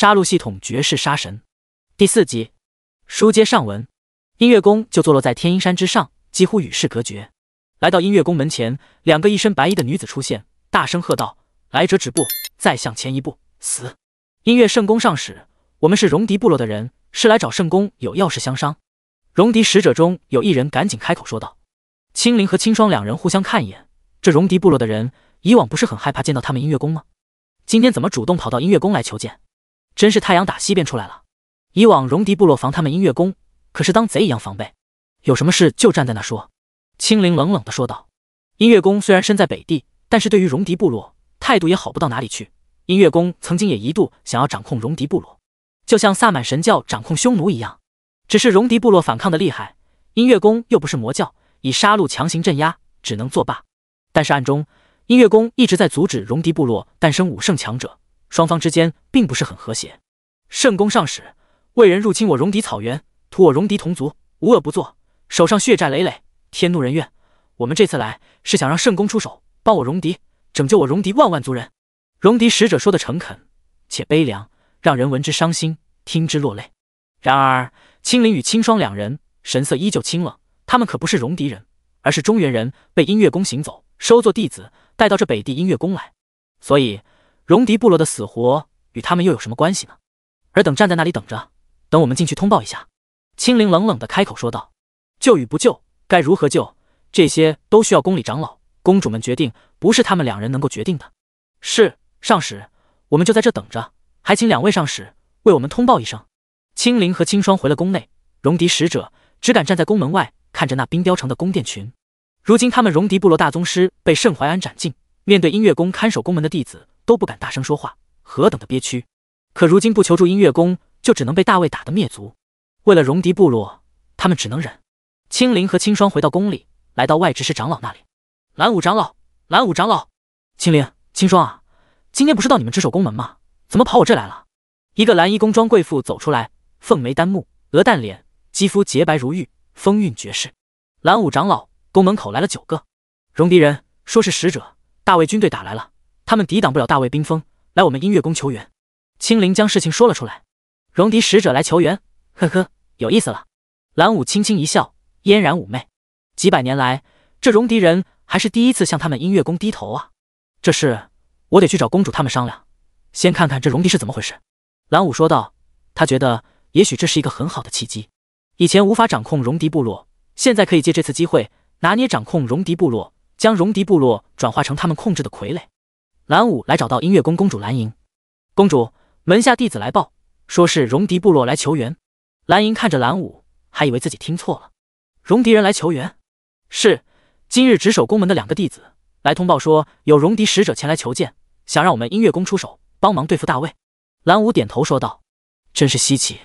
杀戮系统绝世杀神第四集，书接上文，音乐宫就坐落在天阴山之上，几乎与世隔绝。来到音乐宫门前，两个一身白衣的女子出现，大声喝道：“来者止步，再向前一步，死！”音乐圣宫上使，我们是戎狄部落的人，是来找圣宫有要事相商。戎狄使者中有一人赶紧开口说道：“青灵和青霜两人互相看一眼，这戎狄部落的人以往不是很害怕见到他们音乐宫吗？今天怎么主动跑到音乐宫来求见？”真是太阳打西边出来了。以往戎狄部落防他们音乐宫，可是当贼一样防备。有什么事就站在那说。青灵冷冷地说道。音乐宫虽然身在北地，但是对于戎狄部落态度也好不到哪里去。音乐宫曾经也一度想要掌控戎狄部落，就像萨满神教掌控匈奴一样。只是戎狄部落反抗的厉害，音乐宫又不是魔教，以杀戮强行镇压，只能作罢。但是暗中，音乐宫一直在阻止戎狄部落诞生武圣强者。双方之间并不是很和谐。圣宫上使，魏人入侵我戎狄草原，屠我戎狄同族，无恶不作，手上血债累累，天怒人怨。我们这次来是想让圣宫出手，帮我戎狄，拯救我戎狄万万族人。戎狄使者说的诚恳且悲凉，让人闻之伤心，听之落泪。然而青灵与青霜两人神色依旧清冷，他们可不是戎狄人，而是中原人，被音乐宫行走收做弟子，带到这北地音乐宫来，所以。戎狄部落的死活与他们又有什么关系呢？而等站在那里等着，等我们进去通报一下。”青灵冷冷的开口说道，“救与不救，该如何救，这些都需要宫里长老、公主们决定，不是他们两人能够决定的。”“是上使，我们就在这等着，还请两位上使为我们通报一声。”青灵和青霜回了宫内，戎狄使者只敢站在宫门外，看着那冰雕城的宫殿群。如今他们戎狄部落大宗师被盛淮安斩尽，面对音乐宫看守宫门的弟子。都不敢大声说话，何等的憋屈！可如今不求助音乐宫，就只能被大卫打的灭族。为了戎狄部落，他们只能忍。青灵和青霜回到宫里，来到外执事长老那里。蓝武长老，蓝武长老，青灵、青霜啊，今天不是到你们值守宫门吗？怎么跑我这来了？一个蓝衣宫装贵妇走出来，凤眉丹目，鹅蛋脸，肌肤洁白如玉，风韵绝世。蓝武长老，宫门口来了九个戎狄人，说是使者，大卫军队打来了。他们抵挡不了大魏冰封，来我们音乐宫求援。青灵将事情说了出来，戎狄使者来求援，呵呵，有意思了。蓝武轻轻一笑，嫣然妩媚。几百年来，这戎狄人还是第一次向他们音乐宫低头啊。这事我得去找公主他们商量，先看看这戎狄是怎么回事。蓝武说道，他觉得也许这是一个很好的契机。以前无法掌控戎狄部落，现在可以借这次机会拿捏掌控戎狄部落，将戎狄部落转化成他们控制的傀儡。蓝武来找到音乐宫公主蓝莹。公主门下弟子来报，说是戎狄部落来求援。蓝莹看着蓝武，还以为自己听错了，戎狄人来求援？是，今日值守宫门的两个弟子来通报说，有戎狄使者前来求见，想让我们音乐宫出手帮忙对付大卫。蓝武点头说道：“真是稀奇。”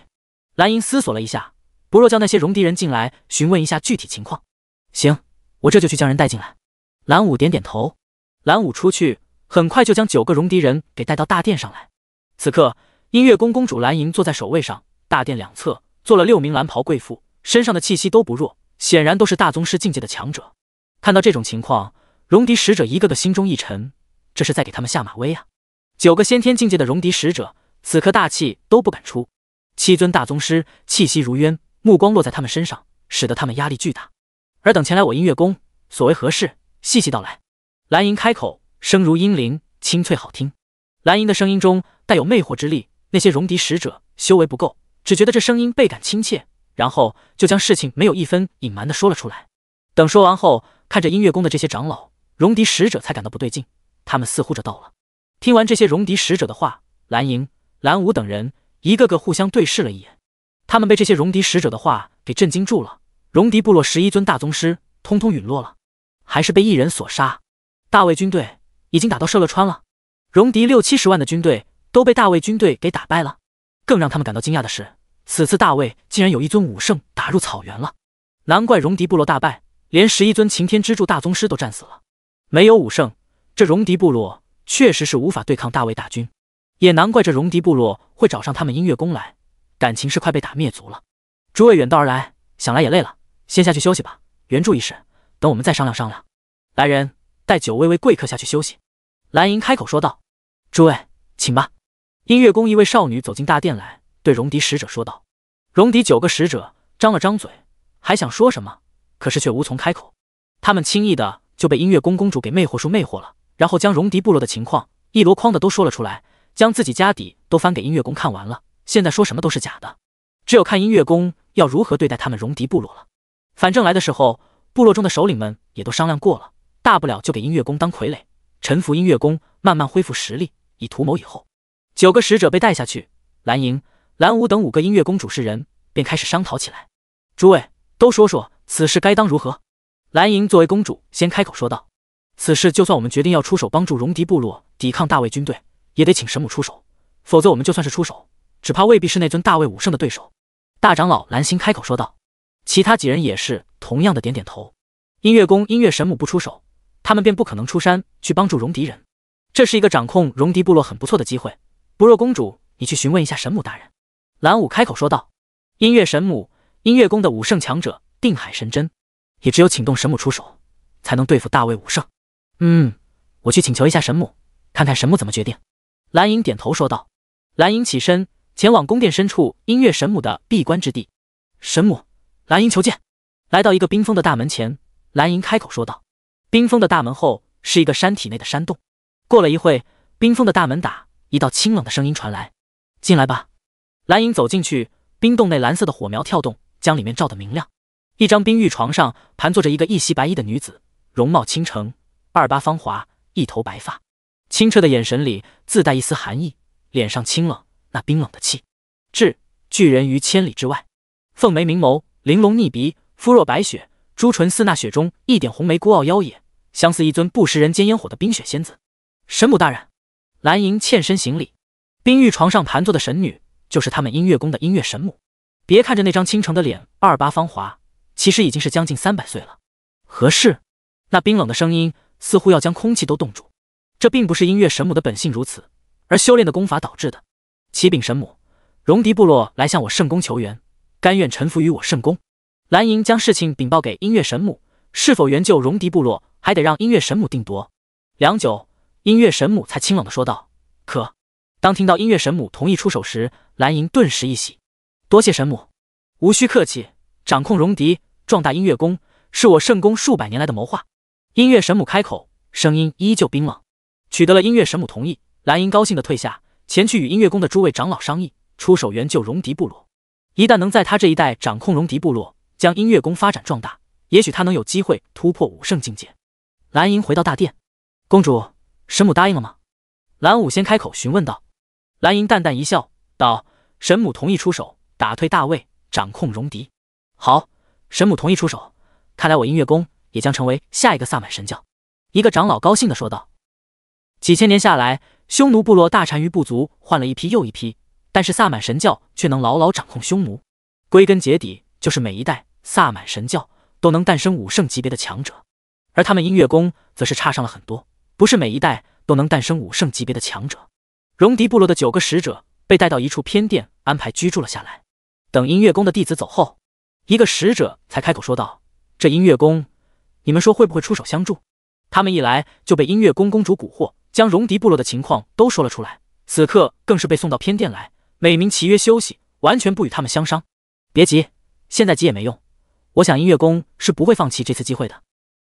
蓝莹思索了一下，不若叫那些戎狄人进来询问一下具体情况。行，我这就去将人带进来。蓝武点点头。蓝武出去。很快就将九个戎狄人给带到大殿上来。此刻，音乐宫公主蓝莹坐在首位上，大殿两侧坐了六名蓝袍贵妇，身上的气息都不弱，显然都是大宗师境界的强者。看到这种情况，戎狄使者一个个心中一沉，这是在给他们下马威啊！九个先天境界的戎狄使者，此刻大气都不敢出。七尊大宗师气息如渊，目光落在他们身上，使得他们压力巨大。尔等前来我音乐宫，所为何事？细细道来。蓝莹开口。声如音铃，清脆好听。蓝银的声音中带有魅惑之力，那些戎狄使者修为不够，只觉得这声音倍感亲切，然后就将事情没有一分隐瞒的说了出来。等说完后，看着音乐宫的这些长老，戎狄使者才感到不对劲，他们似乎着到了。听完这些戎狄使者的话，蓝银、蓝武等人一个个互相对视了一眼，他们被这些戎狄使者的话给震惊住了。戎狄部落十一尊大宗师通通陨落了，还是被一人所杀，大卫军队。已经打到射勒川了，戎狄六七十万的军队都被大魏军队给打败了。更让他们感到惊讶的是，此次大魏竟然有一尊武圣打入草原了。难怪戎狄部落大败，连十一尊擎天支柱大宗师都战死了。没有武圣，这戎狄部落确实是无法对抗大魏大军。也难怪这戎狄部落会找上他们音乐宫来，感情是快被打灭族了。诸位远道而来，想来也累了，先下去休息吧。援助一事，等我们再商量商量。来人，带九位位贵客下去休息。蓝银开口说道：“诸位，请吧。”音乐宫一位少女走进大殿来，对戎狄使者说道：“戎狄九个使者张了张嘴，还想说什么，可是却无从开口。他们轻易的就被音乐宫公主给魅惑术魅惑了，然后将戎狄部落的情况一箩筐的都说了出来，将自己家底都翻给音乐宫看完了。现在说什么都是假的，只有看音乐宫要如何对待他们戎狄部落了。反正来的时候，部落中的首领们也都商量过了，大不了就给音乐宫当傀儡。”臣服音乐宫，慢慢恢复实力，以图谋以后。九个使者被带下去，蓝莹、蓝武等五个音乐宫主事人便开始商讨起来。诸位，都说说此事该当如何？蓝莹作为公主，先开口说道：“此事就算我们决定要出手帮助戎狄部落抵抗大魏军队，也得请神母出手，否则我们就算是出手，只怕未必是那尊大魏武圣的对手。”大长老蓝星开口说道，其他几人也是同样的点点头。音乐宫音乐神母不出手。他们便不可能出山去帮助戎狄人，这是一个掌控戎狄部落很不错的机会。不若公主，你去询问一下神母大人。”蓝武开口说道。音乐神母，音乐宫的武圣强者，定海神针，也只有请动神母出手，才能对付大魏武圣。嗯，我去请求一下神母，看看神母怎么决定。”蓝银点头说道。蓝银起身前往宫殿深处音乐神母的闭关之地。神母，蓝银求见。”来到一个冰封的大门前，蓝银开口说道。冰封的大门后是一个山体内的山洞。过了一会，冰封的大门打，一道清冷的声音传来：“进来吧。”蓝影走进去，冰洞内蓝色的火苗跳动，将里面照得明亮。一张冰玉床上盘坐着一个一袭白衣的女子，容貌倾城，二八芳华，一头白发，清澈的眼神里自带一丝寒意，脸上清冷，那冰冷的气质拒人于千里之外。凤眉明眸，玲珑逆鼻，肤若白雪，朱唇似那雪中一点红梅，孤傲妖冶。相似一尊不食人间烟火的冰雪仙子，神母大人，蓝银欠身行礼。冰玉床上盘坐的神女，就是他们音乐宫的音乐神母。别看着那张倾城的脸，二八芳华，其实已经是将近三百岁了。何事？那冰冷的声音似乎要将空气都冻住。这并不是音乐神母的本性如此，而修炼的功法导致的。启禀神母，戎狄部落来向我圣宫求援，甘愿臣服于我圣宫。蓝银将事情禀报给音乐神母。是否援救戎狄部落，还得让音乐神母定夺。良久，音乐神母才清冷的说道：“可。”当听到音乐神母同意出手时，蓝银顿时一喜：“多谢神母，无需客气。掌控戎狄，壮大音乐宫，是我圣宫数百年来的谋划。”音乐神母开口，声音依旧冰冷。取得了音乐神母同意，蓝银高兴的退下，前去与音乐宫的诸位长老商议出手援救戎狄部落。一旦能在他这一代掌控戎狄部落，将音乐宫发展壮大。也许他能有机会突破武圣境界。蓝银回到大殿，公主，神母答应了吗？蓝武先开口询问道。蓝银淡淡一笑，道：“神母同意出手，打退大卫，掌控戎狄。好，神母同意出手，看来我音乐宫也将成为下一个萨满神教。”一个长老高兴的说道。几千年下来，匈奴部落大单于部族换了一批又一批，但是萨满神教却能牢牢掌控匈奴。归根结底，就是每一代萨满神教。都能诞生武圣级别的强者，而他们音乐宫则是差上了很多，不是每一代都能诞生武圣级别的强者。戎狄部落的九个使者被带到一处偏殿，安排居住了下来。等音乐宫的弟子走后，一个使者才开口说道：“这音乐宫，你们说会不会出手相助？”他们一来就被音乐宫公主蛊惑，将戎狄部落的情况都说了出来。此刻更是被送到偏殿来，美名其曰休息，完全不与他们相商。别急，现在急也没用。我想音乐宫是不会放弃这次机会的。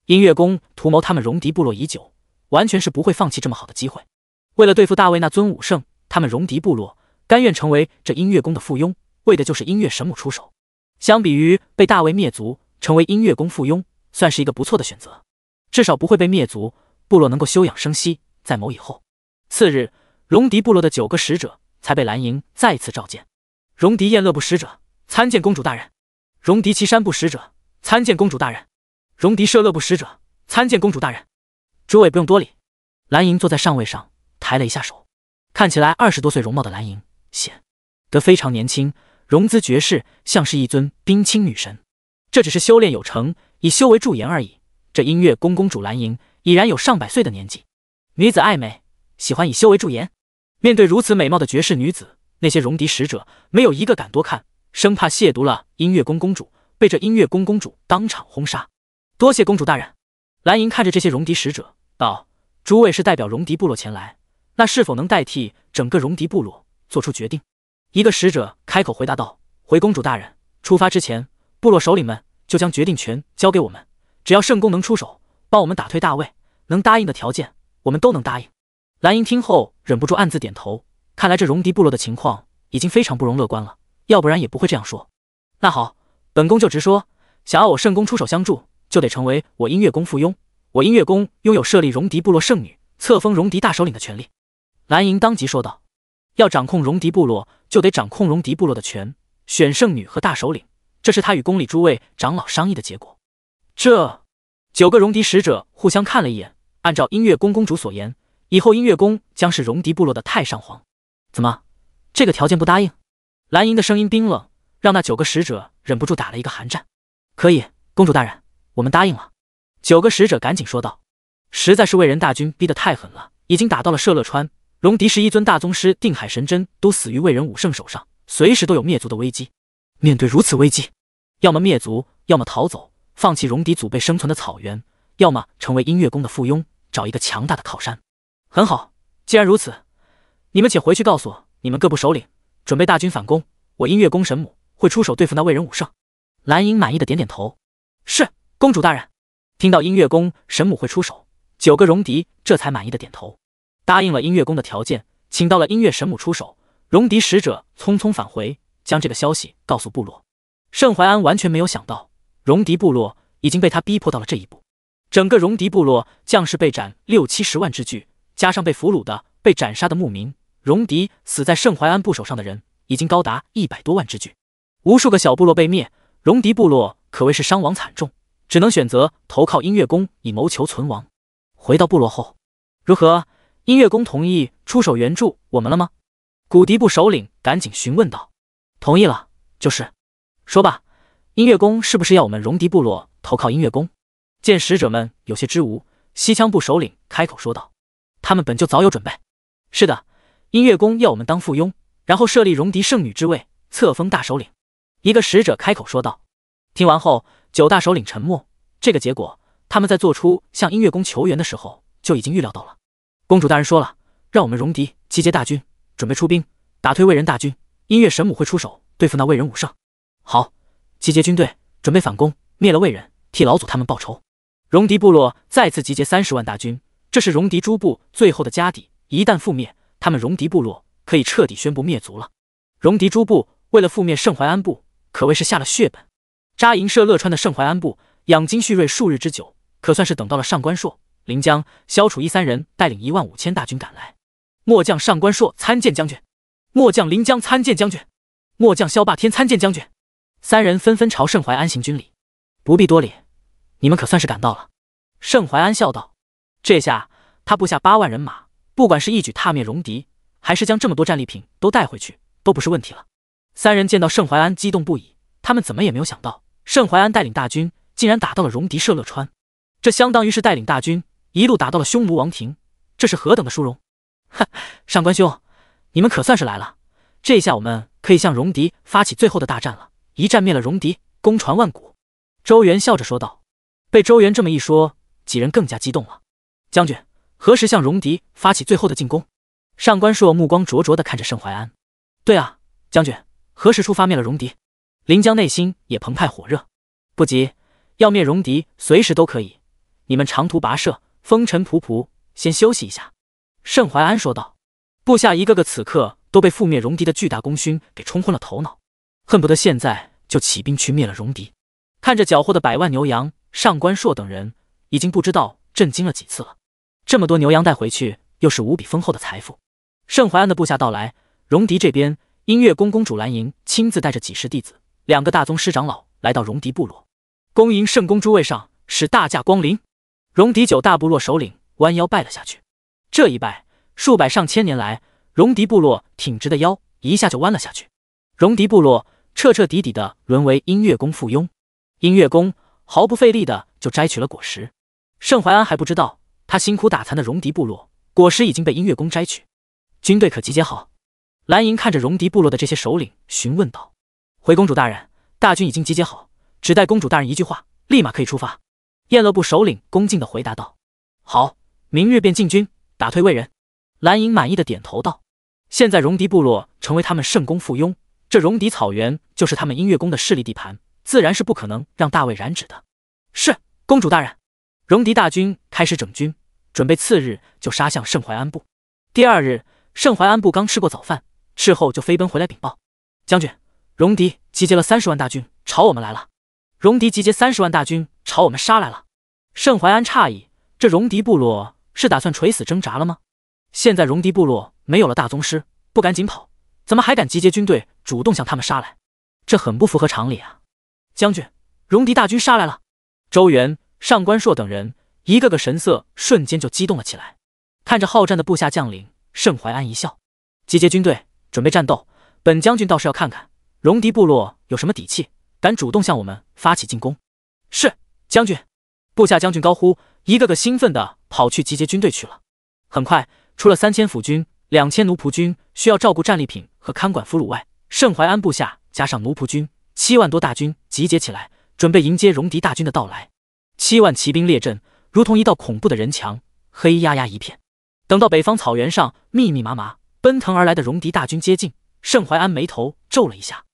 音乐宫图谋他们戎狄部落已久，完全是不会放弃这么好的机会。为了对付大卫那尊武圣，他们戎狄部落甘愿成为这音乐宫的附庸，为的就是音乐神母出手。相比于被大卫灭族，成为音乐宫附庸，算是一个不错的选择，至少不会被灭族，部落能够休养生息，再谋以后。次日，戎狄部落的九个使者才被蓝盈再次召见。戎狄宴乐部使者参见公主大人。戎狄岐山部使者参见公主大人，戎狄社乐部使者参见公主大人。诸位不用多礼。蓝莹坐在上位上，抬了一下手，看起来二十多岁容貌的蓝莹显得非常年轻，容姿绝世，像是一尊冰清女神。这只是修炼有成，以修为驻颜而已。这音乐宫公主蓝莹已然有上百岁的年纪。女子爱美，喜欢以修为驻颜。面对如此美貌的绝世女子，那些戎狄使者没有一个敢多看。生怕亵渎了音乐宫公主，被这音乐宫公主当场轰杀。多谢公主大人。蓝银看着这些戎狄使者，道：“诸位是代表戎狄部落前来，那是否能代替整个戎狄部落做出决定？”一个使者开口回答道：“回公主大人，出发之前，部落首领们就将决定权交给我们，只要圣宫能出手帮我们打退大卫，能答应的条件我们都能答应。”蓝银听后忍不住暗自点头，看来这戎狄部落的情况已经非常不容乐观了。要不然也不会这样说。那好，本宫就直说，想要我圣宫出手相助，就得成为我音乐宫附庸。我音乐宫拥有设立戎狄部落圣女、册封戎狄大首领的权利。蓝莹当即说道：“要掌控戎狄部落，就得掌控戎狄部落的权，选圣女和大首领，这是他与宫里诸位长老商议的结果。”这九个戎狄使者互相看了一眼，按照音乐宫公主所言，以后音乐宫将是戎狄部落的太上皇。怎么，这个条件不答应？蓝银的声音冰冷，让那九个使者忍不住打了一个寒战。可以，公主大人，我们答应了。九个使者赶紧说道：“实在是魏人大军逼得太狠了，已经打到了射勒川。戎狄十一尊大宗师、定海神针都死于魏人武圣手上，随时都有灭族的危机。面对如此危机，要么灭族，要么逃走，放弃戎狄祖辈生存的草原，要么成为音乐宫的附庸，找一个强大的靠山。很好，既然如此，你们且回去告诉你们各部首领。”准备大军反攻，我音乐宫神母会出手对付那魏人武圣。蓝银满意的点点头，是公主大人。听到音乐宫神母会出手，九个戎狄这才满意的点头，答应了音乐宫的条件，请到了音乐神母出手。戎狄使者匆匆返回，将这个消息告诉部落。盛怀安完全没有想到，戎狄部落已经被他逼迫到了这一步，整个戎狄部落将士被斩六七十万之巨，加上被俘虏的、被斩杀的牧民。戎狄死在盛淮安部手上的人已经高达一百多万之巨，无数个小部落被灭，戎狄部落可谓是伤亡惨重，只能选择投靠音乐宫以谋求存亡。回到部落后，如何？音乐宫同意出手援助我们了吗？古狄部首领赶紧询问道：“同意了，就是。说吧，音乐宫是不是要我们戎狄部落投靠音乐宫？”见使者们有些支吾，西羌部首领开口说道：“他们本就早有准备。”是的。音乐宫要我们当附庸，然后设立戎狄圣女之位，册封大首领。一个使者开口说道。听完后，九大首领沉默。这个结果，他们在做出向音乐宫求援的时候就已经预料到了。公主大人说了，让我们戎狄集结大军，准备出兵打退魏人大军。音乐神母会出手对付那魏人武圣。好，集结军队，准备反攻，灭了魏人，替老祖他们报仇。戎狄部落再次集结三十万大军，这是戎狄诸部最后的家底，一旦覆灭。他们戎狄部落可以彻底宣布灭族了。戎狄诸部为了覆灭盛淮安部，可谓是下了血本。扎营设乐川的盛淮安部养精蓄锐数日之久，可算是等到了上官硕、林江、萧楚一三人带领一万五千大军赶来。末将上官硕参见将军，末将林江参见将军，末将萧霸天参见将军。三人纷纷朝盛淮安行军礼。不必多礼，你们可算是赶到了。盛淮安笑道：“这下他布下八万人马。”不管是一举踏灭戎狄，还是将这么多战利品都带回去，都不是问题了。三人见到盛淮安，激动不已。他们怎么也没有想到，盛淮安带领大军竟然打到了戎狄射乐川，这相当于是带领大军一路打到了匈奴王庭，这是何等的殊荣！哼，上官兄，你们可算是来了，这下我们可以向戎狄发起最后的大战了。一战灭了戎狄，功传万古。周元笑着说道。被周元这么一说，几人更加激动了。将军。何时向戎狄发起最后的进攻？上官硕目光灼灼地看着盛淮安。对啊，将军，何时出发灭了戎狄？林江内心也澎湃火热。不急，要灭戎狄随时都可以。你们长途跋涉，风尘仆仆，先休息一下。”盛淮安说道。部下一个个此刻都被覆灭戎狄的巨大功勋给冲昏了头脑，恨不得现在就起兵去灭了戎狄。看着缴获的百万牛羊，上官硕等人已经不知道震惊了几次了。这么多牛羊带回去，又是无比丰厚的财富。盛淮安的部下到来，荣迪这边，音乐宫公主蓝莹亲自带着几十弟子，两个大宗师长老来到荣迪部落，恭迎圣宫诸位上使大驾光临。荣迪九大部落首领弯腰拜了下去，这一拜，数百上千年来，荣迪部落挺直的腰一下就弯了下去。荣迪部落彻彻底底的沦为音乐宫附庸，音乐宫毫不费力的就摘取了果实。盛淮安还不知道。他辛苦打残的戎狄部落果实已经被音乐宫摘取，军队可集结好。蓝银看着戎狄部落的这些首领询问道：“回公主大人，大军已经集结好，只待公主大人一句话，立马可以出发。”宴乐部首领恭敬的回答道：“好，明日便进军，打退魏人。”蓝银满意的点头道：“现在戎狄部落成为他们圣宫附庸，这戎狄草原就是他们音乐宫的势力地盘，自然是不可能让大魏染指的。”是公主大人，戎狄大军开始整军。准备次日就杀向盛淮安部。第二日，盛淮安部刚吃过早饭，斥候就飞奔回来禀报：将军，戎狄集结了三十万大军朝我们来了。戎狄集结三十万大军朝我们杀来了。盛淮安诧异：这戎狄部落是打算垂死挣扎了吗？现在戎狄部落没有了大宗师，不赶紧跑，怎么还敢集结军队主动向他们杀来？这很不符合常理啊！将军，戎狄大军杀来了。周元、上官硕等人。一个个神色瞬间就激动了起来，看着好战的部下将领盛怀安一笑，集结军队，准备战斗。本将军倒是要看看戎狄部落有什么底气，敢主动向我们发起进攻。是将军！部下将军高呼，一个个兴奋的跑去集结军队去了。很快，除了三千府军、两千奴仆军需要照顾战利品和看管俘虏外，盛怀安部下加上奴仆军七万多大军集结起来，准备迎接戎狄大军的到来。七万骑兵列阵。如同一道恐怖的人墙，黑压压一片。等到北方草原上密密麻麻奔腾而来的戎狄大军接近，盛淮安眉头皱了一下，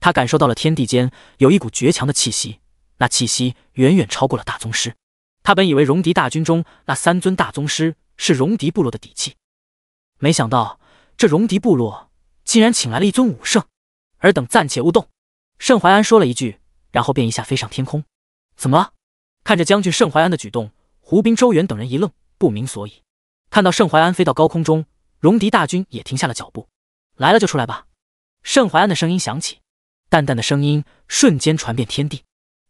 他感受到了天地间有一股绝强的气息，那气息远远超过了大宗师。他本以为戎狄大军中那三尊大宗师是戎狄部落的底气，没想到这戎狄部落竟然请来了一尊武圣。尔等暂且勿动，盛淮安说了一句，然后便一下飞上天空。怎么了？看着将军盛淮安的举动。胡斌、周元等人一愣，不明所以。看到盛淮安飞到高空中，戎狄大军也停下了脚步。来了就出来吧，盛淮安的声音响起，淡淡的声音瞬间传遍天地。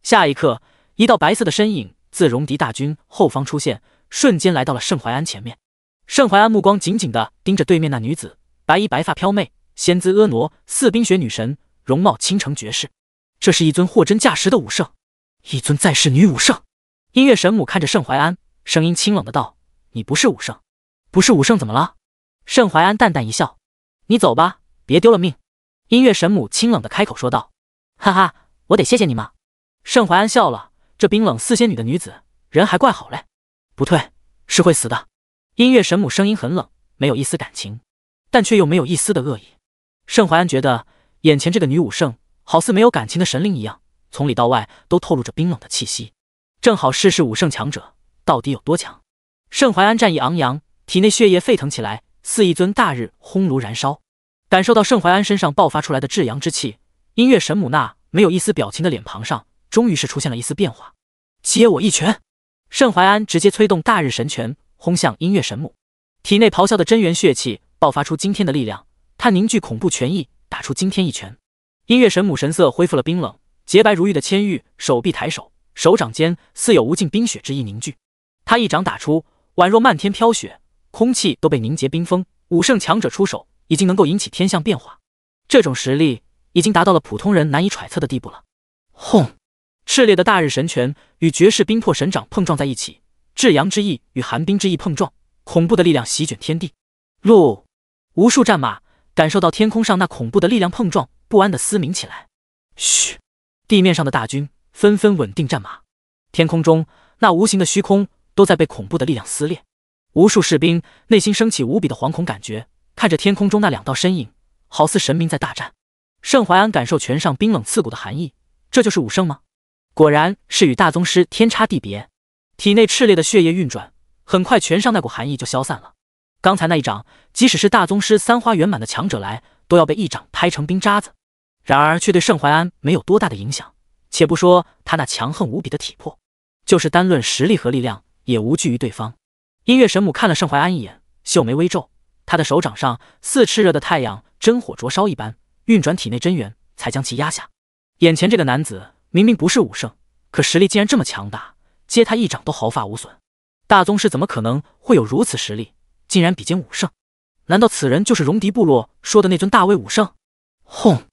下一刻，一道白色的身影自戎狄大军后方出现，瞬间来到了盛淮安前面。盛淮安目光紧紧的盯着对面那女子，白衣白发飘媚，仙姿婀娜，似冰雪女神，容貌倾城绝世。这是一尊货真价实的武圣，一尊在世女武圣。音乐神母看着盛淮安，声音清冷的道：“你不是武圣，不是武圣怎么了？”盛淮安淡淡一笑：“你走吧，别丢了命。”音乐神母清冷的开口说道：“哈哈，我得谢谢你嘛。”盛淮安笑了，这冰冷似仙女的女子，人还怪好嘞。不退是会死的。音乐神母声音很冷，没有一丝感情，但却又没有一丝的恶意。盛淮安觉得眼前这个女武圣好似没有感情的神灵一样，从里到外都透露着冰冷的气息。正好，试试武圣强者到底有多强？盛淮安战意昂扬，体内血液沸腾起来，似一尊大日轰炉燃烧。感受到盛淮安身上爆发出来的至阳之气，音乐神母那没有一丝表情的脸庞上，终于是出现了一丝变化。接我一拳！盛淮安直接催动大日神拳，轰向音乐神母。体内咆哮的真元血气爆发出惊天的力量，他凝聚恐怖拳意，打出惊天一拳。音乐神母神色恢复了冰冷，洁白如玉的千玉手臂抬手。手掌间似有无尽冰雪之意凝聚，他一掌打出，宛若漫天飘雪，空气都被凝结冰封。武圣强者出手，已经能够引起天象变化，这种实力已经达到了普通人难以揣测的地步了。轰！炽烈的大日神拳与绝世冰魄神掌碰撞在一起，至阳之意与寒冰之意碰撞，恐怖的力量席卷天地。怒！无数战马感受到天空上那恐怖的力量碰撞，不安的嘶鸣起来。嘘！地面上的大军。纷纷稳定战马，天空中那无形的虚空都在被恐怖的力量撕裂，无数士兵内心升起无比的惶恐感觉，看着天空中那两道身影，好似神明在大战。盛淮安感受拳上冰冷刺骨的寒意，这就是武圣吗？果然是与大宗师天差地别，体内炽烈的血液运转，很快拳上那股寒意就消散了。刚才那一掌，即使是大宗师三花圆满的强者来，都要被一掌拍成冰渣子，然而却对盛淮安没有多大的影响。且不说他那强横无比的体魄，就是单论实力和力量，也无惧于对方。音乐神母看了盛淮安一眼，秀眉微皱，他的手掌上似炽热的太阳真火灼烧一般，运转体内真元，才将其压下。眼前这个男子明明不是武圣，可实力竟然这么强大，接他一掌都毫发无损。大宗师怎么可能会有如此实力，竟然比肩武圣？难道此人就是戎狄部落说的那尊大威武圣？轰！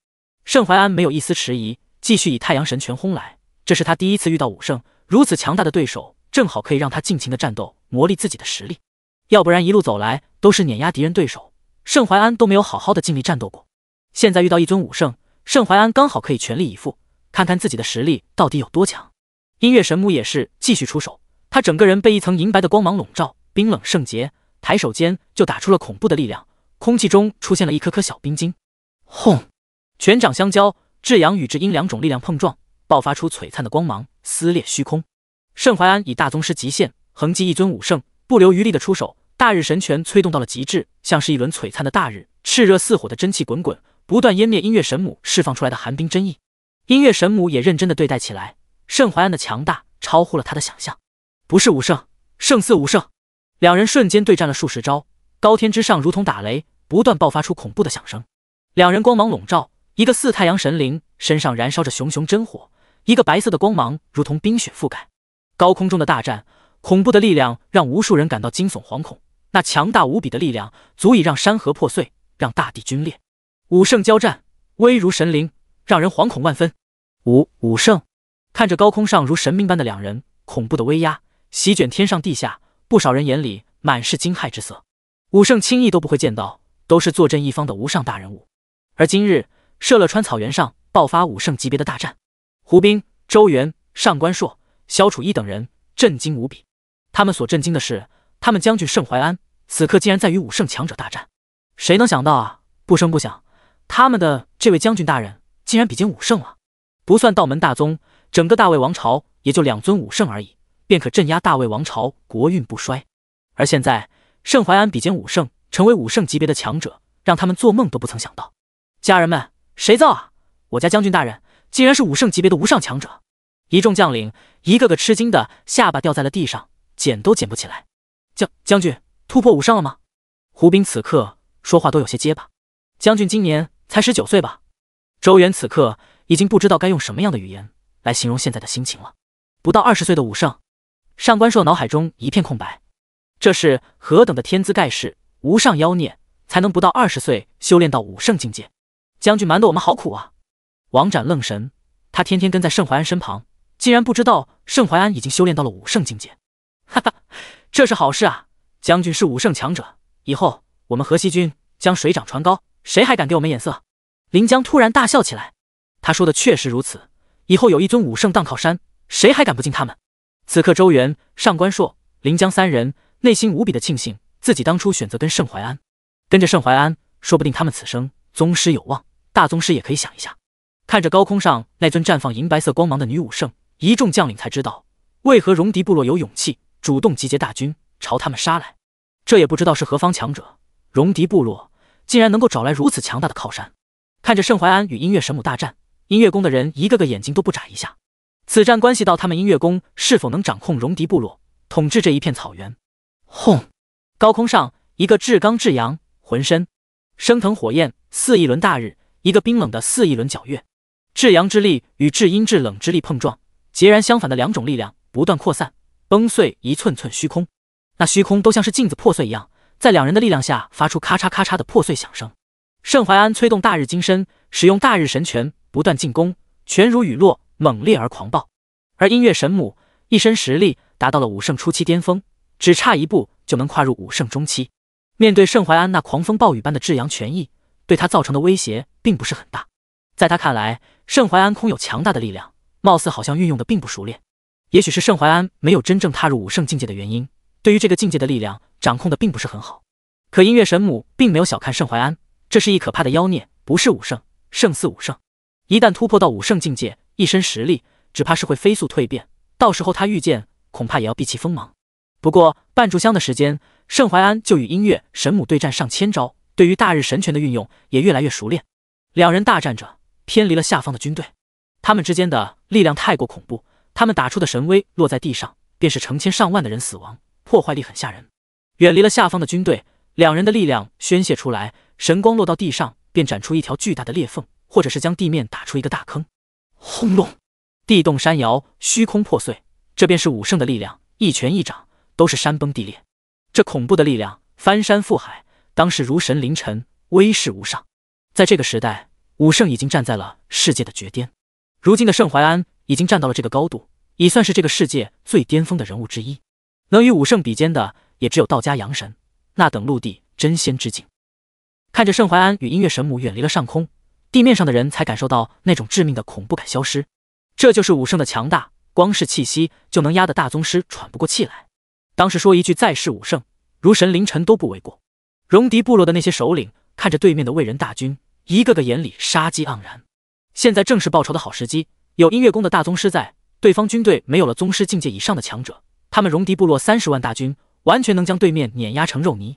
盛淮安没有一丝迟疑。继续以太阳神拳轰来，这是他第一次遇到武圣如此强大的对手，正好可以让他尽情的战斗，磨砺自己的实力。要不然一路走来都是碾压敌人对手，盛淮安都没有好好的尽力战斗过。现在遇到一尊武圣，盛淮安刚好可以全力以赴，看看自己的实力到底有多强。音乐神母也是继续出手，她整个人被一层银白的光芒笼罩，冰冷圣洁，抬手间就打出了恐怖的力量，空气中出现了一颗颗小冰晶。轰！拳掌相交。至阳与至阴两种力量碰撞，爆发出璀璨的光芒，撕裂虚空。盛淮安以大宗师极限横击一尊武圣，不留余力的出手，大日神拳催动到了极致，像是一轮璀璨的大日，炽热似火的真气滚滚，不断湮灭音乐神母释放出来的寒冰真意。音乐神母也认真的对待起来，盛淮安的强大超乎了他的想象，不是武圣，胜似武圣。两人瞬间对战了数十招，高天之上如同打雷，不断爆发出恐怖的响声，两人光芒笼罩。一个似太阳神灵，身上燃烧着熊熊真火；一个白色的光芒，如同冰雪覆盖。高空中的大战，恐怖的力量让无数人感到惊悚惶恐。那强大无比的力量，足以让山河破碎，让大地皲裂。武圣交战，威如神灵，让人惶恐万分。武武圣看着高空上如神明般的两人，恐怖的威压席卷天上地下，不少人眼里满是惊骇之色。武圣轻易都不会见到，都是坐镇一方的无上大人物，而今日。射乐川草原上爆发武圣级别的大战，胡兵、周元、上官硕、萧楚一等人震惊无比。他们所震惊的是，他们将军盛怀安此刻竟然在与武圣强者大战。谁能想到啊，不声不响，他们的这位将军大人竟然比肩武圣了！不算道门大宗，整个大魏王朝也就两尊武圣而已，便可镇压大魏王朝，国运不衰。而现在，盛怀安比肩武圣，成为武圣级别的强者，让他们做梦都不曾想到。家人们。谁造啊！我家将军大人竟然是武圣级别的无上强者！一众将领一个个吃惊的下巴掉在了地上，捡都捡不起来。将将军突破武圣了吗？胡斌此刻说话都有些结巴。将军今年才十九岁吧？周元此刻已经不知道该用什么样的语言来形容现在的心情了。不到二十岁的武圣，上官硕脑海中一片空白。这是何等的天资盖世、无上妖孽，才能不到二十岁修炼到武圣境界？将军瞒得我们好苦啊！王展愣神，他天天跟在盛淮安身旁，竟然不知道盛淮安已经修炼到了武圣境界。哈哈，这是好事啊！将军是武圣强者，以后我们河西军将水涨船高，谁还敢给我们眼色？林江突然大笑起来，他说的确实如此，以后有一尊武圣当靠山，谁还敢不敬他们？此刻，周元、上官硕、林江三人内心无比的庆幸，自己当初选择跟盛淮安，跟着盛淮安，说不定他们此生宗师有望。大宗师也可以想一下，看着高空上那尊绽放银白色光芒的女武圣，一众将领才知道为何戎狄部落有勇气主动集结大军朝他们杀来。这也不知道是何方强者，戎狄部落竟然能够找来如此强大的靠山。看着盛怀安与音乐神母大战，音乐宫的人一个个眼睛都不眨一下。此战关系到他们音乐宫是否能掌控戎狄部落，统治这一片草原。轰！高空上一个至刚至阳，浑身升腾火焰，似一轮大日。一个冰冷的四亿轮皎月，至阳之力与至阴至冷之力碰撞，截然相反的两种力量不断扩散崩碎一寸寸虚空，那虚空都像是镜子破碎一样，在两人的力量下发出咔嚓咔嚓的破碎响声。盛淮安催动大日金身，使用大日神拳不断进攻，拳如雨落，猛烈而狂暴。而音乐神母一身实力达到了武圣初期巅峰，只差一步就能跨入武圣中期。面对盛淮安那狂风暴雨般的至阳拳意，对他造成的威胁。并不是很大，在他看来，盛淮安空有强大的力量，貌似好像运用的并不熟练。也许是盛淮安没有真正踏入武圣境界的原因，对于这个境界的力量掌控的并不是很好。可音乐神母并没有小看盛淮安，这是一可怕的妖孽，不是武圣，胜似武圣。一旦突破到武圣境界，一身实力只怕是会飞速蜕变，到时候他遇见恐怕也要避其锋芒。不过半炷香的时间，盛淮安就与音乐神母对战上千招，对于大日神拳的运用也越来越熟练。两人大战着，偏离了下方的军队。他们之间的力量太过恐怖，他们打出的神威落在地上，便是成千上万的人死亡，破坏力很吓人。远离了下方的军队，两人的力量宣泄出来，神光落到地上，便斩出一条巨大的裂缝，或者是将地面打出一个大坑。轰隆，地动山摇，虚空破碎，这便是武圣的力量，一拳一掌都是山崩地裂。这恐怖的力量，翻山覆海，当时如神临尘，威势无上。在这个时代，武圣已经站在了世界的绝巅。如今的盛怀安已经站到了这个高度，已算是这个世界最巅峰的人物之一。能与武圣比肩的，也只有道家阳神那等陆地真仙之境。看着盛怀安与音乐神母远离了上空，地面上的人才感受到那种致命的恐怖感消失。这就是武圣的强大，光是气息就能压得大宗师喘不过气来。当时说一句“再世武圣，如神临尘”都不为过。戎狄部落的那些首领。看着对面的魏人大军，一个个眼里杀机盎然。现在正是报仇的好时机。有音乐宫的大宗师在，对方军队没有了宗师境界以上的强者，他们戎狄部落三十万大军，完全能将对面碾压成肉泥。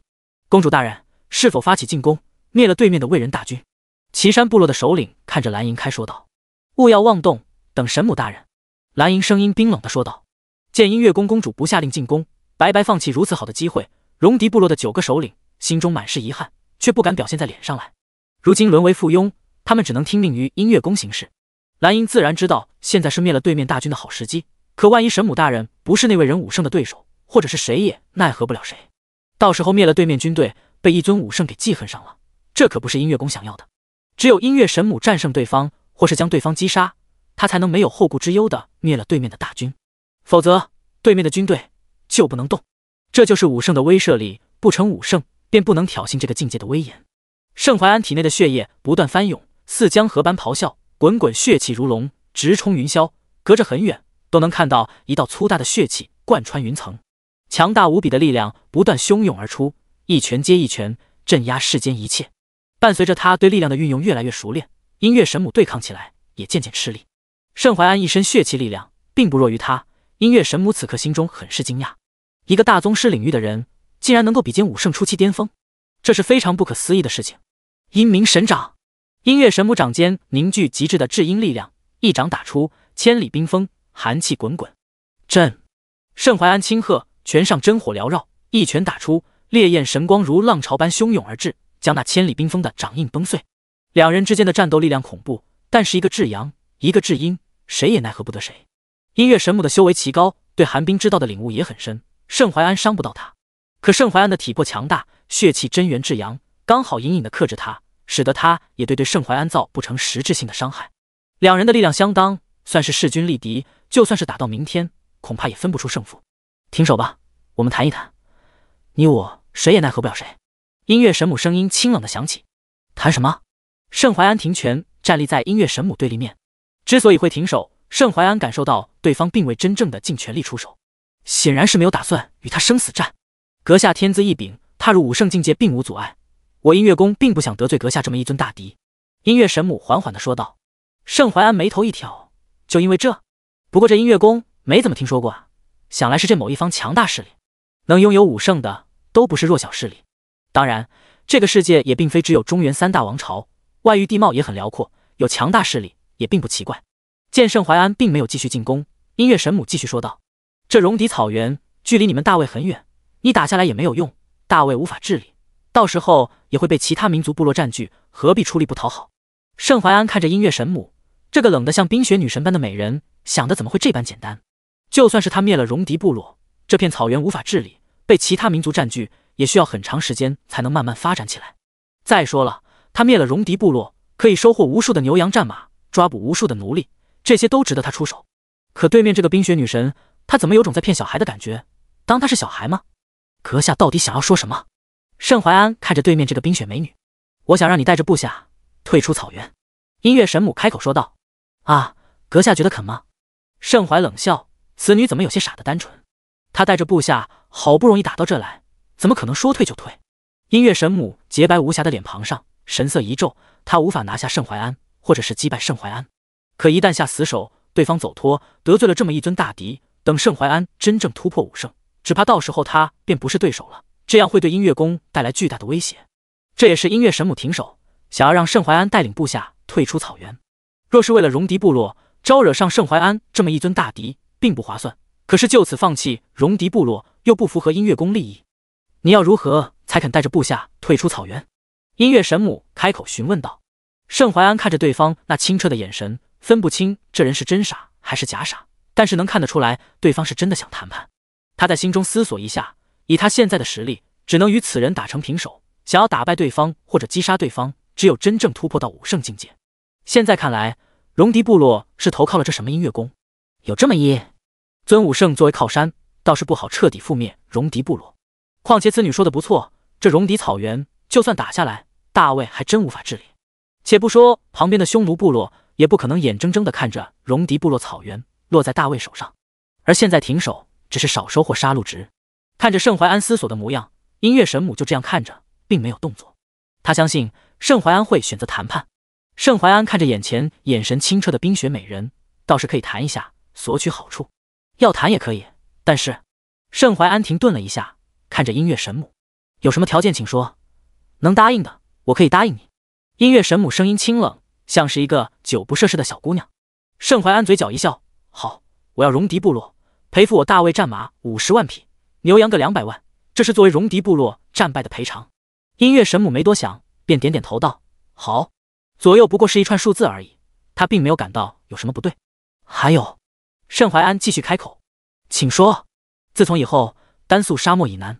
公主大人，是否发起进攻，灭了对面的魏人大军？岐山部落的首领看着蓝银开说道：“勿要妄动，等神母大人。”蓝银声音冰冷的说道。见音乐宫公主不下令进攻，白白放弃如此好的机会，戎狄部落的九个首领心中满是遗憾。却不敢表现在脸上来，如今沦为附庸，他们只能听命于音乐宫行事。兰英自然知道，现在是灭了对面大军的好时机。可万一神母大人不是那位人武圣的对手，或者是谁也奈何不了谁，到时候灭了对面军队，被一尊武圣给记恨上了，这可不是音乐宫想要的。只有音乐神母战胜对方，或是将对方击杀，他才能没有后顾之忧的灭了对面的大军。否则，对面的军队就不能动。这就是武圣的威慑力，不成武圣。便不能挑衅这个境界的威严。盛淮安体内的血液不断翻涌，似江河般咆哮，滚滚血气如龙，直冲云霄。隔着很远都能看到一道粗大的血气贯穿云层，强大无比的力量不断汹涌而出，一拳接一拳，镇压世间一切。伴随着他对力量的运用越来越熟练，音乐神母对抗起来也渐渐吃力。盛淮安一身血气力量，并不弱于他。音乐神母此刻心中很是惊讶，一个大宗师领域的人。竟然能够比肩武圣初期巅峰，这是非常不可思议的事情。阴冥神掌，音乐神母掌间凝聚极致的至阴力量，一掌打出千里冰封，寒气滚滚。朕，盛怀安轻喝，拳上真火缭绕，一拳打出烈焰神光，如浪潮般汹涌而至，将那千里冰封的掌印崩碎。两人之间的战斗力量恐怖，但是一个至阳，一个至阴，谁也奈何不得谁。音乐神母的修为奇高，对寒冰之道的领悟也很深，盛怀安伤不到他。可盛淮安的体魄强大，血气真元至阳，刚好隐隐的克制他，使得他也对对盛淮安造不成实质性的伤害。两人的力量相当，算是势均力敌。就算是打到明天，恐怕也分不出胜负。停手吧，我们谈一谈，你我谁也奈何不了谁。音乐神母声音清冷的响起：“谈什么？”盛淮安停拳，站立在音乐神母对立面。之所以会停手，盛淮安感受到对方并未真正的尽全力出手，显然是没有打算与他生死战。阁下天资异禀，踏入武圣境界并无阻碍。我音乐宫并不想得罪阁下这么一尊大敌。”音乐神母缓缓地说道。盛淮安眉头一挑，就因为这？不过这音乐宫没怎么听说过啊，想来是这某一方强大势力。能拥有武圣的都不是弱小势力。当然，这个世界也并非只有中原三大王朝，外域地貌也很辽阔，有强大势力也并不奇怪。见盛淮安并没有继续进攻，音乐神母继续说道：“这戎狄草原距离你们大魏很远。”你打下来也没有用，大卫无法治理，到时候也会被其他民族部落占据，何必出力不讨好？盛怀安看着音乐神母这个冷得像冰雪女神般的美人，想的怎么会这般简单？就算是他灭了戎狄部落，这片草原无法治理，被其他民族占据，也需要很长时间才能慢慢发展起来。再说了，他灭了戎狄部落，可以收获无数的牛羊战马，抓捕无数的奴隶，这些都值得他出手。可对面这个冰雪女神，她怎么有种在骗小孩的感觉？当她是小孩吗？阁下到底想要说什么？盛怀安看着对面这个冰雪美女，我想让你带着部下退出草原。音乐神母开口说道：“啊，阁下觉得肯吗？”盛怀冷笑：“此女怎么有些傻的单纯？他带着部下好不容易打到这来，怎么可能说退就退？”音乐神母洁白无瑕的脸庞上神色一皱，她无法拿下盛怀安，或者是击败盛怀安。可一旦下死手，对方走脱，得罪了这么一尊大敌，等盛怀安真正突破武圣。只怕到时候他便不是对手了，这样会对音乐宫带来巨大的威胁。这也是音乐神母停手，想要让盛怀安带领部下退出草原。若是为了戎狄部落，招惹上盛怀安这么一尊大敌，并不划算。可是就此放弃戎狄部落，又不符合音乐宫利益。你要如何才肯带着部下退出草原？音乐神母开口询问道。盛怀安看着对方那清澈的眼神，分不清这人是真傻还是假傻，但是能看得出来，对方是真的想谈判。他在心中思索一下，以他现在的实力，只能与此人打成平手。想要打败对方或者击杀对方，只有真正突破到武圣境界。现在看来，戎狄部落是投靠了这什么音乐宫？有这么一尊武圣作为靠山，倒是不好彻底覆灭戎狄部落。况且此女说的不错，这戎狄草原就算打下来，大魏还真无法治理。且不说旁边的匈奴部落，也不可能眼睁睁地看着戎狄部落草原落在大魏手上。而现在停手。只是少收获杀戮值。看着盛怀安思索的模样，音乐神母就这样看着，并没有动作。他相信盛怀安会选择谈判。盛怀安看着眼前眼神清澈的冰雪美人，倒是可以谈一下，索取好处。要谈也可以，但是……盛怀安停顿了一下，看着音乐神母，有什么条件请说，能答应的我可以答应你。音乐神母声音清冷，像是一个久不涉世的小姑娘。盛怀安嘴角一笑，好，我要戎狄部落。赔付我大魏战马五十万匹，牛羊各两百万，这是作为戎狄部落战败的赔偿。音乐神母没多想，便点点头道：“好。”左右不过是一串数字而已，他并没有感到有什么不对。还有，盛怀安继续开口：“请说。”自从以后，甘肃沙漠以南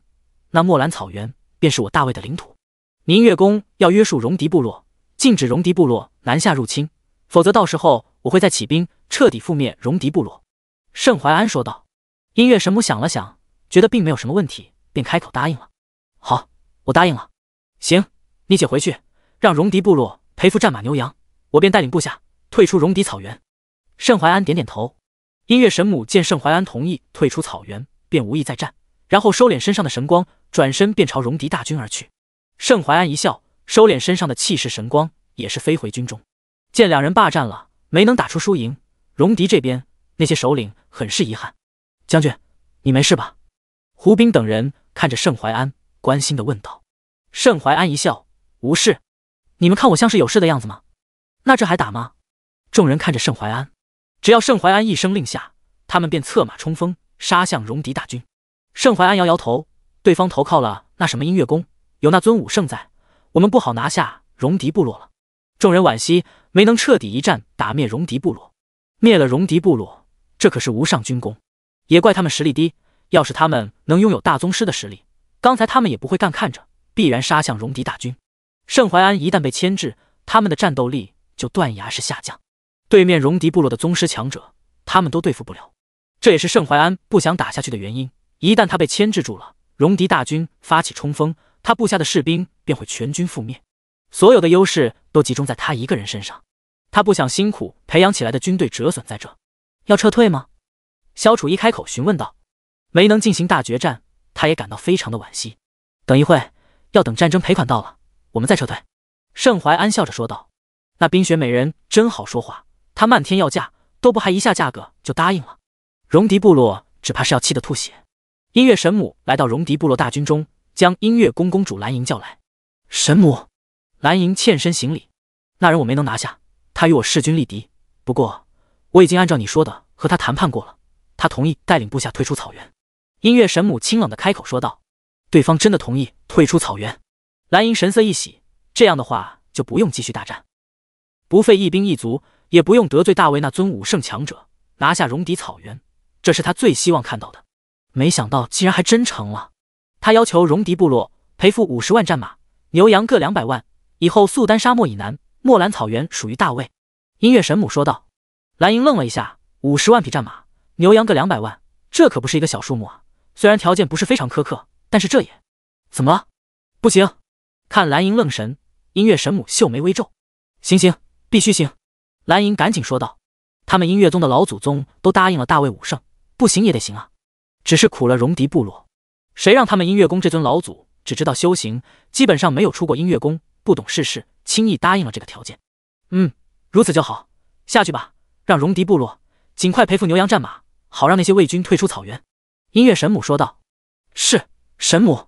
那墨兰草原便是我大魏的领土。宁月宫要约束戎狄部落，禁止戎狄部落南下入侵，否则到时候我会再起兵彻底覆灭戎狄部落。”盛怀安说道。音乐神母想了想，觉得并没有什么问题，便开口答应了。好，我答应了。行，你且回去，让戎狄部落赔付战马牛羊，我便带领部下退出戎狄草原。盛淮安点点头。音乐神母见盛淮安同意退出草原，便无意再战，然后收敛身上的神光，转身便朝戎狄大军而去。盛淮安一笑，收敛身上的气势神光，也是飞回军中。见两人霸占了，没能打出输赢，戎狄这边那些首领很是遗憾。将军，你没事吧？胡斌等人看着盛怀安，关心的问道。盛怀安一笑，无事。你们看我像是有事的样子吗？那这还打吗？众人看着盛怀安，只要盛怀安一声令下，他们便策马冲锋，杀向戎狄大军。盛怀安摇摇头，对方投靠了那什么音乐宫，有那尊武圣在，我们不好拿下戎狄部落了。众人惋惜没能彻底一战打灭戎狄部落，灭了戎狄部落，这可是无上军功。也怪他们实力低，要是他们能拥有大宗师的实力，刚才他们也不会干看着，必然杀向戎狄大军。盛淮安一旦被牵制，他们的战斗力就断崖式下降，对面戎狄部落的宗师强者，他们都对付不了。这也是盛淮安不想打下去的原因。一旦他被牵制住了，戎狄大军发起冲锋，他部下的士兵便会全军覆灭，所有的优势都集中在他一个人身上，他不想辛苦培养起来的军队折损在这。要撤退吗？萧楚一开口询问道：“没能进行大决战，他也感到非常的惋惜。等一会要等战争赔款到了，我们再撤退。”盛怀安笑着说道：“那冰雪美人真好说话，她漫天要价都不还，一下价格就答应了。戎狄部落只怕是要气得吐血。”音乐神母来到戎狄部落大军中，将音乐宫公主蓝银叫来。神母，蓝银欠身行礼：“那人我没能拿下，他与我势均力敌。不过，我已经按照你说的和他谈判过了。”他同意带领部下退出草原，音乐神母清冷的开口说道：“对方真的同意退出草原？”蓝银神色一喜，这样的话就不用继续大战，不费一兵一卒，也不用得罪大卫那尊武圣强者，拿下戎狄草原，这是他最希望看到的。没想到竟然还真成了。他要求戎狄部落赔付五十万战马、牛羊各两百万，以后素丹沙漠以南墨兰草原属于大卫。音乐神母说道。蓝银愣了一下，五十万匹战马。牛羊各两百万，这可不是一个小数目啊！虽然条件不是非常苛刻，但是这也怎么了？不行？看蓝银愣神，音乐神母秀眉微皱。行行，必须行！蓝银赶紧说道：“他们音乐宗的老祖宗都答应了大魏武圣，不行也得行啊！只是苦了戎狄部落，谁让他们音乐宫这尊老祖只知道修行，基本上没有出过音乐宫，不懂世事，轻易答应了这个条件。”嗯，如此就好，下去吧，让戎狄部落尽快赔付牛羊战马。好让那些魏军退出草原，音乐神母说道：“是神母。”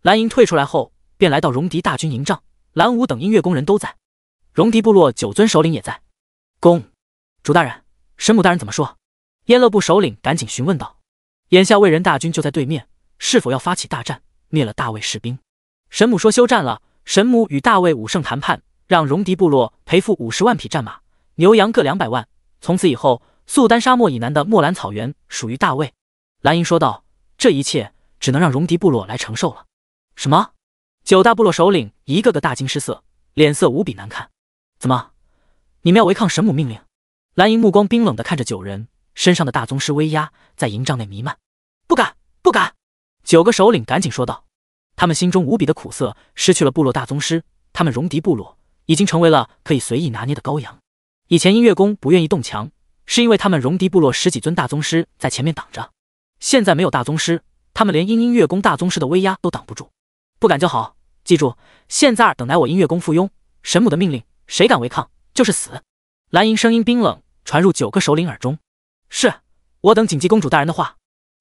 蓝银退出来后，便来到戎狄大军营帐。蓝武等音乐工人都在，戎狄部落九尊首领也在。公主大人，神母大人怎么说？燕乐部首领赶紧询问道：“眼下魏人大军就在对面，是否要发起大战，灭了大魏士兵？”神母说：“休战了。神母与大魏武圣谈判，让戎狄部落赔付五十万匹战马、牛羊各两百万，从此以后。”苏丹沙漠以南的墨兰草原属于大卫。蓝银说道：“这一切只能让戎狄部落来承受了。”什么？九大部落首领一个个大惊失色，脸色无比难看。怎么？你们要违抗神母命令？蓝银目光冰冷的看着九人，身上的大宗师威压在营帐内弥漫。不敢，不敢！九个首领赶紧说道。他们心中无比的苦涩，失去了部落大宗师，他们戎狄部落已经成为了可以随意拿捏的羔羊。以前音乐宫不愿意动墙。是因为他们戎狄部落十几尊大宗师在前面挡着，现在没有大宗师，他们连阴月宫大宗师的威压都挡不住，不敢就好。记住，现在等来我音乐宫附庸，神母的命令，谁敢违抗就是死。蓝银声音冰冷，传入九个首领耳中。是我等谨记公主大人的话。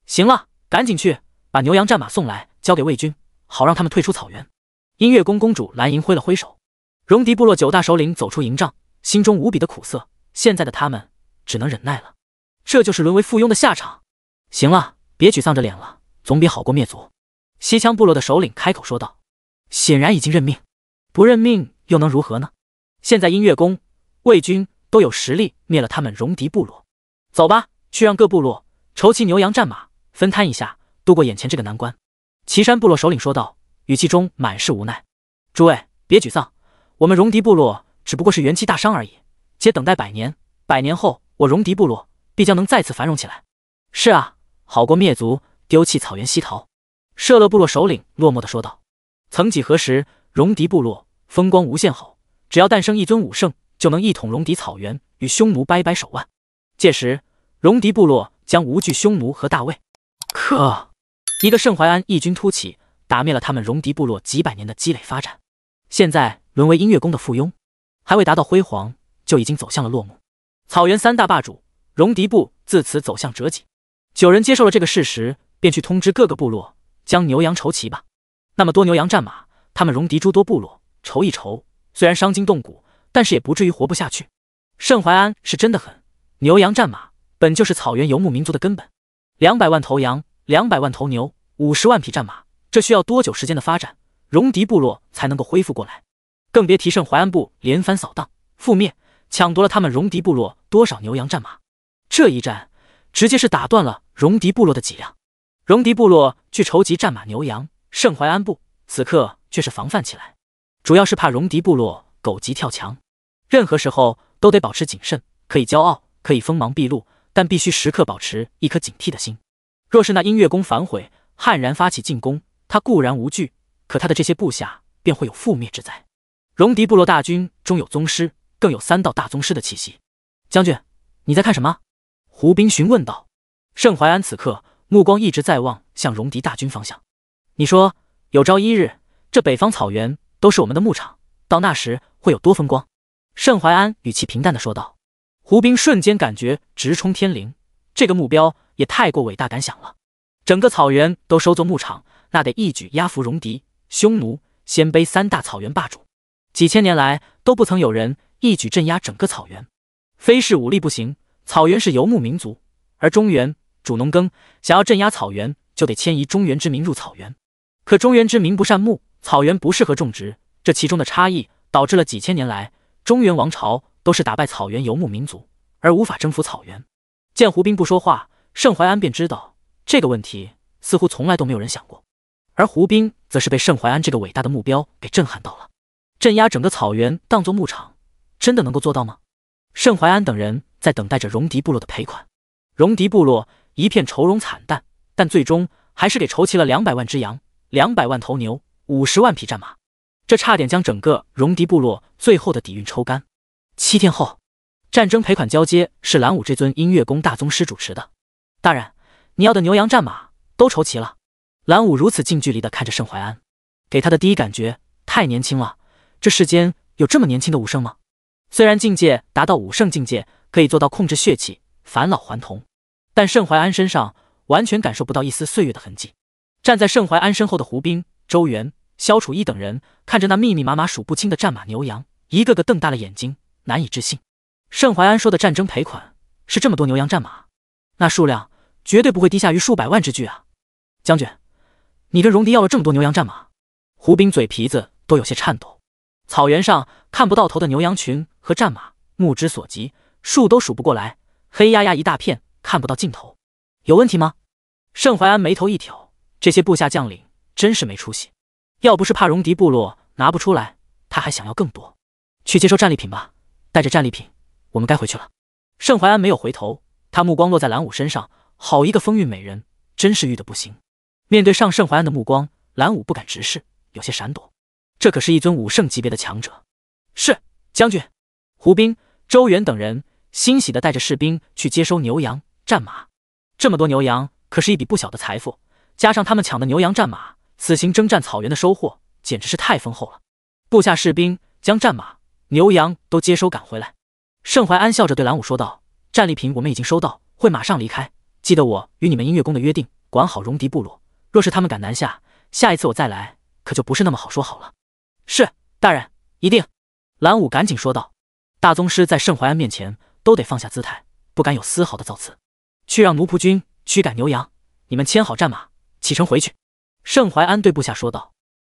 行了，赶紧去把牛羊战马送来，交给魏军，好让他们退出草原。音乐宫公主蓝银挥了挥手，戎狄部落九大首领走出营帐，心中无比的苦涩。现在的他们。只能忍耐了，这就是沦为附庸的下场。行了，别沮丧着脸了，总比好过灭族。西羌部落的首领开口说道，显然已经认命。不认命又能如何呢？现在音乐宫、魏军都有实力灭了他们戎狄部落。走吧，去让各部落筹齐牛羊战马，分摊一下，度过眼前这个难关。岐山部落首领说道，语气中满是无奈。诸位别沮丧，我们戎狄部落只不过是元气大伤而已，且等待百年，百年后。我戎狄部落必将能再次繁荣起来。是啊，好过灭族丢弃草原西逃。射勒部落首领落寞地说道：“曾几何时，戎狄部落风光无限好，只要诞生一尊武圣，就能一统戎狄草原，与匈奴掰掰手腕。届时，戎狄部落将无惧匈奴和大魏。”可一个盛淮安异军突起，打灭了他们戎狄部落几百年的积累发展，现在沦为音乐宫的附庸，还未达到辉煌，就已经走向了落幕。草原三大霸主，戎狄部自此走向折戟。九人接受了这个事实，便去通知各个部落，将牛羊筹齐吧。那么多牛羊战马，他们戎狄诸多部落筹一筹，虽然伤筋动骨，但是也不至于活不下去。盛淮安是真的狠，牛羊战马本就是草原游牧民族的根本。两百万头羊，两百万头牛，五十万匹战马，这需要多久时间的发展，戎狄部落才能够恢复过来？更别提盛淮安部连番扫荡，覆灭。抢夺了他们戎狄部落多少牛羊战马？这一战直接是打断了戎狄部落的脊梁。戎狄部落去筹集战马牛羊，盛淮安部此刻却是防范起来，主要是怕戎狄部落狗急跳墙。任何时候都得保持谨慎，可以骄傲，可以锋芒毕露，但必须时刻保持一颗警惕的心。若是那音乐宫反悔，悍然发起进攻，他固然无惧，可他的这些部下便会有覆灭之灾。戎狄部落大军中有宗师。更有三道大宗师的气息，将军，你在看什么？胡兵询问道。盛淮安此刻目光一直在望向戎狄大军方向。你说，有朝一日，这北方草原都是我们的牧场，到那时会有多风光？盛淮安语气平淡的说道。胡兵瞬间感觉直冲天灵，这个目标也太过伟大，敢想了。整个草原都收作牧场，那得一举压服戎狄、匈奴、鲜卑三大草原霸主，几千年来都不曾有人。一举镇压整个草原，非是武力不行。草原是游牧民族，而中原主农耕，想要镇压草原，就得迁移中原之民入草原。可中原之民不善牧，草原不适合种植。这其中的差异，导致了几千年来中原王朝都是打败草原游牧民族，而无法征服草原。见胡兵不说话，盛淮安便知道这个问题似乎从来都没有人想过。而胡兵则是被盛淮安这个伟大的目标给震撼到了，镇压整个草原当做牧场。真的能够做到吗？盛淮安等人在等待着戎狄部落的赔款。戎狄部落一片愁容惨淡，但最终还是给筹齐了两百万只羊、两百万头牛、五十万匹战马。这差点将整个戎狄部落最后的底蕴抽干。七天后，战争赔款交接是蓝武这尊音乐宫大宗师主持的。大人，你要的牛羊战马都筹齐了。蓝武如此近距离地看着盛淮安，给他的第一感觉太年轻了。这世间有这么年轻的武圣吗？虽然境界达到武圣境界，可以做到控制血气、返老还童，但盛淮安身上完全感受不到一丝岁月的痕迹。站在盛淮安身后的胡兵、周元、萧楚一等人，看着那密密麻麻、数不清的战马牛羊，一个个瞪大了眼睛，难以置信。盛淮安说的战争赔款是这么多牛羊战马，那数量绝对不会低下于数百万之巨啊！将军，你跟荣狄要了这么多牛羊战马，胡兵嘴皮子都有些颤抖。草原上看不到头的牛羊群和战马，目之所及，数都数不过来，黑压压一大片，看不到尽头。有问题吗？盛怀安眉头一挑，这些部下将领真是没出息。要不是怕戎狄部落拿不出来，他还想要更多。去接收战利品吧，带着战利品，我们该回去了。盛怀安没有回头，他目光落在蓝武身上，好一个风韵美人，真是欲的不行。面对上盛怀安的目光，蓝武不敢直视，有些闪躲。这可是一尊武圣级别的强者。是将军胡兵、周元等人欣喜地带着士兵去接收牛羊、战马。这么多牛羊可是一笔不小的财富，加上他们抢的牛羊战马，此行征战草原的收获简直是太丰厚了。部下士兵将战马、牛羊都接收赶回来。盛怀安笑着对蓝武说道：“战利品我们已经收到，会马上离开。记得我与你们音乐宫的约定，管好戎狄部落。若是他们敢南下，下一次我再来可就不是那么好说好了。”是大人，一定！蓝武赶紧说道。大宗师在盛怀安面前都得放下姿态，不敢有丝毫的造次。去让奴仆军驱赶牛羊，你们牵好战马，启程回去。盛怀安对部下说道：“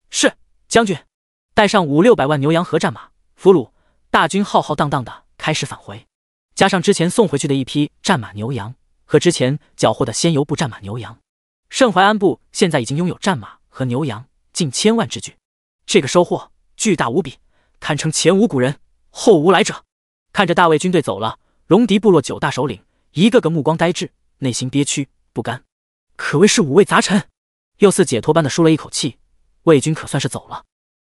是将军，带上五六百万牛羊和战马。”俘虏大军浩浩荡荡的开始返回，加上之前送回去的一批战马牛羊和之前缴获的鲜油部战马牛羊，盛淮安部现在已经拥有战马和牛羊近千万之巨。这个收获巨大无比，堪称前无古人后无来者。看着大魏军队走了，戎狄部落九大首领一个个目光呆滞，内心憋屈不甘，可谓是五味杂陈，又似解脱般的舒了一口气。魏军可算是走了，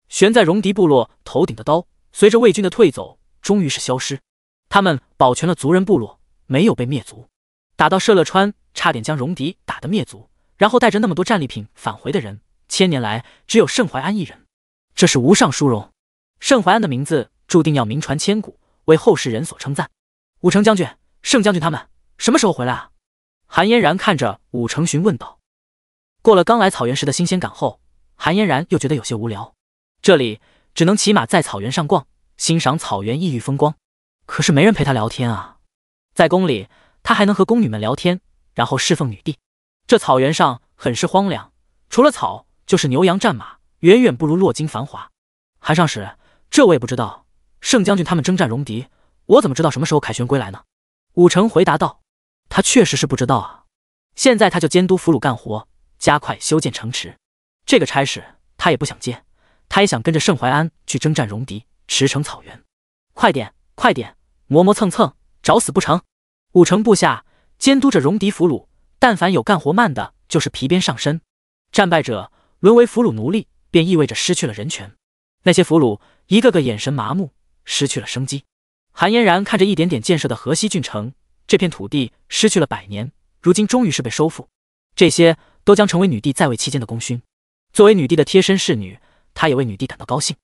悬在戎狄部落头顶的刀，随着魏军的退走，终于是消失。他们保全了族人部落，没有被灭族。打到射乐川，差点将戎狄打得灭族，然后带着那么多战利品返回的人，千年来只有盛怀安一人。这是无上殊荣，盛淮安的名字注定要名传千古，为后世人所称赞。武成将军、盛将军他们什么时候回来啊？韩嫣然看着武成寻问道。过了刚来草原时的新鲜感后，韩嫣然又觉得有些无聊。这里只能骑马在草原上逛，欣赏草原异域风光，可是没人陪他聊天啊。在宫里，他还能和宫女们聊天，然后侍奉女帝。这草原上很是荒凉，除了草就是牛羊战马。远远不如洛京繁华，韩上使，这我也不知道。盛将军他们征战戎狄，我怎么知道什么时候凯旋归来呢？武成回答道：“他确实是不知道啊。现在他就监督俘虏干活，加快修建城池。这个差事他也不想接，他也想跟着盛怀安去征战戎狄，驰骋草原。快点，快点，磨磨蹭蹭找死不成？武成部下监督着戎狄俘虏，但凡有干活慢的，就是皮鞭上身；战败者沦为俘虏奴隶。”便意味着失去了人权。那些俘虏一个个眼神麻木，失去了生机。韩嫣然看着一点点建设的河西郡城，这片土地失去了百年，如今终于是被收复。这些都将成为女帝在位期间的功勋。作为女帝的贴身侍女，她也为女帝感到高兴。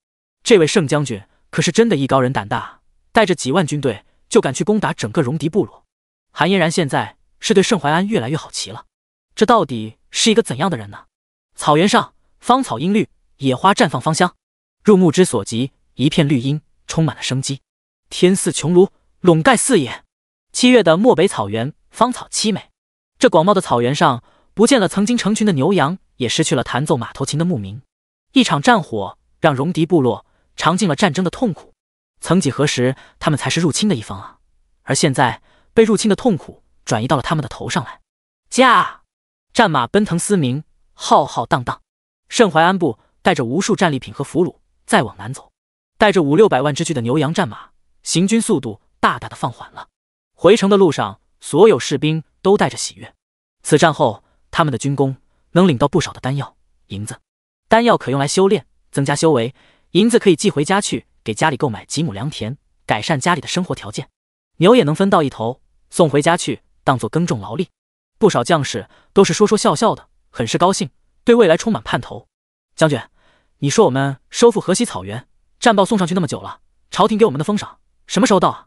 这位盛将军可是真的艺高人胆大，带着几万军队就敢去攻打整个戎狄部落。韩嫣然现在是对盛淮安越来越好奇了，这到底是一个怎样的人呢？草原上，芳草茵绿。野花绽放芳香，入目之所及，一片绿荫，充满了生机。天似穹庐，笼盖四野。七月的漠北草原，芳草凄美。这广袤的草原上，不见了曾经成群的牛羊，也失去了弹奏马头琴的牧民。一场战火，让戎狄部落尝尽了战争的痛苦。曾几何时，他们才是入侵的一方啊！而现在，被入侵的痛苦转移到了他们的头上来。驾！战马奔腾嘶鸣，浩浩荡荡。盛淮安部。带着无数战利品和俘虏，再往南走，带着五六百万之巨的牛羊战马，行军速度大大的放缓了。回城的路上，所有士兵都带着喜悦。此战后，他们的军功能领到不少的丹药、银子。丹药可用来修炼，增加修为；银子可以寄回家去，给家里购买几亩良田，改善家里的生活条件。牛也能分到一头，送回家去当做耕种劳力。不少将士都是说说笑笑的，很是高兴，对未来充满盼头。将军。你说我们收复河西草原，战报送上去那么久了，朝廷给我们的封赏什么时候到啊？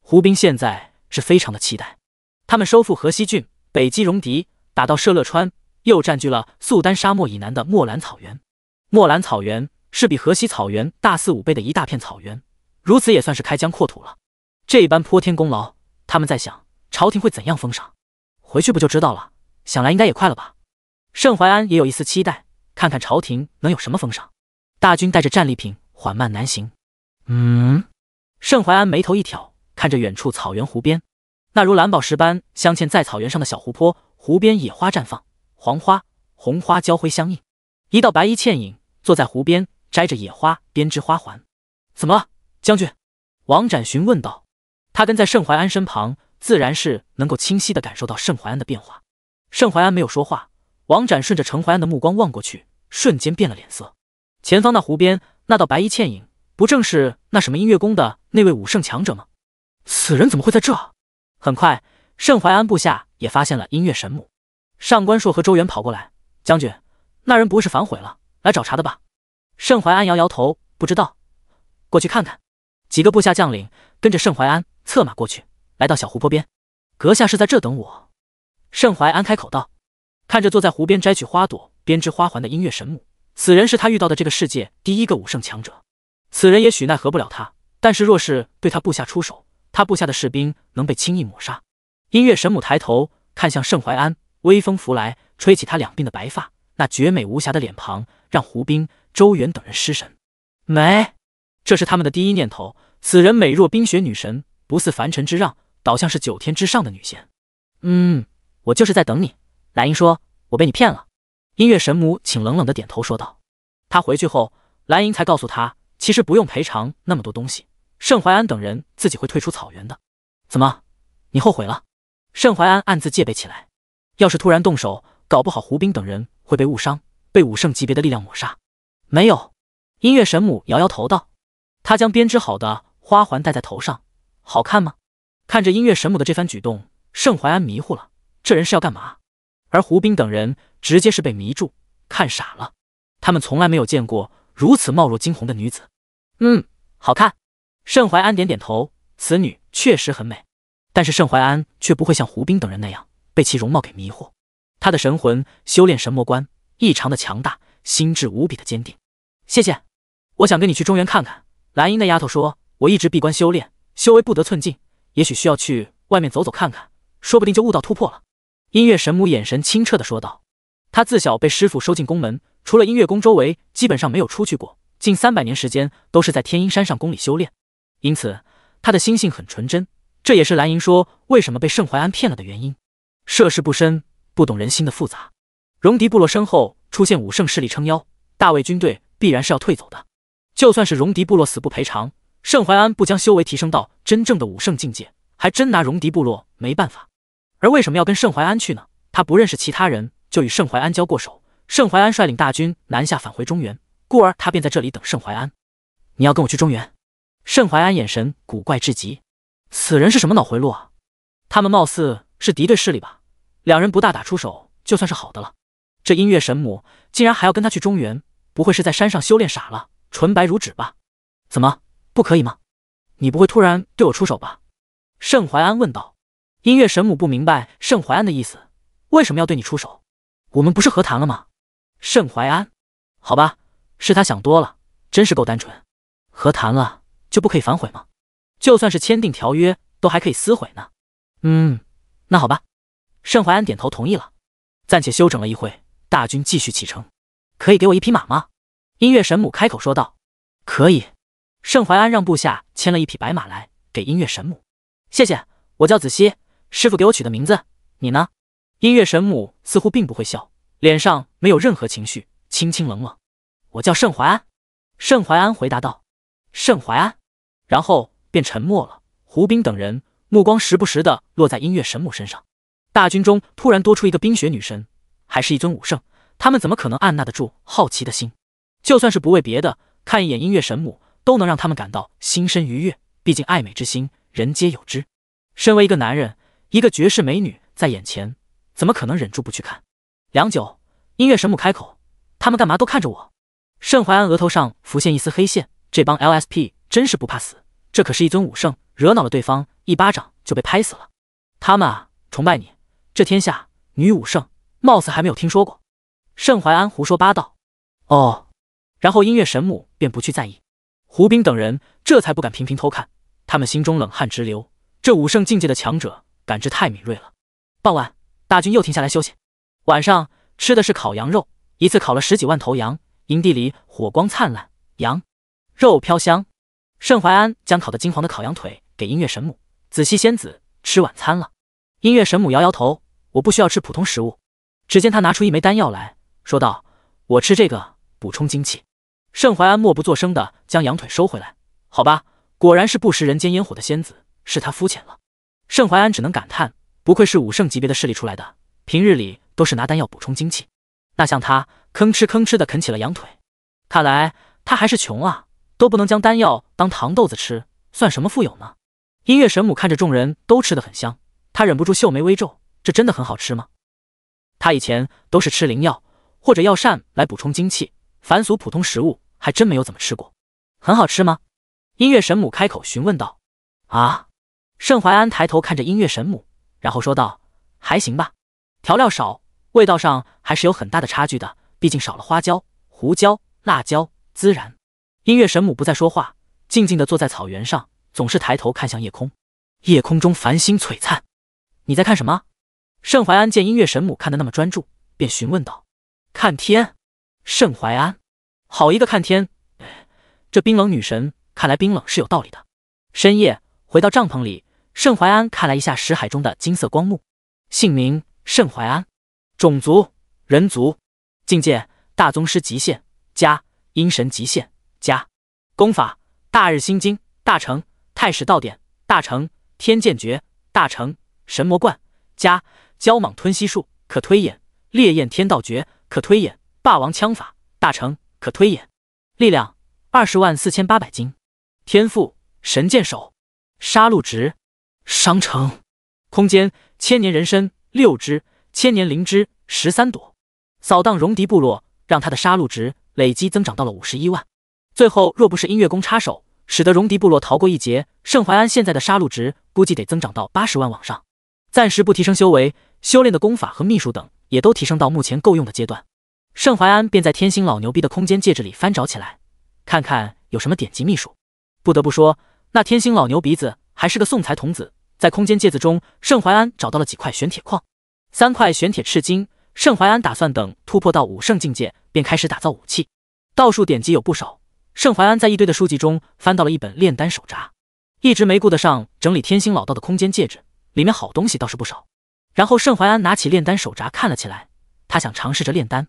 胡兵现在是非常的期待，他们收复河西郡，北击戎狄，打到射勒川，又占据了素丹沙漠以南的墨兰草原。墨兰草原是比河西草原大四五倍的一大片草原，如此也算是开疆扩土了。这一般破天功劳，他们在想朝廷会怎样封赏？回去不就知道了？想来应该也快了吧？盛怀安也有一丝期待。看看朝廷能有什么封赏？大军带着战利品缓慢南行。嗯，盛淮安眉头一挑，看着远处草原湖边那如蓝宝石般镶嵌在草原上的小湖泊，湖边野花绽放，黄花、红花交辉相映。一道白衣倩影坐在湖边摘着野花编织花环。怎么，将军？王展询问道。他跟在盛淮安身旁，自然是能够清晰的感受到盛淮安的变化。盛淮安没有说话。王展顺着盛怀安的目光望过去。瞬间变了脸色。前方那湖边那道白衣倩影，不正是那什么音乐宫的那位武圣强者吗？此人怎么会在这？很快，盛怀安部下也发现了音乐神母。上官硕和周元跑过来：“将军，那人不会是反悔了，来找茬的吧？”盛怀安摇摇头：“不知道，过去看看。”几个部下将领跟着盛怀安策马过去，来到小湖泊边。“阁下是在这等我？”盛怀安开口道，看着坐在湖边摘取花朵。编织花环的音乐神母，此人是他遇到的这个世界第一个武圣强者。此人也许奈何不了他，但是若是对他部下出手，他部下的士兵能被轻易抹杀。音乐神母抬头看向盛怀安，微风拂来，吹起他两鬓的白发，那绝美无瑕的脸庞让胡兵、周元等人失神。美，这是他们的第一念头。此人美若冰雪女神，不似凡尘之让，倒像是九天之上的女仙。嗯，我就是在等你。莱茵说：“我被你骗了。”音乐神母请冷冷的点头说道：“他回去后，蓝银才告诉他，其实不用赔偿那么多东西，盛怀安等人自己会退出草原的。怎么，你后悔了？”盛怀安暗自戒备起来，要是突然动手，搞不好胡兵等人会被误伤，被武圣级别的力量抹杀。没有，音乐神母摇摇头道：“他将编织好的花环戴在头上，好看吗？”看着音乐神母的这番举动，盛怀安迷糊了，这人是要干嘛？而胡斌等人直接是被迷住，看傻了。他们从来没有见过如此貌若惊鸿的女子。嗯，好看。盛怀安点点头，此女确实很美。但是盛怀安却不会像胡斌等人那样被其容貌给迷惑。他的神魂修炼神魔观异常的强大，心智无比的坚定。谢谢，我想跟你去中原看看。蓝英那丫头说，我一直闭关修炼，修为不得寸进，也许需要去外面走走看看，说不定就悟道突破了。音乐神母眼神清澈的说道：“他自小被师傅收进宫门，除了音乐宫周围，基本上没有出去过。近三百年时间都是在天鹰山上宫里修炼，因此他的心性很纯真。这也是蓝银说为什么被盛怀安骗了的原因。涉世不深，不懂人心的复杂。戎狄部落身后出现武圣势力撑腰，大魏军队必然是要退走的。就算是戎狄部落死不赔偿，盛怀安不将修为提升到真正的武圣境界，还真拿戎狄部落没办法。”而为什么要跟盛怀安去呢？他不认识其他人，就与盛怀安交过手。盛怀安率领大军南下，返回中原，故而他便在这里等盛怀安。你要跟我去中原？盛怀安眼神古怪至极，此人是什么脑回路啊？他们貌似是敌对势力吧？两人不大打出手就算是好的了。这音乐神母竟然还要跟他去中原，不会是在山上修炼傻了，纯白如纸吧？怎么不可以吗？你不会突然对我出手吧？盛怀安问道。音乐神母不明白盛淮安的意思，为什么要对你出手？我们不是和谈了吗？盛淮安，好吧，是他想多了，真是够单纯。和谈了就不可以反悔吗？就算是签订条约，都还可以撕毁呢。嗯，那好吧。盛淮安点头同意了。暂且休整了一会，大军继续启程。可以给我一匹马吗？音乐神母开口说道。可以。盛淮安让部下牵了一匹白马来给音乐神母。谢谢，我叫子熙。师傅给我取的名字，你呢？音乐神母似乎并不会笑，脸上没有任何情绪，清清冷冷。我叫盛淮安。盛淮安回答道：“盛淮安。”然后便沉默了。胡斌等人目光时不时的落在音乐神母身上。大军中突然多出一个冰雪女神，还是一尊武圣，他们怎么可能按捺得住好奇的心？就算是不为别的，看一眼音乐神母都能让他们感到心生愉悦。毕竟爱美之心，人皆有之。身为一个男人。一个绝世美女在眼前，怎么可能忍住不去看？良久，音乐神母开口：“他们干嘛都看着我？”盛淮安额头上浮现一丝黑线，这帮 LSP 真是不怕死，这可是一尊武圣，惹恼了对方，一巴掌就被拍死了。他们啊，崇拜你，这天下女武圣，貌似还没有听说过。盛淮安胡说八道，哦。然后音乐神母便不去在意，胡斌等人这才不敢频频偷看，他们心中冷汗直流，这武圣境界的强者。感知太敏锐了。傍晚，大军又停下来休息。晚上吃的是烤羊肉，一次烤了十几万头羊，营地里火光灿烂，羊肉飘香。盛淮安将烤得金黄的烤羊腿给音乐神母紫曦仙子吃晚餐了。音乐神母摇摇头：“我不需要吃普通食物。”只见她拿出一枚丹药来，说道：“我吃这个补充精气。”盛淮安默不作声的将羊腿收回来。好吧，果然是不食人间烟火的仙子，是他肤浅了。盛淮安只能感叹，不愧是武圣级别的势力出来的，平日里都是拿丹药补充精气。那像他吭哧吭哧地啃起了羊腿，看来他还是穷啊，都不能将丹药当糖豆子吃，算什么富有呢？音乐神母看着众人都吃得很香，他忍不住秀眉微皱，这真的很好吃吗？他以前都是吃灵药或者药膳来补充精气，凡俗普通食物还真没有怎么吃过。很好吃吗？音乐神母开口询问道。啊。盛怀安抬头看着音乐神母，然后说道：“还行吧，调料少，味道上还是有很大的差距的，毕竟少了花椒、胡椒、辣椒、孜然。”音乐神母不再说话，静静的坐在草原上，总是抬头看向夜空。夜空中繁星璀璨。你在看什么？盛怀安见音乐神母看的那么专注，便询问道：“看天。”盛怀安，好一个看天！这冰冷女神，看来冰冷是有道理的。深夜回到帐篷里。盛怀安看了一下石海中的金色光幕，姓名盛怀安，种族人族，境界大宗师极限加阴神极限加，功法大日心经大成、太史道典大成、天剑诀大成、神魔贯。加蛟蟒吞息术可推演、烈焰天道诀可推演、霸王枪法大成可推演，力量二十万四千八百斤，天赋神箭手，杀戮值。商城空间，千年人参六支，千年灵芝十三朵。扫荡戎狄部落，让他的杀戮值累计增长到了五十一万。最后，若不是音乐宫插手，使得戎狄部落逃过一劫，盛淮安现在的杀戮值估计得增长到八十万往上。暂时不提升修为，修炼的功法和秘术等也都提升到目前够用的阶段。盛淮安便在天星老牛逼的空间戒指里翻找起来，看看有什么典籍秘术。不得不说，那天星老牛鼻子还是个送财童子。在空间戒指中，盛淮安找到了几块玄铁矿，三块玄铁赤金。盛淮安打算等突破到武圣境界，便开始打造武器。道术典籍有不少，盛淮安在一堆的书籍中翻到了一本炼丹手札，一直没顾得上整理。天星老道的空间戒指里面好东西倒是不少。然后盛淮安拿起炼丹手札看了起来，他想尝试着炼丹。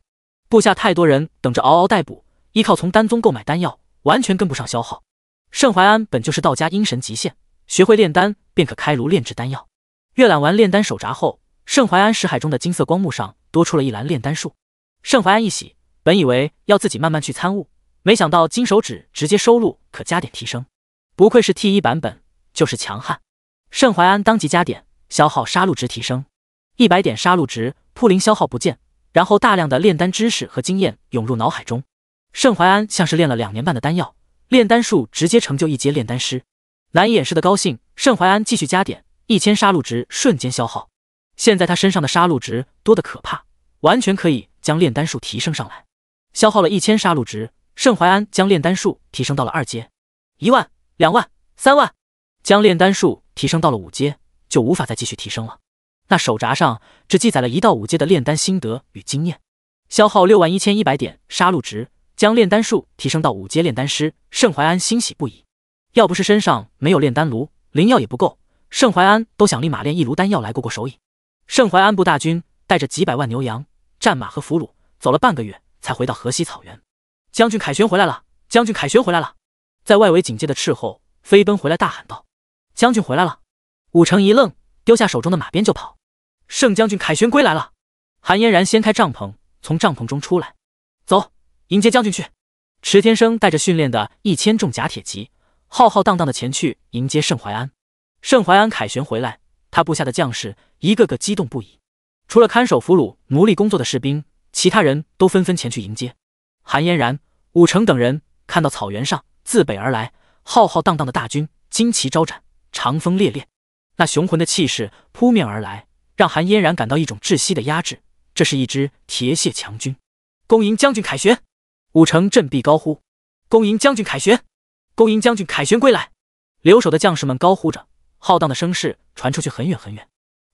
部下太多人等着嗷嗷待哺，依靠从丹宗购买丹药，完全跟不上消耗。盛淮安本就是道家阴神极限。学会炼丹，便可开炉炼制丹药。阅览完炼丹手札后，盛怀安识海中的金色光幕上多出了一栏炼丹术。盛怀安一喜，本以为要自己慢慢去参悟，没想到金手指直接收录，可加点提升。不愧是 T 一版本，就是强悍。盛怀安当即加点，消耗杀戮值提升一百点杀戮值，扑灵消耗不见。然后大量的炼丹知识和经验涌入脑海中。盛怀安像是练了两年半的丹药，炼丹术直接成就一阶炼丹师。难以掩饰的高兴，盛淮安继续加点，一千杀戮值瞬间消耗。现在他身上的杀戮值多得可怕，完全可以将炼丹术提升上来。消耗了一千杀戮值，盛淮安将炼丹术提升到了二阶。一万、两万、三万，将炼丹术提升到了五阶，就无法再继续提升了。那手札上只记载了一到五阶的炼丹心得与经验。消耗六万一千一百点杀戮值，将炼丹术提升到五阶炼丹师，盛淮安欣喜不已。要不是身上没有炼丹炉，灵药也不够，盛淮安都想立马炼一炉丹药来过过手瘾。盛淮安部大军带着几百万牛羊、战马和俘虏，走了半个月才回到河西草原。将军凯旋回来了！将军凯旋回来了！在外围警戒的斥候飞奔回来大喊道：“将军回来了！”武成一愣，丢下手中的马鞭就跑。盛将军凯旋归来了！韩嫣然掀开帐篷，从帐篷中出来，走，迎接将军去。池天生带着训练的一千重甲铁骑。浩浩荡荡的前去迎接盛淮安，盛淮安凯旋回来，他部下的将士一个个激动不已。除了看守俘虏、奴隶工作的士兵，其他人都纷纷前去迎接。韩嫣然、武成等人看到草原上自北而来、浩浩荡荡的大军，旌旗招展，长风烈烈，那雄浑的气势扑面而来，让韩嫣然感到一种窒息的压制。这是一支铁血强军，恭迎将军凯旋！武成振臂高呼，恭迎将军凯旋！勾引将军凯旋归来，留守的将士们高呼着，浩荡的声势传出去很远很远。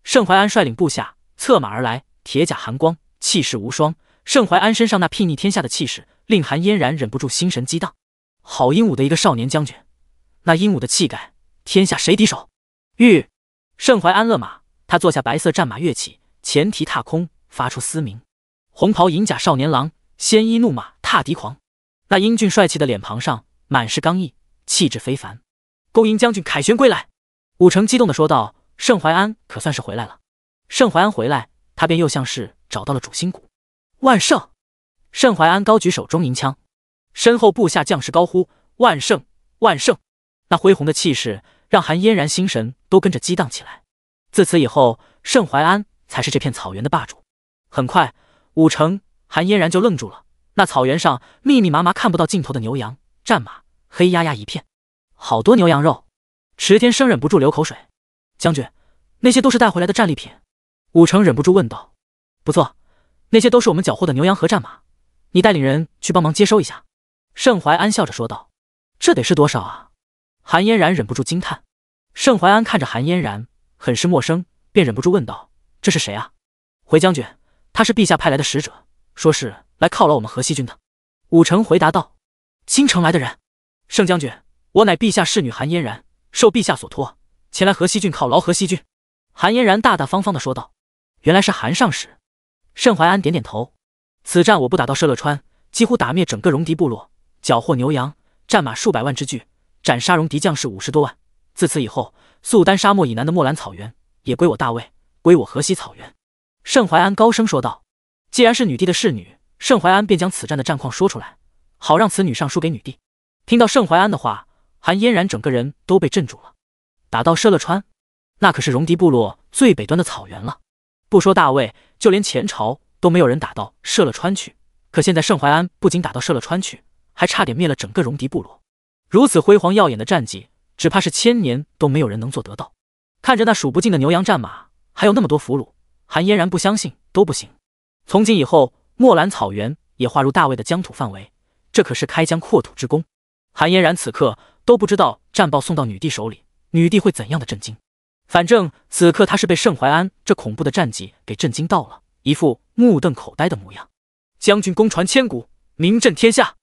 盛怀安率领部下策马而来，铁甲寒光，气势无双。盛怀安身上那睥睨天下的气势，令韩嫣然忍不住心神激荡。好英武的一个少年将军，那英武的气概，天下谁敌手？欲盛怀安勒马，他坐下白色战马，跃起前蹄踏空，发出嘶鸣。红袍银甲少年郎，鲜衣怒马踏敌狂。那英俊帅气的脸庞上。满是刚毅，气质非凡，勾迎将军凯旋归来。武成激动地说道：“盛淮安可算是回来了。盛淮安回来，他便又像是找到了主心骨。”万圣！盛淮安高举手中银枪，身后部下将士高呼：“万圣！万圣！”那恢宏的气势让韩嫣然心神都跟着激荡起来。自此以后，盛淮安才是这片草原的霸主。很快，武成、韩嫣然就愣住了。那草原上密密麻麻、看不到尽头的牛羊。战马黑压压一片，好多牛羊肉，池天生忍不住流口水。将军，那些都是带回来的战利品。武成忍不住问道：“不错，那些都是我们缴获的牛羊和战马，你带领人去帮忙接收一下。”盛怀安笑着说道：“这得是多少啊？”韩嫣然忍不住惊叹。盛怀安看着韩嫣然，很是陌生，便忍不住问道：“这是谁啊？”回将军，他是陛下派来的使者，说是来犒劳我们河西军的。”武成回答道。京城来的人，盛将军，我乃陛下侍女韩嫣然，受陛下所托前来河西郡犒劳河西郡。韩嫣然大大方方的说道：“原来是韩上使。”盛怀安点点头：“此战我不打到射勒川，几乎打灭整个戎狄部落，缴获牛羊战马数百万之巨，斩杀戎狄将士五十多万。自此以后，素丹沙漠以南的墨兰草原也归我大魏，归我河西草原。”盛怀安高声说道：“既然是女帝的侍女，盛怀安便将此战的战况说出来。”好让此女上书给女帝。听到盛淮安的话，韩嫣然整个人都被镇住了。打到射勒川，那可是戎狄部落最北端的草原了。不说大魏，就连前朝都没有人打到射勒川去。可现在盛淮安不仅打到射勒川去，还差点灭了整个戎狄部落。如此辉煌耀眼的战绩，只怕是千年都没有人能做得到。看着那数不尽的牛羊战马，还有那么多俘虏，韩嫣然不相信都不行。从今以后，墨兰草原也划入大魏的疆土范围。这可是开疆扩土之功，韩嫣然此刻都不知道战报送到女帝手里，女帝会怎样的震惊。反正此刻她是被盛淮安这恐怖的战绩给震惊到了，一副目瞪口呆的模样。将军功传千古，名震天下，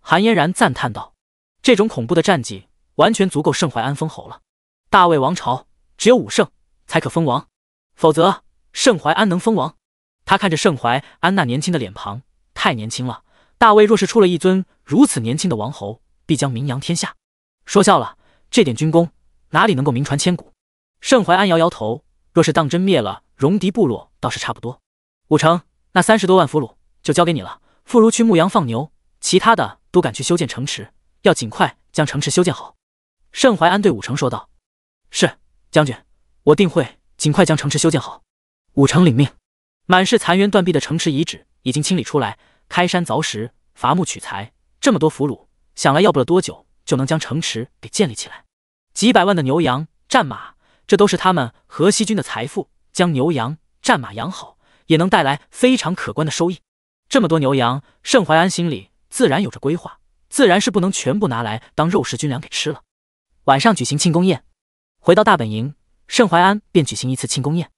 韩嫣然赞叹道：“这种恐怖的战绩，完全足够盛淮安封侯了。大魏王朝只有武圣才可封王，否则盛淮安能封王？”他看着盛淮安那年轻的脸庞，太年轻了。大卫若是出了一尊如此年轻的王侯，必将名扬天下。说笑了，这点军功哪里能够名传千古？盛怀安摇摇头。若是当真灭了戎狄部落，倒是差不多。武成，那三十多万俘虏就交给你了，妇孺去牧羊放牛，其他的都赶去修建城池，要尽快将城池修建好。盛怀安对武成说道：“是，将军，我定会尽快将城池修建好。”武成领命。满是残垣断壁的城池遗址已经清理出来。开山凿石，伐木取材，这么多俘虏，想来要不了多久就能将城池给建立起来。几百万的牛羊、战马，这都是他们河西军的财富。将牛羊、战马养好，也能带来非常可观的收益。这么多牛羊，盛淮安心里自然有着规划，自然是不能全部拿来当肉食军粮给吃了。晚上举行庆功宴，回到大本营，盛淮安便举行一次庆功宴。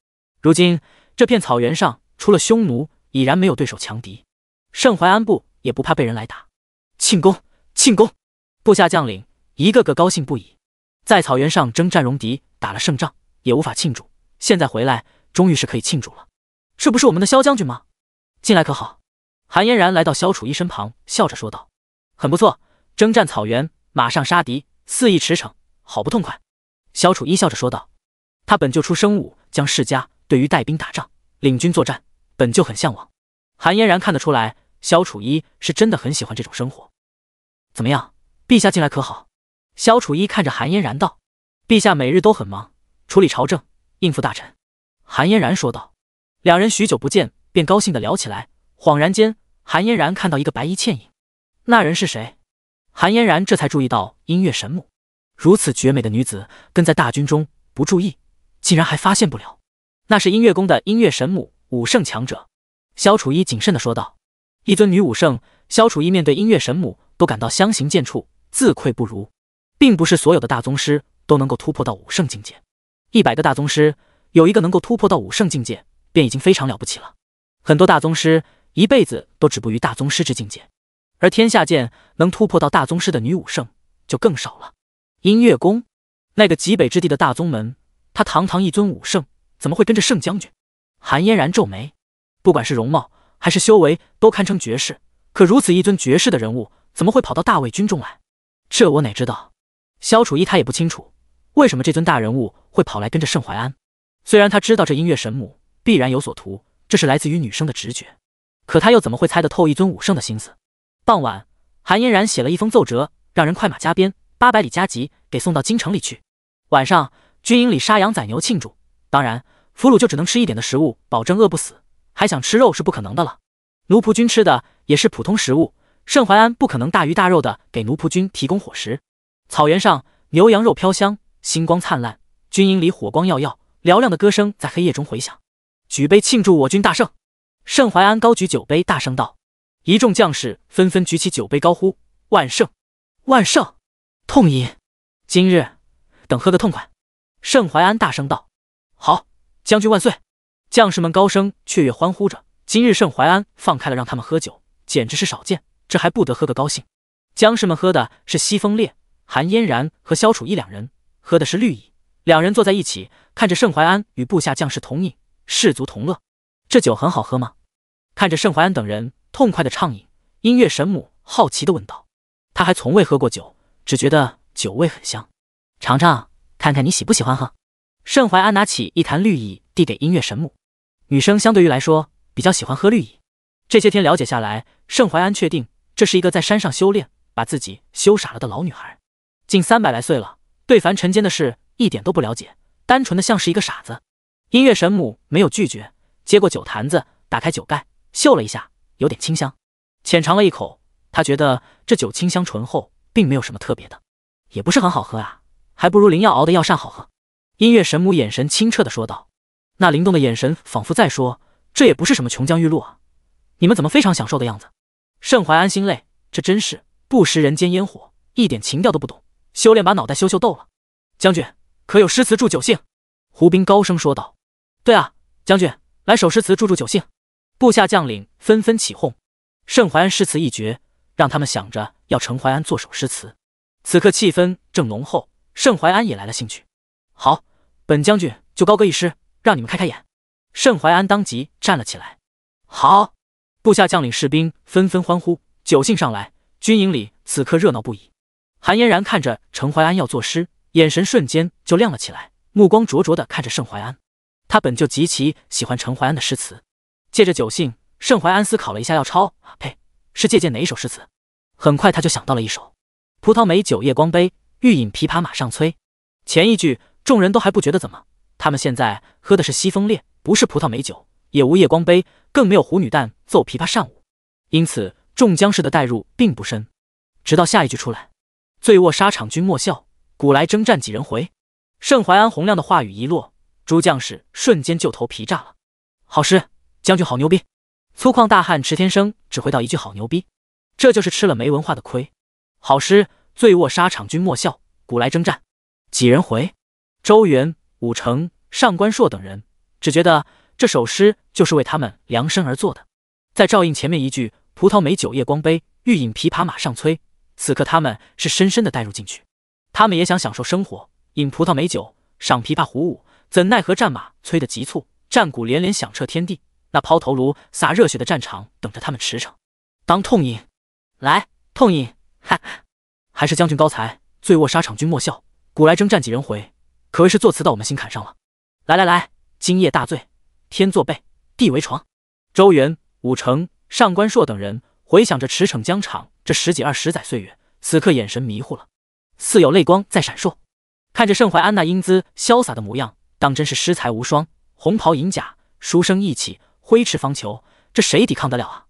如今这片草原上，除了匈奴，已然没有对手强敌。盛淮安部也不怕被人来打，庆功！庆功！部下将领一个个高兴不已，在草原上征战戎狄，打了胜仗也无法庆祝，现在回来，终于是可以庆祝了。这不是我们的萧将军吗？进来可好？韩嫣然来到萧楚一身旁，笑着说道：“很不错，征战草原，马上杀敌，肆意驰骋，好不痛快。”萧楚一笑着说道：“他本就出生武将世家，对于带兵打仗、领军作战，本就很向往。”韩嫣然看得出来。萧楚一是真的很喜欢这种生活，怎么样，陛下近来可好？萧楚一看着韩嫣然道：“陛下每日都很忙，处理朝政，应付大臣。”韩嫣然说道。两人许久不见，便高兴的聊起来。恍然间，韩嫣然看到一个白衣倩影，那人是谁？韩嫣然这才注意到音乐神母，如此绝美的女子，跟在大军中不注意，竟然还发现不了。那是音乐宫的音乐神母，武圣强者。萧楚一谨慎的说道。一尊女武圣，萧楚依面对音乐神母，都感到相形见绌，自愧不如。并不是所有的大宗师都能够突破到武圣境界，一百个大宗师，有一个能够突破到武圣境界，便已经非常了不起了。很多大宗师一辈子都止步于大宗师之境界，而天下剑能突破到大宗师的女武圣就更少了。音乐宫那个极北之地的大宗门，他堂堂一尊武圣，怎么会跟着圣将军？韩嫣然皱眉，不管是容貌。还是修为都堪称绝世，可如此一尊绝世的人物，怎么会跑到大魏军中来？这我哪知道？萧楚一他也不清楚，为什么这尊大人物会跑来跟着盛淮安。虽然他知道这音乐神母必然有所图，这是来自于女生的直觉，可他又怎么会猜得透一尊武圣的心思？傍晚，韩嫣然写了一封奏折，让人快马加鞭，八百里加急给送到京城里去。晚上，军营里杀羊宰牛庆祝，当然俘虏就只能吃一点的食物，保证饿不死。还想吃肉是不可能的了，奴仆军吃的也是普通食物，盛淮安不可能大鱼大肉的给奴仆军提供伙食。草原上牛羊肉飘香，星光灿烂，军营里火光耀耀，嘹亮的歌声在黑夜中回响。举杯庆祝我军大胜！盛淮安高举酒杯，大声道：“一众将士纷纷举起酒杯，高呼万圣万圣，痛饮！今日等喝个痛快！”盛淮安大声道：“好，将军万岁！”将士们高声雀跃欢呼着，今日盛淮安放开了让他们喝酒，简直是少见，这还不得喝个高兴？将士们喝的是西风烈，韩嫣然和萧楚一两人喝的是绿蚁，两人坐在一起看着盛淮安与部下将士同饮，士卒同乐。这酒很好喝吗？看着盛淮安等人痛快的畅饮，音乐神母好奇的问道，他还从未喝过酒，只觉得酒味很香，尝尝看看你喜不喜欢喝。盛淮安拿起一坛绿蚁递给音乐神母。女生相对于来说比较喜欢喝绿蚁。这些天了解下来，盛怀安确定这是一个在山上修炼，把自己修傻了的老女孩，近三百来岁了，对凡尘间的事一点都不了解，单纯的像是一个傻子。音乐神母没有拒绝，接过酒坛子，打开酒盖，嗅了一下，有点清香，浅尝了一口，他觉得这酒清香醇厚，并没有什么特别的，也不是很好喝啊，还不如林耀熬的药膳好喝。音乐神母眼神清澈的说道。那灵动的眼神，仿佛在说：“这也不是什么琼浆玉露啊，你们怎么非常享受的样子？”盛怀安心累，这真是不食人间烟火，一点情调都不懂。修炼把脑袋修修逗了。将军可有诗词助酒兴？胡兵高声说道：“对啊，将军来首诗词助助酒兴。”部下将领纷纷起哄。盛怀安诗词一绝，让他们想着要盛怀安作首诗词。此刻气氛正浓厚，盛怀安也来了兴趣。好，本将军就高歌一诗。让你们开开眼！盛怀安当即站了起来。好，部下将领士兵纷纷欢呼。酒兴上来，军营里此刻热闹不已。韩嫣然看着陈怀安要作诗，眼神瞬间就亮了起来，目光灼灼的看着盛怀安。他本就极其喜欢陈怀安的诗词，借着酒兴，盛怀安思考了一下，要抄啊呸，是借鉴哪一首诗词？很快他就想到了一首：“葡萄美酒夜光杯，欲饮琵琶马上催。”前一句，众人都还不觉得怎么。他们现在喝的是西风烈，不是葡萄美酒，也无夜光杯，更没有虎女旦奏琵琶善舞，因此众将士的代入并不深。直到下一句出来：“醉卧沙场君莫笑，古来征战几人回。”盛淮安洪亮的话语一落，诸将士瞬间就头皮炸了。好诗，将军好牛逼！粗犷大汉池天生只回到一句“好牛逼”，这就是吃了没文化的亏。好诗，醉卧沙场君莫笑，古来征战几人回？周元。武成、上官硕等人只觉得这首诗就是为他们量身而作的，在照应前面一句“葡萄美酒夜光杯，欲饮琵琶马上催”。此刻他们是深深的带入进去，他们也想享受生活，饮葡萄美酒，赏琵琶胡舞，怎奈何战马催得急促，战鼓连连响彻天地，那抛头颅洒热血的战场等着他们驰骋。当痛饮，来痛饮，哈哈，还是将军高才，醉卧沙场君莫笑，古来征战几人回。可谓是作词到我们心坎上了。来来来，今夜大醉，天作被，地为床。周元、武成、上官硕等人回想着驰骋疆场这十几二十载岁月，此刻眼神迷糊了，似有泪光在闪烁。看着盛怀安那英姿潇洒的模样，当真是诗才无双，红袍银甲，书生意气，挥斥方遒，这谁抵抗得了啊？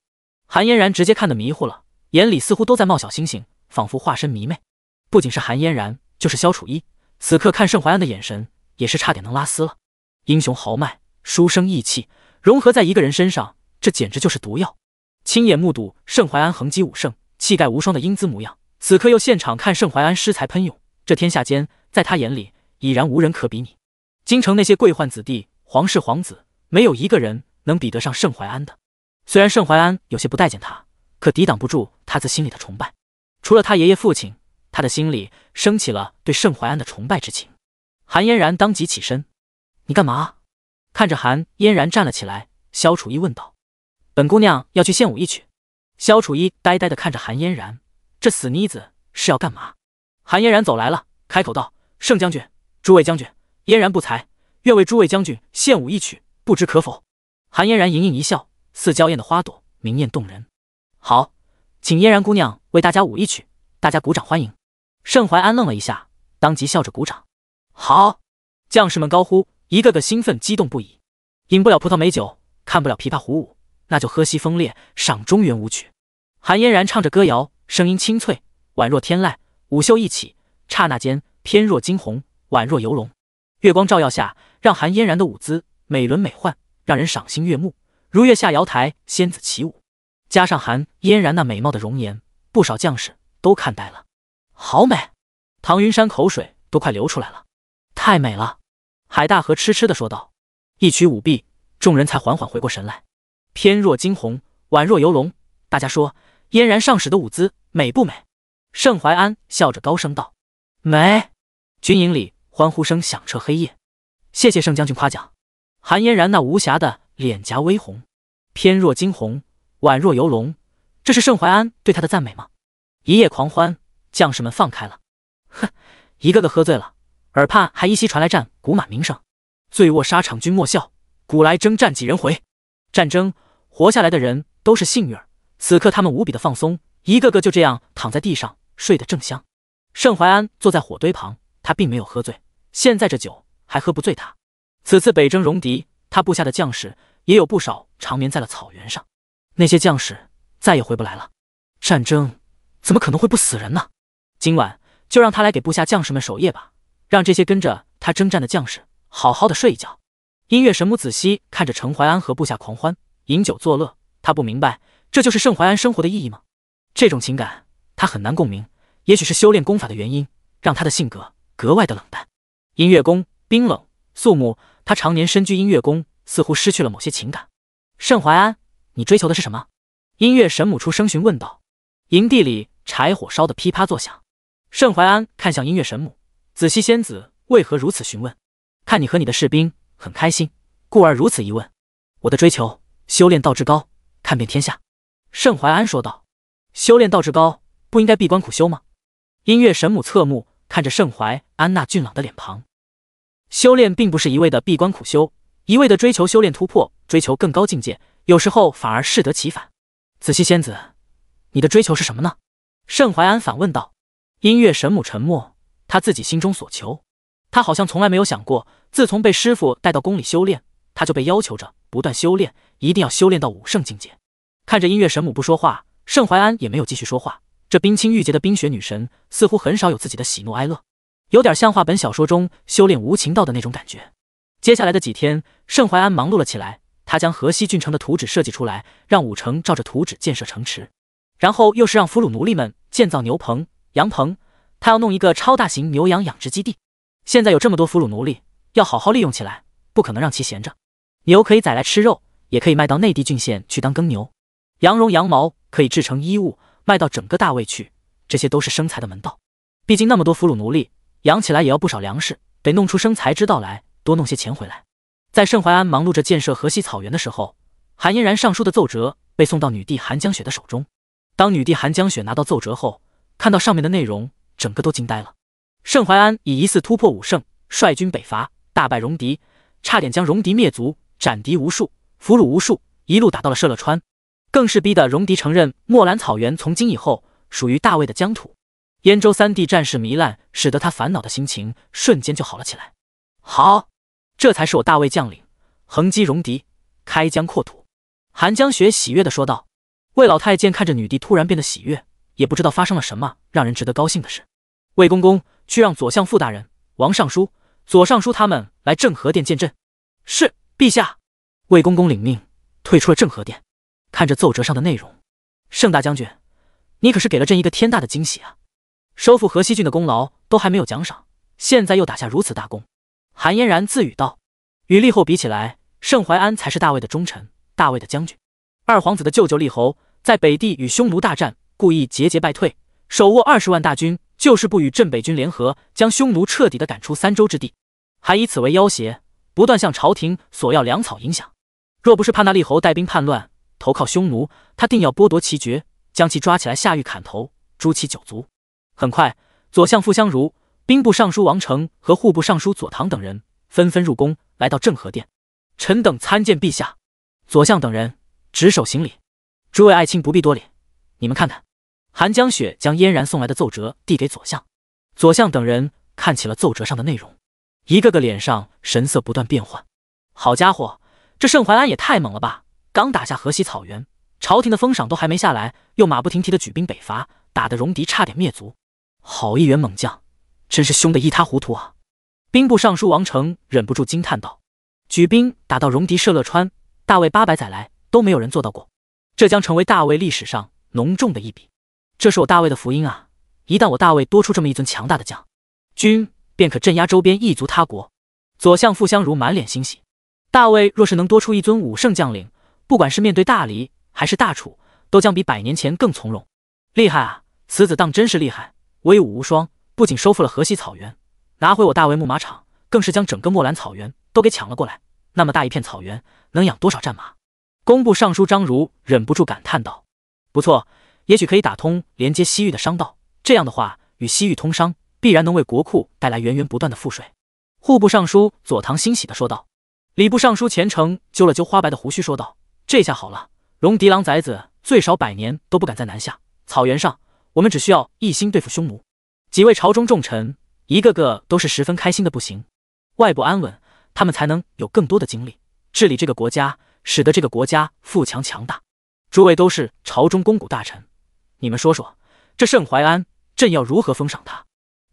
韩嫣然直接看得迷糊了，眼里似乎都在冒小星星，仿佛化身迷妹。不仅是韩嫣然，就是萧楚一。此刻看盛淮安的眼神，也是差点能拉丝了。英雄豪迈，书生意气，融合在一个人身上，这简直就是毒药。亲眼目睹盛淮安横击武圣，气概无双的英姿模样，此刻又现场看盛淮安诗才喷涌，这天下间，在他眼里已然无人可比拟。京城那些贵宦子弟、皇室皇子，没有一个人能比得上盛淮安的。虽然盛淮安有些不待见他，可抵挡不住他自心里的崇拜。除了他爷爷、父亲。他的心里升起了对盛淮安的崇拜之情。韩嫣然当即起身：“你干嘛？”看着韩嫣然站了起来，萧楚一问道：“本姑娘要去献舞一曲。”萧楚一呆呆的看着韩嫣然，这死妮子是要干嘛？韩嫣然走来了，开口道：“盛将军，诸位将军，嫣然不才，愿为诸位将军献舞一曲，不知可否？”韩嫣然盈盈一笑，似娇艳的花朵，明艳动人。好，请嫣然姑娘为大家舞一曲，大家鼓掌欢迎。盛淮安愣了一下，当即笑着鼓掌。好，将士们高呼，一个个兴奋激动不已。饮不了葡萄美酒，看不了琵琶胡舞，那就喝西风烈，赏中原舞曲。韩嫣然唱着歌谣，声音清脆，宛若天籁。舞袖一起，刹那间翩若惊鸿，宛若游龙。月光照耀下，让韩嫣然的舞姿美轮美奂，让人赏心悦目，如月下瑶台仙子起舞。加上韩嫣然那美貌的容颜，不少将士都看呆了。好美，唐云山口水都快流出来了，太美了！海大河痴痴的说道。一曲舞毕，众人才缓缓回过神来。翩若惊鸿，宛若游龙。大家说，嫣然上使的舞姿美不美？盛怀安笑着高声道：“美！”军营里欢呼声响彻黑夜。谢谢盛将军夸奖。韩嫣然那无暇的脸颊微红，翩若惊鸿，宛若游龙。这是盛怀安对他的赞美吗？一夜狂欢。将士们放开了，哼，一个个喝醉了，耳畔还依稀传来战鼓马鸣声。醉卧沙场君莫笑，古来征战几人回。战争活下来的人都是幸运儿，此刻他们无比的放松，一个个就这样躺在地上睡得正香。盛淮安坐在火堆旁，他并没有喝醉，现在这酒还喝不醉他。此次北征戎狄，他部下的将士也有不少长眠在了草原上，那些将士再也回不来了。战争怎么可能会不死人呢？今晚就让他来给部下将士们守夜吧，让这些跟着他征战的将士好好的睡一觉。音乐神母子熙看着程怀安和部下狂欢、饮酒作乐，他不明白这就是盛怀安生活的意义吗？这种情感他很难共鸣，也许是修炼功法的原因，让他的性格格外的冷淡。音乐宫冰冷肃穆，他常年身居音乐宫，似乎失去了某些情感。盛怀安，你追求的是什么？音乐神母出声询问道。营地里柴火烧得噼啪作响。盛淮安看向音乐神母紫曦仙子，为何如此询问？看你和你的士兵很开心，故而如此一问。我的追求，修炼道至高，看遍天下。盛淮安说道：“修炼道至高，不应该闭关苦修吗？”音乐神母侧目看着盛淮安那俊朗的脸庞，修炼并不是一味的闭关苦修，一味的追求修炼突破，追求更高境界，有时候反而适得其反。紫曦仙子，你的追求是什么呢？盛淮安反问道。音乐神母沉默，他自己心中所求，他好像从来没有想过。自从被师傅带到宫里修炼，他就被要求着不断修炼，一定要修炼到武圣境界。看着音乐神母不说话，盛怀安也没有继续说话。这冰清玉洁的冰雪女神似乎很少有自己的喜怒哀乐，有点像话本小说中修炼无情道的那种感觉。接下来的几天，盛怀安忙碌了起来，他将河西郡城的图纸设计出来，让武城照着图纸建设城池，然后又是让俘虏奴隶们建造牛棚。杨鹏，他要弄一个超大型牛羊养殖基地。现在有这么多俘虏奴隶，要好好利用起来，不可能让其闲着。牛可以宰来吃肉，也可以卖到内地郡县去当耕牛；羊绒、羊毛可以制成衣物，卖到整个大魏去。这些都是生财的门道。毕竟那么多俘虏奴隶养起来也要不少粮食，得弄出生财之道来，多弄些钱回来。在盛淮安忙碌着建设河西草原的时候，韩嫣然上书的奏折被送到女帝韩江雪的手中。当女帝韩江雪拿到奏折后，看到上面的内容，整个都惊呆了。盛淮安以疑似突破武圣，率军北伐，大败戎狄，差点将戎狄灭族，斩敌无数，俘虏无数，一路打到了射乐川，更是逼得戎狄承认漠兰草原从今以后属于大魏的疆土。燕州三地战事糜烂，使得他烦恼的心情瞬间就好了起来。好，这才是我大魏将领横击戎狄，开疆扩土。韩江雪喜悦地说道。魏老太监看着女帝突然变得喜悦。也不知道发生了什么让人值得高兴的事。魏公公去让左相傅大人、王尚书、左尚书他们来郑和殿见朕。是，陛下。魏公公领命，退出了郑和殿。看着奏折上的内容，盛大将军，你可是给了朕一个天大的惊喜啊！收复河西郡的功劳都还没有奖赏，现在又打下如此大功。韩嫣然自语道：“与立后比起来，盛淮安才是大魏的忠臣，大魏的将军。二皇子的舅舅立侯，在北地与匈奴大战。”故意节节败退，手握二十万大军，就是不与镇北军联合，将匈奴彻底的赶出三州之地，还以此为要挟，不断向朝廷索要粮草影响。若不是怕那利侯带兵叛乱，投靠匈奴，他定要剥夺其爵，将其抓起来下狱砍头，诛其九族。很快，左相傅相如、兵部尚书王成和户部尚书左唐等人纷纷入宫，来到正和殿。臣等参见陛下。左相等人执手行礼。诸位爱卿不必多礼。你们看看。韩江雪将嫣然送来的奏折递给左相，左相等人看起了奏折上的内容，一个个脸上神色不断变换。好家伙，这盛淮安也太猛了吧！刚打下河西草原，朝廷的封赏都还没下来，又马不停蹄的举兵北伐，打得戎狄差点灭族。好一员猛将，真是凶得一塌糊涂啊！兵部尚书王成忍不住惊叹道：“举兵打到戎狄射乐川，大魏八百载来都没有人做到过，这将成为大魏历史上浓重的一笔。”这是我大魏的福音啊！一旦我大魏多出这么一尊强大的将军，便可镇压周边异族他国。左相傅相如满脸欣喜。大魏若是能多出一尊武圣将领，不管是面对大黎还是大楚，都将比百年前更从容。厉害啊！此子当真是厉害，威武无双。不仅收复了河西草原，拿回我大魏牧马场，更是将整个墨兰草原都给抢了过来。那么大一片草原，能养多少战马？工部尚书张如忍不住感叹道：“不错。”也许可以打通连接西域的商道，这样的话，与西域通商必然能为国库带来源源不断的赋税。户部尚书佐藤欣喜的说道。礼部尚书钱程揪了揪花白的胡须说道：“这下好了，龙迪狼崽子最少百年都不敢再南下草原上，我们只需要一心对付匈奴。”几位朝中重臣一个个都是十分开心的不行。外部安稳，他们才能有更多的精力治理这个国家，使得这个国家富强强大。诸位都是朝中肱骨大臣。你们说说，这盛淮安，朕要如何封赏他？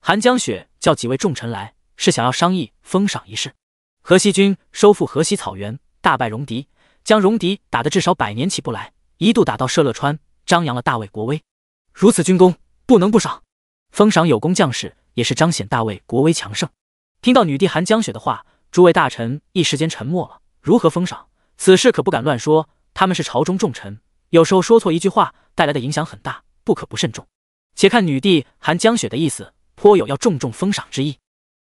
韩江雪叫几位重臣来，是想要商议封赏一事。河西军收复河西草原，大败戎狄，将戎狄打得至少百年起不来，一度打到射乐川，张扬了大魏国威。如此军功，不能不赏。封赏有功将士，也是彰显大魏国威强盛。听到女帝韩江雪的话，诸位大臣一时间沉默了。如何封赏？此事可不敢乱说。他们是朝中重臣，有时候说错一句话。带来的影响很大，不可不慎重。且看女帝含江雪的意思，颇有要重重封赏之意。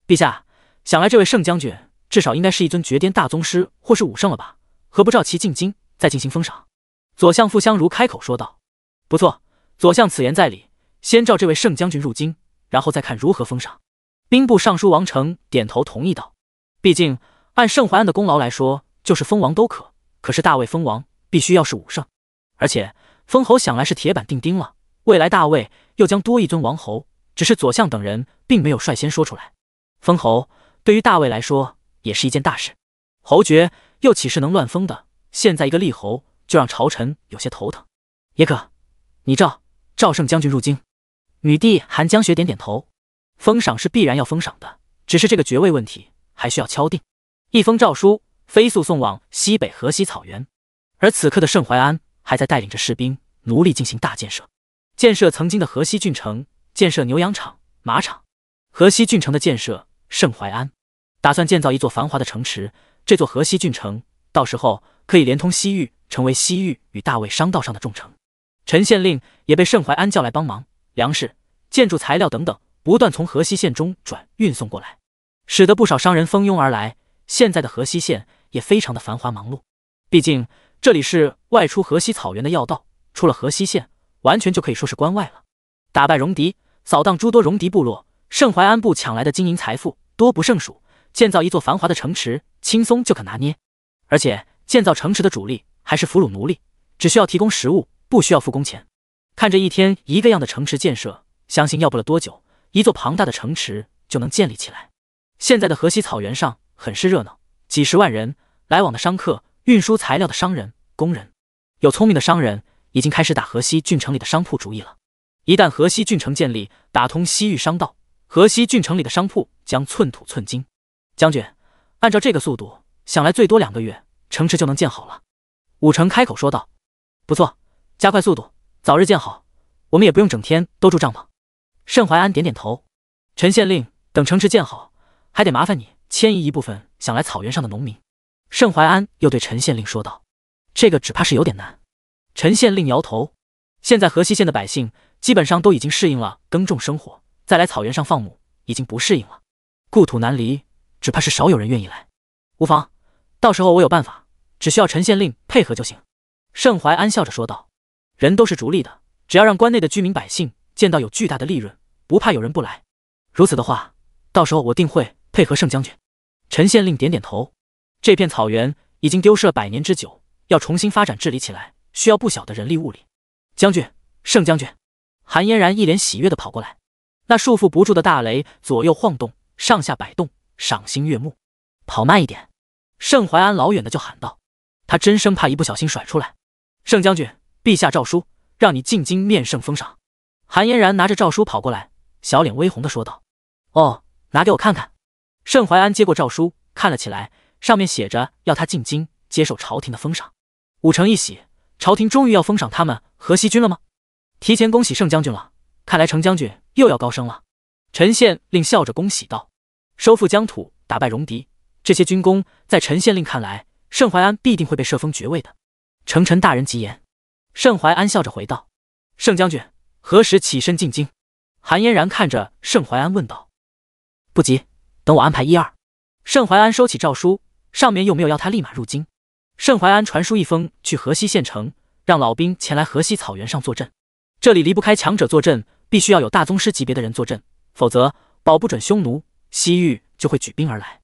陛下，想来这位盛将军至少应该是一尊绝巅大宗师或是武圣了吧？何不召其进京，再进行封赏？左相傅相如开口说道：“不错，左相此言在理。先召这位盛将军入京，然后再看如何封赏。”兵部尚书王成点头同意道：“毕竟按盛怀安的功劳来说，就是封王都可。可是大魏封王，必须要是武圣，而且……”封侯想来是铁板钉钉了，未来大魏又将多一尊王侯。只是左相等人并没有率先说出来。封侯对于大魏来说也是一件大事，侯爵又岂是能乱封的？现在一个立侯就让朝臣有些头疼。也可，你召赵胜将军入京。女帝韩江雪点点头，封赏是必然要封赏的，只是这个爵位问题还需要敲定。一封诏书飞速送往西北河西草原，而此刻的盛淮安。还在带领着士兵、奴隶进行大建设，建设曾经的河西郡城，建设牛羊场、马场。河西郡城的建设，盛淮安打算建造一座繁华的城池。这座河西郡城，到时候可以连通西域，成为西域与大魏商道上的重城。陈县令也被盛淮安叫来帮忙，粮食、建筑材料等等不断从河西县中转运送过来，使得不少商人蜂拥而来。现在的河西县也非常的繁华忙碌，毕竟。这里是外出河西草原的要道，出了河西县，完全就可以说是关外了。打败戎狄，扫荡诸多戎狄部落，盛怀安部抢来的金银财富多不胜数，建造一座繁华的城池，轻松就可拿捏。而且建造城池的主力还是俘虏奴隶，只需要提供食物，不需要付工钱。看着一天一个样的城池建设，相信要不了多久，一座庞大的城池就能建立起来。现在的河西草原上很是热闹，几十万人来往的商客。运输材料的商人、工人，有聪明的商人已经开始打河西郡城里的商铺主意了。一旦河西郡城建立，打通西域商道，河西郡城里的商铺将寸土寸金。将军，按照这个速度，想来最多两个月，城池就能建好了。武成开口说道：“不错，加快速度，早日建好，我们也不用整天都住帐篷。”盛怀安点点头：“陈县令，等城池建好，还得麻烦你迁移一部分想来草原上的农民。”盛怀安又对陈县令说道：“这个只怕是有点难。”陈县令摇头：“现在河西县的百姓基本上都已经适应了耕种生活，再来草原上放牧已经不适应了，故土难离，只怕是少有人愿意来。”“无妨，到时候我有办法，只需要陈县令配合就行。”盛怀安笑着说道：“人都是逐利的，只要让关内的居民百姓见到有巨大的利润，不怕有人不来。如此的话，到时候我定会配合盛将军。”陈县令点点头。这片草原已经丢失了百年之久，要重新发展治理起来，需要不小的人力物力。将军，盛将军，韩嫣然一脸喜悦的跑过来，那束缚不住的大雷左右晃动，上下摆动，赏心悦目。跑慢一点！盛淮安老远的就喊道，他真生怕一不小心甩出来。盛将军，陛下诏书，让你进京面圣封赏。韩嫣然拿着诏书跑过来，小脸微红的说道：“哦，拿给我看看。”盛淮安接过诏书看了起来。上面写着要他进京接受朝廷的封赏。武成一喜，朝廷终于要封赏他们河西军了吗？提前恭喜盛将军了，看来程将军又要高升了。陈县令笑着恭喜道：“收复疆土，打败戎狄，这些军功，在陈县令看来，盛怀安必定会被射封爵位的。”程臣大人吉言。盛怀安笑着回道：“盛将军何时起身进京？”韩嫣然看着盛怀安问道：“不急，等我安排一二。”盛怀安收起诏书。上面又没有要他立马入京，盛淮安传书一封去河西县城，让老兵前来河西草原上坐镇。这里离不开强者坐镇，必须要有大宗师级别的人坐镇，否则保不准匈奴、西域就会举兵而来。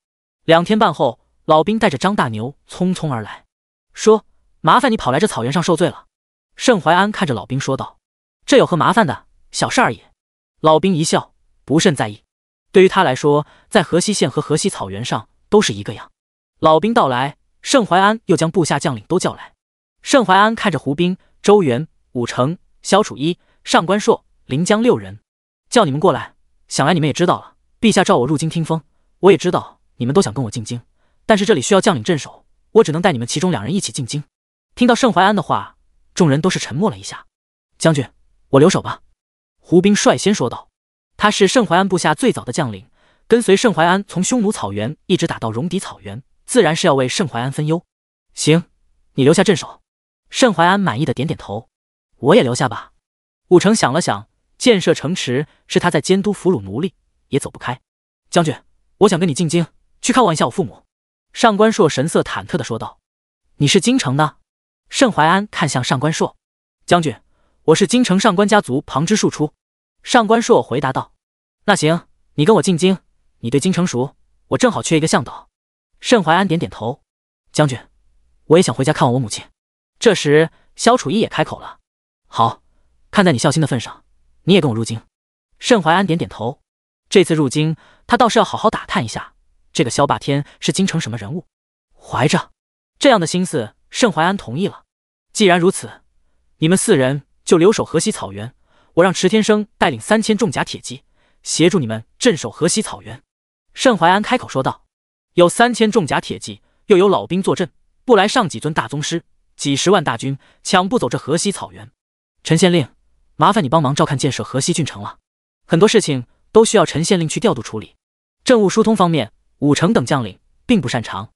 两天半后，老兵带着张大牛匆匆而来，说：“麻烦你跑来这草原上受罪了。”盛淮安看着老兵说道：“这有何麻烦的？小事而已。”老兵一笑，不甚在意。对于他来说，在河西县和河西草原上都是一个样。老兵到来，盛淮安又将部下将领都叫来。盛淮安看着胡兵、周元、武成、萧楚一、上官硕、林江六人，叫你们过来。想来你们也知道了，陛下召我入京听风，我也知道你们都想跟我进京，但是这里需要将领镇守，我只能带你们其中两人一起进京。听到盛淮安的话，众人都是沉默了一下。将军，我留守吧。胡兵率先说道，他是盛淮安部下最早的将领，跟随盛淮安从匈奴草原一直打到戎狄草原。自然是要为盛怀安分忧。行，你留下镇守。盛怀安满意的点点头。我也留下吧。武成想了想，建设城池是他在监督俘虏奴隶，也走不开。将军，我想跟你进京去看望一下我父母。上官硕神色忐忑的说道：“你是京城的？”盛怀安看向上官硕，将军，我是京城上官家族旁支庶出。上官硕回答道：“那行，你跟我进京。你对京城熟，我正好缺一个向导。”盛怀安点点头，将军，我也想回家看望我母亲。这时，萧楚一也开口了：“好，看在你孝心的份上，你也跟我入京。”盛怀安点点头。这次入京，他倒是要好好打探一下这个萧霸天是京城什么人物。怀着这样的心思，盛怀安同意了。既然如此，你们四人就留守河西草原，我让池天生带领三千重甲铁骑协助你们镇守河西草原。”盛怀安开口说道。有三千重甲铁骑，又有老兵坐镇，不来上几尊大宗师，几十万大军抢不走这河西草原。陈县令，麻烦你帮忙照看建设河西郡城了，很多事情都需要陈县令去调度处理。政务疏通方面，武成等将领并不擅长。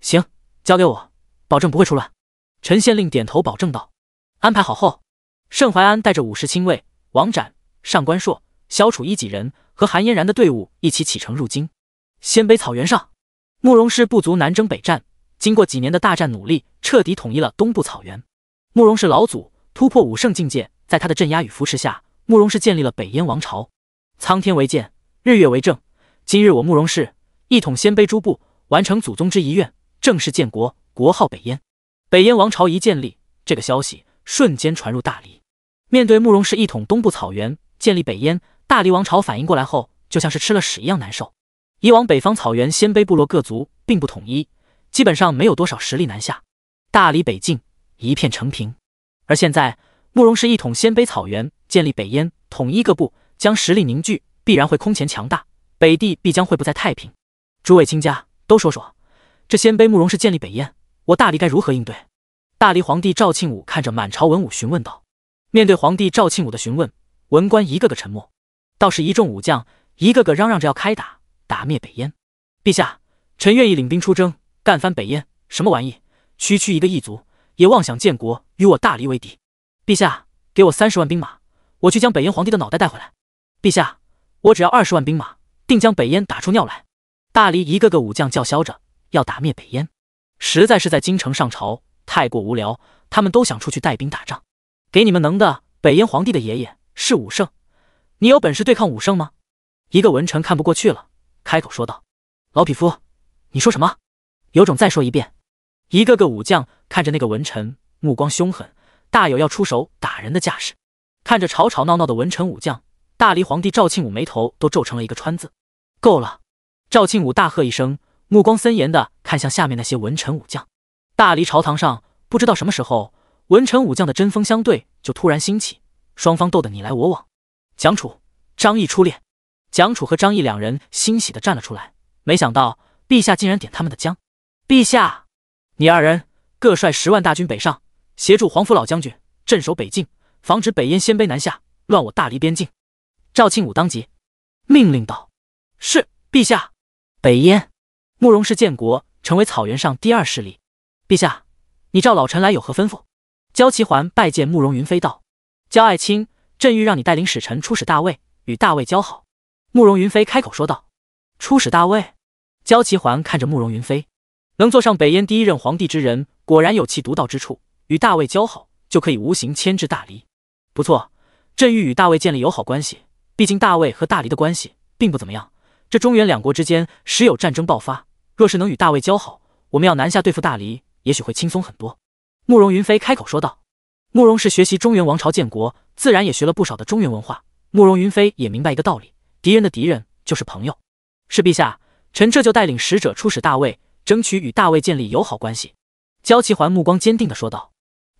行，交给我，保证不会出乱。陈县令点头保证道。安排好后，盛怀安带着五十亲卫、王展、上官硕、萧楚一几人和韩嫣然的队伍一起启程入京。鲜卑草原上。慕容氏部族南征北战，经过几年的大战努力，彻底统一了东部草原。慕容氏老祖突破武圣境界，在他的镇压与扶持下，慕容氏建立了北燕王朝。苍天为鉴，日月为证，今日我慕容氏一统鲜卑诸部，完成祖宗之遗愿，正式建国，国号北燕。北燕王朝一建立，这个消息瞬间传入大理。面对慕容氏一统东部草原，建立北燕，大理王朝反应过来后，就像是吃了屎一样难受。以往北方草原鲜卑部落各族并不统一，基本上没有多少实力南下。大理北境一片成平，而现在慕容氏一统鲜卑草原，建立北燕，统一各部，将实力凝聚，必然会空前强大，北地必将会不再太平。诸位卿家都说说，这鲜卑慕容氏建立北燕，我大理该如何应对？大理皇帝赵庆武看着满朝文武询问道。面对皇帝赵庆武的询问，文官一个个沉默，倒是一众武将一个个嚷嚷着要开打。打灭北燕，陛下，臣愿意领兵出征，干翻北燕。什么玩意？区区一个异族，也妄想建国，与我大黎为敌。陛下，给我三十万兵马，我去将北燕皇帝的脑袋带回来。陛下，我只要二十万兵马，定将北燕打出尿来。大黎一个个武将叫嚣着要打灭北燕，实在是在京城上朝太过无聊，他们都想出去带兵打仗。给你们能的，北燕皇帝的爷爷是武圣，你有本事对抗武圣吗？一个文臣看不过去了。开口说道：“老匹夫，你说什么？有种再说一遍！”一个个武将看着那个文臣，目光凶狠，大有要出手打人的架势。看着吵吵闹闹的文臣武将，大黎皇帝赵庆武眉头都皱成了一个川字。“够了！”赵庆武大喝一声，目光森严的看向下面那些文臣武将。大黎朝堂上，不知道什么时候，文臣武将的针锋相对就突然兴起，双方斗得你来我往。蒋楚、张毅出列。蒋楚和张毅两人欣喜地站了出来，没想到陛下竟然点他们的将。陛下，你二人各率十万大军北上，协助皇甫老将军镇守北境，防止北燕鲜卑南下，乱我大黎边境。赵庆武当即命令道：“是，陛下。”北燕慕容氏建国，成为草原上第二势力。陛下，你召老臣来有何吩咐？焦其桓拜见慕容云飞道：“焦爱卿，朕欲让你带领使臣出使大魏，与大魏交好。”慕容云飞开口说道：“出使大魏。”焦齐桓看着慕容云飞，能坐上北燕第一任皇帝之人，果然有其独到之处。与大魏交好，就可以无形牵制大黎。不错，朕欲与大魏建立友好关系。毕竟大魏和大黎的关系并不怎么样，这中原两国之间时有战争爆发。若是能与大魏交好，我们要南下对付大黎，也许会轻松很多。”慕容云飞开口说道。慕容氏学习中原王朝建国，自然也学了不少的中原文化。慕容云飞也明白一个道理。敌人的敌人就是朋友，是陛下，臣这就带领使者出使大魏，争取与大魏建立友好关系。焦齐桓目光坚定的说道。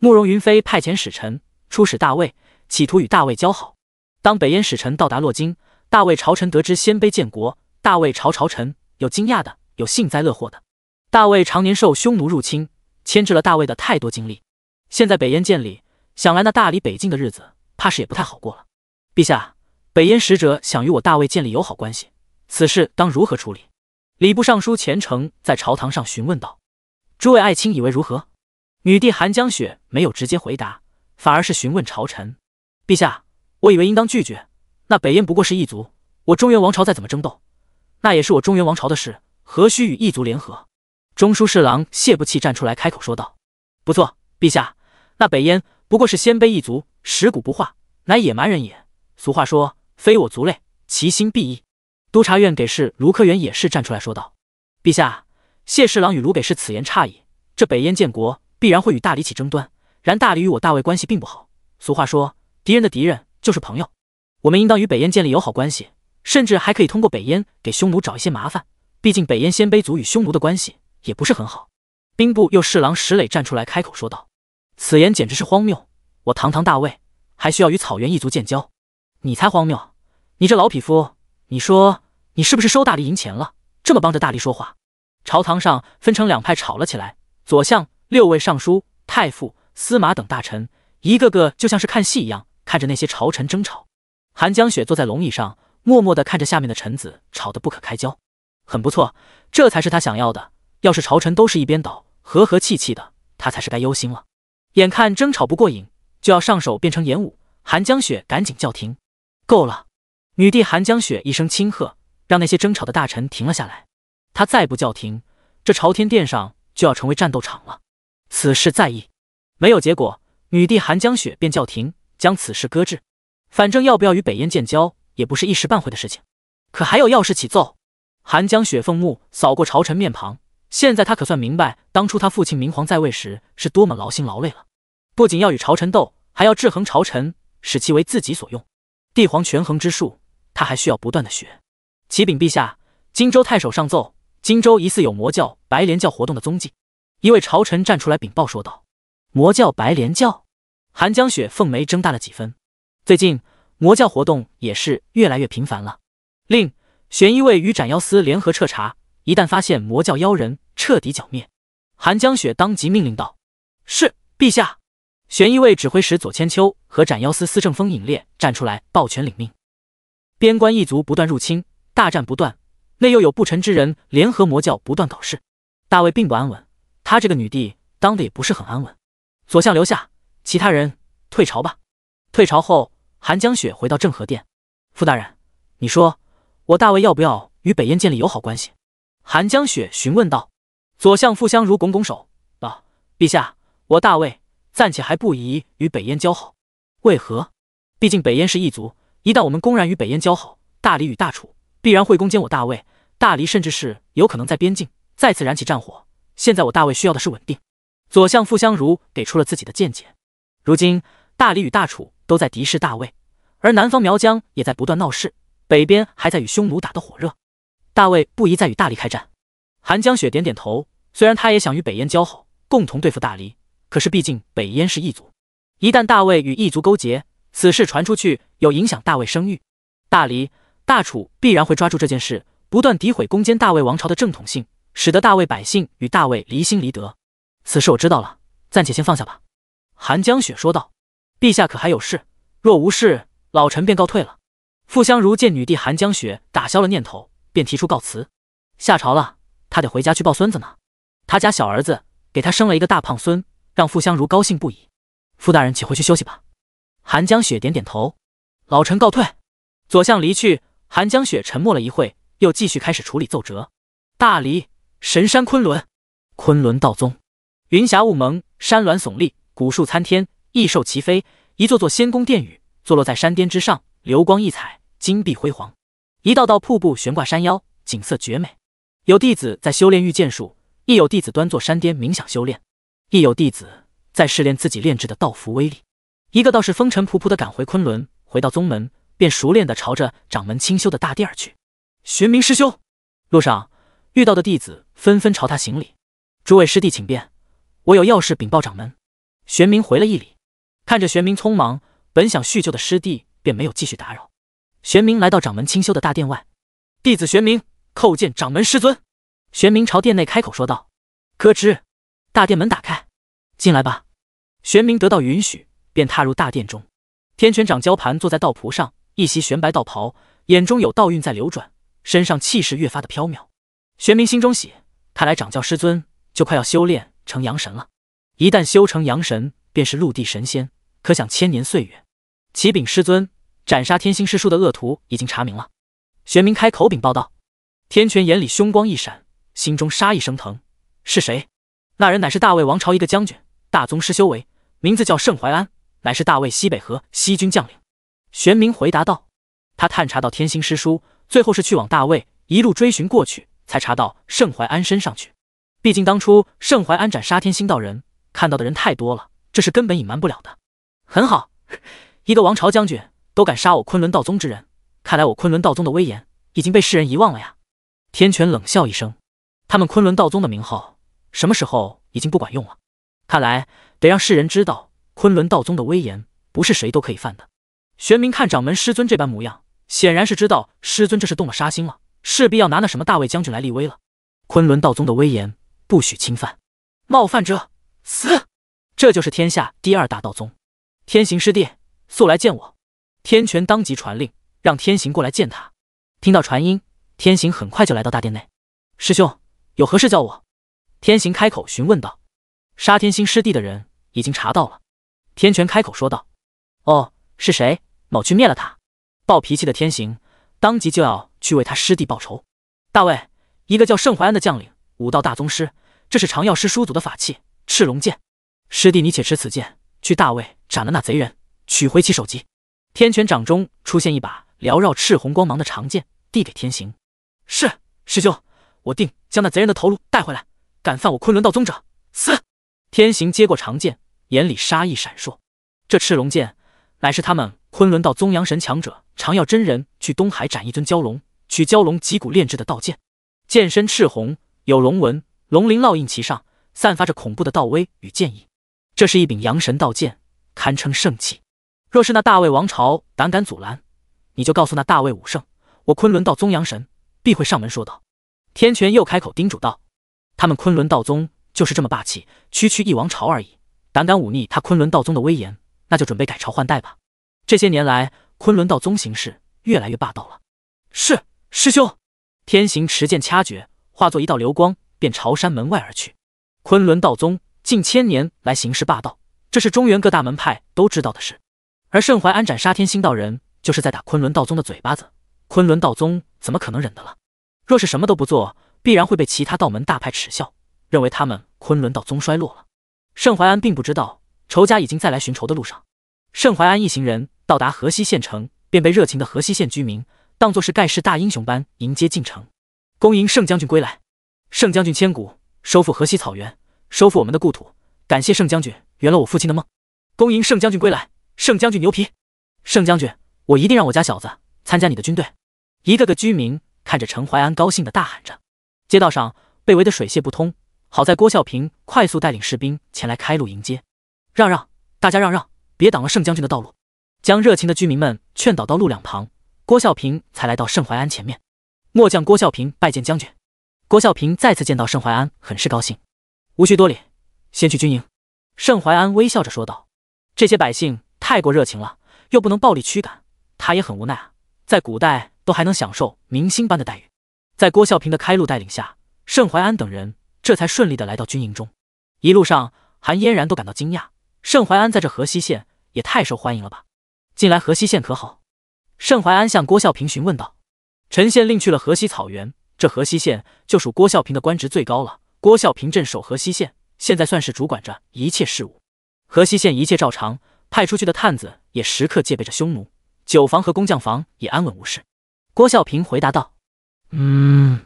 慕容云飞派遣使臣出使大魏，企图与大魏交好。当北燕使臣到达洛京，大魏朝臣得知鲜卑建国，大魏朝朝臣有惊讶的，有幸灾乐祸的。大魏常年受匈奴入侵，牵制了大魏的太多精力。现在北燕建立，想来那大理北境的日子，怕是也不太好过了。陛下。北燕使者想与我大魏建立友好关系，此事当如何处理？礼部尚书钱程在朝堂上询问道：“诸位爱卿以为如何？”女帝寒江雪没有直接回答，反而是询问朝臣：“陛下，我以为应当拒绝。那北燕不过是异族，我中原王朝再怎么争斗，那也是我中原王朝的事，何须与异族联合？”中书侍郎谢不弃站出来开口说道：“不错，陛下，那北燕不过是鲜卑一族，食古不化，乃野蛮人也。俗话说。”非我族类，其心必异。督察院给事卢克元也是站出来说道：“陛下，谢侍郎与卢给事此言差矣。这北燕建国必然会与大理起争端，然大理与我大魏关系并不好。俗话说，敌人的敌人就是朋友，我们应当与北燕建立友好关系，甚至还可以通过北燕给匈奴找一些麻烦。毕竟北燕鲜卑族与匈奴的关系也不是很好。”兵部右侍郎石磊站出来开口说道：“此言简直是荒谬！我堂堂大魏，还需要与草原一族建交？”你才荒谬！你这老匹夫，你说你是不是收大力银钱了？这么帮着大力说话？朝堂上分成两派吵了起来，左相、六位尚书、太傅、司马等大臣，一个个就像是看戏一样看着那些朝臣争吵。韩江雪坐在龙椅上，默默地看着下面的臣子吵得不可开交。很不错，这才是他想要的。要是朝臣都是一边倒，和和气气的，他才是该忧心了。眼看争吵不过瘾，就要上手变成演武，韩江雪赶紧叫停。够了！女帝寒江雪一声轻喝，让那些争吵的大臣停了下来。她再不叫停，这朝天殿上就要成为战斗场了。此事再议，没有结果，女帝寒江雪便叫停，将此事搁置。反正要不要与北燕建交，也不是一时半会的事情。可还有要事启奏？寒江雪凤目扫过朝臣面庞，现在她可算明白当初她父亲明皇在位时是多么劳心劳累了，不仅要与朝臣斗，还要制衡朝臣，使其为自己所用。帝皇权衡之术，他还需要不断的学。启禀陛下，荆州太守上奏，荆州疑似有魔教白莲教活动的踪迹。一位朝臣站出来禀报说道：“魔教白莲教。”寒江雪凤眉睁大了几分。最近魔教活动也是越来越频繁了。令玄一卫与斩妖司联合彻查，一旦发现魔教妖人，彻底剿灭。寒江雪当即命令道：“是，陛下。”玄衣卫指挥使左千秋和斩妖司司正风影烈站出来抱拳领命。边关异族不断入侵，大战不断，内又有不臣之人联合魔教不断搞事，大卫并不安稳。他这个女帝当的也不是很安稳。左相留下，其他人退朝吧。退朝后，韩江雪回到正和殿，傅大人，你说我大卫要不要与北燕建立友好关系？韩江雪询问道。左相傅相如拱拱手道：“陛下，我大卫暂且还不宜与北燕交好，为何？毕竟北燕是异族，一旦我们公然与北燕交好，大理与大楚必然会攻歼我大魏，大理甚至是有可能在边境再次燃起战火。现在我大魏需要的是稳定。左相傅相如给出了自己的见解。如今大理与大楚都在敌视大魏，而南方苗疆也在不断闹事，北边还在与匈奴打得火热，大魏不宜再与大理开战。韩江雪点点头，虽然他也想与北燕交好，共同对付大黎。可是，毕竟北燕是异族，一旦大魏与异族勾结，此事传出去，有影响大魏声誉。大黎、大楚必然会抓住这件事，不断诋毁、攻坚大魏王朝的正统性，使得大魏百姓与大魏离心离德。此事我知道了，暂且先放下吧。”韩江雪说道，“陛下可还有事？若无事，老臣便告退了。”傅香如见女帝韩江雪打消了念头，便提出告辞。下朝了，他得回家去抱孙子呢。他家小儿子给他生了一个大胖孙。让傅香如高兴不已，傅大人，请回去休息吧。韩江雪点点头，老臣告退。左相离去，韩江雪沉默了一会，又继续开始处理奏折。大理神山昆仑，昆仑道宗，云霞雾蒙，山峦耸立，古树参天，异兽齐飞。一座座仙宫殿宇坐落在山巅之上，流光溢彩，金碧辉煌。一道道瀑布悬挂山腰，景色绝美。有弟子在修炼御剑术，亦有弟子端坐山巅冥想修炼。亦有弟子在试炼自己炼制的道符威力。一个道士风尘仆仆的赶回昆仑，回到宗门，便熟练的朝着掌门清修的大殿而去。玄明师兄，路上遇到的弟子纷纷朝他行礼。诸位师弟请便，我有要事禀报掌门。玄明回了一礼，看着玄明匆忙，本想叙旧的师弟便没有继续打扰。玄明来到掌门清修的大殿外，弟子玄明叩见掌门师尊。玄明朝殿内开口说道：“可知大殿门打开，进来吧。玄冥得到允许，便踏入大殿中。天泉掌教盘坐在道蒲上，一袭玄白道袍，眼中有道韵在流转，身上气势越发的飘渺。玄冥心中喜，看来掌教师尊就快要修炼成阳神了。一旦修成阳神，便是陆地神仙，可想千年岁月。启禀师尊，斩杀天星师叔的恶徒已经查明了。玄冥开口禀报道。天泉眼里凶光一闪，心中杀意升腾，是谁？那人乃是大魏王朝一个将军，大宗师修为，名字叫盛怀安，乃是大魏西北河西军将领。玄明回答道：“他探查到天星师叔，最后是去往大魏，一路追寻过去，才查到盛怀安身上去。毕竟当初盛怀安斩杀天星道人，看到的人太多了，这是根本隐瞒不了的。”很好，一个王朝将军都敢杀我昆仑道宗之人，看来我昆仑道宗的威严已经被世人遗忘了呀！天泉冷笑一声：“他们昆仑道宗的名号。”什么时候已经不管用了？看来得让世人知道昆仑道宗的威严不是谁都可以犯的。玄明看掌门师尊这般模样，显然是知道师尊这是动了杀心了，势必要拿那什么大魏将军来立威了。昆仑道宗的威严不许侵犯，冒犯者死。这就是天下第二大道宗。天行师弟速来见我。天泉当即传令，让天行过来见他。听到传音，天行很快就来到大殿内。师兄有何事叫我？天行开口询问道：“杀天星师弟的人已经查到了。”天泉开口说道：“哦，是谁？某去灭了他。”暴脾气的天行当即就要去为他师弟报仇。大卫，一个叫盛怀安的将领，武道大宗师。这是常药师叔祖的法器赤龙剑。师弟，你且持此剑去大卫斩了那贼人，取回其首级。天泉掌中出现一把缭绕赤红光芒的长剑，递给天行：“是师兄，我定将那贼人的头颅带回来。”敢犯我昆仑道宗者，死！天行接过长剑，眼里杀意闪烁。这赤龙剑乃是他们昆仑道宗阳神强者常要真人去东海斩一尊蛟龙，取蛟龙脊骨炼制的道剑。剑身赤红，有龙纹、龙鳞烙印其上，散发着恐怖的道威与剑意。这是一柄阳神道剑，堪称圣器。若是那大魏王朝胆敢阻拦，你就告诉那大魏武圣，我昆仑道宗阳神必会上门说道。天泉又开口叮嘱道。他们昆仑道宗就是这么霸气，区区一王朝而已，胆敢忤逆他昆仑道宗的威严，那就准备改朝换代吧。这些年来，昆仑道宗行事越来越霸道了。是师兄，天行持剑掐诀，化作一道流光，便朝山门外而去。昆仑道宗近千年来行事霸道，这是中原各大门派都知道的事。而盛怀安斩杀天星道人，就是在打昆仑道宗的嘴巴子，昆仑道宗怎么可能忍得了？若是什么都不做。必然会被其他道门大派耻笑，认为他们昆仑道宗衰落了。盛淮安并不知道，仇家已经再来寻仇的路上。盛淮安一行人到达河西县城，便被热情的河西县居民当作是盖世大英雄般迎接进城，恭迎盛将军归来。盛将军千古！收复河西草原，收复我们的故土，感谢盛将军圆了我父亲的梦。恭迎盛将军归来！盛将军牛皮！盛将军，我一定让我家小子参加你的军队。一个个居民看着陈淮安，高兴的大喊着。街道上被围得水泄不通，好在郭孝平快速带领士兵前来开路迎接，让让，大家让让，别挡了盛将军的道路。将热情的居民们劝导到路两旁，郭孝平才来到盛淮安前面。末将郭孝平拜见将军。郭孝平再次见到盛淮安，很是高兴。无需多礼，先去军营。盛淮安微笑着说道：“这些百姓太过热情了，又不能暴力驱赶，他也很无奈。啊。在古代都还能享受明星般的待遇。”在郭孝平的开路带领下，盛怀安等人这才顺利的来到军营中。一路上，韩嫣然都感到惊讶：盛怀安在这河西县也太受欢迎了吧？近来河西县可好？盛怀安向郭孝平询问道：“陈县令去了河西草原，这河西县就属郭孝平的官职最高了。郭孝平镇守河西县，现在算是主管着一切事务。河西县一切照常，派出去的探子也时刻戒备着匈奴，酒房和工匠房也安稳无事。”郭孝平回答道。嗯，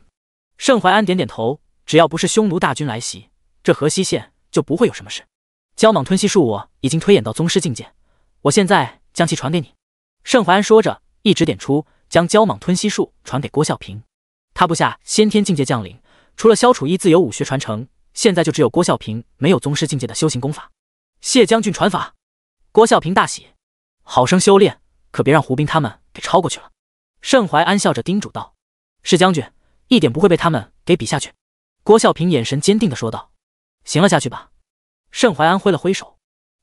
盛淮安点点头，只要不是匈奴大军来袭，这河西县就不会有什么事。蛟蟒吞西术我已经推演到宗师境界，我现在将其传给你。盛淮安说着，一指点出，将蛟蟒吞西术传给郭孝平。他部下先天境界将领，除了萧楚一自有武学传承，现在就只有郭孝平没有宗师境界的修行功法。谢将军传法，郭孝平大喜，好生修炼，可别让胡兵他们给超过去了。盛淮安笑着叮嘱道。是将军，一点不会被他们给比下去。”郭孝平眼神坚定地说道。“行了，下去吧。”盛淮安挥了挥手。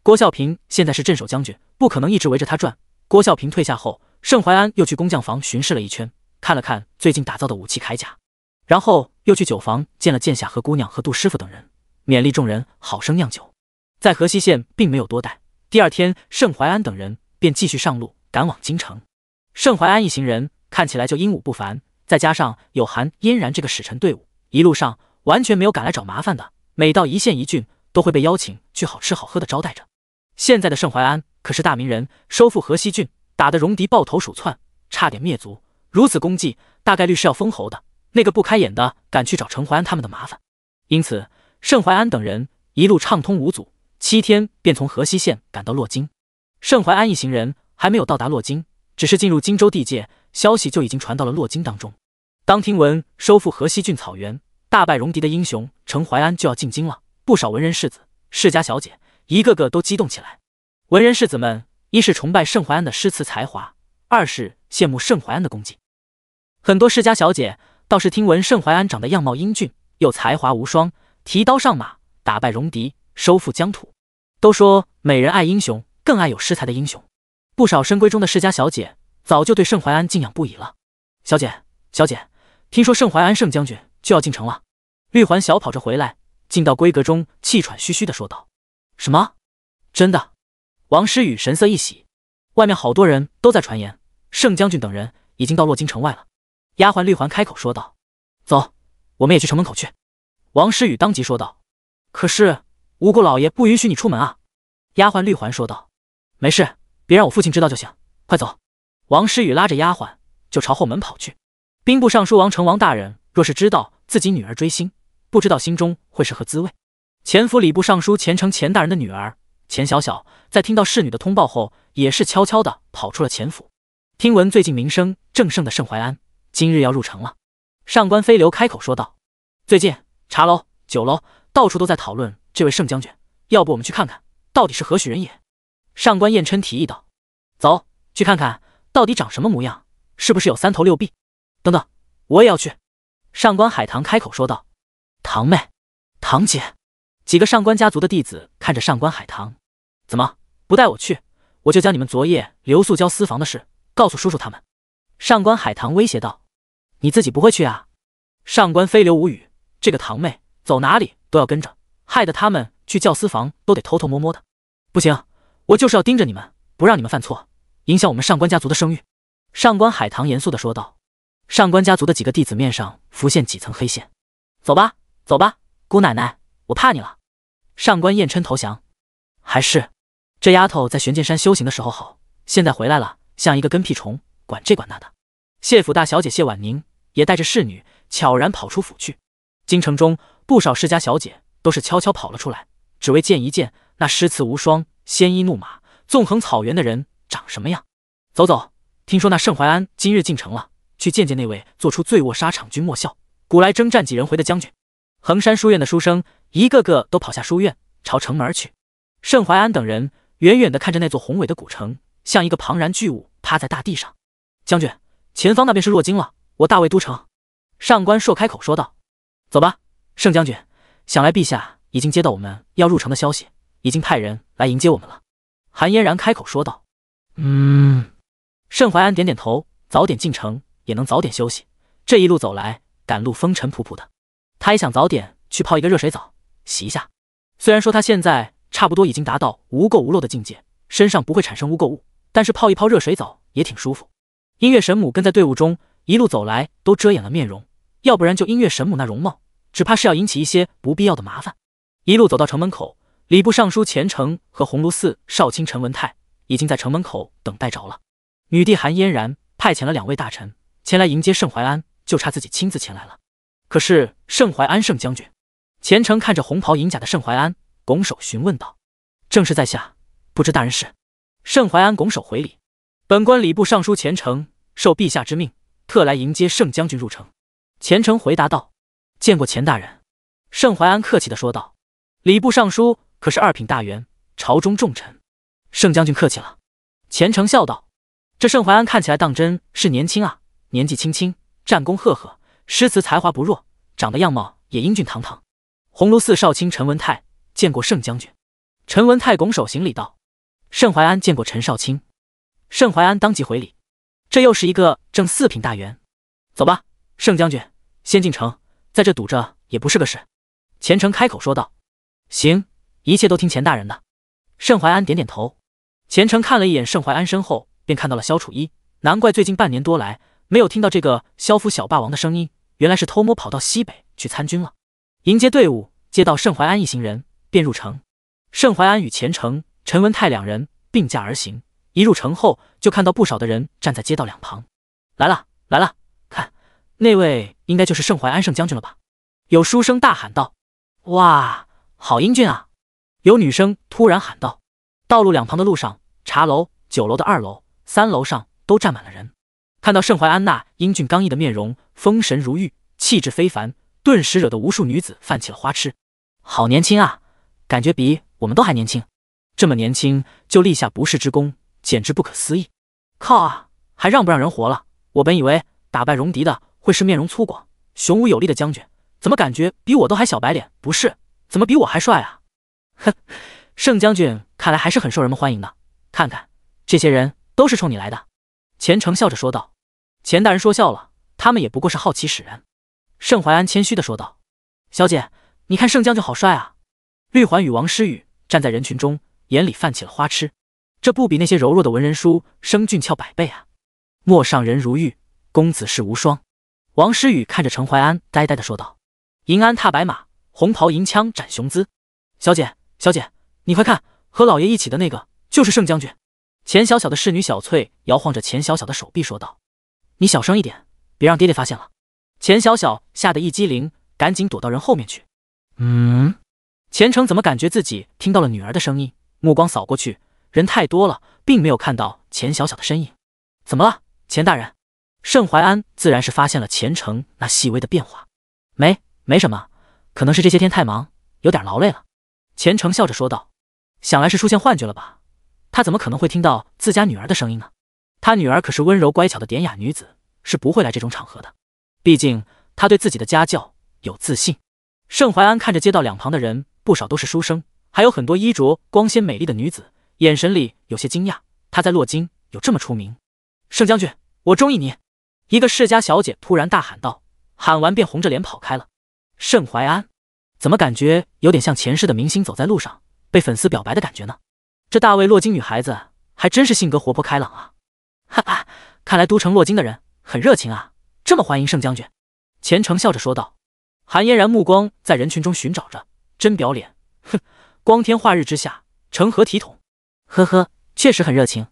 郭孝平现在是镇守将军，不可能一直围着他转。郭孝平退下后，盛淮安又去工匠房巡视了一圈，看了看最近打造的武器铠甲，然后又去酒房见了剑侠和姑娘和杜师傅等人，勉励众人好生酿酒。在河西县并没有多待，第二天，盛淮安等人便继续上路，赶往京城。盛淮安一行人看起来就英武不凡。再加上有韩嫣然这个使臣队伍，一路上完全没有敢来找麻烦的。每到一县一郡，都会被邀请去好吃好喝的招待着。现在的盛怀安可是大名人，收复河西郡，打得戎狄抱头鼠窜，差点灭族，如此功绩，大概率是要封侯的。那个不开眼的，敢去找陈怀安他们的麻烦，因此盛怀安等人一路畅通无阻，七天便从河西县赶到洛京。盛怀安一行人还没有到达洛京，只是进入荆州地界。消息就已经传到了洛京当中。当听闻收复河西郡草原、大败戎狄的英雄程怀安就要进京了，不少文人世子、世家小姐一个个都激动起来。文人世子们，一是崇拜盛怀安的诗词才华，二是羡慕盛怀安的功绩。很多世家小姐倒是听闻盛怀安长得样貌英俊，又才华无双，提刀上马打败戎狄，收复疆土，都说美人爱英雄，更爱有诗才的英雄。不少深闺中的世家小姐。早就对盛淮安敬仰不已了，小姐，小姐，听说盛淮安盛将军就要进城了。绿环小跑着回来，进到闺阁中，气喘吁吁的说道：“什么？真的？”王诗雨神色一喜。外面好多人都在传言，盛将军等人已经到洛京城外了。丫鬟绿环开口说道：“走，我们也去城门口去。”王诗雨当即说道：“可是吴姑老爷不允许你出门啊。”丫鬟绿环说道：“没事，别让我父亲知道就行。快走。”王诗雨拉着丫鬟就朝后门跑去。兵部尚书王成王大人若是知道自己女儿追星，不知道心中会是何滋味。前府礼部尚书钱成钱大人的女儿钱小小，在听到侍女的通报后，也是悄悄的跑出了钱府。听闻最近名声正盛的盛怀安今日要入城了，上官飞流开口说道：“最近茶楼、酒楼到处都在讨论这位盛将军，要不我们去看看，到底是何许人也？”上官燕琛提议道：“走去看看。”到底长什么模样？是不是有三头六臂？等等，我也要去。上官海棠开口说道：“堂妹，堂姐，几个上官家族的弟子看着上官海棠，怎么不带我去？我就将你们昨夜留宿教私房的事告诉叔叔他们。”上官海棠威胁道：“你自己不会去啊？”上官飞流无语，这个堂妹走哪里都要跟着，害得他们去教私房都得偷偷摸摸的。不行，我就是要盯着你们，不让你们犯错。影响我们上官家族的声誉，上官海棠严肃的说道。上官家族的几个弟子面上浮现几层黑线。走吧，走吧，姑奶奶，我怕你了。上官燕琛投降。还是这丫头在玄剑山修行的时候好，现在回来了，像一个跟屁虫，管这管那的。谢府大小姐谢婉宁也带着侍女悄然跑出府去。京城中不少世家小姐都是悄悄跑了出来，只为见一见那诗词无双、鲜衣怒马、纵横草原的人。长什么样？走走，听说那盛怀安今日进城了，去见见那位做出“醉卧沙场君莫笑，古来征战几人回”的将军。衡山书院的书生一个个都跑下书院，朝城门而去。盛怀安等人远远的看着那座宏伟的古城，像一个庞然巨物趴在大地上。将军，前方那便是洛京了，我大魏都城。上官硕开口说道：“走吧，盛将军，想来陛下已经接到我们要入城的消息，已经派人来迎接我们了。”韩嫣然开口说道。嗯，盛怀安点点头，早点进城也能早点休息。这一路走来，赶路风尘仆仆的，他也想早点去泡一个热水澡，洗一下。虽然说他现在差不多已经达到无垢无漏的境界，身上不会产生污垢物，但是泡一泡热水澡也挺舒服。音乐神母跟在队伍中，一路走来都遮掩了面容，要不然就音乐神母那容貌，只怕是要引起一些不必要的麻烦。一路走到城门口，礼部尚书钱程和鸿胪寺少卿陈文泰。已经在城门口等待着了。女帝韩嫣然派遣了两位大臣前来迎接盛淮安，就差自己亲自前来了。可是盛怀安，盛将军，虔诚看着红袍银甲的盛怀安，拱手询问道：“正是在下，不知大人是？”盛怀安拱手回礼：“本官礼部尚书虔诚，受陛下之命，特来迎接盛将军入城。”虔程回答道：“见过钱大人。”盛怀安客气的说道：“礼部尚书可是二品大员，朝中重臣。”盛将军客气了，钱程笑道：“这盛怀安看起来当真是年轻啊，年纪轻轻，战功赫赫，诗词才华不弱，长得样貌也英俊堂堂。”鸿胪寺少卿陈文泰见过盛将军，陈文泰拱手行礼道：“盛怀安见过陈少卿。”盛怀安当即回礼。这又是一个正四品大员。走吧，盛将军，先进城，在这堵着也不是个事。”钱程开口说道。“行，一切都听钱大人的。”盛怀安点点头。钱程看了一眼盛淮安身后，便看到了萧楚一。难怪最近半年多来没有听到这个萧府小霸王的声音，原来是偷摸跑到西北去参军了。迎接队伍接到盛淮安一行人，便入城。盛淮安与钱程、陈文泰两人并驾而行，一入城后就看到不少的人站在街道两旁。来了，来了，看那位应该就是盛怀安盛将军了吧？有书生大喊道：“哇，好英俊啊！”有女生突然喊道。道路两旁的路上，茶楼、酒楼的二楼、三楼上都站满了人。看到盛怀安娜英俊刚毅的面容，风神如玉，气质非凡，顿时惹得无数女子泛起了花痴。好年轻啊，感觉比我们都还年轻。这么年轻就立下不世之功，简直不可思议！靠啊，还让不让人活了？我本以为打败戎狄的会是面容粗犷、雄武有力的将军，怎么感觉比我都还小白脸？不是？怎么比我还帅啊？哼！盛将军看来还是很受人们欢迎的，看看这些人都是冲你来的。”钱程笑着说道。“钱大人说笑了，他们也不过是好奇使然。”盛怀安谦虚的说道。“小姐，你看盛将军好帅啊！”绿环与王诗雨站在人群中，眼里泛起了花痴。这不比那些柔弱的文人书生俊俏百倍啊！陌上人如玉，公子世无双。”王诗雨看着陈怀安，呆呆的说道：“银鞍踏白马，红袍银枪展雄姿。”小姐，小姐。你快看，和老爷一起的那个就是盛将军。钱小小的侍女小翠摇晃着钱小小的手臂说道：“你小声一点，别让爹爹发现了。”钱小小吓得一激灵，赶紧躲到人后面去。嗯，钱程怎么感觉自己听到了女儿的声音？目光扫过去，人太多了，并没有看到钱小小的身影。怎么了，钱大人？盛怀安自然是发现了钱程那细微的变化。没，没什么，可能是这些天太忙，有点劳累了。钱程笑着说道。想来是出现幻觉了吧？他怎么可能会听到自家女儿的声音呢？他女儿可是温柔乖巧的典雅女子，是不会来这种场合的。毕竟他对自己的家教有自信。盛怀安看着街道两旁的人，不少都是书生，还有很多衣着光鲜美丽的女子，眼神里有些惊讶。他在洛金有这么出名？盛将军，我中意你！一个世家小姐突然大喊道，喊完便红着脸跑开了。盛怀安，怎么感觉有点像前世的明星走在路上？被粉丝表白的感觉呢？这大卫洛金女孩子还真是性格活泼开朗啊！哈哈，看来都城洛金的人很热情啊，这么欢迎盛将军。钱程笑着说道。韩嫣然目光在人群中寻找着，真表脸，哼，光天化日之下，成何体统？呵呵，确实很热情。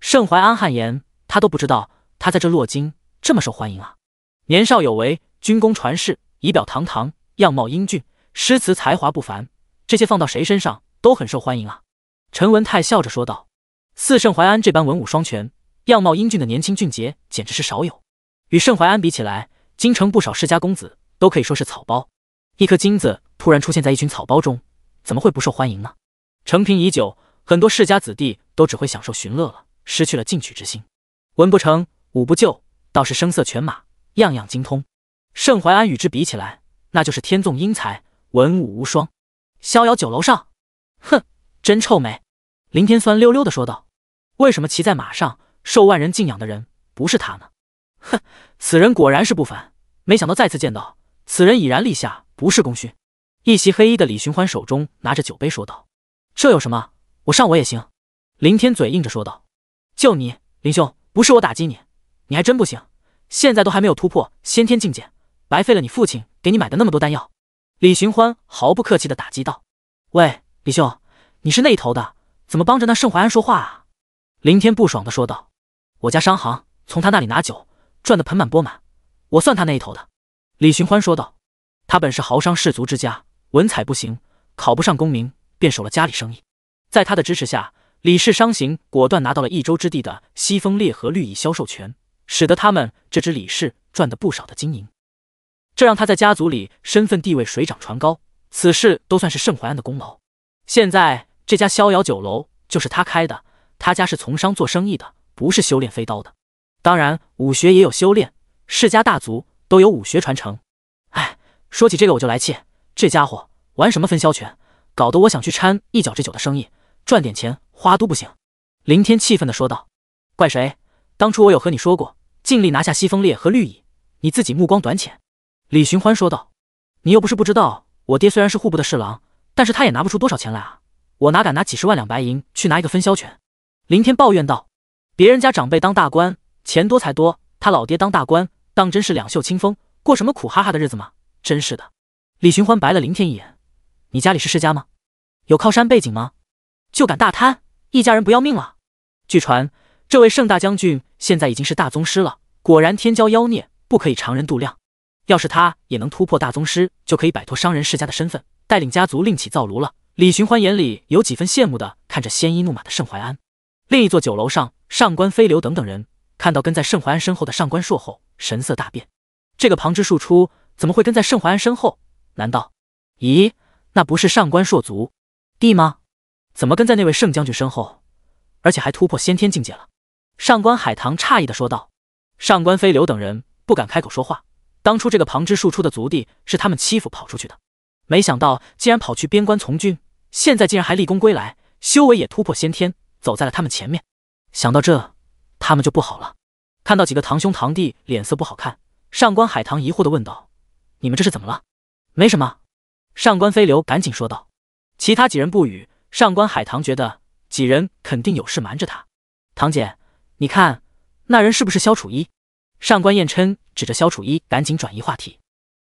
盛怀安汗颜，他都不知道他在这洛金这么受欢迎啊！年少有为，军功传世，仪表堂堂，样貌英俊，诗词才华不凡，这些放到谁身上？都很受欢迎啊！陈文泰笑着说道：“似盛怀安这般文武双全、样貌英俊的年轻俊杰，简直是少有。与盛怀安比起来，京城不少世家公子都可以说是草包。一颗金子突然出现在一群草包中，怎么会不受欢迎呢？成平已久，很多世家子弟都只会享受寻乐了，失去了进取之心。文不成，武不就，倒是声色犬马，样样精通。盛怀安与之比起来，那就是天纵英才，文武无双。逍遥酒楼上。”哼，真臭美，林天酸溜溜的说道。为什么骑在马上受万人敬仰的人不是他呢？哼，此人果然是不凡，没想到再次见到此人已然立下不世功勋。一袭黑衣的李寻欢手中拿着酒杯说道：“这有什么？我上我也行。”林天嘴硬着说道：“就你林兄，不是我打击你，你还真不行。现在都还没有突破先天境界，白费了你父亲给你买的那么多丹药。”李寻欢毫不客气的打击道：“喂。”李兄，你是那一头的？怎么帮着那盛怀安说话啊？”林天不爽地说道。“我家商行从他那里拿酒，赚得盆满钵满，我算他那一头的。”李寻欢说道。“他本是豪商士族之家，文采不行，考不上功名，便守了家里生意。在他的支持下，李氏商行果断拿到了益州之地的西风烈和绿蚁销售权，使得他们这支李氏赚得不少的金银。这让他在家族里身份地位水涨船高。此事都算是盛怀安的功劳。”现在这家逍遥酒楼就是他开的，他家是从商做生意的，不是修炼飞刀的。当然，武学也有修炼，世家大族都有武学传承。哎，说起这个我就来气，这家伙玩什么分销权，搞得我想去掺一脚这酒的生意，赚点钱花都不行。林天气愤的说道：“怪谁？当初我有和你说过，尽力拿下西风烈和绿蚁，你自己目光短浅。”李寻欢说道：“你又不是不知道，我爹虽然是户部的侍郎。”但是他也拿不出多少钱来啊！我哪敢拿几十万两白银去拿一个分销权？林天抱怨道：“别人家长辈当大官，钱多财多；他老爹当大官，当真是两袖清风，过什么苦哈哈的日子吗？真是的！”李寻欢白了林天一眼：“你家里是世家吗？有靠山背景吗？就敢大贪？一家人不要命了？”据传，这位盛大将军现在已经是大宗师了。果然，天骄妖孽不可以常人度量。要是他也能突破大宗师，就可以摆脱商人世家的身份。带领家族另起灶炉了。李寻欢眼里有几分羡慕的看着鲜衣怒马的盛淮安。另一座酒楼上，上官飞流等等人看到跟在盛淮安身后的上官硕后，神色大变。这个旁支庶出怎么会跟在盛淮安身后？难道？咦，那不是上官硕族弟吗？怎么跟在那位盛将军身后，而且还突破先天境界了？上官海棠诧异的说道。上官飞流等人不敢开口说话。当初这个旁支庶出的族弟是他们欺负跑出去的。没想到竟然跑去边关从军，现在竟然还立功归来，修为也突破先天，走在了他们前面。想到这，他们就不好了。看到几个堂兄堂弟脸色不好看，上官海棠疑惑的问道：“你们这是怎么了？”“没什么。”上官飞流赶紧说道。其他几人不语。上官海棠觉得几人肯定有事瞒着他。堂姐，你看那人是不是萧楚一？上官燕琛指着萧楚一，赶紧转移话题：“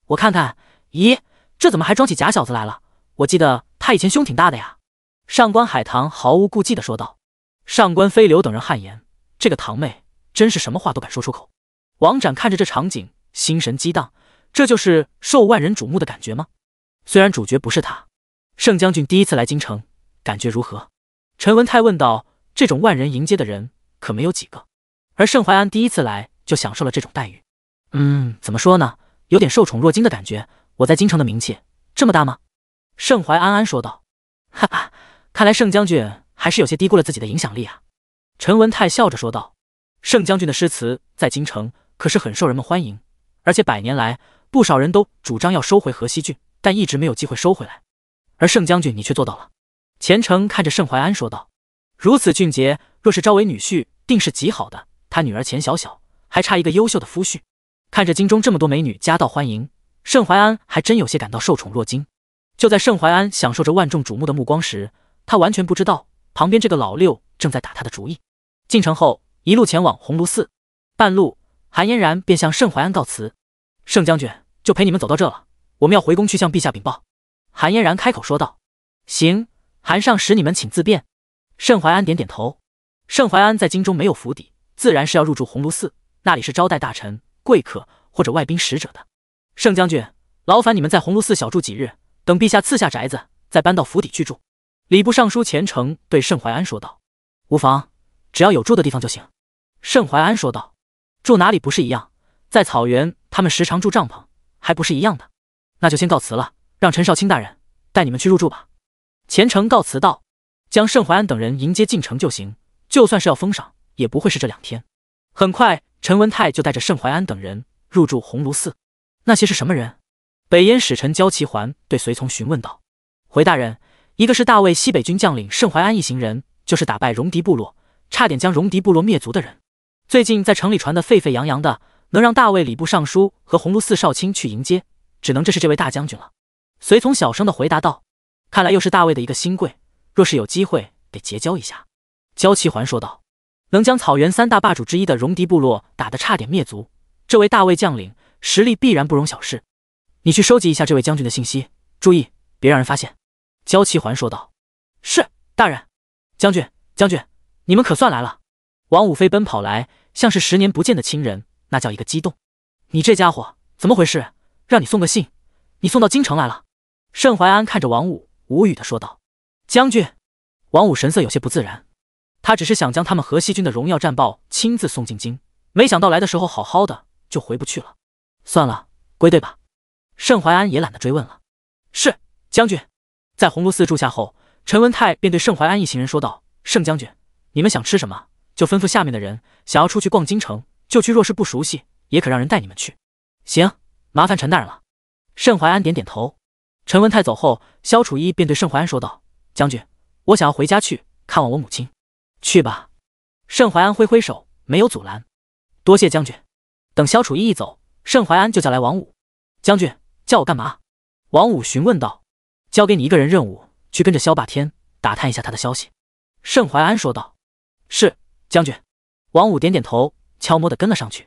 我看看，咦。”这怎么还装起假小子来了？我记得他以前胸挺大的呀！上官海棠毫无顾忌的说道。上官飞流等人汗颜，这个堂妹真是什么话都敢说出口。王展看着这场景，心神激荡，这就是受万人瞩目的感觉吗？虽然主角不是他，盛将军第一次来京城，感觉如何？陈文泰问道。这种万人迎接的人可没有几个，而盛怀安第一次来就享受了这种待遇。嗯，怎么说呢？有点受宠若惊的感觉。我在京城的名气这么大吗？盛淮安安说道。哈哈，看来盛将军还是有些低估了自己的影响力啊。陈文泰笑着说道。盛将军的诗词在京城可是很受人们欢迎，而且百年来不少人都主张要收回河西郡，但一直没有机会收回来。而盛将军你却做到了。钱程看着盛淮安说道：“如此俊杰，若是招为女婿，定是极好的。他女儿钱小小还差一个优秀的夫婿。看着京中这么多美女，夹道欢迎。”盛淮安还真有些感到受宠若惊。就在盛淮安享受着万众瞩目的目光时，他完全不知道旁边这个老六正在打他的主意。进城后，一路前往鸿胪寺。半路，韩嫣然便向盛怀安告辞：“盛将军，就陪你们走到这了，我们要回宫去向陛下禀报。”韩嫣然开口说道：“行，韩上使，你们请自便。”盛怀安点点头。盛怀安在京中没有府邸，自然是要入住鸿胪寺，那里是招待大臣、贵客或者外宾使者的。盛将军，劳烦你们在鸿胪寺小住几日，等陛下赐下宅子，再搬到府邸去住。礼部尚书钱程对盛怀安说道：“无妨，只要有住的地方就行。”盛怀安说道：“住哪里不是一样？在草原，他们时常住帐篷，还不是一样的？”那就先告辞了，让陈少卿大人带你们去入住吧。钱程告辞道：“将盛怀安等人迎接进城就行，就算是要封赏，也不会是这两天。”很快，陈文泰就带着盛怀安等人入住鸿胪寺。那些是什么人？北燕使臣焦齐桓对随从询问道：“回大人，一个是大魏西北军将领盛怀安一行人，就是打败戎狄部落，差点将戎狄部落灭族的人。最近在城里传的沸沸扬扬的，能让大魏礼部尚书和鸿胪寺少卿去迎接，只能这是这位大将军了。”随从小声的回答道：“看来又是大魏的一个新贵，若是有机会得结交一下。”焦齐桓说道：“能将草原三大霸主之一的戎狄部落打得差点灭族，这位大魏将领。”实力必然不容小视，你去收集一下这位将军的信息，注意别让人发现。”焦齐环说道。“是，大人。”将军，将军，你们可算来了！”王武飞奔跑来，像是十年不见的亲人，那叫一个激动。“你这家伙怎么回事？让你送个信，你送到京城来了。”盛怀安看着王武，无语的说道。“将军。”王武神色有些不自然，他只是想将他们河西军的荣耀战报亲自送进京，没想到来的时候好好的就回不去了。算了，归队吧。盛怀安也懒得追问了。是将军，在红炉寺住下后，陈文泰便对盛怀安一行人说道：“盛将军，你们想吃什么，就吩咐下面的人；想要出去逛京城，就去。若是不熟悉，也可让人带你们去。”行，麻烦陈大人了。盛怀安点点头。陈文泰走后，萧楚一便对盛怀安说道：“将军，我想要回家去看望我母亲。”去吧。盛怀安挥挥手，没有阻拦。多谢将军。等萧楚一一走。盛怀安就叫来王五将军，叫我干嘛？王五询问道：“交给你一个人任务，去跟着萧霸天打探一下他的消息。”盛怀安说道：“是将军。”王五点点头，悄摸的跟了上去。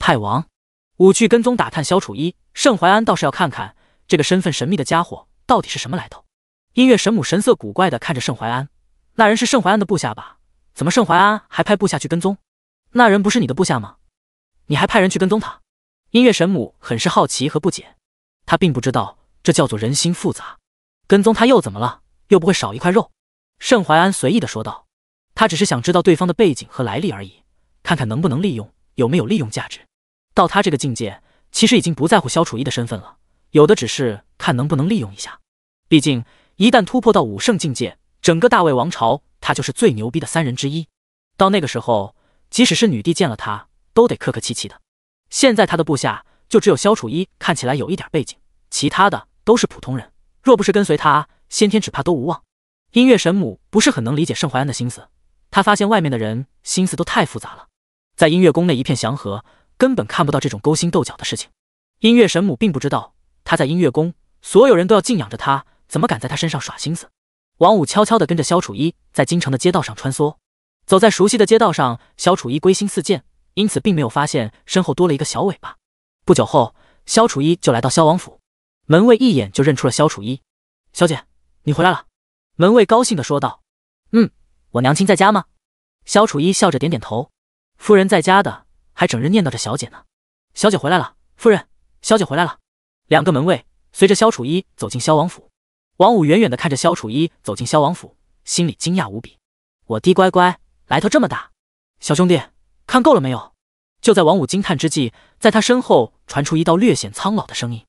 派王五去跟踪打探萧楚一，盛怀安倒是要看看这个身份神秘的家伙到底是什么来头。音乐神母神色古怪的看着盛怀安：“那人是盛怀安的部下吧？怎么盛怀安还派部下去跟踪？那人不是你的部下吗？你还派人去跟踪他？”音乐神母很是好奇和不解，他并不知道这叫做人心复杂。跟踪他又怎么了？又不会少一块肉。盛怀安随意的说道：“他只是想知道对方的背景和来历而已，看看能不能利用，有没有利用价值。到他这个境界，其实已经不在乎萧楚一的身份了，有的只是看能不能利用一下。毕竟一旦突破到武圣境界，整个大魏王朝他就是最牛逼的三人之一。到那个时候，即使是女帝见了他，都得客客气气的。”现在他的部下就只有萧楚一，看起来有一点背景，其他的都是普通人。若不是跟随他，先天只怕都无望。音乐神母不是很能理解盛怀安的心思，他发现外面的人心思都太复杂了。在音乐宫内一片祥和，根本看不到这种勾心斗角的事情。音乐神母并不知道他在音乐宫，所有人都要敬仰着他，怎么敢在他身上耍心思？王武悄悄地跟着萧楚一在京城的街道上穿梭，走在熟悉的街道上，萧楚一归心似箭。因此，并没有发现身后多了一个小尾巴。不久后，萧楚一就来到萧王府，门卫一眼就认出了萧楚一。小姐，你回来了。门卫高兴的说道。嗯，我娘亲在家吗？萧楚一笑着点点头。夫人在家的，还整日念叨着小姐呢。小姐回来了，夫人。小姐回来了。两个门卫随着萧楚一走进萧王府。王五远远的看着萧楚一走进萧王府，心里惊讶无比。我的乖乖，来头这么大，小兄弟。看够了没有？就在王五惊叹之际，在他身后传出一道略显苍老的声音，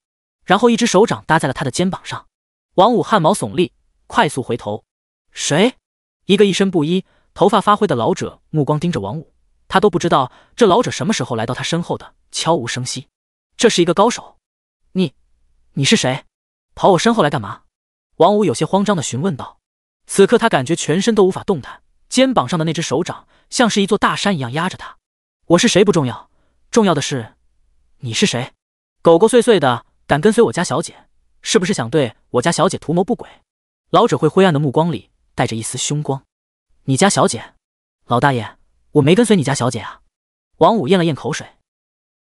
然后一只手掌搭在了他的肩膀上。王五汗毛耸立，快速回头。谁？一个一身布衣、头发发灰的老者，目光盯着王五。他都不知道这老者什么时候来到他身后的，悄无声息。这是一个高手。你，你是谁？跑我身后来干嘛？王五有些慌张的询问道。此刻他感觉全身都无法动弹，肩膀上的那只手掌。像是一座大山一样压着他。我是谁不重要，重要的是你是谁。狗狗碎碎的，敢跟随我家小姐，是不是想对我家小姐图谋不轨？老者会灰暗的目光里带着一丝凶光。你家小姐？老大爷，我没跟随你家小姐啊！王五咽了咽口水，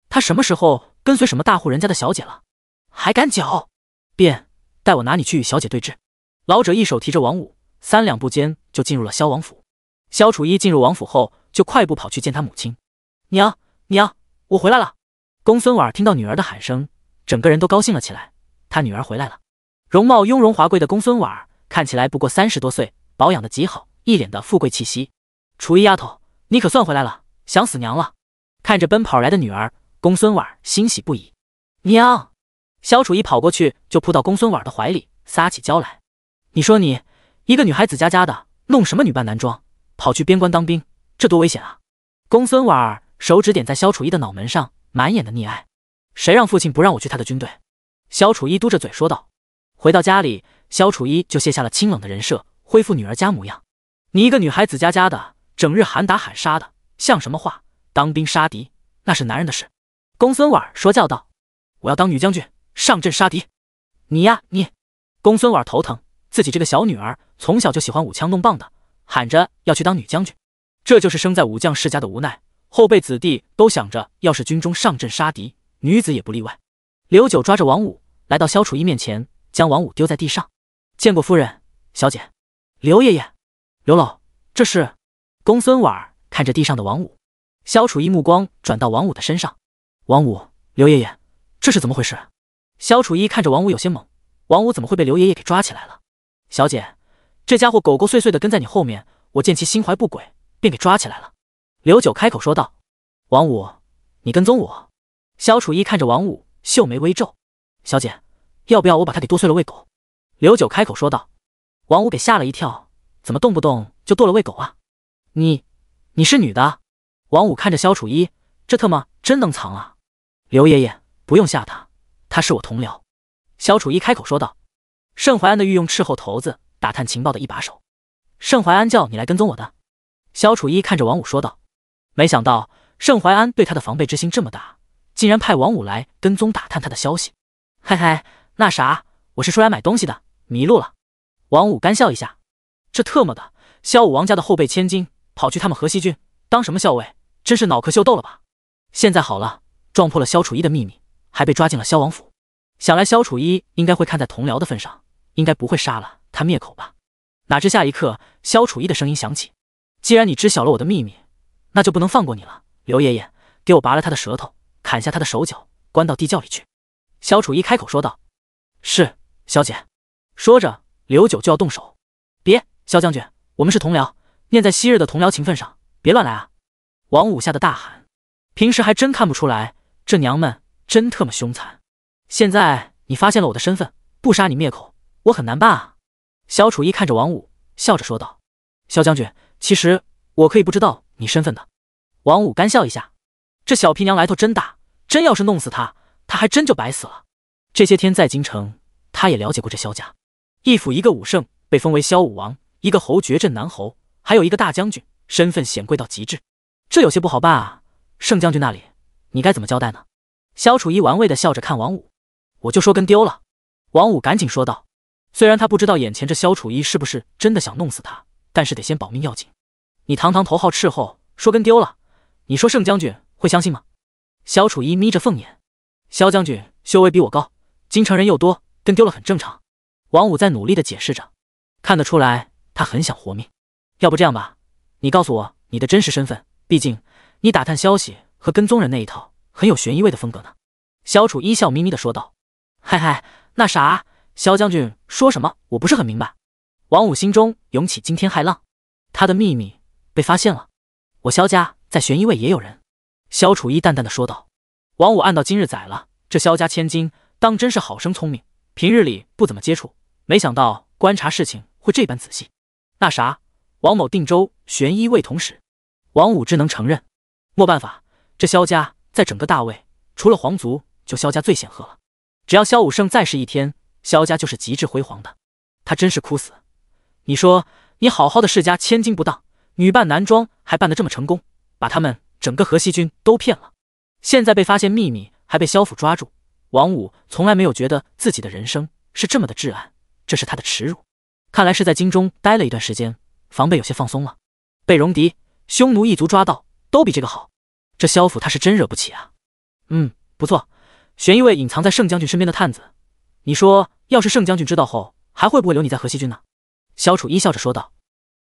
他什么时候跟随什么大户人家的小姐了？还敢狡辩？带我拿你去与小姐对质！老者一手提着王五，三两步间就进入了萧王府。萧楚一进入王府后，就快步跑去见他母亲。娘，娘，我回来了！公孙婉儿听到女儿的喊声，整个人都高兴了起来。她女儿回来了。容貌雍容华贵的公孙婉儿看起来不过三十多岁，保养的极好，一脸的富贵气息。楚一丫头，你可算回来了，想死娘了！看着奔跑来的女儿，公孙婉儿欣喜不已。娘！萧楚一跑过去就扑到公孙婉的怀里，撒起娇来。你说你一个女孩子家家的，弄什么女扮男装？跑去边关当兵，这多危险啊！公孙婉儿手指点在萧楚一的脑门上，满眼的溺爱。谁让父亲不让我去他的军队？萧楚一嘟着嘴说道。回到家里，萧楚一就卸下了清冷的人设，恢复女儿家模样。你一个女孩子家家的，整日喊打喊杀的，像什么话？当兵杀敌那是男人的事。公孙婉说教道：“我要当女将军，上阵杀敌。”你呀你！公孙婉头疼，自己这个小女儿从小就喜欢舞枪弄棒的。喊着要去当女将军，这就是生在武将世家的无奈。后辈子弟都想着，要是军中上阵杀敌，女子也不例外。刘九抓着王五来到萧楚一面前，将王五丢在地上。见过夫人、小姐、刘爷爷、刘老，这是公孙婉儿看着地上的王五。萧楚一目光转到王五的身上。王五，刘爷爷，这是怎么回事？萧楚一看着王五有些懵，王五怎么会被刘爷爷给抓起来了？小姐。这家伙狗狗祟祟的跟在你后面，我见其心怀不轨，便给抓起来了。”刘九开口说道。“王五，你跟踪我？”萧楚一看着王五，秀眉微皱。“小姐，要不要我把他给剁碎了喂狗？”刘九开口说道。王五给吓了一跳：“怎么动不动就剁了喂狗啊？你，你是女的？”王五看着萧楚一，这特么真能藏啊！“刘爷爷，不用吓他，他是我同僚。”萧楚一开口说道。“盛淮安的御用斥候头子。”打探情报的一把手，盛怀安叫你来跟踪我的。萧楚一看着王五说道：“没想到盛怀安对他的防备之心这么大，竟然派王五来跟踪打探他的消息。”嘿嘿，那啥，我是出来买东西的，迷路了。王五干笑一下：“这特么的，萧武王家的后辈千金跑去他们河西郡当什么校尉，真是脑壳秀逗了吧？现在好了，撞破了萧楚一的秘密，还被抓进了萧王府。想来萧楚一应该会看在同僚的份上，应该不会杀了。”他灭口吧，哪知下一刻，萧楚一的声音响起：“既然你知晓了我的秘密，那就不能放过你了。”刘爷爷，给我拔了他的舌头，砍下他的手脚，关到地窖里去。”萧楚一开口说道。“是，小姐。”说着，刘九就要动手。“别，萧将军，我们是同僚，念在昔日的同僚情分上，别乱来啊！”王五吓得大喊：“平时还真看不出来，这娘们真特么凶残。现在你发现了我的身份，不杀你灭口，我很难办啊！”萧楚一看着王五，笑着说道：“萧将军，其实我可以不知道你身份的。”王五干笑一下，这小皮娘来头真大，真要是弄死他，他还真就白死了。这些天在京城，他也了解过这萧家，一府一个武圣，被封为萧武王，一个侯爵镇南侯，还有一个大将军，身份显贵到极致。这有些不好办啊，盛将军那里，你该怎么交代呢？萧楚一玩味的笑着看王五，我就说跟丢了。王五赶紧说道。虽然他不知道眼前这萧楚一是不是真的想弄死他，但是得先保命要紧。你堂堂头号斥候说跟丢了，你说盛将军会相信吗？萧楚一眯着凤眼，萧将军修为比我高，京城人又多，跟丢了很正常。王五在努力的解释着，看得出来他很想活命。要不这样吧，你告诉我你的真实身份，毕竟你打探消息和跟踪人那一套很有悬疑味的风格呢。萧楚一笑眯眯的说道：“ 嗨嗨，那啥。”萧将军说什么？我不是很明白。王五心中涌起惊天骇浪，他的秘密被发现了。我萧家在玄衣卫也有人。萧楚一淡淡的说道。王五暗道今日宰了这萧家千金，当真是好生聪明。平日里不怎么接触，没想到观察事情会这般仔细。那啥，王某定州玄衣卫同时，王五只能承认。没办法，这萧家在整个大魏，除了皇族，就萧家最显赫了。只要萧武胜在世一天。萧家就是极致辉煌的，他真是哭死！你说你好好的世家千金不当，女扮男装还扮得这么成功，把他们整个河西军都骗了。现在被发现秘密，还被萧府抓住。王五从来没有觉得自己的人生是这么的至暗，这是他的耻辱。看来是在京中待了一段时间，防备有些放松了，被戎狄、匈奴一族抓到都比这个好。这萧府他是真惹不起啊！嗯，不错，悬一位隐藏在盛将军身边的探子。你说，要是盛将军知道后，还会不会留你在河西军呢？萧楚一笑着说道。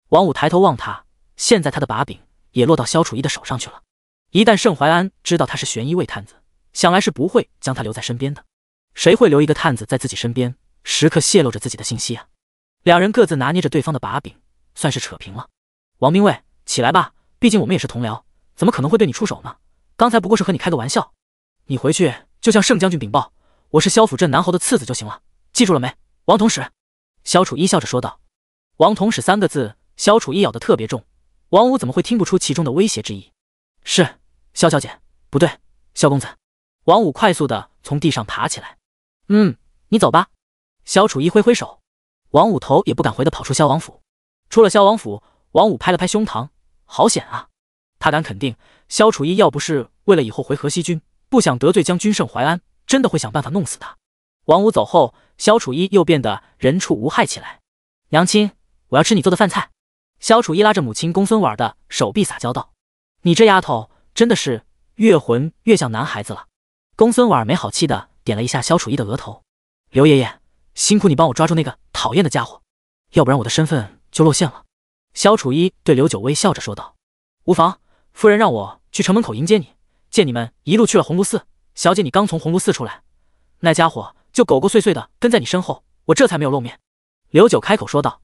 王武抬头望他，现在他的把柄也落到萧楚一的手上去了。一旦盛怀安知道他是悬疑卫探子，想来是不会将他留在身边的。谁会留一个探子在自己身边，时刻泄露着自己的信息啊？两人各自拿捏着对方的把柄，算是扯平了。王兵卫，起来吧，毕竟我们也是同僚，怎么可能会对你出手呢？刚才不过是和你开个玩笑，你回去就向盛将军禀报。我是萧府镇南侯的次子就行了，记住了没，王同使？萧楚一笑着说道。王同使三个字，萧楚一咬得特别重。王武怎么会听不出其中的威胁之意？是萧小姐，不对，萧公子。王武快速的从地上爬起来。嗯，你走吧。萧楚一挥挥手。王武头也不敢回的跑出萧王府。出了萧王府，王武拍了拍胸膛，好险啊！他敢肯定，萧楚一要不是为了以后回河西军，不想得罪将军盛怀安。真的会想办法弄死他。王五走后，萧楚一又变得人畜无害起来。娘亲，我要吃你做的饭菜。萧楚一拉着母亲公孙婉的手臂撒娇道：“你这丫头，真的是越混越像男孩子了。”公孙婉没好气的点了一下萧楚一的额头。刘爷爷，辛苦你帮我抓住那个讨厌的家伙，要不然我的身份就露馅了。萧楚一对刘九微笑着说道：“无妨，夫人让我去城门口迎接你，见你们一路去了鸿炉寺。”小姐，你刚从红炉寺出来，那家伙就狗狗碎碎的跟在你身后，我这才没有露面。刘九开口说道：“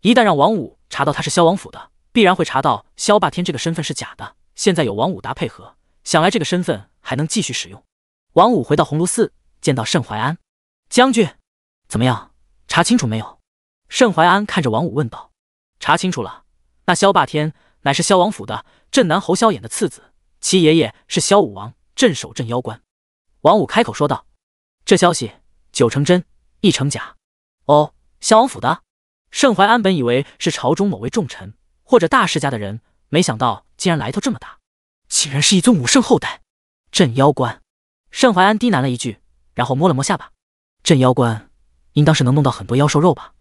一旦让王五查到他是萧王府的，必然会查到萧霸天这个身份是假的。现在有王五达配合，想来这个身份还能继续使用。”王五回到红炉寺，见到盛怀安将军，怎么样？查清楚没有？盛怀安看着王五问道：“查清楚了，那萧霸天乃是萧王府的镇南侯萧衍的次子，其爷爷是萧武王，镇守镇妖关。”王五开口说道：“这消息九成真，一成假。”哦，萧王府的盛怀安本以为是朝中某位重臣或者大世家的人，没想到竟然来头这么大，竟然是一尊武圣后代，镇妖官。盛怀安低喃了一句，然后摸了摸下巴：“镇妖官应当是能弄到很多妖兽肉吧？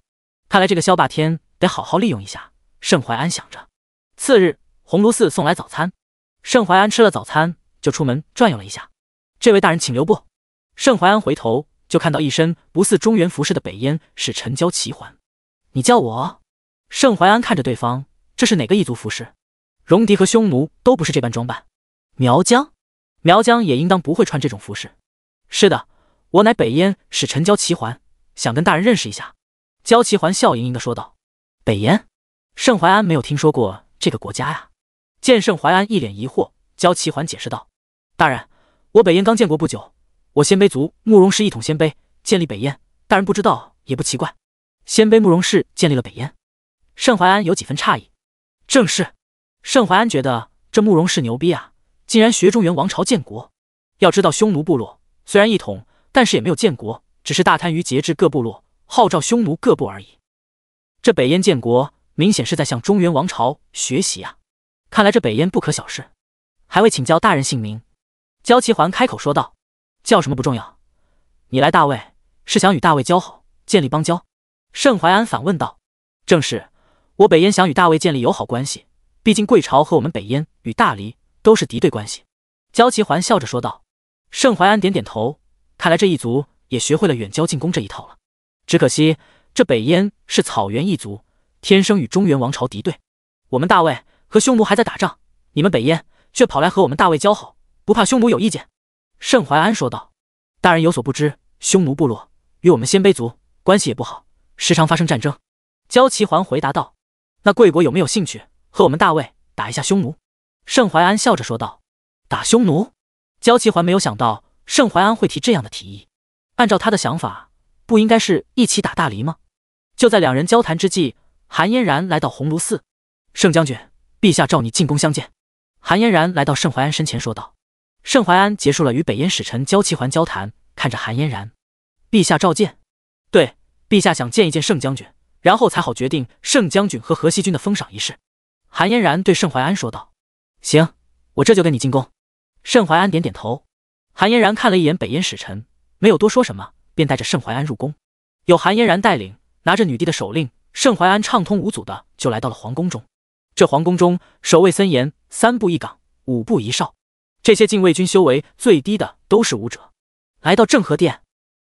看来这个萧霸天得好好利用一下。”盛怀安想着。次日，红炉寺送来早餐，盛怀安吃了早餐，就出门转悠了一下。这位大人，请留步。盛怀安回头就看到一身不似中原服饰的北燕使陈郊齐桓。你叫我？盛怀安看着对方，这是哪个异族服饰？戎狄和匈奴都不是这般装扮。苗疆？苗疆也应当不会穿这种服饰。是的，我乃北燕使陈郊齐桓，想跟大人认识一下。焦齐桓笑盈盈地说道：“北燕？盛怀安没有听说过这个国家呀。”见盛怀安一脸疑惑，焦齐桓解释道：“大人。”我北燕刚建国不久，我鲜卑族慕容氏一统鲜卑，建立北燕。大人不知道也不奇怪。鲜卑慕容氏建立了北燕，盛淮安有几分诧异。正是，盛淮安觉得这慕容氏牛逼啊，竟然学中原王朝建国。要知道，匈奴部落虽然一统，但是也没有建国，只是大贪于节制各部落，号召匈奴各部而已。这北燕建国，明显是在向中原王朝学习啊。看来这北燕不可小视。还未请教大人姓名。焦齐桓开口说道：“叫什么不重要，你来大魏是想与大魏交好，建立邦交？”盛淮安反问道：“正是，我北燕想与大魏建立友好关系。毕竟贵朝和我们北燕与大黎都是敌对关系。”焦其环笑着说道。盛淮安点点头，看来这一族也学会了远交近攻这一套了。只可惜，这北燕是草原一族，天生与中原王朝敌对。我们大魏和匈奴还在打仗，你们北燕却跑来和我们大魏交好。不怕匈奴有意见，盛怀安说道：“大人有所不知，匈奴部落与我们鲜卑族关系也不好，时常发生战争。”焦齐桓回答道：“那贵国有没有兴趣和我们大魏打一下匈奴？”盛怀安笑着说道：“打匈奴？”焦齐桓没有想到盛怀安会提这样的提议。按照他的想法，不应该是一起打大黎吗？就在两人交谈之际，韩嫣然来到鸿胪寺，盛将军，陛下召你进宫相见。”韩嫣然来到盛怀安身前说道。盛淮安结束了与北燕使臣焦齐环交谈，看着韩嫣然，陛下召见。对，陛下想见一见盛将军，然后才好决定盛将军和河西军的封赏一事。韩嫣然对盛淮安说道：“行，我这就跟你进宫。”盛淮安点点头。韩嫣然看了一眼北燕使臣，没有多说什么，便带着盛淮安入宫。有韩嫣然带领，拿着女帝的手令，盛淮安畅通无阻的就来到了皇宫中。这皇宫中守卫森严，三步一岗，五步一哨。这些禁卫军修为最低的都是武者。来到正和殿，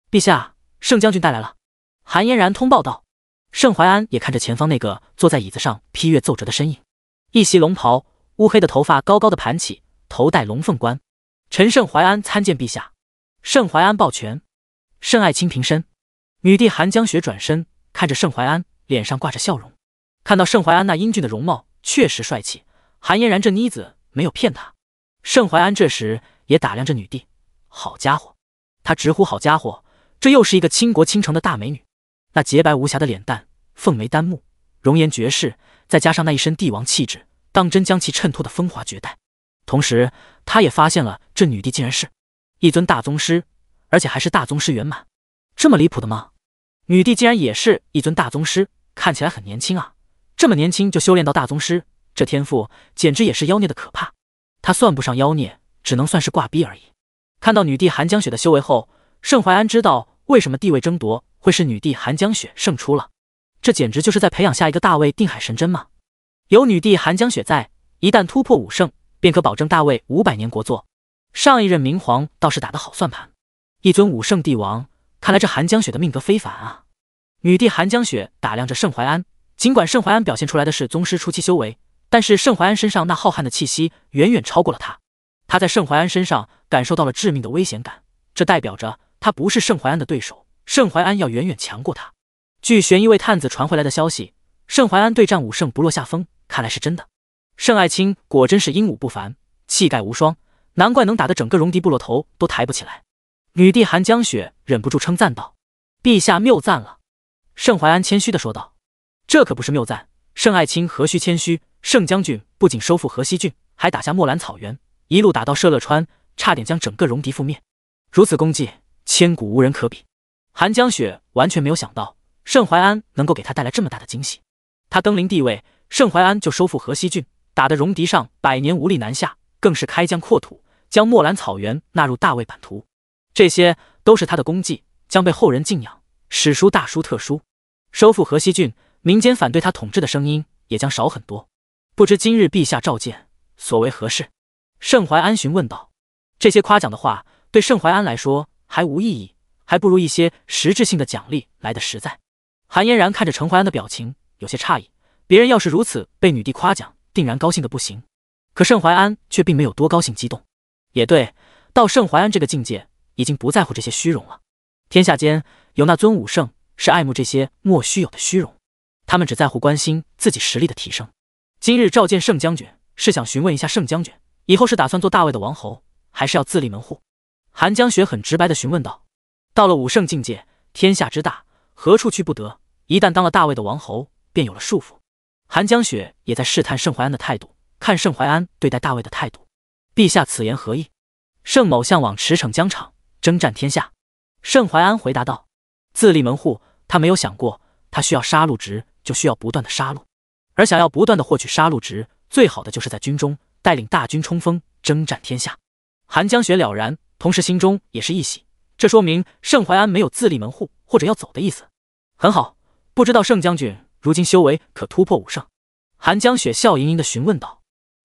陛下，盛将军带来了。韩嫣然通报道。盛淮安也看着前方那个坐在椅子上批阅奏折的身影，一袭龙袍，乌黑的头发高高的盘起，头戴龙凤冠。陈盛淮安参见陛下。盛淮安抱拳。盛爱卿平身。女帝韩江雪转身看着盛淮安，脸上挂着笑容。看到盛淮安那英俊的容貌，确实帅气。韩嫣然这妮子没有骗他。盛淮安这时也打量着女帝，好家伙，他直呼好家伙，这又是一个倾国倾城的大美女。那洁白无瑕的脸蛋，凤眉丹目，容颜绝世，再加上那一身帝王气质，当真将其衬托的风华绝代。同时，他也发现了这女帝竟然是一尊大宗师，而且还是大宗师圆满，这么离谱的吗？女帝竟然也是一尊大宗师，看起来很年轻啊，这么年轻就修炼到大宗师，这天赋简直也是妖孽的可怕。他算不上妖孽，只能算是挂逼而已。看到女帝寒江雪的修为后，盛怀安知道为什么地位争夺会是女帝寒江雪胜出了。这简直就是在培养下一个大魏定海神针嘛！有女帝寒江雪在，一旦突破武圣，便可保证大魏五百年国祚。上一任明皇倒是打的好算盘，一尊武圣帝王，看来这寒江雪的命格非凡啊！女帝寒江雪打量着盛怀安，尽管盛怀安表现出来的是宗师初期修为。但是盛淮安身上那浩瀚的气息远远超过了他，他在盛淮安身上感受到了致命的危险感，这代表着他不是盛淮安的对手，盛淮安要远远强过他。据悬一位探子传回来的消息，盛淮安对战武圣不落下风，看来是真的。盛爱卿果真是英武不凡，气概无双，难怪能打得整个戎狄部落头都抬不起来。女帝寒江雪忍不住称赞道：“陛下谬赞了。”盛淮安谦虚的说道：“这可不是谬赞，盛爱卿何须谦虚？”盛将军不仅收复河西郡，还打下墨兰草原，一路打到涉乐川，差点将整个戎狄覆灭。如此功绩，千古无人可比。韩江雪完全没有想到，盛怀安能够给他带来这么大的惊喜。他登临帝位，盛怀安就收复河西郡，打得戎狄上百年无力南下，更是开疆扩土，将墨兰草原纳入大魏版图。这些都是他的功绩，将被后人敬仰，史书大书特书。收复河西郡，民间反对他统治的声音也将少很多。不知今日陛下召见所为何事？盛怀安询问道。这些夸奖的话对盛怀安来说还无意义，还不如一些实质性的奖励来的实在。韩嫣然看着陈怀安的表情，有些诧异。别人要是如此被女帝夸奖，定然高兴的不行。可盛怀安却并没有多高兴激动。也对，到盛怀安这个境界，已经不在乎这些虚荣了。天下间有那尊武圣是爱慕这些莫须有的虚荣，他们只在乎关心自己实力的提升。今日召见盛将军，是想询问一下盛将军，以后是打算做大魏的王侯，还是要自立门户？韩江雪很直白的询问道。到了武圣境界，天下之大，何处去不得？一旦当了大魏的王侯，便有了束缚。韩江雪也在试探盛怀安的态度，看盛怀安对待大魏的态度。陛下此言何意？盛某向往驰骋疆场，征战天下。盛怀安回答道。自立门户，他没有想过，他需要杀戮值，就需要不断的杀戮。而想要不断的获取杀戮值，最好的就是在军中带领大军冲锋，征战天下。韩江雪了然，同时心中也是一喜，这说明盛淮安没有自立门户或者要走的意思。很好，不知道盛将军如今修为可突破武圣？韩江雪笑盈盈的询问道：“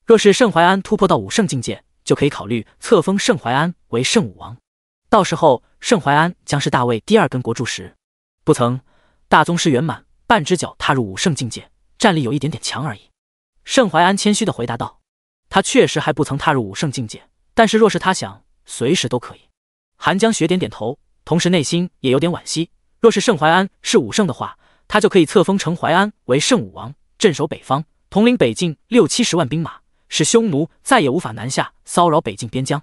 若是盛怀安突破到武圣境界，就可以考虑册封盛怀安为圣武王，到时候盛怀安将是大魏第二根国柱石。”不曾，大宗师圆满，半只脚踏入武圣境界。战力有一点点强而已，盛怀安谦虚的回答道：“他确实还不曾踏入武圣境界，但是若是他想，随时都可以。”寒江雪点点头，同时内心也有点惋惜。若是盛怀安是武圣的话，他就可以册封成怀安为圣武王，镇守北方，统领北境六七十万兵马，使匈奴再也无法南下骚扰北境边疆。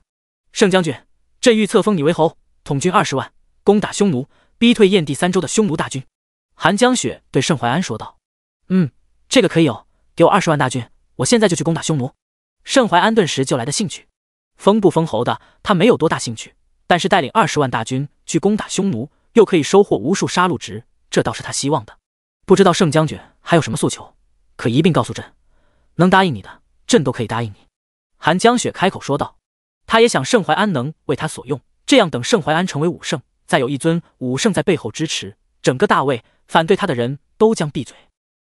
盛将军，朕欲册封你为侯，统军二十万，攻打匈奴，逼退燕地三州的匈奴大军。”寒江雪对盛怀安说道：“嗯。”这个可以有，给我二十万大军，我现在就去攻打匈奴。盛怀安顿时就来的兴趣，封不封侯的他没有多大兴趣，但是带领二十万大军去攻打匈奴，又可以收获无数杀戮值，这倒是他希望的。不知道盛将军还有什么诉求，可一并告诉朕，能答应你的，朕都可以答应你。韩江雪开口说道，他也想盛怀安能为他所用，这样等盛怀安成为武圣，再有一尊武圣在背后支持，整个大魏反对他的人都将闭嘴。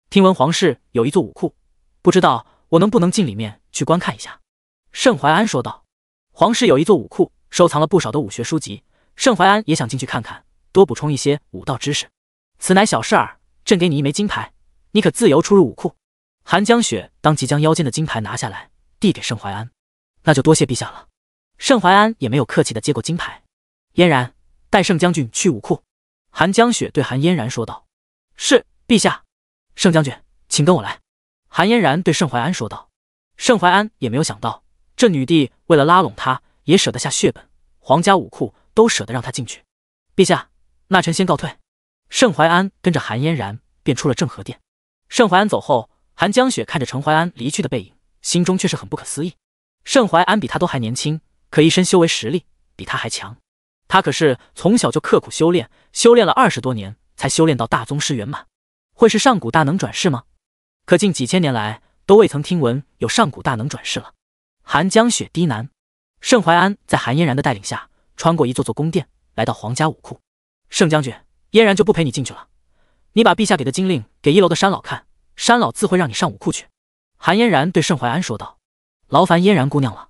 听闻皇室有一座武库，不知道我能不能进里面去观看一下？”盛淮安说道，“皇室有一座武库，收藏了不少的武学书籍。盛淮安也想进去看看，多补充一些武道知识。此乃小事儿，朕给你一枚金牌，你可自由出入武库。”韩江雪当即将腰间的金牌拿下来，递给盛怀安，“那就多谢陛下了。”盛怀安也没有客气的接过金牌。嫣然，带盛将军去武库。”韩江雪对韩嫣然说道，“是，陛下。”盛将军，请跟我来。”韩嫣然对盛怀安说道。盛怀安也没有想到，这女帝为了拉拢他，也舍得下血本，皇家武库都舍得让他进去。陛下，那臣先告退。”盛怀安跟着韩嫣然便出了正和殿。盛怀安走后，韩江雪看着程怀安离去的背影，心中却是很不可思议。盛怀安比他都还年轻，可一身修为实力比他还强。他可是从小就刻苦修炼，修炼了二十多年，才修炼到大宗师圆满。会是上古大能转世吗？可近几千年来都未曾听闻有上古大能转世了。寒江雪低喃。盛淮安在韩嫣然的带领下，穿过一座座宫殿，来到皇家武库。盛将军，嫣然就不陪你进去了，你把陛下给的金令给一楼的山老看，山老自会让你上武库去。韩嫣然对盛淮安说道：“劳烦嫣然姑娘了。”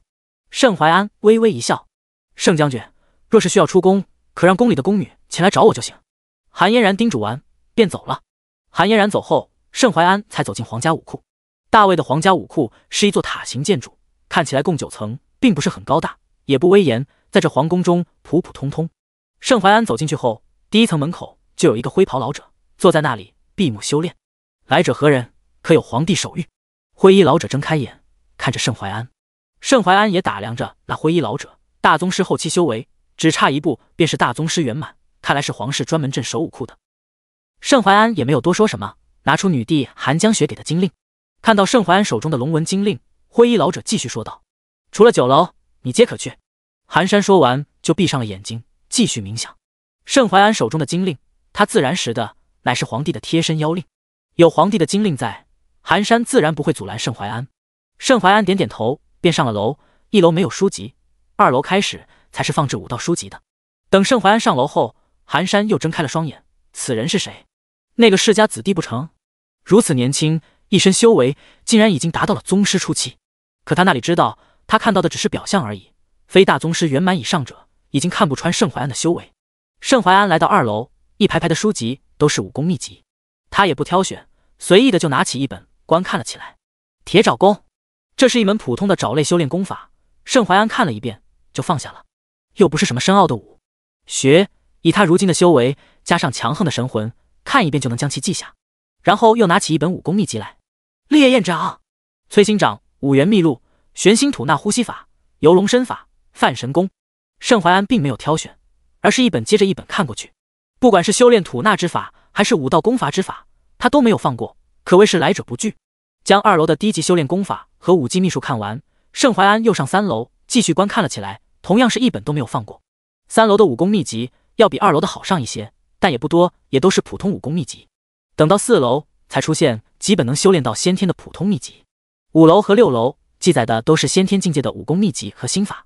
盛淮安微微一笑：“盛将军若是需要出宫，可让宫里的宫女前来找我就行。”韩嫣然叮嘱完，便走了。韩嫣然走后，盛怀安才走进皇家武库。大卫的皇家武库是一座塔形建筑，看起来共九层，并不是很高大，也不威严，在这皇宫中普普通通。盛怀安走进去后，第一层门口就有一个灰袍老者坐在那里闭目修炼。来者何人？可有皇帝手谕？灰衣老者睁开眼，看着盛怀安。盛怀安也打量着那灰衣老者，大宗师后期修为，只差一步便是大宗师圆满。看来是皇室专门镇守武库的。盛淮安也没有多说什么，拿出女帝寒江雪给的金令。看到盛淮安手中的龙纹金令，灰衣老者继续说道：“除了酒楼，你皆可去。”寒山说完就闭上了眼睛，继续冥想。盛淮安手中的金令，他自然识的乃是皇帝的贴身妖令。有皇帝的金令在，寒山自然不会阻拦盛淮安。盛淮安点点头，便上了楼。一楼没有书籍，二楼开始才是放置武道书籍的。等盛淮安上楼后，寒山又睁开了双眼。此人是谁？那个世家子弟不成，如此年轻，一身修为竟然已经达到了宗师初期。可他那里知道，他看到的只是表象而已。非大宗师圆满以上者，已经看不穿盛淮安的修为。盛淮安来到二楼，一排排的书籍都是武功秘籍，他也不挑选，随意的就拿起一本观看了起来。铁爪功，这是一门普通的爪类修炼功法。盛淮安看了一遍就放下了，又不是什么深奥的武学，以他如今的修为加上强横的神魂。看一遍就能将其记下，然后又拿起一本武功秘籍来。烈焰掌、摧心掌、五元秘录、玄心吐纳呼吸法、游龙身法、泛神功。盛淮安并没有挑选，而是一本接着一本看过去。不管是修炼吐纳之法，还是武道功法之法，他都没有放过，可谓是来者不拒。将二楼的低级修炼功法和武技秘术看完，盛淮安又上三楼继续观看了起来，同样是一本都没有放过。三楼的武功秘籍要比二楼的好上一些。但也不多，也都是普通武功秘籍。等到四楼才出现几本能修炼到先天的普通秘籍。五楼和六楼记载的都是先天境界的武功秘籍和心法。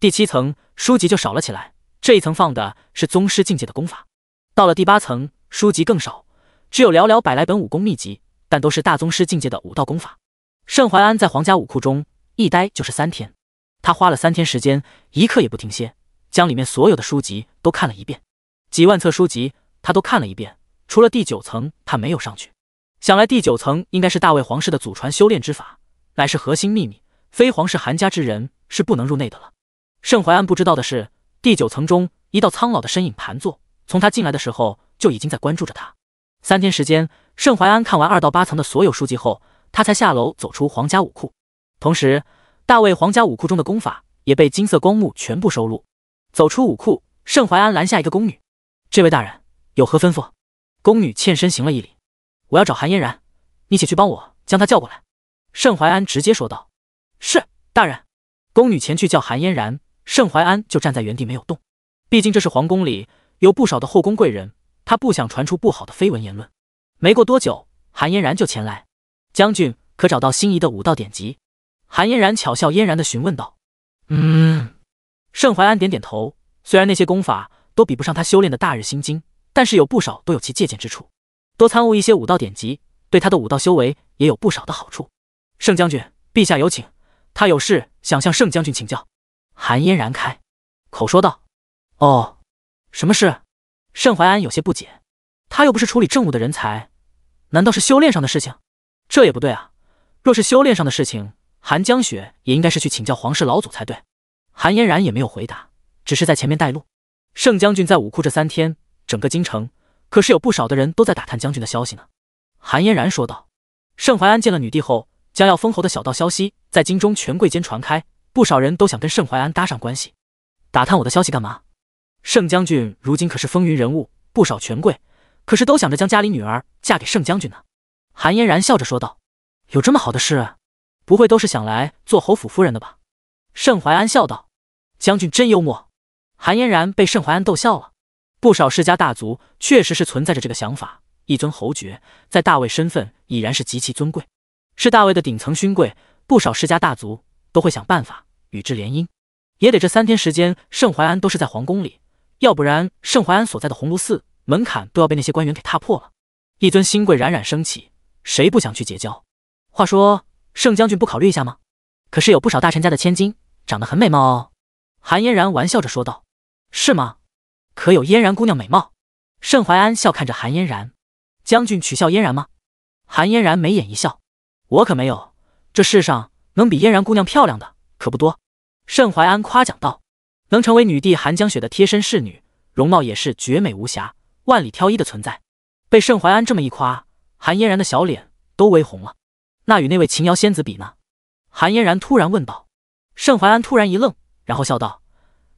第七层书籍就少了起来，这一层放的是宗师境界的功法。到了第八层，书籍更少，只有寥寥百来本武功秘籍，但都是大宗师境界的武道功法。盛怀安在皇家武库中一待就是三天，他花了三天时间，一刻也不停歇，将里面所有的书籍都看了一遍。几万册书籍，他都看了一遍，除了第九层，他没有上去。想来第九层应该是大魏皇室的祖传修炼之法，乃是核心秘密，非皇室韩家之人是不能入内的了。盛淮安不知道的是，第九层中一道苍老的身影盘坐，从他进来的时候就已经在关注着他。三天时间，盛淮安看完二到八层的所有书籍后，他才下楼走出皇家武库。同时，大魏皇家武库中的功法也被金色光幕全部收录。走出武库，盛淮安拦下一个宫女。这位大人有何吩咐？宫女欠身行了一礼。我要找韩嫣然，你且去帮我将她叫过来。盛怀安直接说道。是，大人。宫女前去叫韩嫣然，盛怀安就站在原地没有动。毕竟这是皇宫里有不少的后宫贵人，他不想传出不好的绯闻言论。没过多久，韩嫣然就前来。将军可找到心仪的武道典籍？韩嫣然巧笑嫣然的询问道。嗯。盛怀安点点头。虽然那些功法。都比不上他修炼的大日心经，但是有不少都有其借鉴之处。多参悟一些武道典籍，对他的武道修为也有不少的好处。盛将军，陛下有请，他有事想向盛将军请教。”韩嫣然开口说道。“哦，什么事？”盛淮安有些不解，他又不是处理政务的人才，难道是修炼上的事情？这也不对啊！若是修炼上的事情，韩江雪也应该是去请教皇室老祖才对。韩嫣然也没有回答，只是在前面带路。盛将军在武库这三天，整个京城可是有不少的人都在打探将军的消息呢。韩嫣然说道。盛怀安见了女帝后，将要封侯的小道消息在京中权贵间传开，不少人都想跟盛怀安搭上关系。打探我的消息干嘛？盛将军如今可是风云人物，不少权贵可是都想着将家里女儿嫁给盛将军呢。韩嫣然笑着说道：“有这么好的事？不会都是想来做侯府夫人的吧？”盛怀安笑道：“将军真幽默。”韩嫣然被盛怀安逗笑了。不少世家大族确实是存在着这个想法。一尊侯爵在大魏身份已然是极其尊贵，是大魏的顶层勋贵，不少世家大族都会想办法与之联姻。也得这三天时间，盛怀安都是在皇宫里，要不然盛怀安所在的鸿胪寺门槛都要被那些官员给踏破了。一尊新贵冉冉升起，谁不想去结交？话说，盛将军不考虑一下吗？可是有不少大臣家的千金长得很美貌哦。”韩嫣然玩笑着说道。是吗？可有嫣然姑娘美貌？盛淮安笑看着韩嫣然，将军取笑嫣然吗？韩嫣然眉眼一笑，我可没有。这世上能比嫣然姑娘漂亮的可不多。盛淮安夸奖道：“能成为女帝韩江雪的贴身侍女，容貌也是绝美无瑕，万里挑一的存在。”被盛淮安这么一夸，韩嫣然的小脸都微红了。那与那位秦瑶仙子比呢？韩嫣然突然问道。盛淮安突然一愣，然后笑道。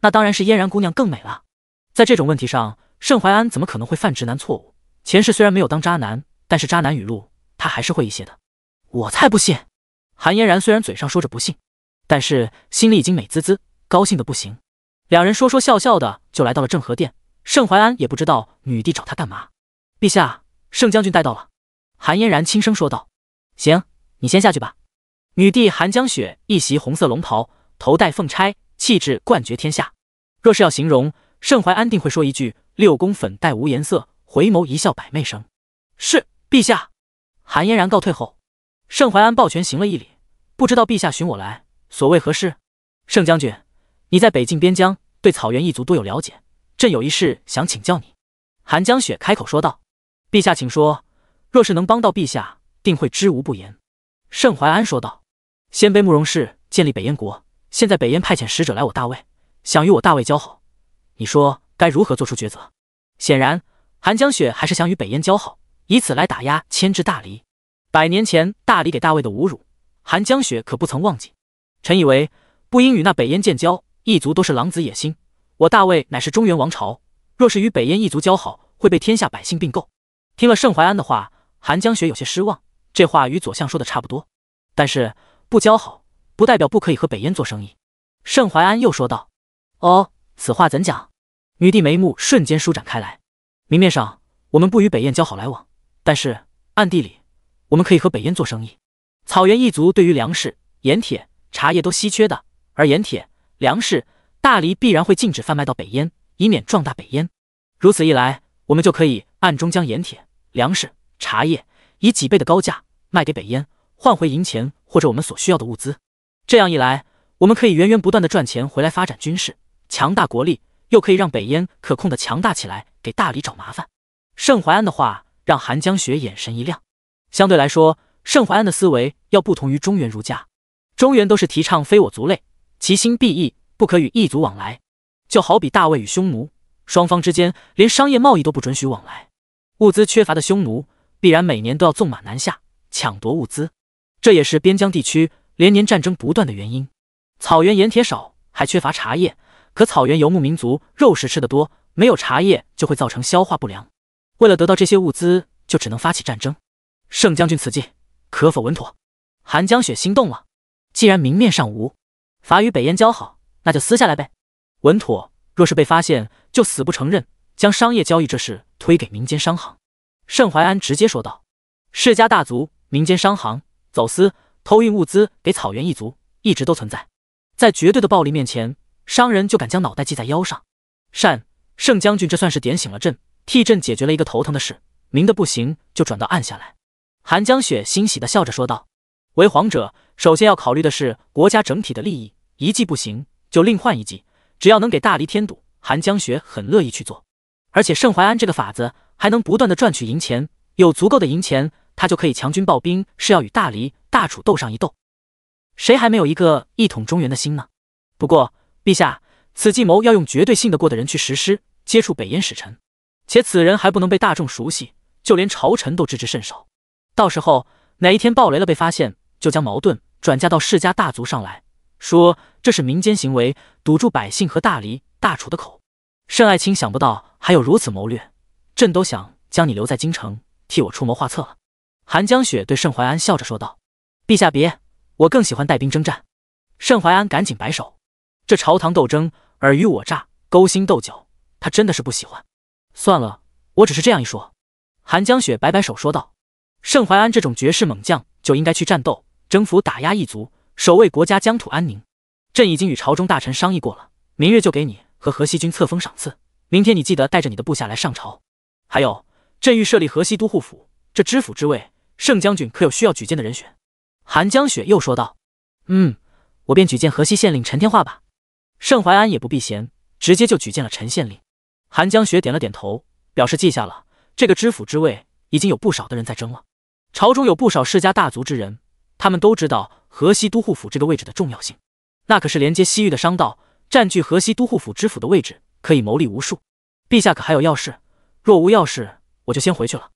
那当然是嫣然姑娘更美了，在这种问题上，盛淮安怎么可能会犯直男错误？前世虽然没有当渣男，但是渣男语录他还是会一些的。我才不信！韩嫣然虽然嘴上说着不信，但是心里已经美滋滋，高兴的不行。两人说说笑笑的就来到了正和殿。盛淮安也不知道女帝找他干嘛。陛下，盛将军带到了。韩嫣然轻声说道：“行，你先下去吧。”女帝寒江雪一袭红色龙袍，头戴凤钗，气质冠绝天下。若是要形容盛怀安定，会说一句：“六宫粉黛无颜色，回眸一笑百媚生。”是陛下。韩嫣然告退后，盛怀安抱拳行了一礼，不知道陛下寻我来，所谓何事？盛将军，你在北境边疆，对草原一族多有了解，朕有一事想请教你。”韩江雪开口说道：“陛下，请说。若是能帮到陛下，定会知无不言。”盛怀安说道：“鲜卑慕容氏建立北燕国，现在北燕派遣使者来我大魏。”想与我大魏交好，你说该如何做出抉择？显然，韩江雪还是想与北燕交好，以此来打压牵制大黎。百年前大黎给大魏的侮辱，韩江雪可不曾忘记。臣以为，不应与那北燕建交。异族都是狼子野心，我大魏乃是中原王朝，若是与北燕异族交好，会被天下百姓并购。听了盛怀安的话，韩江雪有些失望。这话与左相说的差不多，但是不交好，不代表不可以和北燕做生意。盛怀安又说道。哦，此话怎讲？女帝眉目瞬间舒展开来。明面上我们不与北燕交好来往，但是暗地里我们可以和北燕做生意。草原一族对于粮食、盐铁、茶叶都稀缺的，而盐铁、粮食，大离必然会禁止贩卖到北燕，以免壮大北燕。如此一来，我们就可以暗中将盐铁、粮食、茶叶以几倍的高价卖给北燕，换回银钱或者我们所需要的物资。这样一来，我们可以源源不断的赚钱回来发展军事。强大国力又可以让北燕可控的强大起来，给大理找麻烦。盛淮安的话让韩江雪眼神一亮。相对来说，盛淮安的思维要不同于中原儒家。中原都是提倡非我族类，其心必异，不可与异族往来。就好比大魏与匈奴，双方之间连商业贸易都不准许往来，物资缺乏的匈奴必然每年都要纵马南下抢夺物资，这也是边疆地区连年战争不断的原因。草原盐铁少，还缺乏茶叶。可草原游牧民族肉食吃得多，没有茶叶就会造成消化不良。为了得到这些物资，就只能发起战争。盛将军此计可否稳妥？韩江雪心动了。既然明面上无法与北燕交好，那就撕下来呗，稳妥。若是被发现，就死不承认，将商业交易这事推给民间商行。盛淮安直接说道：“世家大族、民间商行走私偷运物资给草原一族，一直都存在。在绝对的暴力面前。”商人就敢将脑袋系在腰上，善盛将军，这算是点醒了朕，替朕解决了一个头疼的事。明的不行就转到暗下来。韩江雪欣喜的笑着说道：“为皇者，首先要考虑的是国家整体的利益，一计不行就另换一计，只要能给大黎添堵，韩江雪很乐意去做。而且盛怀安这个法子还能不断的赚取银钱，有足够的银钱，他就可以强军暴兵，是要与大黎、大楚斗上一斗。谁还没有一个一统中原的心呢？不过。”陛下，此计谋要用绝对信得过的人去实施，接触北燕使臣，且此人还不能被大众熟悉，就连朝臣都知之甚少。到时候哪一天爆雷了被发现，就将矛盾转嫁到世家大族上来说这是民间行为，堵住百姓和大黎大楚的口。盛爱卿想不到还有如此谋略，朕都想将你留在京城替我出谋划策了。”韩江雪对盛怀安笑着说道。“陛下别，我更喜欢带兵征战。”盛怀安赶紧摆手。这朝堂斗争、尔虞我诈、勾心斗角，他真的是不喜欢。算了，我只是这样一说。韩江雪摆摆手说道：“盛怀安这种绝世猛将，就应该去战斗、征服、打压异族，守卫国家疆土安宁。朕已经与朝中大臣商议过了，明日就给你和河西军册封赏赐。明天你记得带着你的部下来上朝。还有，朕欲设立河西都护府，这知府之位，盛将军可有需要举荐的人选？”韩江雪又说道：“嗯，我便举荐河西县令陈天化吧。”盛怀安也不避嫌，直接就举荐了陈县令。韩江雪点了点头，表示记下了。这个知府之位已经有不少的人在争了。朝中有不少世家大族之人，他们都知道河西都护府这个位置的重要性。那可是连接西域的商道，占据河西都护府知府的位置，可以谋利无数。陛下可还有要事？若无要事，我就先回去了。”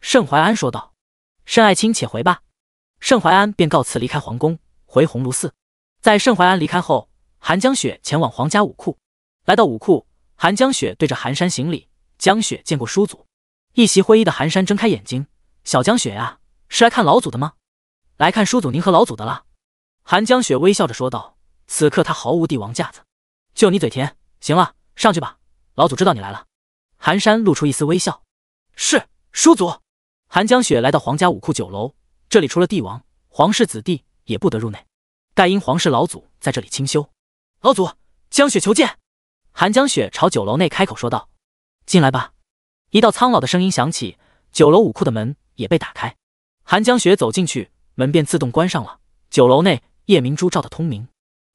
盛怀安说道。“盛爱卿且回吧。”盛怀安便告辞离开皇宫，回鸿胪寺。在盛怀安离开后。寒江雪前往皇家武库，来到武库，寒江雪对着寒山行礼。江雪见过叔祖。一袭灰衣的寒山睁开眼睛：“小江雪呀，是来看老祖的吗？来看叔祖您和老祖的了。”寒江雪微笑着说道。此刻他毫无帝王架子，就你嘴甜。行了，上去吧。老祖知道你来了。寒山露出一丝微笑：“是叔祖。”寒江雪来到皇家武库酒楼，这里除了帝王、皇室子弟也不得入内，盖因皇室老祖在这里清修。老祖，江雪求见。韩江雪朝酒楼内开口说道：“进来吧。”一道苍老的声音响起，酒楼武库的门也被打开。韩江雪走进去，门便自动关上了。酒楼内夜明珠照得通明，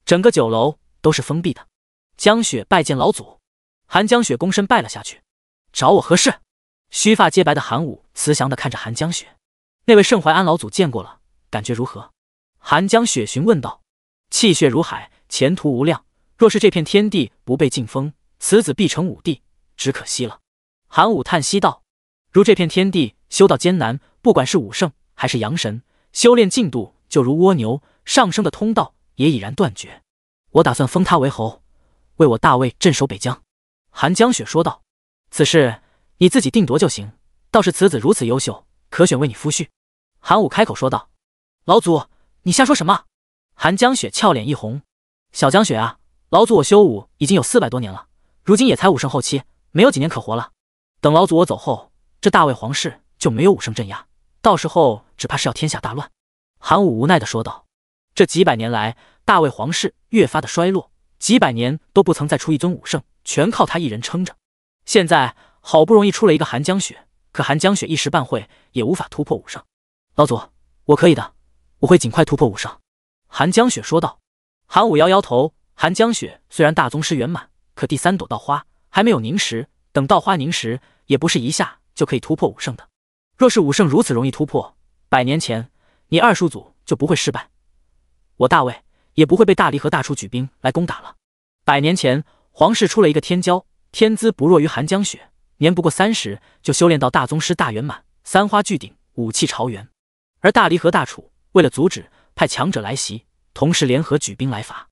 整个酒楼都是封闭的。江雪拜见老祖，韩江雪躬身拜了下去。找我何事？须发皆白的韩武慈祥地看着韩江雪。那位盛淮安老祖见过了，感觉如何？韩江雪询问道：“气血如海，前途无量。”若是这片天地不被禁封，此子必成武帝。只可惜了，韩武叹息道：“如这片天地修道艰难，不管是武圣还是阳神，修炼进度就如蜗牛。上升的通道也已然断绝。我打算封他为侯，为我大魏镇守北疆。”韩江雪说道：“此事你自己定夺就行。倒是此子如此优秀，可选为你夫婿。”韩武开口说道：“老祖，你瞎说什么？”韩江雪俏脸一红：“小江雪啊！”老祖，我修武已经有四百多年了，如今也才武圣后期，没有几年可活了。等老祖我走后，这大魏皇室就没有武圣镇压，到时候只怕是要天下大乱。韩武无奈的说道。这几百年来，大魏皇室越发的衰落，几百年都不曾再出一尊武圣，全靠他一人撑着。现在好不容易出了一个寒江雪，可寒江雪一时半会也无法突破武圣。老祖，我可以的，我会尽快突破武圣。韩江雪说道。韩武摇摇头。寒江雪虽然大宗师圆满，可第三朵稻花还没有凝实。等稻花凝实，也不是一下就可以突破武圣的。若是武圣如此容易突破，百年前你二叔祖就不会失败，我大魏也不会被大离和大楚举兵来攻打了。百年前，皇室出了一个天骄，天资不弱于寒江雪，年不过三十就修炼到大宗师大圆满，三花聚顶，武气朝元。而大离和大楚为了阻止，派强者来袭，同时联合举兵来伐。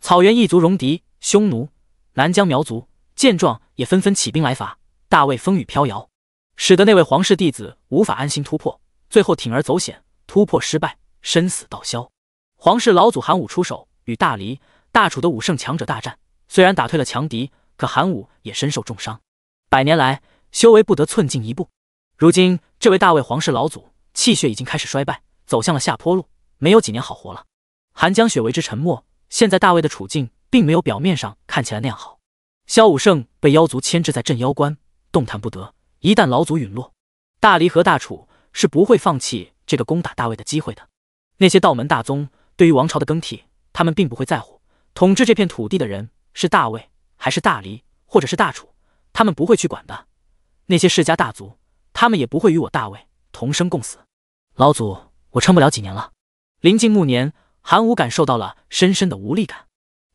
草原异族戎狄、匈奴、南疆苗族见状也纷纷起兵来伐，大魏风雨飘摇，使得那位皇室弟子无法安心突破，最后铤而走险，突破失败，身死道消。皇室老祖韩武出手，与大黎、大楚的武圣强者大战，虽然打退了强敌，可韩武也身受重伤，百年来修为不得寸进一步。如今这位大魏皇室老祖气血已经开始衰败，走向了下坡路，没有几年好活了。寒江雪为之沉默。现在大魏的处境并没有表面上看起来那样好。萧武胜被妖族牵制在镇妖关，动弹不得。一旦老祖陨落，大黎和大楚是不会放弃这个攻打大魏的机会的。那些道门大宗对于王朝的更替，他们并不会在乎。统治这片土地的人是大魏还是大黎或者是大楚，他们不会去管的。那些世家大族，他们也不会与我大魏同生共死。老祖，我撑不了几年了，临近暮年。韩武感受到了深深的无力感。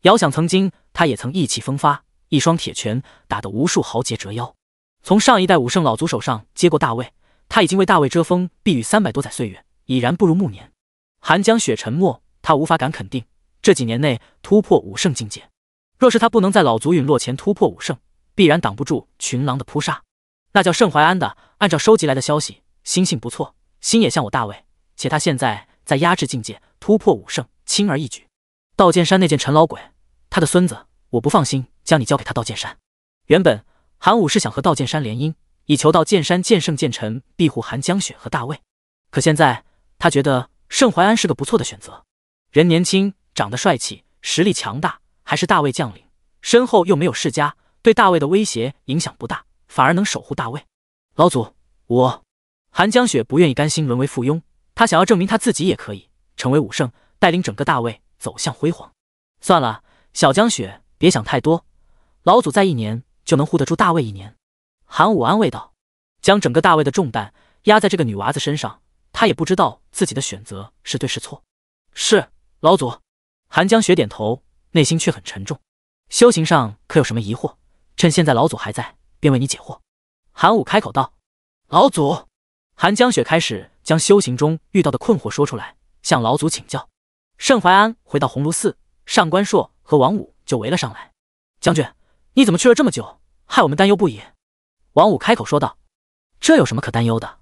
遥想曾经，他也曾意气风发，一双铁拳打得无数豪杰折腰。从上一代武圣老祖手上接过大卫，他已经为大卫遮风避雨三百多载岁月，已然步入暮年。寒江雪沉默，他无法敢肯定这几年内突破武圣境界。若是他不能在老祖陨落前突破武圣，必然挡不住群狼的扑杀。那叫盛淮安的，按照收集来的消息，心性不错，心也像我大卫，且他现在在压制境界。突破武圣轻而易举，道剑山那件陈老鬼，他的孙子我不放心，将你交给他。道剑山原本韩武是想和道剑山联姻，以求道剑山剑圣剑臣庇护韩江雪和大卫。可现在他觉得盛怀安是个不错的选择，人年轻，长得帅气，实力强大，还是大卫将领，身后又没有世家，对大卫的威胁影响不大，反而能守护大卫。老祖，我韩江雪不愿意甘心沦为附庸，他想要证明他自己也可以。成为武圣，带领整个大魏走向辉煌。算了，小江雪，别想太多。老祖在一年就能护得住大魏一年。韩武安慰道，将整个大魏的重担压在这个女娃子身上，他也不知道自己的选择是对是错。是老祖。韩江雪点头，内心却很沉重。修行上可有什么疑惑？趁现在老祖还在，便为你解惑。韩武开口道。老祖。韩江雪开始将修行中遇到的困惑说出来。向老祖请教。盛怀安回到鸿胪寺，上官硕和王武就围了上来。将军，你怎么去了这么久，害我们担忧不已。王武开口说道：“这有什么可担忧的？”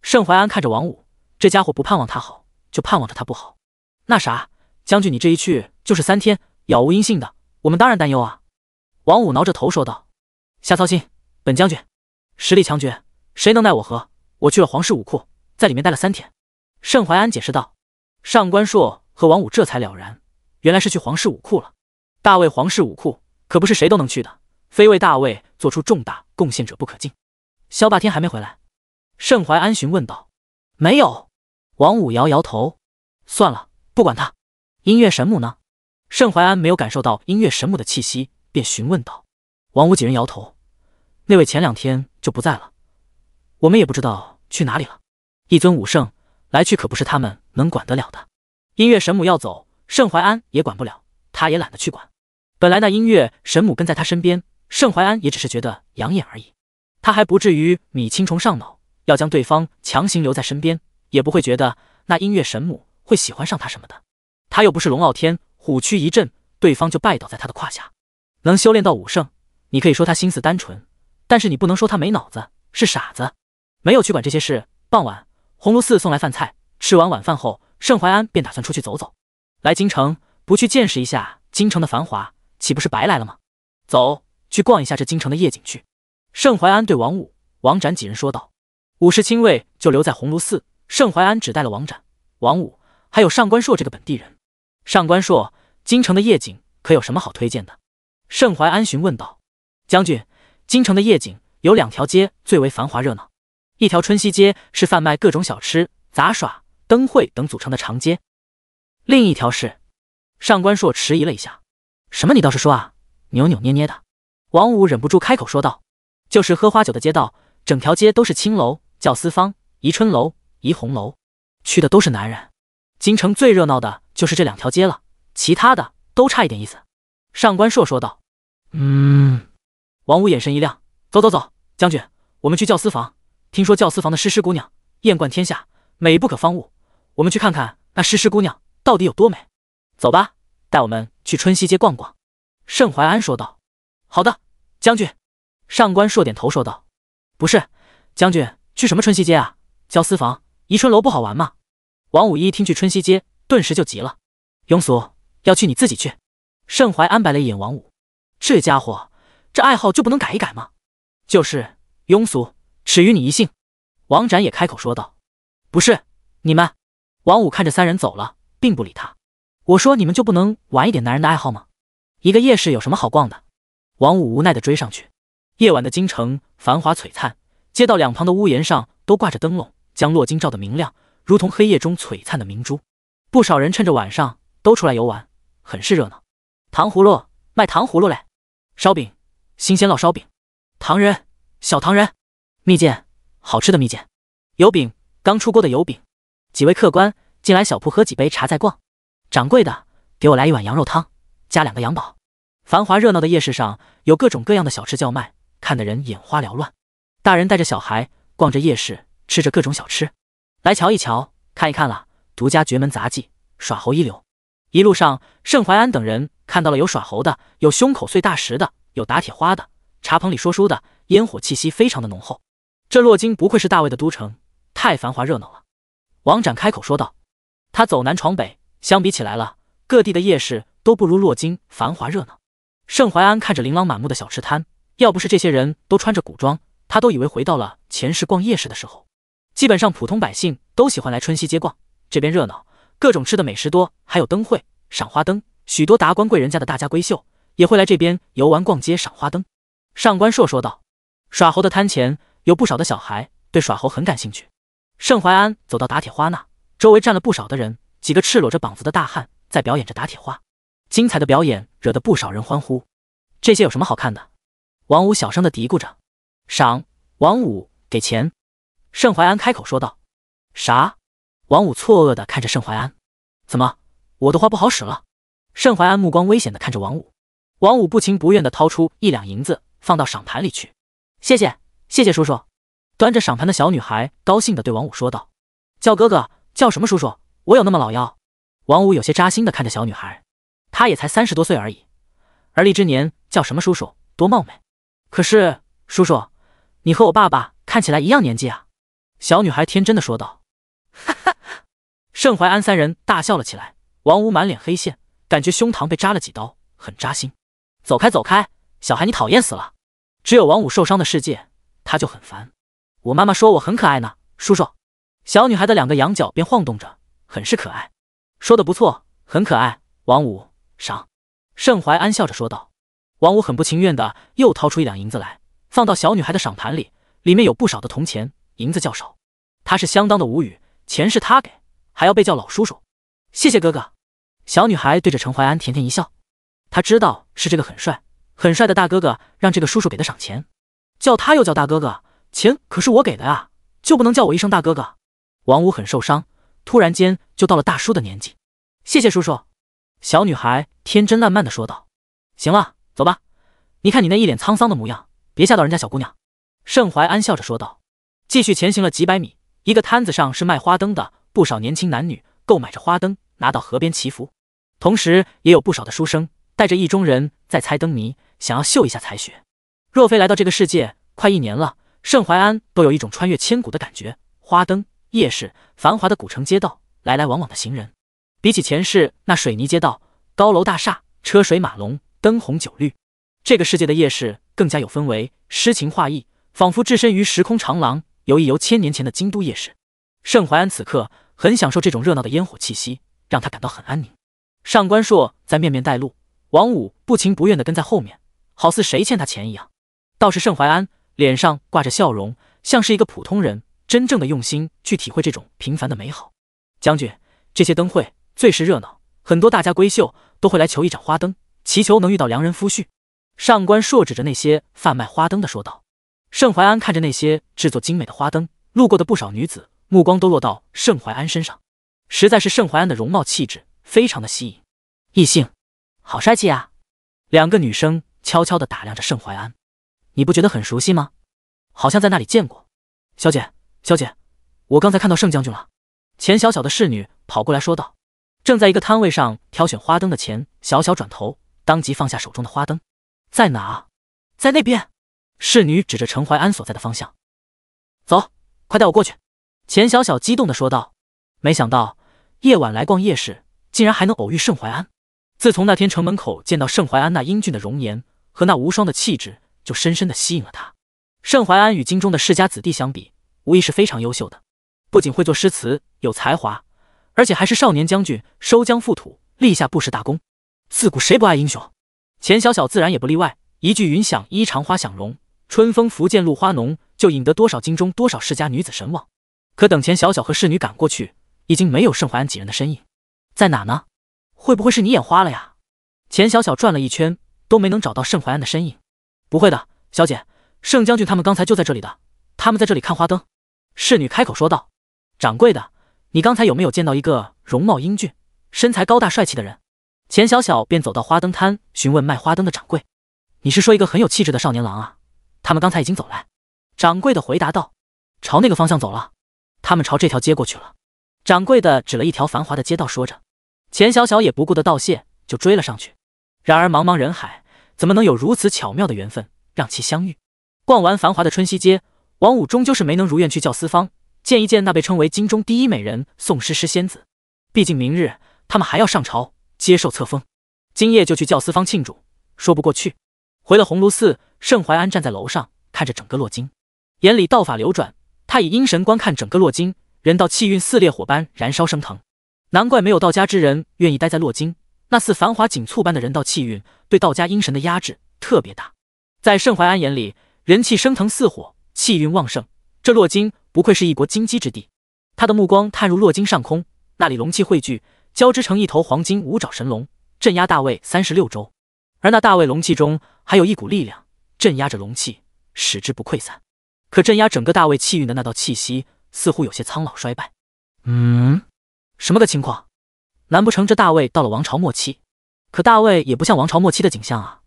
盛怀安看着王武，这家伙不盼望他好，就盼望着他不好。那啥，将军你这一去就是三天，杳无音信的，我们当然担忧啊。王武挠着头说道：“瞎操心，本将军实力强绝，谁能奈我何？我去了皇室武库，在里面待了三天。”盛怀安解释道。上官硕和王武这才了然，原来是去皇室武库了。大卫皇室武库可不是谁都能去的，非为大卫做出重大贡献者不可进。萧霸天还没回来，盛怀安询问道：“没有？”王五摇摇头。算了，不管他。音乐神母呢？盛怀安没有感受到音乐神母的气息，便询问道：“王武几人摇头，那位前两天就不在了，我们也不知道去哪里了。一尊武圣。”来去可不是他们能管得了的。音乐神母要走，盛怀安也管不了，他也懒得去管。本来那音乐神母跟在他身边，盛怀安也只是觉得养眼而已，他还不至于米青虫上脑，要将对方强行留在身边，也不会觉得那音乐神母会喜欢上他什么的。他又不是龙傲天，虎躯一震，对方就拜倒在他的胯下。能修炼到武圣，你可以说他心思单纯，但是你不能说他没脑子是傻子，没有去管这些事。傍晚。鸿胪寺送来饭菜，吃完晚饭后，盛淮安便打算出去走走。来京城不去见识一下京城的繁华，岂不是白来了吗？走去逛一下这京城的夜景去。盛怀安对王武、王展几人说道：“武士亲卫就留在鸿胪寺，盛怀安只带了王展、王武还有上官硕这个本地人。”上官硕，京城的夜景可有什么好推荐的？盛怀安询问道：“将军，京城的夜景有两条街最为繁华热闹。”一条春熙街是贩卖各种小吃、杂耍、灯会等组成的长街，另一条是上官硕迟疑了一下：“什么？你倒是说啊，扭扭捏捏的。”王五忍不住开口说道：“就是喝花酒的街道，整条街都是青楼，叫私坊、怡春楼、怡红楼，去的都是男人。京城最热闹的就是这两条街了，其他的都差一点意思。”上官硕说道：“嗯。”王五眼神一亮：“走走走，将军，我们去叫私房。”听说教私房的诗诗姑娘艳冠天下，美不可方物。我们去看看那诗诗姑娘到底有多美。走吧，带我们去春熙街逛逛。”盛淮安说道。“好的，将军。”上官硕点头说道。“不是，将军，去什么春熙街啊？教私房怡春楼不好玩吗？”王五一听去春熙街，顿时就急了。“庸俗，要去你自己去。”盛淮安白了一眼王五，这家伙这爱好就不能改一改吗？就是庸俗。始于你一姓，王展也开口说道：“不是你们。”王五看着三人走了，并不理他。我说：“你们就不能玩一点男人的爱好吗？一个夜市有什么好逛的？”王五无奈的追上去。夜晚的京城繁华璀璨，街道两旁的屋檐上都挂着灯笼，将落金照的明亮，如同黑夜中璀璨的明珠。不少人趁着晚上都出来游玩，很是热闹。糖葫芦，卖糖葫芦嘞！烧饼，新鲜烙烧饼。糖人，小糖人。蜜饯，好吃的蜜饯；油饼，刚出锅的油饼。几位客官，进来小铺喝几杯茶再逛。掌柜的，给我来一碗羊肉汤，加两个羊宝。繁华热闹的夜市上，有各种各样的小吃叫卖，看得人眼花缭乱。大人带着小孩逛着夜市，吃着各种小吃，来瞧一瞧，看一看。了，独家绝门杂技，耍猴一流。一路上，盛怀安等人看到了有耍猴的，有胸口碎大石的，有打铁花的，茶棚里说书的，烟火气息非常的浓厚。这洛京不愧是大魏的都城，太繁华热闹了。王展开口说道：“他走南闯北，相比起来了，各地的夜市都不如洛京繁华热闹。”盛淮安看着琳琅满目的小吃摊，要不是这些人都穿着古装，他都以为回到了前世逛夜市的时候。基本上普通百姓都喜欢来春熙街逛，这边热闹，各种吃的美食多，还有灯会、赏花灯。许多达官贵人家的大家闺秀也会来这边游玩、逛街、赏花灯。上官硕说道：“耍猴的摊前。”有不少的小孩对耍猴很感兴趣。盛怀安走到打铁花那，周围站了不少的人，几个赤裸着膀子的大汉在表演着打铁花，精彩的表演惹得不少人欢呼。这些有什么好看的？王五小声的嘀咕着。赏，王五给钱。盛怀安开口说道。啥？王五错愕的看着盛怀安，怎么，我的话不好使了？盛怀安目光危险的看着王五。王五不情不愿的掏出一两银子放到赏盘里去，谢谢。谢谢叔叔，端着赏盘的小女孩高兴地对王五说道：“叫哥哥，叫什么叔叔？我有那么老妖？”王五有些扎心地看着小女孩，她也才三十多岁而已，而立之年，叫什么叔叔，多貌美。可是叔叔，你和我爸爸看起来一样年纪啊？”小女孩天真的说道。哈哈，盛淮安三人大笑了起来。王五满脸黑线，感觉胸膛被扎了几刀，很扎心。走开，走开，小孩你讨厌死了！只有王五受伤的世界。他就很烦，我妈妈说我很可爱呢，叔叔。小女孩的两个羊角边晃动着，很是可爱。说的不错，很可爱。王五，赏。盛淮安笑着说道。王五很不情愿的又掏出一两银子来，放到小女孩的赏盘里，里面有不少的铜钱，银子较少。他是相当的无语，钱是他给，还要被叫老叔叔。谢谢哥哥。小女孩对着陈淮安甜甜一笑，他知道是这个很帅、很帅的大哥哥让这个叔叔给他赏钱。叫他又叫大哥哥，钱可是我给的啊，就不能叫我一声大哥哥？王五很受伤，突然间就到了大叔的年纪。谢谢叔叔，小女孩天真烂漫的说道。行了，走吧，你看你那一脸沧桑的模样，别吓到人家小姑娘。盛怀安笑着说道，继续前行了几百米，一个摊子上是卖花灯的，不少年轻男女购买着花灯拿到河边祈福，同时也有不少的书生带着意中人在猜灯谜，想要秀一下才学。若非来到这个世界快一年了，盛淮安都有一种穿越千古的感觉。花灯、夜市、繁华的古城街道，来来往往的行人，比起前世那水泥街道、高楼大厦、车水马龙、灯红酒绿，这个世界的夜市更加有氛围，诗情画意，仿佛置身于时空长廊，游一游千年前的京都夜市。盛淮安此刻很享受这种热闹的烟火气息，让他感到很安宁。上官硕在面面带路，王五不情不愿地跟在后面，好似谁欠他钱一样。倒是盛淮安脸上挂着笑容，像是一个普通人，真正的用心去体会这种平凡的美好。将军，这些灯会最是热闹，很多大家闺秀都会来求一盏花灯，祈求能遇到良人夫婿。上官硕指着那些贩卖花灯的说道。盛淮安看着那些制作精美的花灯，路过的不少女子目光都落到盛淮安身上，实在是盛淮安的容貌气质非常的吸引。异性，好帅气啊！两个女生悄悄地打量着盛淮安。你不觉得很熟悉吗？好像在那里见过。小姐，小姐，我刚才看到盛将军了。钱小小的侍女跑过来说道：“正在一个摊位上挑选花灯的钱小小转头，当即放下手中的花灯。在哪？在那边。”侍女指着陈怀安所在的方向。走，快带我过去！钱小小激动的说道：“没想到夜晚来逛夜市，竟然还能偶遇盛淮安。自从那天城门口见到盛淮安那英俊的容颜和那无双的气质。”就深深的吸引了他。盛怀安与京中的世家子弟相比，无疑是非常优秀的。不仅会做诗词，有才华，而且还是少年将军，收疆复土，立下不世大功。自古谁不爱英雄？钱小小自然也不例外。一句“云想衣裳花想容，春风拂槛露花浓”，就引得多少京中多少世家女子神往。可等钱小小和侍女赶过去，已经没有盛怀安几人的身影，在哪呢？会不会是你眼花了呀？钱小小转了一圈，都没能找到盛怀安的身影。不会的，小姐，盛将军他们刚才就在这里的。他们在这里看花灯。侍女开口说道：“掌柜的，你刚才有没有见到一个容貌英俊、身材高大、帅气的人？”钱小小便走到花灯摊，询问卖花灯的掌柜：“你是说一个很有气质的少年郎啊？”他们刚才已经走来。掌柜的回答道：“朝那个方向走了，他们朝这条街过去了。”掌柜的指了一条繁华的街道，说着，钱小小也不顾的道谢，就追了上去。然而茫茫人海。怎么能有如此巧妙的缘分，让其相遇？逛完繁华的春熙街，王五终究是没能如愿去教私坊见一见那被称为京中第一美人宋诗诗仙子。毕竟明日他们还要上朝接受册封，今夜就去教私坊庆祝，说不过去。回了红炉寺，盛怀安站在楼上看着整个洛京，眼里道法流转，他以阴神观看整个洛京，人道气运似烈火般燃烧升腾，难怪没有道家之人愿意待在洛京。那似繁华锦簇般的人道气运，对道家阴神的压制特别大。在盛淮安眼里，人气升腾似火，气运旺盛。这洛金不愧是一国金鸡之地。他的目光探入洛金上空，那里龙气汇聚，交织成一头黄金五爪神龙，镇压大魏三十六州。而那大魏龙气中，还有一股力量镇压着龙气，使之不溃散。可镇压整个大魏气运的那道气息，似乎有些苍老衰败。嗯，什么个情况？难不成这大卫到了王朝末期？可大卫也不像王朝末期的景象啊！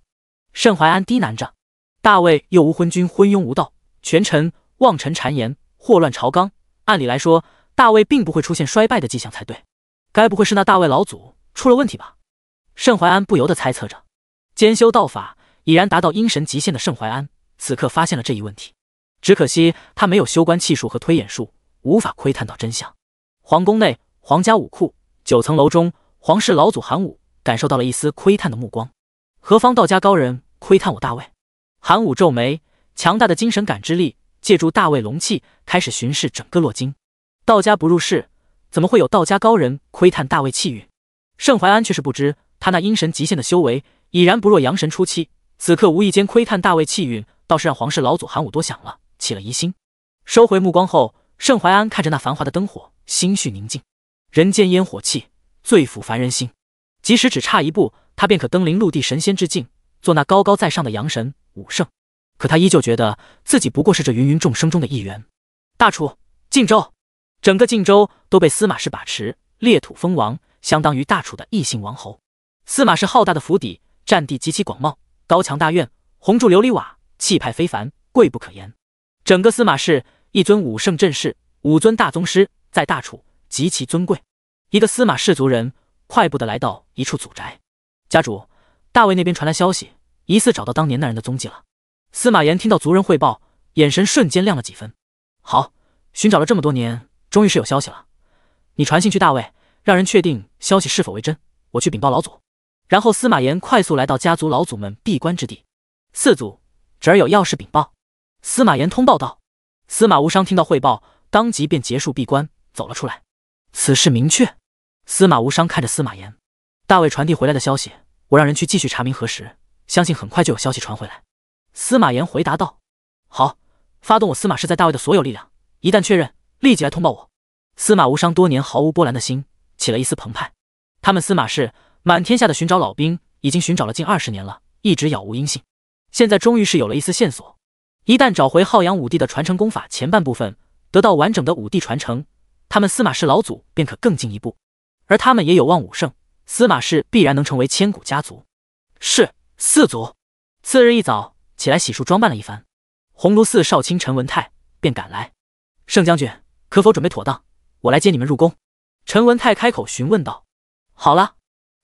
盛怀安低喃着：“大卫又无昏君昏庸无道，权臣妄臣谗言祸乱朝纲。按理来说，大卫并不会出现衰败的迹象才对。该不会是那大卫老祖出了问题吧？”盛怀安不由得猜测着。兼修道法已然达到阴神极限的盛怀安，此刻发现了这一问题。只可惜他没有修观气术和推演术，无法窥探到真相。皇宫内，皇家武库。九层楼中，皇室老祖韩武感受到了一丝窥探的目光。何方道家高人窥探我大卫？韩武皱眉，强大的精神感知力借助大卫龙气开始巡视整个洛京。道家不入世，怎么会有道家高人窥探大卫气运？盛怀安却是不知，他那阴神极限的修为已然不弱阳神初期。此刻无意间窥探大卫气运，倒是让皇室老祖韩武多想了，起了疑心。收回目光后，盛怀安看着那繁华的灯火，心绪宁静。人间烟火气最抚凡人心，即使只差一步，他便可登临陆地神仙之境，做那高高在上的阳神武圣。可他依旧觉得自己不过是这芸芸众生中的一员。大楚晋州，整个晋州都被司马氏把持，裂土封王，相当于大楚的异姓王侯。司马氏浩大的府邸，占地极其广袤，高墙大院，红柱琉璃瓦，气派非凡，贵不可言。整个司马氏一尊武圣阵势，五尊大宗师，在大楚。极其尊贵，一个司马氏族人快步的来到一处祖宅。家主，大卫那边传来消息，疑似找到当年那人的踪迹了。司马炎听到族人汇报，眼神瞬间亮了几分。好，寻找了这么多年，终于是有消息了。你传信去大卫，让人确定消息是否为真。我去禀报老祖。然后司马炎快速来到家族老祖们闭关之地。四祖，侄儿有要事禀报。司马炎通报道。司马无伤听到汇报，当即便结束闭关，走了出来。此事明确，司马无伤看着司马炎，大卫传递回来的消息，我让人去继续查明核实，相信很快就有消息传回来。司马炎回答道：“好，发动我司马氏在大卫的所有力量，一旦确认，立即来通报我。”司马无伤多年毫无波澜的心起了一丝澎湃。他们司马氏满天下的寻找老兵，已经寻找了近二十年了，一直杳无音信，现在终于是有了一丝线索。一旦找回浩阳武帝的传承功法前半部分，得到完整的武帝传承。他们司马氏老祖便可更进一步，而他们也有望武圣，司马氏必然能成为千古家族。是四祖。次日一早起来洗漱装扮了一番，鸿胪寺少卿陈文泰便赶来。盛将军可否准备妥当？我来接你们入宫。陈文泰开口询问道。好了，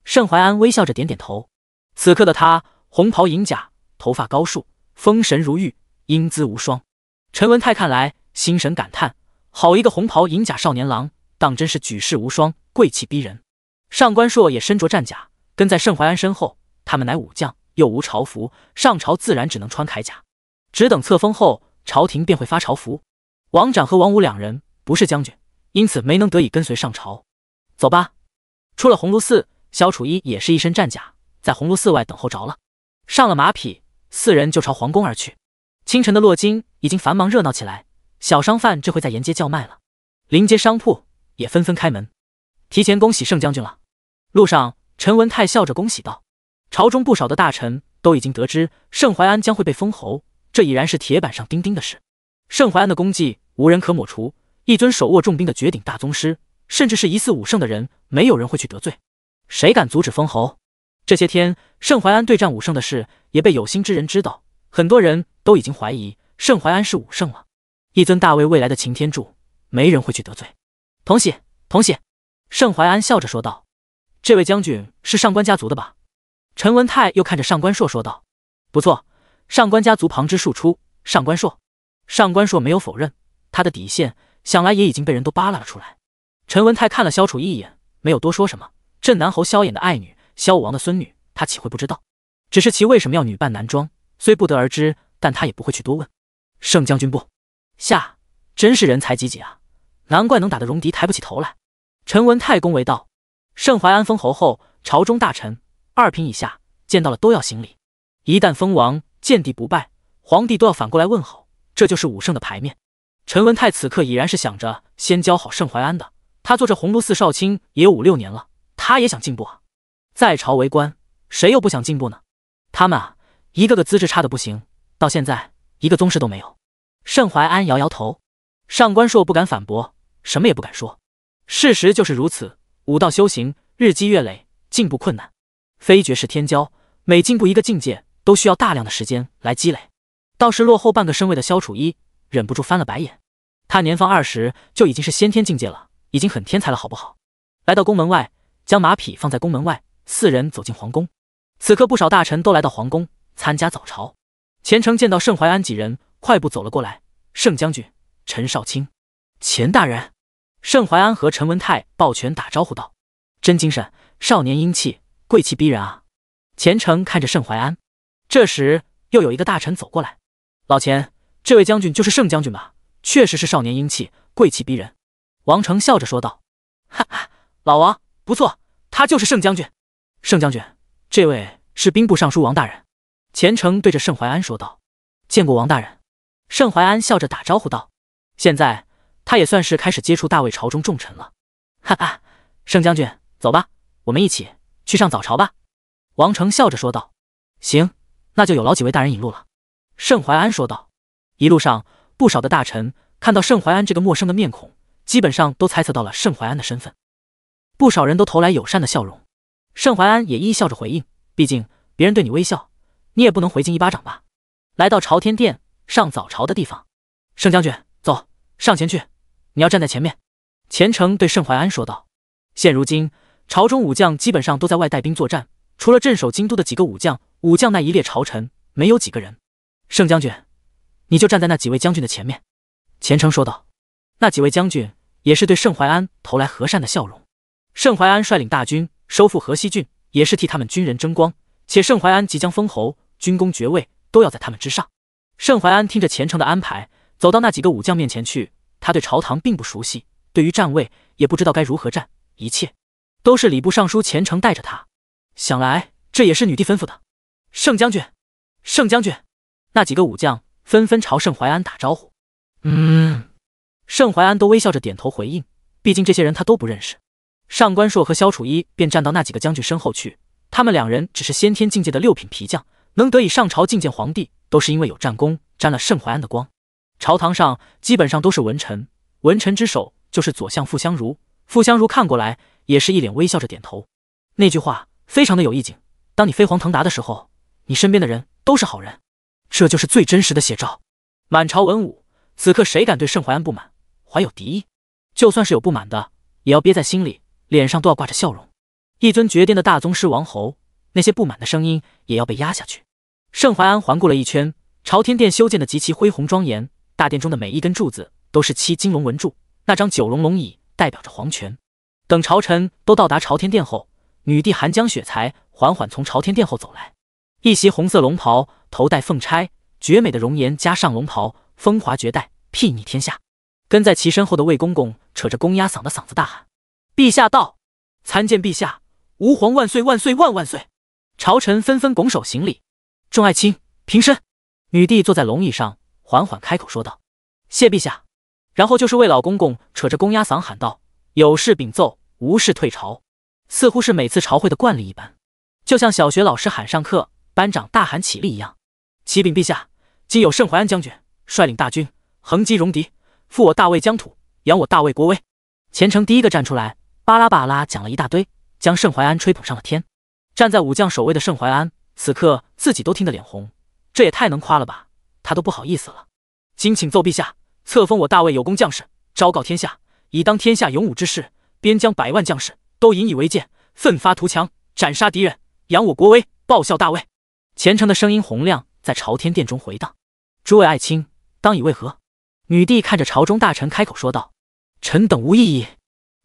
盛怀安微笑着点点头。此刻的他红袍银甲，头发高束，风神如玉，英姿无双。陈文泰看来心神感叹。好一个红袍银甲少年郎，当真是举世无双，贵气逼人。上官硕也身着战甲，跟在盛淮安身后。他们乃武将，又无朝服，上朝自然只能穿铠甲。只等册封后，朝廷便会发朝服。王展和王武两人不是将军，因此没能得以跟随上朝。走吧，出了鸿胪寺，萧楚一也是一身战甲，在鸿胪寺外等候着了。上了马匹，四人就朝皇宫而去。清晨的洛京已经繁忙热闹起来。小商贩这会在沿街叫卖了，临街商铺也纷纷开门。提前恭喜盛将军了。路上，陈文泰笑着恭喜道：“朝中不少的大臣都已经得知盛怀安将会被封侯，这已然是铁板上钉钉的事。盛怀安的功绩无人可抹除，一尊手握重兵的绝顶大宗师，甚至是疑似武圣的人，没有人会去得罪。谁敢阻止封侯？这些天，盛怀安对战武圣的事也被有心之人知道，很多人都已经怀疑盛怀安是武圣了。”一尊大魏未来的擎天柱，没人会去得罪。同喜，同喜！盛怀安笑着说道：“这位将军是上官家族的吧？”陈文泰又看着上官硕说道：“不错，上官家族旁支庶出，上官硕。”上官硕没有否认，他的底线想来也已经被人都扒拉了出来。陈文泰看了萧楚一眼，没有多说什么。镇南侯萧衍的爱女，萧武王的孙女，他岂会不知道？只是其为什么要女扮男装，虽不得而知，但他也不会去多问。盛将军不。下真是人才济济啊，难怪能打得戎狄抬不起头来。陈文泰恭维道：“盛淮安封侯后，朝中大臣二品以下见到了都要行礼；一旦封王，见帝不拜，皇帝都要反过来问候，这就是武圣的牌面。”陈文泰此刻已然是想着先交好盛淮安的。他做这鸿胪寺少卿也有五六年了，他也想进步啊。在朝为官，谁又不想进步呢？他们啊，一个个资质差的不行，到现在一个宗师都没有。盛怀安摇摇头，上官硕不敢反驳，什么也不敢说。事实就是如此。武道修行日积月累，进步困难，非绝世天骄，每进步一个境界都需要大量的时间来积累。倒是落后半个身位的萧楚一忍不住翻了白眼。他年方二十就已经是先天境界了，已经很天才了，好不好？来到宫门外，将马匹放在宫门外，四人走进皇宫。此刻不少大臣都来到皇宫参加早朝。前诚见到盛怀安几人。快步走了过来，盛将军、陈少卿、钱大人，盛怀安和陈文泰抱拳打招呼道：“真精神，少年英气，贵气逼人啊！”钱程看着盛怀安。这时，又有一个大臣走过来：“老钱，这位将军就是盛将军吧？确实是少年英气，贵气逼人。”王成笑着说道：“哈哈，老王不错，他就是盛将军。盛将军，这位是兵部尚书王大人。”钱程对着盛怀安说道：“见过王大人。”盛怀安笑着打招呼道：“现在他也算是开始接触大魏朝中重臣了。”哈哈，盛将军，走吧，我们一起去上早朝吧。”王成笑着说道。“行，那就有老几位大人引路了。”盛怀安说道。一路上，不少的大臣看到盛怀安这个陌生的面孔，基本上都猜测到了盛怀安的身份，不少人都投来友善的笑容。盛怀安也一笑着回应：“毕竟别人对你微笑，你也不能回敬一巴掌吧。”来到朝天殿。上早朝的地方，盛将军，走上前去，你要站在前面。钱程对盛怀安说道。现如今，朝中武将基本上都在外带兵作战，除了镇守京都的几个武将，武将那一列朝臣没有几个人。盛将军，你就站在那几位将军的前面。钱程说道。那几位将军也是对盛怀安投来和善的笑容。盛怀安率领大军收复河西郡，也是替他们军人争光。且盛怀安即将封侯，军功爵位都要在他们之上。盛怀安听着虔诚的安排，走到那几个武将面前去。他对朝堂并不熟悉，对于站位也不知道该如何站，一切都是礼部尚书虔诚带着他。想来这也是女帝吩咐的。盛将军，盛将军，那几个武将纷纷朝盛怀安打招呼。嗯，盛怀安都微笑着点头回应。毕竟这些人他都不认识。上官硕和萧楚一便站到那几个将军身后去。他们两人只是先天境界的六品皮将，能得以上朝觐见皇帝。都是因为有战功，沾了盛怀安的光。朝堂上基本上都是文臣，文臣之首就是左相傅相如。傅相如看过来，也是一脸微笑着点头。那句话非常的有意境。当你飞黄腾达的时候，你身边的人都是好人，这就是最真实的写照。满朝文武，此刻谁敢对盛怀安不满，怀有敌意？就算是有不满的，也要憋在心里，脸上都要挂着笑容。一尊绝巅的大宗师王侯，那些不满的声音也要被压下去。盛淮安环顾了一圈，朝天殿修建的极其恢宏庄严，大殿中的每一根柱子都是漆金龙纹柱，那张九龙龙椅代表着皇权。等朝臣都到达朝天殿后，女帝寒江雪才缓缓从朝天殿后走来，一袭红色龙袍，头戴凤钗，绝美的容颜加上龙袍，风华绝代，睥睨天下。跟在其身后的魏公公扯着公鸭嗓的嗓子大喊：“陛下到！参见陛下，吾皇万岁万岁万万岁！”朝臣纷纷拱手行礼。众爱卿，平身。女帝坐在龙椅上，缓缓开口说道：“谢陛下。”然后就是魏老公公扯着公鸭嗓喊道：“有事禀奏，无事退朝。”似乎是每次朝会的惯例一般，就像小学老师喊上课，班长大喊起立一样。启禀陛下，今有盛淮安将军率领大军横击戎狄，复我大魏疆土，扬我大魏国威。前程第一个站出来，巴拉巴拉讲了一大堆，将盛淮安吹捧上了天。站在武将首位的盛淮安。此刻自己都听得脸红，这也太能夸了吧！他都不好意思了。今请奏陛下，册封我大魏有功将士，昭告天下，以当天下勇武之士，边疆百万将士都引以为鉴，奋发图强，斩杀敌人，扬我国威，报效大魏。虔诚的声音洪亮，在朝天殿中回荡。诸位爱卿，当以为何？女帝看着朝中大臣开口说道：“臣等无异议。”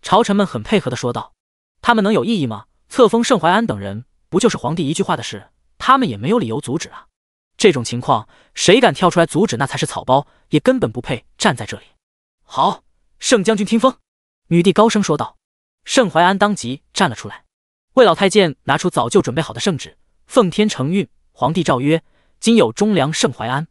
朝臣们很配合的说道：“他们能有异议吗？册封盛怀安等人，不就是皇帝一句话的事？”他们也没有理由阻止啊！这种情况，谁敢跳出来阻止，那才是草包，也根本不配站在这里。好，盛将军听风，女帝高声说道。盛怀安当即站了出来。魏老太监拿出早就准备好的圣旨：奉天承运，皇帝诏曰，今有忠良盛怀安，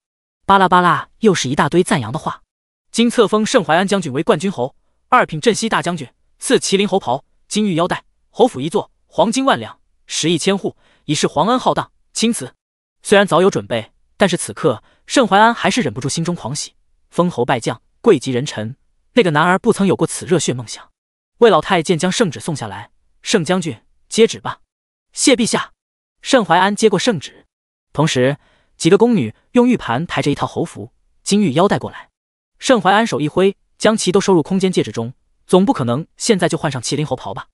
巴拉巴拉，又是一大堆赞扬的话。今册封盛怀安将军为冠军侯，二品镇西大将军，赐麒麟侯袍、金玉腰带、侯府一座、黄金万两、十亿千户，以示皇恩浩荡。青瓷虽然早有准备，但是此刻盛怀安还是忍不住心中狂喜。封侯拜将，贵及人臣，那个男儿不曾有过此热血梦想。魏老太监将圣旨送下来，盛将军接旨吧。谢陛下。盛怀安接过圣旨，同时几个宫女用玉盘抬着一套侯服、金玉腰带过来。盛怀安手一挥，将其都收入空间戒指中。总不可能现在就换上麒麟侯袍吧？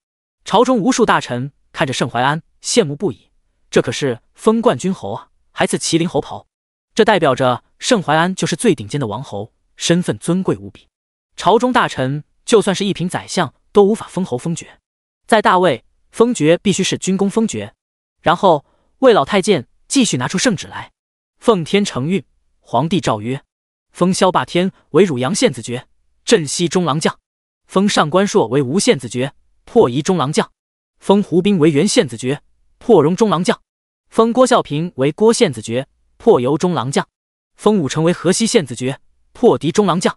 朝中无数大臣看着盛怀安，羡慕不已。这可是封冠军侯啊，还赐麒麟侯袍，这代表着盛淮安就是最顶尖的王侯，身份尊贵无比。朝中大臣就算是一品宰相都无法封侯封爵，在大魏封爵必须是军功封爵。然后魏老太监继续拿出圣旨来：奉天承运，皇帝诏曰，封萧霸天为汝阳县子爵，镇西中郎将；封上官硕为吴县子爵，破夷中郎将；封胡兵为原县子爵，破荣中郎将。封郭孝平为郭县子爵，破游中郎将；封武成为河西县子爵，破敌中郎将；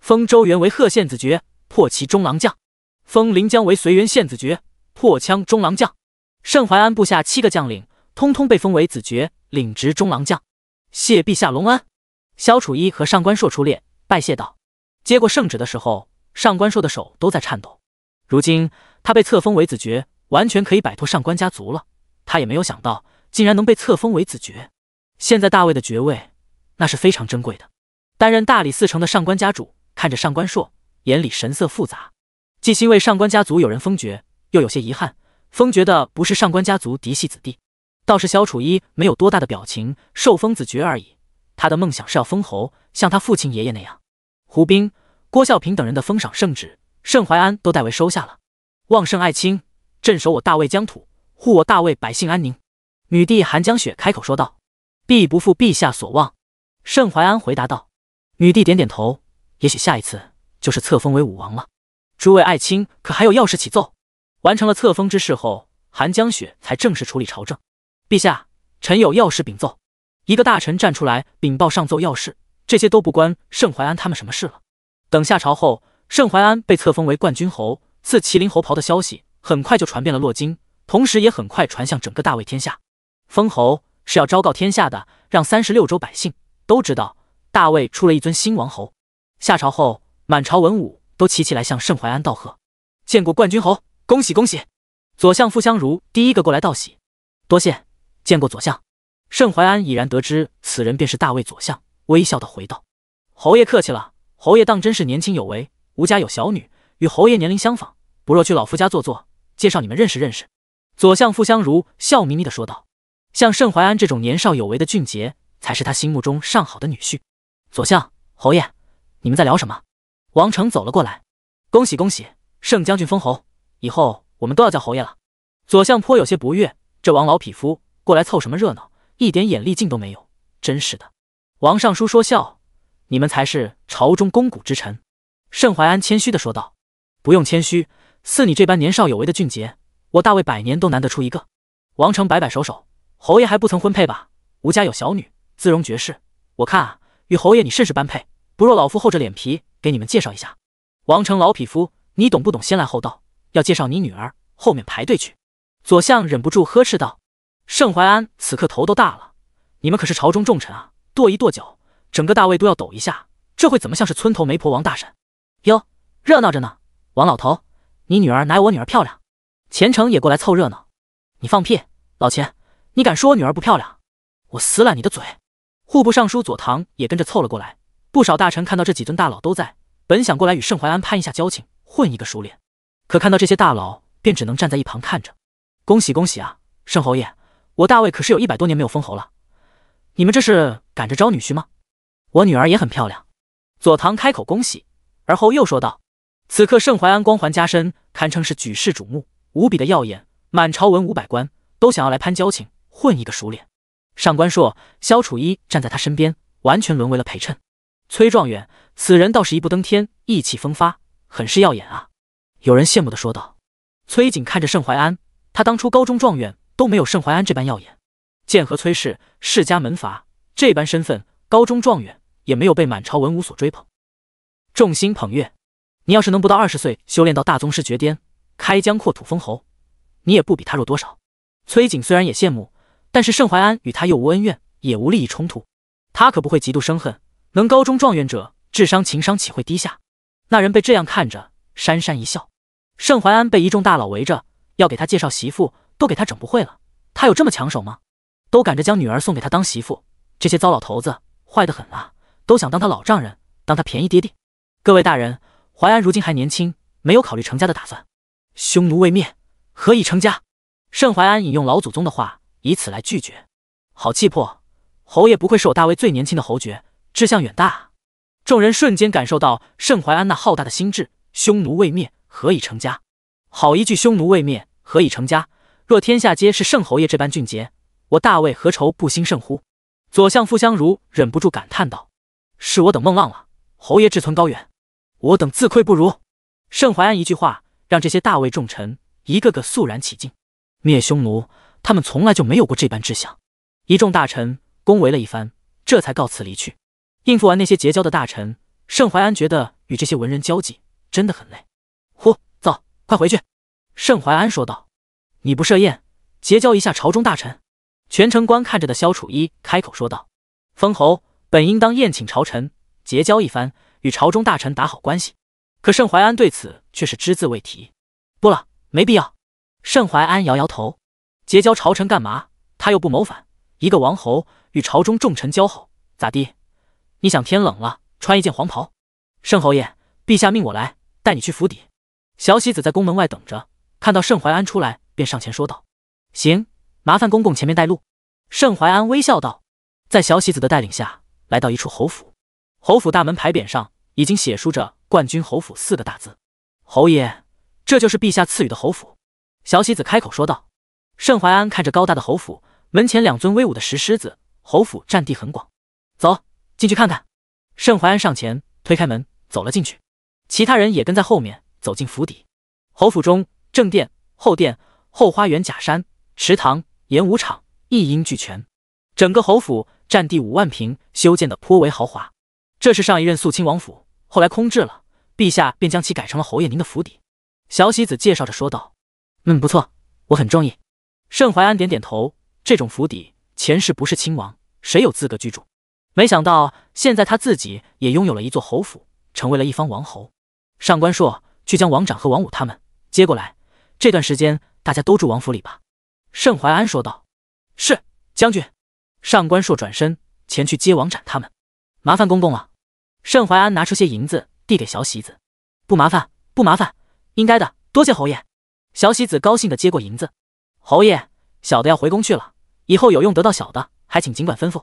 封周元为贺县子爵，破旗中郎将；封临江为随园县子爵，破羌中郎将。盛淮安部下七个将领，通通被封为子爵，领职中郎将。谢陛下隆恩。萧楚一和上官硕出列拜谢道。接过圣旨的时候，上官硕的手都在颤抖。如今他被册封为子爵，完全可以摆脱上官家族了。他也没有想到。竟然能被册封为子爵，现在大魏的爵位那是非常珍贵的。担任大理寺丞的上官家主看着上官硕，眼里神色复杂，既欣慰上官家族有人封爵，又有些遗憾，封爵的不是上官家族嫡系子弟，倒是萧楚一没有多大的表情，受封子爵而已。他的梦想是要封侯，像他父亲爷爷那样。胡斌、郭孝平等人的封赏圣旨，盛怀安都代为收下了。望圣爱卿镇守我大魏疆土，护我大魏百姓安宁。女帝韩江雪开口说道：“必不负陛下所望。”盛淮安回答道。女帝点点头：“也许下一次就是册封为武王了。”诸位爱卿，可还有要事启奏？完成了册封之事后，韩江雪才正式处理朝政。陛下，臣有要事禀奏。一个大臣站出来禀报上奏要事，这些都不关盛淮安他们什么事了。等下朝后，盛淮安被册封为冠军侯，赐麒麟侯袍的消息很快就传遍了洛京，同时也很快传向整个大魏天下。封侯是要昭告天下的，让三十六州百姓都知道，大魏出了一尊新王侯。下朝后，满朝文武都齐齐来向盛怀安道贺。见过冠军侯，恭喜恭喜！左相傅相如第一个过来道喜。多谢，见过左相。盛怀安已然得知此人便是大魏左相，微笑的回道：“侯爷客气了，侯爷当真是年轻有为。吾家有小女，与侯爷年龄相仿，不若去老夫家坐坐，介绍你们认识认识。”左相傅相如笑眯眯的说道。像盛怀安这种年少有为的俊杰，才是他心目中上好的女婿。左相、侯爷，你们在聊什么？王成走了过来，恭喜恭喜，盛将军封侯，以后我们都要叫侯爷了。左相颇有些不悦，这王老匹夫过来凑什么热闹，一点眼力劲都没有，真是的。王尚书说笑，你们才是朝中肱骨之臣。盛怀安谦虚的说道，不用谦虚，似你这般年少有为的俊杰，我大魏百年都难得出一个。王成摆摆手手。侯爷还不曾婚配吧？吴家有小女，姿容绝世，我看啊，与侯爷你甚是般配。不若老夫厚着脸皮给你们介绍一下。王城老匹夫，你懂不懂先来后到？要介绍你女儿，后面排队去。左相忍不住呵斥道。盛淮安此刻头都大了，你们可是朝中重臣啊，跺一跺脚，整个大魏都要抖一下。这会怎么像是村头媒婆王大婶？哟，热闹着呢。王老头，你女儿哪有我女儿漂亮？前程也过来凑热闹。你放屁，老钱。你敢说我女儿不漂亮？我撕烂你的嘴！户部尚书佐藤也跟着凑了过来。不少大臣看到这几尊大佬都在，本想过来与盛怀安攀一下交情，混一个熟脸，可看到这些大佬，便只能站在一旁看着。恭喜恭喜啊，盛侯爷！我大魏可是有一百多年没有封侯了，你们这是赶着招女婿吗？我女儿也很漂亮。佐藤开口恭喜，而后又说道：“此刻盛怀安光环加身，堪称是举世瞩目，无比的耀眼。满朝文武百官都想要来攀交情。”混一个熟练，上官硕、萧楚一站在他身边，完全沦为了陪衬。崔状元此人倒是一步登天，意气风发，很是耀眼啊！有人羡慕的说道。崔景看着盛淮安，他当初高中状元都没有盛淮安这般耀眼。剑河崔氏世家门阀这般身份，高中状元也没有被满朝文武所追捧。众星捧月，你要是能不到二十岁修炼到大宗师绝巅，开疆扩土封侯，你也不比他弱多少。崔景虽然也羡慕。但是盛淮安与他又无恩怨，也无利益冲突，他可不会嫉妒生恨。能高中状元者，智商情商岂会低下？那人被这样看着，讪讪一笑。盛淮安被一众大佬围着，要给他介绍媳妇，都给他整不会了。他有这么抢手吗？都赶着将女儿送给他当媳妇，这些糟老头子坏得很啊，都想当他老丈人，当他便宜爹爹。各位大人，淮安如今还年轻，没有考虑成家的打算。匈奴未灭，何以成家？盛淮安引用老祖宗的话。以此来拒绝，好气魄！侯爷不愧是我大魏最年轻的侯爵，志向远大啊！众人瞬间感受到盛怀安那浩大的心志。匈奴未灭，何以成家？好一句“匈奴未灭，何以成家”！若天下皆是盛侯爷这般俊杰，我大魏何愁不兴盛乎？左相傅相如忍不住感叹道：“是我等梦浪了，侯爷志存高远，我等自愧不如。”盛怀安一句话，让这些大魏重臣一个个肃然起敬。灭匈奴！他们从来就没有过这般志向。一众大臣恭维了一番，这才告辞离去。应付完那些结交的大臣，盛淮安觉得与这些文人交际真的很累。呼，走，快回去！盛淮安说道：“你不设宴结交一下朝中大臣？”全程观看着的萧楚一开口说道：“封侯本应当宴请朝臣，结交一番，与朝中大臣打好关系。”可盛怀安对此却是只字未提。不了，没必要。盛怀安摇摇头。结交朝臣干嘛？他又不谋反，一个王侯与朝中重臣交好，咋地？你想天冷了穿一件黄袍？盛侯爷，陛下命我来带你去府邸。小喜子在宫门外等着，看到盛怀安出来，便上前说道：“行，麻烦公公前面带路。”盛怀安微笑道：“在小喜子的带领下，来到一处侯府。侯府大门牌匾上已经写书着‘冠军侯府’四个大字。侯爷，这就是陛下赐予的侯府。”小喜子开口说道。盛淮安看着高大的侯府门前两尊威武的石狮子，侯府占地很广，走进去看看。盛淮安上前推开门走了进去，其他人也跟在后面走进府邸。侯府中正殿、后殿、后花园、假山、池塘、演武场一应俱全，整个侯府占地五万平，修建的颇为豪华。这是上一任肃亲王府，后来空置了，陛下便将其改成了侯爷您的府邸。小喜子介绍着说道：“嗯，不错，我很中意。”盛怀安点点头，这种府邸，前世不是亲王，谁有资格居住？没想到现在他自己也拥有了一座侯府，成为了一方王侯。上官硕去将王展和王武他们接过来，这段时间大家都住王府里吧。盛怀安说道。是，将军。上官硕转身前去接王展他们。麻烦公公了。盛怀安拿出些银子递给小喜子。不麻烦，不麻烦，应该的，多谢侯爷。小喜子高兴的接过银子。侯爷，小的要回宫去了。以后有用得到小的，还请尽管吩咐。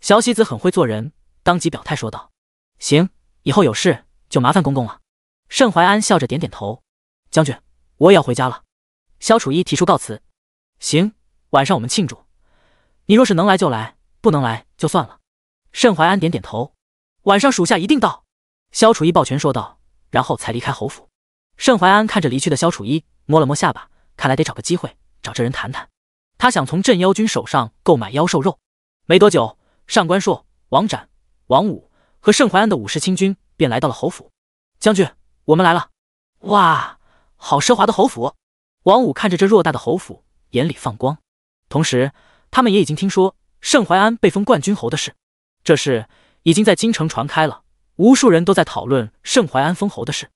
小喜子很会做人，当即表态说道：“行，以后有事就麻烦公公了。”盛怀安笑着点点头：“将军，我也要回家了。”萧楚一提出告辞：“行，晚上我们庆祝。你若是能来就来，不能来就算了。”盛怀安点点头：“晚上属下一定到。”萧楚一抱拳说道，然后才离开侯府。盛怀安看着离去的萧楚一，摸了摸下巴，看来得找个机会。找这人谈谈，他想从镇妖军手上购买妖兽肉。没多久，上官硕、王斩、王武和盛淮安的五士亲军便来到了侯府。将军，我们来了！哇，好奢华的侯府！王武看着这偌大的侯府，眼里放光。同时，他们也已经听说盛淮安被封冠军侯的事，这事已经在京城传开了，无数人都在讨论盛淮安封侯的事。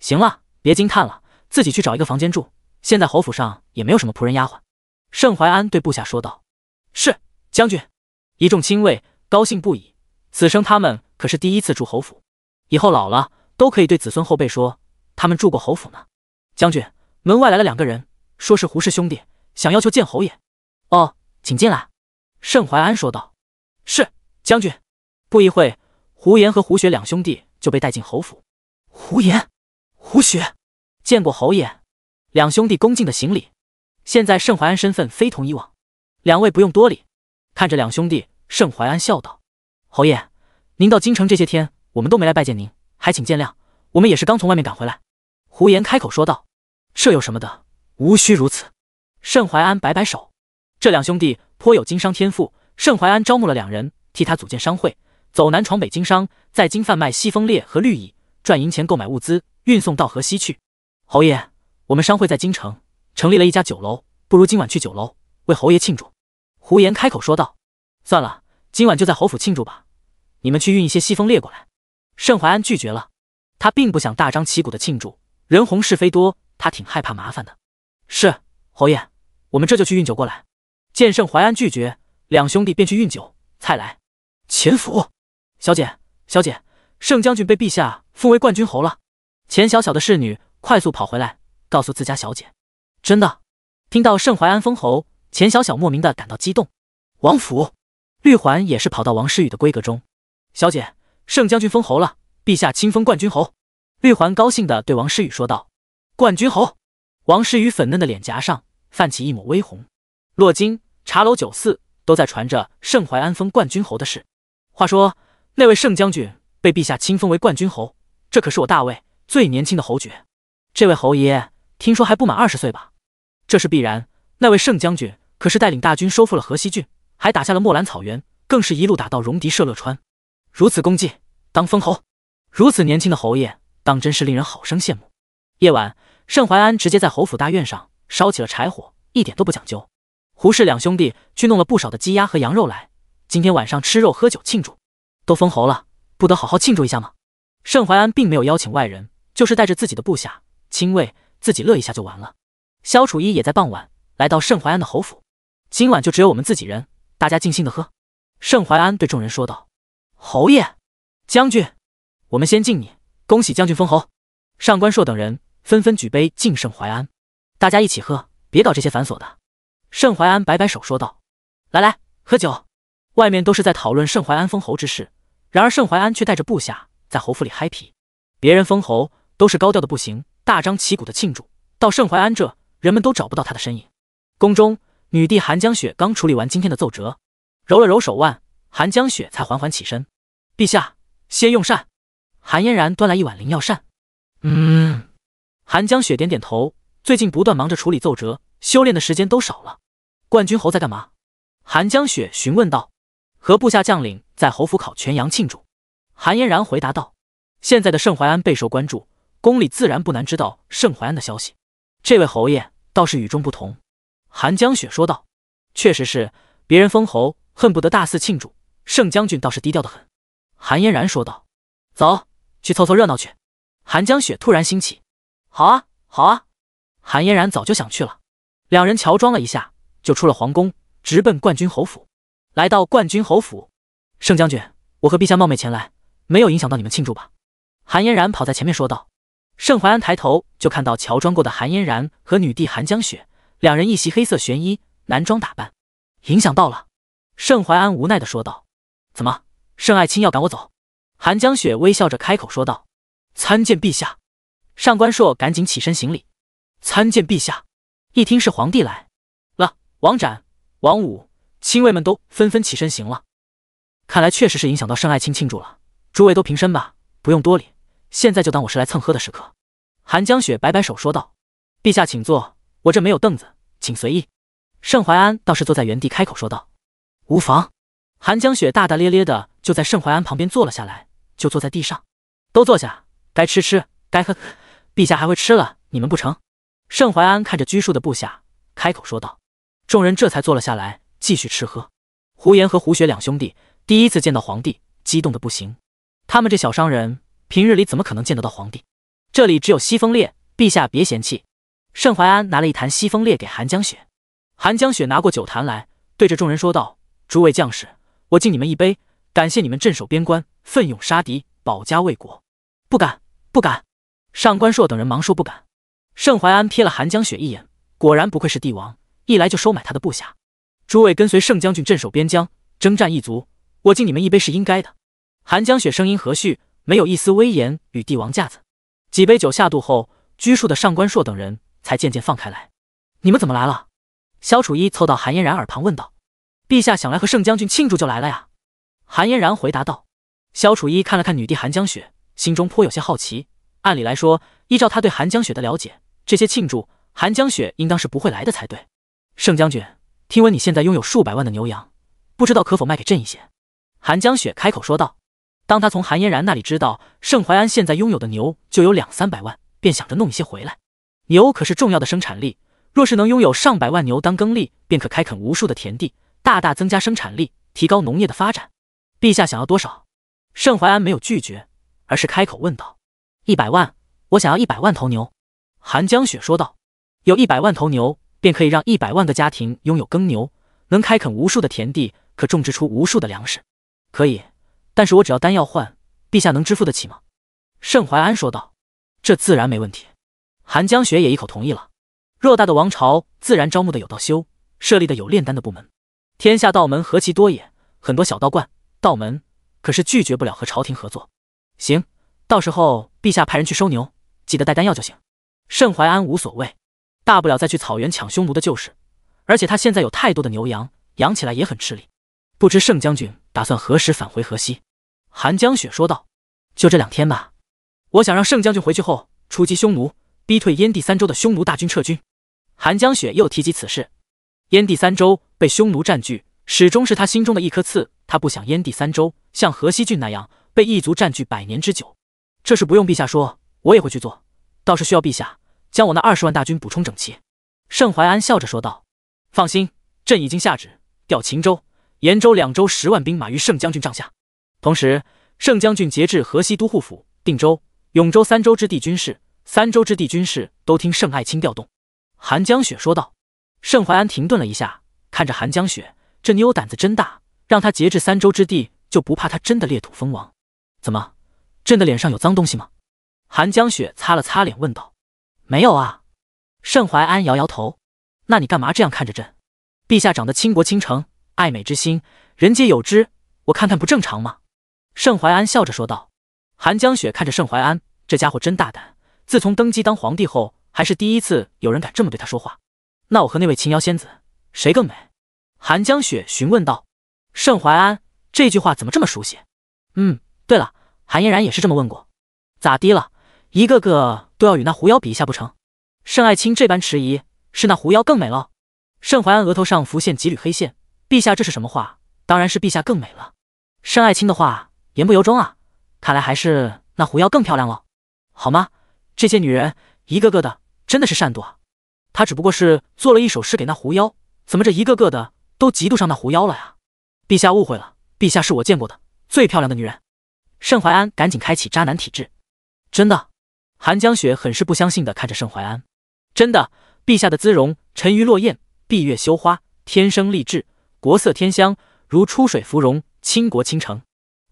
行了，别惊叹了，自己去找一个房间住。现在侯府上也没有什么仆人丫鬟，盛怀安对部下说道：“是将军。”一众亲卫高兴不已，此生他们可是第一次住侯府，以后老了都可以对子孙后辈说他们住过侯府呢。将军门外来了两个人，说是胡氏兄弟，想要求见侯爷。哦，请进来。”盛怀安说道：“是将军。”不一会，胡言和胡雪两兄弟就被带进侯府。胡言，胡雪，见过侯爷。两兄弟恭敬的行礼。现在盛淮安身份非同以往，两位不用多礼。看着两兄弟，盛淮安笑道：“侯爷，您到京城这些天，我们都没来拜见您，还请见谅。我们也是刚从外面赶回来。”胡言开口说道：“这有什么的，无需如此。”盛淮安摆摆手。这两兄弟颇有经商天赋，盛淮安招募了两人，替他组建商会，走南闯北经商，在京贩卖西风烈和绿蚁，赚银钱购买物资，运送到河西去。侯爷。我们商会在京城成立了一家酒楼，不如今晚去酒楼为侯爷庆祝。”胡言开口说道。“算了，今晚就在侯府庆祝吧。你们去运一些西风烈过来。”盛淮安拒绝了，他并不想大张旗鼓的庆祝，人红是非多，他挺害怕麻烦的。“是，侯爷，我们这就去运酒过来。”见盛淮安拒绝，两兄弟便去运酒菜来。钱府小姐，小姐，盛将军被陛下封为冠军侯了。”钱小小的侍女快速跑回来。告诉自家小姐，真的听到盛淮安封侯，钱小小莫名的感到激动。王府，绿环也是跑到王诗雨的闺阁中。小姐，盛将军封侯了，陛下亲封冠军侯。绿环高兴的对王诗雨说道：“冠军侯。”王诗雨粉嫩的脸颊上泛起一抹微红。洛京茶楼、酒肆都在传着盛淮安封冠军侯的事。话说那位盛将军被陛下亲封为冠军侯，这可是我大魏最年轻的侯爵。这位侯爷。听说还不满二十岁吧？这是必然。那位盛将军可是带领大军收复了河西郡，还打下了墨兰草原，更是一路打到戎狄射勒川。如此功绩，当封侯。如此年轻的侯爷，当真是令人好生羡慕。夜晚，盛怀安直接在侯府大院上烧起了柴火，一点都不讲究。胡氏两兄弟去弄了不少的鸡鸭和羊肉来，今天晚上吃肉喝酒庆祝，都封侯了，不得好好庆祝一下吗？盛怀安并没有邀请外人，就是带着自己的部下、亲卫。自己乐一下就完了。萧楚一也在傍晚来到盛淮安的侯府，今晚就只有我们自己人，大家尽兴的喝。盛淮安对众人说道：“侯爷，将军，我们先敬你，恭喜将军封侯。”上官硕等人纷纷举杯敬盛淮安，大家一起喝，别搞这些繁琐的。盛淮安摆摆手说道：“来来，喝酒。”外面都是在讨论盛淮安封侯之事，然而盛淮安却带着部下在侯府里嗨皮。别人封侯都是高调的不行。大张旗鼓的庆祝，到盛怀安这，人们都找不到他的身影。宫中女帝韩江雪刚处理完今天的奏折，揉了揉手腕，韩江雪才缓缓起身。陛下，先用膳。韩嫣然端来一碗灵药膳。嗯。韩江雪点点头。最近不断忙着处理奏折，修炼的时间都少了。冠军侯在干嘛？韩江雪询问道。和部下将领在侯府烤全羊庆祝。韩嫣然回答道。现在的盛怀安备受关注。宫里自然不难知道盛怀安的消息，这位侯爷倒是与众不同。”韩江雪说道，“确实是，别人封侯恨不得大肆庆祝，盛将军倒是低调的很。”韩嫣然说道，“走，去凑凑热闹去。”韩江雪突然兴起，“好啊，好啊！”韩嫣然早就想去了，两人乔装了一下就出了皇宫，直奔冠军侯府。来到冠军侯府，盛将军，我和陛下冒昧前来，没有影响到你们庆祝吧？”韩嫣然跑在前面说道。盛淮安抬头就看到乔装过的韩嫣然和女帝韩江雪，两人一袭黑色玄衣，男装打扮，影响到了。盛淮安无奈的说道：“怎么，盛爱卿要赶我走？”韩江雪微笑着开口说道：“参见陛下。”上官硕赶紧起身行礼：“参见陛下。”一听是皇帝来了，王展、王武亲卫们都纷纷起身行了。看来确实是影响到盛爱卿庆祝了，诸位都平身吧，不用多礼。现在就当我是来蹭喝的食客。”韩江雪摆摆手说道，“陛下请坐，我这没有凳子，请随意。”盛怀安倒是坐在原地，开口说道：“无妨。”韩江雪大大咧咧的就在盛怀安旁边坐了下来，就坐在地上。都坐下，该吃吃，该喝喝。陛下还会吃了你们不成？”盛怀安看着拘束的部下，开口说道。众人这才坐了下来，继续吃喝。胡言和胡雪两兄弟第一次见到皇帝，激动的不行。他们这小商人。平日里怎么可能见得到皇帝？这里只有西风烈，陛下别嫌弃。盛怀安拿了一坛西风烈给韩江雪，韩江雪拿过酒坛来，对着众人说道：“诸位将士，我敬你们一杯，感谢你们镇守边关，奋勇杀敌，保家卫国。”不敢，不敢。上官硕等人忙说不敢。盛怀安瞥了韩江雪一眼，果然不愧是帝王，一来就收买他的部下。诸位跟随盛将军镇守边疆，征战一族，我敬你们一杯是应该的。韩江雪声音和煦。没有一丝威严与帝王架子。几杯酒下肚后，拘束的上官硕等人才渐渐放开来。你们怎么来了？萧楚一凑到韩嫣然耳旁问道：“陛下想来和盛将军庆祝，就来了呀。”韩嫣然回答道。萧楚一看了看女帝韩江雪，心中颇有些好奇。按理来说，依照他对韩江雪的了解，这些庆祝，韩江雪应当是不会来的才对。盛将军，听闻你现在拥有数百万的牛羊，不知道可否卖给朕一些？韩江雪开口说道。当他从韩嫣然那里知道盛淮安现在拥有的牛就有两三百万，便想着弄一些回来。牛可是重要的生产力，若是能拥有上百万牛当耕力，便可开垦无数的田地，大大增加生产力，提高农业的发展。陛下想要多少？盛淮安没有拒绝，而是开口问道：“一百万，我想要一百万头牛。”韩江雪说道：“有一百万头牛，便可以让一百万个家庭拥有耕牛，能开垦无数的田地，可种植出无数的粮食。”可以。但是我只要丹药换，陛下能支付得起吗？盛怀安说道：“这自然没问题。”韩江雪也一口同意了。偌大的王朝自然招募的有道修，设立的有炼丹的部门。天下道门何其多也，很多小道观、道门可是拒绝不了和朝廷合作。行，到时候陛下派人去收牛，记得带丹药就行。盛怀安无所谓，大不了再去草原抢匈奴的旧事。而且他现在有太多的牛羊，养起来也很吃力。不知盛将军。打算何时返回河西？韩江雪说道：“就这两天吧。我想让盛将军回去后出击匈奴，逼退燕地三州的匈奴大军撤军。”韩江雪又提及此事。燕地三州被匈奴占据，始终是他心中的一颗刺。他不想燕地三州像河西郡那样被异族占据百年之久。这事不用陛下说，我也会去做。倒是需要陛下将我那二十万大军补充整齐。”盛怀安笑着说道：“放心，朕已经下旨调秦州。”延州两州十万兵马于盛将军帐下，同时盛将军节制河西都护府、定州、永州三州之地军事，三州之地军事都听盛爱卿调动。韩江雪说道。盛怀安停顿了一下，看着韩江雪，这妞胆子真大，让他节制三州之地就不怕他真的裂土封王？怎么，朕的脸上有脏东西吗？韩江雪擦了擦脸，问道。没有啊。盛怀安摇摇头。那你干嘛这样看着朕？陛下长得倾国倾城。爱美之心，人皆有之。我看看不正常吗？盛淮安笑着说道。韩江雪看着盛淮安，这家伙真大胆。自从登基当皇帝后，还是第一次有人敢这么对他说话。那我和那位秦瑶仙子，谁更美？韩江雪询问道。盛淮安这句话怎么这么熟悉？嗯，对了，韩嫣然也是这么问过。咋的了？一个个都要与那狐妖比一下不成？盛爱卿这般迟疑，是那狐妖更美喽？盛淮安额头上浮现几缕黑线。陛下，这是什么话？当然是陛下更美了。盛爱卿的话言不由衷啊！看来还是那狐妖更漂亮喽，好吗？这些女人一个个的真的是善妒啊！她只不过是做了一首诗给那狐妖，怎么这一个个的都嫉妒上那狐妖了呀？陛下误会了，陛下是我见过的最漂亮的女人。盛怀安赶紧开启渣男体质。真的？韩江雪很是不相信的看着盛怀安。真的，陛下的姿容沉鱼落雁，闭月羞花，天生丽质。国色天香，如出水芙蓉，倾国倾城。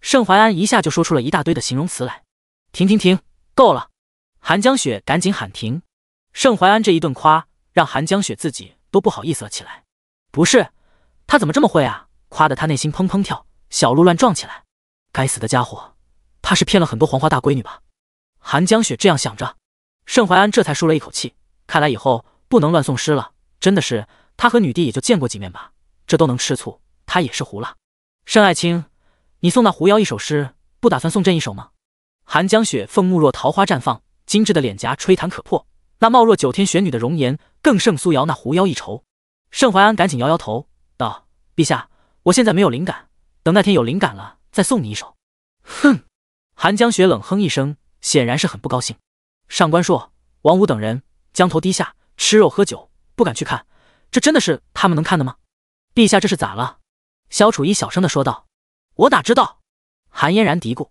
盛淮安一下就说出了一大堆的形容词来。停停停，够了！韩江雪赶紧喊停。盛淮安这一顿夸，让韩江雪自己都不好意思了起来。不是，他怎么这么会啊？夸得他内心砰砰跳，小鹿乱撞起来。该死的家伙，怕是骗了很多黄花大闺女吧？韩江雪这样想着，盛淮安这才舒了一口气。看来以后不能乱送诗了。真的是，他和女帝也就见过几面吧。这都能吃醋，他也是胡了。盛爱卿，你送那狐妖一首诗，不打算送朕一首吗？寒江雪凤目若桃花绽放，精致的脸颊吹弹可破，那貌若九天玄女的容颜更胜苏瑶那狐妖一筹。盛怀安赶紧摇摇头，道：“陛下，我现在没有灵感，等那天有灵感了再送你一首。”哼！寒江雪冷哼一声，显然是很不高兴。上官硕、王武等人将头低下，吃肉喝酒，不敢去看。这真的是他们能看的吗？陛下，这是咋了？萧楚一小声的说道：“我哪知道。”韩嫣然嘀咕：“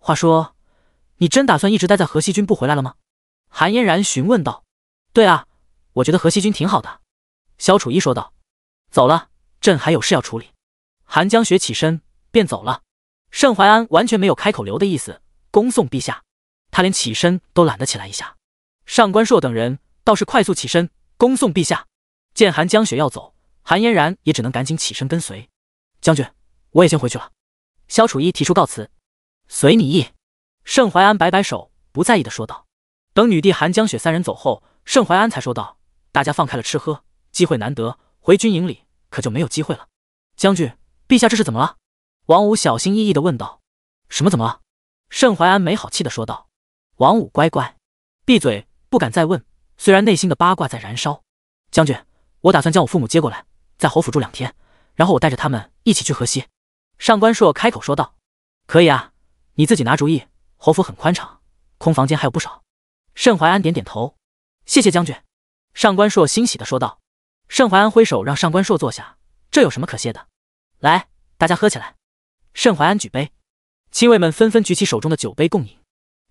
话说，你真打算一直待在河西军不回来了吗？”韩嫣然询问道：“对啊，我觉得河西军挺好的。”萧楚一说道：“走了，朕还有事要处理。”韩江雪起身便走了。盛怀安完全没有开口留的意思，恭送陛下。他连起身都懒得起来一下。上官硕等人倒是快速起身恭送陛下。见韩江雪要走。韩嫣然也只能赶紧起身跟随。将军，我也先回去了。萧楚一提出告辞，随你意。盛怀安摆摆手，不在意的说道。等女帝、韩江雪三人走后，盛怀安才说道：“大家放开了吃喝，机会难得，回军营里可就没有机会了。”将军，陛下这是怎么了？王五小心翼翼的问道：“什么怎么了？”盛怀安没好气的说道：“王五乖乖，闭嘴，不敢再问。虽然内心的八卦在燃烧。”将军，我打算将我父母接过来。在侯府住两天，然后我带着他们一起去河西。”上官硕开口说道，“可以啊，你自己拿主意。侯府很宽敞，空房间还有不少。”盛怀安点点头，“谢谢将军。”上官硕欣喜的说道。盛怀安挥手让上官硕坐下，“这有什么可谢的？来，大家喝起来。”盛怀安举杯，亲卫们纷纷举起手中的酒杯共饮。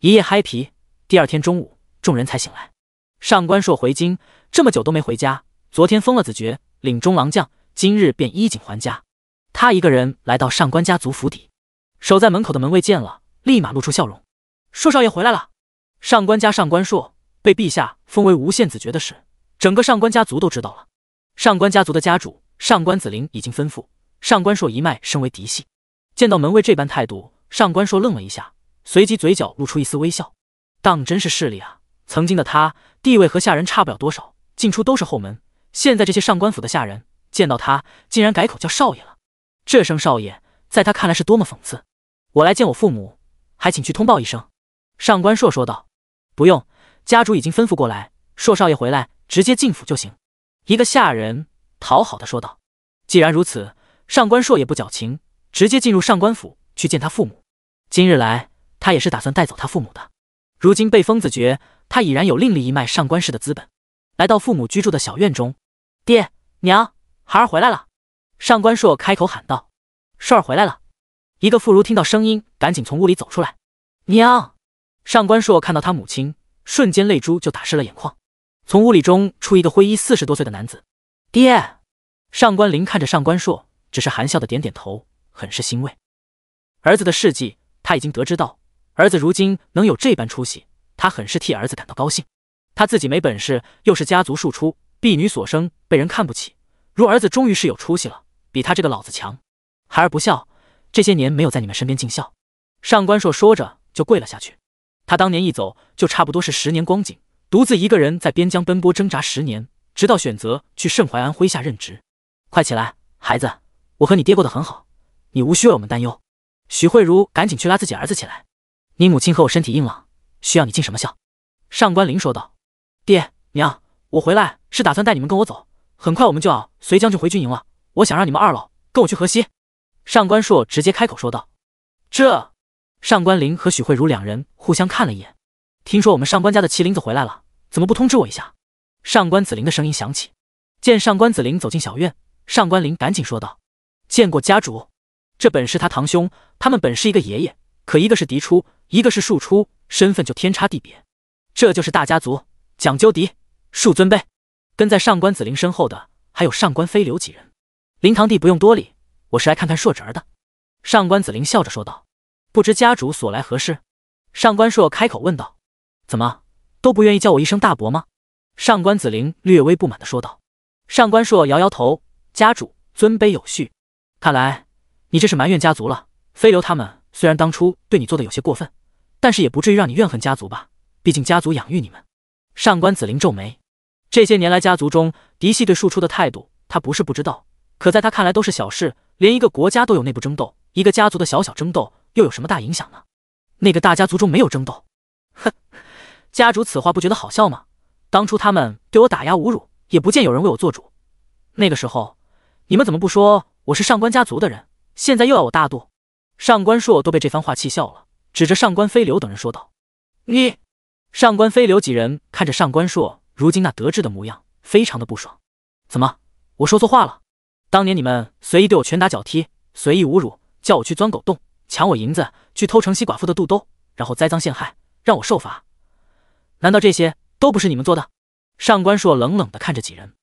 一夜嗨皮，第二天中午，众人才醒来。上官硕回京这么久都没回家，昨天封了子爵。领中郎将，今日便衣锦还家。他一个人来到上官家族府邸，守在门口的门卫见了，立马露出笑容，硕少爷回来了。”上官家上官硕被陛下封为无限子爵的事，整个上官家族都知道了。上官家族的家主上官子陵已经吩咐，上官硕一脉身为嫡系。见到门卫这般态度，上官硕愣了一下，随即嘴角露出一丝微笑。当真是势力啊！曾经的他，地位和下人差不了多少，进出都是后门。现在这些上官府的下人见到他，竟然改口叫少爷了。这声少爷，在他看来是多么讽刺！我来见我父母，还请去通报一声。”上官硕说道。“不用，家主已经吩咐过来，硕少爷回来直接进府就行。”一个下人讨好的说道。“既然如此，上官硕也不矫情，直接进入上官府去见他父母。今日来，他也是打算带走他父母的。如今被封子爵，他已然有另立一脉上官氏的资本。来到父母居住的小院中。”爹娘，孩儿回来了！上官硕开口喊道：“硕儿回来了！”一个妇孺听到声音，赶紧从屋里走出来。娘！上官硕看到他母亲，瞬间泪珠就打湿了眼眶。从屋里中出一个灰衣四十多岁的男子。爹！上官林看着上官硕，只是含笑的点点头，很是欣慰。儿子的事迹他已经得知到，儿子如今能有这般出息，他很是替儿子感到高兴。他自己没本事，又是家族庶出。婢女所生，被人看不起。如儿子终于是有出息了，比他这个老子强。孩儿不孝，这些年没有在你们身边尽孝。上官硕说着就跪了下去。他当年一走，就差不多是十年光景，独自一个人在边疆奔波挣扎十年，直到选择去盛淮安麾下任职。快起来，孩子，我和你爹过得很好，你无需为我们担忧。许慧茹赶紧去拉自己儿子起来。你母亲和我身体硬朗，需要你尽什么孝？上官林说道。爹娘。我回来是打算带你们跟我走，很快我们就要随将军回军营了。我想让你们二老跟我去河西。”上官硕直接开口说道。这上官林和许慧茹两人互相看了一眼，听说我们上官家的麒麟子回来了，怎么不通知我一下？”上官子林的声音响起。见上官子林走进小院，上官林赶紧说道：“见过家主。这本是他堂兄，他们本是一个爷爷，可一个是嫡出，一个是庶出，身份就天差地别。这就是大家族讲究嫡。”恕尊卑，跟在上官子菱身后的还有上官飞流几人。灵堂弟不用多礼，我是来看看硕侄儿的。上官子菱笑着说道：“不知家主所来何事？”上官硕开口问道：“怎么都不愿意叫我一声大伯吗？”上官子菱略微不满的说道。上官硕摇摇头：“家主尊卑有序，看来你这是埋怨家族了。飞流他们虽然当初对你做的有些过分，但是也不至于让你怨恨家族吧？毕竟家族养育你们。”上官紫菱皱眉，这些年来，家族中嫡系对庶出的态度，他不是不知道，可在他看来都是小事。连一个国家都有内部争斗，一个家族的小小争斗又有什么大影响呢？那个大家族中没有争斗，哼！家主此话不觉得好笑吗？当初他们对我打压侮辱，也不见有人为我做主。那个时候，你们怎么不说我是上官家族的人？现在又要我大度？上官硕都被这番话气笑了，指着上官飞流等人说道：“你。”上官飞流几人看着上官硕如今那得志的模样，非常的不爽。怎么，我说错话了？当年你们随意对我拳打脚踢，随意侮辱，叫我去钻狗洞，抢我银子，去偷城西寡妇的肚兜，然后栽赃陷害，让我受罚。难道这些都不是你们做的？上官硕冷冷的看着几人。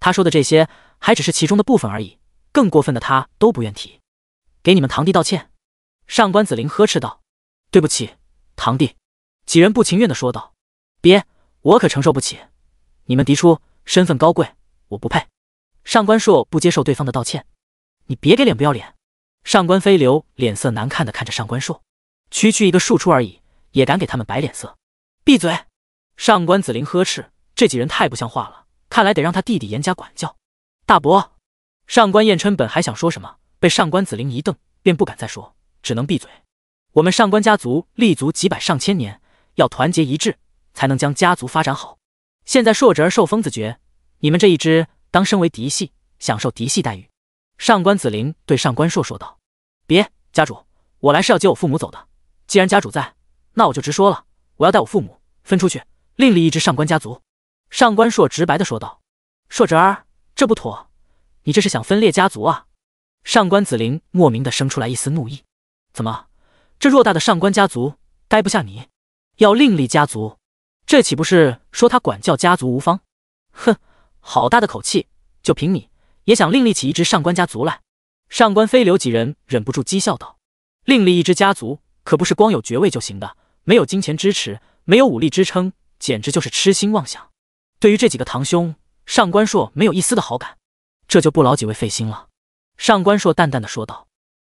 他说的这些还只是其中的部分而已，更过分的他都不愿提。给你们堂弟道歉，上官子林呵斥道：“对不起，堂弟。”几人不情愿的说道：“别，我可承受不起。你们嫡出，身份高贵，我不配。”上官硕不接受对方的道歉：“你别给脸不要脸！”上官飞流脸色难看的看着上官硕：“区区一个庶出而已，也敢给他们摆脸色？闭嘴！”上官子林呵斥：“这几人太不像话了，看来得让他弟弟严加管教。”大伯，上官燕琛本还想说什么，被上官子林一瞪，便不敢再说，只能闭嘴。我们上官家族立足几百上千年。要团结一致，才能将家族发展好。现在硕侄儿受疯子爵，你们这一支当身为嫡系，享受嫡系待遇。上官子林对上官硕说道：“别，家主，我来是要接我父母走的。既然家主在，那我就直说了，我要带我父母分出去，另立一支上官家族。”上官硕直白的说道：“硕侄儿，这不妥，你这是想分裂家族啊！”上官子林莫名的生出来一丝怒意，怎么，这偌大的上官家族待不下你？要另立家族，这岂不是说他管教家族无方？哼，好大的口气！就凭你也想另立起一支上官家族来？上官飞流几人忍不住讥笑道：“另立一支家族，可不是光有爵位就行的，没有金钱支持，没有武力支撑，简直就是痴心妄想。”对于这几个堂兄，上官硕没有一丝的好感。这就不劳几位费心了。”上官硕淡淡的说道。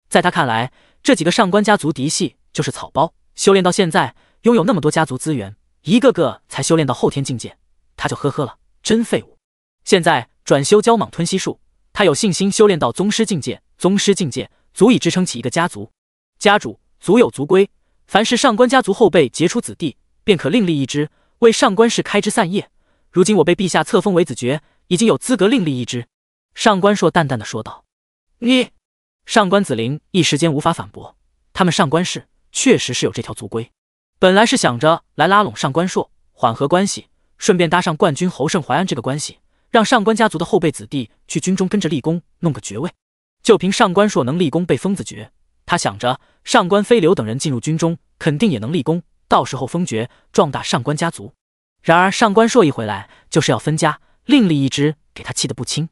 在他看来，这几个上官家族嫡系就是草包，修炼到现在。拥有那么多家族资源，一个个才修炼到后天境界，他就呵呵了，真废物。现在转修蛟蟒吞息术，他有信心修炼到宗师境界。宗师境界足以支撑起一个家族，家主族有族规，凡是上官家族后辈杰出子弟，便可另立一支，为上官氏开枝散叶。如今我被陛下册封为子爵，已经有资格另立一支。上官硕淡淡的说道。你，上官子林一时间无法反驳，他们上官氏确实是有这条族规。本来是想着来拉拢上官硕，缓和关系，顺便搭上冠军侯胜怀安这个关系，让上官家族的后辈子弟去军中跟着立功，弄个爵位。就凭上官硕能立功被封子爵，他想着上官飞流等人进入军中肯定也能立功，到时候封爵壮大上官家族。然而上官硕一回来就是要分家，另立一支，给他气得不轻。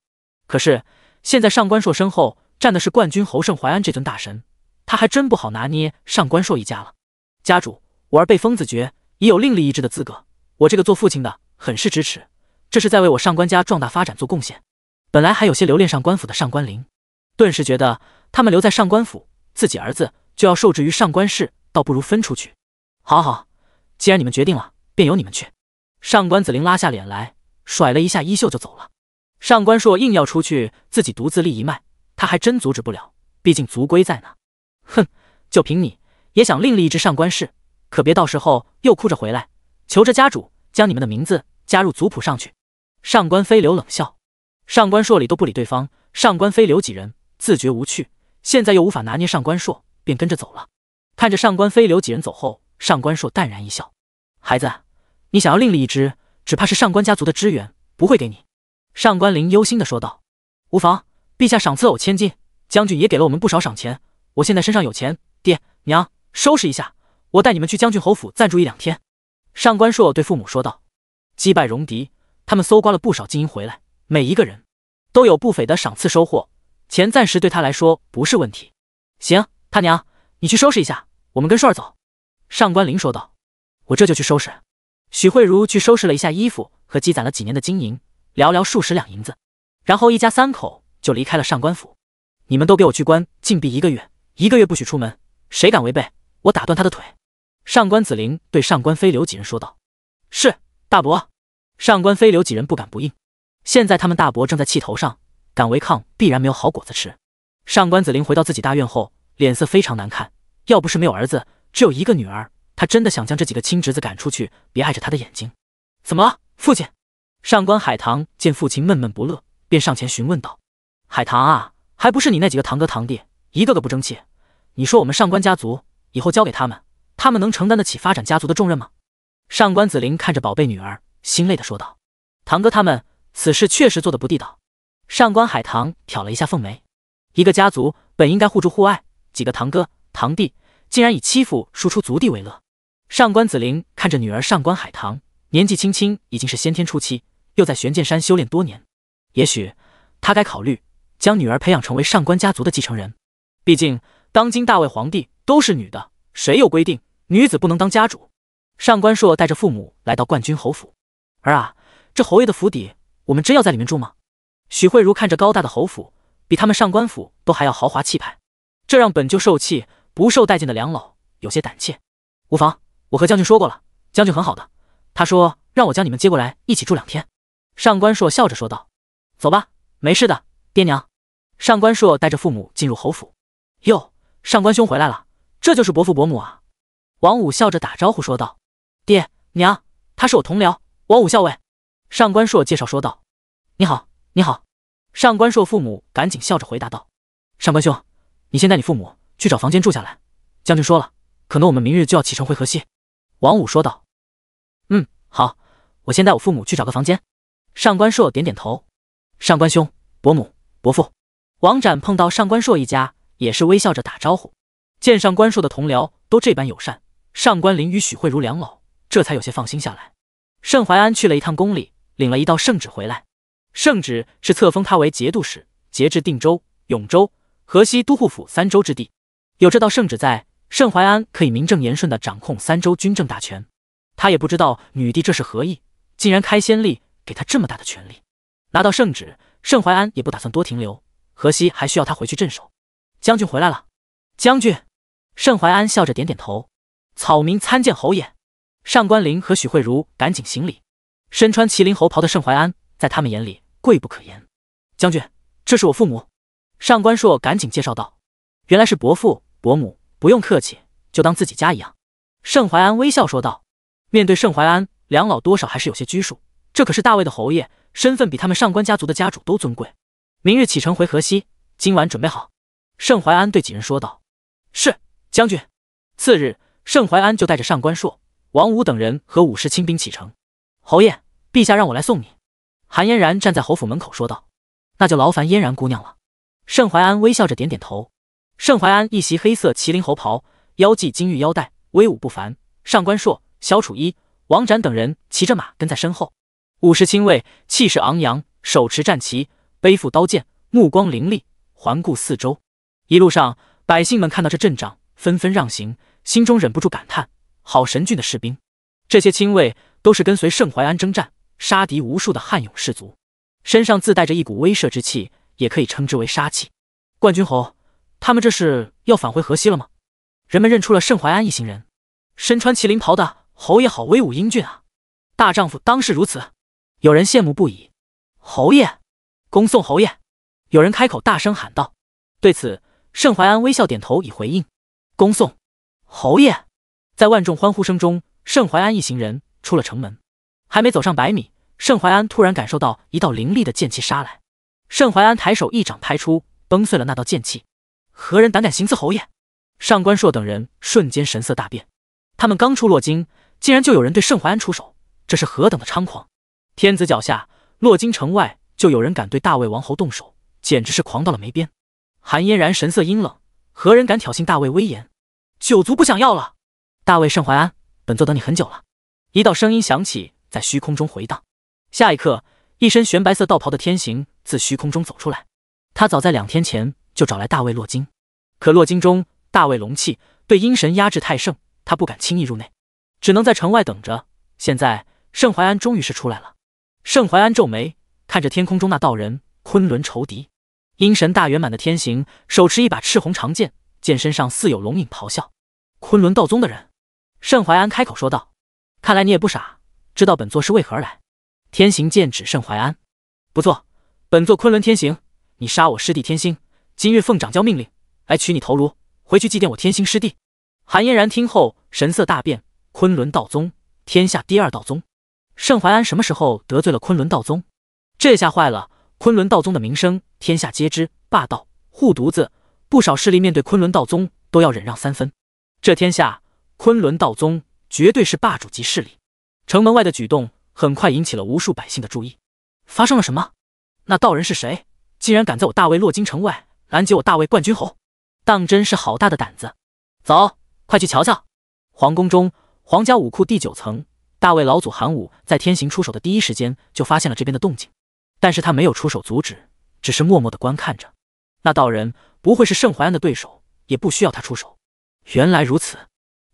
可是现在上官硕身后站的是冠军侯胜怀安这尊大神，他还真不好拿捏上官硕一家了，家主。我儿被封子爵，已有另立一枝的资格，我这个做父亲的很是支持，这是在为我上官家壮大发展做贡献。本来还有些留恋上官府的上官灵，顿时觉得他们留在上官府，自己儿子就要受制于上官氏，倒不如分出去。好好，既然你们决定了，便由你们去。上官子灵拉下脸来，甩了一下衣袖就走了。上官硕硬要出去自己独自立一脉，他还真阻止不了，毕竟族规在那。哼，就凭你也想另立一支上官氏？可别到时候又哭着回来，求着家主将你们的名字加入族谱上去。上官飞流冷笑，上官硕理都不理对方。上官飞流几人自觉无趣，现在又无法拿捏上官硕，便跟着走了。看着上官飞流几人走后，上官硕淡然一笑：“孩子，你想要另立一支，只怕是上官家族的支援不会给你。”上官林忧心的说道：“无妨，陛下赏赐偶我千金，将军也给了我们不少赏钱，我现在身上有钱，爹娘收拾一下。”我带你们去将军侯府暂住一两天。”上官硕对父母说道，“击败戎狄，他们搜刮了不少金银回来，每一个人都有不菲的赏赐收获，钱暂时对他来说不是问题。”“行，他娘，你去收拾一下，我们跟硕儿走。”上官林说道，“我这就去收拾。”许慧茹去收拾了一下衣服和积攒了几年的金银，寥寥数十两银子，然后一家三口就离开了上官府。“你们都给我去关禁闭一个月，一个月不许出门，谁敢违背，我打断他的腿。”上官紫菱对上官飞流几人说道：“是大伯。”上官飞流几人不敢不应。现在他们大伯正在气头上，敢违抗必然没有好果子吃。上官紫菱回到自己大院后，脸色非常难看。要不是没有儿子，只有一个女儿，他真的想将这几个亲侄子赶出去，别碍着他的眼睛。怎么了，父亲？上官海棠见父亲闷闷不乐，便上前询问道：“海棠啊，还不是你那几个堂哥堂弟一个个不争气？你说我们上官家族以后交给他们？”他们能承担得起发展家族的重任吗？上官子林看着宝贝女儿，心累的说道：“堂哥他们此事确实做的不地道。”上官海棠挑了一下凤眉，一个家族本应该互助互爱，几个堂哥堂弟竟然以欺负输出族弟为乐。上官子林看着女儿上官海棠，年纪轻轻已经是先天初期，又在玄剑山修炼多年，也许他该考虑将女儿培养成为上官家族的继承人。毕竟当今大魏皇帝都是女的，谁有规定？女子不能当家主。上官硕带着父母来到冠军侯府。儿啊，这侯爷的府邸，我们真要在里面住吗？许慧茹看着高大的侯府，比他们上官府都还要豪华气派，这让本就受气、不受待见的梁老有些胆怯。无妨，我和将军说过了，将军很好的，他说让我将你们接过来一起住两天。上官硕笑着说道：“走吧，没事的，爹娘。”上官硕带着父母进入侯府。哟，上官兄回来了，这就是伯父伯母啊。王五笑着打招呼说道：“爹娘，他是我同僚，王五校尉。”上官硕介绍说道：“你好，你好。”上官硕父母赶紧笑着回答道：“上官兄，你先带你父母去找房间住下来。将军说了，可能我们明日就要启程回河西。”王五说道：“嗯，好，我先带我父母去找个房间。”上官硕点点头：“上官兄，伯母、伯父。”王展碰到上官硕一家，也是微笑着打招呼。见上官硕的同僚都这般友善。上官林与许慧如两老这才有些放心下来。盛淮安去了一趟宫里，领了一道圣旨回来。圣旨是册封他为节度使，节制定州、永州、河西都护府三州之地。有这道圣旨在，盛淮安可以名正言顺地掌控三州军政大权。他也不知道女帝这是何意，竟然开先例给他这么大的权力。拿到圣旨，盛淮安也不打算多停留。河西还需要他回去镇守。将军回来了，将军。盛淮安笑着点点头。草民参见侯爷，上官林和许慧茹赶紧行礼。身穿麒麟侯袍的盛淮安，在他们眼里贵不可言。将军，这是我父母。上官硕赶紧介绍道：“原来是伯父伯母，不用客气，就当自己家一样。”盛淮安微笑说道。面对盛淮安，两老多少还是有些拘束。这可是大魏的侯爷，身份比他们上官家族的家主都尊贵。明日启程回河西，今晚准备好。盛淮安对几人说道：“是，将军。”次日。盛淮安就带着上官硕、王武等人和五十亲兵启程。侯爷，陛下让我来送你。”韩嫣然站在侯府门口说道。“那就劳烦嫣然姑娘了。”盛淮安微笑着点点头。盛淮安一袭黑色麒麟侯袍，腰系金玉腰带，威武不凡。上官硕、萧楚一、王展等人骑着马跟在身后，五十亲卫气势昂扬，手持战旗，背负刀剑，目光凌厉，环顾四周。一路上，百姓们看到这阵仗，纷纷让行。心中忍不住感叹：好神俊的士兵！这些亲卫都是跟随盛怀安征战、杀敌无数的悍勇士卒，身上自带着一股威慑之气，也可以称之为杀气。冠军侯，他们这是要返回河西了吗？人们认出了盛怀安一行人，身穿麒麟袍的侯爷好威武英俊啊！大丈夫当是如此，有人羡慕不已。侯爷，恭送侯爷！有人开口大声喊道。对此，盛怀安微笑点头以回应：恭送。侯爷，在万众欢呼声中，盛淮安一行人出了城门。还没走上百米，盛淮安突然感受到一道凌厉的剑气杀来。盛淮安抬手一掌拍出，崩碎了那道剑气。何人胆敢行刺侯爷？上官硕等人瞬间神色大变。他们刚出洛京，竟然就有人对盛淮安出手，这是何等的猖狂！天子脚下，洛京城外就有人敢对大魏王侯动手，简直是狂到了没边。韩嫣然神色阴冷，何人敢挑衅大魏威严？九族不想要了，大卫盛淮安，本座等你很久了。一道声音响起，在虚空中回荡。下一刻，一身玄白色道袍的天行自虚空中走出来。他早在两天前就找来大卫洛金，可洛金中大卫龙气被阴神压制太盛，他不敢轻易入内，只能在城外等着。现在盛淮安终于是出来了。盛淮安皱眉看着天空中那道人，昆仑仇敌，阴神大圆满的天行手持一把赤红长剑，剑身上似有龙影咆哮。昆仑道宗的人，盛淮安开口说道：“看来你也不傻，知道本座是为何而来。”天行剑指盛淮安，不错，本座昆仑天行，你杀我师弟天星，今日奉掌教命令来取你头颅，回去祭奠我天星师弟。韩嫣然听后神色大变，昆仑道宗，天下第二道宗，盛淮安什么时候得罪了昆仑道宗？这下坏了，昆仑道宗的名声天下皆知，霸道护犊子，不少势力面对昆仑道宗都要忍让三分。这天下，昆仑道宗绝对是霸主级势力。城门外的举动很快引起了无数百姓的注意。发生了什么？那道人是谁？竟然敢在我大魏洛京城外拦截我大魏冠军侯，当真是好大的胆子！走，快去瞧瞧！皇宫中，皇家武库第九层，大魏老祖韩武在天行出手的第一时间就发现了这边的动静，但是他没有出手阻止，只是默默的观看着。那道人不会是盛淮安的对手，也不需要他出手。原来如此，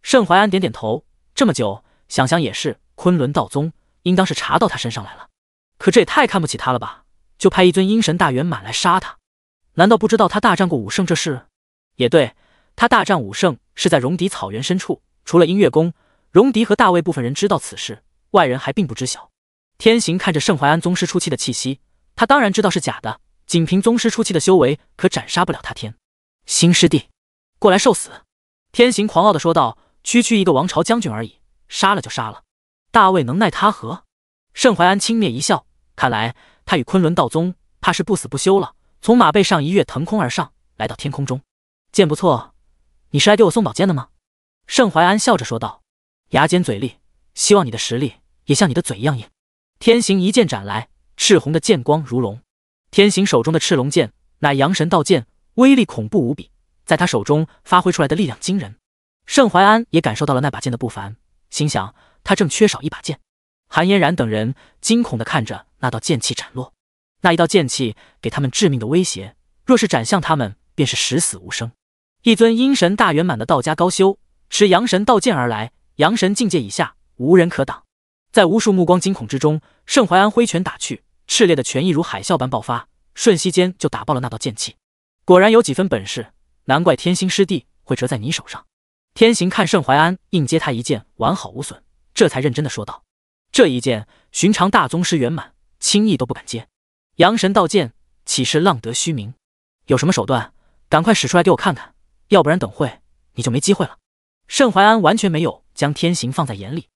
盛淮安点点头。这么久，想想也是，昆仑道宗应当是查到他身上来了。可这也太看不起他了吧？就派一尊阴神大圆满来杀他？难道不知道他大战过武圣这事？也对，他大战武圣是在戎狄草原深处，除了音乐宫、戎狄和大卫部分人知道此事，外人还并不知晓。天行看着盛淮安宗师初期的气息，他当然知道是假的。仅凭宗师初期的修为，可斩杀不了他。天，新师弟，过来受死！天行狂傲的说道：“区区一个王朝将军而已，杀了就杀了，大卫能奈他何？”盛怀安轻蔑一笑，看来他与昆仑道宗怕是不死不休了。从马背上一跃，腾空而上，来到天空中。剑不错，你是来给我送宝剑的吗？”盛怀安笑着说道，牙尖嘴利，希望你的实力也像你的嘴一样硬。天行一剑斩来，赤红的剑光如龙。天行手中的赤龙剑乃阳神道剑，威力恐怖无比。在他手中发挥出来的力量惊人，盛怀安也感受到了那把剑的不凡，心想他正缺少一把剑。韩嫣然等人惊恐的看着那道剑气斩落，那一道剑气给他们致命的威胁，若是斩向他们，便是十死无生。一尊阴神大圆满的道家高修持阳神道剑而来，阳神境界以下无人可挡。在无数目光惊恐之中，盛怀安挥拳打去，炽烈的拳意如海啸般爆发，瞬息间就打爆了那道剑气。果然有几分本事。难怪天星师弟会折在你手上。天行看盛淮安硬接他一剑完好无损，这才认真的说道：“这一剑，寻常大宗师圆满轻易都不敢接。阳神道剑岂是浪得虚名？有什么手段，赶快使出来给我看看，要不然等会你就没机会了。”盛淮安完全没有将天行放在眼里，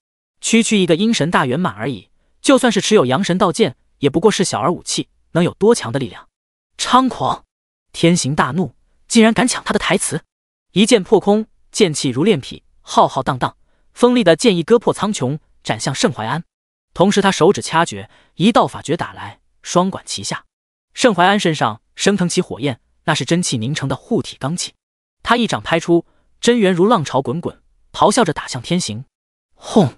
区区一个阴神大圆满而已，就算是持有阳神道剑，也不过是小儿武器，能有多强的力量？猖狂！天行大怒。竟然敢抢他的台词！一剑破空，剑气如练匹，浩浩荡荡，锋利的剑意割破苍穹，斩向盛淮安。同时，他手指掐诀，一道法诀打来，双管齐下。盛淮安身上升腾起火焰，那是真气凝成的护体罡气。他一掌拍出，真元如浪潮滚滚，咆哮着打向天行。轰！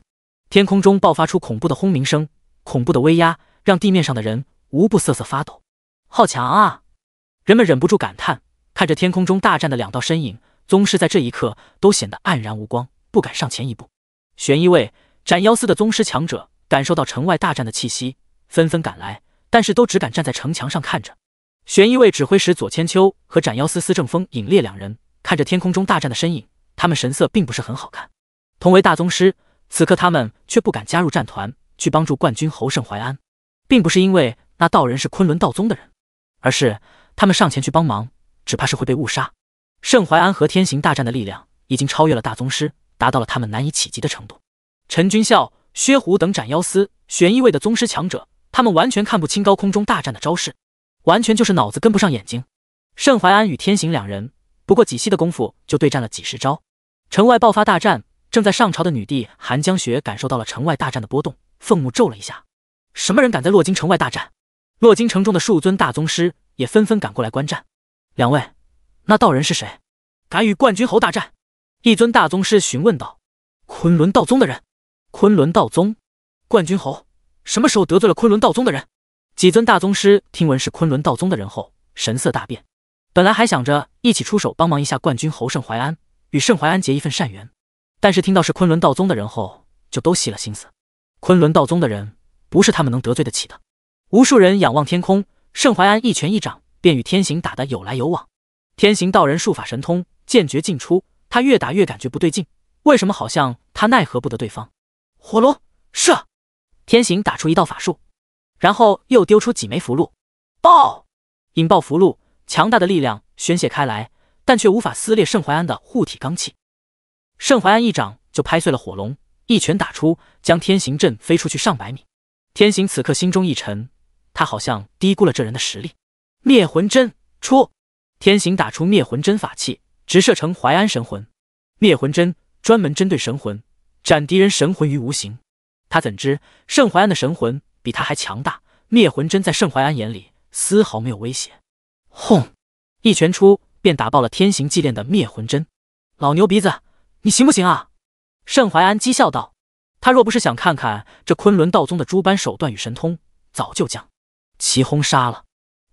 天空中爆发出恐怖的轰鸣声，恐怖的威压让地面上的人无不瑟瑟发抖。好强啊！人们忍不住感叹。看着天空中大战的两道身影，宗师在这一刻都显得黯然无光，不敢上前一步。玄一卫、斩妖司的宗师强者感受到城外大战的气息，纷纷赶来，但是都只敢站在城墙上看着。玄一卫指挥使左千秋和斩妖司司正风、引烈两人看着天空中大战的身影，他们神色并不是很好看。同为大宗师，此刻他们却不敢加入战团去帮助冠军侯胜怀安，并不是因为那道人是昆仑道宗的人，而是他们上前去帮忙。只怕是会被误杀。盛淮安和天行大战的力量已经超越了大宗师，达到了他们难以企及的程度。陈君笑、薛虎等斩妖司玄一卫的宗师强者，他们完全看不清高空中大战的招式，完全就是脑子跟不上眼睛。盛淮安与天行两人，不过几息的功夫就对战了几十招。城外爆发大战，正在上朝的女帝韩江雪感受到了城外大战的波动，凤目皱了一下：“什么人敢在洛京城外大战？”洛京城中的数尊大宗师也纷纷赶过来观战。两位，那道人是谁？敢与冠军侯大战？一尊大宗师询问道：“昆仑道宗的人。”“昆仑道宗？”“冠军侯什么时候得罪了昆仑道宗的人？”几尊大宗师听闻是昆仑道宗的人后，神色大变。本来还想着一起出手帮忙一下冠军侯盛淮安，与盛淮安结一份善缘，但是听到是昆仑道宗的人后，就都熄了心思。昆仑道宗的人不是他们能得罪得起的。无数人仰望天空，盛淮安一拳一掌。便与天行打的有来有往。天行道人术法神通，剑诀尽出。他越打越感觉不对劲，为什么好像他奈何不得对方？火龙射！天行打出一道法术，然后又丢出几枚符箓，爆！引爆符箓，强大的力量宣泄开来，但却无法撕裂盛淮安的护体罡气。盛淮安一掌就拍碎了火龙，一拳打出，将天行震飞出去上百米。天行此刻心中一沉，他好像低估了这人的实力。灭魂针出，天行打出灭魂针法器，直射成淮安神魂。灭魂针专门针对神魂，斩敌人神魂于无形。他怎知盛淮安的神魂比他还强大？灭魂针在盛淮安眼里丝毫没有威胁。轰！一拳出，便打爆了天行祭炼的灭魂针。老牛鼻子，你行不行啊？盛淮安讥笑道。他若不是想看看这昆仑道宗的诸般手段与神通，早就将其轰杀了。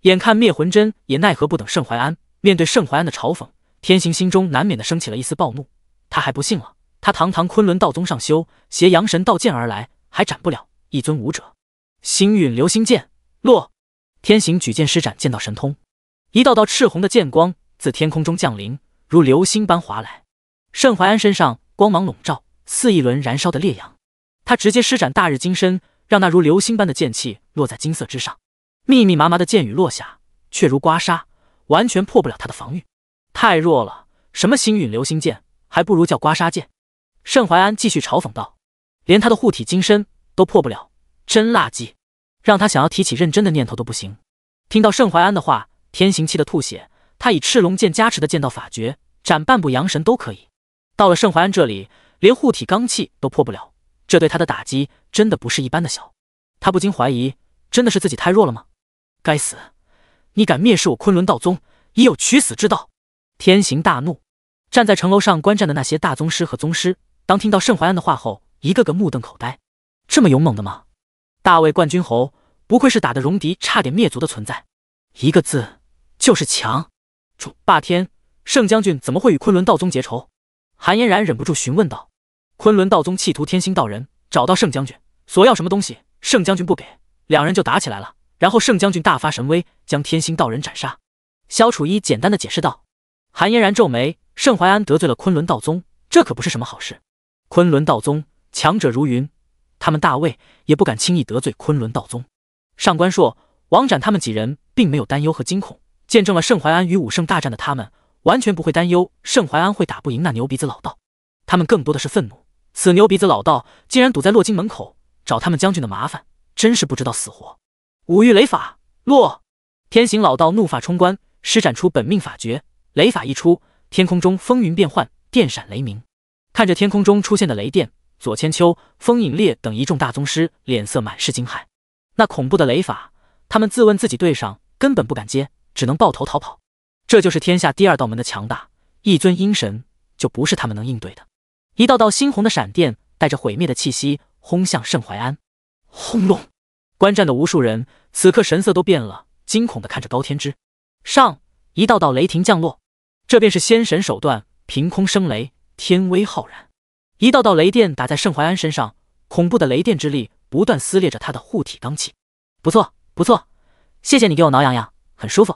眼看灭魂针也奈何不等盛怀安，面对盛怀安的嘲讽，天行心中难免的升起了一丝暴怒。他还不信了，他堂堂昆仑道宗上修，携阳神道剑而来，还斩不了一尊武者？星陨流星剑落，天行举剑施展剑道神通，一道道赤红的剑光自天空中降临，如流星般划来。盛怀安身上光芒笼罩，似一轮燃烧的烈阳，他直接施展大日金身，让那如流星般的剑气落在金色之上。密密麻麻的剑雨落下，却如刮痧，完全破不了他的防御，太弱了！什么星陨流星剑，还不如叫刮痧剑。盛淮安继续嘲讽道：“连他的护体金身都破不了，真垃圾！让他想要提起认真的念头都不行。”听到盛淮安的话，天行气的吐血。他以赤龙剑加持的剑道法诀斩半步阳神都可以，到了盛淮安这里，连护体罡气都破不了，这对他的打击真的不是一般的小。他不禁怀疑，真的是自己太弱了吗？该死！你敢蔑视我昆仑道宗，已有取死之道！天行大怒，站在城楼上观战的那些大宗师和宗师，当听到盛淮安的话后，一个个目瞪口呆。这么勇猛的吗？大魏冠军侯，不愧是打得戎狄差点灭族的存在，一个字就是强！楚霸天，盛将军怎么会与昆仑道宗结仇？韩嫣然忍不住询问道：“昆仑道宗企图天星道人找到盛将军索要什么东西，盛将军不给，两人就打起来了。”然后，盛将军大发神威，将天星道人斩杀。萧楚一简单的解释道。韩嫣然皱眉，盛淮安得罪了昆仑道宗，这可不是什么好事。昆仑道宗强者如云，他们大魏也不敢轻易得罪昆仑道宗。上官硕、王展他们几人并没有担忧和惊恐，见证了盛淮安与武圣大战的他们，完全不会担忧盛淮安会打不赢那牛鼻子老道。他们更多的是愤怒，此牛鼻子老道竟然堵在洛京门口找他们将军的麻烦，真是不知道死活。五欲雷法落，天行老道怒发冲冠，施展出本命法诀。雷法一出，天空中风云变幻，电闪雷鸣。看着天空中出现的雷电，左千秋、风影烈等一众大宗师脸色满是惊骇。那恐怖的雷法，他们自问自己对上根本不敢接，只能抱头逃跑。这就是天下第二道门的强大，一尊阴神就不是他们能应对的。一道道猩红的闪电，带着毁灭的气息，轰向盛淮安。轰隆！观战的无数人，此刻神色都变了，惊恐的看着高天之。上一道道雷霆降落，这便是仙神手段，凭空生雷，天威浩然。一道道雷电打在盛淮安身上，恐怖的雷电之力不断撕裂着他的护体罡气。不错，不错，谢谢你给我挠痒痒，很舒服。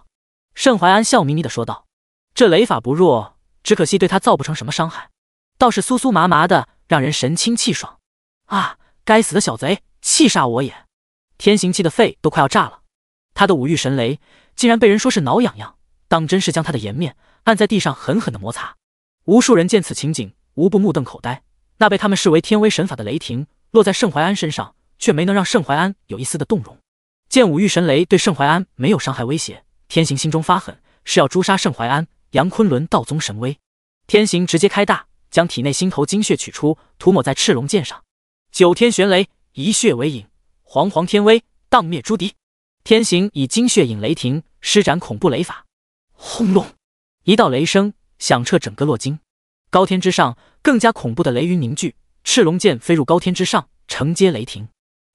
盛淮安笑眯眯的说道：“这雷法不弱，只可惜对他造不成什么伤害，倒是酥酥麻麻的，让人神清气爽。”啊！该死的小贼，气煞我也！天行气的肺都快要炸了，他的五欲神雷竟然被人说是挠痒痒，当真是将他的颜面按在地上狠狠的摩擦。无数人见此情景，无不目瞪口呆。那被他们视为天威神法的雷霆落在盛怀安身上，却没能让盛怀安有一丝的动容。见五欲神雷对盛怀安没有伤害威胁，天行心中发狠，是要诛杀盛怀安。杨昆仑道宗神威，天行直接开大，将体内心头精血取出，涂抹在赤龙剑上，九天玄雷，以血为引。煌煌天威荡灭朱敌，天行以精血引雷霆，施展恐怖雷法。轰隆！一道雷声响彻整个洛京，高天之上更加恐怖的雷云凝聚，赤龙剑飞入高天之上承接雷霆。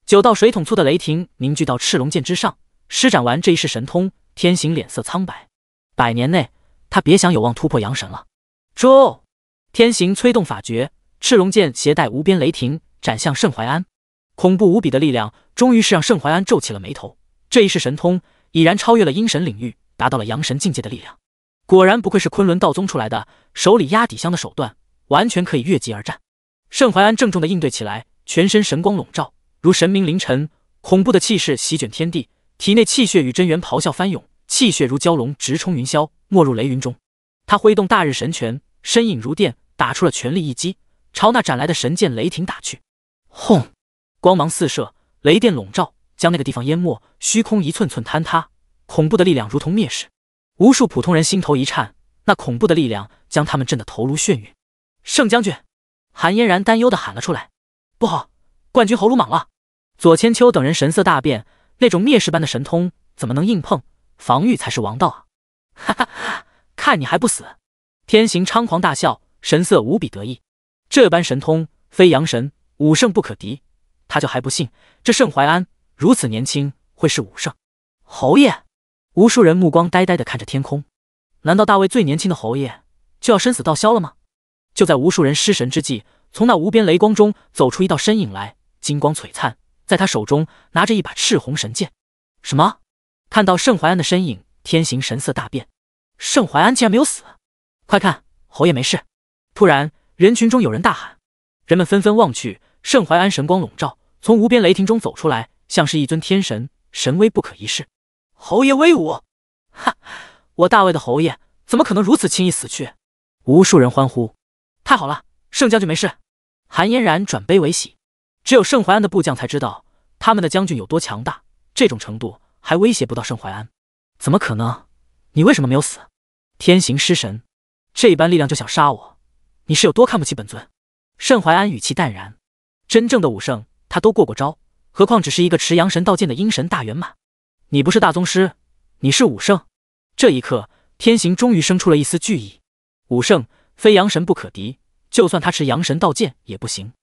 九道水桶粗的雷霆凝聚到赤龙剑之上。施展完这一式神通，天行脸色苍白。百年内，他别想有望突破阳神了。朱天行催动法诀，赤龙剑携带无边雷霆斩向盛淮安。恐怖无比的力量，终于是让盛淮安皱起了眉头。这一世神通已然超越了阴神领域，达到了阳神境界的力量。果然不愧是昆仑道宗出来的，手里压底香的手段，完全可以越级而战。盛淮安郑重的应对起来，全身神光笼罩，如神明临尘，恐怖的气势席卷天地，体内气血与真元咆哮翻涌，气血如蛟龙直冲云霄，没入雷云中。他挥动大日神拳，身影如电，打出了全力一击，朝那斩来的神剑雷霆打去。轰！光芒四射，雷电笼罩，将那个地方淹没。虚空一寸寸坍塌，恐怖的力量如同灭世。无数普通人心头一颤，那恐怖的力量将他们震得头颅眩晕。盛将军，韩嫣然担忧地喊了出来：“不好，冠军侯鲁莽了！”左千秋等人神色大变，那种灭世般的神通怎么能硬碰？防御才是王道啊！哈 哈哈，看你还不死！天行猖狂大笑，神色无比得意。这般神通，飞扬神武圣不可敌。他就还不信，这盛淮安如此年轻会是武圣？侯爷，无数人目光呆呆地看着天空，难道大卫最年轻的侯爷就要生死道消了吗？就在无数人失神之际，从那无边雷光中走出一道身影来，金光璀璨，在他手中拿着一把赤红神剑。什么？看到盛淮安的身影，天行神色大变，盛淮安竟然没有死！快看，侯爷没事！突然，人群中有人大喊，人们纷纷望去。盛淮安神光笼罩，从无边雷霆中走出来，像是一尊天神，神威不可一世。侯爷威武！哈，我大魏的侯爷怎么可能如此轻易死去？无数人欢呼。太好了，盛将军没事！韩嫣然转悲为喜。只有盛淮安的部将才知道他们的将军有多强大，这种程度还威胁不到盛淮安，怎么可能？你为什么没有死？天行失神，这般力量就想杀我？你是有多看不起本尊？盛淮安语气淡然。真正的武圣，他都过过招，何况只是一个持阳神道剑的阴神大圆满？你不是大宗师，你是武圣。这一刻，天行终于生出了一丝惧意。武圣非阳神不可敌，就算他持阳神道剑也不行。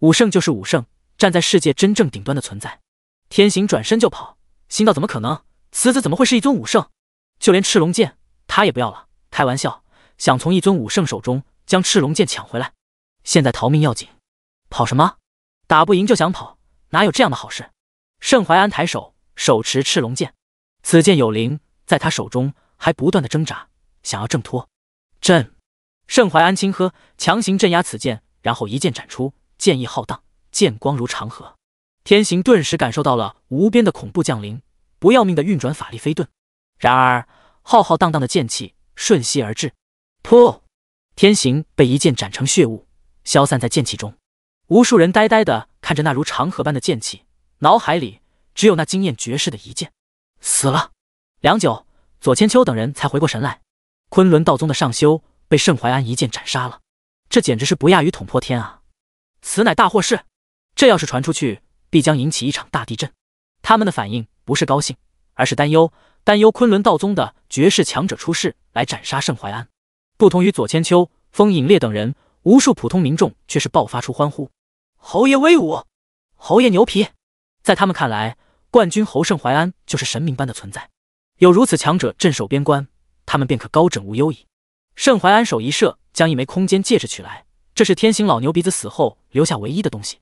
武圣就是武圣，站在世界真正顶端的存在。天行转身就跑，心道：怎么可能？此子怎么会是一尊武圣？就连赤龙剑他也不要了。开玩笑，想从一尊武圣手中将赤龙剑抢回来？现在逃命要紧，跑什么？打不赢就想跑，哪有这样的好事？盛怀安抬手，手持赤龙剑，此剑有灵，在他手中还不断的挣扎，想要挣脱。朕，盛怀安轻喝，强行镇压此剑，然后一剑斩出，剑意浩荡，剑光如长河。天行顿时感受到了无边的恐怖降临，不要命的运转法力飞遁。然而，浩浩荡荡的剑气瞬息而至，噗！天行被一剑斩成血雾，消散在剑气中。无数人呆呆地看着那如长河般的剑气，脑海里只有那惊艳绝世的一剑。死了。良久，左千秋等人才回过神来。昆仑道宗的上修被盛怀安一剑斩杀了，这简直是不亚于捅破天啊！此乃大祸事，这要是传出去，必将引起一场大地震。他们的反应不是高兴，而是担忧，担忧昆仑道宗的绝世强者出世来斩杀盛怀安。不同于左千秋、风影烈等人。无数普通民众却是爆发出欢呼：“侯爷威武，侯爷牛皮！”在他们看来，冠军侯胜淮安就是神明般的存在。有如此强者镇守边关，他们便可高枕无忧矣。盛淮安手一射，将一枚空间戒指取来，这是天行老牛鼻子死后留下唯一的东西。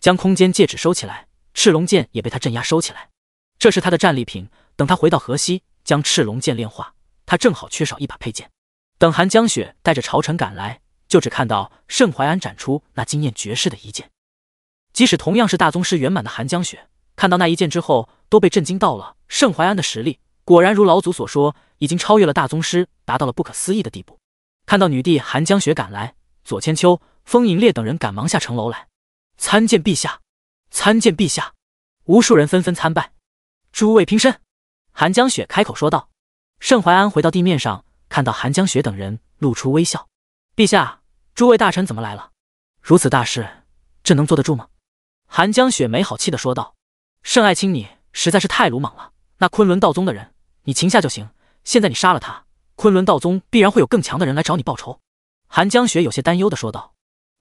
将空间戒指收起来，赤龙剑也被他镇压收起来，这是他的战利品。等他回到河西，将赤龙剑炼化，他正好缺少一把佩剑。等寒江雪带着朝臣赶来。就只看到盛淮安展出那惊艳绝世的一剑，即使同样是大宗师圆满的寒江雪，看到那一剑之后都被震惊到了。盛淮安的实力果然如老祖所说，已经超越了大宗师，达到了不可思议的地步。看到女帝寒江雪赶来，左千秋、风影烈等人赶忙下城楼来参见陛下，参见陛下。无数人纷纷参拜。诸位平身。寒江雪开口说道。盛淮安回到地面上，看到寒江雪等人，露出微笑。陛下，诸位大臣怎么来了？如此大事，朕能坐得住吗？韩江雪没好气的说道：“盛爱卿，你实在是太鲁莽了。那昆仑道宗的人，你擒下就行。现在你杀了他，昆仑道宗必然会有更强的人来找你报仇。”韩江雪有些担忧的说道：“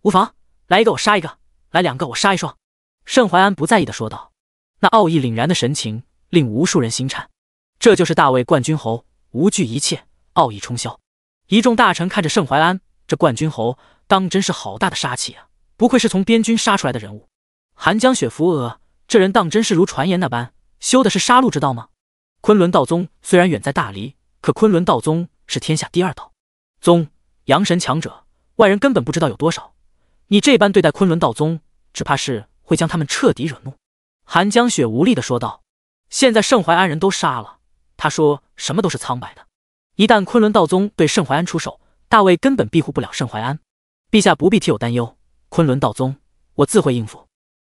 无妨，来一个我杀一个，来两个我杀一双。”盛淮安不在意的说道，那傲意凛然的神情令无数人心颤。这就是大魏冠军侯，无惧一切，傲意冲霄。一众大臣看着盛淮安。这冠军侯当真是好大的杀气啊！不愧是从边军杀出来的人物。寒江雪扶额，这人当真是如传言那般，修的是杀戮之道吗？昆仑道宗虽然远在大离，可昆仑道宗是天下第二道宗，阳神强者，外人根本不知道有多少。你这般对待昆仑道宗，只怕是会将他们彻底惹怒。寒江雪无力的说道：“现在盛淮安人都杀了，他说什么都是苍白的。一旦昆仑道宗对盛淮安出手，”大卫根本庇护不了盛淮安，陛下不必替我担忧，昆仑道宗我自会应付。”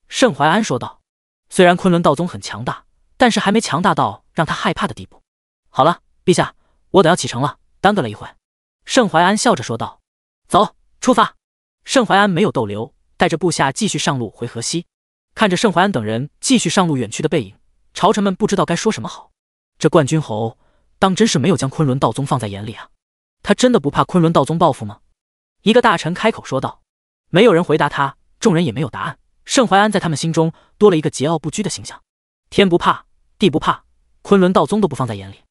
盛淮安说道。虽然昆仑道宗很强大，但是还没强大到让他害怕的地步。好了，陛下，我等要启程了，耽搁了一会。”盛淮安笑着说道。走，出发！盛淮安没有逗留，带着部下继续上路回河西。看着盛淮安等人继续上路远去的背影，朝臣们不知道该说什么好。这冠军侯当真是没有将昆仑道宗放在眼里啊！他真的不怕昆仑道宗报复吗？一个大臣开口说道。没有人回答他，众人也没有答案。盛淮安在他们心中多了一个桀骜不屈的形象，天不怕地不怕，昆仑道宗都不放在眼里。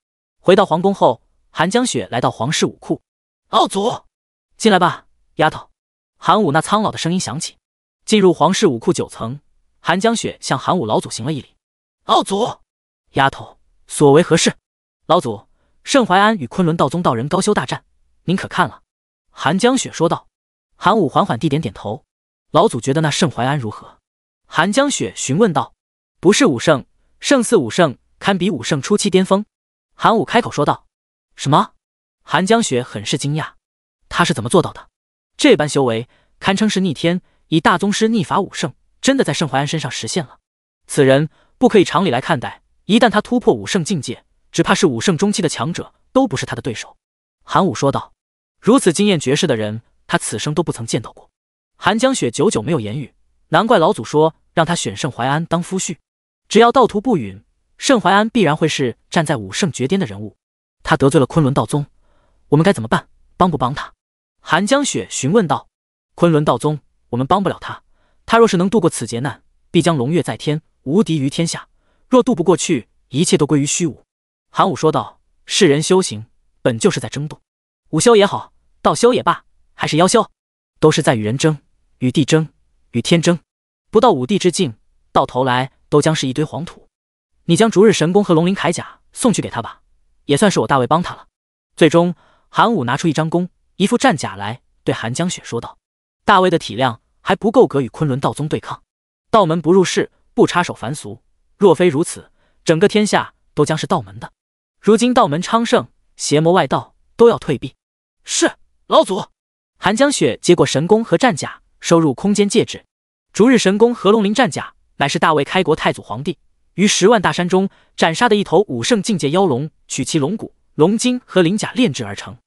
回到皇宫后，韩江雪来到皇室武库。奥祖，进来吧，丫头。韩武那苍老的声音响起。进入皇室武库九层，韩江雪向韩武老祖行了一礼。奥祖，丫头所为何事？老祖。盛淮安与昆仑道宗道人高修大战，您可看了？韩江雪说道。韩武缓缓地点点头。老祖觉得那盛淮安如何？韩江雪询问道。不是武圣，胜似武圣，堪比武圣初期巅峰。韩武开口说道。什么？韩江雪很是惊讶。他是怎么做到的？这般修为，堪称是逆天。以大宗师逆法武圣，真的在盛淮安身上实现了。此人不可以常理来看待。一旦他突破武圣境界。只怕是武圣中期的强者都不是他的对手，韩武说道：“如此惊艳绝世的人，他此生都不曾见到过。”韩江雪久久没有言语。难怪老祖说让他选盛淮安当夫婿，只要道途不允，盛淮安必然会是站在武圣绝巅的人物。他得罪了昆仑道宗，我们该怎么办？帮不帮他？韩江雪询问道：“昆仑道宗，我们帮不了他。他若是能度过此劫难，必将龙跃在天，无敌于天下；若渡不过去，一切都归于虚无。”韩武说道：“世人修行本就是在争斗，武修也好，道修也罢，还是妖修，都是在与人争、与地争、与天争。不到五帝之境，到头来都将是一堆黄土。你将逐日神功和龙鳞铠甲送去给他吧，也算是我大卫帮他了。”最终，韩武拿出一张弓、一副战甲来，对韩江雪说道：“大卫的体量还不够格与昆仑道宗对抗，道门不入世，不插手凡俗。若非如此，整个天下都将是道门的。”如今道门昌盛，邪魔外道都要退避。是老祖，寒江雪接过神弓和战甲，收入空间戒指。逐日神弓和龙鳞战甲，乃是大魏开国太祖皇帝于十万大山中斩杀的一头武圣境界妖龙，取其龙骨、龙筋和鳞甲炼制而成，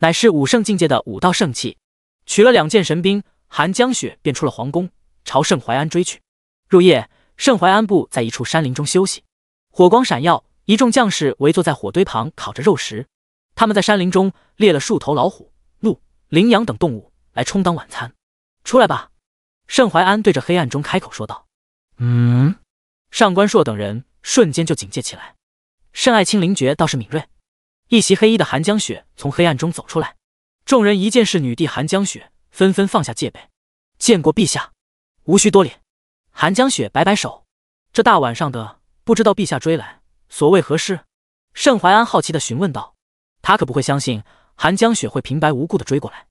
乃是武圣境界的武道圣器。取了两件神兵，寒江雪便出了皇宫，朝圣淮安追去。入夜，圣淮安部在一处山林中休息，火光闪耀。一众将士围坐在火堆旁烤着肉食，他们在山林中猎了数头老虎、鹿、羚羊等动物来充当晚餐。出来吧，盛怀安对着黑暗中开口说道。嗯，上官硕等人瞬间就警戒起来。盛爱卿灵觉倒是敏锐。一袭黑衣的寒江雪从黑暗中走出来，众人一见是女帝寒江雪，纷纷放下戒备。见过陛下，无需多礼。寒江雪摆摆手，这大晚上的，不知道陛下追来。所谓何事？盛淮安好奇地询问道。他可不会相信韩江雪会平白无故地追过来。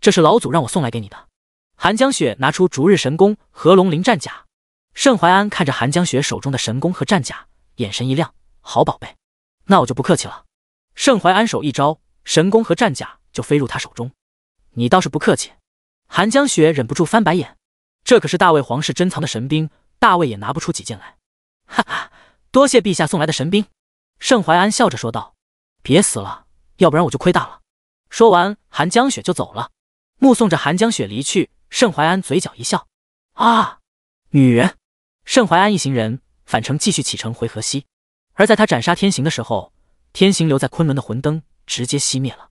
这是老祖让我送来给你的。韩江雪拿出逐日神弓和龙鳞战甲。盛淮安看着韩江雪手中的神弓和战甲，眼神一亮：“好宝贝，那我就不客气了。”盛淮安手一招，神弓和战甲就飞入他手中。你倒是不客气。韩江雪忍不住翻白眼。这可是大魏皇室珍藏的神兵，大魏也拿不出几件来。哈哈。多谢陛下送来的神兵，盛淮安笑着说道：“别死了，要不然我就亏大了。”说完，韩江雪就走了。目送着韩江雪离去，盛淮安嘴角一笑。啊，女人！盛淮安一行人返程，继续启程回河西。而在他斩杀天行的时候，天行留在昆仑的魂灯直接熄灭了，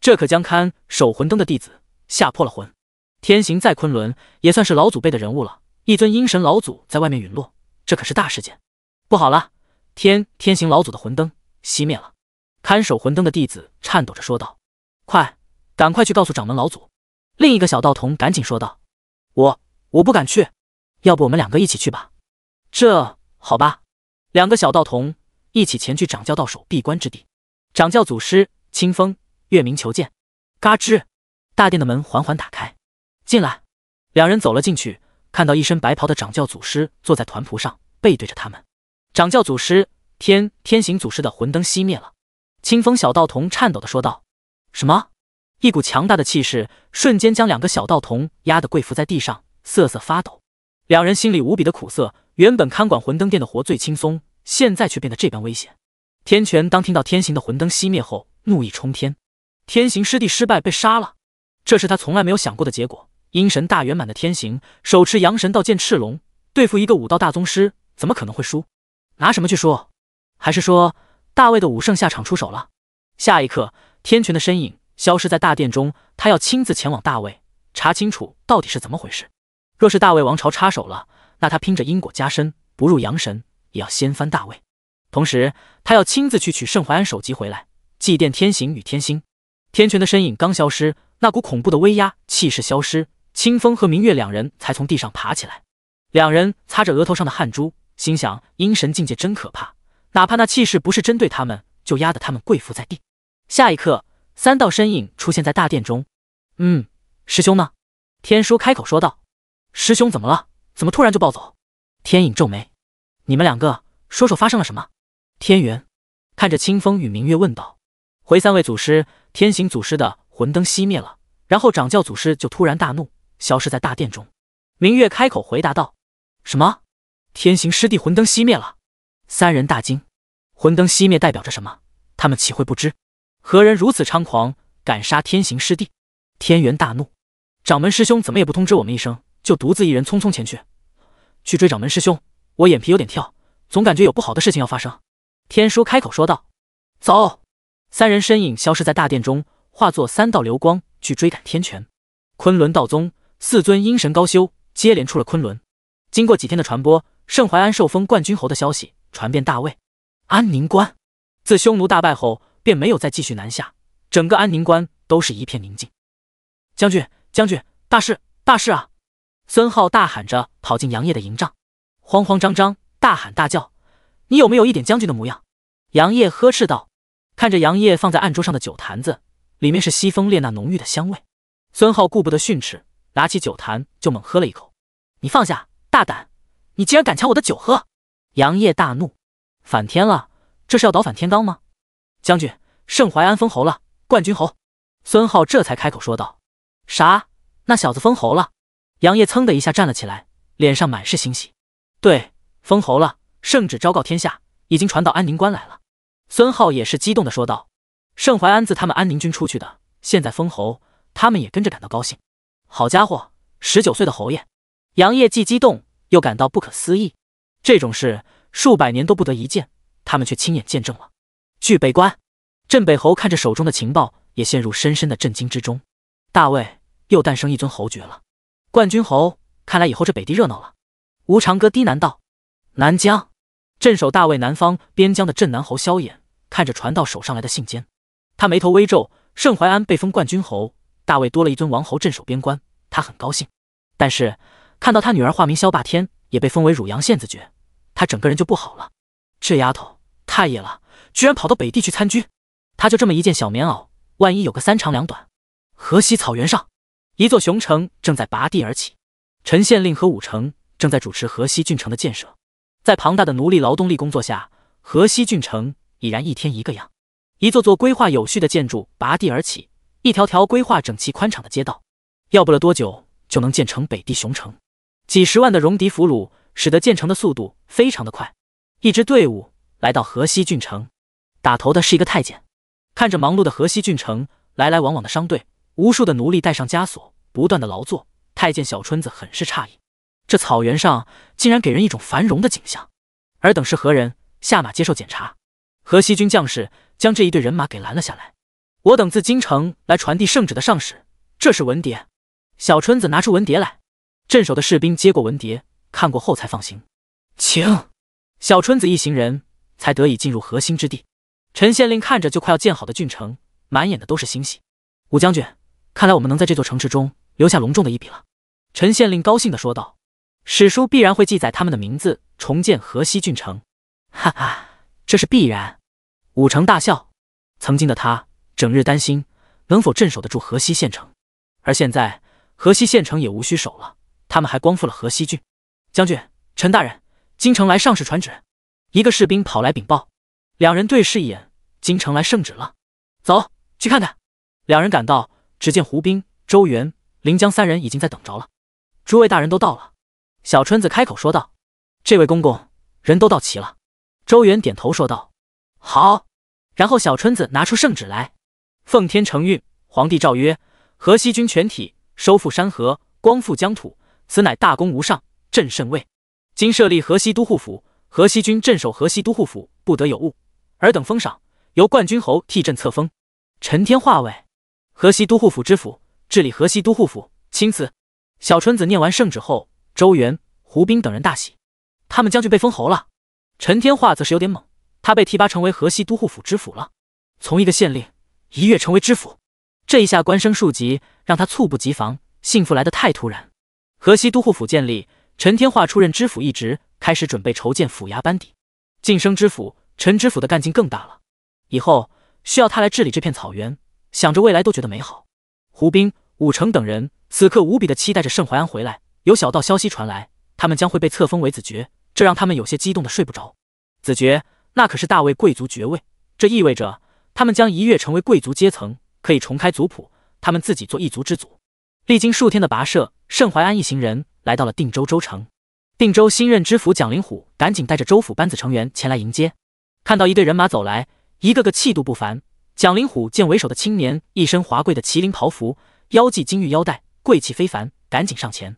这可将堪守魂灯的弟子吓破了魂。天行在昆仑也算是老祖辈的人物了，一尊阴神老祖在外面陨落，这可是大事件。不好了，天天行老祖的魂灯熄灭了。看守魂灯的弟子颤抖着说道：“快，赶快去告诉掌门老祖！”另一个小道童赶紧说道：“我我不敢去，要不我们两个一起去吧？”这好吧，两个小道童一起前去掌教道首闭关之地。掌教祖师清风月明求见。嘎吱，大殿的门缓缓打开，进来。两人走了进去，看到一身白袍的掌教祖师坐在团蒲上，背对着他们。掌教祖师天天行祖师的魂灯熄灭了，清风小道童颤抖的说道：“什么？”一股强大的气势瞬间将两个小道童压得跪伏在地上，瑟瑟发抖。两人心里无比的苦涩。原本看管魂灯殿的活最轻松，现在却变得这般危险。天泉当听到天行的魂灯熄灭后，怒意冲天。天行师弟失败被杀了，这是他从来没有想过的结果。阴神大圆满的天行手持阳神道剑赤龙，对付一个武道大宗师，怎么可能会输？拿什么去说？还是说大卫的武圣下场出手了？下一刻，天泉的身影消失在大殿中，他要亲自前往大卫，查清楚到底是怎么回事。若是大卫王朝插手了，那他拼着因果加身，不入阳神也要掀翻大卫。同时，他要亲自去取盛淮安首级回来，祭奠天行与天星。天泉的身影刚消失，那股恐怖的威压气势消失，清风和明月两人才从地上爬起来，两人擦着额头上的汗珠。心想阴神境界真可怕，哪怕那气势不是针对他们，就压得他们跪伏在地。下一刻，三道身影出现在大殿中。“嗯，师兄呢？”天书开口说道。“师兄怎么了？怎么突然就暴走？”天影皱眉。“你们两个说说发生了什么？”天元看着清风与明月问道。“回三位祖师，天行祖师的魂灯熄灭了，然后掌教祖师就突然大怒，消失在大殿中。”明月开口回答道。“什么？”天行师弟魂灯熄灭了，三人大惊。魂灯熄灭代表着什么？他们岂会不知？何人如此猖狂，敢杀天行师弟？天元大怒。掌门师兄怎么也不通知我们一声，就独自一人匆匆前去去追掌门师兄。我眼皮有点跳，总感觉有不好的事情要发生。天叔开口说道：“走。”三人身影消失在大殿中，化作三道流光去追赶天权。昆仑道宗四尊阴神高修接连出了昆仑。经过几天的传播。盛怀安受封冠军侯的消息传遍大魏。安宁关自匈奴大败后，便没有再继续南下，整个安宁关都是一片宁静。将军，将军，大事，大事啊！孙浩大喊着跑进杨业的营帐，慌慌张张，大喊大叫：“你有没有一点将军的模样？”杨业呵斥道。看着杨业放在案桌上的酒坛子，里面是西风烈那浓郁的香味。孙浩顾不得训斥，拿起酒坛就猛喝了一口。“你放下，大胆！”你竟然敢抢我的酒喝！杨业大怒，反天了，这是要倒反天罡吗？将军盛怀安封侯了，冠军侯。孙浩这才开口说道：“啥？那小子封侯了？”杨业噌的一下站了起来，脸上满是欣喜。对，封侯了，圣旨昭告天下，已经传到安宁关来了。孙浩也是激动的说道：“盛怀安自他们安宁军出去的，现在封侯，他们也跟着感到高兴。好家伙，十九岁的侯爷！”杨业既激动。又感到不可思议，这种事数百年都不得一见，他们却亲眼见证了。据北关镇北侯看着手中的情报，也陷入深深的震惊之中。大卫又诞生一尊侯爵了，冠军侯，看来以后这北地热闹了。吴长歌低喃道。南疆镇守大卫南方边疆的镇南侯萧衍看着传到手上来的信笺，他眉头微皱。盛淮安被封冠军侯，大卫多了一尊王侯镇守边关，他很高兴，但是。看到他女儿化名萧霸天也被封为汝阳县子爵，他整个人就不好了。这丫头太野了，居然跑到北地去参军。他就这么一件小棉袄，万一有个三长两短。河西草原上，一座雄城正在拔地而起。陈县令和武成正在主持河西郡城的建设，在庞大的奴隶劳动力工作下，河西郡城已然一天一个样。一座座规划有序的建筑拔地而起，一条条规划整齐宽敞的街道，要不了多久就能建成北地雄城。几十万的戎狄俘虏，使得建成的速度非常的快。一支队伍来到河西郡城，打头的是一个太监，看着忙碌的河西郡城，来来往往的商队，无数的奴隶带上枷锁，不断的劳作。太监小春子很是诧异，这草原上竟然给人一种繁荣的景象。尔等是何人？下马接受检查。河西军将士将这一队人马给拦了下来。我等自京城来传递圣旨的上使，这是文牒。小春子拿出文牒来。镇守的士兵接过文牒，看过后才放行，请小春子一行人才得以进入核心之地。陈县令看着就快要建好的郡城，满眼的都是欣喜。武将军，看来我们能在这座城池中留下隆重的一笔了。陈县令高兴的说道：“史书必然会记载他们的名字，重建河西郡城。”哈哈，这是必然。武成大笑，曾经的他整日担心能否镇守得住河西县城，而现在河西县城也无需守了。他们还光复了河西郡。将军陈大人，京城来上使传旨。一个士兵跑来禀报，两人对视一眼，京城来圣旨了，走去看看。两人赶到，只见胡兵、周元、林江三人已经在等着了。诸位大人都到了。小春子开口说道：“这位公公，人都到齐了。”周元点头说道：“好。”然后小春子拿出圣旨来：“奉天承运，皇帝诏曰：河西军全体收复山河，光复疆土。”此乃大功无上，朕甚慰。今设立河西都护府，河西军镇守河西都护府，不得有误。尔等封赏，由冠军侯替朕册封。陈天化为河西都护府知府，治理河西都护府。钦此。小春子念完圣旨后，周元、胡兵等人大喜，他们将军被封侯了。陈天化则是有点懵，他被提拔成为河西都护府知府了，从一个县令一跃成为知府，这一下官升数级，让他猝不及防，幸福来得太突然。河西都护府建立，陈天化出任知府一职，开始准备筹建府衙班底。晋升知府，陈知府的干劲更大了。以后需要他来治理这片草原，想着未来都觉得美好。胡兵、武成等人此刻无比的期待着盛淮安回来。有小道消息传来，他们将会被册封为子爵，这让他们有些激动的睡不着。子爵那可是大魏贵族爵位，这意味着他们将一跃成为贵族阶层，可以重开族谱，他们自己做一族之祖。历经数天的跋涉。盛淮安一行人来到了定州州城，定州新任知府蒋林虎赶紧带着州府班子成员前来迎接。看到一队人马走来，一个个气度不凡。蒋林虎见为首的青年一身华贵的麒麟袍服，腰系金玉腰带，贵气非凡，赶紧上前：“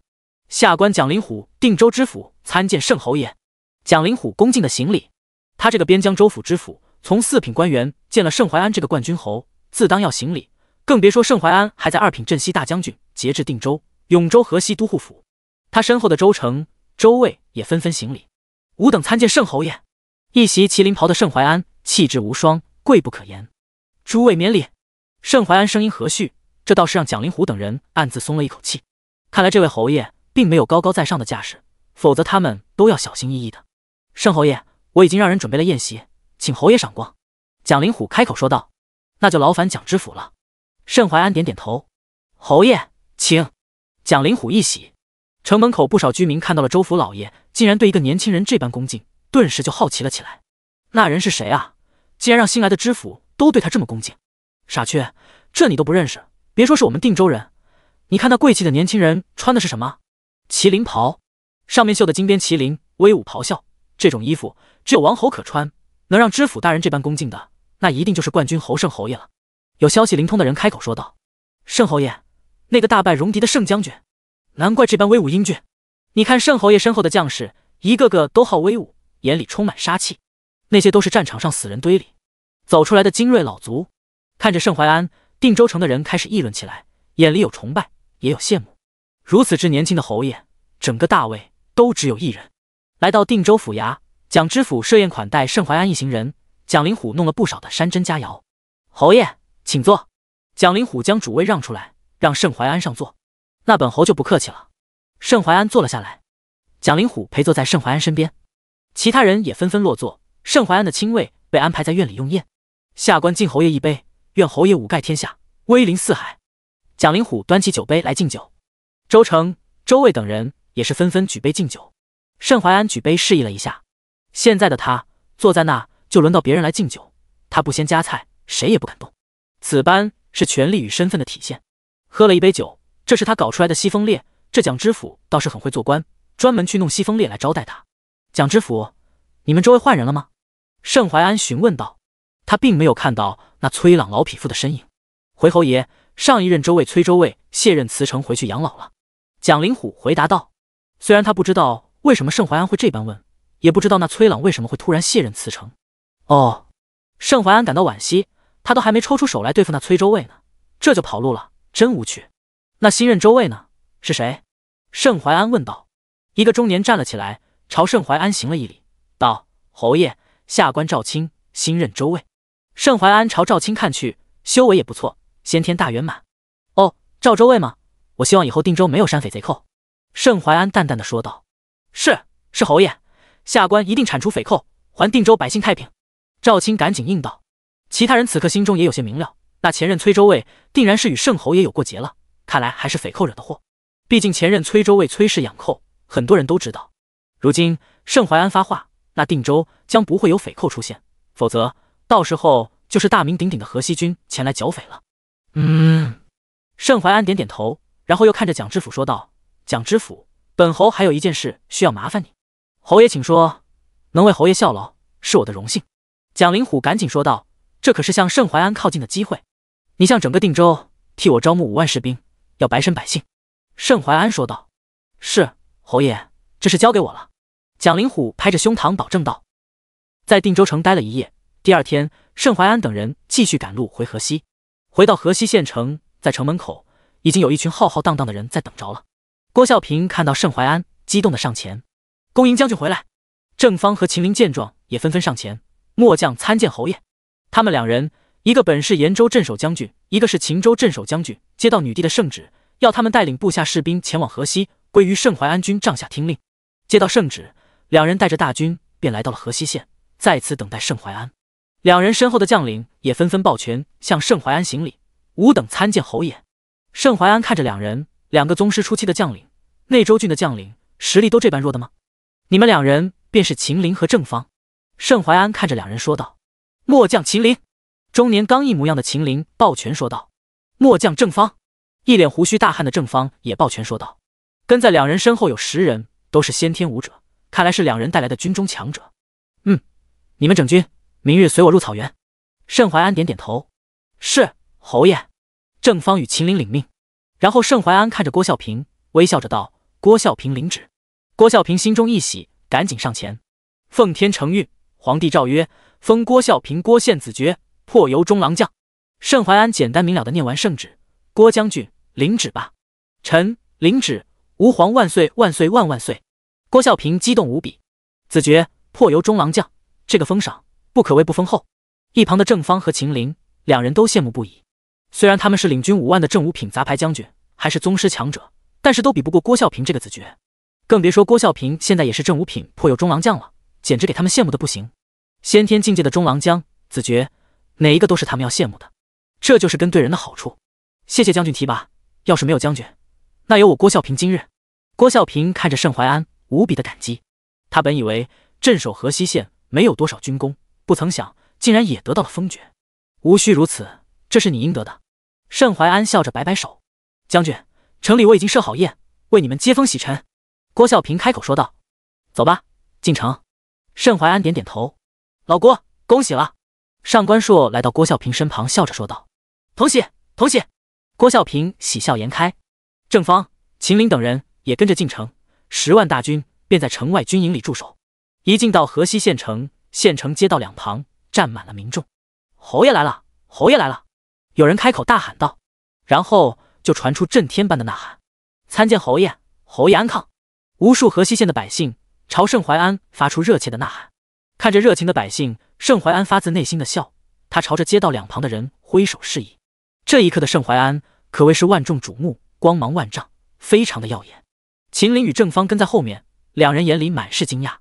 下官蒋林虎，定州知府，参见盛侯爷。”蒋林虎恭敬的行礼。他这个边疆州府知府，从四品官员，见了盛淮安这个冠军侯，自当要行礼，更别说盛淮安还在二品镇西大将军，节制定州。永州河西都护府，他身后的周城、周卫也纷纷行礼。吾等参见圣侯爷。一袭麒麟袍的盛淮安，气质无双，贵不可言。诸位免礼。盛淮安声音和煦，这倒是让蒋灵虎等人暗自松了一口气。看来这位侯爷并没有高高在上的架势，否则他们都要小心翼翼的。盛侯爷，我已经让人准备了宴席，请侯爷赏光。蒋灵虎开口说道。那就劳烦蒋知府了。盛淮安点点头。侯爷，请。蒋林虎一喜，城门口不少居民看到了周府老爷竟然对一个年轻人这般恭敬，顿时就好奇了起来。那人是谁啊？竟然让新来的知府都对他这么恭敬？傻缺，这你都不认识？别说是我们定州人，你看那贵气的年轻人穿的是什么？麒麟袍，上面绣的金边麒麟，威武咆哮。这种衣服只有王侯可穿，能让知府大人这般恭敬的，那一定就是冠军侯盛侯爷了。有消息灵通的人开口说道：“盛侯爷。”那个大败戎狄的盛将军，难怪这般威武英俊。你看盛侯爷身后的将士，一个个都好威武，眼里充满杀气。那些都是战场上死人堆里走出来的精锐老卒。看着盛怀安，定州城的人开始议论起来，眼里有崇拜，也有羡慕。如此之年轻的侯爷，整个大魏都只有一人。来到定州府衙，蒋知府设宴款待盛怀安一行人。蒋林虎弄了不少的山珍佳肴，侯爷请坐。蒋林虎将主位让出来。让盛怀安上座。那本侯就不客气了。盛怀安坐了下来，蒋灵虎陪坐在盛怀安身边，其他人也纷纷落座。盛怀安的亲卫被安排在院里用宴。下官敬侯爷一杯，愿侯爷五盖天下，威临四海。蒋灵虎端起酒杯来敬酒，周成、周卫等人也是纷纷举杯敬酒。盛怀安举杯示意了一下，现在的他坐在那，就轮到别人来敬酒，他不先夹菜，谁也不敢动。此般是权力与身份的体现。喝了一杯酒，这是他搞出来的西风烈。这蒋知府倒是很会做官，专门去弄西风烈来招待他。蒋知府，你们周围换人了吗？盛怀安询问道。他并没有看到那崔朗老匹夫的身影。回侯爷，上一任周卫崔周卫卸任辞呈，回去养老了。蒋灵虎回答道。虽然他不知道为什么盛怀安会这般问，也不知道那崔朗为什么会突然卸任辞呈。哦，盛怀安感到惋惜，他都还没抽出手来对付那崔周卫呢，这就跑路了。真无趣，那新任州尉呢？是谁？盛怀安问道。一个中年站了起来，朝盛怀安行了一礼，道：“侯爷，下官赵青，新任州尉。”盛怀安朝赵青看去，修为也不错，先天大圆满。哦，赵州尉吗？我希望以后定州没有山匪贼寇。”盛怀安淡淡的说道。“是，是侯爷，下官一定铲除匪寇，还定州百姓太平。”赵青赶紧应道。其他人此刻心中也有些明了。那前任崔州尉定然是与盛侯爷有过节了，看来还是匪寇惹的祸。毕竟前任崔州尉崔氏养寇，很多人都知道。如今盛淮安发话，那定州将不会有匪寇出现，否则到时候就是大名鼎鼎的河西军前来剿匪了。嗯，盛淮安点点头，然后又看着蒋知府说道：“蒋知府，本侯还有一件事需要麻烦你。侯爷请说，能为侯爷效劳是我的荣幸。”蒋灵虎赶紧说道：“这可是向盛淮安靠近的机会。”你向整个定州替我招募五万士兵，要白身百姓。盛怀安说道：“是，侯爷，这事交给我了。”蒋灵虎拍着胸膛保证道。在定州城待了一夜，第二天，盛怀安等人继续赶路回河西。回到河西县城，在城门口已经有一群浩浩荡荡的人在等着了。郭孝平看到盛怀安，激动的上前：“恭迎将军回来！”郑方和秦陵见状，也纷纷上前：“末将参见侯爷。”他们两人。一个本是炎州镇守将军，一个是秦州镇守将军。接到女帝的圣旨，要他们带领部下士兵前往河西，归于盛淮安军帐下听令。接到圣旨，两人带着大军便来到了河西县，在此等待盛淮安。两人身后的将领也纷纷抱拳向盛淮安行礼：“吾等参见侯爷。”盛淮安看着两人，两个宗师初期的将领，内州郡的将领实力都这般弱的吗？你们两人便是秦陵和正方。盛淮安看着两人说道：“末将秦陵。”中年刚毅模样的秦林抱拳说道：“末将正方。”一脸胡须大汉的正方也抱拳说道：“跟在两人身后有十人，都是先天武者，看来是两人带来的军中强者。”“嗯，你们整军，明日随我入草原。”盛怀安点点头：“是，侯爷。”正方与秦林领命，然后盛怀安看着郭孝平，微笑着道：“郭孝平领旨。”郭孝平心中一喜，赶紧上前：“奉天承运，皇帝诏曰，封郭孝平郭献子爵。”破游中郎将，盛淮安简单明了的念完圣旨，郭将军领旨吧。臣领旨，吾皇万岁万岁万万岁。郭孝平激动无比，子爵破游中郎将，这个封赏不可谓不丰厚。一旁的正方和秦陵两人都羡慕不已。虽然他们是领军五万的正五品杂牌将军，还是宗师强者，但是都比不过郭孝平这个子爵，更别说郭孝平现在也是正五品破游中郎将了，简直给他们羡慕的不行。先天境界的中郎将子爵。哪一个都是他们要羡慕的，这就是跟对人的好处。谢谢将军提拔，要是没有将军，那有我郭孝平今日。郭孝平看着盛淮安，无比的感激。他本以为镇守河西县没有多少军功，不曾想竟然也得到了封爵。无需如此，这是你应得的。盛淮安笑着摆摆手，将军，城里我已经设好宴，为你们接风洗尘。郭孝平开口说道：“走吧，进城。”盛淮安点点头：“老郭，恭喜了。”上官硕来到郭孝平身旁，笑着说道：“同喜，同喜！”郭孝平喜笑颜开。正方、秦岭等人也跟着进城，十万大军便在城外军营里驻守。一进到河西县城，县城街道两旁站满了民众：“侯爷来了！侯爷来了！”有人开口大喊道，然后就传出震天般的呐喊：“参见侯爷，侯爷安康！”无数河西县的百姓朝盛淮安发出热切的呐喊。看着热情的百姓，盛怀安发自内心的笑。他朝着街道两旁的人挥手示意。这一刻的盛怀安可谓是万众瞩目，光芒万丈，非常的耀眼。秦岭与正方跟在后面，两人眼里满是惊讶。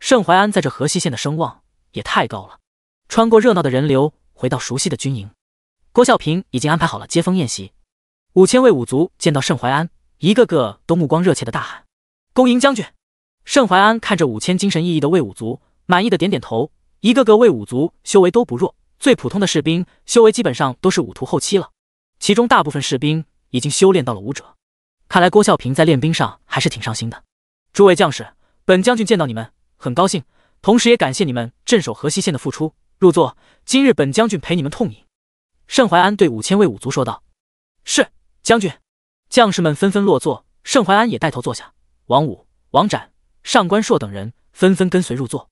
盛怀安在这河西县的声望也太高了。穿过热闹的人流，回到熟悉的军营，郭孝平已经安排好了接风宴席。五千位武卒见到盛怀安，一个个都目光热切的大喊：“恭迎将军！”盛怀安看着五千精神奕奕的魏武卒。满意的点点头，一个个魏武族修为都不弱，最普通的士兵修为基本上都是武徒后期了，其中大部分士兵已经修炼到了武者。看来郭孝平在练兵上还是挺上心的。诸位将士，本将军见到你们很高兴，同时也感谢你们镇守河西县的付出。入座，今日本将军陪你们痛饮。盛怀安对五千位武族说道：“是，将军。”将士们纷纷落座，盛怀安也带头坐下。王武、王展、上官硕等人纷纷跟随入座。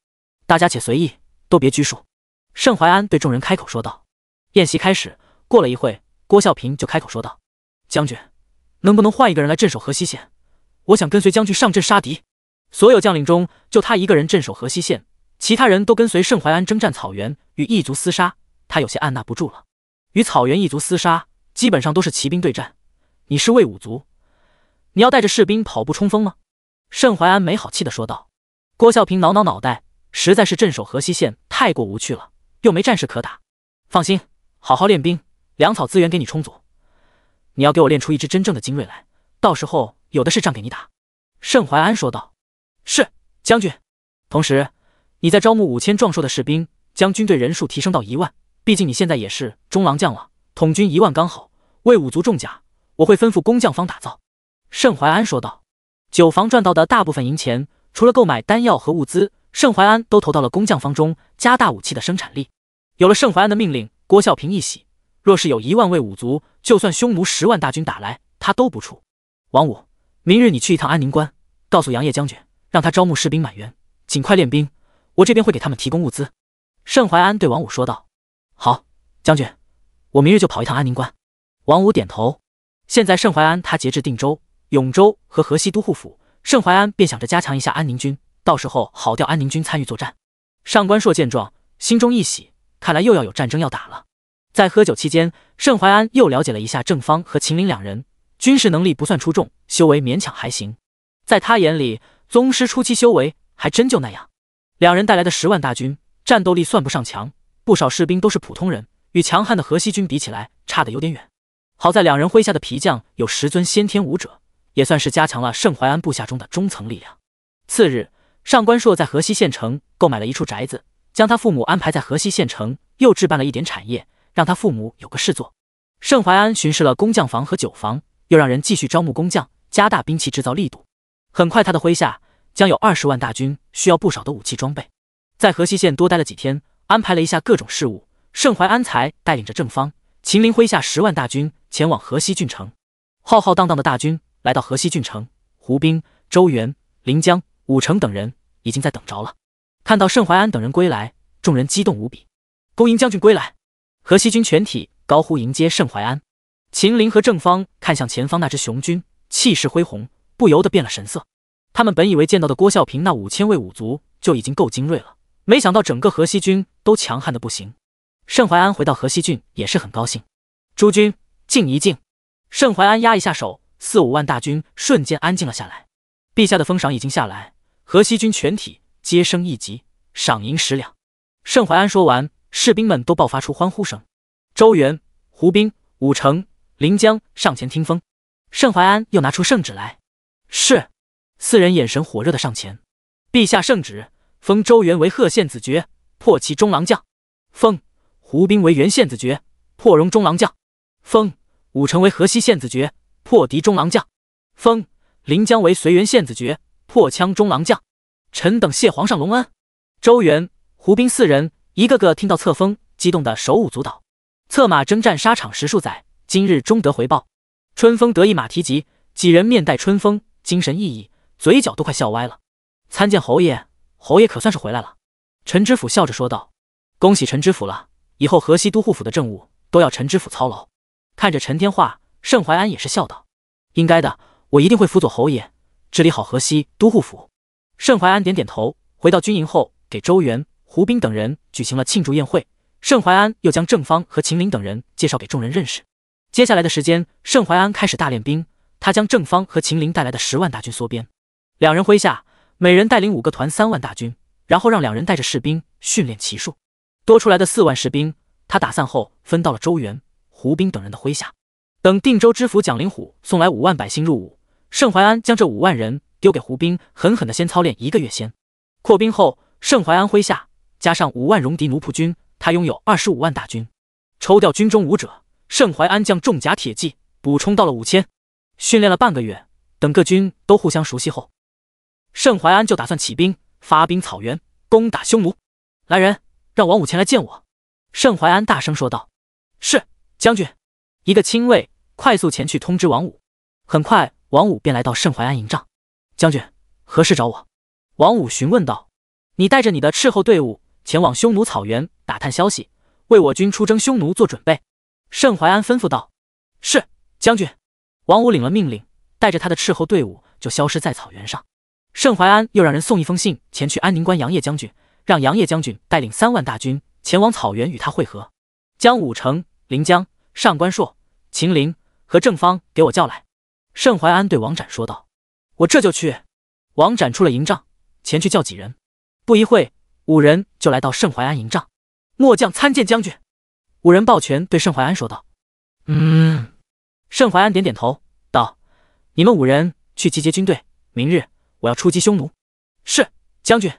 大家且随意，都别拘束。”盛怀安对众人开口说道。宴席开始，过了一会，郭孝平就开口说道：“将军，能不能换一个人来镇守河西县？我想跟随将军上阵杀敌。”所有将领中，就他一个人镇守河西县，其他人都跟随盛怀安征战草原，与异族厮杀。他有些按捺不住了。与草原异族厮杀，基本上都是骑兵对战。你是魏武族，你要带着士兵跑步冲锋吗？”盛怀安没好气的说道。郭孝平挠挠脑袋。实在是镇守河西县太过无趣了，又没战事可打。放心，好好练兵，粮草资源给你充足。你要给我练出一支真正的精锐来，到时候有的是仗给你打。”盛淮安说道。“是，将军。同时，你再招募五千壮硕的士兵，将军队人数提升到一万。毕竟你现在也是中郎将了，统军一万刚好。为五族重甲，我会吩咐工匠方打造。”盛淮安说道。酒坊赚到的大部分银钱，除了购买丹药和物资。盛淮安都投到了工匠方中，加大武器的生产力。有了盛淮安的命令，郭孝平一喜。若是有一万位武卒，就算匈奴十万大军打来，他都不怵。王五，明日你去一趟安宁关，告诉杨业将军，让他招募士兵满员，尽快练兵。我这边会给他们提供物资。盛淮安对王五说道：“好，将军，我明日就跑一趟安宁关。”王五点头。现在盛淮安他节制定州、永州和河西都护府，盛淮安便想着加强一下安宁军。到时候好调安宁军参与作战。上官硕见状，心中一喜，看来又要有战争要打了。在喝酒期间，盛怀安又了解了一下郑方和秦岭两人，军事能力不算出众，修为勉强还行。在他眼里，宗师初期修为还真就那样。两人带来的十万大军，战斗力算不上强，不少士兵都是普通人，与强悍的河西军比起来，差的有点远。好在两人麾下的皮将有十尊先天武者，也算是加强了盛怀安部下中的中层力量。次日。上官硕在河西县城购买了一处宅子，将他父母安排在河西县城，又置办了一点产业，让他父母有个事做。盛怀安巡视了工匠房和酒房，又让人继续招募工匠，加大兵器制造力度。很快，他的麾下将有二十万大军，需要不少的武器装备。在河西县多待了几天，安排了一下各种事务，盛怀安才带领着正方、秦林麾下十万大军前往河西郡城。浩浩荡荡的大军来到河西郡城，胡兵、周元、林江。武成等人已经在等着了。看到盛怀安等人归来，众人激动无比，恭迎将军归来！河西军全体高呼迎接盛怀安。秦陵和正方看向前方那支雄军，气势恢宏，不由得变了神色。他们本以为见到的郭孝平那五千位武卒就已经够精锐了，没想到整个河西军都强悍的不行。盛怀安回到河西郡也是很高兴。诸军静一静。盛怀安压一下手，四五万大军瞬间安静了下来。陛下的封赏已经下来。河西军全体皆升一级，赏银十两。盛怀安说完，士兵们都爆发出欢呼声。周元、胡兵、武成、林江上前听封。盛怀安又拿出圣旨来：“是。”四人眼神火热的上前。陛下圣旨，封周元为贺县子爵，破其中郎将；封胡兵为原县子爵，破荣中郎将；封武成为河西县子爵，破敌中郎将；封林江为随元县子爵。破枪中郎将，臣等谢皇上隆恩。周元、胡斌四人一个个听到册封，激动的手舞足蹈。策马征战沙场十数载，今日终得回报，春风得意马蹄疾。几人面带春风，精神奕奕，嘴角都快笑歪了。参见侯爷，侯爷可算是回来了。陈知府笑着说道：“恭喜陈知府了，以后河西都护府的政务都要陈知府操劳。”看着陈天化，盛淮安也是笑道：“应该的，我一定会辅佐侯爷。”治理好河西都护府，盛怀安点点头，回到军营后，给周元、胡斌等人举行了庆祝宴会。盛怀安又将正方和秦岭等人介绍给众人认识。接下来的时间，盛怀安开始大练兵，他将正方和秦岭带来的十万大军缩编，两人麾下每人带领五个团三万大军，然后让两人带着士兵训练骑术。多出来的四万士兵，他打散后分到了周元、胡斌等人的麾下。等定州知府蒋灵虎送来五万百姓入伍。盛淮安将这五万人丢给胡兵，狠狠的先操练一个月先。扩兵后，盛淮安麾下加上五万戎狄奴仆军，他拥有二十五万大军。抽调军中武者，盛淮安将重甲铁骑补充到了五千。训练了半个月，等各军都互相熟悉后，盛淮安就打算起兵发兵草原，攻打匈奴。来人，让王五前来见我。”盛淮安大声说道。“是，将军。”一个亲卫快速前去通知王五。很快。王武便来到盛淮安营帐，将军何事找我？王武询问道：“你带着你的斥候队伍前往匈奴草原打探消息，为我军出征匈奴做准备。”盛淮安吩咐道：“是，将军。”王武领了命令，带着他的斥候队伍就消失在草原上。盛淮安又让人送一封信前去安宁关，杨业将军让杨业将军带领三万大军前往草原与他会合。将武成、林江、上官硕、秦陵和正方给我叫来。盛怀安对王展说道：“我这就去。”王展出了营帐，前去叫几人。不一会，五人就来到盛怀安营帐。“末将参见将军。”五人抱拳对盛怀安说道。“嗯。”盛怀安点点头，道：“你们五人去集结军队，明日我要出击匈奴。”“是，将军。”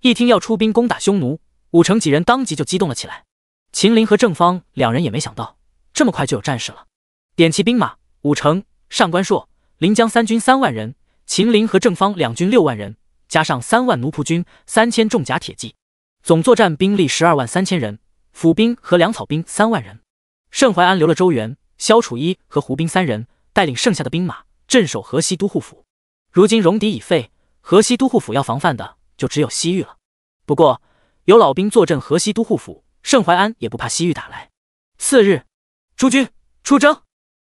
一听要出兵攻打匈奴，武成几人当即就激动了起来。秦林和正方两人也没想到，这么快就有战事了。点齐兵马，武成。上官硕、临江三军三万人，秦陵和正方两军六万人，加上三万奴仆军、三千重甲铁骑，总作战兵力十二万三千人。府兵和粮草兵三万人。盛淮安留了周元、萧楚一和胡兵三人，带领剩下的兵马镇守河西都护府。如今戎狄已废，河西都护府要防范的就只有西域了。不过有老兵坐镇河西都护府，盛淮安也不怕西域打来。次日，诸军出征。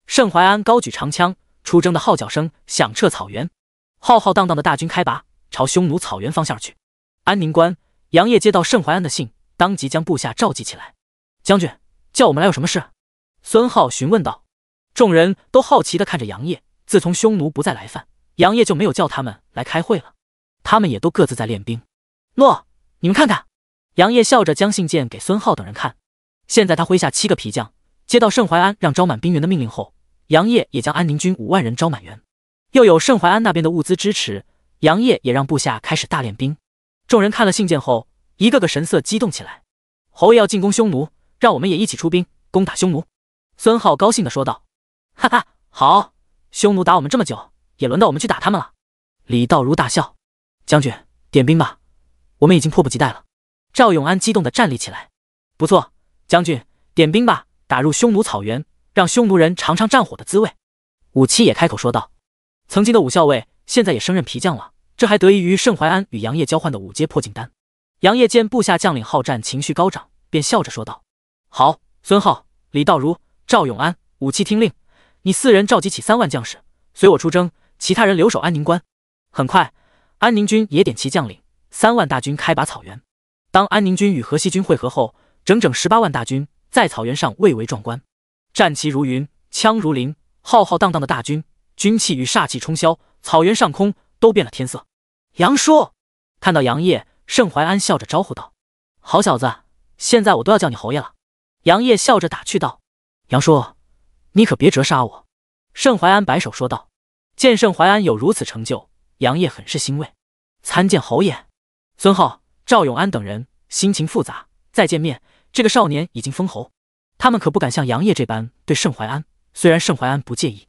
盛淮安高举长枪，出征的号角声响彻草原，浩浩荡荡的大军开拔，朝匈奴草原方向去。安宁关，杨业接到盛淮安的信，当即将部下召集起来。将军叫我们来有什么事？孙浩询问道。众人都好奇的看着杨业。自从匈奴不再来犯，杨业就没有叫他们来开会了。他们也都各自在练兵。诺，你们看看。杨业笑着将信件给孙浩等人看。现在他麾下七个皮匠接到盛淮安让招满兵员的命令后。杨业也将安宁军五万人招满员，又有盛淮安那边的物资支持，杨业也让部下开始大练兵。众人看了信件后，一个个神色激动起来。侯爷要进攻匈奴，让我们也一起出兵攻打匈奴。孙浩高兴地说道：“哈哈，好！匈奴打我们这么久，也轮到我们去打他们了。”李道如大笑：“将军点兵吧，我们已经迫不及待了。”赵永安激动地站立起来：“不错，将军点兵吧，打入匈奴草原。”让匈奴人尝尝战火的滋味，武七也开口说道：“曾经的武校尉，现在也升任皮将了，这还得益于盛淮安与杨业交换的五阶破境丹。”杨业见部下将领好战，情绪高涨，便笑着说道：“好，孙浩、李道如、赵永安、武七听令，你四人召集起三万将士，随我出征，其他人留守安宁关。”很快，安宁军也点齐将领，三万大军开拔草原。当安宁军与河西军会合后，整整十八万大军在草原上蔚为壮观。战旗如云，枪如林，浩浩荡荡的大军，军气与煞气冲霄，草原上空都变了天色。杨叔看到杨业，盛怀安笑着招呼道：“好小子，现在我都要叫你侯爷了。”杨业笑着打趣道：“杨叔，你可别折杀我。”盛怀安摆手说道：“见盛怀安有如此成就，杨业很是欣慰。”参见侯爷。孙浩、赵永安等人心情复杂，再见面，这个少年已经封侯。他们可不敢像杨业这般对盛怀安，虽然盛怀安不介意，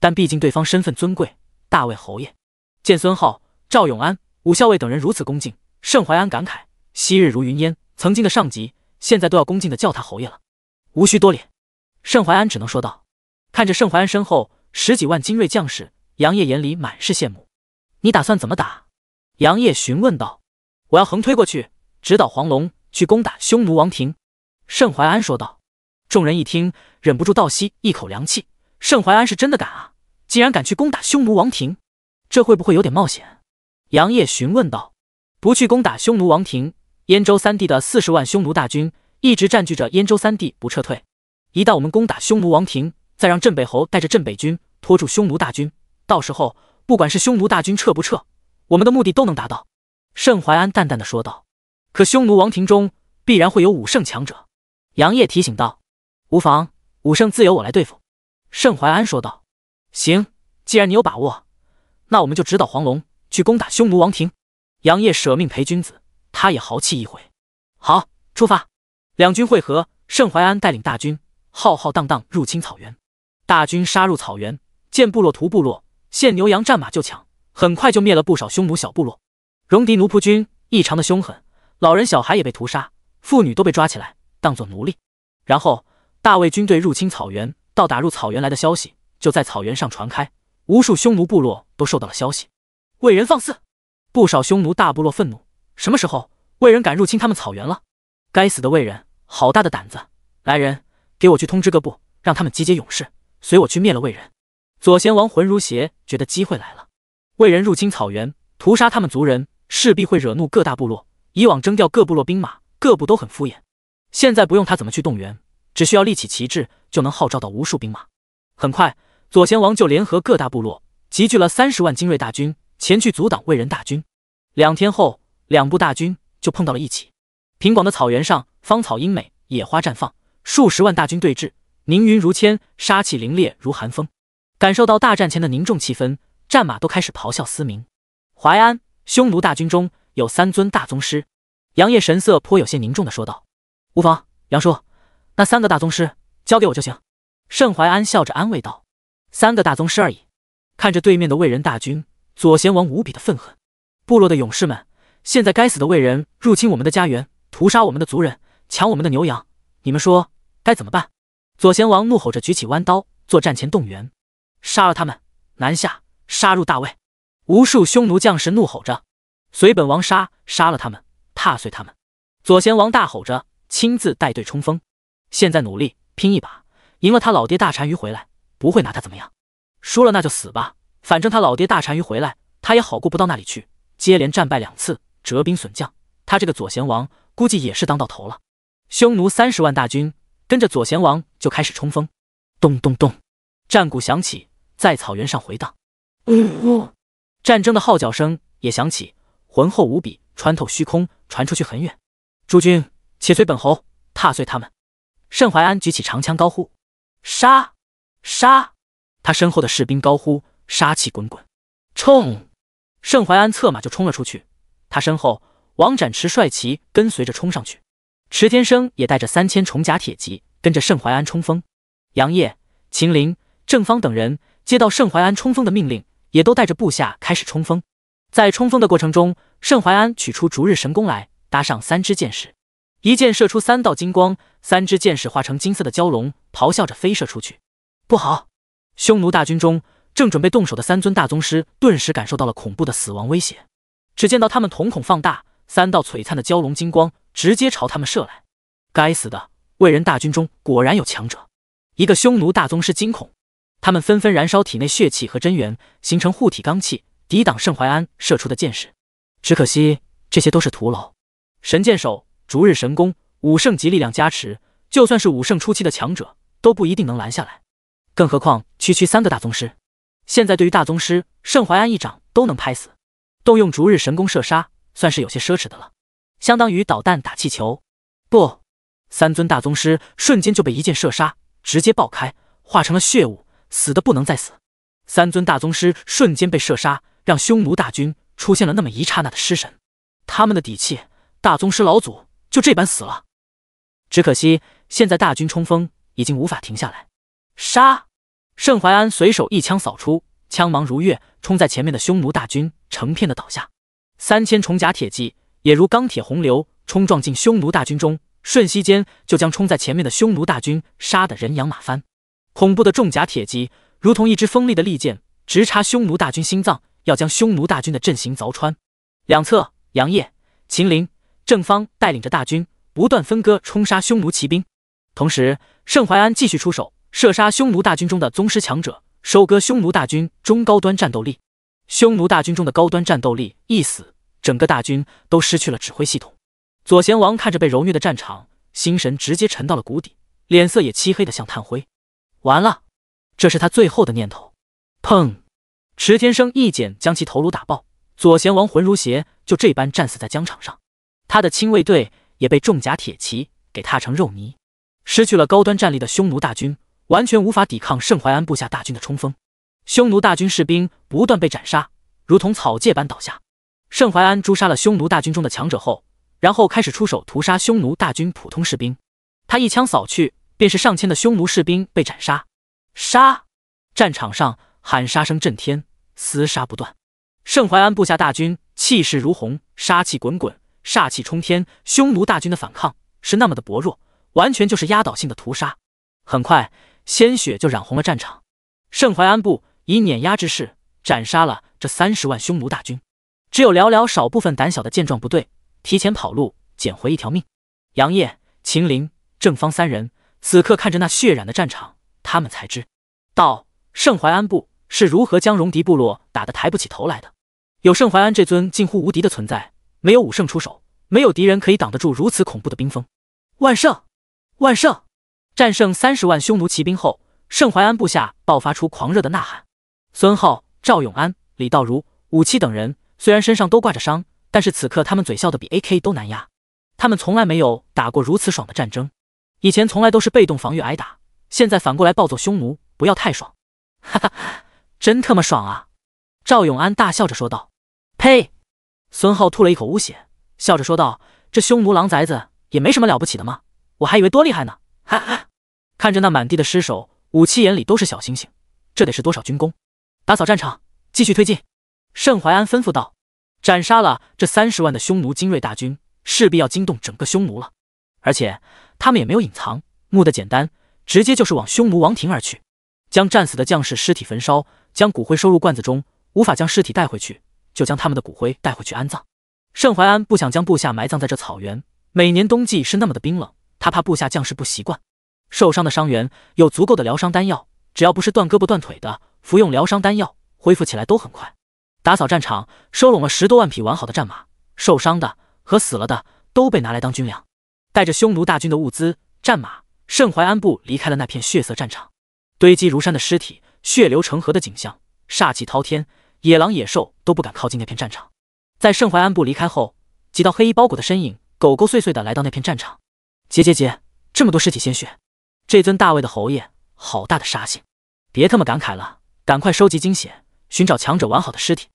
但毕竟对方身份尊贵，大魏侯爷见孙浩、赵永安、武校尉等人如此恭敬，盛怀安感慨：昔日如云烟，曾经的上级，现在都要恭敬的叫他侯爷了，无需多礼。盛怀安只能说道。看着盛怀安身后十几万精锐将士，杨业眼里满是羡慕。你打算怎么打？杨业询问道。我要横推过去，直捣黄龙，去攻打匈奴王庭。盛怀安说道。众人一听，忍不住倒吸一口凉气。盛怀安是真的敢啊！竟然敢去攻打匈奴王庭，这会不会有点冒险？杨业询问道：“不去攻打匈奴王庭，燕州三地的四十万匈奴大军一直占据着燕州三地不撤退。一到我们攻打匈奴王庭，再让镇北侯带着镇北军拖住匈奴大军，到时候不管是匈奴大军撤不撤，我们的目的都能达到。”盛怀安淡淡的说道：“可匈奴王庭中必然会有武圣强者。”杨业提醒道。无妨，武圣自有我来对付。”盛怀安说道。“行，既然你有把握，那我们就直捣黄龙，去攻打匈奴王庭。”杨业舍命陪君子，他也豪气一回。好，出发！两军会合，盛怀安带领大军，浩浩荡荡入侵草原。大军杀入草原，见部落屠部落，见牛羊战马就抢，很快就灭了不少匈奴小部落。戎狄奴仆军异常的凶狠，老人小孩也被屠杀，妇女都被抓起来当做奴隶，然后。大卫军队入侵草原，到打入草原来的消息就在草原上传开，无数匈奴部落都受到了消息。魏人放肆！不少匈奴大部落愤怒，什么时候魏人敢入侵他们草原了？该死的魏人，好大的胆子！来人，给我去通知各部，让他们集结勇士，随我去灭了魏人。左贤王浑如邪觉得机会来了，魏人入侵草原，屠杀他们族人，势必会惹怒各大部落。以往征调各部落兵马，各部都很敷衍，现在不用他怎么去动员。只需要立起旗帜，就能号召到无数兵马。很快，左贤王就联合各大部落，集聚了三十万精锐大军，前去阻挡魏人大军。两天后，两部大军就碰到了一起。平广的草原上，芳草英美，野花绽放，数十万大军对峙，凝云如铅，杀气凛冽如寒风。感受到大战前的凝重气氛，战马都开始咆哮嘶鸣。淮安，匈奴大军中有三尊大宗师，杨业神色颇有些凝重的说道：“无妨，杨叔。”那三个大宗师交给我就行。”盛怀安笑着安慰道，“三个大宗师而已。”看着对面的魏人大军，左贤王无比的愤恨。部落的勇士们，现在该死的魏人入侵我们的家园，屠杀我们的族人，抢我们的牛羊，你们说该怎么办？”左贤王怒吼着，举起弯刀，做战前动员：“杀了他们，南下，杀入大魏！”无数匈奴将士怒吼着：“随本王杀，杀了他们，踏碎他们！”左贤王大吼着，亲自带队冲锋。现在努力拼一把，赢了他老爹大单于回来，不会拿他怎么样；输了那就死吧，反正他老爹大单于回来，他也好过不到那里去。接连战败两次，折兵损将，他这个左贤王估计也是当到头了。匈奴三十万大军跟着左贤王就开始冲锋，咚咚咚，战鼓响起，在草原上回荡。呜，战争的号角声也响起，浑厚无比，穿透虚空，传出去很远。诸君，且随本侯踏碎他们。盛怀安举起长枪，高呼：“杀！杀！”他身后的士兵高呼，杀气滚滚，冲！盛怀安策马就冲了出去。他身后，王展驰率骑跟随着冲上去。池天生也带着三千重甲铁骑跟着盛怀安冲锋。杨业、秦林、郑方等人接到盛怀安冲锋的命令，也都带着部下开始冲锋。在冲锋的过程中，盛怀安取出逐日神弓来，搭上三支箭矢。一箭射出三道金光，三支箭矢化成金色的蛟龙，咆哮着飞射出去。不好！匈奴大军中正准备动手的三尊大宗师，顿时感受到了恐怖的死亡威胁。只见到他们瞳孔放大，三道璀璨的蛟龙金光直接朝他们射来。该死的！魏人大军中果然有强者。一个匈奴大宗师惊恐，他们纷纷燃烧体内血气和真元，形成护体罡气，抵挡盛淮安射出的箭矢。只可惜，这些都是徒劳。神箭手。逐日神功，武圣级力量加持，就算是武圣初期的强者都不一定能拦下来，更何况区区三个大宗师。现在对于大宗师，盛淮安一掌都能拍死，动用逐日神功射杀，算是有些奢侈的了，相当于导弹打气球。不，三尊大宗师瞬间就被一箭射杀，直接爆开，化成了血雾，死的不能再死。三尊大宗师瞬间被射杀，让匈奴大军出现了那么一刹那的失神，他们的底气，大宗师老祖。就这般死了，只可惜现在大军冲锋已经无法停下来，杀！盛怀安随手一枪扫出，枪芒如月，冲在前面的匈奴大军成片的倒下，三千重甲铁骑也如钢铁洪流冲撞进匈奴大军中，瞬息间就将冲在前面的匈奴大军杀得人仰马翻，恐怖的重甲铁骑如同一支锋利的利剑，直插匈奴大军心脏，要将匈奴大军的阵型凿穿。两侧杨业、秦陵、正方带领着大军不断分割冲杀匈奴骑兵，同时盛怀安继续出手射杀匈奴大军中的宗师强者，收割匈奴大军中高端战斗力。匈奴大军中的高端战斗力一死，整个大军都失去了指挥系统。左贤王看着被蹂躏的战场，心神直接沉到了谷底，脸色也漆黑的像炭灰。完了，这是他最后的念头。砰！池天生一剑将其头颅打爆，左贤王魂如邪，就这般战死在疆场上。他的亲卫队也被重甲铁骑给踏成肉泥，失去了高端战力的匈奴大军完全无法抵抗盛怀安部下大军的冲锋。匈奴大军士兵不断被斩杀，如同草芥般倒下。盛怀安诛杀了匈奴大军中的强者后，然后开始出手屠杀匈奴大军普通士兵。他一枪扫去，便是上千的匈奴士兵被斩杀。杀！战场上喊杀声震天，厮杀不断。盛怀安部下大军气势如虹，杀气滚滚。煞气冲天，匈奴大军的反抗是那么的薄弱，完全就是压倒性的屠杀。很快，鲜血就染红了战场。盛淮安部以碾压之势斩杀了这三十万匈奴大军，只有寥寥少部分胆小的健壮部队提前跑路，捡回一条命。杨业、秦陵、正方三人此刻看着那血染的战场，他们才知道盛淮安部是如何将戎狄部落打得抬不起头来的。有盛淮安这尊近乎无敌的存在。没有武圣出手，没有敌人可以挡得住如此恐怖的冰封。万圣，万圣！战胜三十万匈奴骑兵后，盛怀安部下爆发出狂热的呐喊。孙浩、赵永安、李道如、武七等人虽然身上都挂着伤，但是此刻他们嘴笑的比 AK 都难压。他们从来没有打过如此爽的战争，以前从来都是被动防御挨打，现在反过来暴揍匈奴，不要太爽！哈哈，真特么爽啊！赵永安大笑着说道：“呸！”孙浩吐了一口污血，笑着说道：“这匈奴狼崽子也没什么了不起的吗？我还以为多厉害呢！”哈哈，看着那满地的尸首，武七眼里都是小星星。这得是多少军功？打扫战场，继续推进。盛怀安吩咐道：“斩杀了这三十万的匈奴精锐大军，势必要惊动整个匈奴了。而且他们也没有隐藏，目的简单，直接就是往匈奴王庭而去，将战死的将士尸体焚烧，将骨灰收入罐子中，无法将尸体带回去。”就将他们的骨灰带回去安葬。盛怀安不想将部下埋葬在这草原，每年冬季是那么的冰冷，他怕部下将士不习惯。受伤的伤员有足够的疗伤丹药，只要不是断胳膊断腿的，服用疗伤丹药恢复起来都很快。打扫战场，收拢了十多万匹完好的战马，受伤的和死了的都被拿来当军粮。带着匈奴大军的物资、战马，盛怀安部离开了那片血色战场，堆积如山的尸体，血流成河的景象，煞气滔天。野狼、野兽都不敢靠近那片战场。在盛怀安部离开后，几道黑衣包裹的身影，狗狗祟祟的来到那片战场。结结结，这么多尸体、鲜血，这尊大卫的侯爷，好大的杀性！别他妈感慨了，赶快收集精血，寻找强者完好的尸体。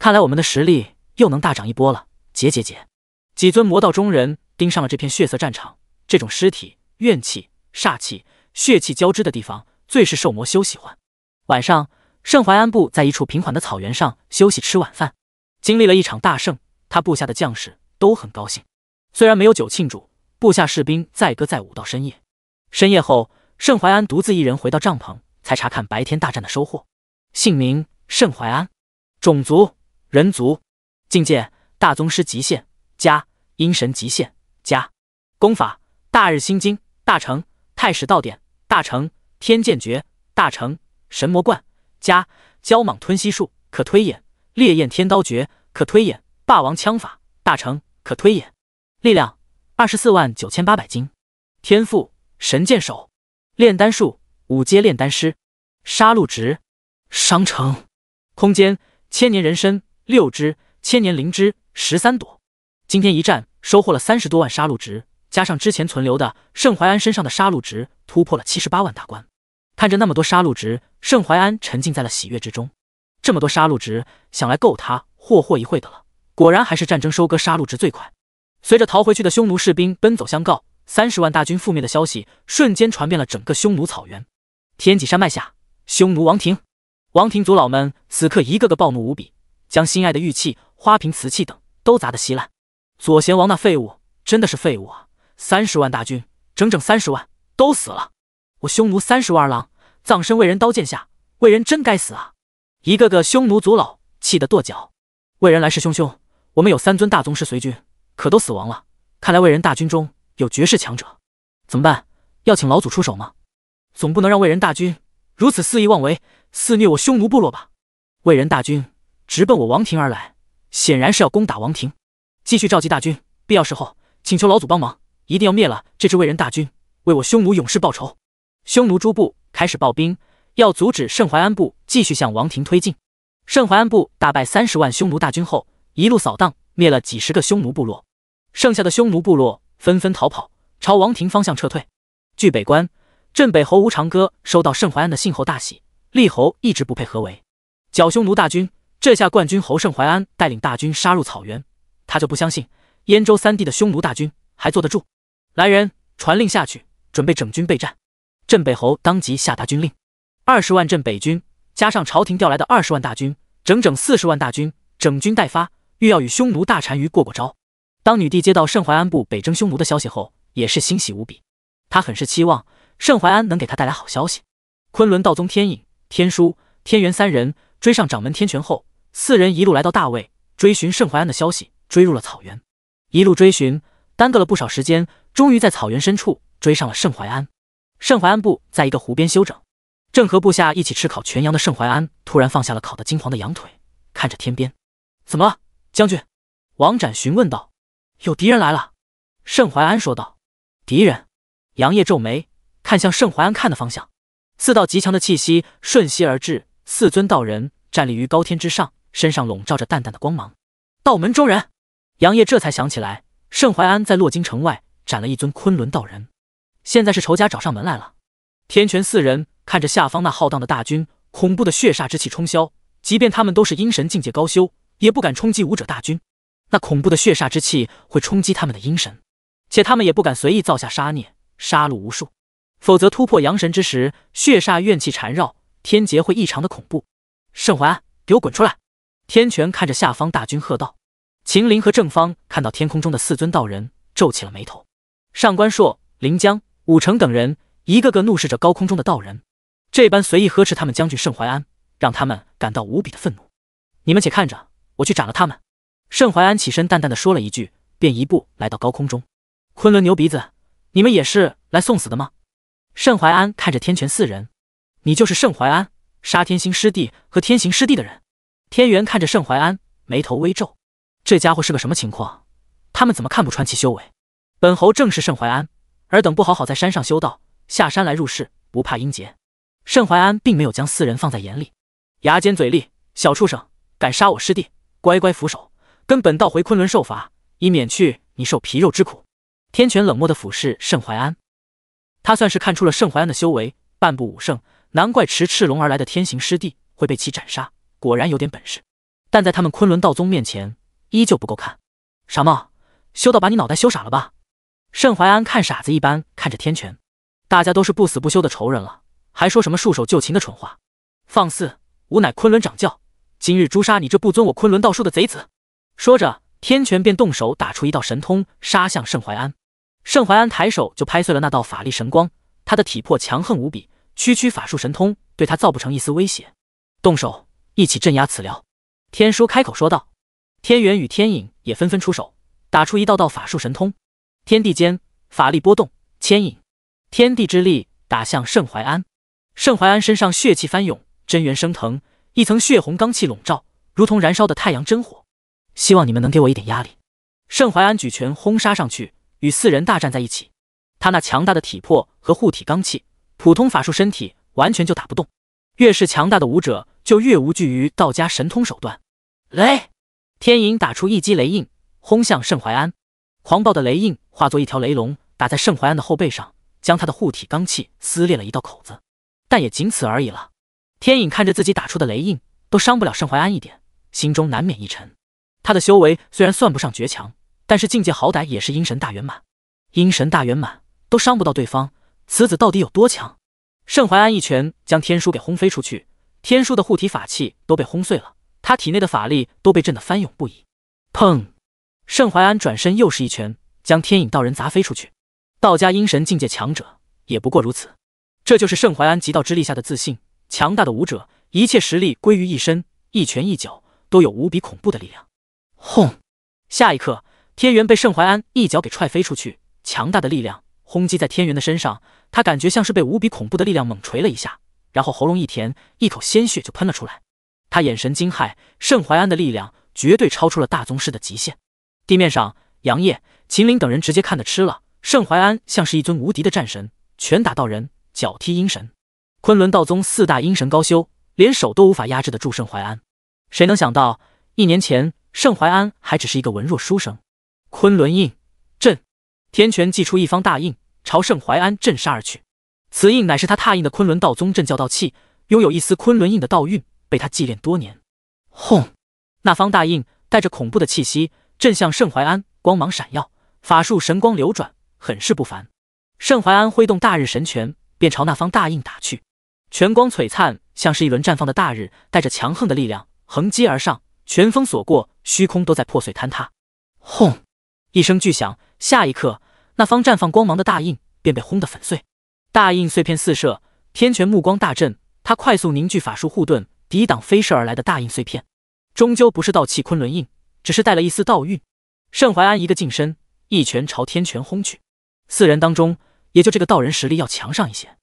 看来我们的实力又能大涨一波了。结结结，几尊魔道中人盯上了这片血色战场。这种尸体、怨气、煞气、血气交织的地方，最是兽魔修喜欢。晚上。盛淮安部在一处平缓的草原上休息吃晚饭，经历了一场大胜，他部下的将士都很高兴。虽然没有酒庆祝，部下士兵载歌载舞到深夜。深夜后，盛淮安独自一人回到帐篷，才查看白天大战的收获。姓名：盛淮安，种族：人族，境界：大宗师极限加，阴神极限加，功法：大日心经大成，太史道典大成，天剑诀大成，神魔观。加蛟蟒吞息术可推演，烈焰天刀诀可推演，霸王枪法大成可推演。力量二十四万九千八百斤，天赋神箭手，炼丹术五阶炼丹师，杀戮值商城空间千年人参六支，千年灵芝十三朵。今天一战收获了三十多万杀戮值，加上之前存留的，盛淮安身上的杀戮值突破了七十八万大关。看着那么多杀戮值，盛怀安沉浸在了喜悦之中。这么多杀戮值，想来够他霍霍一会的了。果然还是战争收割杀戮值最快。随着逃回去的匈奴士兵奔走相告，三十万大军覆灭的消息瞬间传遍了整个匈奴草原。天脊山脉下，匈奴王庭，王庭族老们此刻一个个暴怒无比，将心爱的玉器、花瓶、瓷器等都砸得稀烂。左贤王那废物真的是废物啊！三十万大军，整整三十万都死了，我匈奴三十万儿郎。葬身魏人刀剑下，魏人真该死啊！一个个匈奴族老气得跺脚。魏人来势汹汹，我们有三尊大宗师随军，可都死亡了。看来魏人大军中有绝世强者，怎么办？要请老祖出手吗？总不能让魏人大军如此肆意妄为，肆虐我匈奴部落吧？魏人大军直奔我王庭而来，显然是要攻打王庭。继续召集大军，必要时候请求老祖帮忙，一定要灭了这支魏人大军，为我匈奴勇士报仇。匈奴诸部开始暴兵，要阻止盛淮安部继续向王庭推进。盛淮安部大败三十万匈奴大军后，一路扫荡，灭了几十个匈奴部落，剩下的匈奴部落纷纷逃跑，朝王庭方向撤退。据北关镇北侯吴长歌收到盛淮安的信后大喜，立侯一直不配合围剿匈奴大军，这下冠军侯盛淮安带领大军杀入草原，他就不相信燕州三地的匈奴大军还坐得住。来人，传令下去，准备整军备战。镇北侯当即下达军令，二十万镇北军加上朝廷调来的二十万大军，整整四十万大军整军待发，欲要与匈奴大单于过过招。当女帝接到盛淮安部北征匈奴的消息后，也是欣喜无比，她很是期望盛淮安能给他带来好消息。昆仑道宗天影、天枢、天元三人追上掌门天权后，四人一路来到大魏，追寻盛淮安的消息，追入了草原，一路追寻，耽搁了不少时间，终于在草原深处追上了盛淮安。盛淮安部在一个湖边休整，正和部下一起吃烤全羊的盛淮安突然放下了烤得金黄的羊腿，看着天边。怎么，将军？王展询问道。有敌人来了。盛淮安说道。敌人？杨业皱眉，看向盛淮安看的方向。四道极强的气息瞬息而至，四尊道人站立于高天之上，身上笼罩着淡淡的光芒。道门中人。杨业这才想起来，盛淮安在洛京城外斩了一尊昆仑道人。现在是仇家找上门来了。天泉四人看着下方那浩荡的大军，恐怖的血煞之气冲霄，即便他们都是阴神境界高修，也不敢冲击武者大军。那恐怖的血煞之气会冲击他们的阴神，且他们也不敢随意造下杀孽，杀戮无数，否则突破阳神之时，血煞怨气缠绕，天劫会异常的恐怖。盛怀安，给我滚出来！天泉看着下方大军喝道。秦林和正方看到天空中的四尊道人，皱起了眉头。上官硕、林江。武成等人一个个怒视着高空中的道人，这般随意呵斥他们将军盛怀安，让他们感到无比的愤怒。你们且看着，我去斩了他们。盛怀安起身，淡淡的说了一句，便一步来到高空中。昆仑牛鼻子，你们也是来送死的吗？盛怀安看着天泉四人，你就是盛怀安，杀天星师弟和天行师弟的人。天元看着盛怀安，眉头微皱，这家伙是个什么情况？他们怎么看不穿其修为？本侯正是盛怀安。尔等不好好在山上修道，下山来入世，不怕阴劫？盛怀安并没有将四人放在眼里，牙尖嘴利，小畜生，敢杀我师弟，乖乖俯首，跟本道回昆仑受罚，以免去你受皮肉之苦。天泉冷漠的俯视盛怀安，他算是看出了盛怀安的修为，半步武圣，难怪持赤龙而来的天行师弟会被其斩杀，果然有点本事，但在他们昆仑道宗面前依旧不够看。傻帽，修道把你脑袋修傻了吧？盛淮安看傻子一般看着天泉，大家都是不死不休的仇人了，还说什么束手就擒的蠢话？放肆！吾乃昆仑掌教，今日诛杀你这不尊我昆仑道术的贼子！说着，天泉便动手打出一道神通，杀向盛淮安。盛淮安抬手就拍碎了那道法力神光，他的体魄强横无比，区区法术神通对他造不成一丝威胁。动手，一起镇压此僚！天叔开口说道，天元与天影也纷纷出手，打出一道道法术神通。天地间法力波动牵引，天地之力打向盛淮安。盛淮安身上血气翻涌，真元升腾，一层血红罡气笼罩，如同燃烧的太阳真火。希望你们能给我一点压力。盛淮安举拳轰杀上去，与四人大战在一起。他那强大的体魄和护体罡气，普通法术身体完全就打不动。越是强大的武者，就越无惧于道家神通手段。雷天影打出一击雷印，轰向盛淮安。狂暴的雷印。化作一条雷龙，打在盛淮安的后背上，将他的护体罡气撕裂了一道口子，但也仅此而已了。天影看着自己打出的雷印，都伤不了盛淮安一点，心中难免一沉。他的修为虽然算不上绝强，但是境界好歹也是阴神大圆满，阴神大圆满都伤不到对方，此子到底有多强？盛淮安一拳将天书给轰飞出去，天书的护体法器都被轰碎了，他体内的法力都被震得翻涌不已。砰！盛淮安转身又是一拳。将天影道人砸飞出去，道家阴神境界强者也不过如此。这就是盛淮安极道之力下的自信。强大的武者，一切实力归于一身，一拳一脚都有无比恐怖的力量。轰！下一刻，天元被盛淮安一脚给踹飞出去，强大的力量轰击在天元的身上，他感觉像是被无比恐怖的力量猛锤了一下，然后喉咙一甜，一口鲜血就喷了出来。他眼神惊骇，盛淮安的力量绝对超出了大宗师的极限。地面上，杨业。秦林等人直接看得吃了。盛淮安像是一尊无敌的战神，拳打道人，脚踢阴神。昆仑道宗四大阴神高修，连手都无法压制的住盛淮安。谁能想到，一年前盛淮安还只是一个文弱书生？昆仑印震天权祭出一方大印，朝盛淮安镇杀而去。此印乃是他踏印的昆仑道宗镇教道器，拥有一丝昆仑印的道韵，被他祭炼多年。轰！那方大印带着恐怖的气息，震向盛淮安，光芒闪耀。法术神光流转，很是不凡。盛怀安挥动大日神拳，便朝那方大印打去。拳光璀璨，像是一轮绽放的大日，带着强横的力量横击而上。拳风所过，虚空都在破碎坍塌。轰！一声巨响，下一刻，那方绽放光芒的大印便被轰得粉碎。大印碎片四射，天拳目光大震，他快速凝聚法术护盾，抵挡飞射而来的大印碎片。终究不是道器昆仑印，只是带了一丝道韵。盛怀安一个近身。一拳朝天，拳轰去。四人当中，也就这个道人实力要强上一些。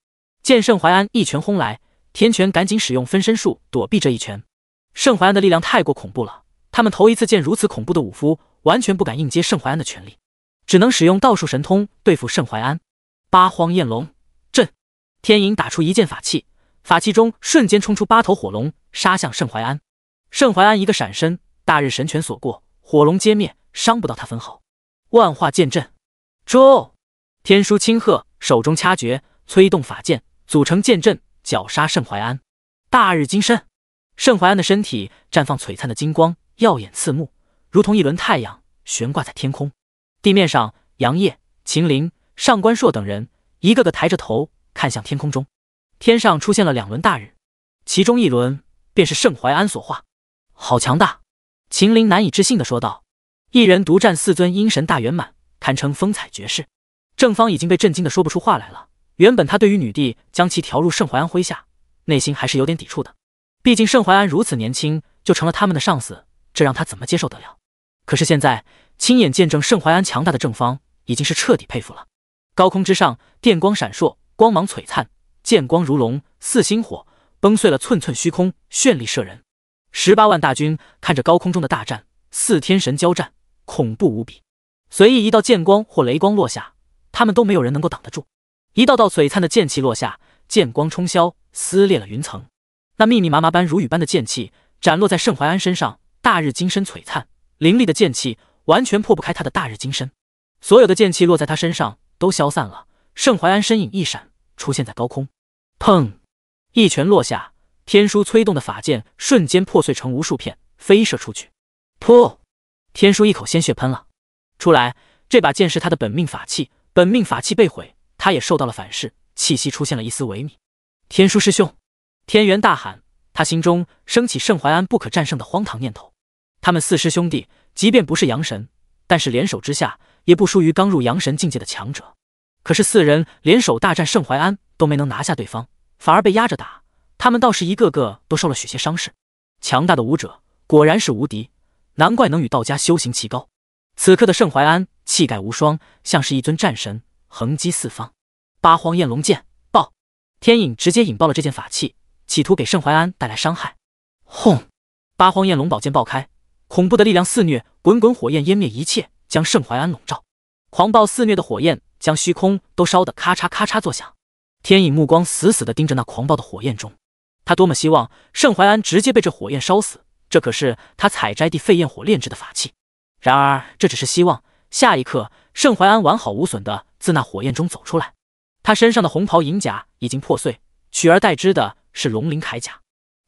见盛淮安一拳轰来，天拳赶紧使用分身术躲避这一拳。盛淮安的力量太过恐怖了，他们头一次见如此恐怖的武夫，完全不敢硬接盛淮安的全力，只能使用道术神通对付盛淮安。八荒焰龙阵，天影打出一件法器，法器中瞬间冲出八头火龙，杀向盛淮安。盛淮安一个闪身，大日神拳所过，火龙皆灭，伤不到他分毫。万化剑阵，周天书轻喝，手中掐诀，催动法剑，组成剑阵，绞杀盛怀安。大日金身，盛怀安的身体绽放璀璨的金光，耀眼刺目，如同一轮太阳悬挂在天空。地面上，杨业、秦林、上官硕等人一个个抬着头看向天空中，天上出现了两轮大日，其中一轮便是盛怀安所化。好强大！秦林难以置信的说道。一人独占四尊阴神大圆满，堪称风采绝世。正方已经被震惊的说不出话来了。原本他对于女帝将其调入盛怀安麾下，内心还是有点抵触的。毕竟盛怀安如此年轻就成了他们的上司，这让他怎么接受得了？可是现在亲眼见证盛怀安强大的正方，已经是彻底佩服了。高空之上，电光闪烁，光芒璀璨，剑光如龙，似星火，崩碎了寸寸虚空，绚丽摄人。十八万大军看着高空中的大战，四天神交战。恐怖无比，随意一道剑光或雷光落下，他们都没有人能够挡得住。一道道璀璨的剑气落下，剑光冲霄，撕裂了云层。那密密麻麻般如雨般的剑气斩落在盛淮安身上，大日金身璀璨，凌厉的剑气完全破不开他的大日金身。所有的剑气落在他身上都消散了。盛淮安身影一闪，出现在高空。砰！一拳落下，天书催动的法剑瞬间破碎成无数片，飞射出去。噗！天书一口鲜血喷了出来，这把剑是他的本命法器，本命法器被毁，他也受到了反噬，气息出现了一丝萎靡。天书师兄，天元大喊，他心中升起盛怀安不可战胜的荒唐念头。他们四师兄弟，即便不是阳神，但是联手之下，也不输于刚入阳神境界的强者。可是四人联手大战盛怀安，都没能拿下对方，反而被压着打，他们倒是一个个都受了许些伤势。强大的武者果然是无敌。难怪能与道家修行齐高。此刻的盛淮安气概无双，像是一尊战神，横击四方。八荒焰龙剑爆，天影直接引爆了这件法器，企图给盛淮安带来伤害。轰！八荒焰龙宝剑爆开，恐怖的力量肆虐，滚滚火焰湮灭一切，将盛淮安笼罩。狂暴肆虐的火焰将虚空都烧得咔嚓咔嚓作响。天影目光死死地盯着那狂暴的火焰中，他多么希望盛淮安直接被这火焰烧死。这可是他采摘地废焰火炼制的法器，然而这只是希望。下一刻，盛淮安完好无损的自那火焰中走出来，他身上的红袍银甲已经破碎，取而代之的是龙鳞铠甲。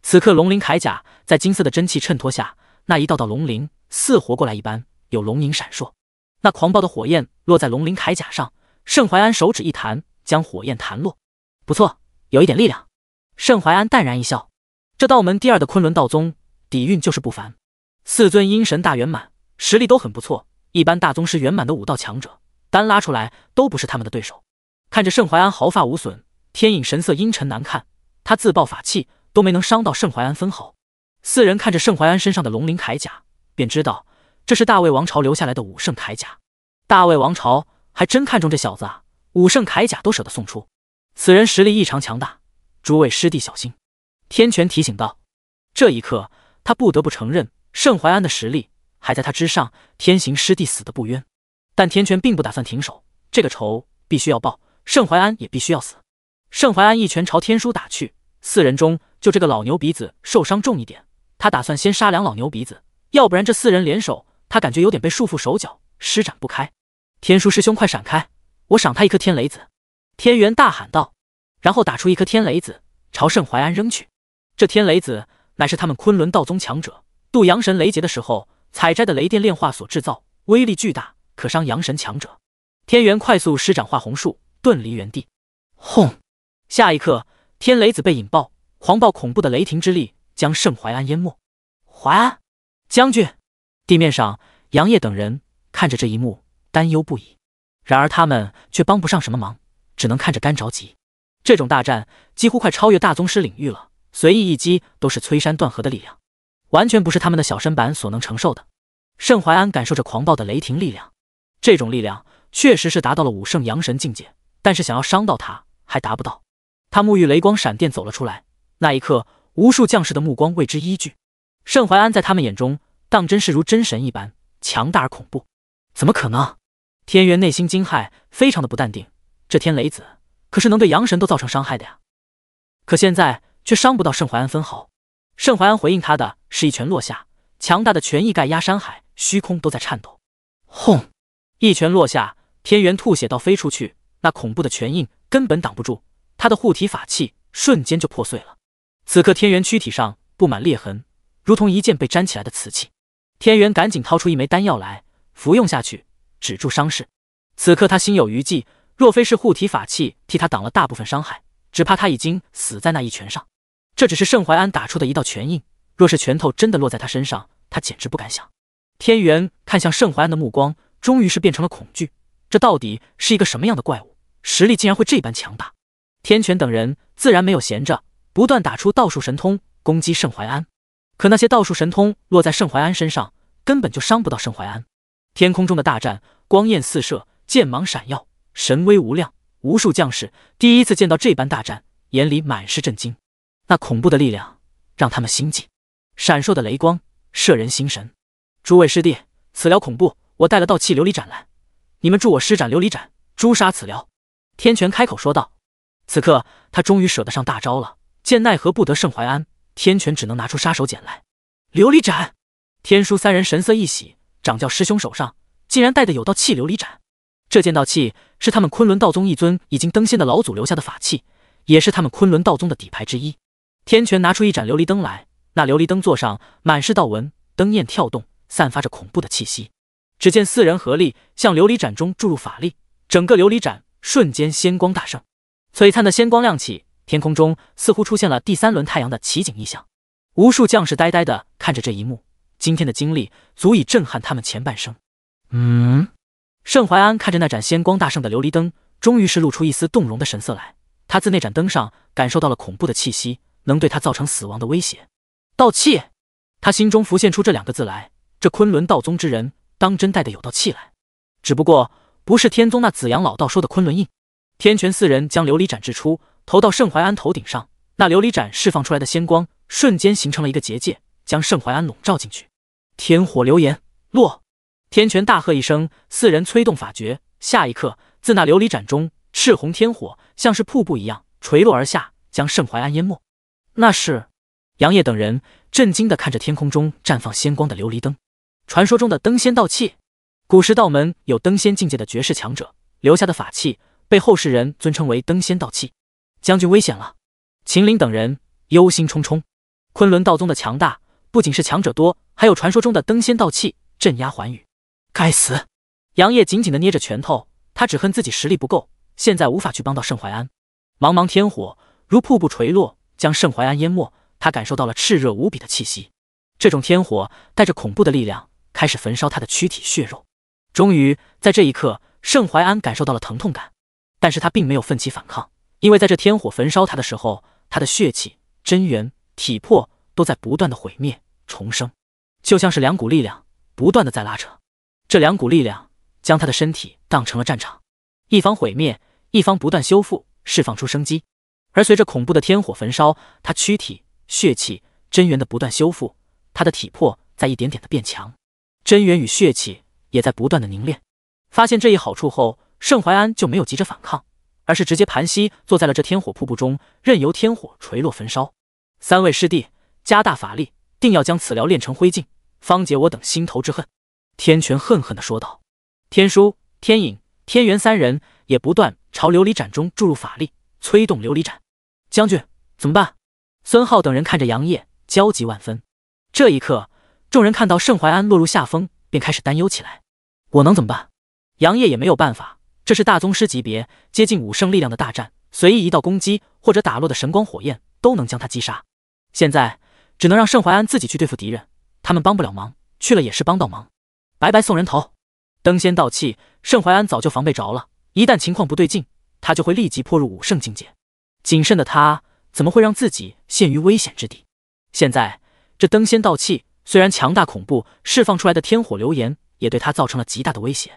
此刻，龙鳞铠甲在金色的真气衬托下，那一道道龙鳞似活过来一般，有龙影闪烁。那狂暴的火焰落在龙鳞铠甲上，盛淮安手指一弹，将火焰弹落。不错，有一点力量。盛淮安淡然一笑，这道门第二的昆仑道宗。底蕴就是不凡，四尊阴神大圆满，实力都很不错。一般大宗师圆满的武道强者，单拉出来都不是他们的对手。看着盛淮安毫发无损，天影神色阴沉难看。他自爆法器都没能伤到盛淮安分毫。四人看着盛淮安身上的龙鳞铠甲，便知道这是大魏王朝留下来的武圣铠甲。大魏王朝还真看中这小子，啊！武圣铠甲都舍得送出。此人实力异常强大，诸位师弟小心！天权提醒道。这一刻。他不得不承认，盛淮安的实力还在他之上。天行师弟死的不冤，但天权并不打算停手，这个仇必须要报，盛淮安也必须要死。盛淮安一拳朝天书打去，四人中就这个老牛鼻子受伤重一点，他打算先杀两老牛鼻子，要不然这四人联手，他感觉有点被束缚手脚，施展不开。天书师兄快闪开，我赏他一颗天雷子！天元大喊道，然后打出一颗天雷子朝盛淮安扔去，这天雷子。乃是他们昆仑道宗强者渡阳神雷劫的时候采摘的雷电炼化所制造，威力巨大，可伤阳神强者。天元快速施展化红术，遁离原地。轰！下一刻，天雷子被引爆，狂暴恐怖的雷霆之力将盛淮安淹没。淮安将军，地面上杨业等人看着这一幕，担忧不已。然而他们却帮不上什么忙，只能看着干着急。这种大战几乎快超越大宗师领域了。随意一击都是摧山断河的力量，完全不是他们的小身板所能承受的。盛淮安感受着狂暴的雷霆力量，这种力量确实是达到了武圣阳神境界，但是想要伤到他还达不到。他沐浴雷光闪电走了出来，那一刻，无数将士的目光为之依据。盛淮安在他们眼中，当真是如真神一般强大而恐怖。怎么可能？天元内心惊骇，非常的不淡定。这天雷子可是能对阳神都造成伤害的呀！可现在。却伤不到盛淮安分毫。盛淮安回应他的，是一拳落下，强大的拳意盖压山海，虚空都在颤抖。轰！一拳落下，天元吐血到飞出去。那恐怖的拳印根本挡不住他的护体法器，瞬间就破碎了。此刻天元躯体上布满裂痕，如同一件被粘起来的瓷器。天元赶紧掏出一枚丹药来服用下去，止住伤势。此刻他心有余悸，若非是护体法器替他挡了大部分伤害。只怕他已经死在那一拳上。这只是盛淮安打出的一道拳印，若是拳头真的落在他身上，他简直不敢想。天元看向盛淮安的目光终于是变成了恐惧。这到底是一个什么样的怪物？实力竟然会这般强大？天权等人自然没有闲着，不断打出道术神通攻击盛淮安。可那些道术神通落在盛淮安身上，根本就伤不到盛淮安。天空中的大战，光焰四射，剑芒闪耀，神威无量。无数将士第一次见到这般大战，眼里满是震惊。那恐怖的力量让他们心悸，闪烁的雷光摄人心神。诸位师弟，此撩恐怖，我带了道气琉璃斩来，你们助我施展琉璃斩，诛杀此撩。天权开口说道。此刻他终于舍得上大招了，见奈何不得盛怀安，天权只能拿出杀手锏来。琉璃斩！天书三人神色一喜，掌教师兄手上竟然带的有道气琉璃斩。这剑道器是他们昆仑道宗一尊已经登仙的老祖留下的法器，也是他们昆仑道宗的底牌之一。天权拿出一盏琉璃灯来，那琉璃灯座上满是道纹，灯焰跳动，散发着恐怖的气息。只见四人合力向琉璃盏中注入法力，整个琉璃盏瞬间仙光大盛，璀璨的仙光亮起，天空中似乎出现了第三轮太阳的奇景异象。无数将士呆呆地看着这一幕，今天的经历足以震撼他们前半生。嗯。盛怀安看着那盏仙光大盛的琉璃灯，终于是露出一丝动容的神色来。他自那盏灯上感受到了恐怖的气息，能对他造成死亡的威胁。道气，他心中浮现出这两个字来。这昆仑道宗之人，当真带的有道气来。只不过不是天宗那紫阳老道说的昆仑印。天泉四人将琉璃盏掷出，投到盛怀安头顶上。那琉璃盏释放出来的仙光，瞬间形成了一个结界，将盛怀安笼罩进去。天火流言落。天泉大喝一声，四人催动法诀，下一刻，自那琉璃盏中，赤红天火像是瀑布一样垂落而下，将盛淮安淹没。那是杨业等人震惊的看着天空中绽放仙光的琉璃灯，传说中的登仙道器。古时道门有登仙境界的绝世强者留下的法器，被后世人尊称为登仙道器。将军危险了！秦岭等人忧心忡忡。昆仑道宗的强大，不仅是强者多，还有传说中的登仙道器镇压寰宇。该死！杨业紧紧的捏着拳头，他只恨自己实力不够，现在无法去帮到盛淮安。茫茫天火如瀑布垂落，将盛淮安淹没。他感受到了炽热无比的气息，这种天火带着恐怖的力量，开始焚烧他的躯体血肉。终于，在这一刻，盛淮安感受到了疼痛感，但是他并没有奋起反抗，因为在这天火焚烧他的时候，他的血气、真元、体魄都在不断的毁灭重生，就像是两股力量不断的在拉扯。这两股力量将他的身体当成了战场，一方毁灭，一方不断修复，释放出生机。而随着恐怖的天火焚烧，他躯体、血气、真元的不断修复，他的体魄在一点点的变强，真元与血气也在不断的凝练。发现这一好处后，盛淮安就没有急着反抗，而是直接盘膝坐在了这天火瀑布中，任由天火垂落焚烧。三位师弟，加大法力，定要将此疗炼成灰烬，方解我等心头之恨。天权恨恨地说道：“天书、天影、天元三人也不断朝琉璃盏中注入法力，催动琉璃盏。将军怎么办？”孙浩等人看着杨业，焦急万分。这一刻，众人看到盛怀安落入下风，便开始担忧起来。我能怎么办？杨业也没有办法。这是大宗师级别，接近武圣力量的大战，随意一道攻击或者打落的神光火焰，都能将他击杀。现在只能让盛怀安自己去对付敌人，他们帮不了忙，去了也是帮倒忙。白白送人头，登仙道器，盛怀安早就防备着了。一旦情况不对劲，他就会立即破入武圣境界。谨慎的他，怎么会让自己陷于危险之地？现在这登仙道器虽然强大恐怖，释放出来的天火流炎也对他造成了极大的威胁，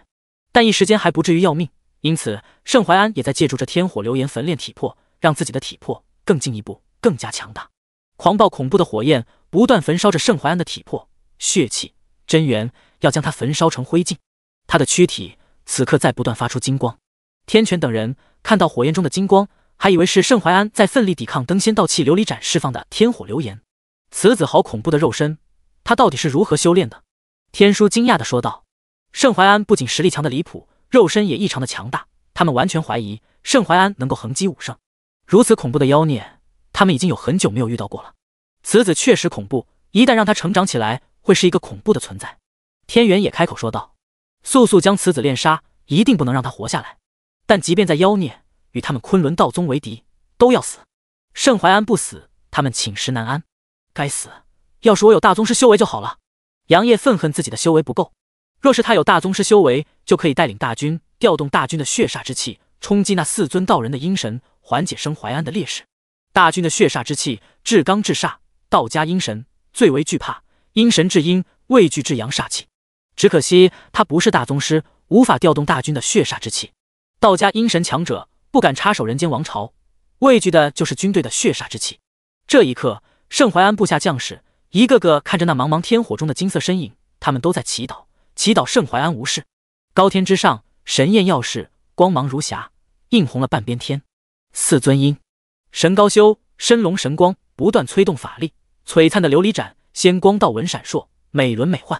但一时间还不至于要命。因此，盛怀安也在借助这天火流炎焚炼体魄，让自己的体魄更进一步，更加强大。狂暴恐怖的火焰不断焚烧着盛怀安的体魄、血气、真元。要将他焚烧成灰烬，他的躯体此刻在不断发出金光。天权等人看到火焰中的金光，还以为是盛淮安在奋力抵抗登仙道器琉璃盏释放的天火流炎。此子好恐怖的肉身，他到底是如何修炼的？天书惊讶的说道。盛淮安不仅实力强的离谱，肉身也异常的强大，他们完全怀疑盛淮安能够横击武圣。如此恐怖的妖孽，他们已经有很久没有遇到过了。此子确实恐怖，一旦让他成长起来，会是一个恐怖的存在。天元也开口说道：“速速将此子炼杀，一定不能让他活下来。但即便在妖孽与他们昆仑道宗为敌，都要死。盛淮安不死，他们寝食难安。该死！要是我有大宗师修为就好了。”杨业愤恨自己的修为不够，若是他有大宗师修为，就可以带领大军，调动大军的血煞之气，冲击那四尊道人的阴神，缓解盛淮安的劣势。大军的血煞之气至刚至煞，道家阴神最为惧怕，阴神至阴，畏惧至阳煞气。只可惜他不是大宗师，无法调动大军的血煞之气。道家阴神强者不敢插手人间王朝，畏惧的就是军队的血煞之气。这一刻，盛怀安部下将士一个个看着那茫茫天火中的金色身影，他们都在祈祷，祈祷盛怀安无事。高天之上，神焰耀世，光芒如霞，映红了半边天。四尊阴神高修，身龙神光不断催动法力，璀璨的琉璃盏，仙光道纹闪烁，美轮美奂。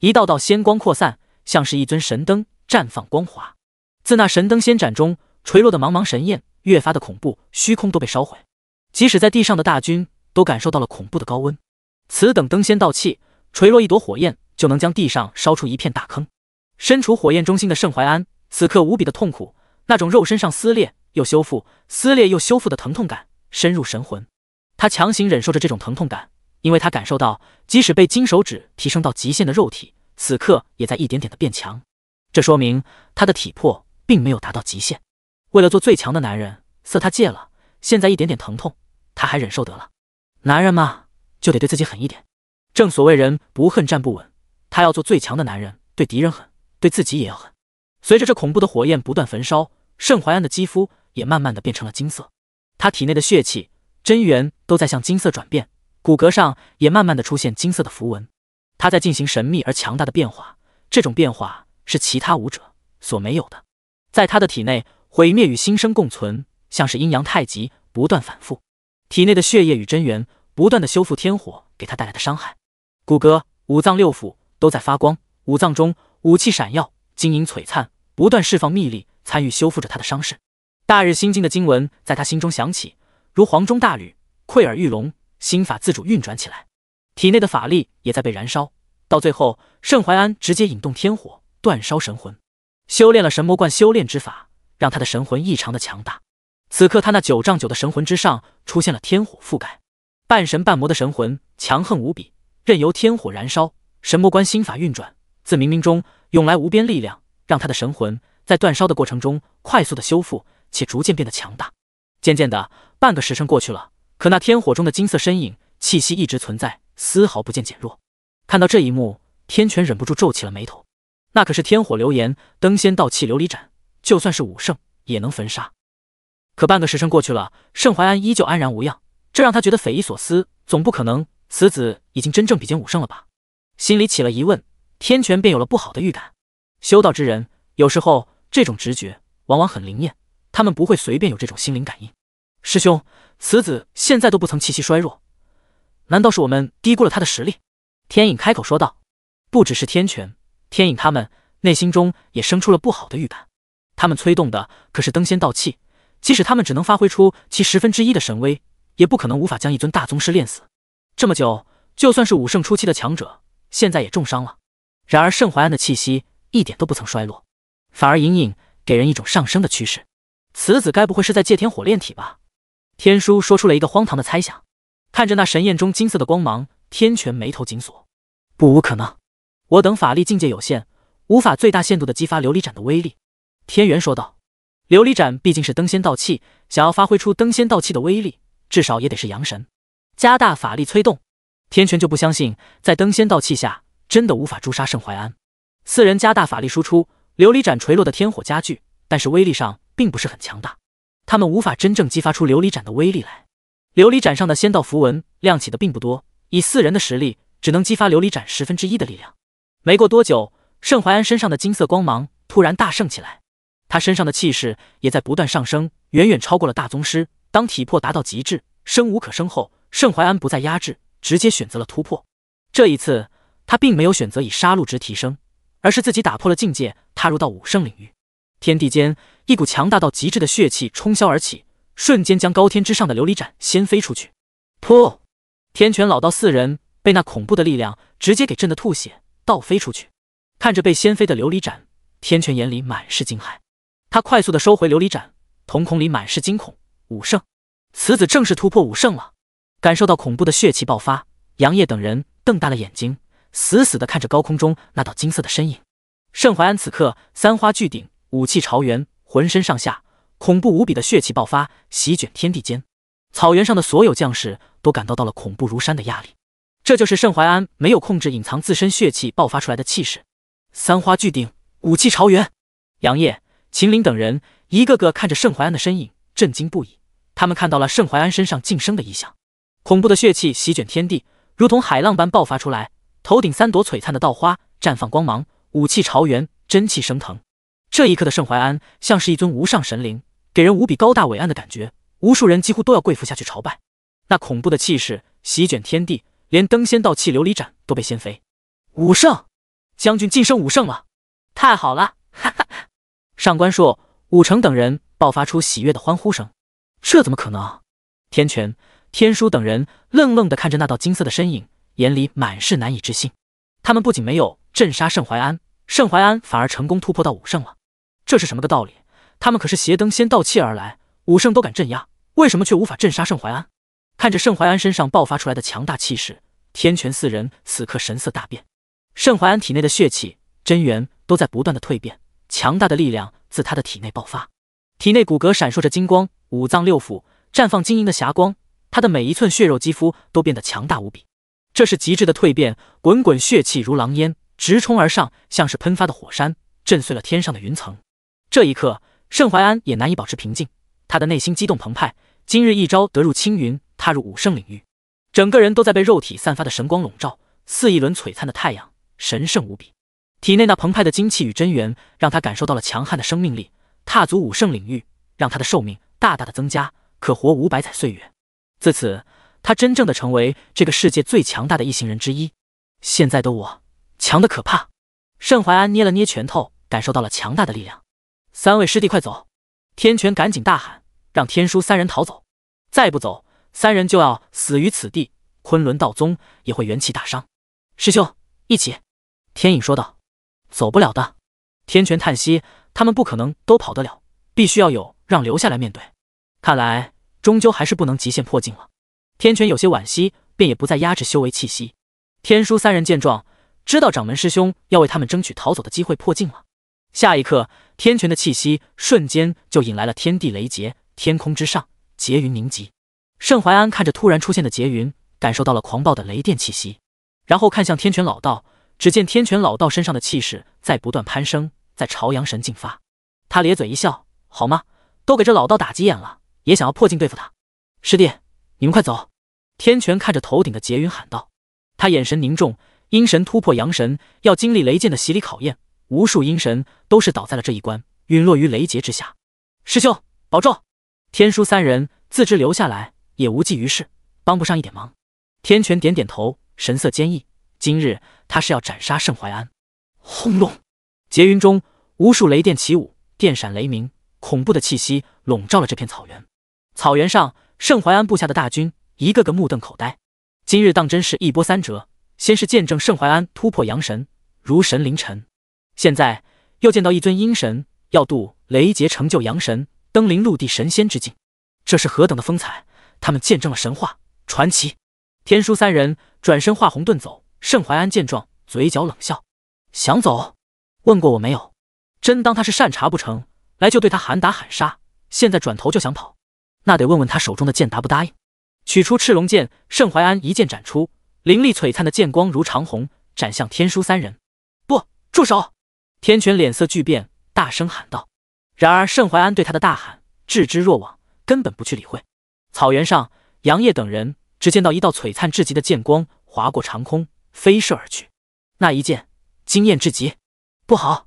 一道道仙光扩散，像是一尊神灯绽放光华。自那神灯仙盏中垂落的茫茫神焰越发的恐怖，虚空都被烧毁。即使在地上的大军都感受到了恐怖的高温。此等灯仙道气垂落一朵火焰，就能将地上烧出一片大坑。身处火焰中心的盛淮安，此刻无比的痛苦，那种肉身上撕裂又修复、撕裂又修复的疼痛感深入神魂。他强行忍受着这种疼痛感。因为他感受到，即使被金手指提升到极限的肉体，此刻也在一点点的变强。这说明他的体魄并没有达到极限。为了做最强的男人，色他戒了。现在一点点疼痛，他还忍受得了。男人嘛，就得对自己狠一点。正所谓人不恨站不稳。他要做最强的男人，对敌人狠，对自己也要狠。随着这恐怖的火焰不断焚烧，盛淮安的肌肤也慢慢的变成了金色。他体内的血气、真元都在向金色转变。骨骼上也慢慢的出现金色的符文，他在进行神秘而强大的变化，这种变化是其他武者所没有的。在他的体内，毁灭与新生共存，像是阴阳太极不断反复。体内的血液与真元不断的修复天火给他带来的伤害，骨骼、五脏六腑都在发光，五脏中武器闪耀，晶莹璀璨，不断释放秘力，参与修复着他的伤势。大日心经的经文在他心中响起，如黄钟大吕，震耳欲聋。心法自主运转起来，体内的法力也在被燃烧。到最后，盛淮安直接引动天火，断烧神魂。修炼了神魔观修炼之法，让他的神魂异常的强大。此刻，他那九丈九的神魂之上出现了天火覆盖，半神半魔的神魂强横无比，任由天火燃烧。神魔观心法运转，自冥冥中涌来无边力量，让他的神魂在断烧的过程中快速的修复，且逐渐变得强大。渐渐的，半个时辰过去了。可那天火中的金色身影，气息一直存在，丝毫不见减弱。看到这一幕，天权忍不住皱起了眉头。那可是天火流炎登仙道器琉璃盏，就算是武圣也能焚杀。可半个时辰过去了，盛怀安依旧安然无恙，这让他觉得匪夷所思。总不可能，此子已经真正比肩武圣了吧？心里起了疑问，天权便有了不好的预感。修道之人，有时候这种直觉往往很灵验，他们不会随便有这种心灵感应。师兄。此子现在都不曾气息衰弱，难道是我们低估了他的实力？天影开口说道。不只是天权，天影他们内心中也生出了不好的预感。他们催动的可是登仙道气，即使他们只能发挥出其十分之一的神威，也不可能无法将一尊大宗师练死。这么久，就算是武圣初期的强者，现在也重伤了。然而盛淮安的气息一点都不曾衰落，反而隐隐给人一种上升的趋势。此子该不会是在借天火炼体吧？天枢说出了一个荒唐的猜想，看着那神焰中金色的光芒，天权眉头紧锁，不无可能。我等法力境界有限，无法最大限度的激发琉璃盏的威力。天元说道：“琉璃盏毕竟是登仙道器，想要发挥出登仙道器的威力，至少也得是阳神，加大法力催动。”天权就不相信，在登仙道器下真的无法诛杀盛淮安。四人加大法力输出，琉璃盏垂落的天火加剧，但是威力上并不是很强大。他们无法真正激发出琉璃盏的威力来。琉璃盏上的仙道符文亮起的并不多，以四人的实力，只能激发琉璃盏十分之一的力量。没过多久，盛淮安身上的金色光芒突然大盛起来，他身上的气势也在不断上升，远远超过了大宗师。当体魄达到极致，生无可生后，盛淮安不再压制，直接选择了突破。这一次，他并没有选择以杀戮值提升，而是自己打破了境界，踏入到武圣领域。天地间。一股强大到极致的血气冲霄而起，瞬间将高天之上的琉璃盏掀飞出去。噗！天泉老道四人被那恐怖的力量直接给震得吐血，倒飞出去。看着被掀飞的琉璃盏，天泉眼里满是惊骇。他快速的收回琉璃盏，瞳孔里满是惊恐。武圣，此子正是突破武圣了。感受到恐怖的血气爆发，杨业等人瞪大了眼睛，死死的看着高空中那道金色的身影。盛淮安此刻三花聚顶，武气朝元。浑身上下恐怖无比的血气爆发，席卷天地间。草原上的所有将士都感到到了恐怖如山的压力。这就是盛淮安没有控制隐藏自身血气爆发出来的气势。三花聚顶，武器朝元。杨业、秦岭等人一个个看着盛淮安的身影，震惊不已。他们看到了盛淮安身上晋升的异象，恐怖的血气席卷天地，如同海浪般爆发出来。头顶三朵璀璨的稻花绽放光芒，武器朝元，真气升腾。这一刻的盛怀安像是一尊无上神灵，给人无比高大伟岸的感觉，无数人几乎都要跪伏下去朝拜。那恐怖的气势席卷天地，连登仙道器琉璃盏都被掀飞。武圣，将军晋升武圣了，太好了！哈哈，上官硕、武成等人爆发出喜悦的欢呼声。这怎么可能？天权、天枢等人愣愣地看着那道金色的身影，眼里满是难以置信。他们不仅没有镇杀盛怀安，盛怀安反而成功突破到武圣了。这是什么个道理？他们可是邪灯先盗窃而来，武圣都敢镇压，为什么却无法镇杀盛怀安？看着盛怀安身上爆发出来的强大气势，天泉四人此刻神色大变。盛怀安体内的血气、真元都在不断的蜕变，强大的力量自他的体内爆发，体内骨骼闪烁着金光，五脏六腑绽放晶莹的霞光，他的每一寸血肉肌肤都变得强大无比。这是极致的蜕变，滚滚血气如狼烟直冲而上，像是喷发的火山，震碎了天上的云层。这一刻，盛淮安也难以保持平静，他的内心激动澎湃。今日一招得入青云，踏入武圣领域，整个人都在被肉体散发的神光笼罩，似一轮璀璨的太阳，神圣无比。体内那澎湃的精气与真元，让他感受到了强悍的生命力。踏足武圣领域，让他的寿命大大的增加，可活五百载岁月。自此，他真正的成为这个世界最强大的一行人之一。现在的我，强的可怕。盛淮安捏了捏拳头，感受到了强大的力量。三位师弟，快走！天泉赶紧大喊，让天书三人逃走。再不走，三人就要死于此地，昆仑道宗也会元气大伤。师兄，一起！天影说道。走不了的。天泉叹息，他们不可能都跑得了，必须要有让留下来面对。看来，终究还是不能极限破境了。天泉有些惋惜，便也不再压制修为气息。天书三人见状，知道掌门师兄要为他们争取逃走的机会破境了。下一刻，天泉的气息瞬间就引来了天地雷劫，天空之上，劫云凝集。盛淮安看着突然出现的劫云，感受到了狂暴的雷电气息，然后看向天泉老道，只见天泉老道身上的气势在不断攀升，在朝阳神进发。他咧嘴一笑，好吗？都给这老道打急眼了，也想要破镜对付他。师弟，你们快走！天泉看着头顶的劫云喊道，他眼神凝重，阴神突破阳神，要经历雷剑的洗礼考验。无数阴神都是倒在了这一关，陨落于雷劫之下。师兄保重！天书三人自知留下来也无济于事，帮不上一点忙。天权点点头，神色坚毅。今日他是要斩杀盛淮安。轰隆！劫云中无数雷电起舞，电闪雷鸣，恐怖的气息笼罩了这片草原。草原上，盛淮安部下的大军一个个目瞪口呆。今日当真是一波三折。先是见证盛淮安突破阳神，如神临尘。现在又见到一尊阴神要渡雷劫成就阳神，登临陆地神仙之境，这是何等的风采！他们见证了神话传奇。天书三人转身化红遁走，盛淮安见状，嘴角冷笑：“想走？问过我没有？真当他是善茬不成？来就对他喊打喊杀，现在转头就想跑，那得问问他手中的剑答不答应。”取出赤龙剑，盛淮安一剑斩出，凌厉璀璨的剑光如长虹，斩向天书三人。不，住手！天泉脸色巨变，大声喊道：“然而盛怀安对他的大喊置之若罔，根本不去理会。”草原上，杨业等人只见到一道璀璨至极的剑光划过长空，飞射而去。那一剑惊艳至极，不好！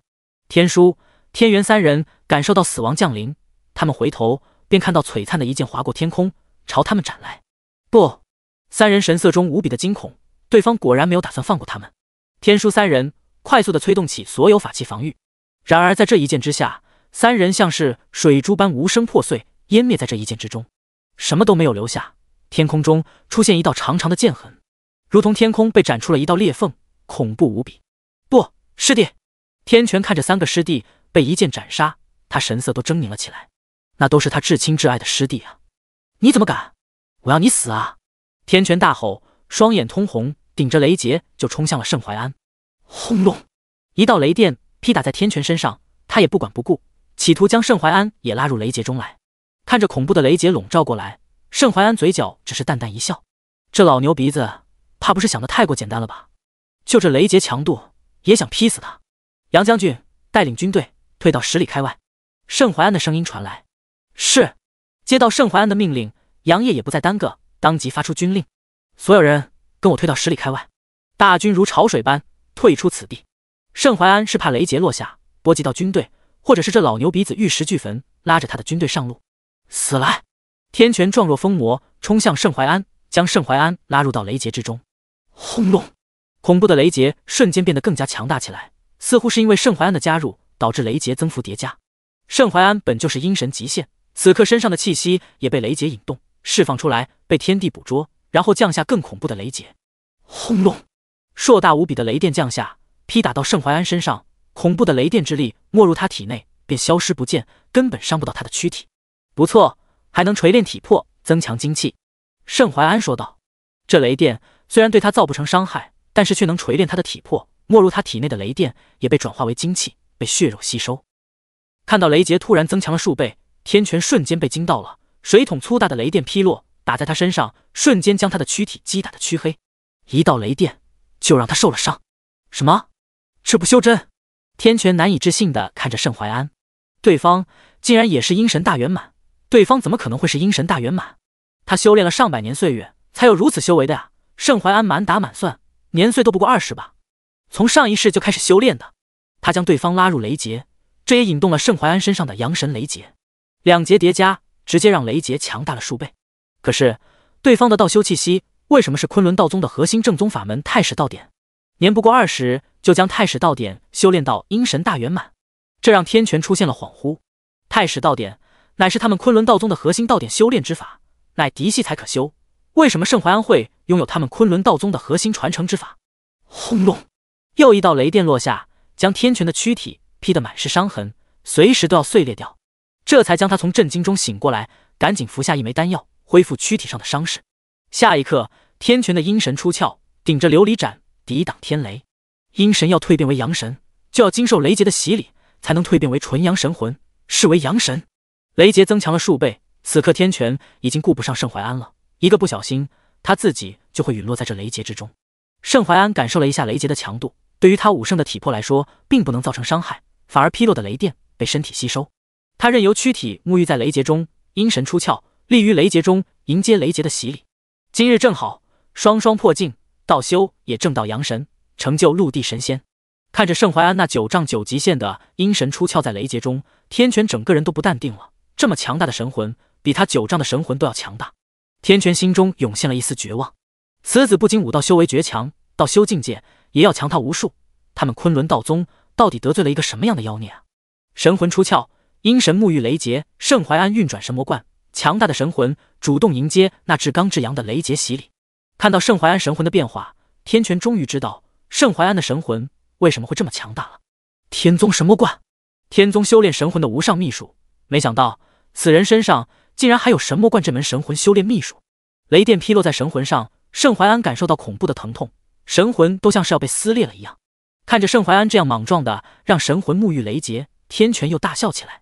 天书、天元三人感受到死亡降临，他们回头便看到璀璨的一剑划过天空，朝他们斩来。不，三人神色中无比的惊恐，对方果然没有打算放过他们。天书三人。快速的催动起所有法器防御，然而在这一剑之下，三人像是水珠般无声破碎，湮灭在这一剑之中，什么都没有留下。天空中出现一道长长的剑痕，如同天空被斩出了一道裂缝，恐怖无比。不，师弟！天权看着三个师弟被一剑斩杀，他神色都狰狞了起来。那都是他至亲至爱的师弟啊！你怎么敢？我要你死啊！天权大吼，双眼通红，顶着雷劫就冲向了盛淮安。轰隆！一道雷电劈打在天泉身上，他也不管不顾，企图将盛淮安也拉入雷劫中来。看着恐怖的雷劫笼罩过来，盛淮安嘴角只是淡淡一笑：“这老牛鼻子，怕不是想的太过简单了吧？就这雷劫强度，也想劈死他？”杨将军带领军队退到十里开外。盛淮安的声音传来：“是。”接到盛淮安的命令，杨业也不再耽搁，当即发出军令：“所有人跟我退到十里开外！”大军如潮水般退出此地。盛淮安是怕雷劫落下波及到军队，或者是这老牛鼻子玉石俱焚，拉着他的军队上路，死来！天泉状若疯魔，冲向盛淮安，将盛淮安拉入到雷劫之中。轰隆！恐怖的雷劫瞬间变得更加强大起来，似乎是因为盛淮安的加入，导致雷劫增幅叠加。盛淮安本就是阴神极限，此刻身上的气息也被雷劫引动，释放出来，被天地捕捉，然后降下更恐怖的雷劫。轰隆！硕大无比的雷电降下。劈打到盛淮安身上，恐怖的雷电之力没入他体内便消失不见，根本伤不到他的躯体。不错，还能锤炼体魄，增强精气。盛淮安说道：“这雷电虽然对他造不成伤害，但是却能锤炼他的体魄。没入他体内的雷电也被转化为精气，被血肉吸收。”看到雷劫突然增强了数倍，天泉瞬间被惊到了。水桶粗大的雷电劈落，打在他身上，瞬间将他的躯体击打得黢黑。一道雷电就让他受了伤。什么？这不修真，天权难以置信的看着盛怀安，对方竟然也是阴神大圆满，对方怎么可能会是阴神大圆满？他修炼了上百年岁月才有如此修为的呀！盛怀安满打满算，年岁都不过二十吧，从上一世就开始修炼的。他将对方拉入雷劫，这也引动了盛怀安身上的阳神雷劫，两劫叠加，直接让雷劫强大了数倍。可是，对方的道修气息为什么是昆仑道宗的核心正宗法门太史道典？年不过二十，就将太史道典修炼到阴神大圆满，这让天权出现了恍惚。太史道典乃是他们昆仑道宗的核心道典修炼之法，乃嫡系才可修。为什么盛怀安会拥有他们昆仑道宗的核心传承之法？轰隆！又一道雷电落下，将天权的躯体劈得满是伤痕，随时都要碎裂掉。这才将他从震惊中醒过来，赶紧服下一枚丹药，恢复躯体上的伤势。下一刻，天权的阴神出窍，顶着琉璃盏。抵挡天雷，阴神要蜕变为阳神，就要经受雷劫的洗礼，才能蜕变为纯阳神魂，视为阳神。雷劫增强了数倍，此刻天泉已经顾不上盛淮安了，一个不小心，他自己就会陨落在这雷劫之中。盛淮安感受了一下雷劫的强度，对于他武圣的体魄来说，并不能造成伤害，反而劈落的雷电被身体吸收。他任由躯体沐浴在雷劫中，阴神出窍，立于雷劫中，迎接雷劫的洗礼。今日正好，双双破境。道修也正道阳神，成就陆地神仙。看着盛淮安那九丈九极限的阴神出窍在雷劫中，天权整个人都不淡定了。这么强大的神魂，比他九丈的神魂都要强大。天权心中涌现了一丝绝望。此子不仅武道修为绝强，道修境界也要强他无数。他们昆仑道宗到底得罪了一个什么样的妖孽啊？神魂出窍，阴神沐浴雷劫。盛淮安运转神魔观，强大的神魂主动迎接那至刚至阳的雷劫洗礼。看到盛淮安神魂的变化，天权终于知道盛淮安的神魂为什么会这么强大了。天宗神魔观，天宗修炼神魂的无上秘术。没想到此人身上竟然还有神魔观这门神魂修炼秘术。雷电劈落在神魂上，盛淮安感受到恐怖的疼痛，神魂都像是要被撕裂了一样。看着盛淮安这样莽撞的让神魂沐浴雷劫，天权又大笑起来。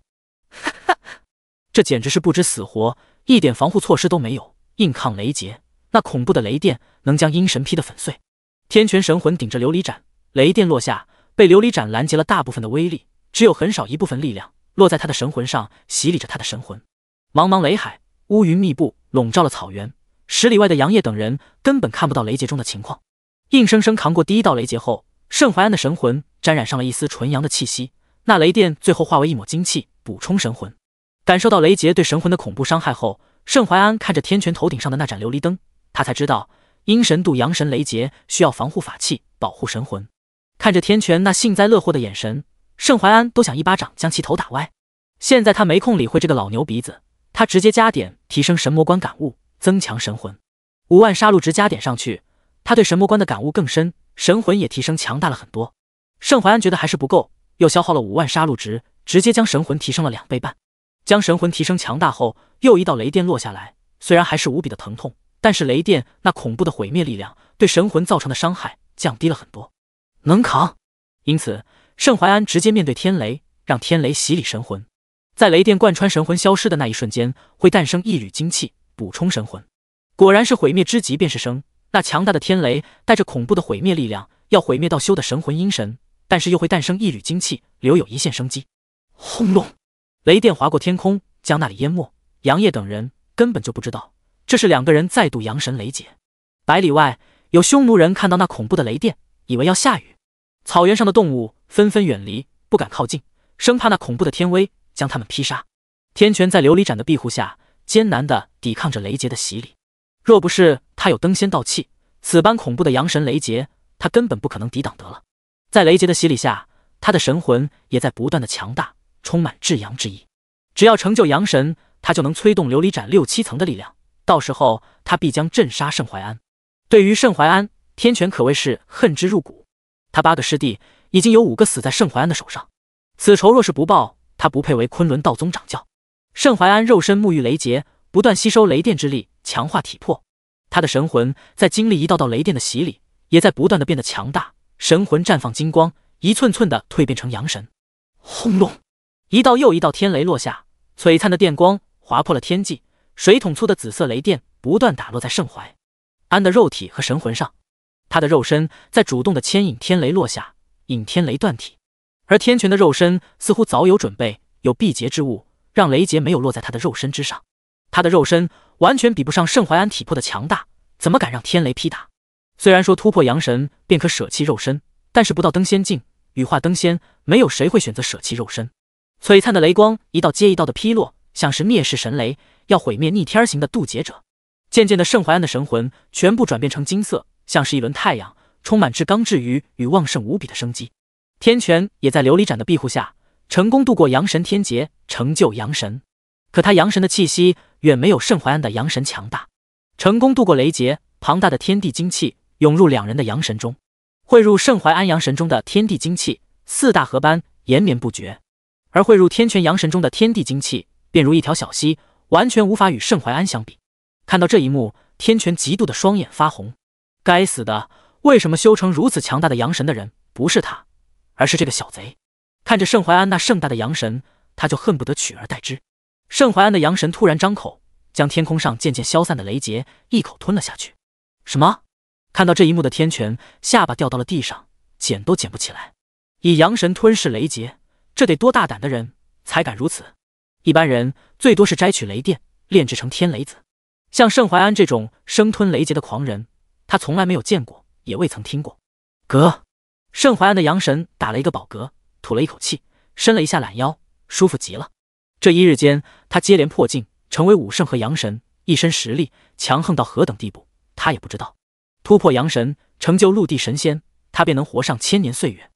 哈哈，这简直是不知死活，一点防护措施都没有，硬抗雷劫。那恐怖的雷电能将阴神劈得粉碎，天权神魂顶着琉璃盏，雷电落下，被琉璃盏拦截了大部分的威力，只有很少一部分力量落在他的神魂上，洗礼着他的神魂。茫茫雷海，乌云密布，笼罩了草原。十里外的杨业等人根本看不到雷劫中的情况。硬生生扛过第一道雷劫后，盛淮安的神魂沾染上了一丝纯阳的气息。那雷电最后化为一抹精气，补充神魂。感受到雷劫对神魂的恐怖伤害后，盛淮安看着天权头顶上的那盏琉璃灯。他才知道，阴神渡阳神雷劫需要防护法器保护神魂。看着天权那幸灾乐祸的眼神，盛淮安都想一巴掌将其头打歪。现在他没空理会这个老牛鼻子，他直接加点提升神魔观感悟，增强神魂。五万杀戮值加点上去，他对神魔观的感悟更深，神魂也提升强大了很多。盛淮安觉得还是不够，又消耗了五万杀戮值，直接将神魂提升了两倍半。将神魂提升强大后，又一道雷电落下来，虽然还是无比的疼痛。但是雷电那恐怖的毁灭力量对神魂造成的伤害降低了很多，能扛。因此，盛淮安直接面对天雷，让天雷洗礼神魂。在雷电贯穿神魂消失的那一瞬间，会诞生一缕精气补充神魂。果然是毁灭之极便是生。那强大的天雷带着恐怖的毁灭力量，要毁灭到修的神魂阴神，但是又会诞生一缕精气，留有一线生机。轰隆！雷电划过天空，将那里淹没。杨业等人根本就不知道。这是两个人再度阳神雷劫。百里外有匈奴人看到那恐怖的雷电，以为要下雨。草原上的动物纷纷远离，不敢靠近，生怕那恐怖的天威将他们劈杀。天权在琉璃盏的庇护下，艰难的抵抗着雷劫的洗礼。若不是他有登仙道器，此般恐怖的阳神雷劫，他根本不可能抵挡得了。在雷劫的洗礼下，他的神魂也在不断的强大，充满至阳之意。只要成就阳神，他就能催动琉璃盏六七层的力量。到时候他必将镇杀盛怀安。对于盛怀安，天权可谓是恨之入骨。他八个师弟已经有五个死在盛怀安的手上，此仇若是不报，他不配为昆仑道宗掌教。盛怀安肉身沐浴雷劫，不断吸收雷电之力，强化体魄。他的神魂在经历一道道雷电的洗礼，也在不断的变得强大。神魂绽放金光，一寸寸的蜕变成阳神。轰隆，一道又一道天雷落下，璀璨的电光划破了天际。水桶粗的紫色雷电不断打落在盛怀安的肉体和神魂上，他的肉身在主动的牵引天雷落下，引天雷断体。而天权的肉身似乎早有准备，有避劫之物，让雷劫没有落在他的肉身之上。他的肉身完全比不上盛怀安体魄的强大，怎么敢让天雷劈打？虽然说突破阳神便可舍弃肉身，但是不到登仙境、羽化登仙，没有谁会选择舍弃肉身。璀璨的雷光一道接一道的劈落。像是灭世神雷，要毁灭逆天而行的渡劫者。渐渐的，盛淮安的神魂全部转变成金色，像是一轮太阳，充满至刚至愚与旺盛无比的生机。天权也在琉璃盏的庇护下，成功度过阳神天劫，成就阳神。可他阳神的气息远没有盛淮安的阳神强大。成功度过雷劫，庞大的天地精气涌入两人的阳神中，汇入盛淮安阳神中的天地精气四大河般延绵不绝，而汇入天泉阳神中的天地精气。便如一条小溪，完全无法与盛怀安相比。看到这一幕，天权嫉妒的双眼发红。该死的，为什么修成如此强大的阳神的人不是他，而是这个小贼？看着盛怀安那盛大的阳神，他就恨不得取而代之。盛怀安的阳神突然张口，将天空上渐渐消散的雷劫一口吞了下去。什么？看到这一幕的天权下巴掉到了地上，捡都捡不起来。以阳神吞噬雷劫，这得多大胆的人才敢如此？一般人最多是摘取雷电，炼制成天雷子。像盛淮安这种生吞雷劫的狂人，他从来没有见过，也未曾听过。嗝！盛淮安的阳神打了一个饱嗝，吐了一口气，伸了一下懒腰，舒服极了。这一日间，他接连破境，成为武圣和阳神，一身实力强横到何等地步，他也不知道。突破阳神，成就陆地神仙，他便能活上千年岁月。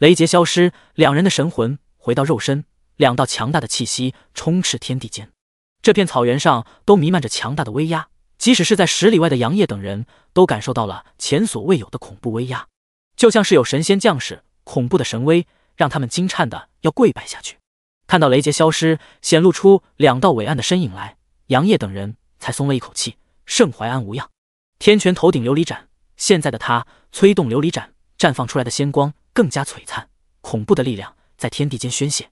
雷劫消失，两人的神魂回到肉身。两道强大的气息充斥天地间，这片草原上都弥漫着强大的威压，即使是在十里外的杨业等人都感受到了前所未有的恐怖威压，就像是有神仙降世，恐怖的神威让他们惊颤的要跪拜下去。看到雷杰消失，显露出两道伟岸的身影来，杨业等人才松了一口气，盛淮安无恙。天泉头顶琉璃盏，现在的他催动琉璃盏，绽放出来的仙光更加璀璨，恐怖的力量在天地间宣泄。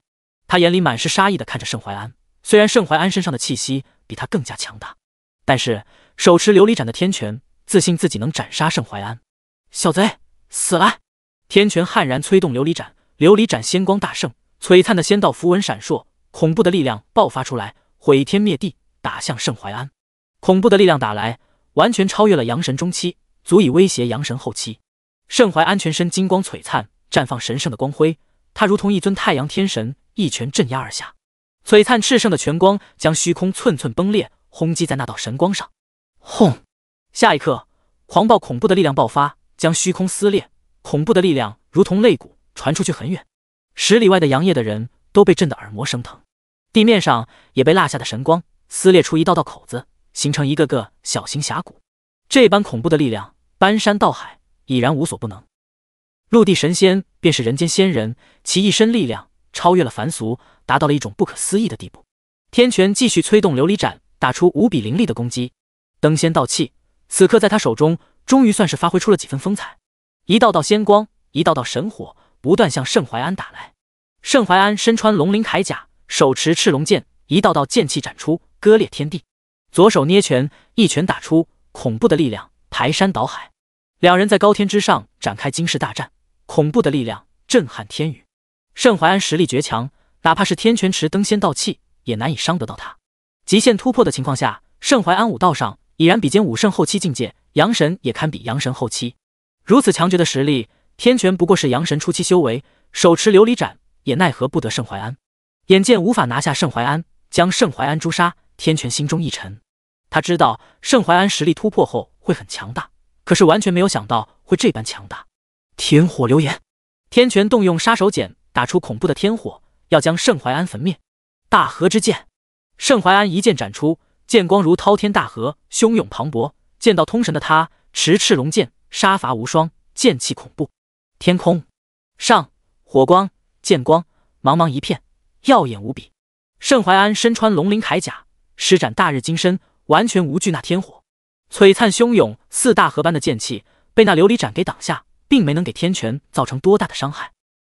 他眼里满是杀意的看着盛怀安，虽然盛怀安身上的气息比他更加强大，但是手持琉璃盏的天权自信自己能斩杀盛怀安。小贼，死来！天权悍然催动琉璃盏，琉璃盏仙光大盛，璀璨的仙道符文闪烁，恐怖的力量爆发出来，毁天灭地，打向盛怀安。恐怖的力量打来，完全超越了阳神中期，足以威胁阳神后期。盛怀安全身金光璀璨，绽放神圣的光辉。他如同一尊太阳天神，一拳镇压而下，璀璨炽盛的拳光将虚空寸寸崩裂，轰击在那道神光上。轰！下一刻，狂暴恐怖的力量爆发，将虚空撕裂。恐怖的力量如同肋骨，传出去很远。十里外的杨业的人，都被震得耳膜生疼。地面上也被落下的神光撕裂出一道道口子，形成一个个小型峡谷。这般恐怖的力量，搬山倒海，已然无所不能。陆地神仙便是人间仙人，其一身力量超越了凡俗，达到了一种不可思议的地步。天拳继续催动琉璃盏，打出无比凌厉的攻击。登仙道器此刻在他手中，终于算是发挥出了几分风采。一道道仙光，一道道神火，不断向盛淮安打来。盛淮安身穿龙鳞铠甲，手持赤龙剑，一道道剑气斩出，割裂天地。左手捏拳，一拳打出，恐怖的力量排山倒海。两人在高天之上展开惊世大战。恐怖的力量震撼天宇，盛淮安实力绝强，哪怕是天泉池登仙道器也难以伤得到他。极限突破的情况下，盛淮安武道上已然比肩武圣后期境界，阳神也堪比阳神后期。如此强绝的实力，天泉不过是阳神初期修为，手持琉璃盏也奈何不得盛淮安。眼见无法拿下盛淮安，将盛淮安诛杀，天泉心中一沉。他知道盛淮安实力突破后会很强大，可是完全没有想到会这般强大。天火流炎，天泉动用杀手锏，打出恐怖的天火，要将盛淮安焚灭。大河之剑，盛淮安一剑斩出，剑光如滔天大河，汹涌磅礴。剑道通神的他，持赤龙剑，杀伐无双，剑气恐怖。天空上火光剑光，茫茫一片，耀眼无比。盛淮安身穿龙鳞铠甲，施展大日金身，完全无惧那天火。璀璨汹涌似大河般的剑气，被那琉璃斩给挡下。并没能给天权造成多大的伤害。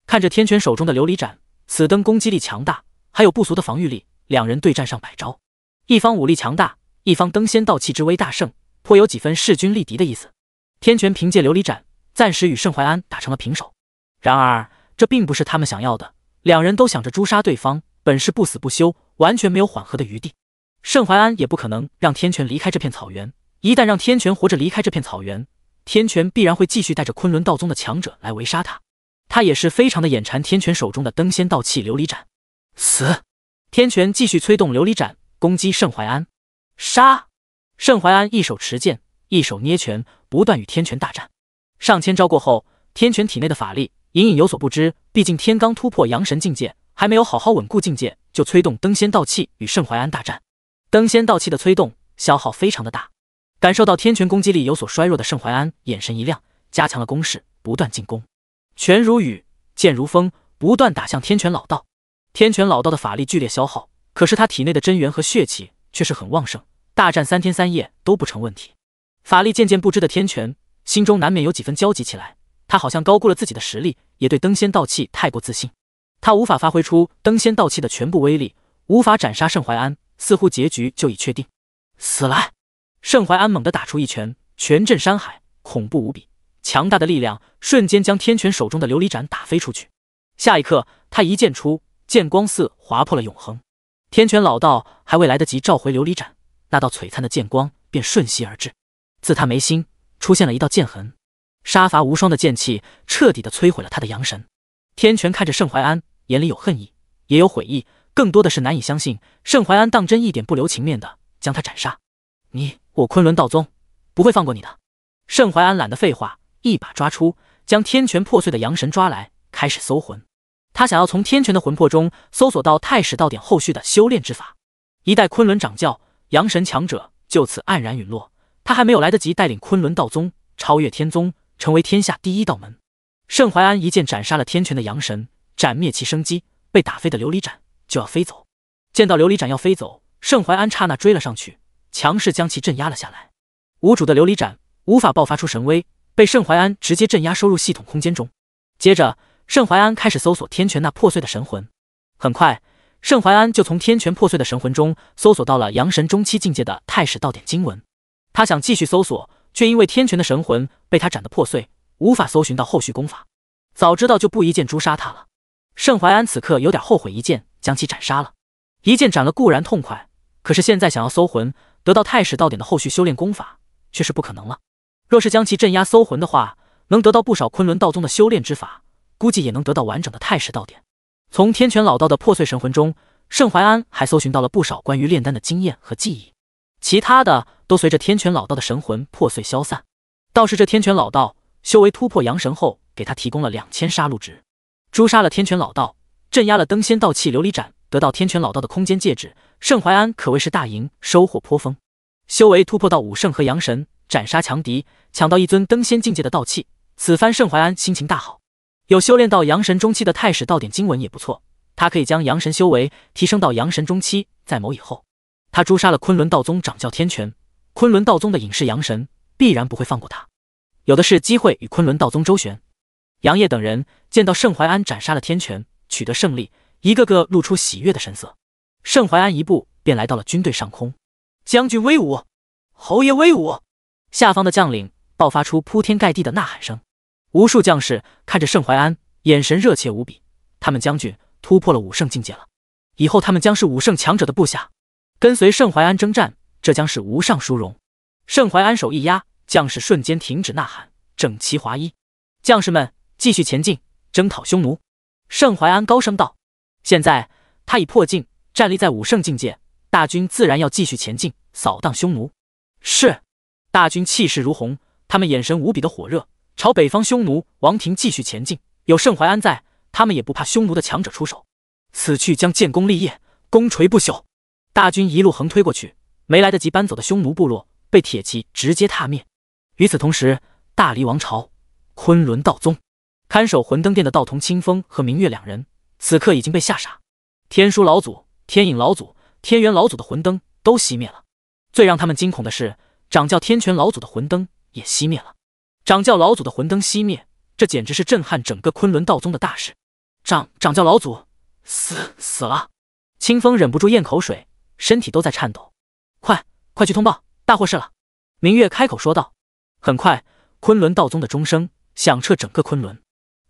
看着天权手中的琉璃盏，此灯攻击力强大，还有不俗的防御力。两人对战上百招，一方武力强大，一方登仙道气之威大盛，颇有几分势均力敌的意思。天权凭借琉璃盏，暂时与盛怀安打成了平手。然而，这并不是他们想要的。两人都想着诛杀对方，本是不死不休，完全没有缓和的余地。盛怀安也不可能让天权离开这片草原。一旦让天权活着离开这片草原，天权必然会继续带着昆仑道宗的强者来围杀他，他也是非常的眼馋天权手中的登仙道器琉璃盏。死！天权继续催动琉璃盏攻击盛淮安。杀！盛怀安一手持剑，一手捏拳，不断与天权大战。上千招过后，天权体内的法力隐隐有所不知，毕竟天罡突破阳神境界，还没有好好稳固境界，就催动登仙道器与盛怀安大战。登仙道器的催动消耗非常的大。感受到天权攻击力有所衰弱的盛淮安眼神一亮，加强了攻势，不断进攻，拳如雨，剑如风，不断打向天权老道。天权老道的法力剧烈消耗，可是他体内的真元和血气却是很旺盛，大战三天三夜都不成问题。法力渐渐不支的天权心中难免有几分焦急起来。他好像高估了自己的实力，也对登仙道器太过自信。他无法发挥出登仙道器的全部威力，无法斩杀盛淮安，似乎结局就已确定，死了。盛淮安猛地打出一拳，拳震山海，恐怖无比。强大的力量瞬间将天权手中的琉璃盏打飞出去。下一刻，他一剑出，剑光似划破了永恒。天权老道还未来得及召回琉璃盏，那道璀璨的剑光便瞬息而至，自他眉心出现了一道剑痕。杀伐无双的剑气彻底的摧毁了他的阳神。天权看着盛淮安，眼里有恨意，也有悔意，更多的是难以相信盛淮安当真一点不留情面的将他斩杀。你我昆仑道宗不会放过你的。盛怀安懒得废话，一把抓出将天权破碎的阳神抓来，开始搜魂。他想要从天权的魂魄中搜索到太史道典后续的修炼之法。一代昆仑掌教阳神强者就此黯然陨落，他还没有来得及带领昆仑道宗超越天宗，成为天下第一道门。盛怀安一剑斩杀了天权的阳神，斩灭其生机。被打飞的琉璃盏就要飞走，见到琉璃盏要飞走，盛怀安刹那追了上去。强势将其镇压了下来，无主的琉璃盏无法爆发出神威，被盛淮安直接镇压收入系统空间中。接着，盛淮安开始搜索天泉那破碎的神魂。很快，盛淮安就从天泉破碎的神魂中搜索到了阳神中期境界的太史道典经文。他想继续搜索，却因为天泉的神魂被他斩得破碎，无法搜寻到后续功法。早知道就不一剑诛杀他了。盛淮安此刻有点后悔一剑将其斩杀了。一剑斩了固然痛快，可是现在想要搜魂。得到太史道典的后续修炼功法却是不可能了。若是将其镇压搜魂的话，能得到不少昆仑道宗的修炼之法，估计也能得到完整的太史道典。从天泉老道的破碎神魂中，盛淮安还搜寻到了不少关于炼丹的经验和记忆，其他的都随着天泉老道的神魂破碎消散。倒是这天泉老道修为突破阳神后，给他提供了两千杀戮值，诛杀了天泉老道，镇压了登仙道器琉璃盏。得到天泉老道的空间戒指，盛淮安可谓是大赢，收获颇丰，修为突破到武圣和阳神，斩杀强敌，抢到一尊登仙境界的道器。此番盛淮安心情大好，有修炼到阳神中期的太史道典经文也不错，他可以将阳神修为提升到阳神中期，在某以后。他诛杀了昆仑道宗掌教天泉，昆仑道宗的隐世阳神必然不会放过他，有的是机会与昆仑道宗周旋。杨业等人见到盛淮安斩杀了天泉，取得胜利。一个个露出喜悦的神色，盛淮安一步便来到了军队上空。将军威武，侯爷威武！下方的将领爆发出铺天盖地的呐喊声，无数将士看着盛淮安，眼神热切无比。他们将军突破了武圣境界了，以后他们将是武圣强者的部下，跟随盛淮安征战，这将是无上殊荣。盛淮安手一压，将士瞬间停止呐喊，整齐划一。将士们继续前进，征讨匈奴。盛淮安高声道。现在他已破境，站立在武圣境界，大军自然要继续前进，扫荡匈奴。是，大军气势如虹，他们眼神无比的火热，朝北方匈奴王庭继续前进。有盛怀安在，他们也不怕匈奴的强者出手。此去将建功立业，功垂不朽。大军一路横推过去，没来得及搬走的匈奴部落被铁骑直接踏灭。与此同时，大黎王朝昆仑道宗看守魂灯殿的道童清风和明月两人。此刻已经被吓傻，天书老祖、天影老祖、天元老祖的魂灯都熄灭了。最让他们惊恐的是，掌教天权老祖的魂灯也熄灭了。掌教老祖的魂灯熄灭，这简直是震撼整个昆仑道宗的大事。掌掌教老祖死死了，清风忍不住咽口水，身体都在颤抖。快快去通报，大祸事了！明月开口说道。很快，昆仑道宗的钟声响彻整个昆仑，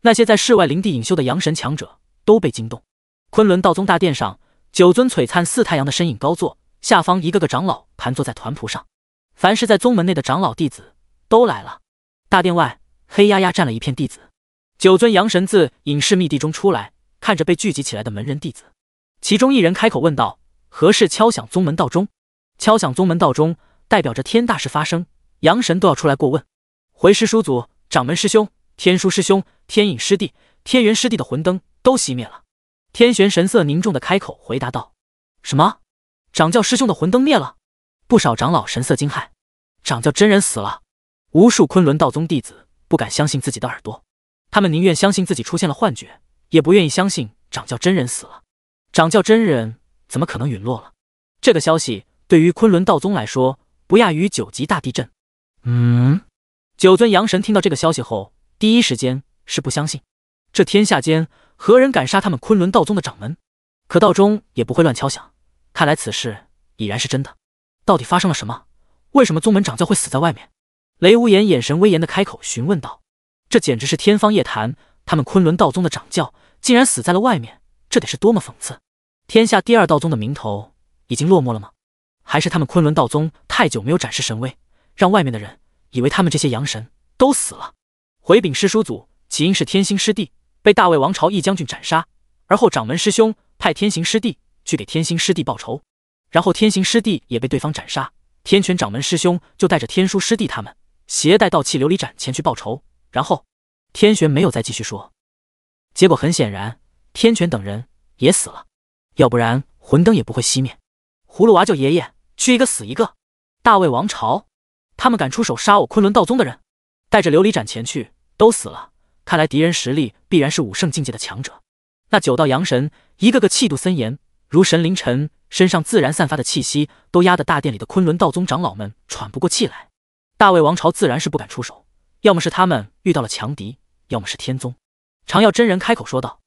那些在世外灵地隐修的阳神强者。都被惊动。昆仑道宗大殿上，九尊璀璨似太阳的身影高坐，下方一个个长老盘坐在团蒲上。凡是在宗门内的长老弟子都来了。大殿外黑压压站了一片弟子。九尊阳神自隐世密地中出来，看着被聚集起来的门人弟子，其中一人开口问道：“何事敲响宗门道钟？”敲响宗门道钟，代表着天大事发生，阳神都要出来过问。回师叔祖、掌门师兄、天书师兄、天影师弟。天元师弟的魂灯都熄灭了，天玄神色凝重的开口回答道：“什么？掌教师兄的魂灯灭了？”不少长老神色惊骇，掌教真人死了，无数昆仑道宗弟子不敢相信自己的耳朵，他们宁愿相信自己出现了幻觉，也不愿意相信掌教真人死了。掌教真人怎么可能陨落了？这个消息对于昆仑道宗来说，不亚于九级大地震。嗯，九尊阳神听到这个消息后，第一时间是不相信。这天下间，何人敢杀他们昆仑道宗的掌门？可道中也不会乱敲响。看来此事已然是真的。到底发生了什么？为什么宗门掌教会死在外面？雷无言眼神威严的开口询问道：“这简直是天方夜谭！他们昆仑道宗的掌教竟然死在了外面，这得是多么讽刺！天下第二道宗的名头已经落寞了吗？还是他们昆仑道宗太久没有展示神威，让外面的人以为他们这些阳神都死了？”回禀师叔祖，起因是天星师弟。被大魏王朝一将军斩杀，而后掌门师兄派天行师弟去给天星师弟报仇，然后天行师弟也被对方斩杀，天权掌门师兄就带着天书师弟他们携带道器琉璃盏前去报仇，然后天玄没有再继续说，结果很显然，天权等人也死了，要不然魂灯也不会熄灭。葫芦娃救爷爷，去一个死一个。大魏王朝，他们敢出手杀我昆仑道宗的人，带着琉璃盏前去，都死了。看来敌人实力必然是武圣境界的强者。那九道阳神一个个气度森严，如神临尘，身上自然散发的气息都压得大殿里的昆仑道宗长老们喘不过气来。大魏王朝自然是不敢出手，要么是他们遇到了强敌，要么是天宗。常耀真人开口说道：“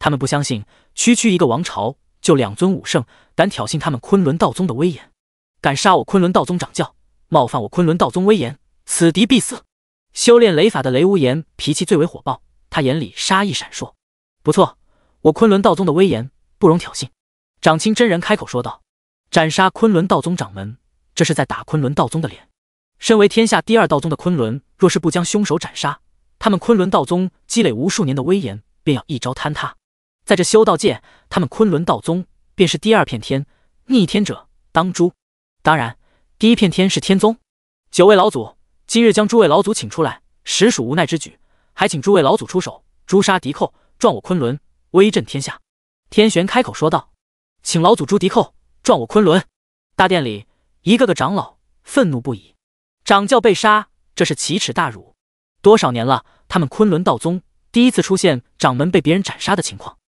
他们不相信，区区一个王朝就两尊武圣，敢挑衅他们昆仑道宗的威严，敢杀我昆仑道宗掌教，冒犯我昆仑道宗威严，此敌必死。”修炼雷法的雷无言脾气最为火爆，他眼里杀意闪烁。不错，我昆仑道宗的威严不容挑衅。长青真人开口说道：“斩杀昆仑道宗掌门，这是在打昆仑道宗的脸。身为天下第二道宗的昆仑，若是不将凶手斩杀，他们昆仑道宗积累无数年的威严便要一朝坍塌。在这修道界，他们昆仑道宗便是第二片天，逆天者当诛。当然，第一片天是天宗。九位老祖。”今日将诸位老祖请出来，实属无奈之举，还请诸位老祖出手诛杀敌寇，壮我昆仑，威震天下。天玄开口说道：“请老祖诛敌寇，壮我昆仑。”大殿里，一个个长老愤怒不已，掌教被杀，这是奇耻大辱。多少年了，他们昆仑道宗第一次出现掌门被别人斩杀的情况。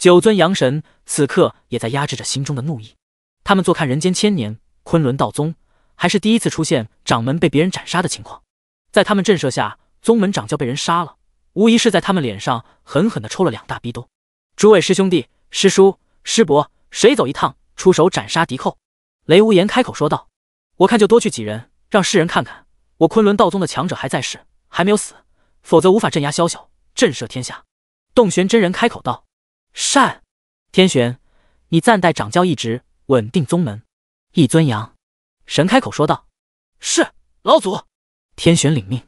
九尊阳神此刻也在压制着心中的怒意，他们坐看人间千年，昆仑道宗。还是第一次出现掌门被别人斩杀的情况，在他们震慑下，宗门掌教被人杀了，无疑是在他们脸上狠狠的抽了两大逼兜。诸位师兄弟、师叔、师伯，谁走一趟，出手斩杀敌寇？雷无言开口说道：“我看就多去几人，让世人看看，我昆仑道宗的强者还在世，还没有死，否则无法镇压宵小，震慑天下。”洞玄真人开口道：“善，天玄，你暂代掌教一职，稳定宗门。”一尊阳。神开口说道：“是老祖。”天玄领命，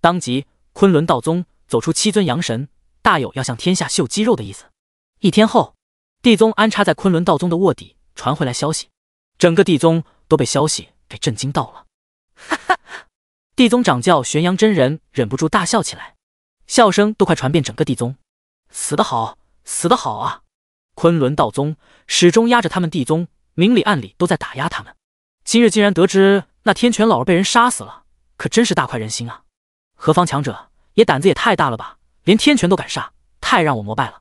当即昆仑道宗走出七尊阳神，大有要向天下秀肌肉的意思。一天后，地宗安插在昆仑道宗的卧底传回来消息，整个地宗都被消息给震惊到了。哈哈！地宗掌教玄阳真人忍不住大笑起来，笑声都快传遍整个地宗。死得好，死得好啊！昆仑道宗始终压着他们地宗，明里暗里都在打压他们。今日竟然得知那天泉老儿被人杀死了，可真是大快人心啊！何方强者，也胆子也太大了吧？连天泉都敢杀，太让我膜拜了。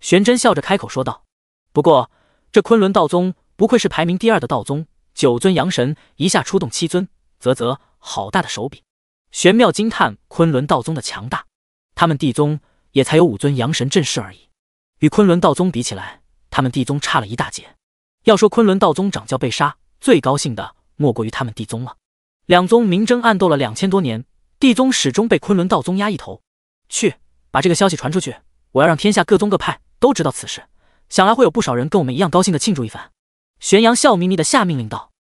玄真笑着开口说道：“不过这昆仑道宗不愧是排名第二的道宗，九尊阳神一下出动七尊，啧啧，好大的手笔！”玄妙惊叹昆仑道宗的强大，他们地宗也才有五尊阳神阵势而已，与昆仑道宗比起来，他们地宗差了一大截。要说昆仑道宗掌教被杀，最高兴的莫过于他们地宗了。两宗明争暗斗了两千多年，地宗始终被昆仑道宗压一头。去，把这个消息传出去，我要让天下各宗各派都知道此事。想来会有不少人跟我们一样高兴的庆祝一番。玄阳笑眯眯的下命令道：“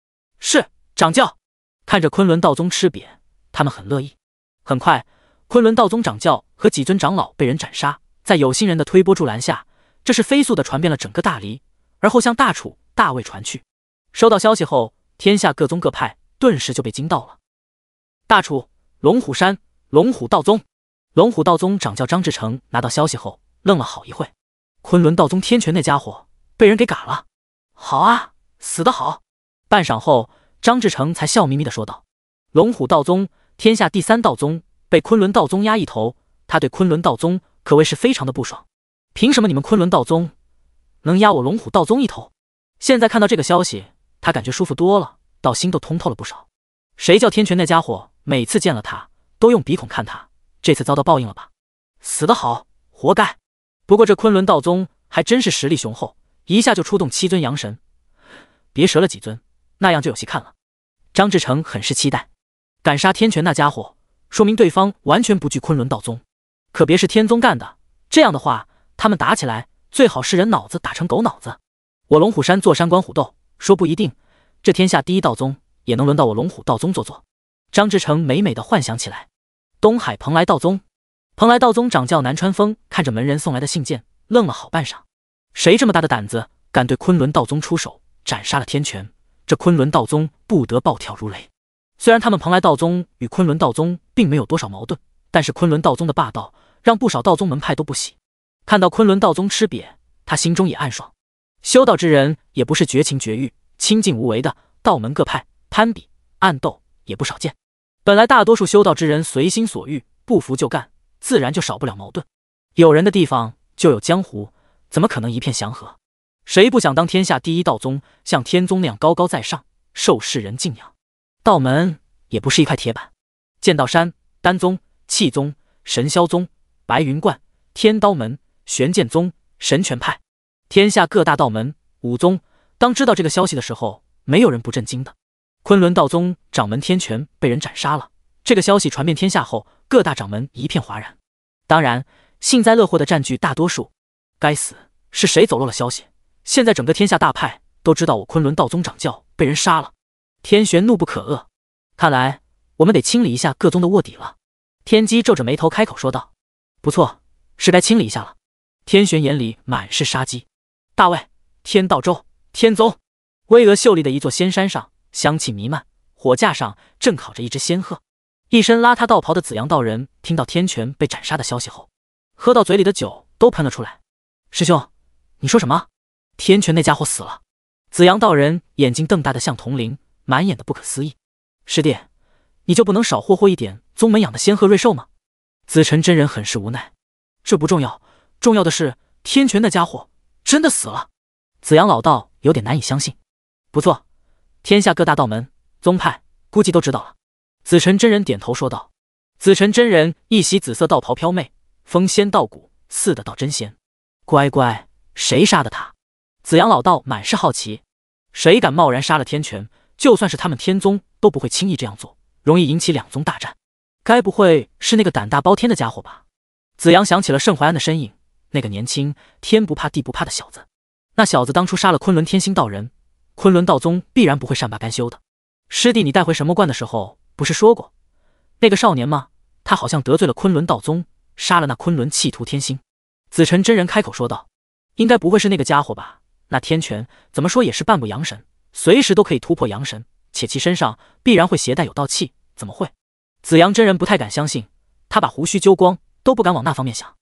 是，掌教。”看着昆仑道宗吃瘪，他们很乐意。很快，昆仑道宗掌教和几尊长老被人斩杀。在有心人的推波助澜下，这是飞速的传遍了整个大黎，而后向大楚、大魏传去。收到消息后，天下各宗各派顿时就被惊到了。大楚龙虎山龙虎道宗，龙虎道宗掌教张志成拿到消息后愣了好一会。昆仑道宗天泉那家伙被人给嘎了，好啊，死得好！半晌后，张志成才笑眯眯的说道：“龙虎道宗天下第三道宗，被昆仑道宗压一头，他对昆仑道宗可谓是非常的不爽。凭什么你们昆仑道宗能压我龙虎道宗一头？现在看到这个消息。”他感觉舒服多了，到心都通透了不少。谁叫天权那家伙每次见了他都用鼻孔看他，这次遭到报应了吧？死得好，活该！不过这昆仑道宗还真是实力雄厚，一下就出动七尊阳神，别折了几尊，那样就有戏看了。张志成很是期待，敢杀天权那家伙，说明对方完全不惧昆仑道宗，可别是天宗干的。这样的话，他们打起来最好是人脑子打成狗脑子。我龙虎山坐山观虎斗。说不一定，这天下第一道宗也能轮到我龙虎道宗做做。张志成美美的幻想起来。东海蓬莱道宗，蓬莱道宗掌教南川风看着门人送来的信件，愣了好半晌。谁这么大的胆子，敢对昆仑道宗出手，斩杀了天泉？这昆仑道宗不得暴跳如雷？虽然他们蓬莱道宗与昆仑道宗并没有多少矛盾，但是昆仑道宗的霸道，让不少道宗门派都不喜。看到昆仑道宗吃瘪，他心中也暗爽。修道之人也不是绝情绝欲、清净无为的，道门各派攀比、暗斗也不少见。本来大多数修道之人随心所欲，不服就干，自然就少不了矛盾。有人的地方就有江湖，怎么可能一片祥和？谁不想当天下第一道宗，像天宗那样高高在上，受世人敬仰？道门也不是一块铁板，剑道山、丹宗、气宗、神霄宗、白云观、天刀门、玄剑宗、神拳派。天下各大道门、武宗，当知道这个消息的时候，没有人不震惊的。昆仑道宗掌门天权被人斩杀了，这个消息传遍天下后，各大掌门一片哗然。当然，幸灾乐祸的占据大多数。该死，是谁走漏了消息？现在整个天下大派都知道我昆仑道宗掌教被人杀了。天玄怒不可遏，看来我们得清理一下各宗的卧底了。天机皱着眉头开口说道：“不错，是该清理一下了。”天玄眼里满是杀机。大卫，天道周，天宗，巍峨秀丽的一座仙山上，香气弥漫，火架上正烤着一只仙鹤。一身邋遢道袍的紫阳道人听到天泉被斩杀的消息后，喝到嘴里的酒都喷了出来。师兄，你说什么？天泉那家伙死了？紫阳道人眼睛瞪大的像铜铃，满眼的不可思议。师弟，你就不能少霍霍一点宗门养的仙鹤瑞兽吗？紫辰真人很是无奈。这不重要，重要的是天泉那家伙。真的死了，紫阳老道有点难以相信。不错，天下各大道门宗派估计都知道了。紫辰真人点头说道。紫辰真人一袭紫色道袍飘媚，风仙道骨似的道真仙。乖乖，谁杀的他？紫阳老道满是好奇。谁敢贸然杀了天泉？就算是他们天宗都不会轻易这样做，容易引起两宗大战。该不会是那个胆大包天的家伙吧？紫阳想起了盛淮安的身影。那个年轻、天不怕地不怕的小子，那小子当初杀了昆仑天星道人，昆仑道宗必然不会善罢甘休的。师弟，你带回什么观的时候不是说过那个少年吗？他好像得罪了昆仑道宗，杀了那昆仑弃徒天星。紫辰真人开口说道：“应该不会是那个家伙吧？那天权怎么说也是半步阳神，随时都可以突破阳神，且其身上必然会携带有道气，怎么会？”紫阳真人不太敢相信，他把胡须揪光，都不敢往那方面想。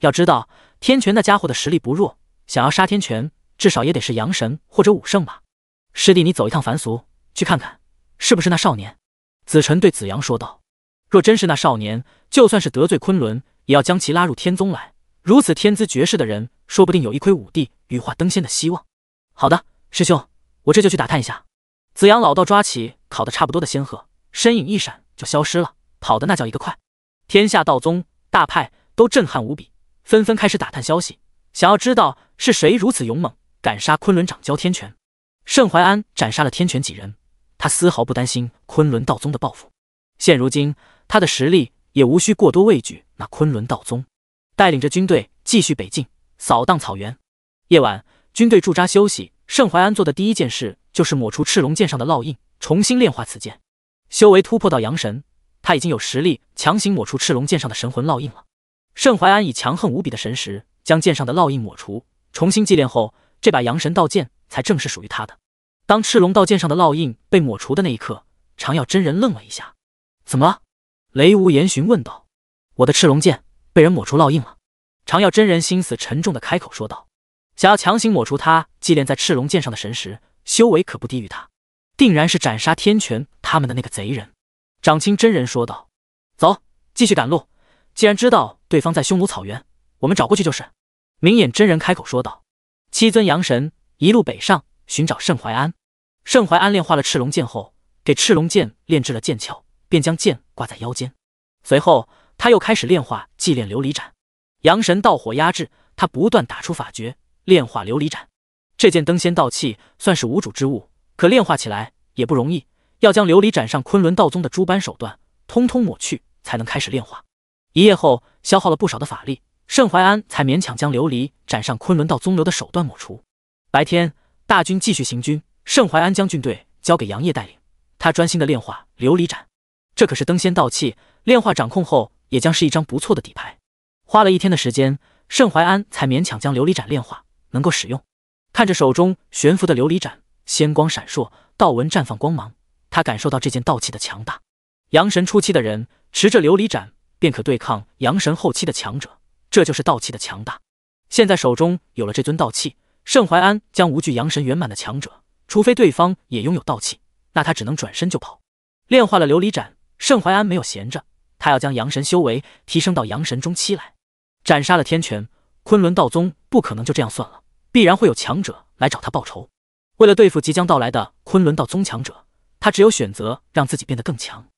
要知道天权那家伙的实力不弱，想要杀天权，至少也得是阳神或者武圣吧。师弟，你走一趟凡俗，去看看是不是那少年。子辰对子阳说道：“若真是那少年，就算是得罪昆仑，也要将其拉入天宗来。如此天资绝世的人，说不定有一窥武帝羽化登仙的希望。”好的，师兄，我这就去打探一下。子阳老道抓起烤的差不多的仙鹤，身影一闪就消失了，跑的那叫一个快。天下道宗大派都震撼无比。纷纷开始打探消息，想要知道是谁如此勇猛，敢杀昆仑掌教天权。盛怀安斩杀了天权几人，他丝毫不担心昆仑道宗的报复。现如今，他的实力也无需过多畏惧那昆仑道宗。带领着军队继续北进，扫荡草原。夜晚，军队驻扎休息。盛怀安做的第一件事就是抹除赤龙剑上的烙印，重新炼化此剑。修为突破到阳神，他已经有实力强行抹除赤龙剑上的神魂烙印了。盛淮安以强横无比的神识将剑上的烙印抹除，重新祭炼后，这把阳神道剑才正是属于他的。当赤龙道剑上的烙印被抹除的那一刻，常耀真人愣了一下：“怎么了？”雷无言询问道：“我的赤龙剑被人抹除烙印了。”常耀真人心思沉重的开口说道：“想要强行抹除他祭炼在赤龙剑上的神识，修为可不低于他，定然是斩杀天权他们的那个贼人。”长青真人说道：“走，继续赶路。”既然知道对方在匈奴草原，我们找过去就是。明眼真人开口说道：“七尊阳神一路北上寻找盛怀安。盛怀安炼化了赤龙剑后，给赤龙剑炼制了剑鞘，便将剑挂在腰间。随后，他又开始炼化祭炼琉璃盏。阳神道火压制他，不断打出法诀炼化琉璃盏。这件登仙道器算是无主之物，可炼化起来也不容易，要将琉璃盏上昆仑道宗的诸般手段通通抹去，才能开始炼化。”一夜后，消耗了不少的法力，盛怀安才勉强将琉璃斩上昆仑道宗流的手段抹除。白天，大军继续行军，盛怀安将军队交给杨业带领，他专心的炼化琉璃斩，这可是登仙道器，炼化掌控后，也将是一张不错的底牌。花了一天的时间，盛怀安才勉强将琉璃斩炼化，能够使用。看着手中悬浮的琉璃斩，仙光闪烁，道纹绽放光芒，他感受到这件道器的强大。阳神初期的人持着琉璃斩。便可对抗阳神后期的强者，这就是道气的强大。现在手中有了这尊道器，盛淮安将无惧阳神圆满的强者，除非对方也拥有道气，那他只能转身就跑。炼化了琉璃盏，盛淮安没有闲着，他要将阳神修为提升到阳神中期来。斩杀了天权，昆仑道宗不可能就这样算了，必然会有强者来找他报仇。为了对付即将到来的昆仑道宗强者，他只有选择让自己变得更强。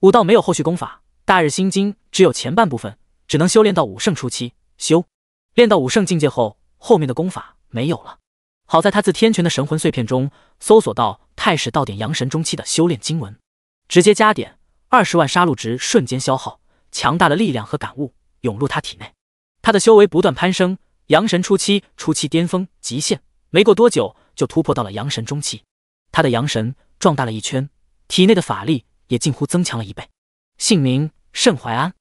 武道没有后续功法。大日心经只有前半部分，只能修炼到武圣初期。修，练到武圣境界后，后面的功法没有了。好在他自天权的神魂碎片中搜索到太史道点阳神中期的修炼经文，直接加点二十万杀戮值，瞬间消耗，强大的力量和感悟涌入他体内，他的修为不断攀升，阳神初期、初期巅峰、极限，没过多久就突破到了阳神中期。他的阳神壮大了一圈，体内的法力也近乎增强了一倍。姓名。盛怀安，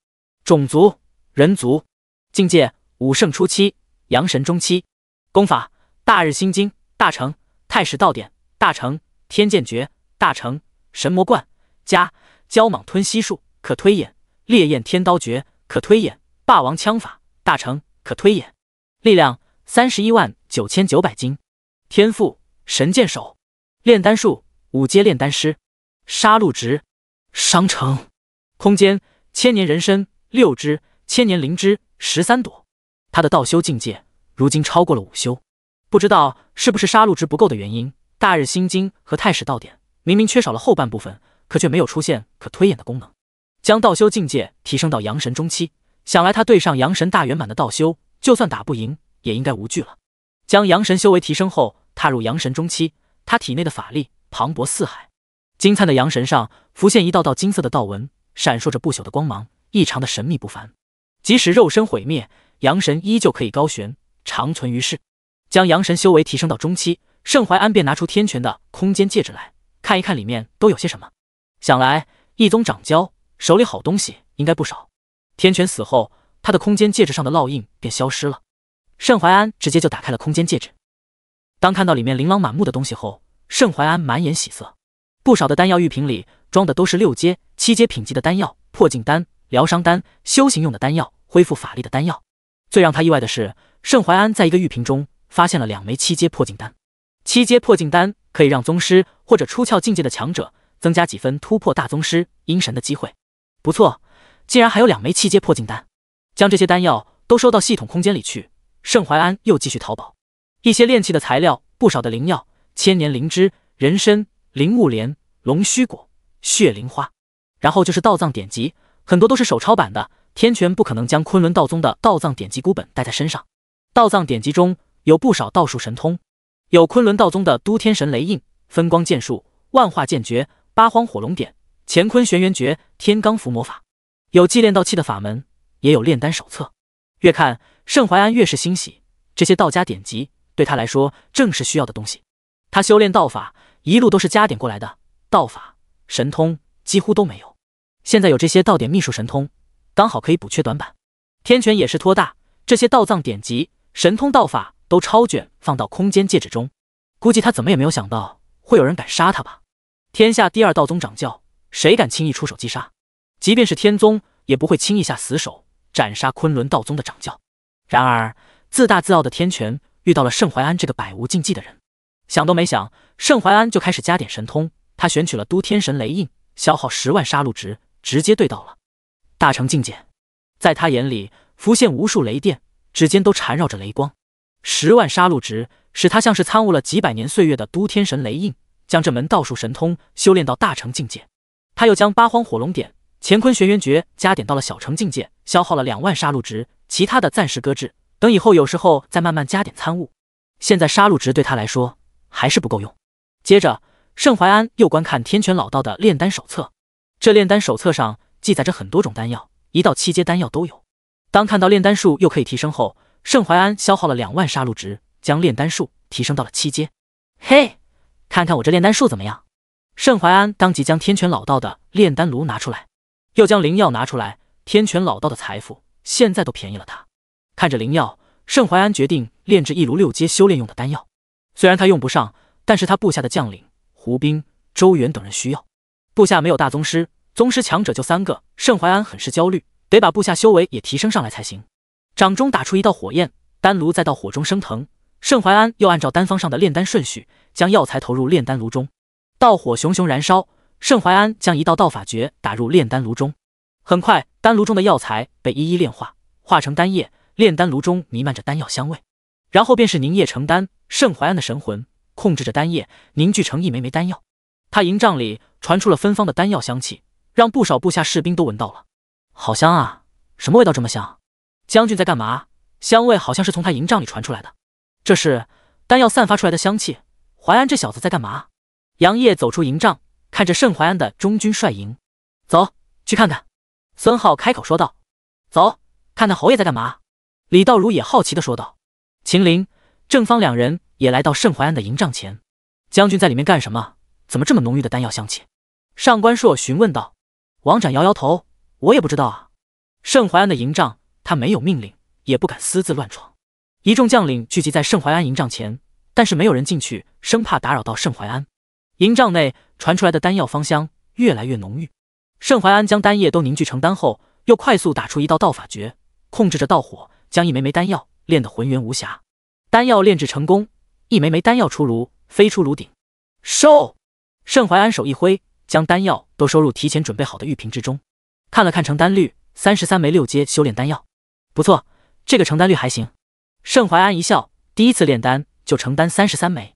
种族人族，境界武圣初期，阳神中期，功法大日心经大成，太史道典大成，天剑诀大成，神魔贯。加蛟蟒吞息术可推演，烈焰天刀诀可推演，霸王枪法大成可推演，力量三十一万九千九百斤，天赋神剑手，炼丹术五阶炼丹师，杀戮值商城空间。千年人参六枝，千年灵芝十三朵。他的道修境界如今超过了五修，不知道是不是杀戮值不够的原因。大日心经和太史道典明明缺少了后半部分，可却没有出现可推演的功能。将道修境界提升到阳神中期，想来他对上阳神大圆满的道修，就算打不赢，也应该无惧了。将阳神修为提升后，踏入阳神中期，他体内的法力磅礴四海，金灿的阳神上浮现一道道金色的道纹。闪烁着不朽的光芒，异常的神秘不凡。即使肉身毁灭，阳神依旧可以高悬，长存于世。将阳神修为提升到中期，盛怀安便拿出天泉的空间戒指来看一看里面都有些什么。想来一宗掌教手里好东西应该不少。天泉死后，他的空间戒指上的烙印便消失了。盛怀安直接就打开了空间戒指。当看到里面琳琅满目的东西后，盛怀安满眼喜色，不少的丹药玉瓶里。装的都是六阶、七阶品级的丹药，破境丹、疗伤丹、修行用的丹药、恢复法力的丹药。最让他意外的是，盛淮安在一个玉瓶中发现了两枚七阶破境丹。七阶破境丹可以让宗师或者出窍境界的强者增加几分突破大宗师阴神的机会。不错，竟然还有两枚七阶破境丹。将这些丹药都收到系统空间里去。盛淮安又继续淘宝，一些炼器的材料，不少的灵药，千年灵芝、人参、灵木莲、龙须果。血灵花，然后就是道藏典籍，很多都是手抄版的。天权不可能将昆仑道宗的道藏典籍孤本带在身上。道藏典籍中有不少道术神通，有昆仑道宗的都天神雷印、分光剑术、万化剑诀、八荒火龙点、乾坤玄元诀、天罡伏魔法，有祭炼道器的法门，也有炼丹手册。越看盛淮安越是欣喜，这些道家典籍对他来说正是需要的东西。他修炼道法一路都是加点过来的道法。神通几乎都没有，现在有这些道点秘术神通，刚好可以补缺短板。天权也是托大，这些道藏典籍神通道法都抄卷放到空间戒指中，估计他怎么也没有想到会有人敢杀他吧？天下第二道宗掌教，谁敢轻易出手击杀？即便是天宗，也不会轻易下死手斩杀昆仑道宗的掌教。然而，自大自傲的天权遇到了盛淮安这个百无禁忌的人，想都没想，盛淮安就开始加点神通。他选取了都天神雷印，消耗十万杀戮值，直接对到了大成境界。在他眼里，浮现无数雷电，指尖都缠绕着雷光。十万杀戮值使他像是参悟了几百年岁月的都天神雷印，将这门道术神通修炼到大成境界。他又将八荒火龙点、乾坤玄元诀加点到了小成境界，消耗了两万杀戮值。其他的暂时搁置，等以后有时候再慢慢加点参悟。现在杀戮值对他来说还是不够用。接着。盛淮安又观看天泉老道的炼丹手册，这炼丹手册上记载着很多种丹药，一道七阶丹药都有。当看到炼丹术又可以提升后，盛淮安消耗了两万杀戮值，将炼丹术提升到了七阶。嘿，看看我这炼丹术怎么样？盛淮安当即将天泉老道的炼丹炉拿出来，又将灵药拿出来。天泉老道的财富现在都便宜了他。看着灵药，盛淮安决定炼制一炉六阶修炼用的丹药。虽然他用不上，但是他部下的将领。吴兵、周元等人需要，部下没有大宗师，宗师强者就三个。盛淮安很是焦虑，得把部下修为也提升上来才行。掌中打出一道火焰，丹炉再到火中升腾。盛淮安又按照丹方上的炼丹顺序，将药材投入炼丹炉中。道火熊熊燃烧，盛淮安将一道道法诀打入炼丹炉中。很快，丹炉中的药材被一一炼化，化成丹液。炼丹炉中弥漫着丹药香味。然后便是凝液成丹。盛淮安的神魂。控制着丹液凝聚成一枚枚丹药，他营帐里传出了芬芳的丹药香气，让不少部下士兵都闻到了，好香啊！什么味道这么香？将军在干嘛？香味好像是从他营帐里传出来的，这是丹药散发出来的香气。淮安这小子在干嘛？杨业走出营帐，看着盛淮安的中军帅营，走去看看。孙浩开口说道：“走，看看侯爷在干嘛。”李道如也好奇的说道：“秦林。正方两人也来到盛淮安的营帐前，将军在里面干什么？怎么这么浓郁的丹药香气？上官硕询问道。王展摇摇头，我也不知道啊。盛淮安的营帐，他没有命令，也不敢私自乱闯。一众将领聚集在盛淮安营帐前，但是没有人进去，生怕打扰到盛淮安。营帐内传出来的丹药芳香越来越浓郁。盛淮安将丹液都凝聚成丹后，又快速打出一道道法诀，控制着道火，将一枚枚丹药炼得浑圆无瑕。丹药炼制成功，一枚枚丹药出炉，飞出炉顶。收，盛淮安手一挥，将丹药都收入提前准备好的玉瓶之中。看了看成丹率，三十三枚六阶修炼丹药，不错，这个成丹率还行。盛淮安一笑，第一次炼丹就成丹三十三枚，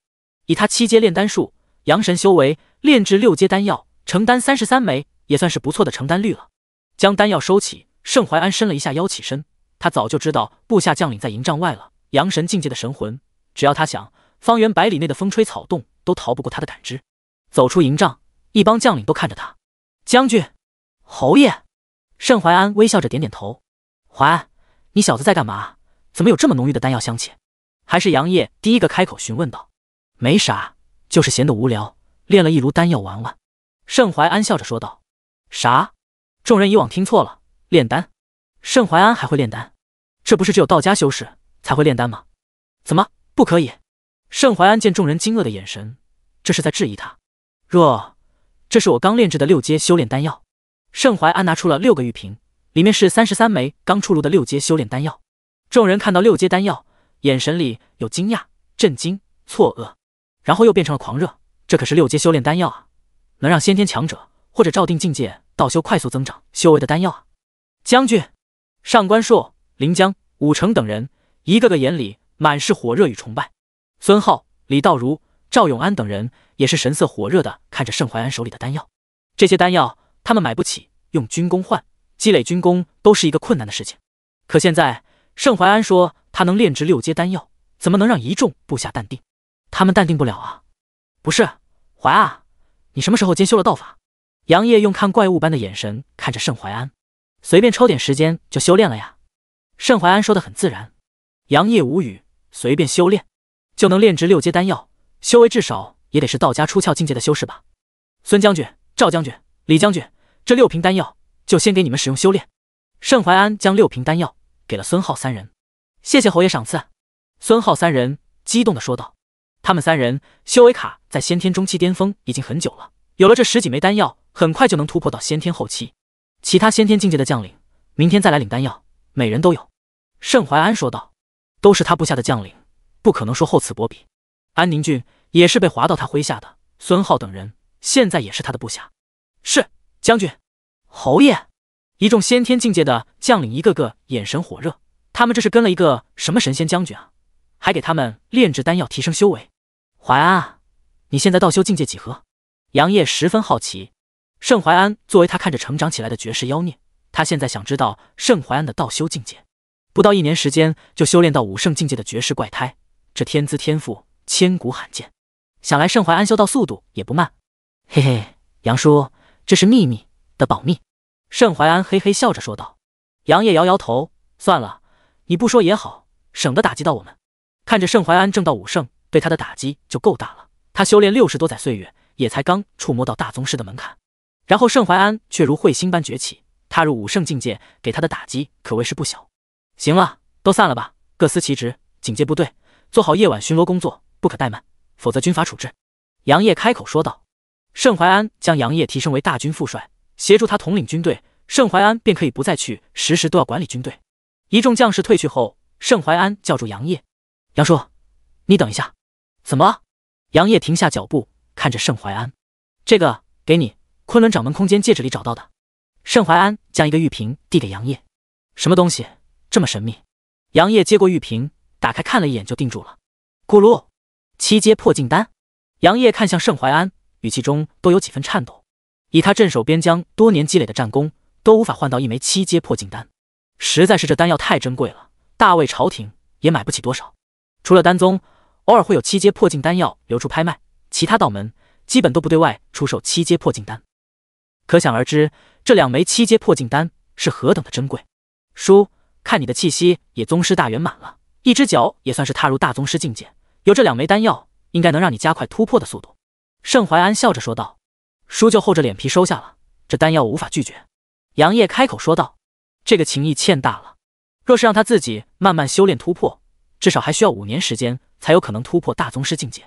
以他七阶炼丹术、阳神修为炼制六阶丹药，成丹三十三枚也算是不错的成丹率了。将丹药收起，盛淮安伸了一下腰，起身。他早就知道部下将领在营帐外了。阳神境界的神魂，只要他想，方圆百里内的风吹草动都逃不过他的感知。走出营帐，一帮将领都看着他。将军，侯爷，盛淮安微笑着点点头。淮安，你小子在干嘛？怎么有这么浓郁的丹药香气？还是杨业第一个开口询问道：“没啥，就是闲得无聊，炼了一炉丹药玩玩。”盛淮安笑着说道：“啥？”众人以往听错了，炼丹。盛淮安还会炼丹？这不是只有道家修士？才会炼丹吗？怎么不可以？盛怀安见众人惊愕的眼神，这是在质疑他。若这是我刚炼制的六阶修炼丹药。盛怀安拿出了六个玉瓶，里面是三十三枚刚出炉的六阶修炼丹药。众人看到六阶丹药，眼神里有惊讶、震惊、错愕，然后又变成了狂热。这可是六阶修炼丹药啊，能让先天强者或者照定境界道修快速增长修为的丹药啊！将军、上官硕、林江、武成等人。一个个眼里满是火热与崇拜，孙浩、李道如、赵永安等人也是神色火热的看着盛淮安手里的丹药。这些丹药他们买不起，用军功换，积累军功都是一个困难的事情。可现在盛淮安说他能炼制六阶丹药，怎么能让一众部下淡定？他们淡定不了啊！不是，淮安，你什么时候兼修了道法？杨业用看怪物般的眼神看着盛淮安，随便抽点时间就修炼了呀？盛淮安说的很自然。杨业无语，随便修炼就能炼制六阶丹药，修为至少也得是道家出窍境界的修士吧？孙将军、赵将军、李将军，这六瓶丹药就先给你们使用修炼。盛怀安将六瓶丹药给了孙浩三人，谢谢侯爷赏赐。孙浩三人激动的说道，他们三人修为卡在先天中期巅峰已经很久了，有了这十几枚丹药，很快就能突破到先天后期。其他先天境界的将领，明天再来领丹药，每人都有。盛怀安说道。都是他部下的将领，不可能说厚此薄彼。安宁郡也是被划到他麾下的，孙浩等人现在也是他的部下。是将军，侯爷，一众先天境界的将领一个个眼神火热，他们这是跟了一个什么神仙将军啊？还给他们炼制丹药，提升修为。淮安，你现在道修境界几何？杨业十分好奇。盛淮安作为他看着成长起来的绝世妖孽，他现在想知道盛淮安的道修境界。不到一年时间就修炼到武圣境界的绝世怪胎，这天资天赋千古罕见。想来盛怀安修道速度也不慢。嘿嘿，杨叔，这是秘密的保密。盛怀安嘿嘿笑着说道。杨业摇摇头，算了，你不说也好，省得打击到我们。看着盛怀安正到武圣，对他的打击就够大了。他修炼六十多载岁月，也才刚触摸到大宗师的门槛，然后盛怀安却如彗星般崛起，踏入武圣境界，给他的打击可谓是不小。行了，都散了吧，各司其职，警戒部队，做好夜晚巡逻工作，不可怠慢，否则军法处置。杨业开口说道。盛怀安将杨业提升为大军副帅，协助他统领军队，盛怀安便可以不再去时时都要管理军队。一众将士退去后，盛怀安叫住杨业：“杨叔，你等一下。”“怎么？”杨业停下脚步，看着盛怀安：“这个给你，昆仑掌门空间戒指里找到的。”盛怀安将一个玉瓶递给杨业：“什么东西？”这么神秘，杨业接过玉瓶，打开看了一眼就定住了。咕噜，七阶破境丹。杨业看向盛淮安，语气中都有几分颤抖。以他镇守边疆多年积累的战功，都无法换到一枚七阶破境丹，实在是这丹药太珍贵了，大魏朝廷也买不起多少。除了丹宗，偶尔会有七阶破境丹药流出拍卖，其他道门基本都不对外出售七阶破境丹。可想而知，这两枚七阶破境丹是何等的珍贵。叔。看你的气息，也宗师大圆满了，一只脚也算是踏入大宗师境界。有这两枚丹药，应该能让你加快突破的速度。盛淮安笑着说道：“叔就厚着脸皮收下了，这丹药无法拒绝。”杨业开口说道：“这个情谊欠大了，若是让他自己慢慢修炼突破，至少还需要五年时间才有可能突破大宗师境界。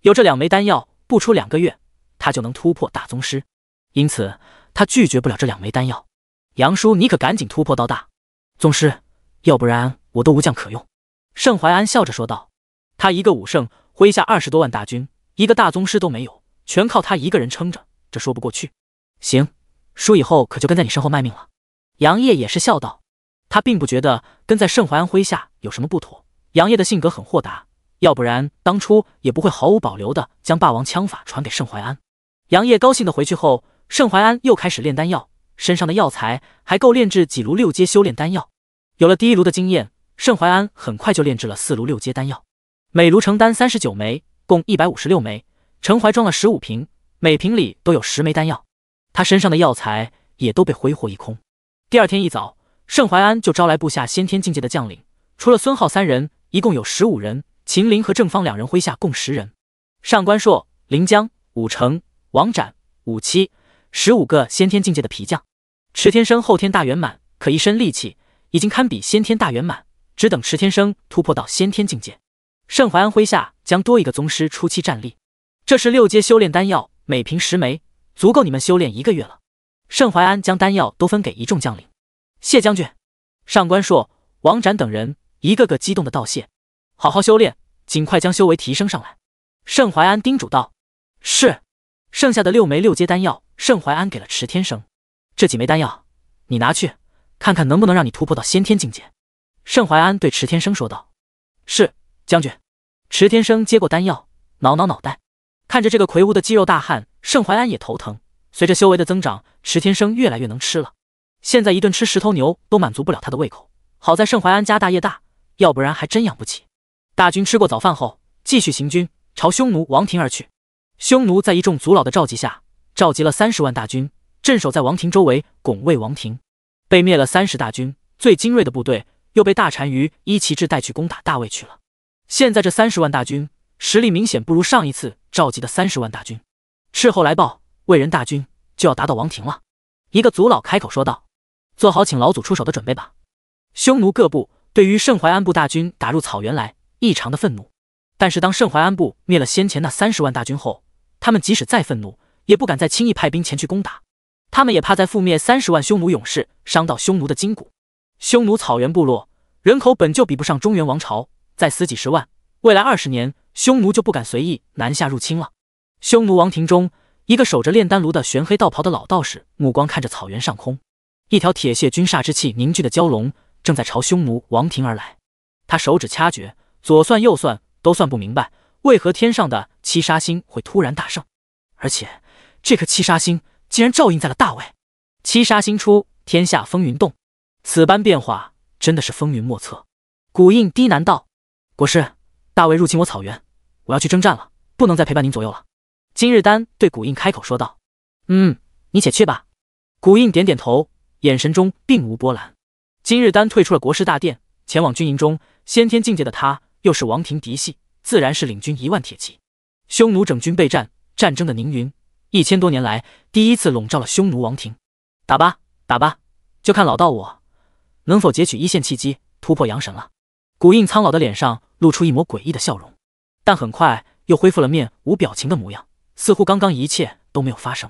有这两枚丹药，不出两个月，他就能突破大宗师。因此，他拒绝不了这两枚丹药。杨叔，你可赶紧突破到大。”宗师，要不然我都无将可用。”盛怀安笑着说道。他一个武圣，麾下二十多万大军，一个大宗师都没有，全靠他一个人撑着，这说不过去。行，输以后可就跟在你身后卖命了。”杨业也是笑道。他并不觉得跟在盛怀安麾下有什么不妥。杨业的性格很豁达，要不然当初也不会毫无保留的将霸王枪法传给盛怀安。杨业高兴的回去后，盛怀安又开始炼丹药。身上的药材还够炼制几炉六阶修炼丹药。有了第一炉的经验，盛淮安很快就炼制了四炉六阶丹药，每炉成丹三十九枚，共一百五十六枚。陈怀装了十五瓶，每瓶里都有十枚丹药。他身上的药材也都被挥霍一空。第二天一早，盛淮安就招来部下先天境界的将领，除了孙浩三人，一共有十五人。秦林和正方两人麾下共十人：上官硕、林江、武成、王展、武七。十五个先天境界的皮匠，池天生后天大圆满，可一身力气已经堪比先天大圆满，只等池天生突破到先天境界，盛怀安麾下将多一个宗师初期战力。这是六阶修炼丹药，每瓶十枚，足够你们修炼一个月了。盛怀安将丹药都分给一众将领。谢将军，上官硕、王展等人一个个激动的道谢。好好修炼，尽快将修为提升上来。盛怀安叮嘱道。是。剩下的六枚六阶丹药。盛怀安给了池天生这几枚丹药，你拿去看看能不能让你突破到先天境界。盛怀安对池天生说道：“是将军。”池天生接过丹药，挠挠脑袋，看着这个魁梧的肌肉大汉，盛怀安也头疼。随着修为的增长，池天生越来越能吃了，现在一顿吃十头牛都满足不了他的胃口。好在盛怀安家大业大，要不然还真养不起。大军吃过早饭后，继续行军，朝匈奴王庭而去。匈奴在一众族老的召集下。召集了三十万大军，镇守在王庭周围，拱卫王庭。被灭了三十大军，最精锐的部队又被大单于伊奇志带去攻打大魏去了。现在这三十万大军实力明显不如上一次召集的三十万大军。事后来报，魏人大军就要达到王庭了。一个族老开口说道：“做好请老祖出手的准备吧。”匈奴各部对于盛淮安部大军打入草原来异常的愤怒，但是当盛淮安部灭了先前那三十万大军后，他们即使再愤怒。也不敢再轻易派兵前去攻打，他们也怕再覆灭三十万匈奴勇士，伤到匈奴的筋骨。匈奴草原部落人口本就比不上中原王朝，再死几十万，未来二十年匈奴就不敢随意南下入侵了。匈奴王庭中，一个守着炼丹炉的玄黑道袍的老道士，目光看着草原上空，一条铁血军煞之气凝聚的蛟龙正在朝匈奴王庭而来。他手指掐诀，左算右算都算不明白，为何天上的七杀星会突然大盛，而且。这颗七杀星竟然照应在了大卫。七杀星出，天下风云动。此般变化真的是风云莫测。古印低喃道：“国师，大卫入侵我草原，我要去征战了，不能再陪伴您左右了。”金日丹对古印开口说道：“嗯，你且去吧。”古印点点头，眼神中并无波澜。金日丹退出了国师大殿，前往军营中。先天境界的他，又是王庭嫡系，自然是领军一万铁骑。匈奴整军备战，战争的凝云。一千多年来，第一次笼罩了匈奴王庭。打吧，打吧，就看老道我能否截取一线契机，突破阳神了。古印苍老的脸上露出一抹诡异的笑容，但很快又恢复了面无表情的模样，似乎刚刚一切都没有发生。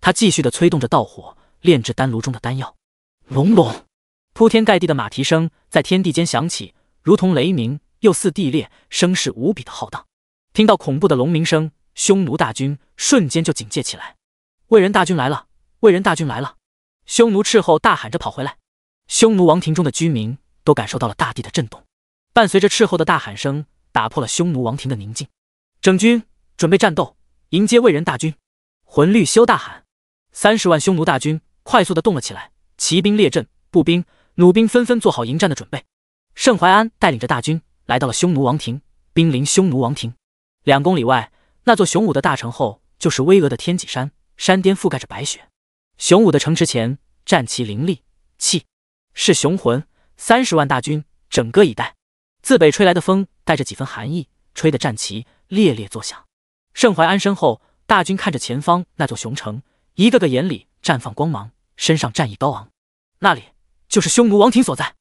他继续的催动着道火，炼制丹炉中的丹药。隆隆，铺天盖地的马蹄声在天地间响起，如同雷鸣，又似地裂，声势无比的浩荡。听到恐怖的龙鸣声。匈奴大军瞬间就警戒起来，魏人大军来了，魏人大军来了！匈奴斥候大喊着跑回来，匈奴王庭中的居民都感受到了大地的震动，伴随着斥候的大喊声，打破了匈奴王庭的宁静。整军准备战斗，迎接魏人大军！魂律修大喊，三十万匈奴大军快速的动了起来，骑兵列阵，步兵、弩兵纷纷做好迎战的准备。盛淮安带领着大军来到了匈奴王庭，兵临匈奴王庭两公里外。那座雄武的大城后，就是巍峨的天脊山，山巅覆盖着白雪。雄武的城池前，战旗凌厉，气势雄浑。三十万大军，整个一代。自北吹来的风，带着几分寒意，吹得战旗猎猎作响。盛怀安身后，大军看着前方那座雄城，一个个眼里绽放光芒，身上战意高昂。那里就是匈奴王庭所在，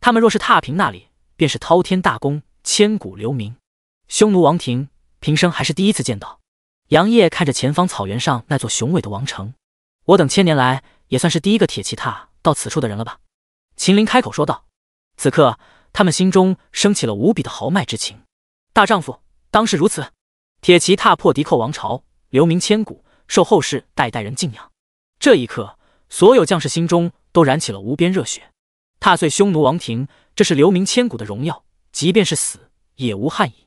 他们若是踏平那里，便是滔天大功，千古留名。匈奴王庭。平生还是第一次见到。杨业看着前方草原上那座雄伟的王城，我等千年来也算是第一个铁骑踏到此处的人了吧？秦林开口说道。此刻，他们心中升起了无比的豪迈之情。大丈夫当是如此，铁骑踏破敌寇王朝，留名千古，受后世代代人敬仰。这一刻，所有将士心中都燃起了无边热血。踏碎匈奴王庭，这是留名千古的荣耀，即便是死也无憾矣。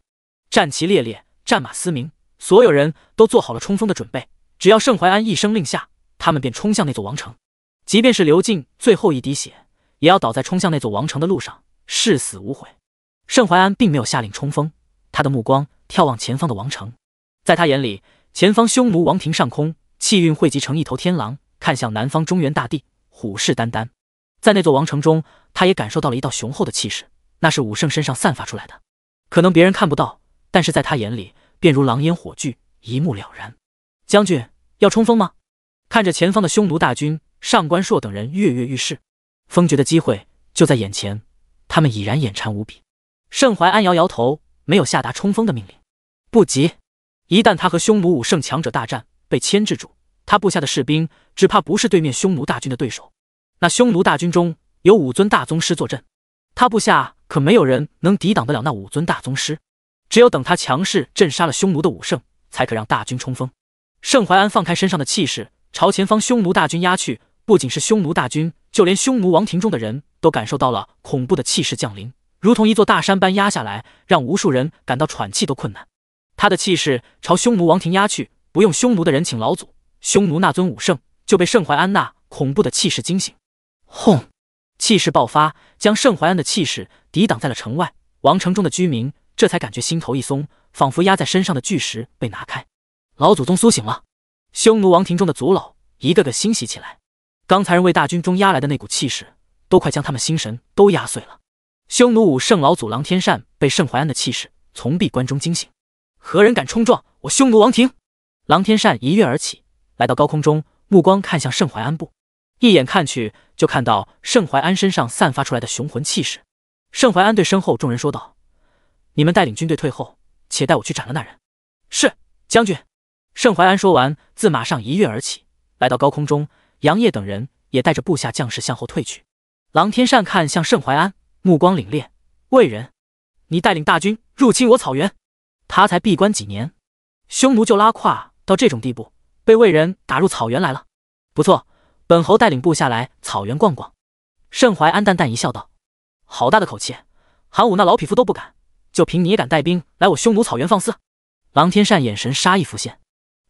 战旗猎猎。战马嘶鸣，所有人都做好了冲锋的准备。只要盛淮安一声令下，他们便冲向那座王城。即便是流尽最后一滴血，也要倒在冲向那座王城的路上，誓死无悔。盛淮安并没有下令冲锋，他的目光眺望前方的王城。在他眼里，前方匈奴王庭上空，气运汇集成一头天狼，看向南方中原大地，虎视眈眈。在那座王城中，他也感受到了一道雄厚的气势，那是武圣身上散发出来的。可能别人看不到，但是在他眼里。便如狼烟火炬，一目了然。将军要冲锋吗？看着前方的匈奴大军，上官硕等人跃跃欲试，封爵的机会就在眼前，他们已然眼馋无比。盛怀安摇摇头，没有下达冲锋的命令。不急，一旦他和匈奴武圣强者大战，被牵制住，他部下的士兵只怕不是对面匈奴大军的对手。那匈奴大军中有五尊大宗师坐镇，他部下可没有人能抵挡得了那五尊大宗师。只有等他强势镇杀了匈奴的武圣，才可让大军冲锋。盛淮安放开身上的气势，朝前方匈奴大军压去。不仅是匈奴大军，就连匈奴王庭中的人，都感受到了恐怖的气势降临，如同一座大山般压下来，让无数人感到喘气都困难。他的气势朝匈奴王庭压去，不用匈奴的人请老祖，匈奴那尊武圣就被盛淮安那恐怖的气势惊醒。轰！气势爆发，将盛淮安的气势抵挡在了城外。王城中的居民。这才感觉心头一松，仿佛压在身上的巨石被拿开。老祖宗苏醒了，匈奴王庭中的族老一个个欣喜起来。刚才人为大军中压来的那股气势，都快将他们心神都压碎了。匈奴武圣老祖狼天善被盛怀安的气势从闭关中惊醒，何人敢冲撞我匈奴王庭？狼天善一跃而起，来到高空中，目光看向盛怀安部，一眼看去就看到盛怀安身上散发出来的雄浑气势。盛怀安对身后众人说道。你们带领军队退后，且带我去斩了那人。是将军。盛淮安说完，自马上一跃而起，来到高空中。杨业等人也带着部下将士向后退去。郎天善看向盛淮安，目光凛冽。魏人，你带领大军入侵我草原，他才闭关几年，匈奴就拉胯到这种地步，被魏人打入草原来了？不错，本侯带领部下来草原逛逛。盛淮安淡淡一笑，道：“好大的口气，韩武那老匹夫都不敢。”就凭你也敢带兵来我匈奴草原放肆！狼天善眼神杀意浮现，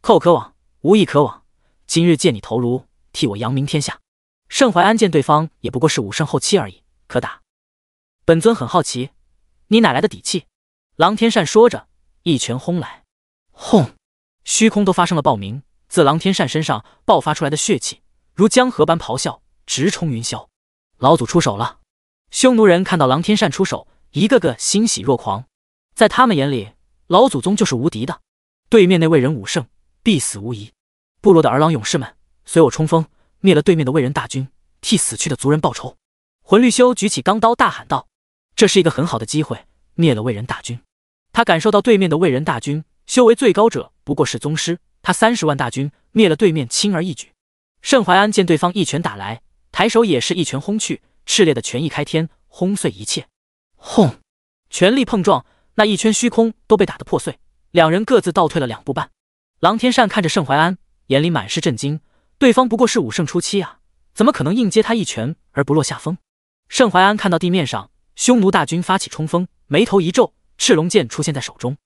寇可往，无亦可往。今日借你头颅，替我扬名天下。盛怀安见对方也不过是武圣后期而已，可打。本尊很好奇，你哪来的底气？狼天善说着，一拳轰来，轰！虚空都发生了爆鸣。自狼天善身上爆发出来的血气，如江河般咆哮，直冲云霄。老祖出手了！匈奴人看到狼天善出手。一个个欣喜若狂，在他们眼里，老祖宗就是无敌的。对面那魏人武圣必死无疑。部落的儿郎勇士们，随我冲锋，灭了对面的魏人大军，替死去的族人报仇！魂律修举起钢刀，大喊道：“这是一个很好的机会，灭了魏人大军。”他感受到对面的魏人大军修为最高者不过是宗师，他三十万大军灭了对面轻而易举。盛淮安见对方一拳打来，抬手也是一拳轰去，炽烈的拳意开天，轰碎一切。轰！全力碰撞，那一圈虚空都被打得破碎。两人各自倒退了两步半。郎天善看着盛怀安，眼里满是震惊。对方不过是武圣初期啊，怎么可能硬接他一拳而不落下风？盛怀安看到地面上匈奴大军发起冲锋，眉头一皱，赤龙剑出现在手中。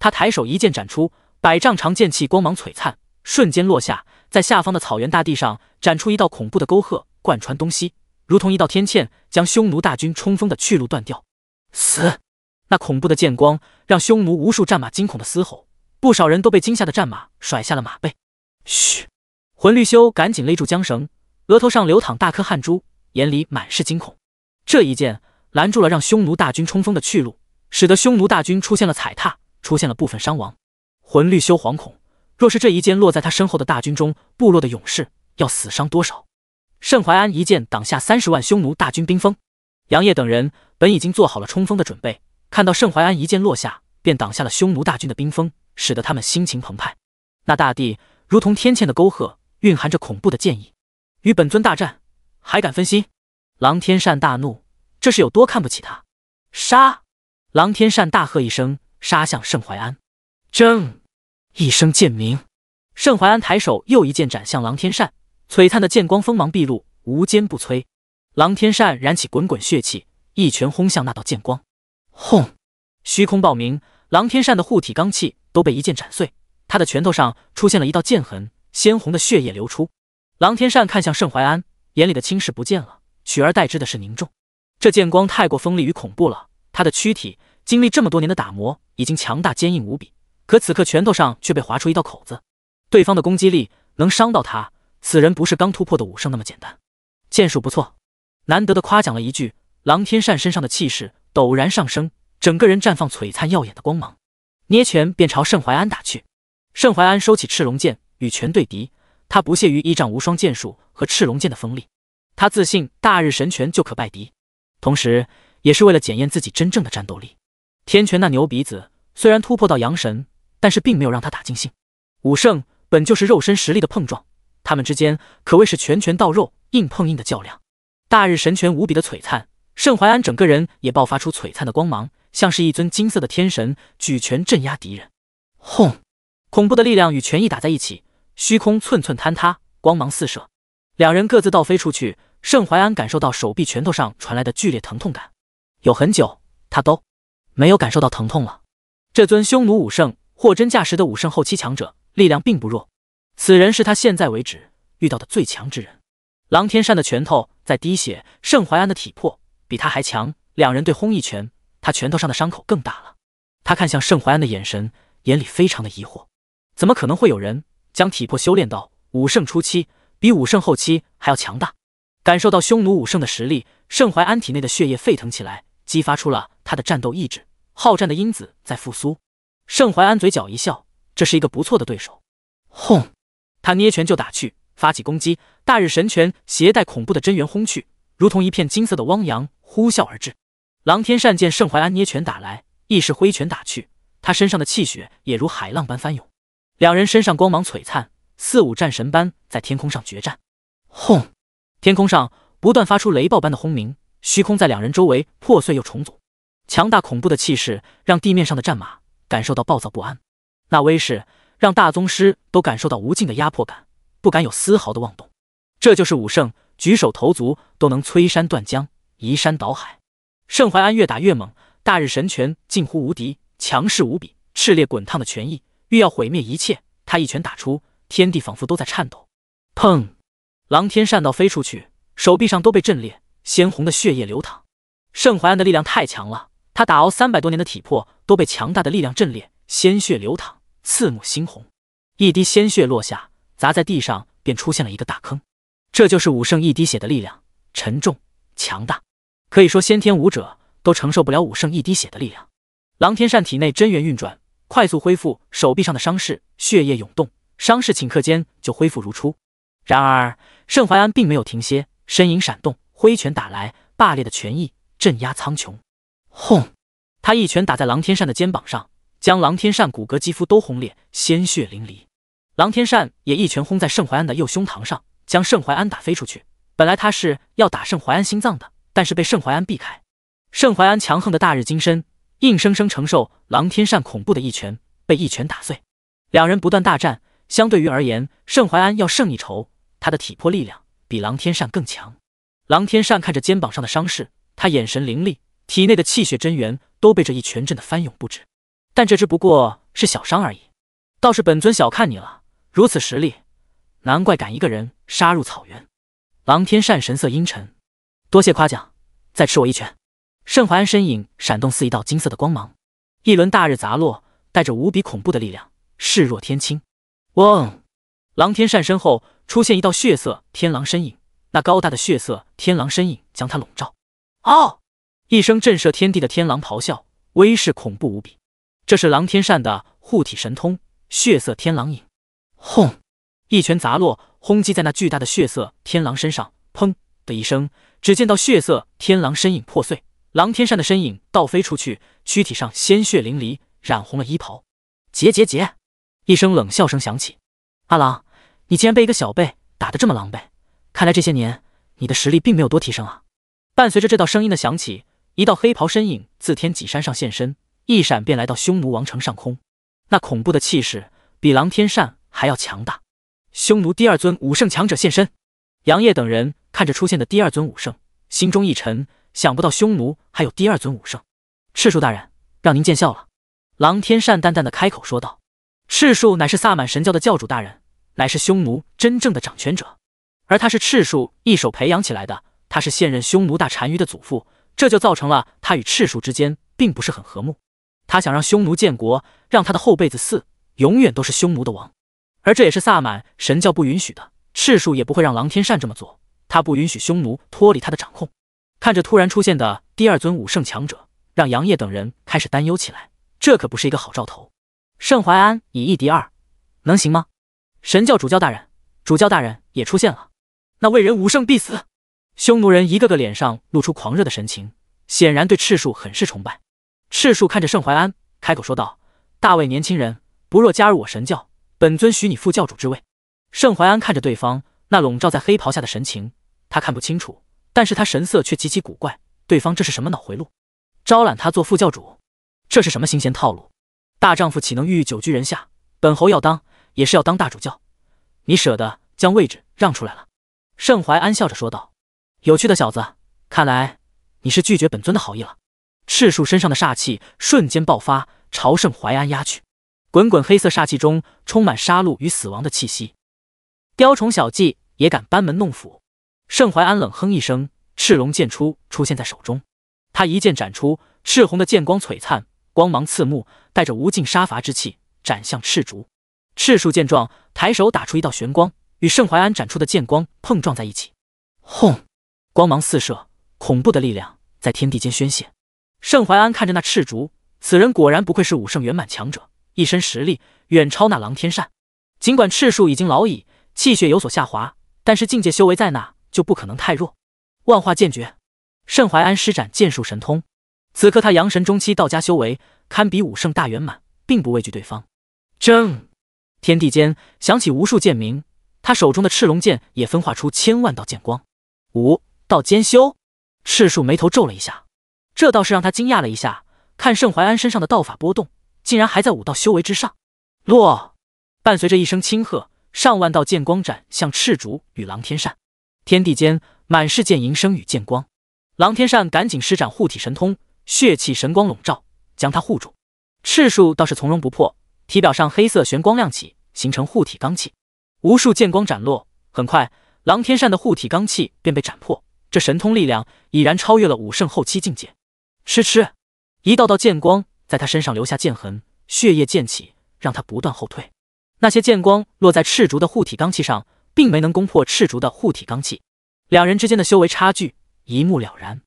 他抬手一剑斩出，百丈长剑气光芒璀璨，瞬间落下在下方的草原大地上，斩出一道恐怖的沟壑，贯穿东西，如同一道天堑，将匈奴大军冲锋的去路断掉。死！那恐怖的剑光让匈奴无数战马惊恐的嘶吼，不少人都被惊吓的战马甩下了马背。嘘！魂律修赶紧勒住缰绳，额头上流淌大颗汗珠，眼里满是惊恐。这一剑拦住了让匈奴大军冲锋的去路，使得匈奴大军出现了踩踏，出现了部分伤亡。魂律修惶恐，若是这一剑落在他身后的大军中，部落的勇士要死伤多少？盛淮安一剑挡下三十万匈奴大军兵锋，杨业等人。本已经做好了冲锋的准备，看到盛淮安一剑落下，便挡下了匈奴大军的兵锋，使得他们心情澎湃。那大地如同天堑的沟壑，蕴含着恐怖的剑意。与本尊大战，还敢分心？狼天善大怒，这是有多看不起他？杀！狼天善大喝一声，杀向盛怀安。铮！一声剑鸣，盛怀安抬手又一剑斩向狼天善，璀璨的剑光锋芒毕露，无坚不摧。狼天善燃起滚滚血气。一拳轰向那道剑光，轰！虚空爆鸣，狼天善的护体罡气都被一剑斩碎，他的拳头上出现了一道剑痕，鲜红的血液流出。狼天善看向盛淮安，眼里的轻视不见了，取而代之的是凝重。这剑光太过锋利与恐怖了，他的躯体经历这么多年的打磨，已经强大坚硬无比，可此刻拳头上却被划出一道口子。对方的攻击力能伤到他，此人不是刚突破的武圣那么简单，剑术不错，难得的夸奖了一句。狼天善身上的气势陡然上升，整个人绽放璀璨耀眼的光芒，捏拳便朝盛怀安打去。盛怀安收起赤龙剑，与拳对敌。他不屑于依仗无双剑术和赤龙剑的锋利，他自信大日神拳就可败敌，同时也是为了检验自己真正的战斗力。天拳那牛鼻子虽然突破到阳神，但是并没有让他打尽兴。武圣本就是肉身实力的碰撞，他们之间可谓是拳拳到肉、硬碰硬的较量。大日神拳无比的璀璨。盛淮安整个人也爆发出璀璨的光芒，像是一尊金色的天神，举拳镇压敌人。轰！恐怖的力量与拳意打在一起，虚空寸寸坍塌，光芒四射。两人各自倒飞出去。盛淮安感受到手臂拳头上传来的剧烈疼痛感，有很久他都没有感受到疼痛了。这尊匈奴武圣，货真价实的武圣后期强者，力量并不弱。此人是他现在为止遇到的最强之人。狼天山的拳头在滴血，盛淮安的体魄。比他还强，两人对轰一拳，他拳头上的伤口更大了。他看向盛淮安的眼神，眼里非常的疑惑，怎么可能会有人将体魄修炼到武圣初期，比武圣后期还要强大？感受到匈奴武圣的实力，盛淮安体内的血液沸腾起来，激发出了他的战斗意志，好战的因子在复苏。盛淮安嘴角一笑，这是一个不错的对手。轰！他捏拳就打去，发起攻击，大日神拳携带恐怖的真元轰去，如同一片金色的汪洋。呼啸而至，狼天善见盛怀安捏拳打来，亦是挥拳打去。他身上的气血也如海浪般翻涌，两人身上光芒璀璨，似五战神般在天空上决战。轰！天空上不断发出雷暴般的轰鸣，虚空在两人周围破碎又重组。强大恐怖的气势让地面上的战马感受到暴躁不安，那威势让大宗师都感受到无尽的压迫感，不敢有丝毫的妄动。这就是武圣，举手投足都能摧山断江。移山倒海，盛怀安越打越猛，大日神拳近乎无敌，强势无比，炽烈滚烫的拳意欲要毁灭一切。他一拳打出，天地仿佛都在颤抖。砰！狼天扇道飞出去，手臂上都被震裂，鲜红的血液流淌。盛怀安的力量太强了，他打熬三百多年的体魄都被强大的力量震裂，鲜血流淌，刺目猩红。一滴鲜血落下，砸在地上便出现了一个大坑。这就是武圣一滴血的力量，沉重。强大，可以说先天武者都承受不了武圣一滴血的力量。狼天善体内真元运转，快速恢复手臂上的伤势，血液涌动，伤势顷刻间就恢复如初。然而盛淮安并没有停歇，身影闪动，挥拳打来，霸烈的拳意镇压苍穹。轰！他一拳打在狼天善的肩膀上，将狼天善骨骼肌肤都轰裂，鲜血淋漓。狼天善也一拳轰在盛淮安的右胸膛上，将盛淮安打飞出去。本来他是要打盛淮安心脏的，但是被盛淮安避开。盛淮安强横的大日金身，硬生生承受狼天善恐怖的一拳，被一拳打碎。两人不断大战，相对于而言，盛淮安要胜一筹，他的体魄力量比狼天善更强。狼天善看着肩膀上的伤势，他眼神凌厉，体内的气血真元都被这一拳震得翻涌不止。但这只不过是小伤而已。倒是本尊小看你了，如此实力，难怪敢一个人杀入草原。狼天善神色阴沉，多谢夸奖，再吃我一拳！盛怀安身影闪动似一道金色的光芒，一轮大日砸落，带着无比恐怖的力量，势若天倾。嗡！狼天善身后出现一道血色天狼身影，那高大的血色天狼身影将他笼罩。嗷！一声震慑天地的天狼咆哮，威势恐怖无比。这是狼天善的护体神通——血色天狼影。轰！一拳砸落。轰击在那巨大的血色天狼身上，砰的一声，只见到血色天狼身影破碎，狼天善的身影倒飞出去，躯体上鲜血淋漓，染红了衣袍。结结结！一声冷笑声响起：“阿狼，你竟然被一个小辈打得这么狼狈，看来这些年你的实力并没有多提升啊！”伴随着这道声音的响起，一道黑袍身影自天脊山上现身，一闪便来到匈奴王城上空，那恐怖的气势比狼天善还要强大。匈奴第二尊武圣强者现身，杨业等人看着出现的第二尊武圣，心中一沉。想不到匈奴还有第二尊武圣。赤树大人，让您见笑了。”狼天善淡淡的开口说道。“赤树乃是萨满神教的教主大人，乃是匈奴真正的掌权者，而他是赤树一手培养起来的，他是现任匈奴大单于的祖父，这就造成了他与赤树之间并不是很和睦。他想让匈奴建国，让他的后辈子嗣永远都是匈奴的王。”而这也是萨满神教不允许的，赤树也不会让狼天善这么做。他不允许匈奴脱离他的掌控。看着突然出现的第二尊武圣强者，让杨业等人开始担忧起来。这可不是一个好兆头。盛怀安以一敌二，能行吗？神教主教大人，主教大人也出现了。那魏人武圣必死！匈奴人一个个脸上露出狂热的神情，显然对赤树很是崇拜。赤树看着盛怀安，开口说道：“大魏年轻人，不若加入我神教。”本尊许你副教主之位。盛怀安看着对方那笼罩在黑袍下的神情，他看不清楚，但是他神色却极其古怪。对方这是什么脑回路？招揽他做副教主，这是什么新鲜套路？大丈夫岂能郁郁久居人下？本侯要当也是要当大主教，你舍得将位置让出来了？盛怀安笑着说道。有趣的小子，看来你是拒绝本尊的好意了。赤树身上的煞气瞬间爆发，朝盛怀安压去。滚滚黑色煞气中充满杀戮与死亡的气息，雕虫小技也敢班门弄斧？盛淮安冷哼一声，赤龙剑出，出现在手中。他一剑斩出，赤红的剑光璀璨，光芒刺目，带着无尽杀伐之气，斩向赤竹。赤树见状，抬手打出一道玄光，与盛淮安斩出的剑光碰撞在一起，轰！光芒四射，恐怖的力量在天地间宣泄。盛淮安看着那赤竹，此人果然不愧是武圣圆满强者。一身实力远超那狼天善，尽管赤树已经老矣，气血有所下滑，但是境界修为在那，就不可能太弱。万化剑诀，盛淮安施展剑术神通。此刻他阳神中期道家修为，堪比武圣大圆满，并不畏惧对方。正天地间响起无数剑鸣，他手中的赤龙剑也分化出千万道剑光。五道兼修，赤树眉头皱了一下，这倒是让他惊讶了一下。看盛淮安身上的道法波动。竟然还在武道修为之上。落，伴随着一声轻喝，上万道剑光斩向赤竹与狼天扇。天地间满是剑吟声与剑光。狼天扇赶紧施展护体神通，血气神光笼罩，将他护住。赤树倒是从容不迫，体表上黑色玄光亮起，形成护体罡气。无数剑光斩落，很快，狼天扇的护体罡气便被斩破。这神通力量已然超越了武圣后期境界。痴痴，一道道剑光。在他身上留下剑痕，血液溅起，让他不断后退。那些剑光落在赤竹的护体罡气上，并没能攻破赤竹的护体罡气。两人之间的修为差距一目了然。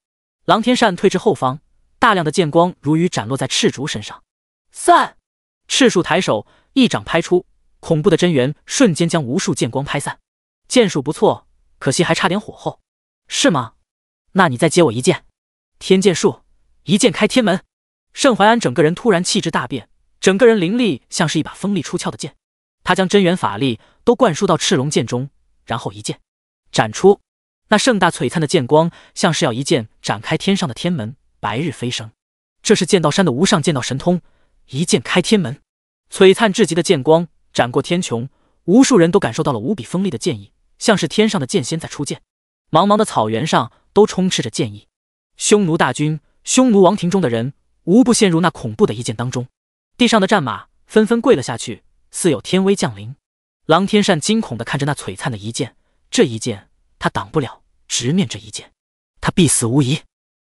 狼天扇退至后方，大量的剑光如雨斩落在赤竹身上，散。赤树抬手一掌拍出，恐怖的真元瞬间将无数剑光拍散。剑术不错，可惜还差点火候，是吗？那你再接我一剑。天剑术，一剑开天门。盛淮安整个人突然气质大变，整个人灵力像是一把锋利出鞘的剑。他将真元法力都灌输到赤龙剑中，然后一剑斩出。那盛大璀璨的剑光，像是要一剑斩开天上的天门，白日飞升。这是剑道山的无上剑道神通，一剑开天门。璀璨至极的剑光斩过天穹，无数人都感受到了无比锋利的剑意，像是天上的剑仙在出剑。茫茫的草原上都充斥着剑意，匈奴大军，匈奴王庭中的人。无不陷入那恐怖的一剑当中，地上的战马纷纷跪了下去，似有天威降临。狼天善惊恐地看着那璀璨的一剑，这一剑他挡不了，直面这一剑，他必死无疑。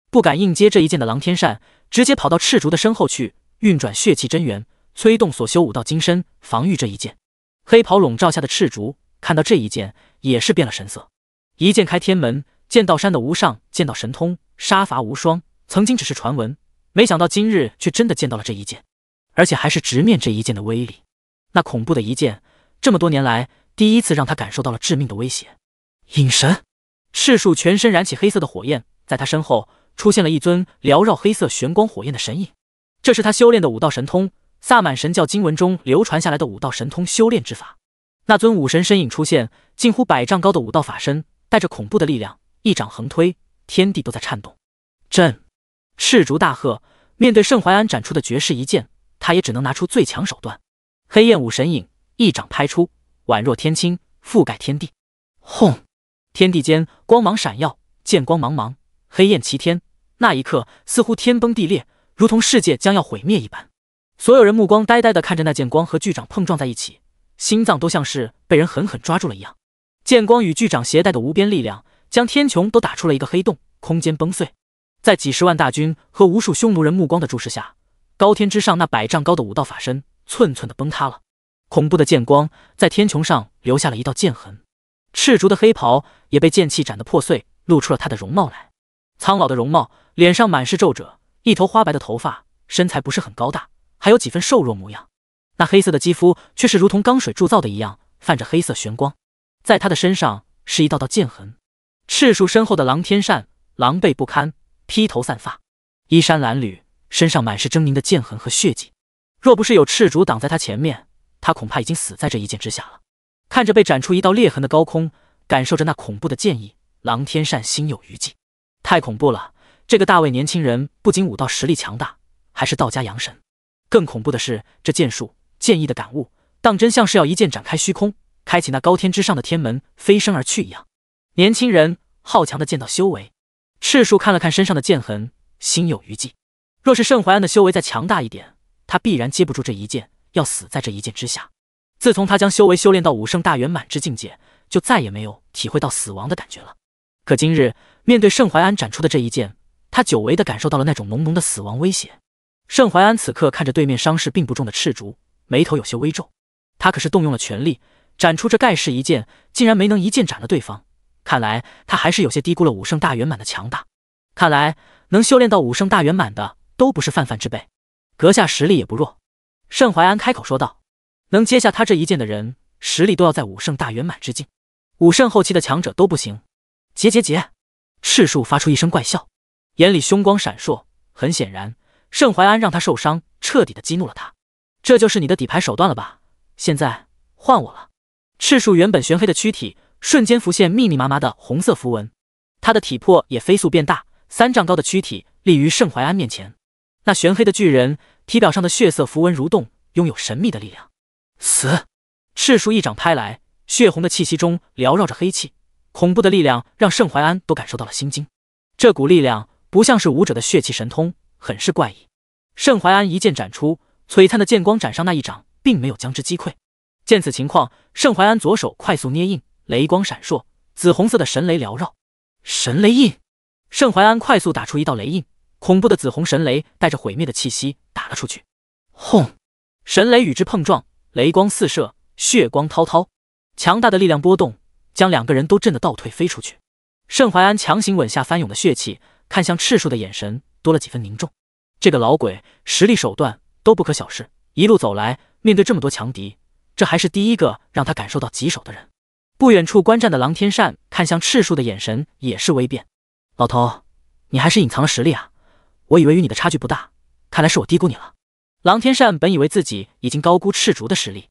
不敢硬接这一剑的狼天善，直接跑到赤竹的身后去，运转血气真元，催动所修武道金身防御这一剑。黑袍笼罩下的赤竹看到这一剑，也是变了神色。一剑开天门，剑道山的无上剑道神通，杀伐无双，曾经只是传闻。没想到今日却真的见到了这一剑，而且还是直面这一剑的威力。那恐怖的一剑，这么多年来第一次让他感受到了致命的威胁。影神赤树全身燃起黑色的火焰，在他身后出现了一尊缭绕黑色玄光火焰的神影。这是他修炼的五道神通，萨满神教经文中流传下来的五道神通修炼之法。那尊武神身影出现，近乎百丈高的武道法身，带着恐怖的力量，一掌横推，天地都在颤动。朕。赤足大喝，面对盛淮安展出的绝世一剑，他也只能拿出最强手段。黑焰武神影一掌拍出，宛若天青覆盖天地，轰！天地间光芒闪耀，剑光茫茫，黑焰齐天。那一刻，似乎天崩地裂，如同世界将要毁灭一般。所有人目光呆呆的看着那剑光和巨掌碰撞在一起，心脏都像是被人狠狠抓住了一样。剑光与巨掌携带的无边力量，将天穹都打出了一个黑洞，空间崩碎。在几十万大军和无数匈奴人目光的注视下，高天之上那百丈高的五道法身寸寸的崩塌了。恐怖的剑光在天穹上留下了一道剑痕，赤足的黑袍也被剑气斩得破碎，露出了他的容貌来。苍老的容貌，脸上满是皱褶，一头花白的头发，身材不是很高大，还有几分瘦弱模样。那黑色的肌肤却是如同钢水铸造的一样，泛着黑色玄光。在他的身上是一道道剑痕，赤树身后的狼天扇狼狈不堪。披头散发，衣衫褴褛，身上满是狰狞的剑痕和血迹。若不是有赤竹挡在他前面，他恐怕已经死在这一剑之下了。看着被斩出一道裂痕的高空，感受着那恐怖的剑意，狼天善心有余悸。太恐怖了！这个大魏年轻人不仅武道实力强大，还是道家阳神。更恐怖的是，这剑术剑意的感悟，当真像是要一剑斩开虚空，开启那高天之上的天门，飞升而去一样。年轻人，好强的剑道修为！赤树看了看身上的剑痕，心有余悸。若是盛淮安的修为再强大一点，他必然接不住这一剑，要死在这一剑之下。自从他将修为修炼到武圣大圆满之境界，就再也没有体会到死亡的感觉了。可今日面对盛淮安展出的这一剑，他久违的感受到了那种浓浓的死亡威胁。盛淮安此刻看着对面伤势并不重的赤竹，眉头有些微皱。他可是动用了全力，展出这盖世一剑，竟然没能一剑斩了对方。看来他还是有些低估了武圣大圆满的强大。看来能修炼到武圣大圆满的都不是泛泛之辈。阁下实力也不弱，盛淮安开口说道：“能接下他这一剑的人，实力都要在武圣大圆满之境，武圣后期的强者都不行。”“结结结！”赤树发出一声怪笑，眼里凶光闪烁。很显然，盛淮安让他受伤，彻底的激怒了他。这就是你的底牌手段了吧？现在换我了。赤树原本玄黑的躯体。瞬间浮现密密麻麻的红色符文，他的体魄也飞速变大，三丈高的躯体立于盛淮安面前。那玄黑的巨人体表上的血色符文蠕动，拥有神秘的力量。死赤树一掌拍来，血红的气息中缭绕着黑气，恐怖的力量让盛淮安都感受到了心惊。这股力量不像是武者的血气神通，很是怪异。盛淮安一剑斩出，璀璨的剑光斩上那一掌，并没有将之击溃。见此情况，盛淮安左手快速捏印。雷光闪烁，紫红色的神雷缭绕，神雷印。盛淮安快速打出一道雷印，恐怖的紫红神雷带着毁灭的气息打了出去。轰！神雷与之碰撞，雷光四射，血光滔滔，强大的力量波动将两个人都震得倒退飞出去。盛淮安强行稳下翻涌的血气，看向赤树的眼神多了几分凝重。这个老鬼实力手段都不可小视，一路走来面对这么多强敌，这还是第一个让他感受到棘手的人。不远处观战的狼天善看向赤树的眼神也是微变。老头，你还是隐藏了实力啊！我以为与你的差距不大，看来是我低估你了。狼天善本以为自己已经高估赤竹的实力，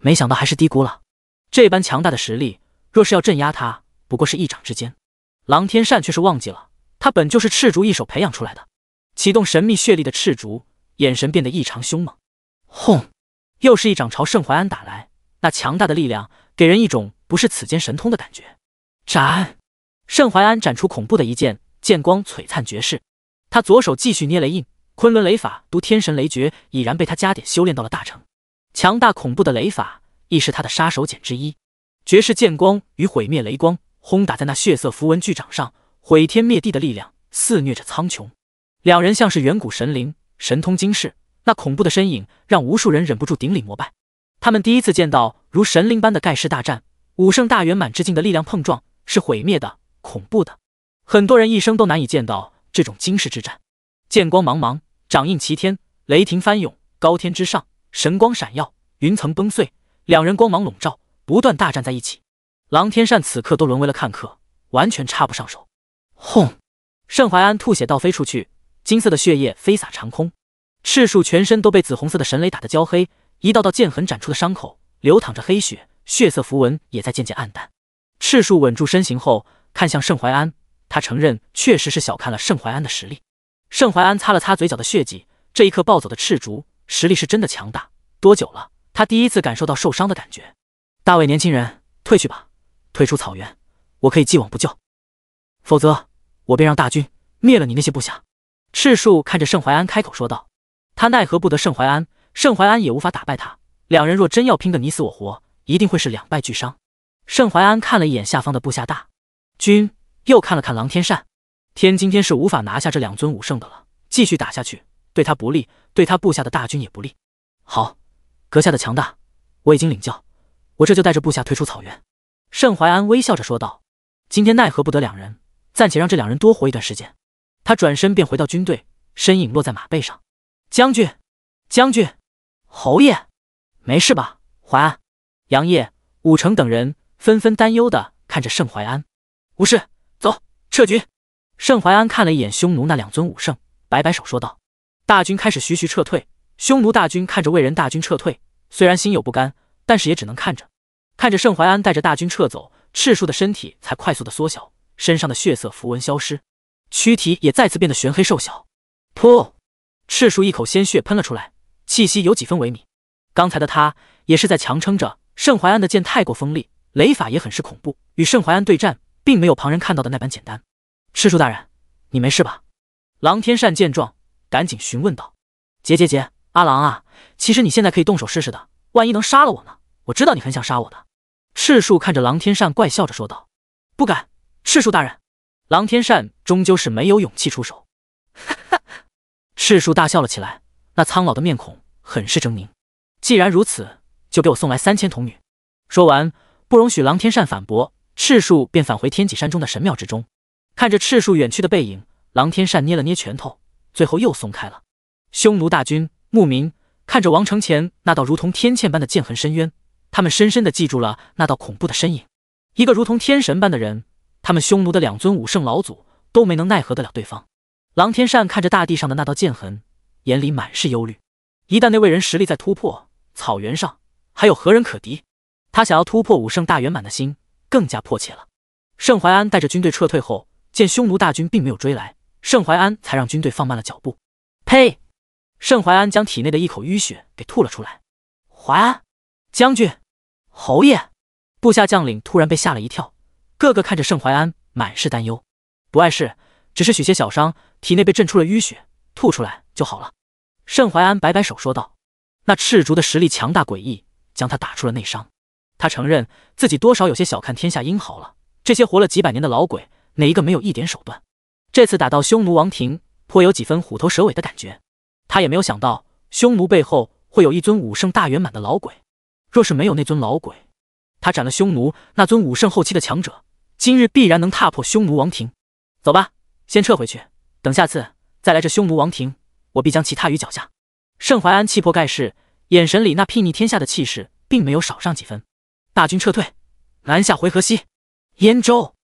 没想到还是低估了。这般强大的实力，若是要镇压他，不过是一掌之间。狼天善却是忘记了，他本就是赤竹一手培养出来的。启动神秘血力的赤竹，眼神变得异常凶猛。轰！又是一掌朝盛淮安打来，那强大的力量，给人一种。不是此间神通的感觉，斩！盛怀安斩出恐怖的一剑，剑光璀璨绝世。他左手继续捏雷印，昆仑雷法独天神雷诀已然被他加点修炼到了大成，强大恐怖的雷法亦是他的杀手锏之一。绝世剑光与毁灭雷光轰打在那血色符文巨掌上，毁天灭地的力量肆虐着苍穹。两人像是远古神灵，神通惊世，那恐怖的身影让无数人忍不住顶礼膜拜。他们第一次见到如神灵般的盖世大战。武圣大圆满之境的力量碰撞是毁灭的、恐怖的，很多人一生都难以见到这种惊世之战。剑光茫茫，掌印齐天，雷霆翻涌，高天之上神光闪耀，云层崩碎，两人光芒笼罩，不断大战在一起。狼天善此刻都沦为了看客，完全插不上手。轰！盛怀安吐血倒飞出去，金色的血液飞洒长空。赤树全身都被紫红色的神雷打得焦黑，一道道剑痕斩出的伤口流淌着黑血。血色符文也在渐渐暗淡。赤树稳住身形后，看向盛淮安，他承认确实是小看了盛淮安的实力。盛淮安擦了擦嘴角的血迹，这一刻暴走的赤竹实力是真的强大。多久了？他第一次感受到受伤的感觉。大卫年轻人，退去吧，退出草原，我可以既往不咎，否则我便让大军灭了你那些部下。赤树看着盛淮安开口说道，他奈何不得盛淮安，盛淮安也无法打败他。两人若真要拼个你死我活。一定会是两败俱伤。盛怀安看了一眼下方的部下大军，又看了看狼天善，天今天是无法拿下这两尊武圣的了。继续打下去对他不利，对他部下的大军也不利。好，阁下的强大我已经领教，我这就带着部下退出草原。盛怀安微笑着说道：“今天奈何不得两人，暂且让这两人多活一段时间。”他转身便回到军队，身影落在马背上。将军，将军，侯爷，没事吧，怀安？杨业、武成等人纷纷担忧的看着盛淮安。无事，走，撤军。盛淮安看了一眼匈奴那两尊武圣，摆摆手说道：“大军开始徐徐撤退。”匈奴大军看着魏人大军撤退，虽然心有不甘，但是也只能看着。看着盛淮安带着大军撤走，赤树的身体才快速的缩小，身上的血色符文消失，躯体也再次变得玄黑瘦小。噗！赤树一口鲜血喷了出来，气息有几分萎靡。刚才的他也是在强撑着。盛淮安的剑太过锋利，雷法也很是恐怖。与盛淮安对战，并没有旁人看到的那般简单。赤树大人，你没事吧？狼天善见状，赶紧询问道：“杰杰杰，阿狼啊，其实你现在可以动手试试的，万一能杀了我呢？我知道你很想杀我的。”赤树看着狼天善，怪笑着说道：“不敢，赤树大人。”狼天善终究是没有勇气出手。哈哈！赤树大笑了起来，那苍老的面孔很是狰狞。既然如此。就给我送来三千童女。说完，不容许狼天善反驳，赤树便返回天脊山中的神庙之中。看着赤树远去的背影，狼天善捏了捏拳头，最后又松开了。匈奴大军牧民看着王城前那道如同天堑般的剑痕深渊，他们深深的记住了那道恐怖的身影，一个如同天神般的人，他们匈奴的两尊武圣老祖都没能奈何得了对方。狼天善看着大地上的那道剑痕，眼里满是忧虑。一旦那位人实力在突破，草原上……还有何人可敌？他想要突破武圣大圆满的心更加迫切了。盛怀安带着军队撤退后，见匈奴大军并没有追来，盛怀安才让军队放慢了脚步。呸！盛怀安将体内的一口淤血给吐了出来。怀安将军、侯爷、部下将领突然被吓了一跳，个个看着盛怀安，满是担忧。不碍事，只是许些小伤，体内被震出了淤血，吐出来就好了。盛怀安摆摆手说道：“那赤竹的实力强大诡异。”将他打出了内伤，他承认自己多少有些小看天下英豪了。这些活了几百年的老鬼，哪一个没有一点手段？这次打到匈奴王庭，颇有几分虎头蛇尾的感觉。他也没有想到匈奴背后会有一尊武圣大圆满的老鬼。若是没有那尊老鬼，他斩了匈奴那尊武圣后期的强者，今日必然能踏破匈奴王庭。走吧，先撤回去，等下次再来这匈奴王庭，我必将其踏于脚下。盛怀安气魄盖世。眼神里那睥睨天下的气势，并没有少上几分。大军撤退，南下回河西，燕州。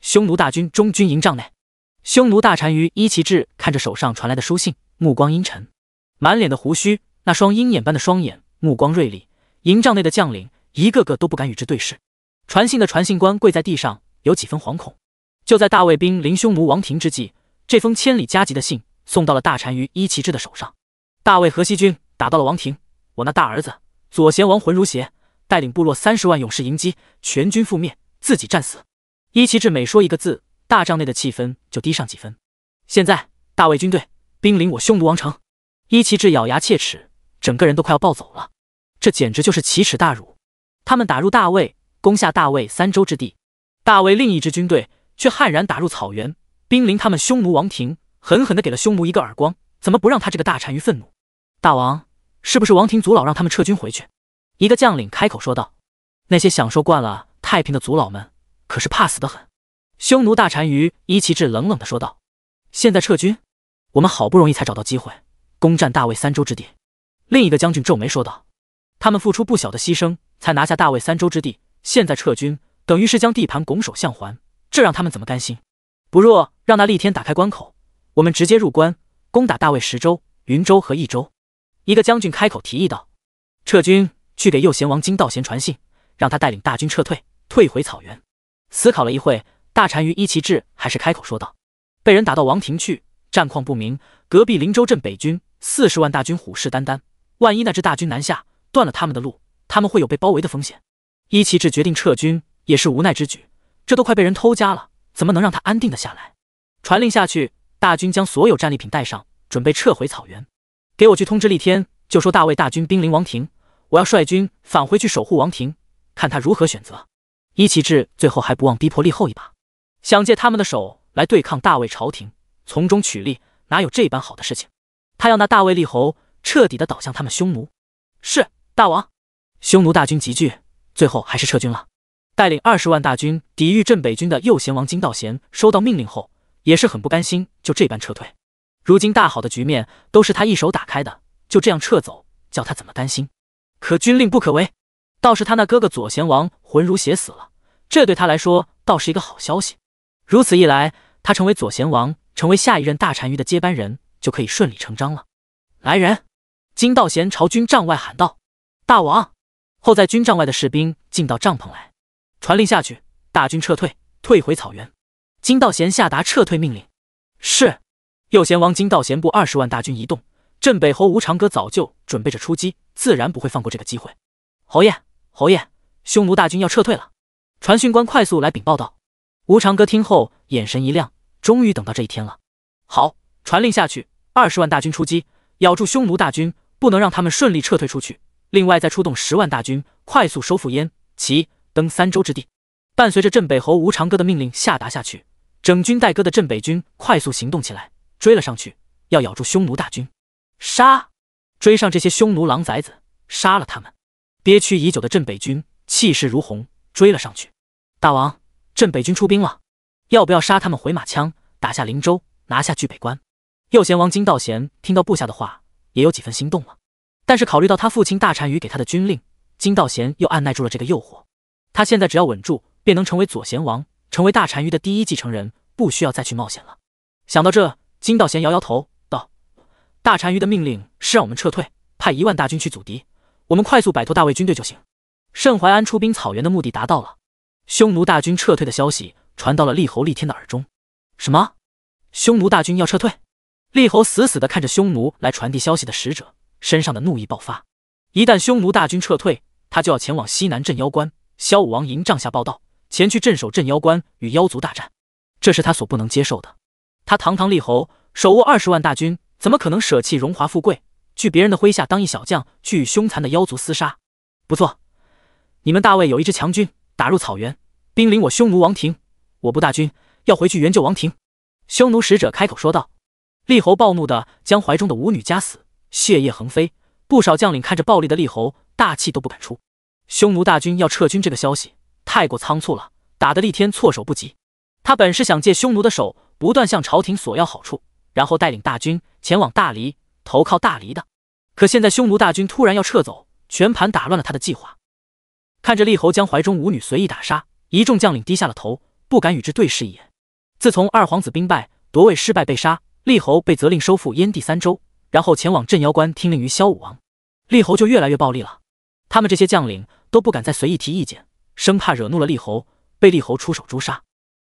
匈奴大军中军营帐内，匈奴大单于伊祁志看着手上传来的书信，目光阴沉，满脸的胡须，那双鹰眼般的双眼，目光锐利。营帐内的将领一个个都不敢与之对视。传信的传信官跪在地上，有几分惶恐。就在大魏兵临匈奴王庭之际，这封千里加急的信送到了大单于伊祁志的手上。大魏河西军打到了王庭。我那大儿子左贤王魂如邪，带领部落三十万勇士迎击，全军覆灭，自己战死。伊奇志每说一个字，大帐内的气氛就低上几分。现在大魏军队兵临我匈奴王城，伊奇志咬牙切齿，整个人都快要暴走了。这简直就是奇耻大辱！他们打入大魏，攻下大魏三州之地，大魏另一支军队却悍然打入草原，兵临他们匈奴王庭，狠狠地给了匈奴一个耳光。怎么不让他这个大单于愤怒？大王。是不是王庭族老让他们撤军回去？一个将领开口说道：“那些享受惯了太平的族老们，可是怕死的很。”匈奴大单于伊奇志冷冷地说道：“现在撤军？我们好不容易才找到机会攻占大魏三州之地。”另一个将军皱眉说道：“他们付出不小的牺牲才拿下大魏三州之地，现在撤军等于是将地盘拱手相还，这让他们怎么甘心？不若让那立天打开关口，我们直接入关，攻打大魏十州、云州和益州。”一个将军开口提议道：“撤军，去给右贤王金道贤传信，让他带领大军撤退，退回草原。”思考了一会，大单于伊奇志还是开口说道：“被人打到王庭去，战况不明，隔壁林州镇北军四十万大军虎视眈眈，万一那支大军南下，断了他们的路，他们会有被包围的风险。”伊奇志决定撤军也是无奈之举，这都快被人偷家了，怎么能让他安定的下来？传令下去，大军将所有战利品带上，准备撤回草原。给我去通知立天，就说大魏大军兵临王庭，我要率军返回去守护王庭，看他如何选择。伊奇志最后还不忘逼迫立后一把，想借他们的手来对抗大魏朝廷，从中取利。哪有这般好的事情？他要那大魏立侯彻底的倒向他们匈奴。是大王，匈奴大军集聚，最后还是撤军了。带领二十万大军抵御镇北军的右贤王金道贤收到命令后，也是很不甘心，就这般撤退。如今大好的局面都是他一手打开的，就这样撤走，叫他怎么甘心？可军令不可违，倒是他那哥哥左贤王浑如血死了，这对他来说倒是一个好消息。如此一来，他成为左贤王，成为下一任大单于的接班人，就可以顺理成章了。来人，金道贤朝军帐外喊道：“大王！”后在军帐外的士兵进到帐篷来，传令下去，大军撤退，退回草原。金道贤下达撤退命令：“是。”右贤王金道贤部二十万大军一动，镇北侯吴长歌早就准备着出击，自然不会放过这个机会。侯爷，侯爷，匈奴大军要撤退了！传讯官快速来禀报道。吴长歌听后眼神一亮，终于等到这一天了。好，传令下去，二十万大军出击，咬住匈奴大军，不能让他们顺利撤退出去。另外，再出动十万大军，快速收复燕、齐、登三州之地。伴随着镇北侯吴长歌的命令下达下去，整军待戈的镇北军快速行动起来。追了上去，要咬住匈奴大军，杀！追上这些匈奴狼崽子，杀了他们！憋屈已久的镇北军气势如虹，追了上去。大王，镇北军出兵了，要不要杀他们回马枪，打下灵州，拿下巨北关？右贤王金道贤听到部下的话，也有几分心动了。但是考虑到他父亲大单于给他的军令，金道贤又按耐住了这个诱惑。他现在只要稳住，便能成为左贤王，成为大单于的第一继承人，不需要再去冒险了。想到这。金道贤摇摇头，道：“大单于的命令是让我们撤退，派一万大军去阻敌。我们快速摆脱大魏军队就行。”盛淮安出兵草原的目的达到了，匈奴大军撤退的消息传到了厉侯厉天的耳中。什么？匈奴大军要撤退？厉侯死死的看着匈奴来传递消息的使者，身上的怒意爆发。一旦匈奴大军撤退，他就要前往西南镇妖关，萧武王营帐下报道，前去镇守镇妖关，与妖族大战。这是他所不能接受的。他堂堂立侯，手握二十万大军，怎么可能舍弃荣华富贵，去别人的麾下当一小将，去与凶残的妖族厮杀？不错，你们大魏有一支强军，打入草原，兵临我匈奴王庭，我部大军要回去援救王庭。”匈奴使者开口说道。立侯暴怒的将怀中的舞女夹死，血液横飞。不少将领看着暴力的立侯，大气都不敢出。匈奴大军要撤军这个消息太过仓促了，打得厉天措手不及。他本是想借匈奴的手。不断向朝廷索要好处，然后带领大军前往大黎投靠大黎的。可现在匈奴大军突然要撤走，全盘打乱了他的计划。看着厉侯将怀中舞女随意打杀，一众将领低下了头，不敢与之对视一眼。自从二皇子兵败夺位失败被杀，厉侯被责令收复燕地三州，然后前往镇妖关听令于萧武王，厉侯就越来越暴力了。他们这些将领都不敢再随意提意见，生怕惹怒了厉侯，被厉侯出手诛杀。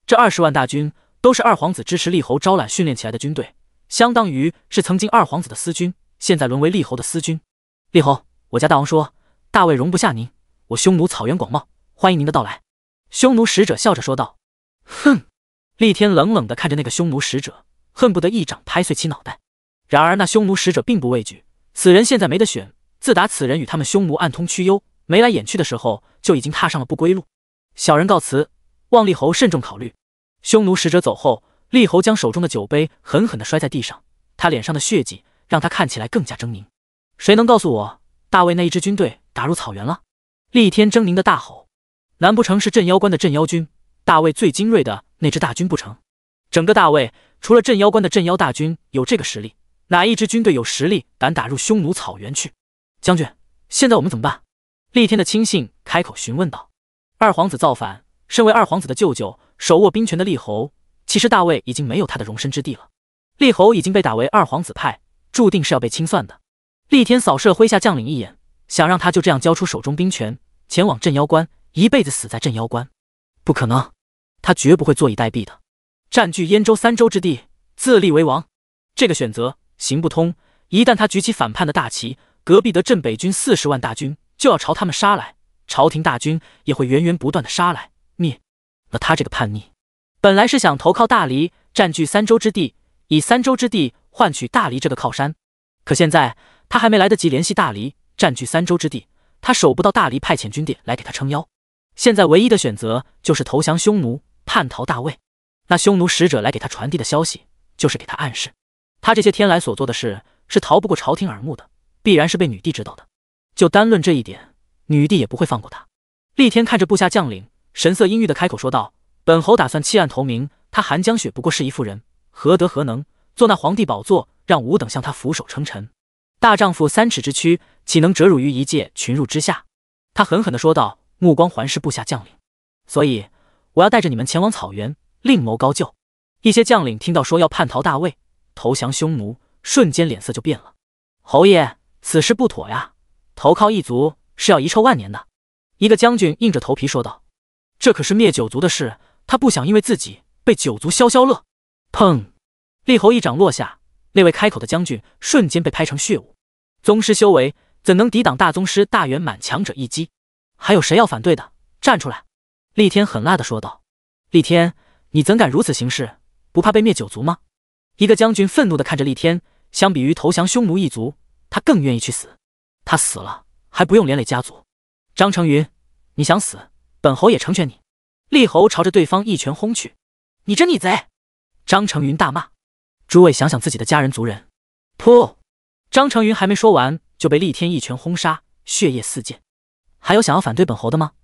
这二十万大军。都是二皇子支持立侯招揽训练起来的军队，相当于是曾经二皇子的私军，现在沦为立侯的私军。立侯，我家大王说大魏容不下您，我匈奴草原广袤，欢迎您的到来。”匈奴使者笑着说道。“哼！”厉天冷冷地看着那个匈奴使者，恨不得一掌拍碎其脑袋。然而那匈奴使者并不畏惧，此人现在没得选，自打此人与他们匈奴暗通曲幽、眉来眼去的时候，就已经踏上了不归路。小人告辞，望立侯慎重考虑。匈奴使者走后，厉侯将手中的酒杯狠狠地摔在地上，他脸上的血迹让他看起来更加狰狞。谁能告诉我，大魏那一支军队打入草原了？厉天狰狞的大吼：“难不成是镇妖关的镇妖军？大魏最精锐的那支大军不成？整个大魏除了镇妖关的镇妖大军有这个实力，哪一支军队有实力敢打入匈奴草原去？”将军，现在我们怎么办？厉天的亲信开口询问道：“二皇子造反，身为二皇子的舅舅。”手握兵权的厉侯，其实大魏已经没有他的容身之地了。厉侯已经被打为二皇子派，注定是要被清算的。厉天扫射麾下将领一眼，想让他就这样交出手中兵权，前往镇妖关，一辈子死在镇妖关。不可能，他绝不会坐以待毙的。占据燕州三州之地，自立为王，这个选择行不通。一旦他举起反叛的大旗，隔壁的镇北军四十万大军就要朝他们杀来，朝廷大军也会源源不断的杀来灭。那他这个叛逆，本来是想投靠大黎，占据三州之地，以三州之地换取大黎这个靠山。可现在他还没来得及联系大黎，占据三州之地，他守不到大黎派遣军队来给他撑腰。现在唯一的选择就是投降匈奴，叛逃大魏。那匈奴使者来给他传递的消息，就是给他暗示，他这些天来所做的事是逃不过朝廷耳目的，必然是被女帝知道的。就单论这一点，女帝也不会放过他。厉天看着部下将领。神色阴郁的开口说道：“本侯打算弃暗投明，他韩江雪不过是一妇人，何德何能坐那皇帝宝座，让吾等向他俯首称臣？大丈夫三尺之躯，岂能折辱于一介群儒之下？”他狠狠的说道，目光环视部下将领。所以，我要带着你们前往草原，另谋高就。一些将领听到说要叛逃大魏，投降匈奴，瞬间脸色就变了。侯爷，此事不妥呀！投靠异族是要遗臭万年的。一个将军硬着头皮说道。这可是灭九族的事，他不想因为自己被九族消消乐。砰！厉侯一掌落下，那位开口的将军瞬间被拍成血雾。宗师修为怎能抵挡大宗师、大圆满强者一击？还有谁要反对的？站出来！厉天狠辣的说道：“厉天，你怎敢如此行事？不怕被灭九族吗？”一个将军愤怒的看着厉天。相比于投降匈奴一族，他更愿意去死。他死了还不用连累家族。张成云，你想死？本侯也成全你，厉侯朝着对方一拳轰去。你这逆贼！张成云大骂。诸位想想自己的家人族人。噗！张成云还没说完，就被厉天一拳轰杀，血液四溅。还有想要反对本侯的吗？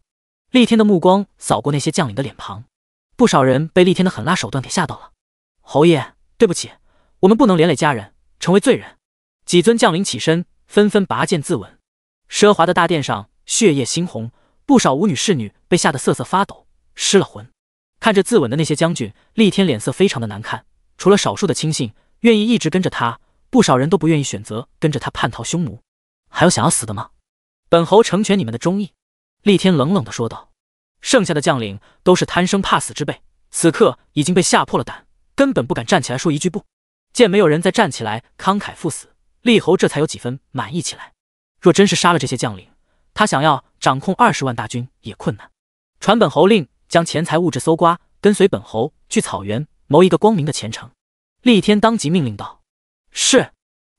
厉天的目光扫过那些将领的脸庞，不少人被厉天的狠辣手段给吓到了。侯爷，对不起，我们不能连累家人，成为罪人。几尊将领起身，纷纷拔剑自刎。奢华的大殿上，血液猩红。不少舞女侍女被吓得瑟瑟发抖，失了魂。看着自刎的那些将军，厉天脸色非常的难看。除了少数的亲信愿意一直跟着他，不少人都不愿意选择跟着他叛逃匈奴。还有想要死的吗？本侯成全你们的忠义。”厉天冷冷的说道。剩下的将领都是贪生怕死之辈，此刻已经被吓破了胆，根本不敢站起来说一句不。见没有人再站起来慷慨赴死，厉侯这才有几分满意起来。若真是杀了这些将领，他想要掌控二十万大军也困难。传本侯令，将钱财物质搜刮，跟随本侯去草原谋一个光明的前程。厉天当即命令道：“是。”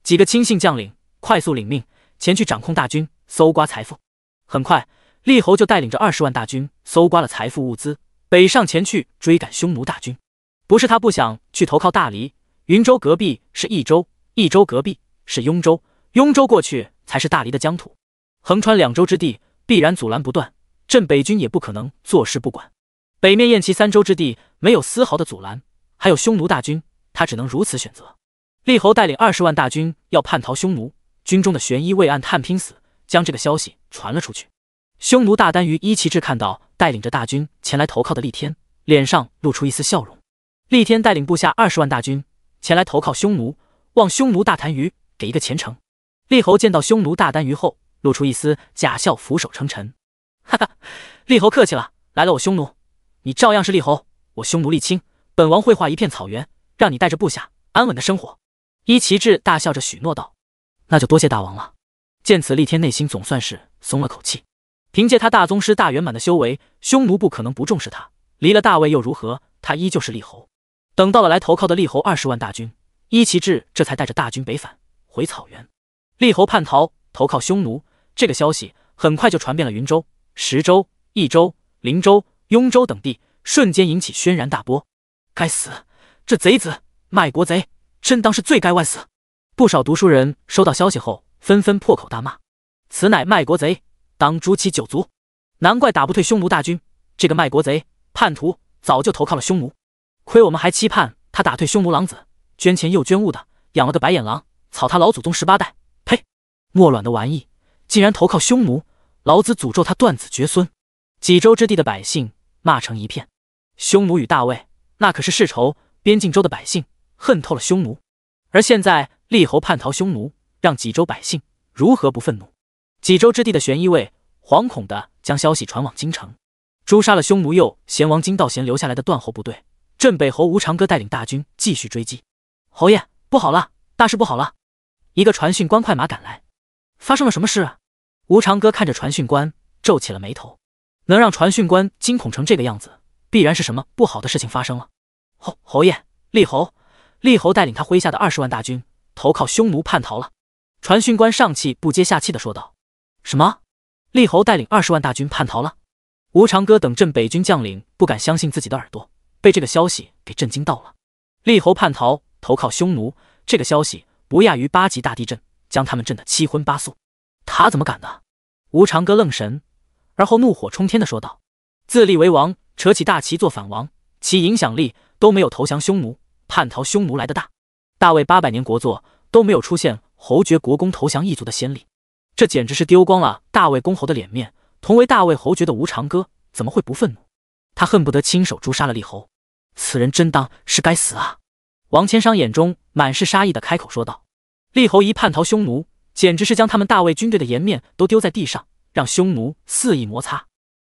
几个亲信将领快速领命，前去掌控大军，搜刮财富。很快，厉侯就带领着二十万大军搜刮了财富物资，北上前去追赶匈奴大军。不是他不想去投靠大黎，云州隔壁是益州，益州隔壁是雍州，雍州过去才是大黎的疆土。横穿两州之地，必然阻拦不断，镇北军也不可能坐视不管。北面燕齐三州之地没有丝毫的阻拦，还有匈奴大军，他只能如此选择。厉侯带领二十万大军要叛逃匈奴，军中的玄衣卫暗探拼死将这个消息传了出去。匈奴大单于伊祁志看到带领着大军前来投靠的厉天，脸上露出一丝笑容。厉天带领部下二十万大军前来投靠匈奴，望匈奴大单于给一个前程。厉侯见到匈奴大单于后。露出一丝假笑，俯首称臣。哈哈，厉侯客气了。来了我匈奴，你照样是厉侯。我匈奴厉青，本王会画一片草原，让你带着部下安稳的生活。伊奇志大笑着许诺道：“那就多谢大王了。”见此，厉天内心总算是松了口气。凭借他大宗师大圆满的修为，匈奴不可能不重视他。离了大魏又如何？他依旧是厉侯。等到了来投靠的厉侯二十万大军，伊奇志这才带着大军北返回草原。厉侯叛逃，投靠匈奴。这个消息很快就传遍了云州、石州、益州、灵州、雍州等地，瞬间引起轩然大波。该死，这贼子，卖国贼，真当是罪该万死！不少读书人收到消息后，纷纷破口大骂：“此乃卖国贼，当诛其九族！”难怪打不退匈奴大军，这个卖国贼、叛徒早就投靠了匈奴。亏我们还期盼他打退匈奴狼子，捐钱又捐物的养了个白眼狼，草他老祖宗十八代！呸，莫卵的玩意！竟然投靠匈奴，老子诅咒他断子绝孙！济州之地的百姓骂成一片。匈奴与大魏那可是世仇，边境州的百姓恨透了匈奴。而现在立侯叛逃匈奴，让济州百姓如何不愤怒？济州之地的玄一卫惶恐地将消息传往京城，诛杀了匈奴右贤王金道贤留下来的断后部队。镇北侯吴长歌带领大军继续追击。侯爷，不好了，大事不好了！一个传讯官快马赶来。发生了什么事？啊？吴长歌看着传讯官皱起了眉头，能让传讯官惊恐成这个样子，必然是什么不好的事情发生了。侯侯爷，厉侯，厉侯带领他麾下的二十万大军投靠匈奴叛逃了。传讯官上气不接下气的说道：“什么？厉侯带领二十万大军叛逃了？”吴长歌等镇北军将领不敢相信自己的耳朵，被这个消息给震惊到了。厉侯叛逃投靠匈奴，这个消息不亚于八级大地震。将他们震得七荤八素，他怎么敢呢？吴长歌愣神，而后怒火冲天地说道：“自立为王，扯起大旗做反王，其影响力都没有投降匈奴、叛逃匈奴来的大。大魏八百年国祚都没有出现侯爵、国公投降异族的先例，这简直是丢光了大魏公侯的脸面。同为大魏侯爵的吴长歌怎么会不愤怒？他恨不得亲手诛杀了立侯，此人真当是该死啊！”王千商眼中满是杀意的开口说道。厉侯一叛逃匈奴，简直是将他们大魏军队的颜面都丢在地上，让匈奴肆意摩擦，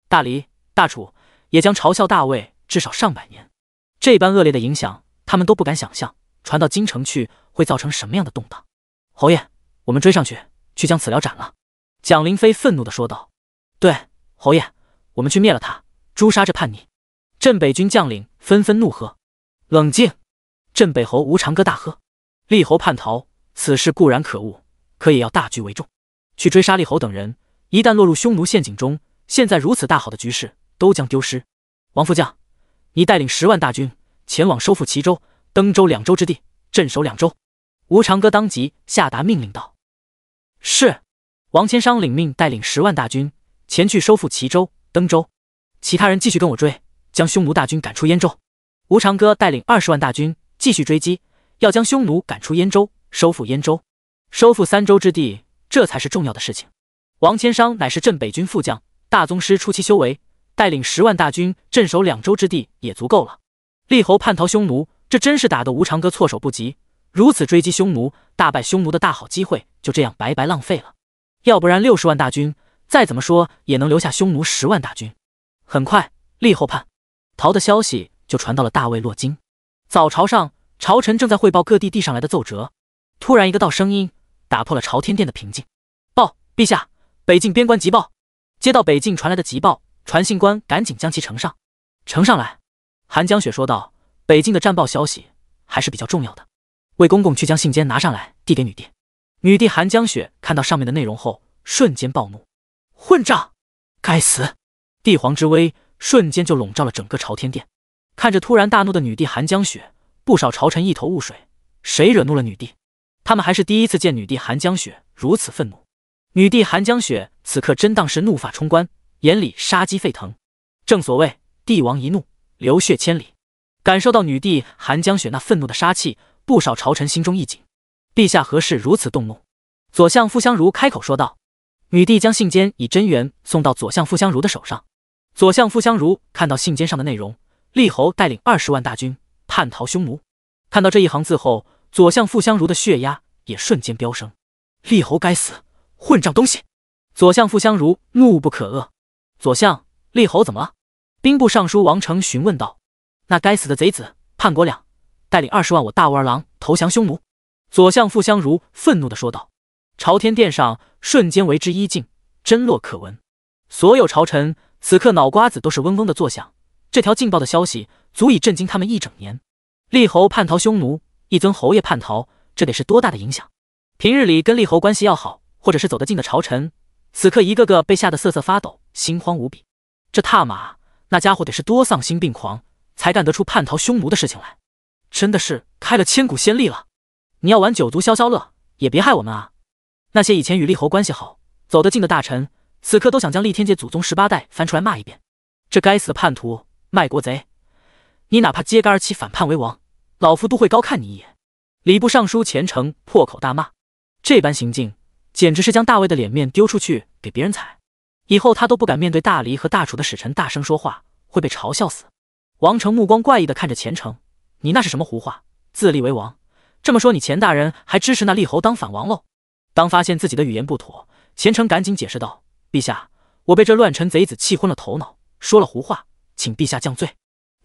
大黎、大楚也将嘲笑大魏至少上百年。这般恶劣的影响，他们都不敢想象，传到京城去会造成什么样的动荡。侯爷，我们追上去，去将此辽斩了。”蒋林飞愤怒地说道。“对，侯爷，我们去灭了他，诛杀这叛逆。”镇北军将领纷纷怒喝。“冷静！”镇北侯吴长歌大喝，“厉侯叛逃。”此事固然可恶，可也要大局为重，去追杀厉侯等人。一旦落入匈奴陷阱中，现在如此大好的局势都将丢失。王副将，你带领十万大军前往收复齐州、登州两州之地，镇守两州。吴长歌当即下达命令道：“是。”王千商领命，带领十万大军前去收复齐州、登州。其他人继续跟我追，将匈奴大军赶出燕州。吴长歌带领二十万大军继续追击，要将匈奴赶出燕州。收复燕州，收复三州之地，这才是重要的事情。王千商乃是镇北军副将，大宗师初期修为，带领十万大军镇守两州之地也足够了。厉侯叛逃匈奴，这真是打得吴长哥措手不及。如此追击匈奴，大败匈奴的大好机会就这样白白浪费了。要不然六十万大军，再怎么说也能留下匈奴十万大军。很快，厉侯叛逃的消息就传到了大魏洛京。早朝上，朝臣正在汇报各地递上来的奏折。突然，一个道声音打破了朝天殿的平静。报，陛下，北境边关急报。接到北境传来的急报，传信官赶紧将其呈上。呈上来，韩江雪说道：“北境的战报消息还是比较重要的。”魏公公去将信笺拿上来，递给女帝。女帝韩江雪看到上面的内容后，瞬间暴怒：“混账！该死！”帝皇之威瞬间就笼罩了整个朝天殿。看着突然大怒的女帝韩江雪，不少朝臣一头雾水：谁惹怒了女帝？他们还是第一次见女帝寒江雪如此愤怒。女帝寒江雪此刻真当是怒发冲冠，眼里杀机沸腾。正所谓帝王一怒，流血千里。感受到女帝寒江雪那愤怒的杀气，不少朝臣心中一紧。陛下何事如此动怒？左相傅相如开口说道。女帝将信笺以真元送到左相傅相如的手上。左相傅相如看到信笺上的内容，厉侯带领二十万大军叛逃匈奴。看到这一行字后。左相傅相如的血压也瞬间飙升，厉侯该死，混账东西！左相傅相如怒不可遏。左相，厉侯怎么了？兵部尚书王成询问道。那该死的贼子，叛国两，带领二十万我大吴二郎投降匈奴！左相傅相如愤怒的说道。朝天殿上瞬间为之一静，真落可闻。所有朝臣此刻脑瓜子都是嗡嗡的作响，这条劲爆的消息足以震惊他们一整年。厉侯叛逃匈奴！一尊侯爷叛逃，这得是多大的影响？平日里跟厉侯关系要好，或者是走得近的朝臣，此刻一个个被吓得瑟瑟发抖，心慌无比。这踏马那家伙得是多丧心病狂，才干得出叛逃匈奴的事情来？真的是开了千古先例了！你要玩九族消消乐，也别害我们啊！那些以前与厉侯关系好、走得近的大臣，此刻都想将立天界祖宗十八代翻出来骂一遍。这该死的叛徒，卖国贼！你哪怕揭竿而起，反叛为王！老夫都会高看你一眼。礼部尚书钱程破口大骂：“这般行径，简直是将大魏的脸面丢出去给别人踩！以后他都不敢面对大黎和大楚的使臣大声说话，会被嘲笑死。”王成目光怪异的看着钱程：“你那是什么胡话？自立为王？这么说，你钱大人还支持那立侯当反王喽？”当发现自己的语言不妥，钱程赶紧解释道：“陛下，我被这乱臣贼子气昏了头脑，说了胡话，请陛下降罪。”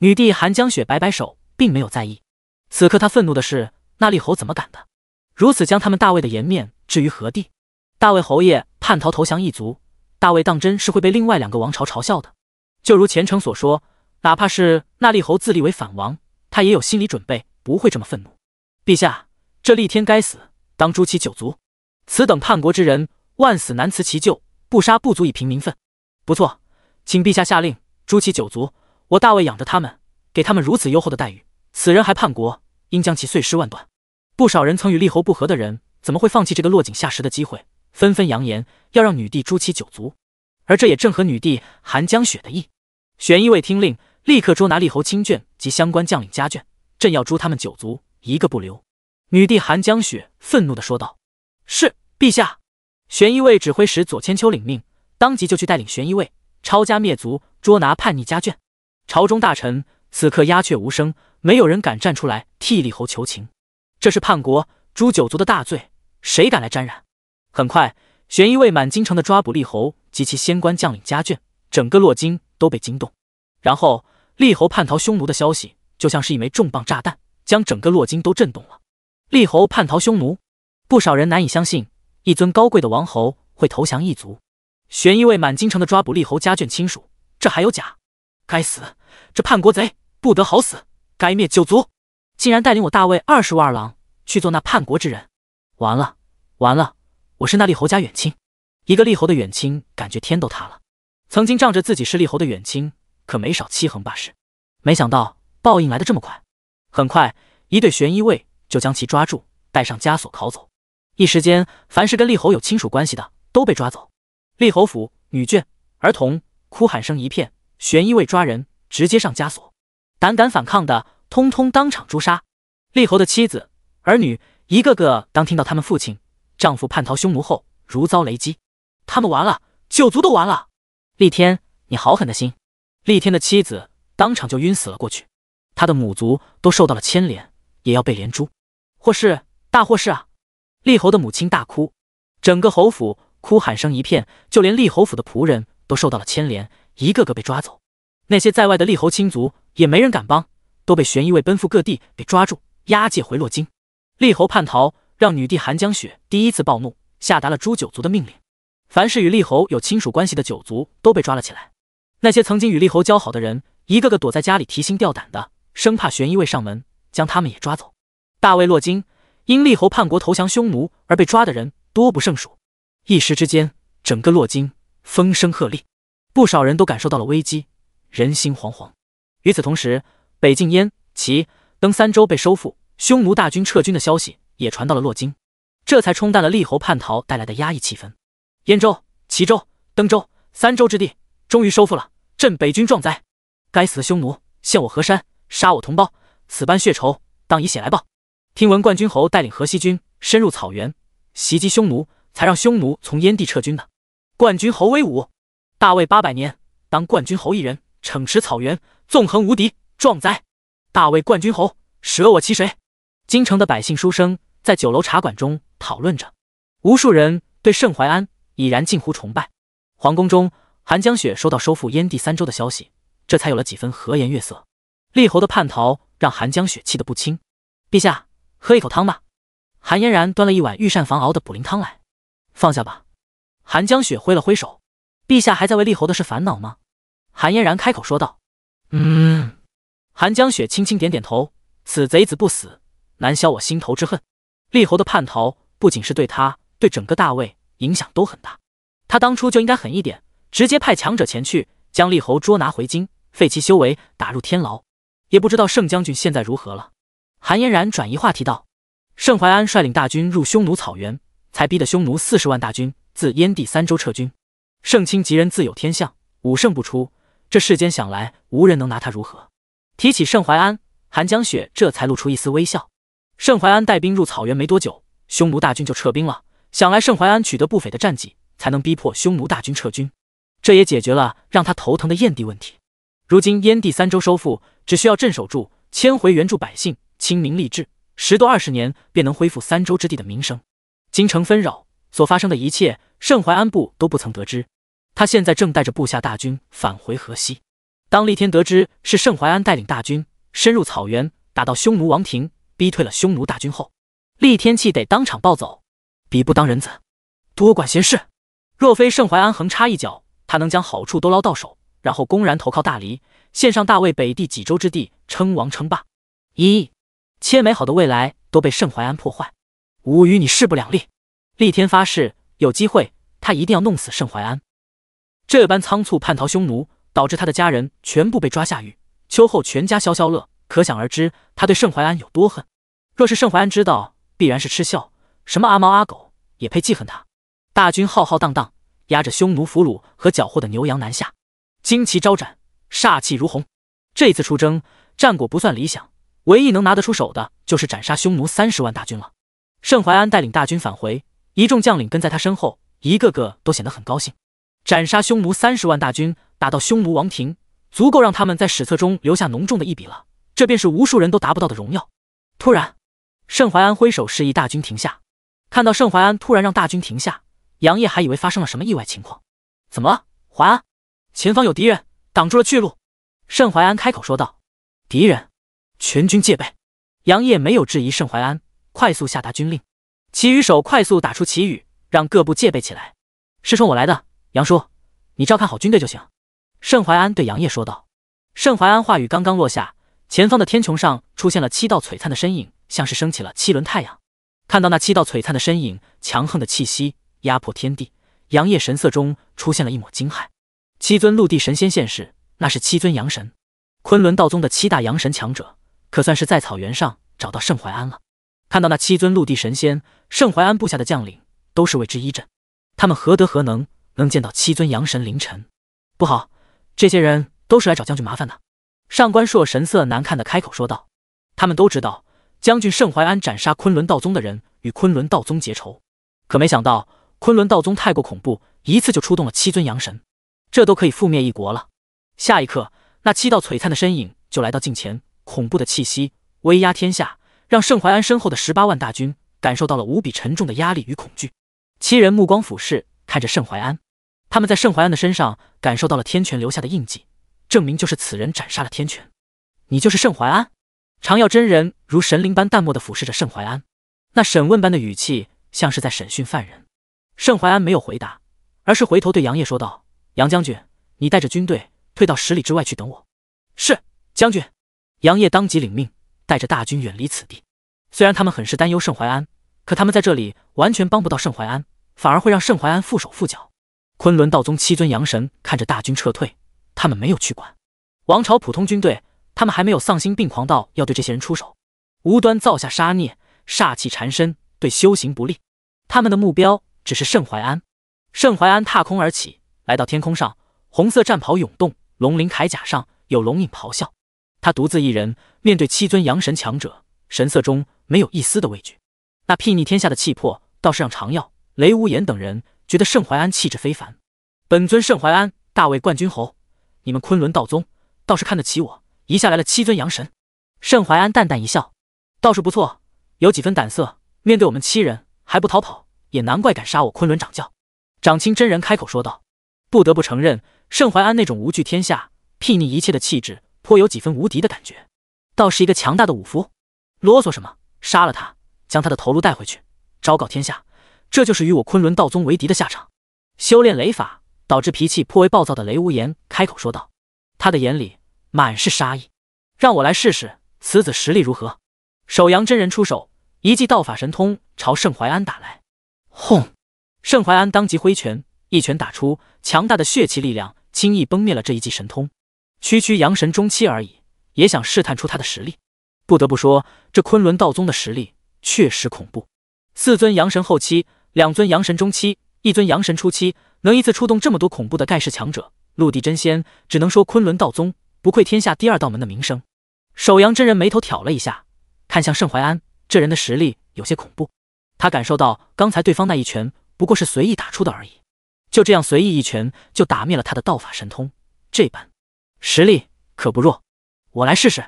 女帝韩江雪摆摆手，并没有在意。此刻他愤怒的是，那利侯怎么敢的，如此将他们大魏的颜面置于何地？大魏侯爷叛逃投降异族，大魏当真是会被另外两个王朝嘲笑的。就如前程所说，哪怕是那利侯自立为反王，他也有心理准备，不会这么愤怒。陛下，这厉天该死，当诛其九族。此等叛国之人，万死难辞其咎，不杀不足以平民愤。不错，请陛下下令诛其九族。我大魏养着他们，给他们如此优厚的待遇。此人还叛国，应将其碎尸万段。不少人曾与厉侯不和的人，怎么会放弃这个落井下石的机会？纷纷扬言要让女帝诛其九族，而这也正合女帝寒江雪的意。玄衣卫听令，立刻捉拿厉侯亲眷及相关将领家眷，朕要诛他们九族，一个不留。女帝寒江雪愤怒地说道：“是，陛下。”玄衣卫指挥使左千秋领命，当即就去带领玄衣卫抄家灭族，捉拿叛逆家眷。朝中大臣此刻鸦雀无声。没有人敢站出来替厉侯求情，这是叛国诛九族的大罪，谁敢来沾染？很快，玄一卫满京城的抓捕厉侯及其仙官将领家眷，整个洛京都被惊动。然后，厉侯叛逃匈奴的消息，就像是一枚重磅炸弹，将整个洛京都震动了。厉侯叛逃匈奴，不少人难以相信，一尊高贵的王侯会投降异族。玄一卫满京城的抓捕厉侯家眷亲属，这还有假？该死，这叛国贼不得好死！该灭九族！竟然带领我大魏二十万儿郎去做那叛国之人！完了完了！我是那厉侯家远亲，一个厉侯的远亲，感觉天都塌了。曾经仗着自己是厉侯的远亲，可没少欺横霸市，没想到报应来得这么快。很快，一队玄衣卫就将其抓住，带上枷锁拷走。一时间，凡是跟厉侯有亲属关系的都被抓走。厉侯府女眷、儿童哭喊声一片，玄衣卫抓人，直接上枷锁。胆敢反抗的，通通当场诛杀。厉侯的妻子、儿女一个个，当听到他们父亲、丈夫叛逃匈奴后，如遭雷击，他们完了，九族都完了。厉天，你好狠的心！厉天的妻子当场就晕死了过去，他的母族都受到了牵连，也要被连诛。祸事，大祸事啊！厉侯的母亲大哭，整个侯府哭喊声一片，就连厉侯府的仆人都受到了牵连，一个个被抓走。那些在外的厉侯亲族。也没人敢帮，都被玄衣卫奔赴各地给抓住，押解回洛京。厉侯叛逃，让女帝寒江雪第一次暴怒，下达了诛九族的命令。凡是与厉侯有亲属关系的九族都被抓了起来。那些曾经与厉侯交好的人，一个个躲在家里提心吊胆的，生怕玄衣卫上门将他们也抓走。大魏洛京因厉侯叛国投降匈奴而被抓的人多不胜数，一时之间，整个洛京风声鹤唳，不少人都感受到了危机，人心惶惶。与此同时，北境燕、齐、登三州被收复，匈奴大军撤军的消息也传到了洛京，这才冲淡了立侯叛逃带来的压抑气氛。燕州、齐州、登州三州之地终于收复了，镇北军壮哉！该死的匈奴，陷我河山，杀我同胞，此般血仇当以血来报。听闻冠军侯带领河西军深入草原袭击匈奴，才让匈奴从燕地撤军的。冠军侯威武！大魏八百年，当冠军侯一人，逞持草原。纵横无敌，壮哉！大魏冠军侯，舍我其谁？京城的百姓书生在酒楼茶馆中讨论着，无数人对盛淮安已然近乎崇拜。皇宫中，韩江雪收到收复燕地三州的消息，这才有了几分和颜悦色。厉侯的叛逃让韩江雪气得不轻。陛下，喝一口汤吧。韩嫣然端了一碗御膳房熬的补灵汤来，放下吧。韩江雪挥了挥手。陛下还在为厉侯的事烦恼吗？韩嫣然开口说道。嗯，韩江雪轻轻点点头。此贼子不死，难消我心头之恨。厉侯的叛逃，不仅是对他，对整个大魏影响都很大。他当初就应该狠一点，直接派强者前去，将厉侯捉拿回京，废其修为，打入天牢。也不知道盛将军现在如何了。韩嫣然转移话题道：“盛怀安率领大军入匈奴草原，才逼得匈奴四十万大军自燕地三州撤军。盛清吉人自有天相，武圣不出。”这世间想来无人能拿他如何。提起盛淮安，韩江雪这才露出一丝微笑。盛淮安带兵入草原没多久，匈奴大军就撤兵了。想来盛淮安取得不菲的战绩，才能逼迫匈奴大军撤军。这也解决了让他头疼的燕地问题。如今燕地三州收复，只需要镇守住，迁回原住百姓，清明吏治，十多二十年便能恢复三州之地的名声。京城纷扰所发生的一切，盛淮安部都不曾得知。他现在正带着部下大军返回河西。当厉天得知是盛怀安带领大军深入草原，打到匈奴王庭，逼退了匈奴大军后，厉天气得当场暴走，比不当人子，多管闲事。若非盛怀安横插一脚，他能将好处都捞到手，然后公然投靠大黎，献上大魏北地几州之地，称王称霸？一切美好的未来都被盛怀安破坏。吾与你势不两立。厉天发誓，有机会他一定要弄死盛怀安。这般仓促叛逃匈奴，导致他的家人全部被抓下狱，秋后全家消消乐，可想而知他对盛淮安有多恨。若是盛淮安知道，必然是嗤笑，什么阿猫阿狗也配记恨他。大军浩浩荡荡，压着匈奴俘虏和缴获的牛羊南下，旌旗招展，煞气如虹。这次出征战果不算理想，唯一能拿得出手的就是斩杀匈奴三十万大军了。盛淮安带领大军返回，一众将领跟在他身后，一个个都显得很高兴。斩杀匈奴三十万大军，打到匈奴王庭，足够让他们在史册中留下浓重的一笔了。这便是无数人都达不到的荣耀。突然，盛淮安挥手示意大军停下。看到盛淮安突然让大军停下，杨业还以为发生了什么意外情况。怎么了，淮安？前方有敌人挡住了去路。盛淮安开口说道：“敌人，全军戒备。”杨业没有质疑盛淮安，快速下达军令，其余手快速打出旗语，让各部戒备起来。是冲我来的。杨叔，你照看好军队就行。”盛淮安对杨业说道。盛淮安话语刚刚落下，前方的天穹上出现了七道璀璨的身影，像是升起了七轮太阳。看到那七道璀璨的身影，强横的气息压迫天地，杨业神色中出现了一抹惊骇。七尊陆地神仙现世，那是七尊阳神，昆仑道宗的七大阳神强者，可算是在草原上找到盛淮安了。看到那七尊陆地神仙，盛淮安部下的将领都是为之一振。他们何德何能？能见到七尊阳神，凌晨不好，这些人都是来找将军麻烦的。上官硕神色难看的开口说道：“他们都知道，将军盛怀安斩杀昆仑道宗的人，与昆仑道宗结仇。可没想到，昆仑道宗太过恐怖，一次就出动了七尊阳神，这都可以覆灭一国了。”下一刻，那七道璀璨的身影就来到近前，恐怖的气息威压天下，让盛怀安身后的十八万大军感受到了无比沉重的压力与恐惧。七人目光俯视，看着盛怀安。他们在盛怀安的身上感受到了天权留下的印记，证明就是此人斩杀了天权。你就是盛怀安？常耀真人如神灵般淡漠的俯视着盛怀安，那审问般的语气像是在审讯犯人。盛怀安没有回答，而是回头对杨业说道：“杨将军，你带着军队退到十里之外去等我。”是将军。杨业当即领命，带着大军远离此地。虽然他们很是担忧盛怀安，可他们在这里完全帮不到盛怀安，反而会让盛怀安缚手缚脚。昆仑道宗七尊阳神看着大军撤退，他们没有去管王朝普通军队，他们还没有丧心病狂到要对这些人出手。无端造下杀孽，煞气缠身，对修行不利。他们的目标只是盛淮安。盛淮安踏空而起，来到天空上，红色战袍涌动，龙鳞铠甲上有龙影咆哮。他独自一人面对七尊阳神强者，神色中没有一丝的畏惧。那睥睨天下的气魄，倒是让常耀、雷无言等人。觉得盛淮安气质非凡，本尊盛淮安，大魏冠军侯，你们昆仑道宗倒是看得起我，一下来了七尊阳神。盛淮安淡淡一笑，倒是不错，有几分胆色，面对我们七人还不逃跑，也难怪敢杀我昆仑掌教。长青真人开口说道，不得不承认，盛淮安那种无惧天下、睥睨一切的气质，颇有几分无敌的感觉，倒是一个强大的武夫。啰嗦什么？杀了他，将他的头颅带回去，昭告天下。这就是与我昆仑道宗为敌的下场。修炼雷法导致脾气颇为暴躁的雷无言开口说道，他的眼里满是杀意。让我来试试此子实力如何。首阳真人出手，一记道法神通朝盛怀安打来。轰！盛怀安当即挥拳，一拳打出强大的血气力量，轻易崩灭了这一记神通。区区阳神中期而已，也想试探出他的实力？不得不说，这昆仑道宗的实力确实恐怖。四尊阳神后期两尊阳神中期，一尊阳神初期，能一次出动这么多恐怖的盖世强者，陆地真仙，只能说昆仑道宗不愧天下第二道门的名声。守阳真人眉头挑了一下，看向盛淮安，这人的实力有些恐怖。他感受到刚才对方那一拳不过是随意打出的而已，就这样随意一拳就打灭了他的道法神通，这般实力可不弱。我来试试。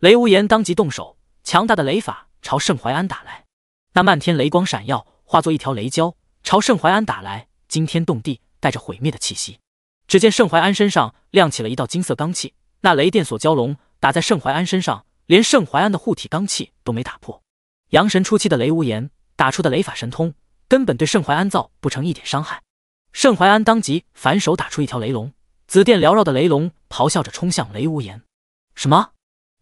雷无言当即动手，强大的雷法朝盛淮安打来，那漫天雷光闪耀。化作一条雷蛟，朝盛怀安打来，惊天动地，带着毁灭的气息。只见盛怀安身上亮起了一道金色罡气，那雷电锁蛟龙打在盛怀安身上，连盛怀安的护体罡气都没打破。阳神初期的雷无言打出的雷法神通，根本对盛怀安造不成一点伤害。盛怀安当即反手打出一条雷龙，紫电缭绕的雷龙咆哮着冲向雷无言。什么？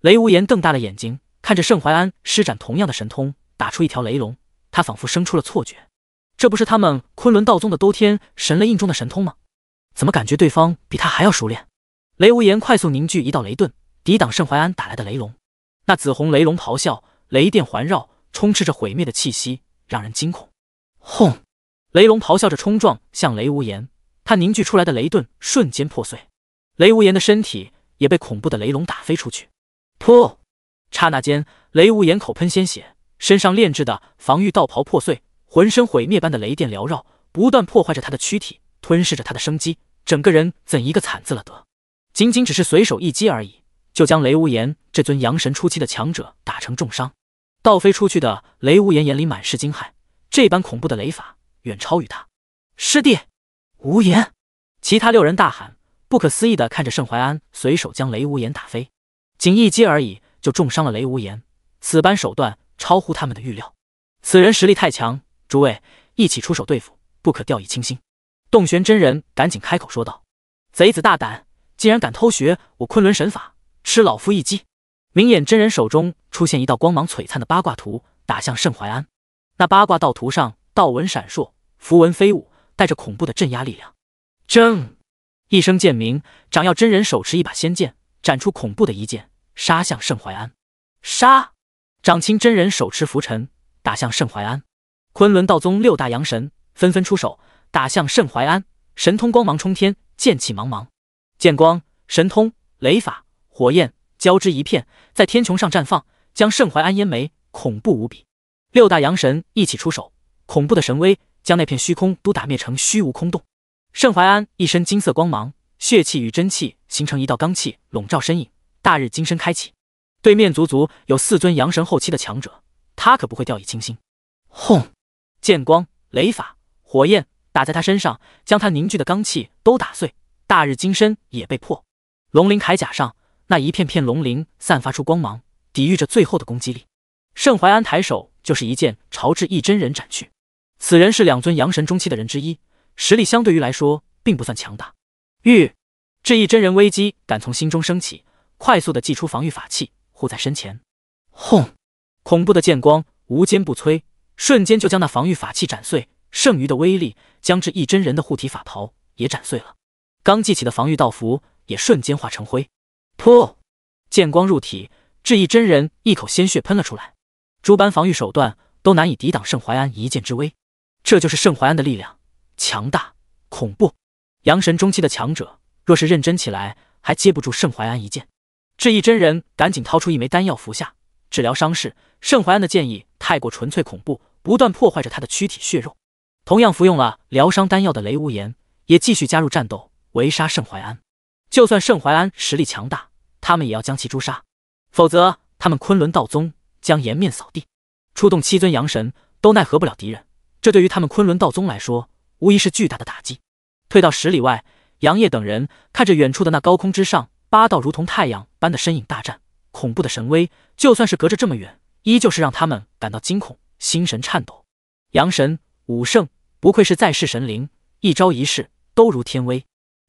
雷无言瞪大了眼睛，看着盛怀安施展同样的神通，打出一条雷龙。他仿佛生出了错觉，这不是他们昆仑道宗的兜天神雷印中的神通吗？怎么感觉对方比他还要熟练？雷无言快速凝聚一道雷盾，抵挡盛怀安打来的雷龙。那紫红雷龙咆哮，雷电环绕，充斥着毁灭的气息，让人惊恐。轰！雷龙咆哮着冲撞向雷无言，他凝聚出来的雷盾瞬间破碎，雷无言的身体也被恐怖的雷龙打飞出去。噗！刹那间，雷无言口喷鲜血。身上炼制的防御道袍破碎，浑身毁灭般的雷电缭绕，不断破坏着他的躯体，吞噬着他的生机，整个人怎一个惨字了得？仅仅只是随手一击而已，就将雷无言这尊阳神初期的强者打成重伤，倒飞出去的雷无言眼里满是惊骇。这般恐怖的雷法，远超于他。师弟，无言！其他六人大喊，不可思议的看着盛淮安随手将雷无言打飞，仅一击而已就重伤了雷无言，此般手段。超乎他们的预料，此人实力太强，诸位一起出手对付，不可掉以轻心。洞玄真人赶紧开口说道：“贼子大胆，竟然敢偷学我昆仑神法，吃老夫一击！”明眼真人手中出现一道光芒璀璨的八卦图，打向盛淮安。那八卦道图上道纹闪烁，符文飞舞，带着恐怖的镇压力量。正一声剑鸣，掌药真人手持一把仙剑，斩出恐怖的一剑，杀向盛淮安。杀！长青真人手持拂尘打向盛淮安，昆仑道宗六大阳神纷纷出手打向盛淮安，神通光芒冲天，剑气茫茫，剑光、神通、雷法、火焰交织一片，在天穹上绽放，将盛淮安淹没，恐怖无比。六大阳神一起出手，恐怖的神威将那片虚空都打灭成虚无空洞。盛淮安一身金色光芒，血气与真气形成一道罡气笼罩身影，大日金身开启。对面足足有四尊阳神后期的强者，他可不会掉以轻心。轰！剑光、雷法、火焰打在他身上，将他凝聚的罡气都打碎，大日金身也被破。龙鳞铠甲上那一片片龙鳞散发出光芒，抵御着最后的攻击力。盛淮安抬手就是一剑朝至一真人斩去。此人是两尊阳神中期的人之一，实力相对于来说并不算强大。玉，这一真人危机感从心中升起，快速的祭出防御法器。护在身前，轰！恐怖的剑光无坚不摧，瞬间就将那防御法器斩碎，剩余的威力将这一真人的护体法袍也斩碎了。刚系起的防御道符也瞬间化成灰。噗！剑光入体，这一真人一口鲜血喷了出来。诸般防御手段都难以抵挡盛淮安一剑之威，这就是盛淮安的力量，强大恐怖。阳神中期的强者若是认真起来，还接不住盛淮安一剑。这一真人赶紧掏出一枚丹药服下，治疗伤势。盛淮安的剑意太过纯粹恐怖，不断破坏着他的躯体血肉。同样服用了疗伤丹药的雷无言也继续加入战斗，围杀盛淮安。就算盛淮安实力强大，他们也要将其诛杀，否则他们昆仑道宗将颜面扫地。出动七尊阳神都奈何不了敌人，这对于他们昆仑道宗来说无疑是巨大的打击。退到十里外，杨业等人看着远处的那高空之上八道如同太阳。般的身影大战，恐怖的神威，就算是隔着这么远，依旧是让他们感到惊恐，心神颤抖。阳神武圣，不愧是再世神灵，一招一式都如天威。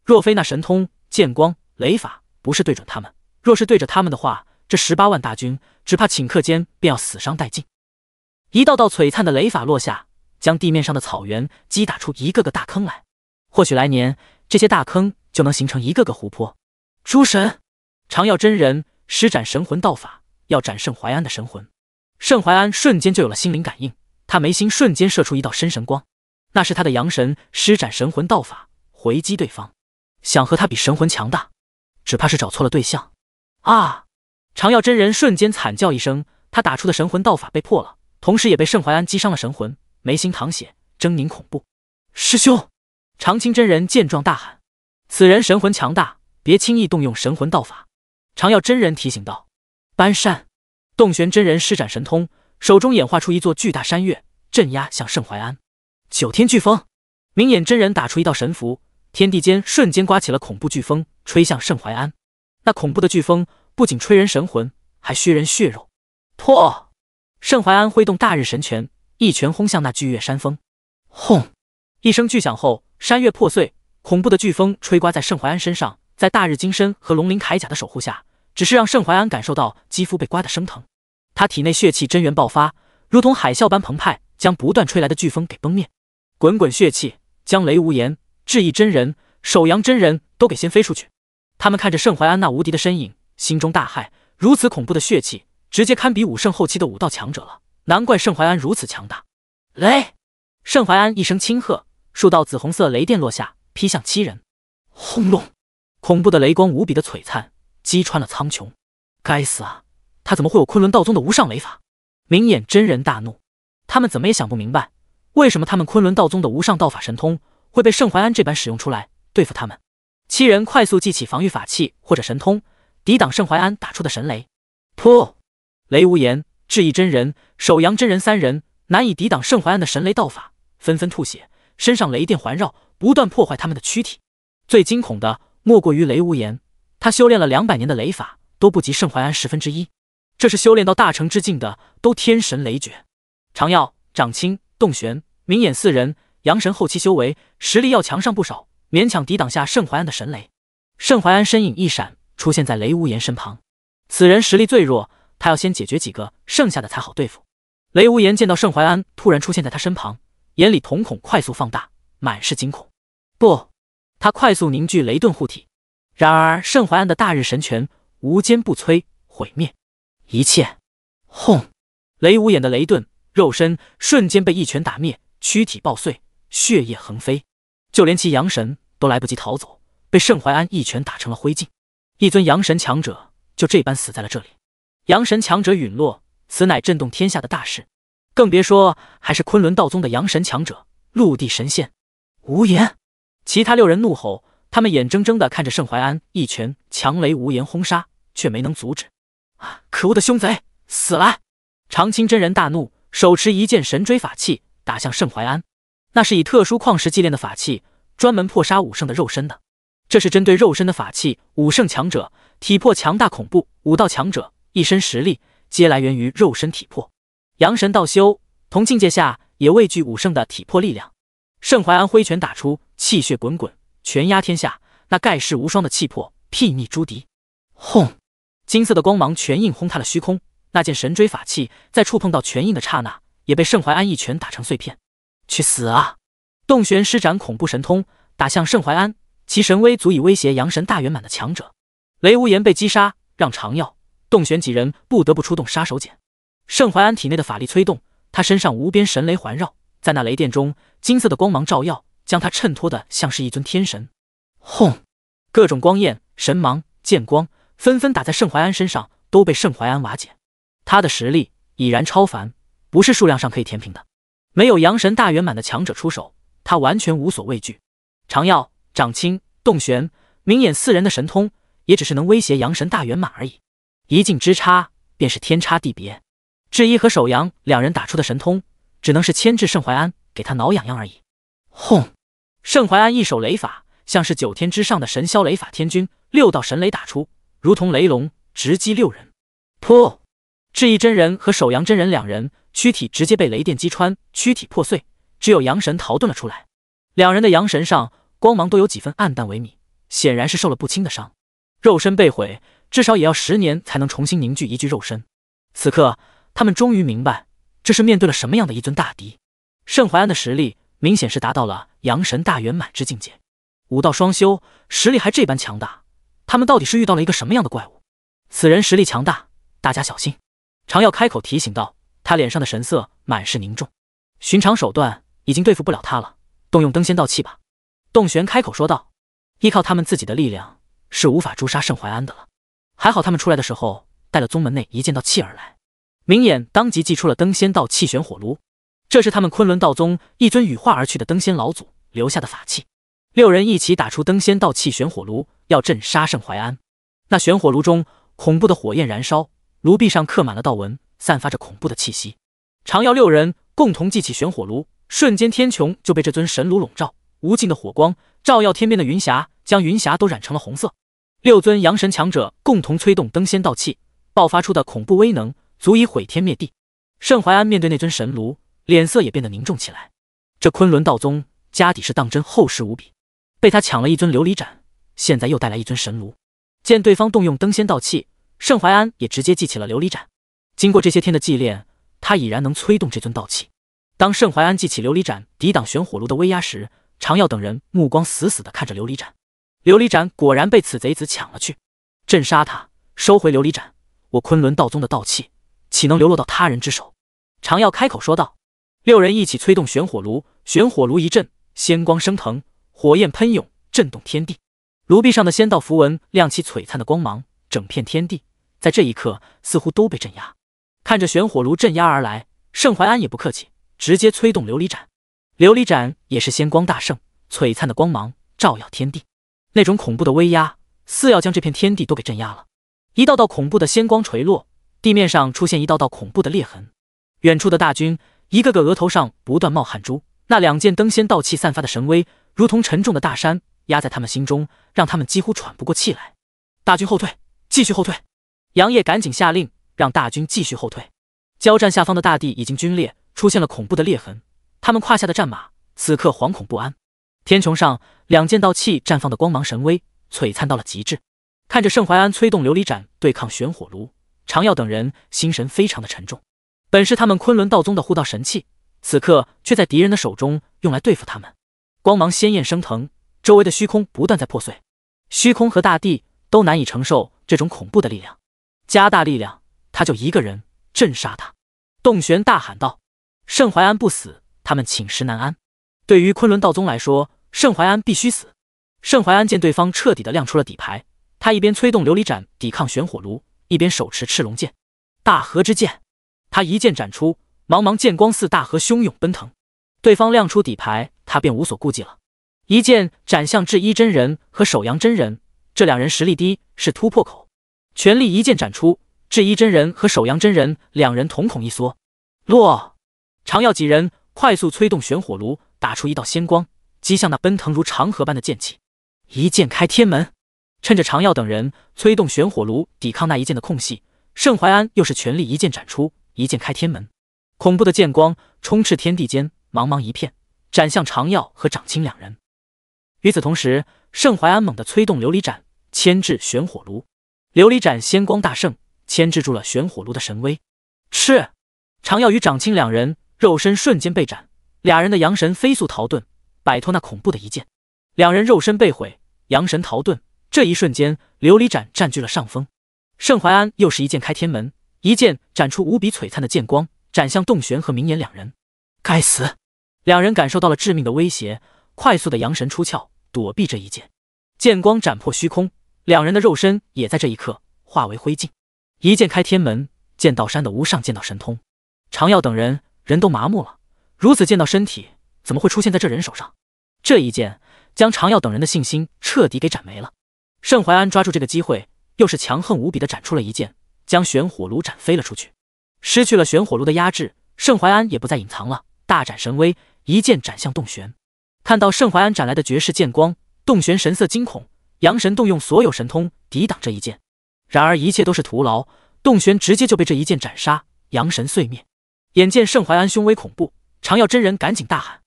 若非那神通，剑光雷法不是对准他们，若是对着他们的话，这十八万大军只怕顷刻间便要死伤殆尽。一道道璀璨的雷法落下，将地面上的草原击打出一个个大坑来。或许来年，这些大坑就能形成一个个湖泊。诸神。常耀真人施展神魂道法，要斩圣怀安的神魂。盛怀安瞬间就有了心灵感应，他眉心瞬间射出一道深神光，那是他的阳神施展神魂道法回击对方。想和他比神魂强大，只怕是找错了对象。啊！常耀真人瞬间惨叫一声，他打出的神魂道法被破了，同时也被盛怀安击伤了神魂，眉心淌血，狰狞恐怖。师兄，常清真人见状大喊：“此人神魂强大，别轻易动用神魂道法。”常耀真人提醒道：“搬山！”洞玄真人施展神通，手中演化出一座巨大山岳，镇压向盛淮安。九天飓风，明眼真人打出一道神符，天地间瞬间刮起了恐怖飓风，吹向盛淮安。那恐怖的飓风不仅吹人神魂，还削人血肉。破！盛淮安挥动大日神拳，一拳轰向那巨岳山峰。轰！一声巨响后，山岳破碎，恐怖的飓风吹刮在盛淮安身上。在大日金身和龙鳞铠甲的守护下，只是让盛淮安感受到肌肤被刮得生疼。他体内血气真元爆发，如同海啸般澎湃，将不断吹来的飓风给崩灭。滚滚血气将雷无言、智义真人、守阳真人都给掀飞出去。他们看着盛淮安那无敌的身影，心中大骇。如此恐怖的血气，直接堪比武圣后期的武道强者了。难怪盛淮安如此强大。雷！盛淮安一声轻喝，数道紫红色雷电落下，劈向七人。轰隆！恐怖的雷光无比的璀璨，击穿了苍穹。该死啊！他怎么会有昆仑道宗的无上雷法？明眼真人大怒，他们怎么也想不明白，为什么他们昆仑道宗的无上道法神通会被盛淮安这般使用出来对付他们？七人快速祭起防御法器或者神通，抵挡盛淮安打出的神雷。噗！雷无言、智义真人、守阳真人三人难以抵挡盛淮安的神雷道法，纷纷吐血，身上雷电环绕，不断破坏他们的躯体。最惊恐的。莫过于雷无言，他修炼了两百年的雷法，都不及盛淮安十分之一。这是修炼到大成之境的，都天神雷诀。常耀、长青、洞玄、明眼四人，阳神后期修为，实力要强上不少，勉强抵挡下盛淮安的神雷。盛淮安身影一闪，出现在雷无言身旁。此人实力最弱，他要先解决几个，剩下的才好对付。雷无言见到盛淮安突然出现在他身旁，眼里瞳孔快速放大，满是惊恐。不！他快速凝聚雷遁护体，然而盛怀安的大日神拳无坚不摧，毁灭一切。轰！雷无眼的雷遁肉身瞬间被一拳打灭，躯体爆碎，血液横飞，就连其阳神都来不及逃走，被盛怀安一拳打成了灰烬。一尊阳神强者就这般死在了这里。阳神强者陨落，此乃震动天下的大事，更别说还是昆仑道宗的阳神强者，陆地神仙无言。其他六人怒吼，他们眼睁睁地看着盛淮安一拳强雷无言轰杀，却没能阻止。啊！可恶的凶贼，死了！长青真人大怒，手持一件神锥法器打向盛淮安。那是以特殊矿石祭炼的法器，专门破杀武圣的肉身的。这是针对肉身的法器。武圣强者体魄强大恐怖，武道强者一身实力皆来源于肉身体魄。阳神道修同境界下也畏惧武圣的体魄力量。盛淮安挥拳打出。气血滚滚，拳压天下，那盖世无双的气魄睥睨诸敌。轰！金色的光芒拳印轰塌了虚空，那件神锥法器在触碰到拳印的刹那，也被盛怀安一拳打成碎片。去死啊！洞玄施展恐怖神通，打向盛怀安，其神威足以威胁阳神大圆满的强者。雷无言被击杀，让长耀、洞玄几人不得不出动杀手锏。盛怀安体内的法力催动，他身上无边神雷环绕，在那雷电中，金色的光芒照耀。将他衬托的像是一尊天神，轰！各种光焰、神芒、剑光纷纷打在盛怀安身上，都被盛怀安瓦解。他的实力已然超凡，不是数量上可以填平的。没有阳神大圆满的强者出手，他完全无所畏惧。常耀、长青、洞玄、明眼四人的神通，也只是能威胁阳神大圆满而已。一境之差，便是天差地别。智一和守阳两人打出的神通，只能是牵制盛怀安，给他挠痒痒而已。轰！盛怀安一手雷法，像是九天之上的神霄雷法天君，六道神雷打出，如同雷龙直击六人。噗！智一真人和首阳真人两人躯体直接被雷电击穿，躯体破碎，只有阳神逃遁了出来。两人的阳神上光芒都有几分暗淡萎靡，显然是受了不轻的伤。肉身被毁，至少也要十年才能重新凝聚一具肉身。此刻，他们终于明白，这是面对了什么样的一尊大敌。盛怀安的实力。明显是达到了阳神大圆满之境界，武道双修，实力还这般强大，他们到底是遇到了一个什么样的怪物？此人实力强大，大家小心！常耀开口提醒道，他脸上的神色满是凝重，寻常手段已经对付不了他了，动用登仙道器吧！洞玄开口说道，依靠他们自己的力量是无法诛杀盛怀安的了，还好他们出来的时候带了宗门内一剑道器而来，明眼当即祭出了登仙道气玄火炉。这是他们昆仑道宗一尊羽化而去的登仙老祖留下的法器，六人一起打出登仙道器玄火炉，要镇杀盛淮安。那玄火炉中恐怖的火焰燃烧，炉壁上刻满了道纹，散发着恐怖的气息。常耀六人共同祭起玄火炉，瞬间天穹就被这尊神炉笼罩，无尽的火光照耀天边的云霞，将云霞都染成了红色。六尊阳神强者共同催动登仙道器，爆发出的恐怖威能足以毁天灭地。盛淮安面对那尊神炉。脸色也变得凝重起来。这昆仑道宗家底是当真厚实无比，被他抢了一尊琉璃盏，现在又带来一尊神炉。见对方动用登仙道器，盛淮安也直接祭起了琉璃盏。经过这些天的祭炼，他已然能催动这尊道器。当盛淮安记起琉璃盏抵挡玄火炉的威压时，常耀等人目光死死的看着琉璃盏。琉璃盏果然被此贼子抢了去。朕杀他，收回琉璃盏，我昆仑道宗的道器岂能流落到他人之手？常耀开口说道。六人一起催动玄火炉，玄火炉一震，仙光升腾，火焰喷涌，震动天地。炉壁上的仙道符文亮起璀璨的光芒，整片天地在这一刻似乎都被镇压。看着玄火炉镇压而来，盛淮安也不客气，直接催动琉璃盏，琉璃盏也是仙光大盛，璀璨的光芒照耀天地，那种恐怖的威压似要将这片天地都给镇压了。一道道恐怖的仙光垂落，地面上出现一道道恐怖的裂痕，远处的大军。一个个额头上不断冒汗珠，那两件登仙道器散发的神威，如同沉重的大山压在他们心中，让他们几乎喘不过气来。大军后退，继续后退。杨业赶紧下令，让大军继续后退。交战下方的大地已经龟裂，出现了恐怖的裂痕。他们胯下的战马此刻惶恐不安。天穹上，两件道器绽放的光芒神威璀璨到了极致。看着盛淮安催动琉璃盏对抗玄火炉，常耀等人心神非常的沉重。本是他们昆仑道宗的护道神器，此刻却在敌人的手中用来对付他们。光芒鲜艳升腾，周围的虚空不断在破碎，虚空和大地都难以承受这种恐怖的力量。加大力量，他就一个人镇杀他！洞玄大喊道：“盛淮安不死，他们寝食难安。对于昆仑道宗来说，盛淮安必须死。”盛淮安见对方彻底的亮出了底牌，他一边催动琉璃盏抵抗玄火炉，一边手持赤龙剑，大河之剑。他一剑斩出，茫茫剑光似大河汹涌奔腾。对方亮出底牌，他便无所顾忌了。一剑斩向至一真人和守阳真人，这两人实力低，是突破口。全力一剑斩出，至一真人和守阳真人两人瞳孔一缩。落常耀几人快速催动玄火炉，打出一道仙光，击向那奔腾如长河般的剑气。一剑开天门，趁着常耀等人催动玄火炉抵抗那一剑的空隙，盛淮安又是全力一剑斩出。一剑开天门，恐怖的剑光充斥天地间，茫茫一片，斩向常耀和长青两人。与此同时，盛怀安猛地催动琉璃盏，牵制玄火炉。琉璃盏仙光大盛，牵制住了玄火炉的神威。是常耀与长青两人肉身瞬间被斩，俩人的阳神飞速逃遁，摆脱那恐怖的一剑。两人肉身被毁，阳神逃遁。这一瞬间，琉璃盏占据了上风。盛怀安又是一剑开天门。一剑斩出无比璀璨的剑光，斩向洞玄和明眼两人。该死！两人感受到了致命的威胁，快速的扬神出窍躲避这一剑。剑光斩破虚空，两人的肉身也在这一刻化为灰烬。一剑开天门，剑道山的无上剑道神通。常耀等人人都麻木了，如此剑道身体怎么会出现在这人手上？这一剑将常耀等人的信心彻底给斩没了。盛怀安抓住这个机会，又是强横无比的斩出了一剑。将玄火炉斩飞了出去，失去了玄火炉的压制，盛怀安也不再隐藏了，大展神威，一剑斩向洞玄。看到盛怀安斩来的绝世剑光，洞玄神色惊恐，阳神动用所有神通抵挡这一剑，然而一切都是徒劳，洞玄直接就被这一剑斩杀，阳神碎灭。眼见盛怀安凶威恐怖，常耀真人赶紧大喊：“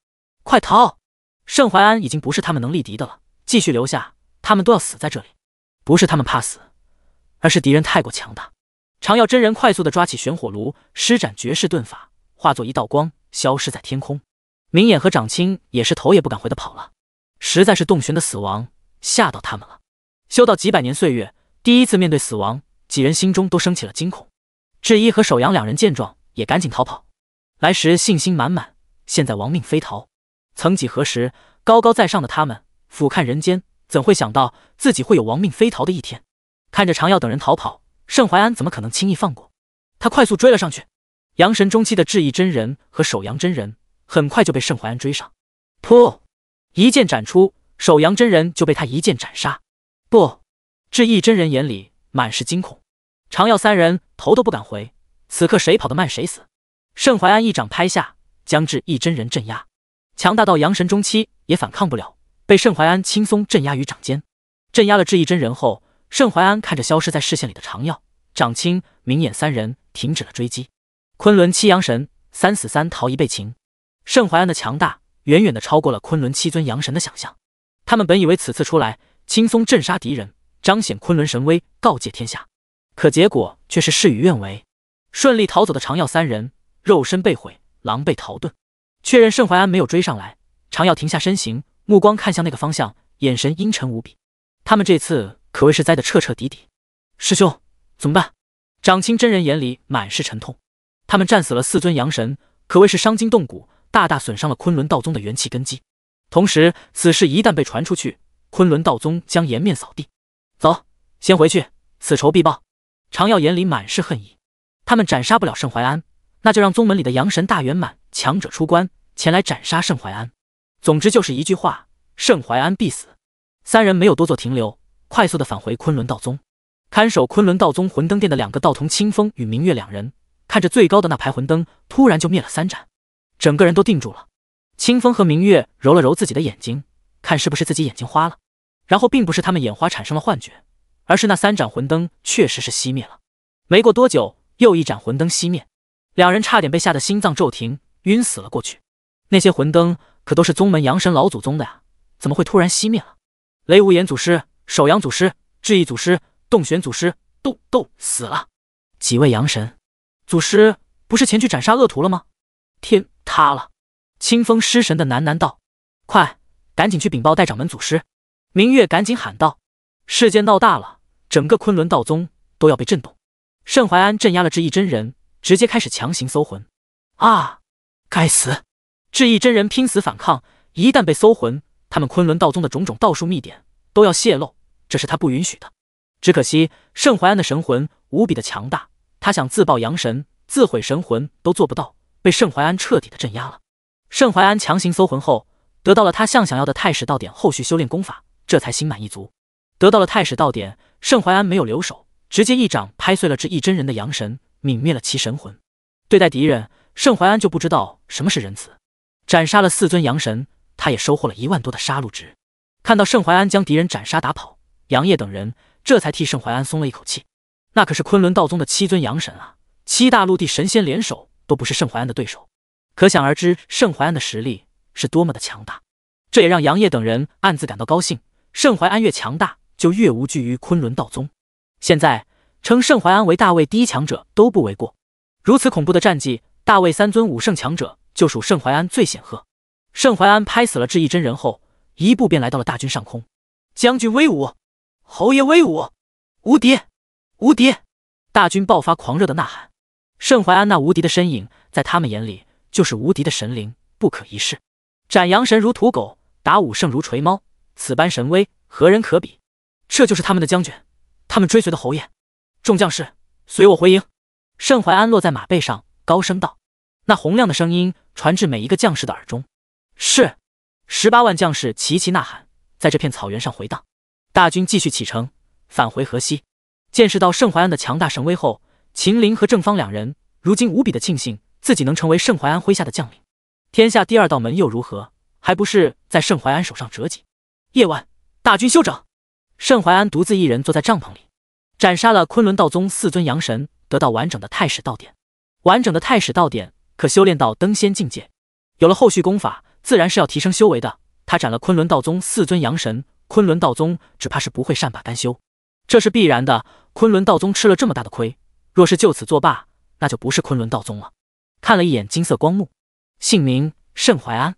快逃！”盛怀安已经不是他们能力敌的了，继续留下，他们都要死在这里。不是他们怕死，而是敌人太过强大。常耀真人快速的抓起玄火炉，施展绝世遁法，化作一道光，消失在天空。明眼和掌青也是头也不敢回的跑了。实在是洞玄的死亡吓到他们了。修道几百年岁月，第一次面对死亡，几人心中都升起了惊恐。智一和守阳两人见状，也赶紧逃跑。来时信心满满，现在亡命飞逃。曾几何时，高高在上的他们俯瞰人间，怎会想到自己会有亡命飞逃的一天？看着常耀等人逃跑。盛淮安怎么可能轻易放过？他快速追了上去。阳神中期的智义真人和守阳真人很快就被盛淮安追上。噗！一剑斩出，守阳真人就被他一剑斩杀。不，智义真人眼里满是惊恐。常耀三人头都不敢回。此刻谁跑得慢谁死。盛淮安一掌拍下，将智义真人镇压。强大到阳神中期也反抗不了，被盛淮安轻松镇压于掌间。镇压了智义真人后。盛淮安看着消失在视线里的常耀、长青、明眼三人，停止了追击。昆仑七阳神三死三逃一被擒，盛淮安的强大远远的超过了昆仑七尊阳神的想象。他们本以为此次出来轻松镇杀敌人，彰显昆仑神威，告诫天下，可结果却是事与愿违。顺利逃走的常耀三人肉身被毁，狼狈逃遁。确认盛淮安没有追上来，常耀停下身形，目光看向那个方向，眼神阴沉无比。他们这次。可谓是栽得彻彻底底。师兄，怎么办？长清真人眼里满是沉痛。他们战死了四尊阳神，可谓是伤筋动骨，大大损伤了昆仑道宗的元气根基。同时，此事一旦被传出去，昆仑道宗将颜面扫地。走，先回去，此仇必报。常耀眼里满是恨意。他们斩杀不了盛淮安，那就让宗门里的阳神大圆满强者出关，前来斩杀盛淮安。总之就是一句话：盛淮安必死。三人没有多做停留。快速的返回昆仑道宗，看守昆仑道宗魂灯殿的两个道童清风与明月两人，看着最高的那排魂灯，突然就灭了三盏，整个人都定住了。清风和明月揉了揉自己的眼睛，看是不是自己眼睛花了，然后并不是他们眼花产生了幻觉，而是那三盏魂灯确实是熄灭了。没过多久，又一盏魂灯熄灭，两人差点被吓得心脏骤停，晕死了过去。那些魂灯可都是宗门阳神老祖宗的呀，怎么会突然熄灭了？雷无言祖师。守阳祖师、智意祖师、洞玄祖师，都都死了。几位阳神祖师不是前去斩杀恶徒了吗？天塌了！清风失神的喃喃道：“快，赶紧去禀报代掌门祖师！”明月赶紧喊道：“事件闹大了，整个昆仑道宗都要被震动。”盛淮安镇压了智意真人，直接开始强行搜魂。啊！该死！智意真人拼死反抗，一旦被搜魂，他们昆仑道宗的种种道术秘典。都要泄露，这是他不允许的。只可惜盛淮安的神魂无比的强大，他想自爆阳神、自毁神魂都做不到，被盛淮安彻底的镇压了。盛淮安强行搜魂后，得到了他向想要的太史道典后续修炼功法，这才心满意足。得到了太史道典，盛淮安没有留手，直接一掌拍碎了这一真人的阳神，泯灭了其神魂。对待敌人，盛淮安就不知道什么是仁慈。斩杀了四尊阳神，他也收获了一万多的杀戮值。看到盛淮安将敌人斩杀打跑，杨业等人这才替盛淮安松了一口气。那可是昆仑道宗的七尊阳神啊，七大陆地神仙联手都不是盛淮安的对手，可想而知盛淮安的实力是多么的强大。这也让杨业等人暗自感到高兴。盛淮安越强大，就越无惧于昆仑道宗。现在称盛淮安为大魏第一强者都不为过。如此恐怖的战绩，大魏三尊武圣强者就属盛淮安最显赫。盛淮安拍死了智义真人后。一步便来到了大军上空，将军威武，侯爷威武，无敌，无敌！大军爆发狂热的呐喊。盛怀安那无敌的身影，在他们眼里就是无敌的神灵，不可一世。斩阳神如屠狗，打武圣如锤猫，此般神威何人可比？这就是他们的将军，他们追随的侯爷。众将士，随我回营。盛怀安落在马背上，高声道：“那洪亮的声音传至每一个将士的耳中。”是。十八万将士齐齐呐喊，在这片草原上回荡。大军继续启程，返回河西。见识到盛淮安的强大神威后，秦陵和正方两人如今无比的庆幸自己能成为盛淮安麾下的将领。天下第二道门又如何，还不是在盛淮安手上折戟。夜晚，大军休整。盛淮安独自一人坐在帐篷里，斩杀了昆仑道宗四尊阳神，得到完整的太史道典。完整的太史道典可修炼到登仙境界，有了后续功法。自然是要提升修为的。他斩了昆仑道宗四尊阳神，昆仑道宗只怕是不会善罢甘休，这是必然的。昆仑道宗吃了这么大的亏，若是就此作罢，那就不是昆仑道宗了。看了一眼金色光幕，姓名盛怀安，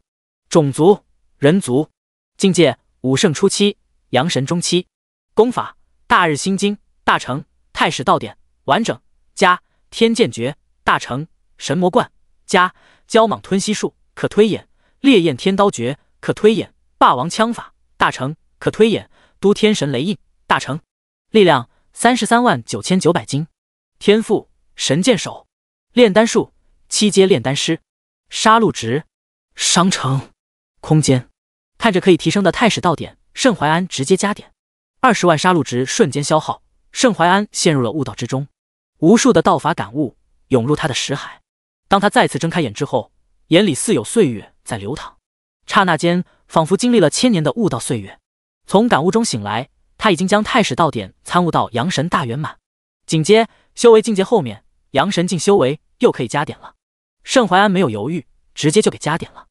种族人族，境界武圣初期，阳神中期，功法大日心经大成，太史道典完整，加天剑诀大成，神魔贯，加蛟蟒吞息术可推演。烈焰天刀诀可推演，霸王枪法大成可推演，都天神雷印大成，力量三十三万九千九百斤，天赋神箭手，炼丹术七阶炼丹师，杀戮值商城空间看着可以提升的太史道点，盛怀安直接加点，二十万杀戮值瞬间消耗，盛怀安陷入了悟道之中，无数的道法感悟涌入他的识海，当他再次睁开眼之后，眼里似有岁月。在流淌，刹那间，仿佛经历了千年的悟道岁月。从感悟中醒来，他已经将太史道典参悟到阳神大圆满。紧接修为境界后面，阳神境修为又可以加点了。盛淮安没有犹豫，直接就给加点了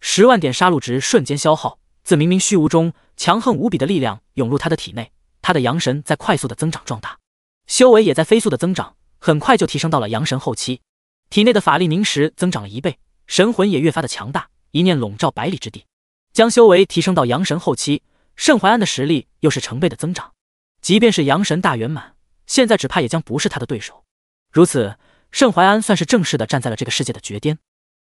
十万点杀戮值，瞬间消耗自冥冥虚无中，强横无比的力量涌入他的体内，他的阳神在快速的增长壮大，修为也在飞速的增长，很快就提升到了阳神后期，体内的法力凝实增长了一倍，神魂也越发的强大。一念笼罩百里之地，将修为提升到阳神后期，盛淮安的实力又是成倍的增长。即便是阳神大圆满，现在只怕也将不是他的对手。如此，盛淮安算是正式的站在了这个世界的绝巅。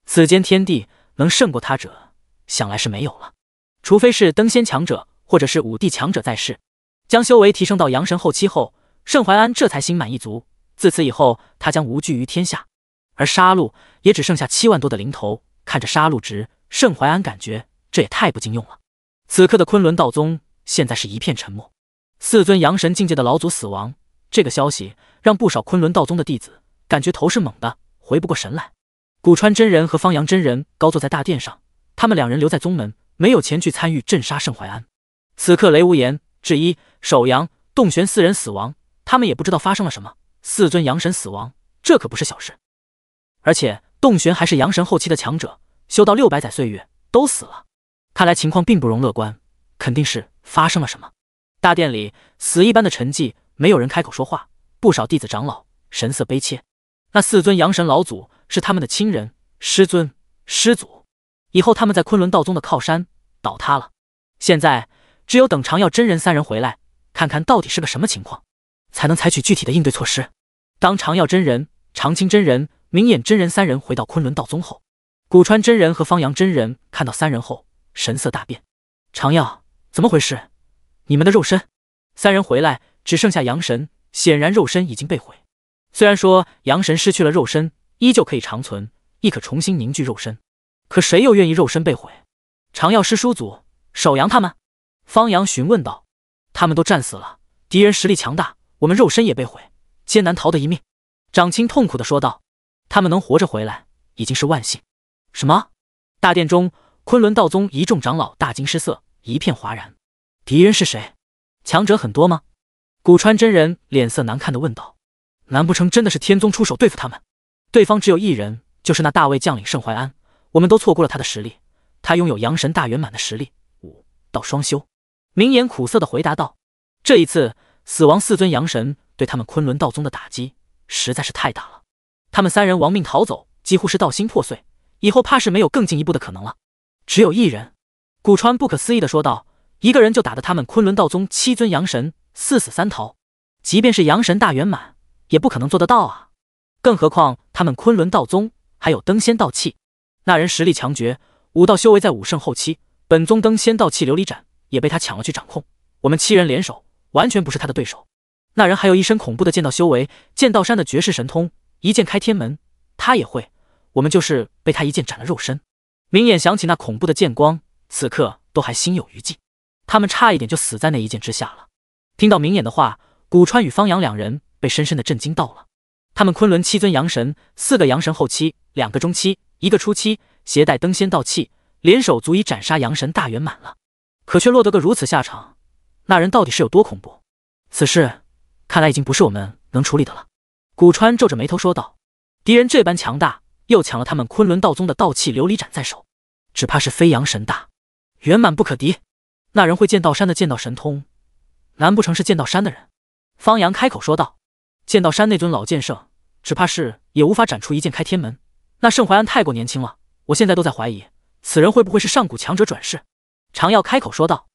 此间天地能胜过他者，想来是没有了。除非是登仙强者，或者是五帝强者在世。将修为提升到阳神后期后，盛淮安这才心满意足。自此以后，他将无惧于天下，而杀戮也只剩下七万多的零头。看着杀戮值。盛淮安感觉这也太不经用了。此刻的昆仑道宗现在是一片沉默。四尊阳神境界的老祖死亡，这个消息让不少昆仑道宗的弟子感觉头是猛的，回不过神来。古川真人和方阳真人高坐在大殿上，他们两人留在宗门，没有前去参与镇杀盛淮安。此刻雷无言、至一、守阳、洞玄四人死亡，他们也不知道发生了什么。四尊阳神死亡，这可不是小事，而且洞玄还是阳神后期的强者。修到六百载岁月都死了，看来情况并不容乐观，肯定是发生了什么。大殿里死一般的沉寂，没有人开口说话，不少弟子长老神色悲切。那四尊阳神老祖是他们的亲人，师尊、师祖，以后他们在昆仑道宗的靠山倒塌了。现在只有等长药真人三人回来，看看到底是个什么情况，才能采取具体的应对措施。当长药真人、长青真人、明眼真人三人回到昆仑道宗后。古川真人和方阳真人看到三人后，神色大变。长耀，怎么回事？你们的肉身？三人回来只剩下阳神，显然肉身已经被毁。虽然说阳神失去了肉身，依旧可以长存，亦可重新凝聚肉身，可谁又愿意肉身被毁？长耀师叔祖，守阳他们？方阳询问道。他们都战死了，敌人实力强大，我们肉身也被毁，艰难逃得一命。长青痛苦的说道。他们能活着回来，已经是万幸。什么？大殿中，昆仑道宗一众长老大惊失色，一片哗然。敌人是谁？强者很多吗？古川真人脸色难看的问道。难不成真的是天宗出手对付他们？对方只有一人，就是那大魏将领盛怀安。我们都错估了他的实力，他拥有阳神大圆满的实力，五道双修。明言苦涩的回答道。这一次死亡四尊阳神对他们昆仑道宗的打击实在是太大了，他们三人亡命逃走，几乎是道心破碎。以后怕是没有更进一步的可能了。只有一人，古川不可思议的说道：“一个人就打得他们昆仑道宗七尊阳神四死三逃，即便是阳神大圆满也不可能做得到啊！更何况他们昆仑道宗还有登仙道器。那人实力强绝，武道修为在武圣后期，本宗登仙道器琉璃盏也被他抢了去掌控。我们七人联手，完全不是他的对手。那人还有一身恐怖的剑道修为，剑道山的绝世神通一剑开天门，他也会。”我们就是被他一剑斩了肉身，明眼想起那恐怖的剑光，此刻都还心有余悸。他们差一点就死在那一剑之下了。听到明眼的话，古川与方阳两人被深深的震惊到了。他们昆仑七尊阳神，四个阳神后期，两个中期，一个初期，携带登仙道器，联手足以斩杀阳神大圆满了，可却落得个如此下场。那人到底是有多恐怖？此事看来已经不是我们能处理的了。古川皱着眉头说道：“敌人这般强大。”又抢了他们昆仑道宗的道器琉璃盏在手，只怕是飞扬神大，圆满不可敌。那人会剑道山的剑道神通，难不成是剑道山的人？方洋开口说道：“剑道山那尊老剑圣，只怕是也无法斩出一剑开天门。那盛怀安太过年轻了，我现在都在怀疑，此人会不会是上古强者转世？”常耀开口说道：“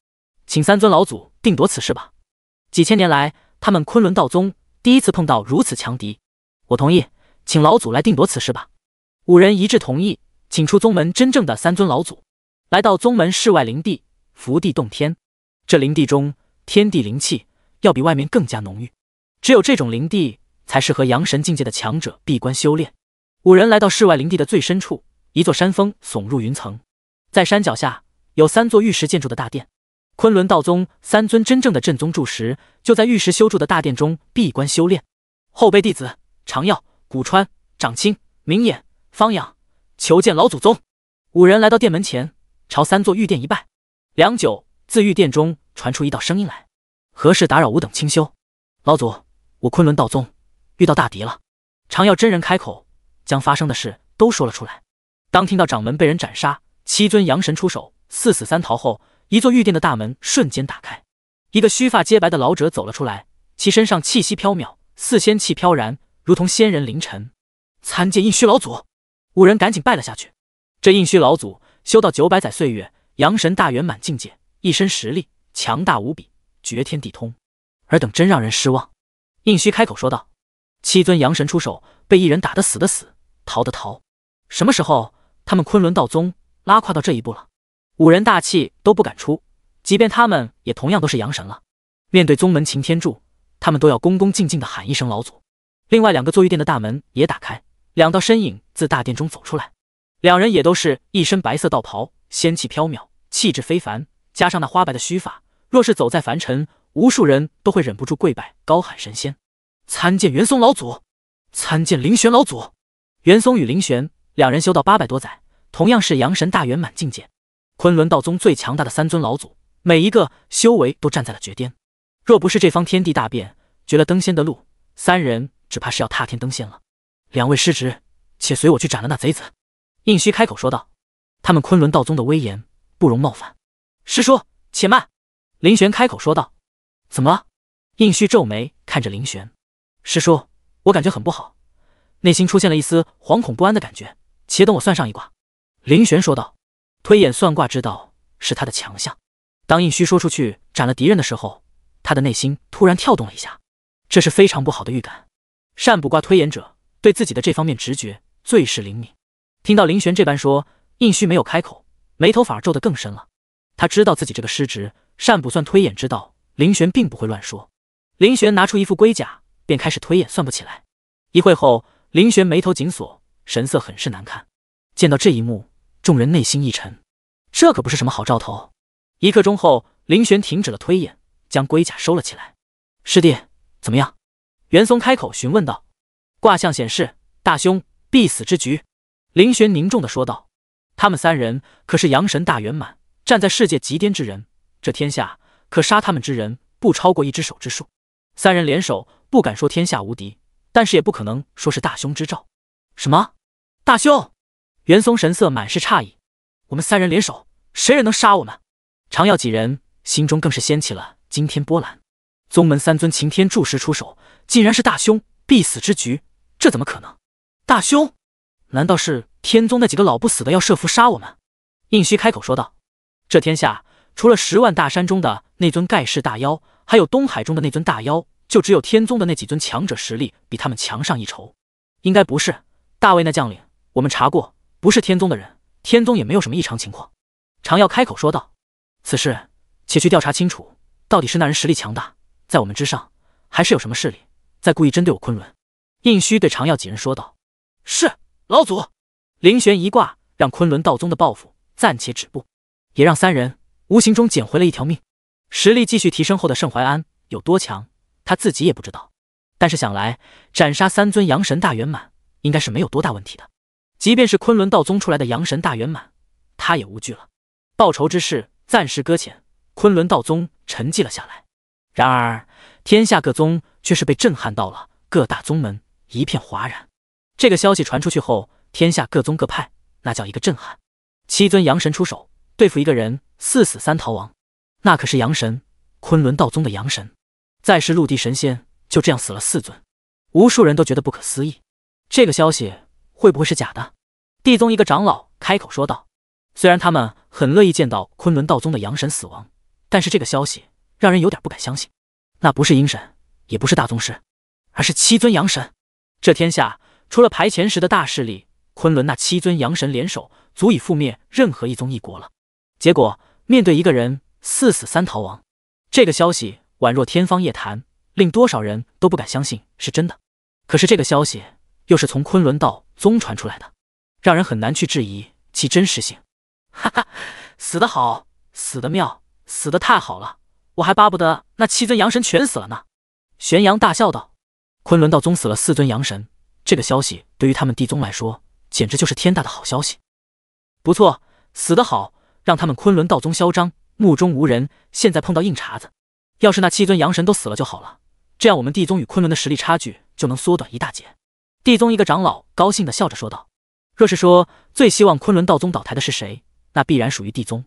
请三尊老祖定夺此事吧。几千年来，他们昆仑道宗第一次碰到如此强敌。我同意，请老祖来定夺此事吧。”五人一致同意，请出宗门真正的三尊老祖，来到宗门世外灵地福地洞天。这灵地中天地灵气要比外面更加浓郁，只有这种灵地才适合阳神境界的强者闭关修炼。五人来到世外灵地的最深处，一座山峰耸入云层，在山脚下有三座玉石建筑的大殿，昆仑道宗三尊真正的正宗住石就在玉石修筑的大殿中闭关修炼。后辈弟子常耀、古川、长青、明眼。方阳，求见老祖宗，五人来到殿门前，朝三座玉殿一拜。良久，自玉殿中传出一道声音来：“何事打扰吾等清修？”老祖，我昆仑道宗遇到大敌了。常要真人开口，将发生的事都说了出来。当听到掌门被人斩杀，七尊阳神出手，四死三逃后，一座玉殿的大门瞬间打开，一个须发皆白的老者走了出来，其身上气息飘渺，似仙气飘然，如同仙人临尘。参见印虚老祖。五人赶紧拜了下去。这印虚老祖修到九百载岁月，阳神大圆满境界，一身实力强大无比，绝天地通。尔等真让人失望！印虚开口说道：“七尊阳神出手，被一人打得死的死，逃的逃。什么时候他们昆仑道宗拉胯到这一步了？”五人大气都不敢出，即便他们也同样都是阳神了，面对宗门擎天柱，他们都要恭恭敬敬的喊一声老祖。另外两个坐玉殿的大门也打开。两道身影自大殿中走出来，两人也都是一身白色道袍，仙气飘渺，气质非凡，加上那花白的须发，若是走在凡尘，无数人都会忍不住跪拜，高喊：“神仙，参见元松老祖，参见灵玄老祖。”元松与灵玄两人修道八百多载，同样是阳神大圆满境界，昆仑道宗最强大的三尊老祖，每一个修为都站在了绝巅。若不是这方天地大变，绝了登仙的路，三人只怕是要踏天登仙了。两位失职，且随我去斩了那贼子。”应虚开口说道，“他们昆仑道宗的威严不容冒犯。”师叔，且慢。”林玄开口说道，“怎么了？”应虚皱眉看着林玄，“师叔，我感觉很不好，内心出现了一丝惶恐不安的感觉。且等我算上一卦。”林玄说道，“推演算卦之道是他的强项。”当应虚说出去斩了敌人的时候，他的内心突然跳动了一下，这是非常不好的预感。善卜卦推演者。对自己的这方面直觉最是灵敏。听到林玄这般说，应虚没有开口，眉头反而皱得更深了。他知道自己这个师侄善卜算推演之道，林玄并不会乱说。林玄拿出一副龟甲，便开始推演算不起来。一会后，林玄眉头紧锁，神色很是难看。见到这一幕，众人内心一沉，这可不是什么好兆头。一刻钟后，林玄停止了推演，将龟甲收了起来。师弟怎么样？袁松开口询问道。卦象显示大凶，必死之局。林玄凝重的说道：“他们三人可是阳神大圆满，站在世界极巅之人，这天下可杀他们之人不超过一只手之数。三人联手，不敢说天下无敌，但是也不可能说是大凶之兆。”什么？大凶？袁松神色满是诧异：“我们三人联手，谁人能杀我们？”常耀几人心中更是掀起了惊天波澜。宗门三尊擎天柱石出手，竟然是大凶，必死之局。这怎么可能？大凶！难道是天宗那几个老不死的要设伏杀我们？应虚开口说道：“这天下除了十万大山中的那尊盖世大妖，还有东海中的那尊大妖，就只有天宗的那几尊强者实力比他们强上一筹。应该不是。大卫那将领，我们查过，不是天宗的人。天宗也没有什么异常情况。”常耀开口说道：“此事且去调查清楚，到底是那人实力强大，在我们之上，还是有什么势力在故意针对我昆仑？”应虚对常耀几人说道：“是老祖，灵玄一卦让昆仑道宗的报复暂且止步，也让三人无形中捡回了一条命。实力继续提升后的盛淮安有多强，他自己也不知道。但是想来斩杀三尊阳神大圆满，应该是没有多大问题的。即便是昆仑道宗出来的阳神大圆满，他也无惧了。报仇之事暂时搁浅，昆仑道宗沉寂了下来。然而天下各宗却是被震撼到了，各大宗门。”一片哗然，这个消息传出去后，天下各宗各派那叫一个震撼。七尊阳神出手对付一个人，四死三逃亡，那可是阳神，昆仑道宗的阳神，再是陆地神仙，就这样死了四尊，无数人都觉得不可思议。这个消息会不会是假的？地宗一个长老开口说道：“虽然他们很乐意见到昆仑道宗的阳神死亡，但是这个消息让人有点不敢相信。那不是阴神，也不是大宗师，而是七尊阳神。”这天下除了排前十的大势力，昆仑那七尊阳神联手，足以覆灭任何一宗一国了。结果面对一个人，四死三逃亡，这个消息宛若天方夜谭，令多少人都不敢相信是真的。可是这个消息又是从昆仑道宗传出来的，让人很难去质疑其真实性。哈哈，死得好，死得妙，死得太好了！我还巴不得那七尊阳神全死了呢！玄阳大笑道。昆仑道宗死了四尊阳神，这个消息对于他们地宗来说，简直就是天大的好消息。不错，死得好，让他们昆仑道宗嚣张、目中无人。现在碰到硬茬子，要是那七尊阳神都死了就好了，这样我们地宗与昆仑的实力差距就能缩短一大截。地宗一个长老高兴的笑着说道：“若是说最希望昆仑道宗倒台的是谁，那必然属于地宗。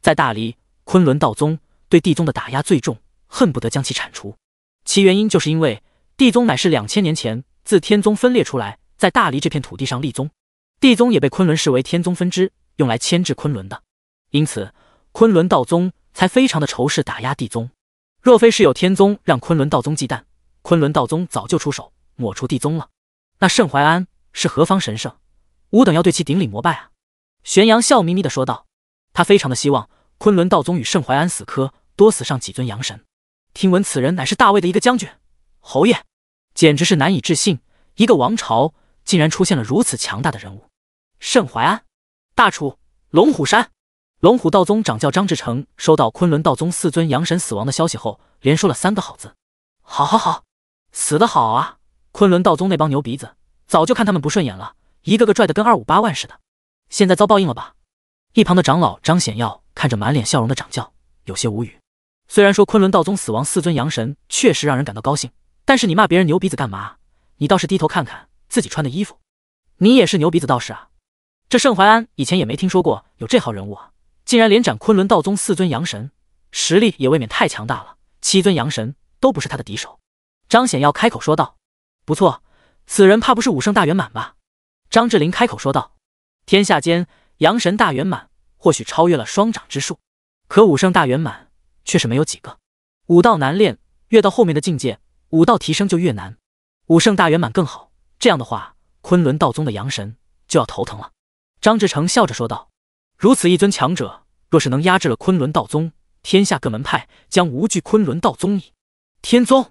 在大理，昆仑道宗对地宗的打压最重，恨不得将其铲除。其原因就是因为……”帝宗乃是两千年前自天宗分裂出来，在大黎这片土地上立宗，帝宗也被昆仑视为天宗分支，用来牵制昆仑的，因此昆仑道宗才非常的仇视打压帝宗。若非是有天宗让昆仑道宗忌惮，昆仑道宗早就出手抹除帝宗了。那盛淮安是何方神圣？吾等要对其顶礼膜拜啊！玄阳笑眯眯的说道，他非常的希望昆仑道宗与盛淮安死磕，多死上几尊阳神。听闻此人乃是大魏的一个将军，侯爷。简直是难以置信，一个王朝竟然出现了如此强大的人物。盛淮安，大楚龙虎山龙虎道宗掌教张志成收到昆仑道宗四尊阳神死亡的消息后，连说了三个好字：好，好，好！死得好啊！昆仑道宗那帮牛鼻子，早就看他们不顺眼了，一个个拽的跟二五八万似的，现在遭报应了吧？一旁的长老张显耀看着满脸笑容的掌教，有些无语。虽然说昆仑道宗死亡四尊阳神确实让人感到高兴。但是你骂别人牛鼻子干嘛？你倒是低头看看自己穿的衣服，你也是牛鼻子道士啊！这盛淮安以前也没听说过有这号人物啊，竟然连斩昆仑道宗四尊阳神，实力也未免太强大了，七尊阳神都不是他的敌手。张显耀开口说道：“不错，此人怕不是武圣大圆满吧？”张志林开口说道：“天下间阳神大圆满或许超越了双掌之术，可武圣大圆满却是没有几个。武道难练，越到后面的境界。”武道提升就越难，武圣大圆满更好。这样的话，昆仑道宗的阳神就要头疼了。张志成笑着说道：“如此一尊强者，若是能压制了昆仑道宗，天下各门派将无惧昆仑道宗矣。”天宗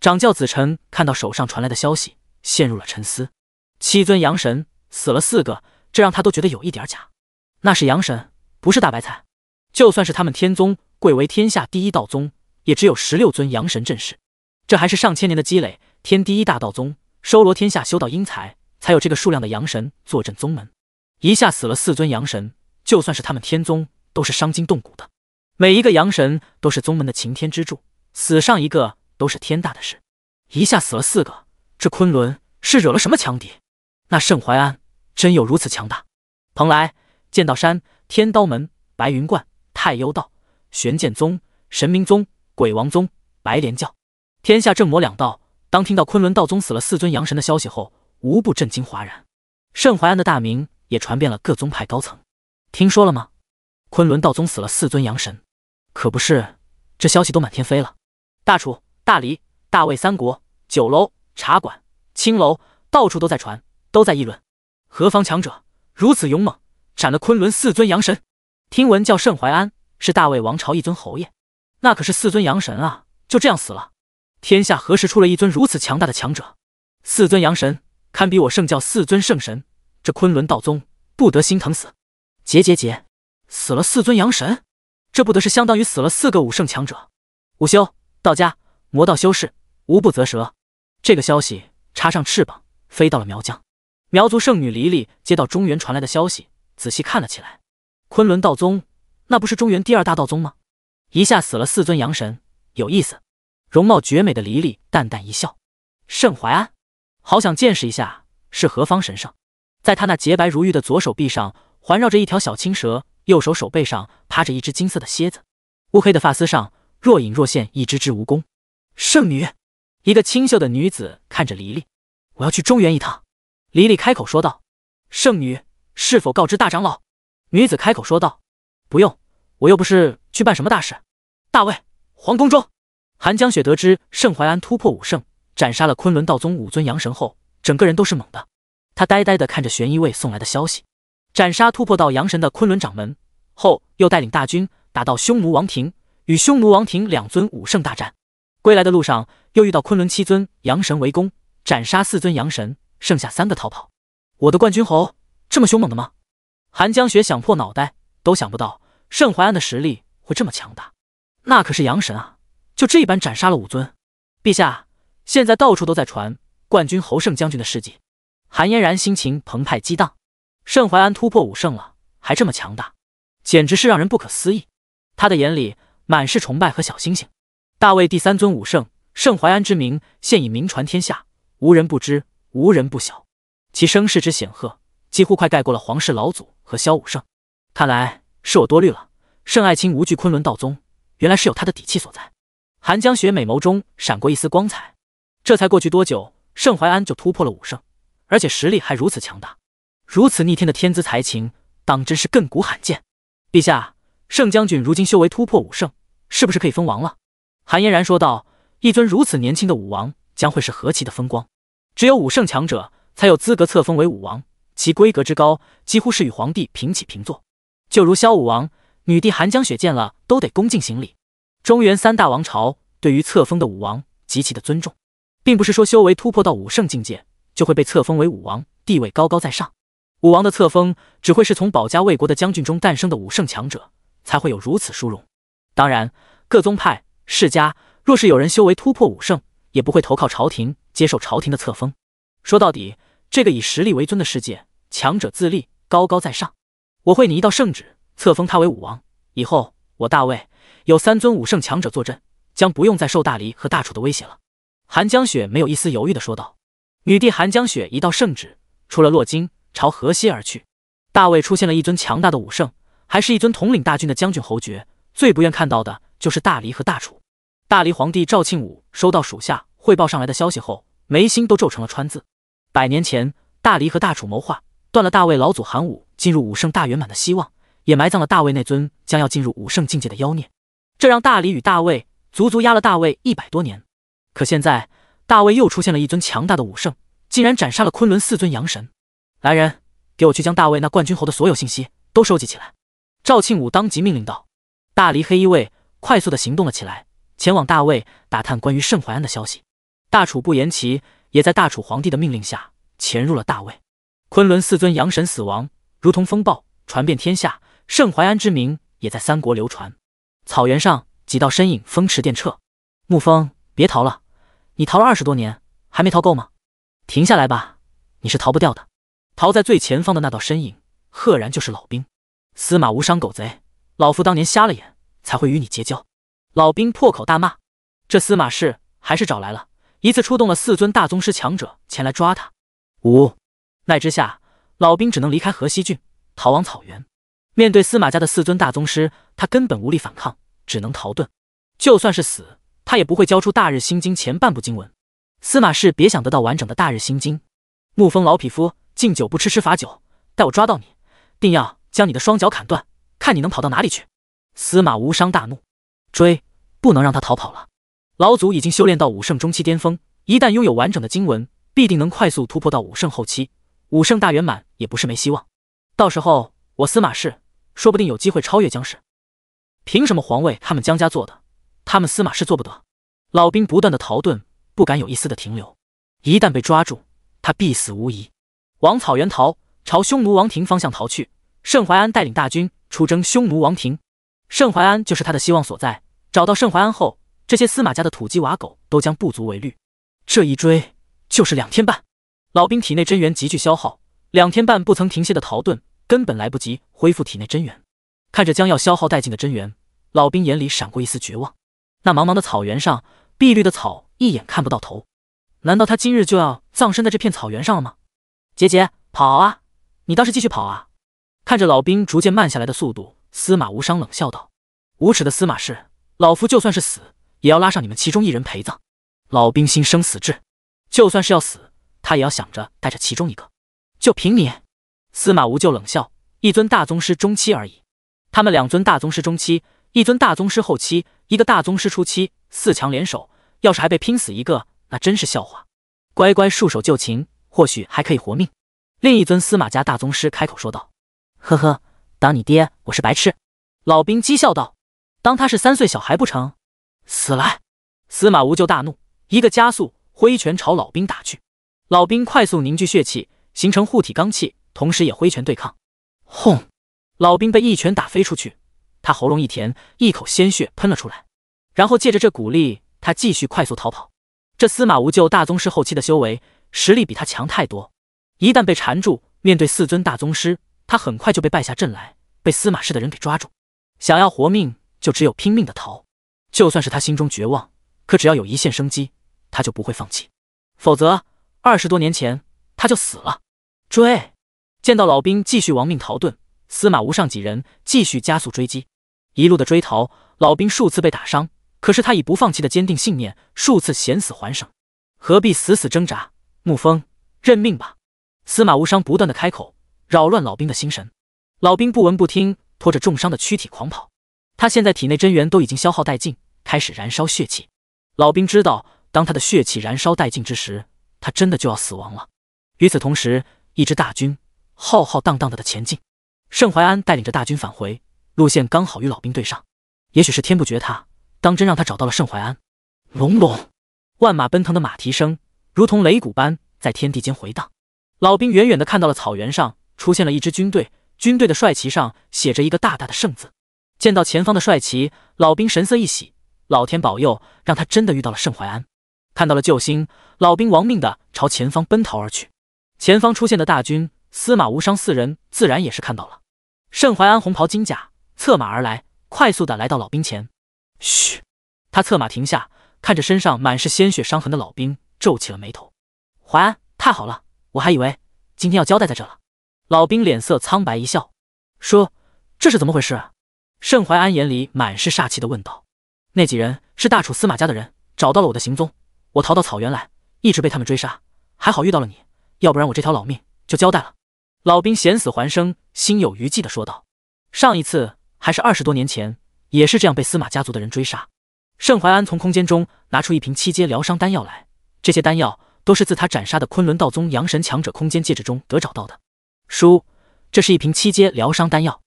掌教子辰看到手上传来的消息，陷入了沉思。七尊阳神死了四个，这让他都觉得有一点假。那是阳神，不是大白菜。就算是他们天宗，贵为天下第一道宗，也只有十六尊阳神阵势。这还是上千年的积累，天第一大道宗收罗天下修道英才，才有这个数量的阳神坐镇宗门。一下死了四尊阳神，就算是他们天宗都是伤筋动骨的。每一个阳神都是宗门的擎天之柱，死上一个都是天大的事。一下死了四个，这昆仑是惹了什么强敌？那盛淮安真有如此强大？蓬莱、剑道山、天刀门、白云观、太幽道、玄剑宗、神明宗、鬼王宗、白莲教。天下正魔两道，当听到昆仑道宗死了四尊阳神的消息后，无不震惊哗然。盛淮安的大名也传遍了各宗派高层。听说了吗？昆仑道宗死了四尊阳神，可不是，这消息都满天飞了。大楚、大理、大魏三国，酒楼、茶馆、青楼，到处都在传，都在议论。何方强者如此勇猛，斩了昆仑四尊阳神？听闻叫盛淮安，是大魏王朝一尊侯爷。那可是四尊阳神啊，就这样死了。天下何时出了一尊如此强大的强者？四尊阳神堪比我圣教四尊圣神，这昆仑道宗不得心疼死！结结结，死了四尊阳神，这不得是相当于死了四个武圣强者？武修、道家、魔道修士无不择舌。这个消息插上翅膀飞到了苗疆，苗族圣女黎黎接到中原传来的消息，仔细看了起来。昆仑道宗那不是中原第二大道宗吗？一下死了四尊阳神，有意思。容貌绝美的黎黎淡淡一笑，盛怀安，好想见识一下是何方神圣。在他那洁白如玉的左手臂上环绕着一条小青蛇，右手手背上趴着一只金色的蝎子，乌黑的发丝上若隐若现一只只蜈蚣。圣女，一个清秀的女子看着黎黎，我要去中原一趟。黎黎开口说道：“圣女，是否告知大长老？”女子开口说道：“不用，我又不是去办什么大事。”大卫，皇宫中。韩江雪得知盛怀安突破武圣，斩杀了昆仑道宗五尊阳神后，整个人都是懵的。他呆呆的看着玄一卫送来的消息：斩杀突破到阳神的昆仑掌门后，又带领大军打到匈奴王庭，与匈奴王庭两尊武圣大战。归来的路上，又遇到昆仑七尊阳神围攻，斩杀四尊阳神，剩下三个逃跑。我的冠军侯这么凶猛的吗？韩江雪想破脑袋都想不到盛怀安的实力会这么强大，那可是阳神啊！就这一般斩杀了武尊，陛下！现在到处都在传冠军侯胜将军的事迹。韩嫣然心情澎湃激荡，盛淮安突破武圣了，还这么强大，简直是让人不可思议。他的眼里满是崇拜和小星星。大魏第三尊武圣盛淮安之名，现已名传天下，无人不知，无人不晓。其声势之显赫，几乎快盖过了皇室老祖和萧武圣。看来是我多虑了，盛爱卿无惧昆仑道宗，原来是有他的底气所在。寒江雪美眸中闪过一丝光彩。这才过去多久，盛淮安就突破了武圣，而且实力还如此强大，如此逆天的天资才情，当真是亘古罕见。陛下，盛将军如今修为突破武圣，是不是可以封王了？韩嫣然说道：“一尊如此年轻的武王，将会是何其的风光！只有武圣强者才有资格册封为武王，其规格之高，几乎是与皇帝平起平坐。就如萧武王，女帝寒江雪见了都得恭敬行礼。”中原三大王朝对于册封的武王极其的尊重，并不是说修为突破到武圣境界就会被册封为武王，地位高高在上。武王的册封只会是从保家卫国的将军中诞生的武圣强者才会有如此殊荣。当然，各宗派世家若是有人修为突破武圣，也不会投靠朝廷，接受朝廷的册封。说到底，这个以实力为尊的世界，强者自立，高高在上。我会你一道圣旨，册封他为武王。以后我大魏。有三尊武圣强者坐镇，将不用再受大黎和大楚的威胁了。寒江雪没有一丝犹豫的说道：“女帝寒江雪一道圣旨，出了洛京，朝河西而去。大魏出现了一尊强大的武圣，还是一尊统领大军的将军侯爵。最不愿看到的就是大黎和大楚。大黎皇帝赵庆武收到属下汇报上来的消息后，眉心都皱成了川字。百年前，大黎和大楚谋划，断了大魏老祖韩武进入武圣大圆满的希望，也埋葬了大魏那尊将要进入武圣境界的妖孽。”这让大理与大卫足足压了大卫一百多年，可现在大卫又出现了一尊强大的武圣，竟然斩杀了昆仑四尊阳神。来人，给我去将大卫那冠军侯的所有信息都收集起来！赵庆武当即命令道。大黎黑衣卫快速的行动了起来，前往大卫打探关于盛淮安的消息。大楚不言齐也在大楚皇帝的命令下潜入了大卫。昆仑四尊阳神死亡，如同风暴传遍天下，盛淮安之名也在三国流传。草原上，几道身影风驰电掣。沐风，别逃了！你逃了二十多年，还没逃够吗？停下来吧，你是逃不掉的。逃在最前方的那道身影，赫然就是老兵司马无伤狗贼！老夫当年瞎了眼，才会与你结交。老兵破口大骂：“这司马氏还是找来了，一次出动了四尊大宗师强者前来抓他。”无奈之下，老兵只能离开河西郡，逃往草原。面对司马家的四尊大宗师，他根本无力反抗，只能逃遁。就算是死，他也不会交出大日心经前半部经文。司马氏别想得到完整的《大日心经》。沐风老匹夫，敬酒不吃吃罚酒。待我抓到你，定要将你的双脚砍断，看你能跑到哪里去。司马无伤大怒，追，不能让他逃跑了。老祖已经修炼到武圣中期巅峰，一旦拥有完整的经文，必定能快速突破到武圣后期，武圣大圆满也不是没希望。到时候我司马氏。说不定有机会超越江氏，凭什么皇位他们江家做的，他们司马氏做不得。老兵不断的逃遁，不敢有一丝的停留，一旦被抓住，他必死无疑。往草原逃，朝匈奴王庭方向逃去。盛淮安带领大军出征匈奴王庭，盛淮安就是他的希望所在。找到盛淮安后，这些司马家的土鸡瓦狗都将不足为虑。这一追就是两天半，老兵体内真元急剧消耗，两天半不曾停歇的逃遁。根本来不及恢复体内真元，看着将要消耗殆尽的真元，老兵眼里闪过一丝绝望。那茫茫的草原上，碧绿的草一眼看不到头，难道他今日就要葬身在这片草原上了吗？杰杰，跑啊！你倒是继续跑啊！看着老兵逐渐慢下来的速度，司马无伤冷笑道：“无耻的司马氏，老夫就算是死，也要拉上你们其中一人陪葬。”老兵心生死志，就算是要死，他也要想着带着其中一个。就凭你！司马无咎冷笑：“一尊大宗师中期而已，他们两尊大宗师中期，一尊大宗师后期，一个大宗师初期，四强联手，要是还被拼死一个，那真是笑话。乖乖束手就擒，或许还可以活命。”另一尊司马家大宗师开口说道：“呵呵，当你爹，我是白痴。”老兵讥笑道：“当他是三岁小孩不成？死来！”司马无咎大怒，一个加速，挥拳朝老兵打去。老兵快速凝聚血气，形成护体罡气。同时也挥拳对抗，轰！老兵被一拳打飞出去，他喉咙一甜，一口鲜血喷了出来。然后借着这鼓励，他继续快速逃跑。这司马无咎大宗师后期的修为实力比他强太多，一旦被缠住，面对四尊大宗师，他很快就被败下阵来，被司马氏的人给抓住。想要活命，就只有拼命的逃。就算是他心中绝望，可只要有一线生机，他就不会放弃。否则，二十多年前他就死了。追！见到老兵继续亡命逃遁，司马无上几人继续加速追击。一路的追逃，老兵数次被打伤，可是他以不放弃的坚定信念，数次险死还生，何必死死挣扎？沐风，认命吧！司马无伤不断的开口，扰乱老兵的心神。老兵不闻不听，拖着重伤的躯体狂跑。他现在体内真元都已经消耗殆尽，开始燃烧血气。老兵知道，当他的血气燃烧殆尽之时，他真的就要死亡了。与此同时，一支大军。浩浩荡荡的的前进，盛淮安带领着大军返回，路线刚好与老兵对上。也许是天不绝他，当真让他找到了盛淮安。隆隆，万马奔腾的马蹄声如同擂鼓般在天地间回荡。老兵远远的看到了草原上出现了一支军队，军队的帅旗上写着一个大大的“圣字。见到前方的帅旗，老兵神色一喜，老天保佑，让他真的遇到了盛淮安，看到了救星。老兵亡命的朝前方奔逃而去，前方出现的大军。司马无伤四人自然也是看到了，盛怀安红袍金甲，策马而来，快速的来到老兵前。嘘，他策马停下，看着身上满是鲜血伤痕的老兵，皱起了眉头。怀安，太好了，我还以为今天要交代在这了。老兵脸色苍白，一笑，说：“这是怎么回事？”盛怀安眼里满是煞气的问道：“那几人是大楚司马家的人，找到了我的行踪，我逃到草原来，一直被他们追杀，还好遇到了你，要不然我这条老命就交代了。”老兵险死还生，心有余悸地说道：“上一次还是二十多年前，也是这样被司马家族的人追杀。”盛怀安从空间中拿出一瓶七阶疗伤丹药来，这些丹药都是自他斩杀的昆仑道宗阳神强者空间戒指中得找到的。叔，这是一瓶七阶疗伤丹药，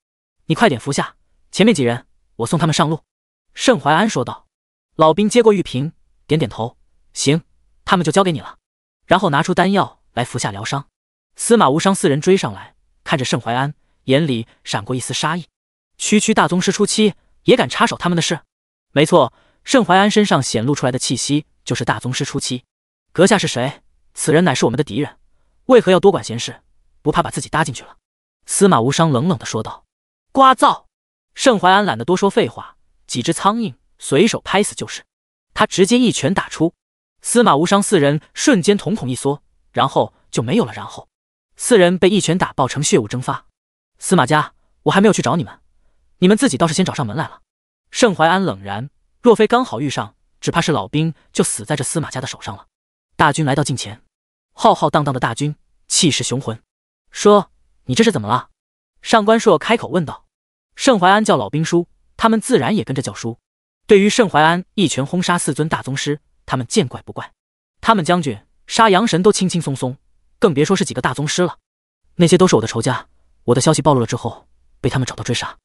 你快点服下。前面几人，我送他们上路。”盛怀安说道。老兵接过玉瓶，点点头：“行，他们就交给你了。”然后拿出丹药来服下疗伤。司马无伤四人追上来，看着盛淮安，眼里闪过一丝杀意。区区大宗师初期也敢插手他们的事？没错，盛淮安身上显露出来的气息就是大宗师初期。阁下是谁？此人乃是我们的敌人，为何要多管闲事？不怕把自己搭进去了？司马无伤冷冷的说道。聒噪！盛淮安懒得多说废话，几只苍蝇随手拍死就是。他直接一拳打出，司马无伤四人瞬间瞳孔一缩，然后就没有了，然后。四人被一拳打爆，成血雾蒸发。司马家，我还没有去找你们，你们自己倒是先找上门来了。盛淮安冷然，若非刚好遇上，只怕是老兵就死在这司马家的手上了。大军来到近前，浩浩荡荡的大军，气势雄浑。说，你这是怎么了？上官硕开口问道。盛淮安叫老兵叔，他们自然也跟着叫叔。对于盛淮安一拳轰杀四尊大宗师，他们见怪不怪。他们将军杀阳神都轻轻松松。更别说是几个大宗师了，那些都是我的仇家。我的消息暴露了之后，被他们找到追杀。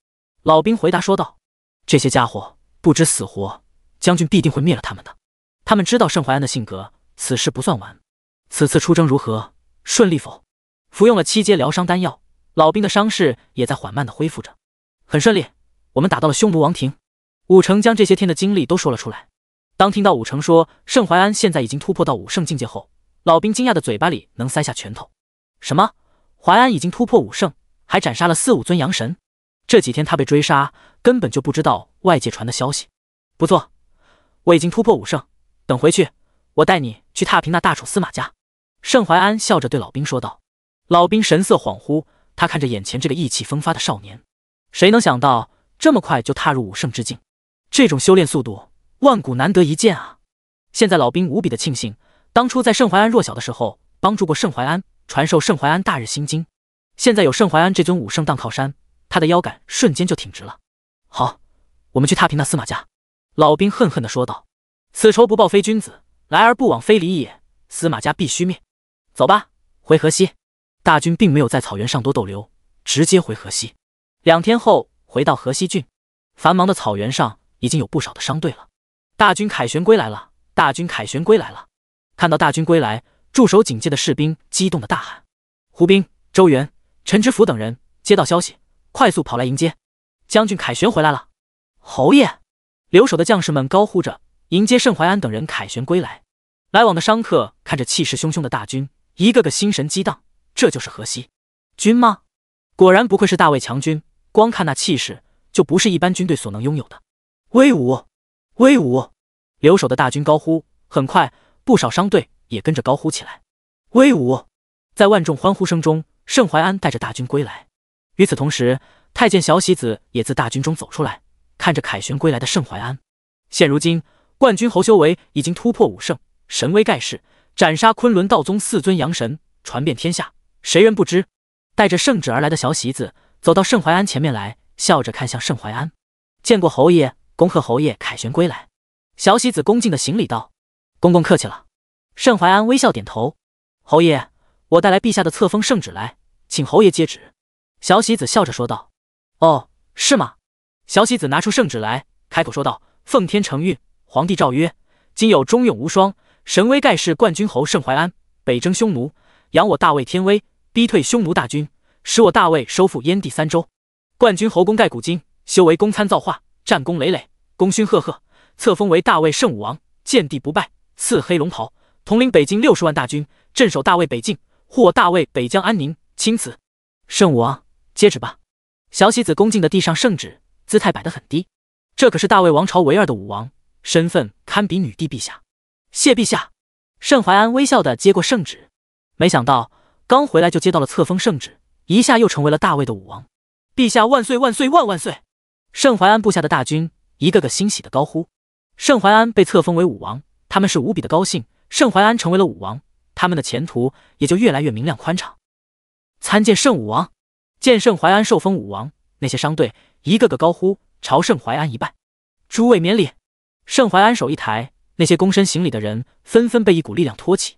老兵回答说道：“这些家伙不知死活，将军必定会灭了他们的。他们知道盛淮安的性格，此事不算完。”此次出征如何顺利否？服用了七阶疗伤丹药，老兵的伤势也在缓慢的恢复着。很顺利，我们打到了匈奴王庭。武成将这些天的经历都说了出来。当听到武成说盛淮安现在已经突破到武圣境界后，老兵惊讶的嘴巴里能塞下拳头。什么？淮安已经突破武圣，还斩杀了四五尊阳神？这几天他被追杀，根本就不知道外界传的消息。不错，我已经突破武圣。等回去，我带你去踏平那大楚司马家。盛淮安笑着对老兵说道。老兵神色恍惚，他看着眼前这个意气风发的少年，谁能想到这么快就踏入武圣之境？这种修炼速度，万古难得一见啊！现在老兵无比的庆幸。当初在盛淮安弱小的时候，帮助过盛淮安，传授盛淮安《大日心经》。现在有盛淮安这尊武圣当靠山，他的腰杆瞬间就挺直了。好，我们去踏平那司马家。老兵恨恨地说道：“此仇不报非君子，来而不往非礼也。司马家必须灭。”走吧，回河西。大军并没有在草原上多逗留，直接回河西。两天后回到河西郡，繁忙的草原上已经有不少的商队了。大军凯旋归来了！大军凯旋归来了！看到大军归来，驻守警戒的士兵激动地大喊：“胡兵、周元、陈知府等人接到消息，快速跑来迎接将军凯旋回来了。”侯爷，留守的将士们高呼着迎接盛淮安等人凯旋归来。来往的商客看着气势汹汹的大军，一个个心神激荡。这就是河西军吗？果然不愧是大魏强军，光看那气势就不是一般军队所能拥有的。威武，威武！留守的大军高呼。很快。不少商队也跟着高呼起来：“威武！”在万众欢呼声中，盛淮安带着大军归来。与此同时，太监小喜子也自大军中走出来，看着凯旋归来的盛淮安。现如今，冠军侯修为已经突破武圣，神威盖世，斩杀昆仑道宗四尊阳神，传遍天下，谁人不知？带着圣旨而来的小喜子走到盛淮安前面来，笑着看向盛淮安：“见过侯爷，恭贺侯爷凯旋归来。”小喜子恭敬的行礼道。公公客气了，盛怀安微笑点头。侯爷，我带来陛下的册封圣旨来，请侯爷接旨。小喜子笑着说道：“哦，是吗？”小喜子拿出圣旨来，开口说道：“奉天承运，皇帝诏曰：今有忠勇无双，神威盖世冠军侯盛怀安，北征匈奴，扬我大魏天威，逼退匈奴大军，使我大魏收复燕地三州。冠军侯功盖古今，修为功参造化，战功累累，功勋赫赫，册封为大魏圣武王，建地不败。”赐黑龙袍，统领北京六十万大军，镇守大魏北境，护我大魏北疆安宁。钦此。圣武王，接旨吧。小喜子恭敬的递上圣旨，姿态摆得很低。这可是大魏王朝唯二的武王，身份堪比女帝陛下。谢陛下。盛怀安微笑的接过圣旨，没想到刚回来就接到了册封圣旨，一下又成为了大魏的武王。陛下万岁万岁万万岁！盛怀安部下的大军一个个欣喜的高呼。盛怀安被册封为武王。他们是无比的高兴，盛淮安成为了武王，他们的前途也就越来越明亮宽敞。参见圣武王，见盛淮安受封武王，那些商队一个个高呼朝盛淮安一拜。诸位免礼，盛淮安手一抬，那些躬身行礼的人纷纷被一股力量托起。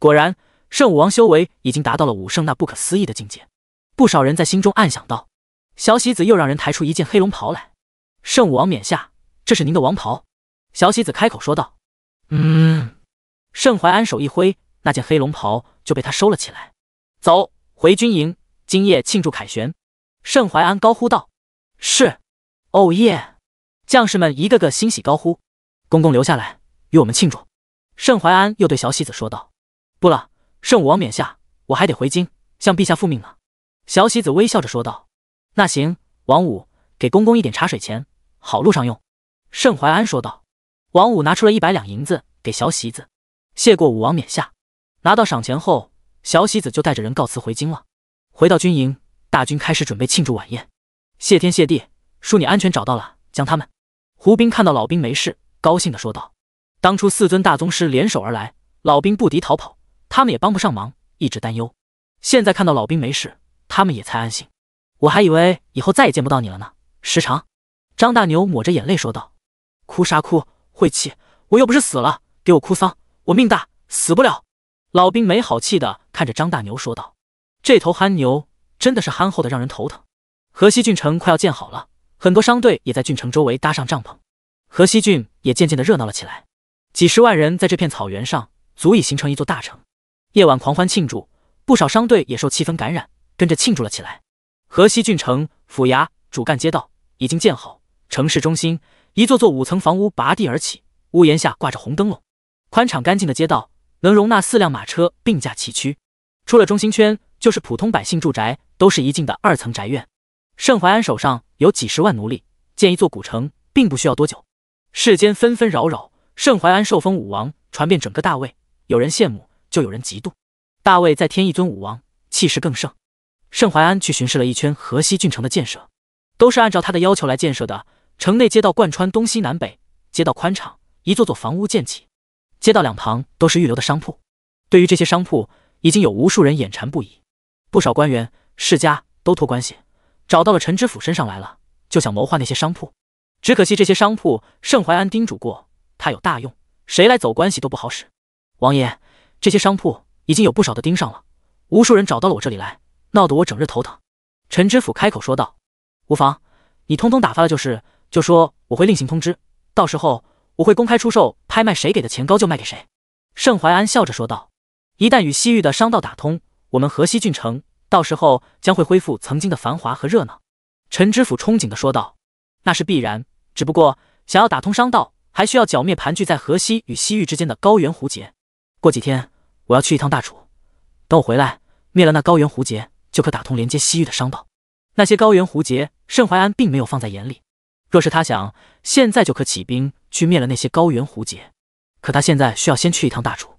果然，圣武王修为已经达到了武圣那不可思议的境界。不少人在心中暗想道。小喜子又让人抬出一件黑龙袍来，圣武王冕下，这是您的王袍。小喜子开口说道。嗯，盛淮安手一挥，那件黑龙袍就被他收了起来。走，回军营，今夜庆祝凯旋！盛淮安高呼道：“是，哦耶！”将士们一个个欣喜高呼：“公公留下来，与我们庆祝！”盛淮安又对小喜子说道：“不了，圣武王冕下，我还得回京向陛下复命呢。”小喜子微笑着说道：“那行，王五，给公公一点茶水钱，好路上用。”盛淮安说道。王五拿出了一百两银子给小喜子，谢过武王冕下。拿到赏钱后，小喜子就带着人告辞回京了。回到军营，大军开始准备庆祝晚宴。谢天谢地，叔你安全找到了，将他们。胡兵看到老兵没事，高兴的说道：“当初四尊大宗师联手而来，老兵不敌逃跑，他们也帮不上忙，一直担忧。现在看到老兵没事，他们也才安心。我还以为以后再也见不到你了呢。”时长，张大牛抹着眼泪说道：“哭啥哭？”晦气！我又不是死了，给我哭丧！我命大，死不了。老兵没好气地看着张大牛说道：“这头憨牛真的是憨厚的让人头疼。”河西郡城快要建好了，很多商队也在郡城周围搭上帐篷，河西郡也渐渐的热闹了起来。几十万人在这片草原上，足以形成一座大城。夜晚狂欢庆祝，不少商队也受气氛感染，跟着庆祝了起来。河西郡城府衙主干街道已经建好，城市中心。一座座五层房屋拔地而起，屋檐下挂着红灯笼。宽敞干净的街道能容纳四辆马车并驾齐驱。出了中心圈，就是普通百姓住宅，都是一进的二层宅院。盛淮安手上有几十万奴隶，建一座古城并不需要多久。世间纷纷扰扰，盛淮安受封武王，传遍整个大魏。有人羡慕，就有人嫉妒。大魏再添一尊武王，气势更盛。盛淮安去巡视了一圈河西郡城的建设，都是按照他的要求来建设的。城内街道贯穿东西南北，街道宽敞，一座座房屋建起，街道两旁都是预留的商铺。对于这些商铺，已经有无数人眼馋不已，不少官员世家都托关系找到了陈知府身上来了，就想谋划那些商铺。只可惜这些商铺，盛怀安叮嘱过，他有大用，谁来走关系都不好使。王爷，这些商铺已经有不少的盯上了，无数人找到了我这里来，闹得我整日头疼。陈知府开口说道：“无妨，你通通打发了就是。”就说我会另行通知，到时候我会公开出售拍卖，谁给的钱高就卖给谁。盛淮安笑着说道：“一旦与西域的商道打通，我们河西郡城到时候将会恢复曾经的繁华和热闹。”陈知府憧憬的说道：“那是必然，只不过想要打通商道，还需要剿灭盘踞在河西与西域之间的高原胡杰。过几天我要去一趟大楚，等我回来灭了那高原胡杰，就可打通连接西域的商道。”那些高原胡杰，盛淮安并没有放在眼里。若是他想现在就可起兵去灭了那些高原胡杰。可他现在需要先去一趟大楚。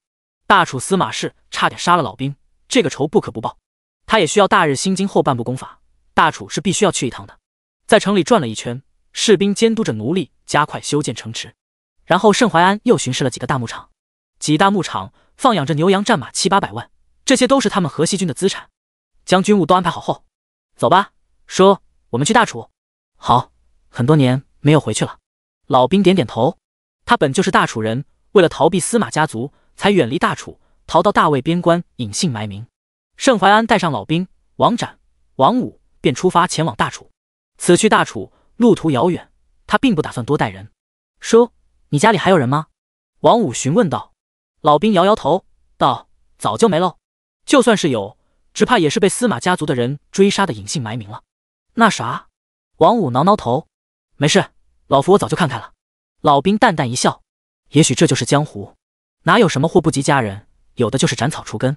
大楚司马氏差点杀了老兵，这个仇不可不报。他也需要大日新经后半部功法，大楚是必须要去一趟的。在城里转了一圈，士兵监督着奴隶加快修建城池，然后盛淮安又巡视了几个大牧场。几大牧场放养着牛羊战马七八百万，这些都是他们河西军的资产。将军务都安排好后，走吧，说我们去大楚。好。很多年没有回去了，老兵点点头。他本就是大楚人，为了逃避司马家族，才远离大楚，逃到大魏边关隐姓埋名。盛怀安带上老兵王展、王武便出发前往大楚。此去大楚路途遥远，他并不打算多带人。叔，你家里还有人吗？王武询问道。老兵摇摇头道：“早就没喽，就算是有，只怕也是被司马家族的人追杀的隐姓埋名了。”那啥，王武挠挠头。没事，老夫我早就看开了。老兵淡淡一笑，也许这就是江湖，哪有什么祸不及家人，有的就是斩草除根。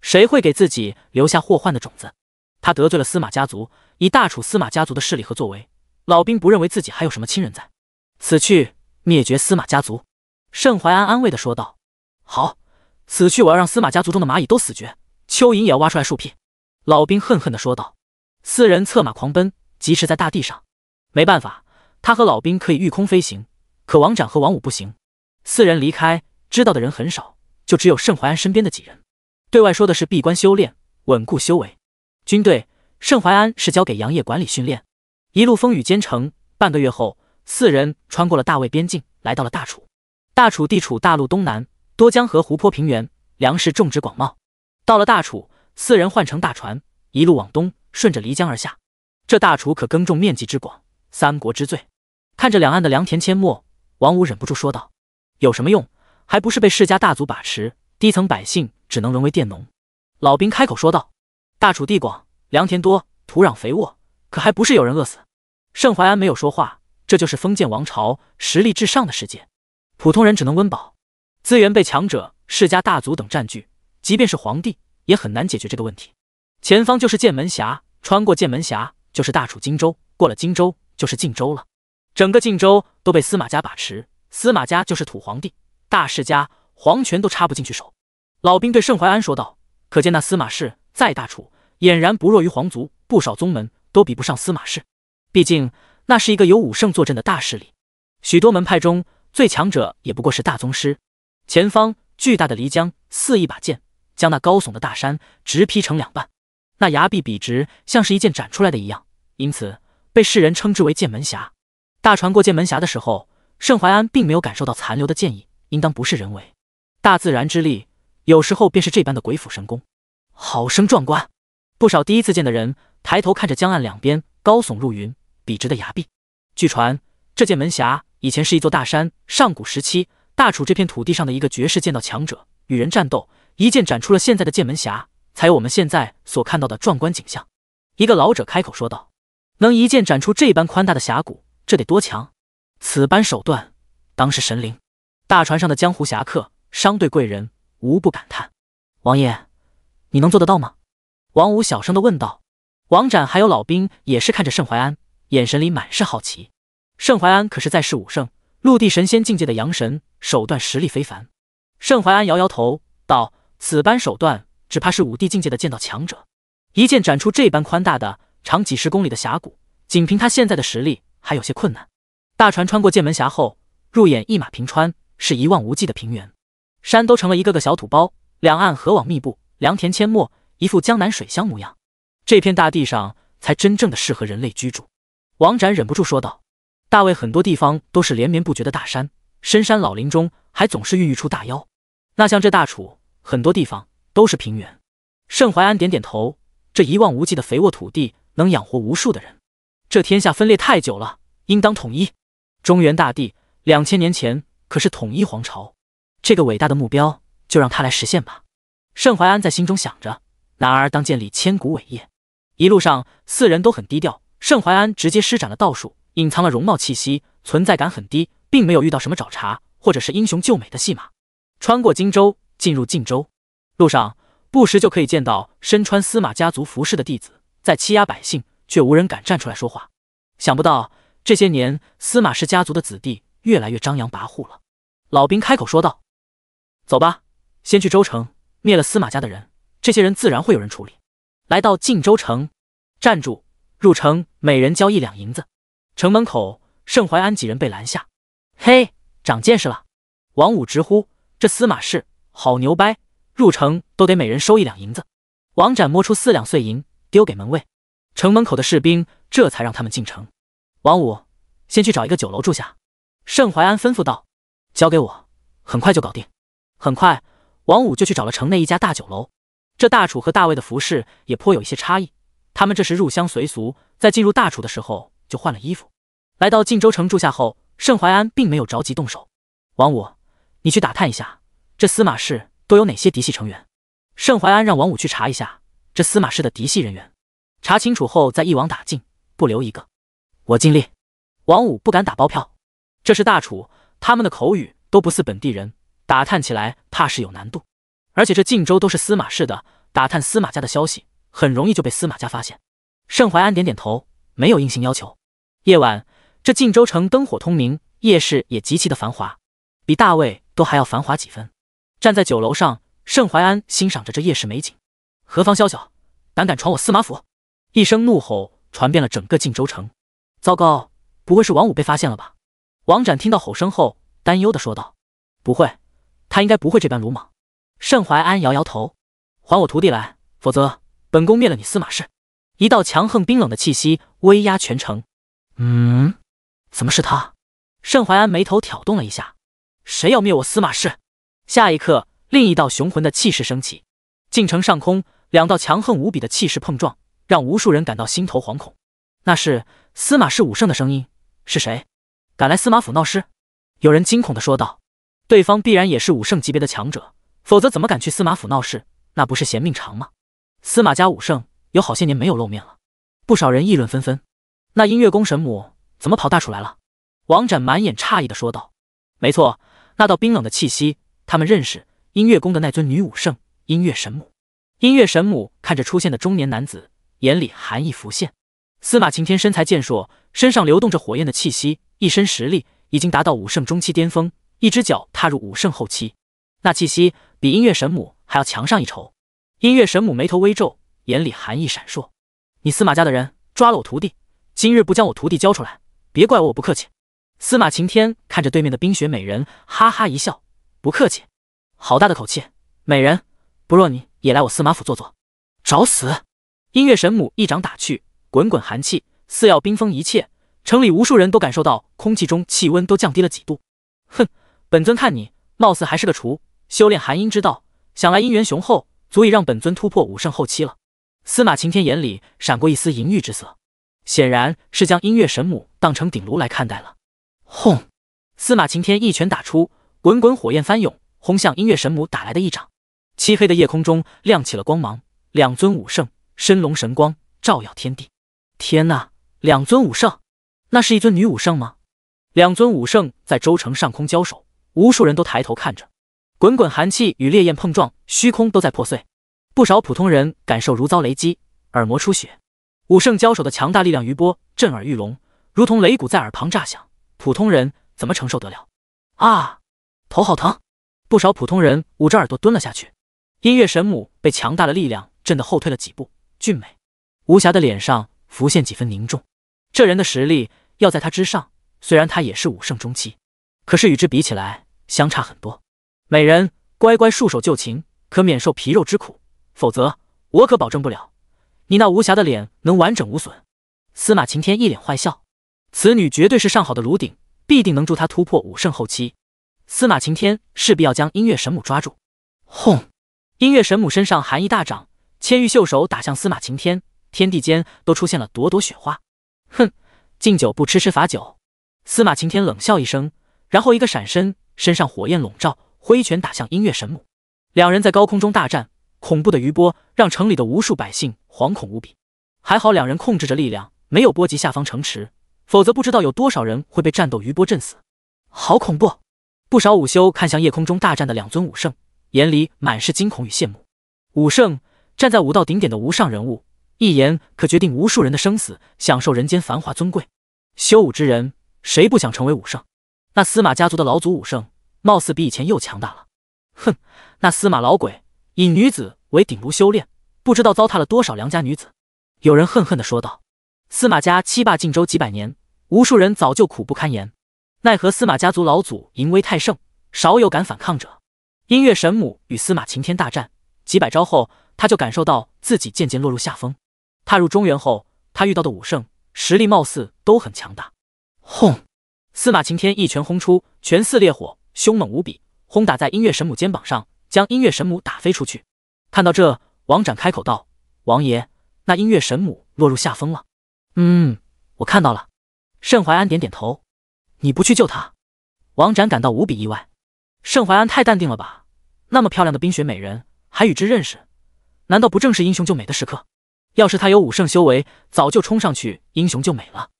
谁会给自己留下祸患的种子？他得罪了司马家族，以大楚司马家族的势力和作为，老兵不认为自己还有什么亲人在此去灭绝司马家族。盛淮安安慰的说道：“好，此去我要让司马家族中的蚂蚁都死绝，蚯蚓也要挖出来树皮。”老兵恨恨的说道。四人策马狂奔，疾驰在大地上，没办法。他和老兵可以御空飞行，可王展和王武不行。四人离开，知道的人很少，就只有盛淮安身边的几人。对外说的是闭关修炼，稳固修为。军队，盛淮安是交给杨业管理训练。一路风雨兼程，半个月后，四人穿过了大魏边境，来到了大楚。大楚地处大陆东南，多江河、湖泊、平原，粮食种植广袤。到了大楚，四人换乘大船，一路往东，顺着漓江而下。这大楚可耕种面积之广，三国之最。看着两岸的良田阡陌，王武忍不住说道：“有什么用？还不是被世家大族把持，低层百姓只能沦为佃农。”老兵开口说道：“大楚地广，良田多，土壤肥沃，可还不是有人饿死？”盛淮安没有说话，这就是封建王朝实力至上的世界，普通人只能温饱，资源被强者、世家大族等占据，即便是皇帝也很难解决这个问题。前方就是剑门峡，穿过剑门峡就是大楚荆州，过了荆州就是晋州了。整个晋州都被司马家把持，司马家就是土皇帝，大世家，皇权都插不进去手。老兵对盛怀安说道：“可见那司马氏再大楚，俨然不弱于皇族，不少宗门都比不上司马氏。毕竟那是一个有武圣坐镇的大势力，许多门派中最强者也不过是大宗师。”前方巨大的漓江似一把剑，将那高耸的大山直劈成两半，那崖壁笔直，像是一剑斩出来的一样，因此被世人称之为剑门峡。大船过剑门峡的时候，盛淮安并没有感受到残留的剑意，应当不是人为。大自然之力，有时候便是这般的鬼斧神工，好生壮观。不少第一次见的人抬头看着江岸两边高耸入云、笔直的崖壁。据传，这剑门峡以前是一座大山，上古时期大楚这片土地上的一个绝世剑道强者与人战斗，一剑斩出了现在的剑门峡，才有我们现在所看到的壮观景象。一个老者开口说道：“能一剑斩出这般宽大的峡谷。”这得多强！此般手段，当是神灵。大船上的江湖侠客、商队贵人无不感叹：“王爷，你能做得到吗？”王五小声的问道。王展还有老兵也是看着盛淮安，眼神里满是好奇。盛淮安可是在世武圣，陆地神仙境界的阳神，手段实力非凡。盛淮安摇摇头道：“此般手段，只怕是武帝境界的剑道强者，一剑斩出这般宽大的、长几十公里的峡谷，仅凭他现在的实力。”还有些困难。大船穿过剑门峡后，入眼一马平川，是一望无际的平原，山都成了一个个小土包，两岸河网密布，良田阡陌，一副江南水乡模样。这片大地上才真正的适合人类居住。王展忍不住说道：“大卫很多地方都是连绵不绝的大山，深山老林中还总是孕育出大妖。那像这大楚，很多地方都是平原。”盛淮安点点头：“这一望无际的肥沃土地，能养活无数的人。”这天下分裂太久了，应当统一。中原大地两千年前可是统一皇朝，这个伟大的目标就让他来实现吧。盛淮安在心中想着，男儿当建立千古伟业。一路上四人都很低调，盛淮安直接施展了道术，隐藏了容貌气息，存在感很低，并没有遇到什么找茬或者是英雄救美的戏码。穿过荆州，进入晋州，路上不时就可以见到身穿司马家族服饰的弟子在欺压百姓。却无人敢站出来说话。想不到这些年司马氏家族的子弟越来越张扬跋扈了。老兵开口说道：“走吧，先去州城灭了司马家的人，这些人自然会有人处理。”来到晋州城，站住！入城每人交一两银子。城门口，盛淮安几人被拦下。“嘿，长见识了！”王武直呼：“这司马氏好牛掰，入城都得每人收一两银子。”王展摸出四两碎银，丢给门卫。城门口的士兵这才让他们进城。王五，先去找一个酒楼住下。”盛淮安吩咐道，“交给我，很快就搞定。”很快，王五就去找了城内一家大酒楼。这大楚和大魏的服饰也颇有一些差异。他们这是入乡随俗，在进入大楚的时候就换了衣服。来到晋州城住下后，盛淮安并没有着急动手。王五，你去打探一下，这司马氏都有哪些嫡系成员。”盛淮安让王五去查一下这司马氏的嫡系人员。查清楚后再一网打尽，不留一个。我尽力。王五不敢打包票，这是大楚他们的口语都不似本地人，打探起来怕是有难度。而且这晋州都是司马氏的，打探司马家的消息，很容易就被司马家发现。盛淮安点点头，没有硬性要求。夜晚，这晋州城灯火通明，夜市也极其的繁华，比大魏都还要繁华几分。站在酒楼上，盛淮安欣赏着这夜市美景。何方宵小，胆敢闯我司马府！一声怒吼传遍了整个晋州城。糟糕，不会是王五被发现了吧？王展听到吼声后，担忧的说道：“不会，他应该不会这般鲁莽。”盛怀安摇摇头：“还我徒弟来，否则本宫灭了你司马氏。”一道强横冰冷的气息威压全城。嗯，怎么是他？盛怀安眉头挑动了一下：“谁要灭我司马氏？”下一刻，另一道雄浑的气势升起，晋城上空两道强横无比的气势碰撞。让无数人感到心头惶恐。那是司马氏武圣的声音，是谁？敢来司马府闹事？有人惊恐的说道：“对方必然也是武圣级别的强者，否则怎么敢去司马府闹事？那不是嫌命长吗？”司马家武圣有好些年没有露面了，不少人议论纷纷。那音乐宫神母怎么跑大楚来了？王展满眼诧异的说道：“没错，那道冰冷的气息，他们认识音乐宫的那尊女武圣——音乐神母。”音乐神母看着出现的中年男子。眼里寒意浮现。司马晴天身材健硕，身上流动着火焰的气息，一身实力已经达到武圣中期巅峰，一只脚踏入武圣后期。那气息比音乐神母还要强上一筹。音乐神母眉头微皱，眼里寒意闪烁。你司马家的人抓了我徒弟，今日不将我徒弟交出来，别怪我不客气。司马晴天看着对面的冰雪美人，哈哈一笑：“不客气，好大的口气，美人，不若你也来我司马府坐坐。”找死！音乐神母一掌打去，滚滚寒气似要冰封一切。城里无数人都感受到空气中气温都降低了几度。哼，本尊看你貌似还是个雏，修炼寒阴之道，想来姻缘雄厚，足以让本尊突破武圣后期了。司马晴天眼里闪过一丝淫欲之色，显然是将音乐神母当成鼎炉来看待了。轰！司马晴天一拳打出，滚滚火焰翻涌，轰向音乐神母打来的一掌。漆黑的夜空中亮起了光芒，两尊武圣。神龙神光照耀天地，天呐，两尊武圣，那是一尊女武圣吗？两尊武圣在周城上空交手，无数人都抬头看着。滚滚寒气与烈焰碰撞，虚空都在破碎。不少普通人感受如遭雷击，耳膜出血。武圣交手的强大力量余波震耳欲聋，如同擂鼓在耳旁炸响。普通人怎么承受得了？啊！头好疼！不少普通人捂着耳朵蹲了下去。音乐神母被强大的力量震得后退了几步。俊美无瑕的脸上浮现几分凝重，这人的实力要在他之上。虽然他也是武圣中期，可是与之比起来相差很多。美人，乖乖束手就擒，可免受皮肉之苦，否则我可保证不了你那无瑕的脸能完整无损。司马晴天一脸坏笑，此女绝对是上好的炉鼎，必定能助他突破武圣后期。司马晴天势必要将音乐神母抓住。轰！音乐神母身上寒意大涨。千玉袖手打向司马晴天，天地间都出现了朵朵雪花。哼，敬酒不吃吃罚酒。司马晴天冷笑一声，然后一个闪身，身上火焰笼罩，挥拳打向音乐神母。两人在高空中大战，恐怖的余波让城里的无数百姓惶恐无比。还好两人控制着力量，没有波及下方城池，否则不知道有多少人会被战斗余波震死。好恐怖！不少武修看向夜空中大战的两尊武圣，眼里满是惊恐与羡慕。武圣。站在武道顶点的无上人物，一言可决定无数人的生死，享受人间繁华尊贵。修武之人，谁不想成为武圣？那司马家族的老祖武圣，貌似比以前又强大了。哼，那司马老鬼以女子为顶炉修炼，不知道糟蹋了多少良家女子。有人恨恨的说道：“司马家七霸晋州几百年，无数人早就苦不堪言，奈何司马家族老祖淫威太盛，少有敢反抗者。”音乐神母与司马晴天大战。几百招后，他就感受到自己渐渐落入下风。踏入中原后，他遇到的武圣实力貌似都很强大。轰！司马晴天一拳轰出，拳似烈火，凶猛无比，轰打在音乐神母肩膀上，将音乐神母打飞出去。看到这，王展开口道：“王爷，那音乐神母落入下风了。”“嗯，我看到了。”盛怀安点点头。“你不去救他？”王展感到无比意外。盛怀安太淡定了吧？那么漂亮的冰雪美人。还与之认识，难道不正是英雄救美的时刻？要是他有武圣修为，早就冲上去英雄救美了。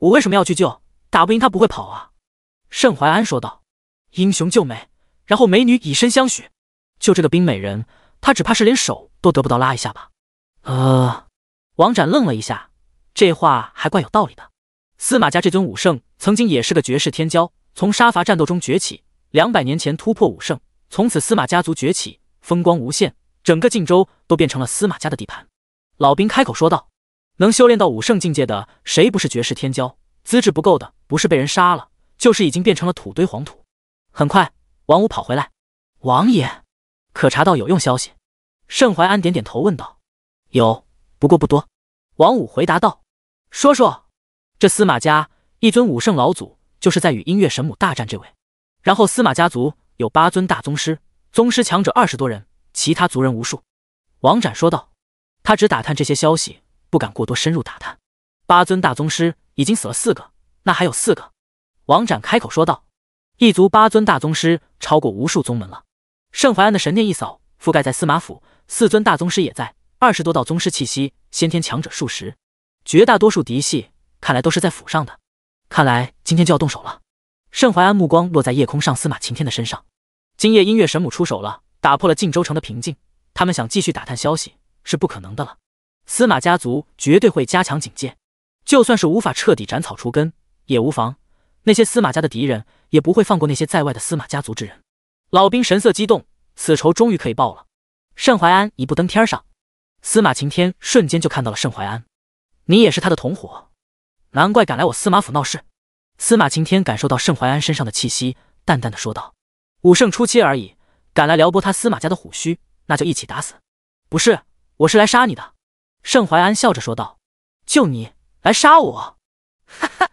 我为什么要去救？打不赢他不会跑啊！盛怀安说道：“英雄救美，然后美女以身相许。就这个冰美人，他只怕是连手都得不到拉一下吧？”呃，王展愣了一下，这话还怪有道理的。司马家这尊武圣曾经也是个绝世天骄，从杀伐战斗中崛起，两百年前突破武圣，从此司马家族崛起。风光无限，整个晋州都变成了司马家的地盘。老兵开口说道：“能修炼到武圣境界的，谁不是绝世天骄？资质不够的，不是被人杀了，就是已经变成了土堆黄土。”很快，王武跑回来：“王爷，可查到有用消息？”盛怀安点点头问道：“有，不过不多。”王武回答道：“说说，这司马家一尊武圣老祖，就是在与音乐神母大战这位，然后司马家族有八尊大宗师。”宗师强者二十多人，其他族人无数。王展说道：“他只打探这些消息，不敢过多深入打探。”八尊大宗师已经死了四个，那还有四个？王展开口说道：“一族八尊大宗师，超过无数宗门了。”盛淮安的神念一扫，覆盖在司马府，四尊大宗师也在，二十多道宗师气息，先天强者数十，绝大多数嫡系，看来都是在府上的。看来今天就要动手了。盛淮安目光落在夜空上，司马晴天的身上。今夜音乐神母出手了，打破了晋州城的平静。他们想继续打探消息是不可能的了。司马家族绝对会加强警戒，就算是无法彻底斩草除根，也无妨。那些司马家的敌人也不会放过那些在外的司马家族之人。老兵神色激动，此仇终于可以报了。盛淮安一步登天上，司马晴天瞬间就看到了盛淮安，你也是他的同伙，难怪敢来我司马府闹事。司马晴天感受到盛淮安身上的气息，淡淡的说道。武圣初期而已，敢来撩拨他司马家的虎须，那就一起打死！不是，我是来杀你的。”盛怀安笑着说道，“就你来杀我？”哈哈！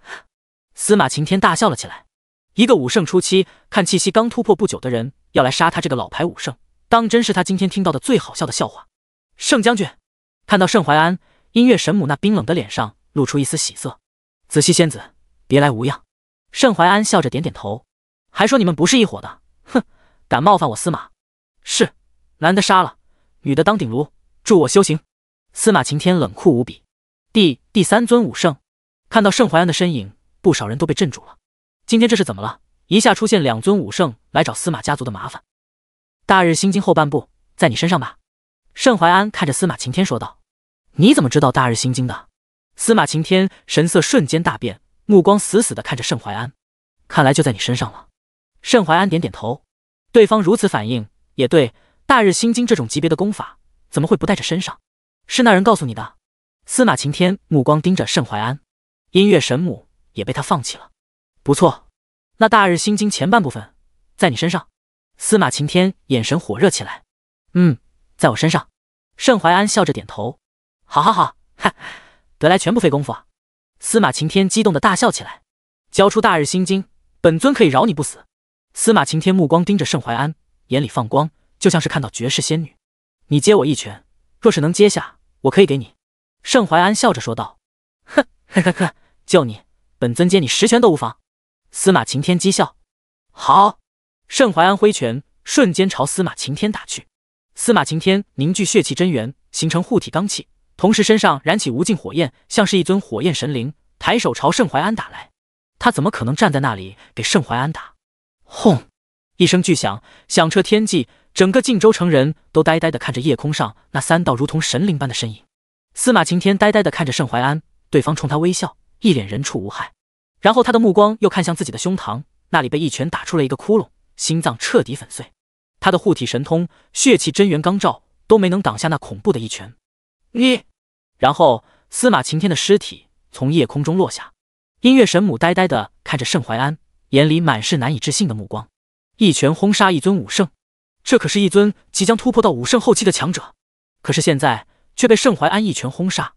司马晴天大笑了起来。一个武圣初期，看气息刚突破不久的人要来杀他这个老牌武圣，当真是他今天听到的最好笑的笑话。盛将军，看到盛怀安，音乐神母那冰冷的脸上露出一丝喜色。紫曦仙子，别来无恙。盛怀安笑着点点头，还说你们不是一伙的。哼，敢冒犯我司马，是男的杀了，女的当鼎炉助我修行。司马晴天冷酷无比。第第三尊武圣看到盛淮安的身影，不少人都被镇住了。今天这是怎么了？一下出现两尊武圣来找司马家族的麻烦。大日心经后半部在你身上吧。盛淮安看着司马晴天说道：“你怎么知道大日心经的？”司马晴天神色瞬间大变，目光死死的看着盛淮安。看来就在你身上了。盛怀安点点头，对方如此反应也对。大日心经这种级别的功法，怎么会不带着身上？是那人告诉你的？司马晴天目光盯着盛怀安，音乐神母也被他放弃了。不错，那大日心经前半部分在你身上。司马晴天眼神火热起来。嗯，在我身上。盛怀安笑着点头。好，好，好，嗨，得来全不费功夫啊！司马晴天激动的大笑起来。交出大日心经，本尊可以饶你不死。司马晴天目光盯着盛怀安，眼里放光，就像是看到绝世仙女。你接我一拳，若是能接下，我可以给你。盛怀安笑着说道：“哼，呵呵呵，就你，本尊接你十拳都无妨。”司马晴天讥笑。好！盛怀安挥拳，瞬间朝司马晴天打去。司马晴天凝聚血气真元，形成护体罡气，同时身上燃起无尽火焰，像是一尊火焰神灵，抬手朝盛怀安打来。他怎么可能站在那里给盛怀安打？轰！一声巨响，响彻天际，整个晋州城人都呆呆地看着夜空上那三道如同神灵般的身影。司马晴天呆呆地看着盛淮安，对方冲他微笑，一脸人畜无害。然后他的目光又看向自己的胸膛，那里被一拳打出了一个窟窿，心脏彻底粉碎。他的护体神通、血气真元、罡罩都没能挡下那恐怖的一拳。你……然后司马晴天的尸体从夜空中落下。音乐神母呆呆地看着盛淮安。眼里满是难以置信的目光，一拳轰杀一尊武圣，这可是一尊即将突破到武圣后期的强者，可是现在却被盛怀安一拳轰杀。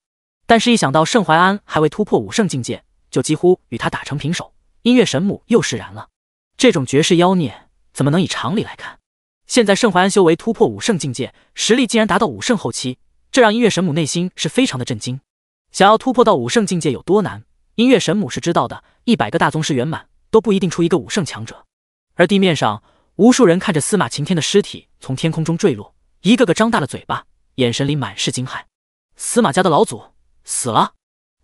但是，一想到盛怀安还未突破武圣境界，就几乎与他打成平手，音乐神母又释然了。这种绝世妖孽怎么能以常理来看？现在盛怀安修为突破武圣境界，实力竟然达到武圣后期，这让音乐神母内心是非常的震惊。想要突破到武圣境界有多难，音乐神母是知道的，一百个大宗师圆满。都不一定出一个武圣强者，而地面上无数人看着司马晴天的尸体从天空中坠落，一个个张大了嘴巴，眼神里满是惊骇。司马家的老祖死了，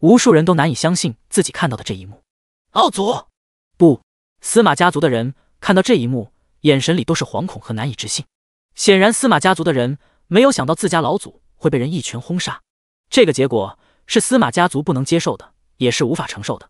无数人都难以相信自己看到的这一幕。老祖不，司马家族的人看到这一幕，眼神里都是惶恐和难以置信。显然，司马家族的人没有想到自家老祖会被人一拳轰杀，这个结果是司马家族不能接受的，也是无法承受的。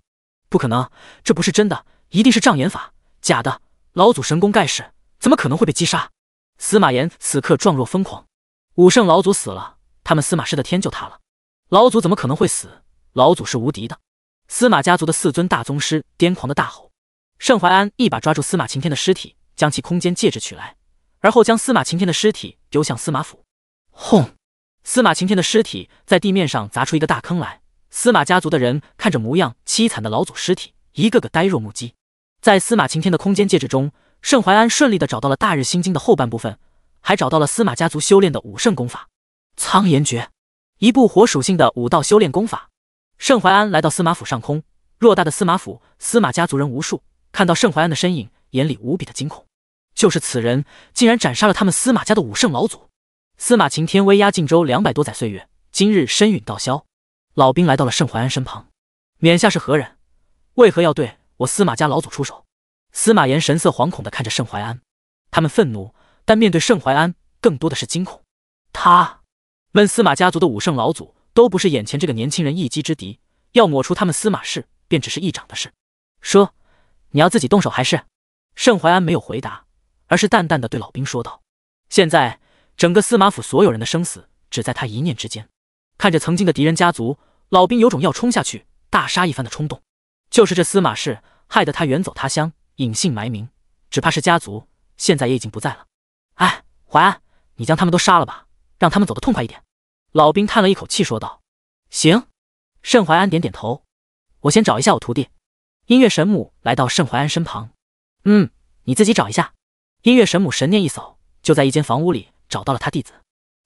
不可能，这不是真的。一定是障眼法，假的！老祖神功盖世，怎么可能会被击杀？司马炎此刻状若疯狂，武圣老祖死了，他们司马氏的天就塌了。老祖怎么可能会死？老祖是无敌的！司马家族的四尊大宗师癫狂的大吼。盛淮安一把抓住司马晴天的尸体，将其空间戒指取来，而后将司马晴天的尸体丢向司马府。轰！司马晴天的尸体在地面上砸出一个大坑来。司马家族的人看着模样凄惨的老祖尸体，一个个呆若木鸡。在司马晴天的空间戒指中，盛淮安顺利的找到了《大日心经》的后半部分，还找到了司马家族修炼的武圣功法《苍炎诀》，一部火属性的武道修炼功法。盛淮安来到司马府上空，偌大的司马府，司马家族人无数，看到盛淮安的身影，眼里无比的惊恐。就是此人，竟然斩杀了他们司马家的武圣老祖司马晴天，威压晋州两百多载岁月，今日身陨道消。老兵来到了盛淮安身旁，冕下是何人？为何要对？我司马家老祖出手，司马炎神色惶恐的看着盛怀安，他们愤怒，但面对盛怀安更多的是惊恐。他问司马家族的武圣老祖都不是眼前这个年轻人一击之敌，要抹除他们司马氏，便只是一掌的事。说，你要自己动手还是？盛怀安没有回答，而是淡淡的对老兵说道：“现在整个司马府所有人的生死只在他一念之间。”看着曾经的敌人家族，老兵有种要冲下去大杀一番的冲动。就是这司马氏。害得他远走他乡，隐姓埋名，只怕是家族现在也已经不在了。哎，淮安，你将他们都杀了吧，让他们走得痛快一点。老兵叹了一口气说道：“行。”盛淮安点点头：“我先找一下我徒弟。”音乐神母来到盛淮安身旁：“嗯，你自己找一下。”音乐神母神念一扫，就在一间房屋里找到了他弟子。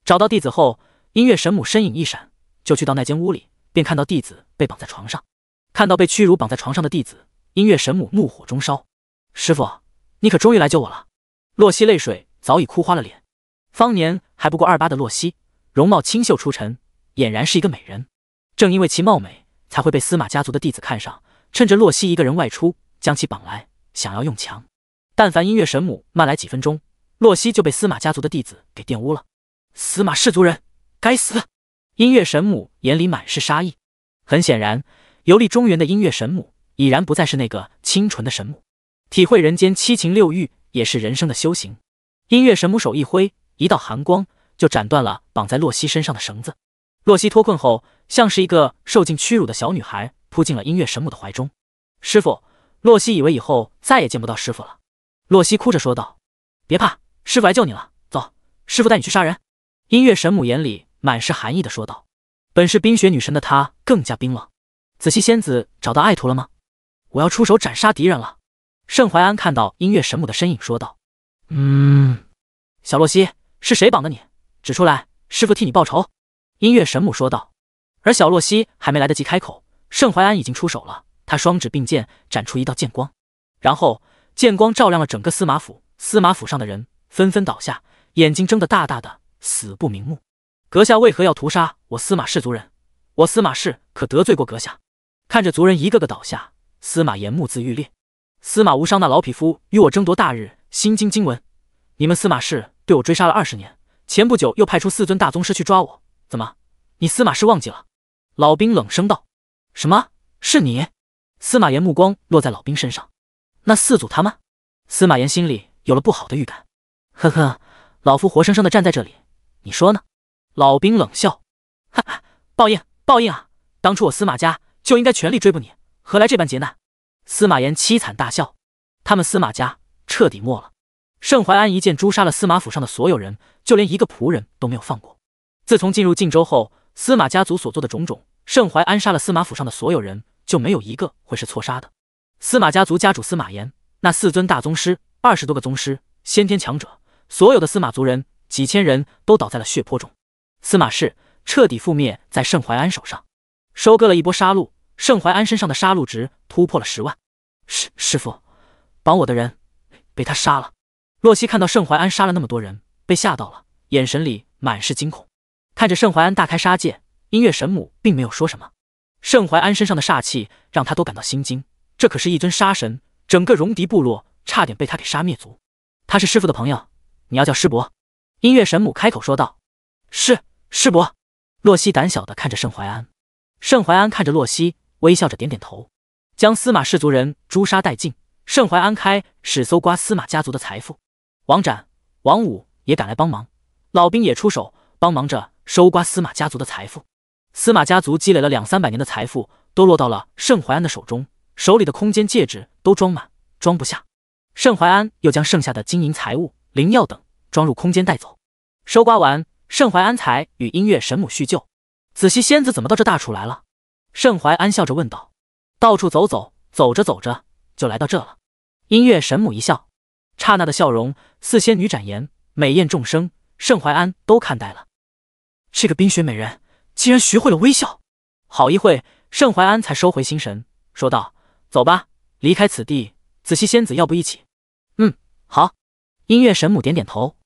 找到弟子后，音乐神母身影一闪，就去到那间屋里，便看到弟子被绑在床上。看到被屈辱绑在床上的弟子。音乐神母怒火中烧，师傅，你可终于来救我了！洛西泪水早已哭花了脸。方年还不过二八的洛西，容貌清秀出尘，俨然是一个美人。正因为其貌美，才会被司马家族的弟子看上。趁着洛西一个人外出，将其绑来，想要用强。但凡音乐神母慢来几分钟，洛西就被司马家族的弟子给玷污了。司马氏族人，该死！音乐神母眼里满是杀意。很显然，游历中原的音乐神母。已然不再是那个清纯的神母，体会人间七情六欲也是人生的修行。音乐神母手一挥，一道寒光就斩断了绑在洛西身上的绳子。洛西脱困后，像是一个受尽屈辱的小女孩，扑进了音乐神母的怀中。师傅，洛西以为以后再也见不到师傅了。洛西哭着说道：“别怕，师傅来救你了。走，师傅带你去杀人。”音乐神母眼里满是寒意的说道：“本是冰雪女神的她，更加冰冷。”紫曦仙子找到爱徒了吗？我要出手斩杀敌人了！盛怀安看到音乐神母的身影，说道：“嗯，小洛西是谁绑的你？指出来，师傅替你报仇。”音乐神母说道。而小洛西还没来得及开口，盛怀安已经出手了。他双指并剑，斩出一道剑光，然后剑光照亮了整个司马府。司马府上的人纷纷倒下，眼睛睁得大大的，死不瞑目。阁下为何要屠杀我司马氏族人？我司马氏可得罪过阁下？看着族人一个个倒下。司马炎目眦欲裂，司马无伤那老匹夫与我争夺大日心惊惊文，你们司马氏对我追杀了二十年，前不久又派出四尊大宗师去抓我，怎么，你司马氏忘记了？老兵冷声道：“什么？是你？”司马炎目光落在老兵身上，那四祖他们？司马炎心里有了不好的预感。呵呵，老夫活生生的站在这里，你说呢？老兵冷笑，哈哈，报应，报应啊！当初我司马家就应该全力追捕你。何来这般劫难？司马炎凄惨大笑，他们司马家彻底没了。盛怀安一剑诛杀了司马府上的所有人，就连一个仆人都没有放过。自从进入晋州后，司马家族所做的种种，盛怀安杀了司马府上的所有人，就没有一个会是错杀的。司马家族家主司马炎，那四尊大宗师，二十多个宗师，先天强者，所有的司马族人，几千人都倒在了血泊中。司马氏彻底覆灭在盛怀安手上，收割了一波杀戮。盛怀安身上的杀戮值突破了十万。师师傅，绑我的人被他杀了。洛西看到盛怀安杀了那么多人，被吓到了，眼神里满是惊恐。看着盛怀安大开杀戒，音乐神母并没有说什么。盛怀安身上的煞气让他都感到心惊，这可是一尊杀神，整个戎狄部落差点被他给杀灭族。他是师傅的朋友，你要叫师伯。音乐神母开口说道：“是师伯。”洛西胆小的看着盛怀安。盛怀安看着洛西。微笑着点点头，将司马氏族人诛杀殆尽。盛怀安开始搜刮司马家族的财富，王展、王武也赶来帮忙，老兵也出手帮忙着收刮司马家族的财富。司马家族积累了两三百年的财富，都落到了盛怀安的手中，手里的空间戒指都装满，装不下。盛怀安又将剩下的金银财物、灵药等装入空间带走。收刮完，盛怀安才与音乐神母叙旧。紫曦仙子怎么到这大楚来了？盛怀安笑着问道：“到处走走，走着走着就来到这了。”音乐神母一笑，刹那的笑容似仙女展颜，美艳众生。盛怀安都看呆了，这个冰雪美人竟然学会了微笑。好一会，盛怀安才收回心神，说道：“走吧，离开此地。紫曦仙子，要不一起？”“嗯，好。”音乐神母点点头。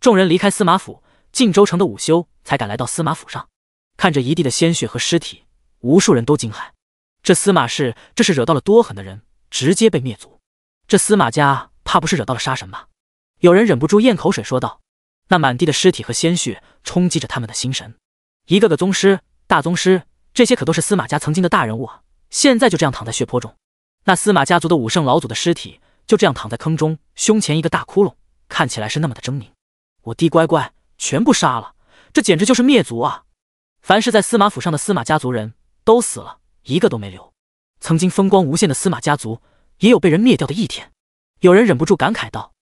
众人离开司马府，晋州城的午休才赶来到司马府上，看着一地的鲜血和尸体。无数人都惊骇，这司马氏这是惹到了多狠的人，直接被灭族。这司马家怕不是惹到了杀神吧？有人忍不住咽口水说道。那满地的尸体和鲜血冲击着他们的心神，一个个宗师、大宗师，这些可都是司马家曾经的大人物啊！现在就这样躺在血泊中。那司马家族的武圣老祖的尸体就这样躺在坑中，胸前一个大窟窿，看起来是那么的狰狞。我滴乖乖，全部杀了，这简直就是灭族啊！凡是在司马府上的司马家族人。都死了，一个都没留。曾经风光无限的司马家族，也有被人灭掉的一天。有人忍不住感慨道。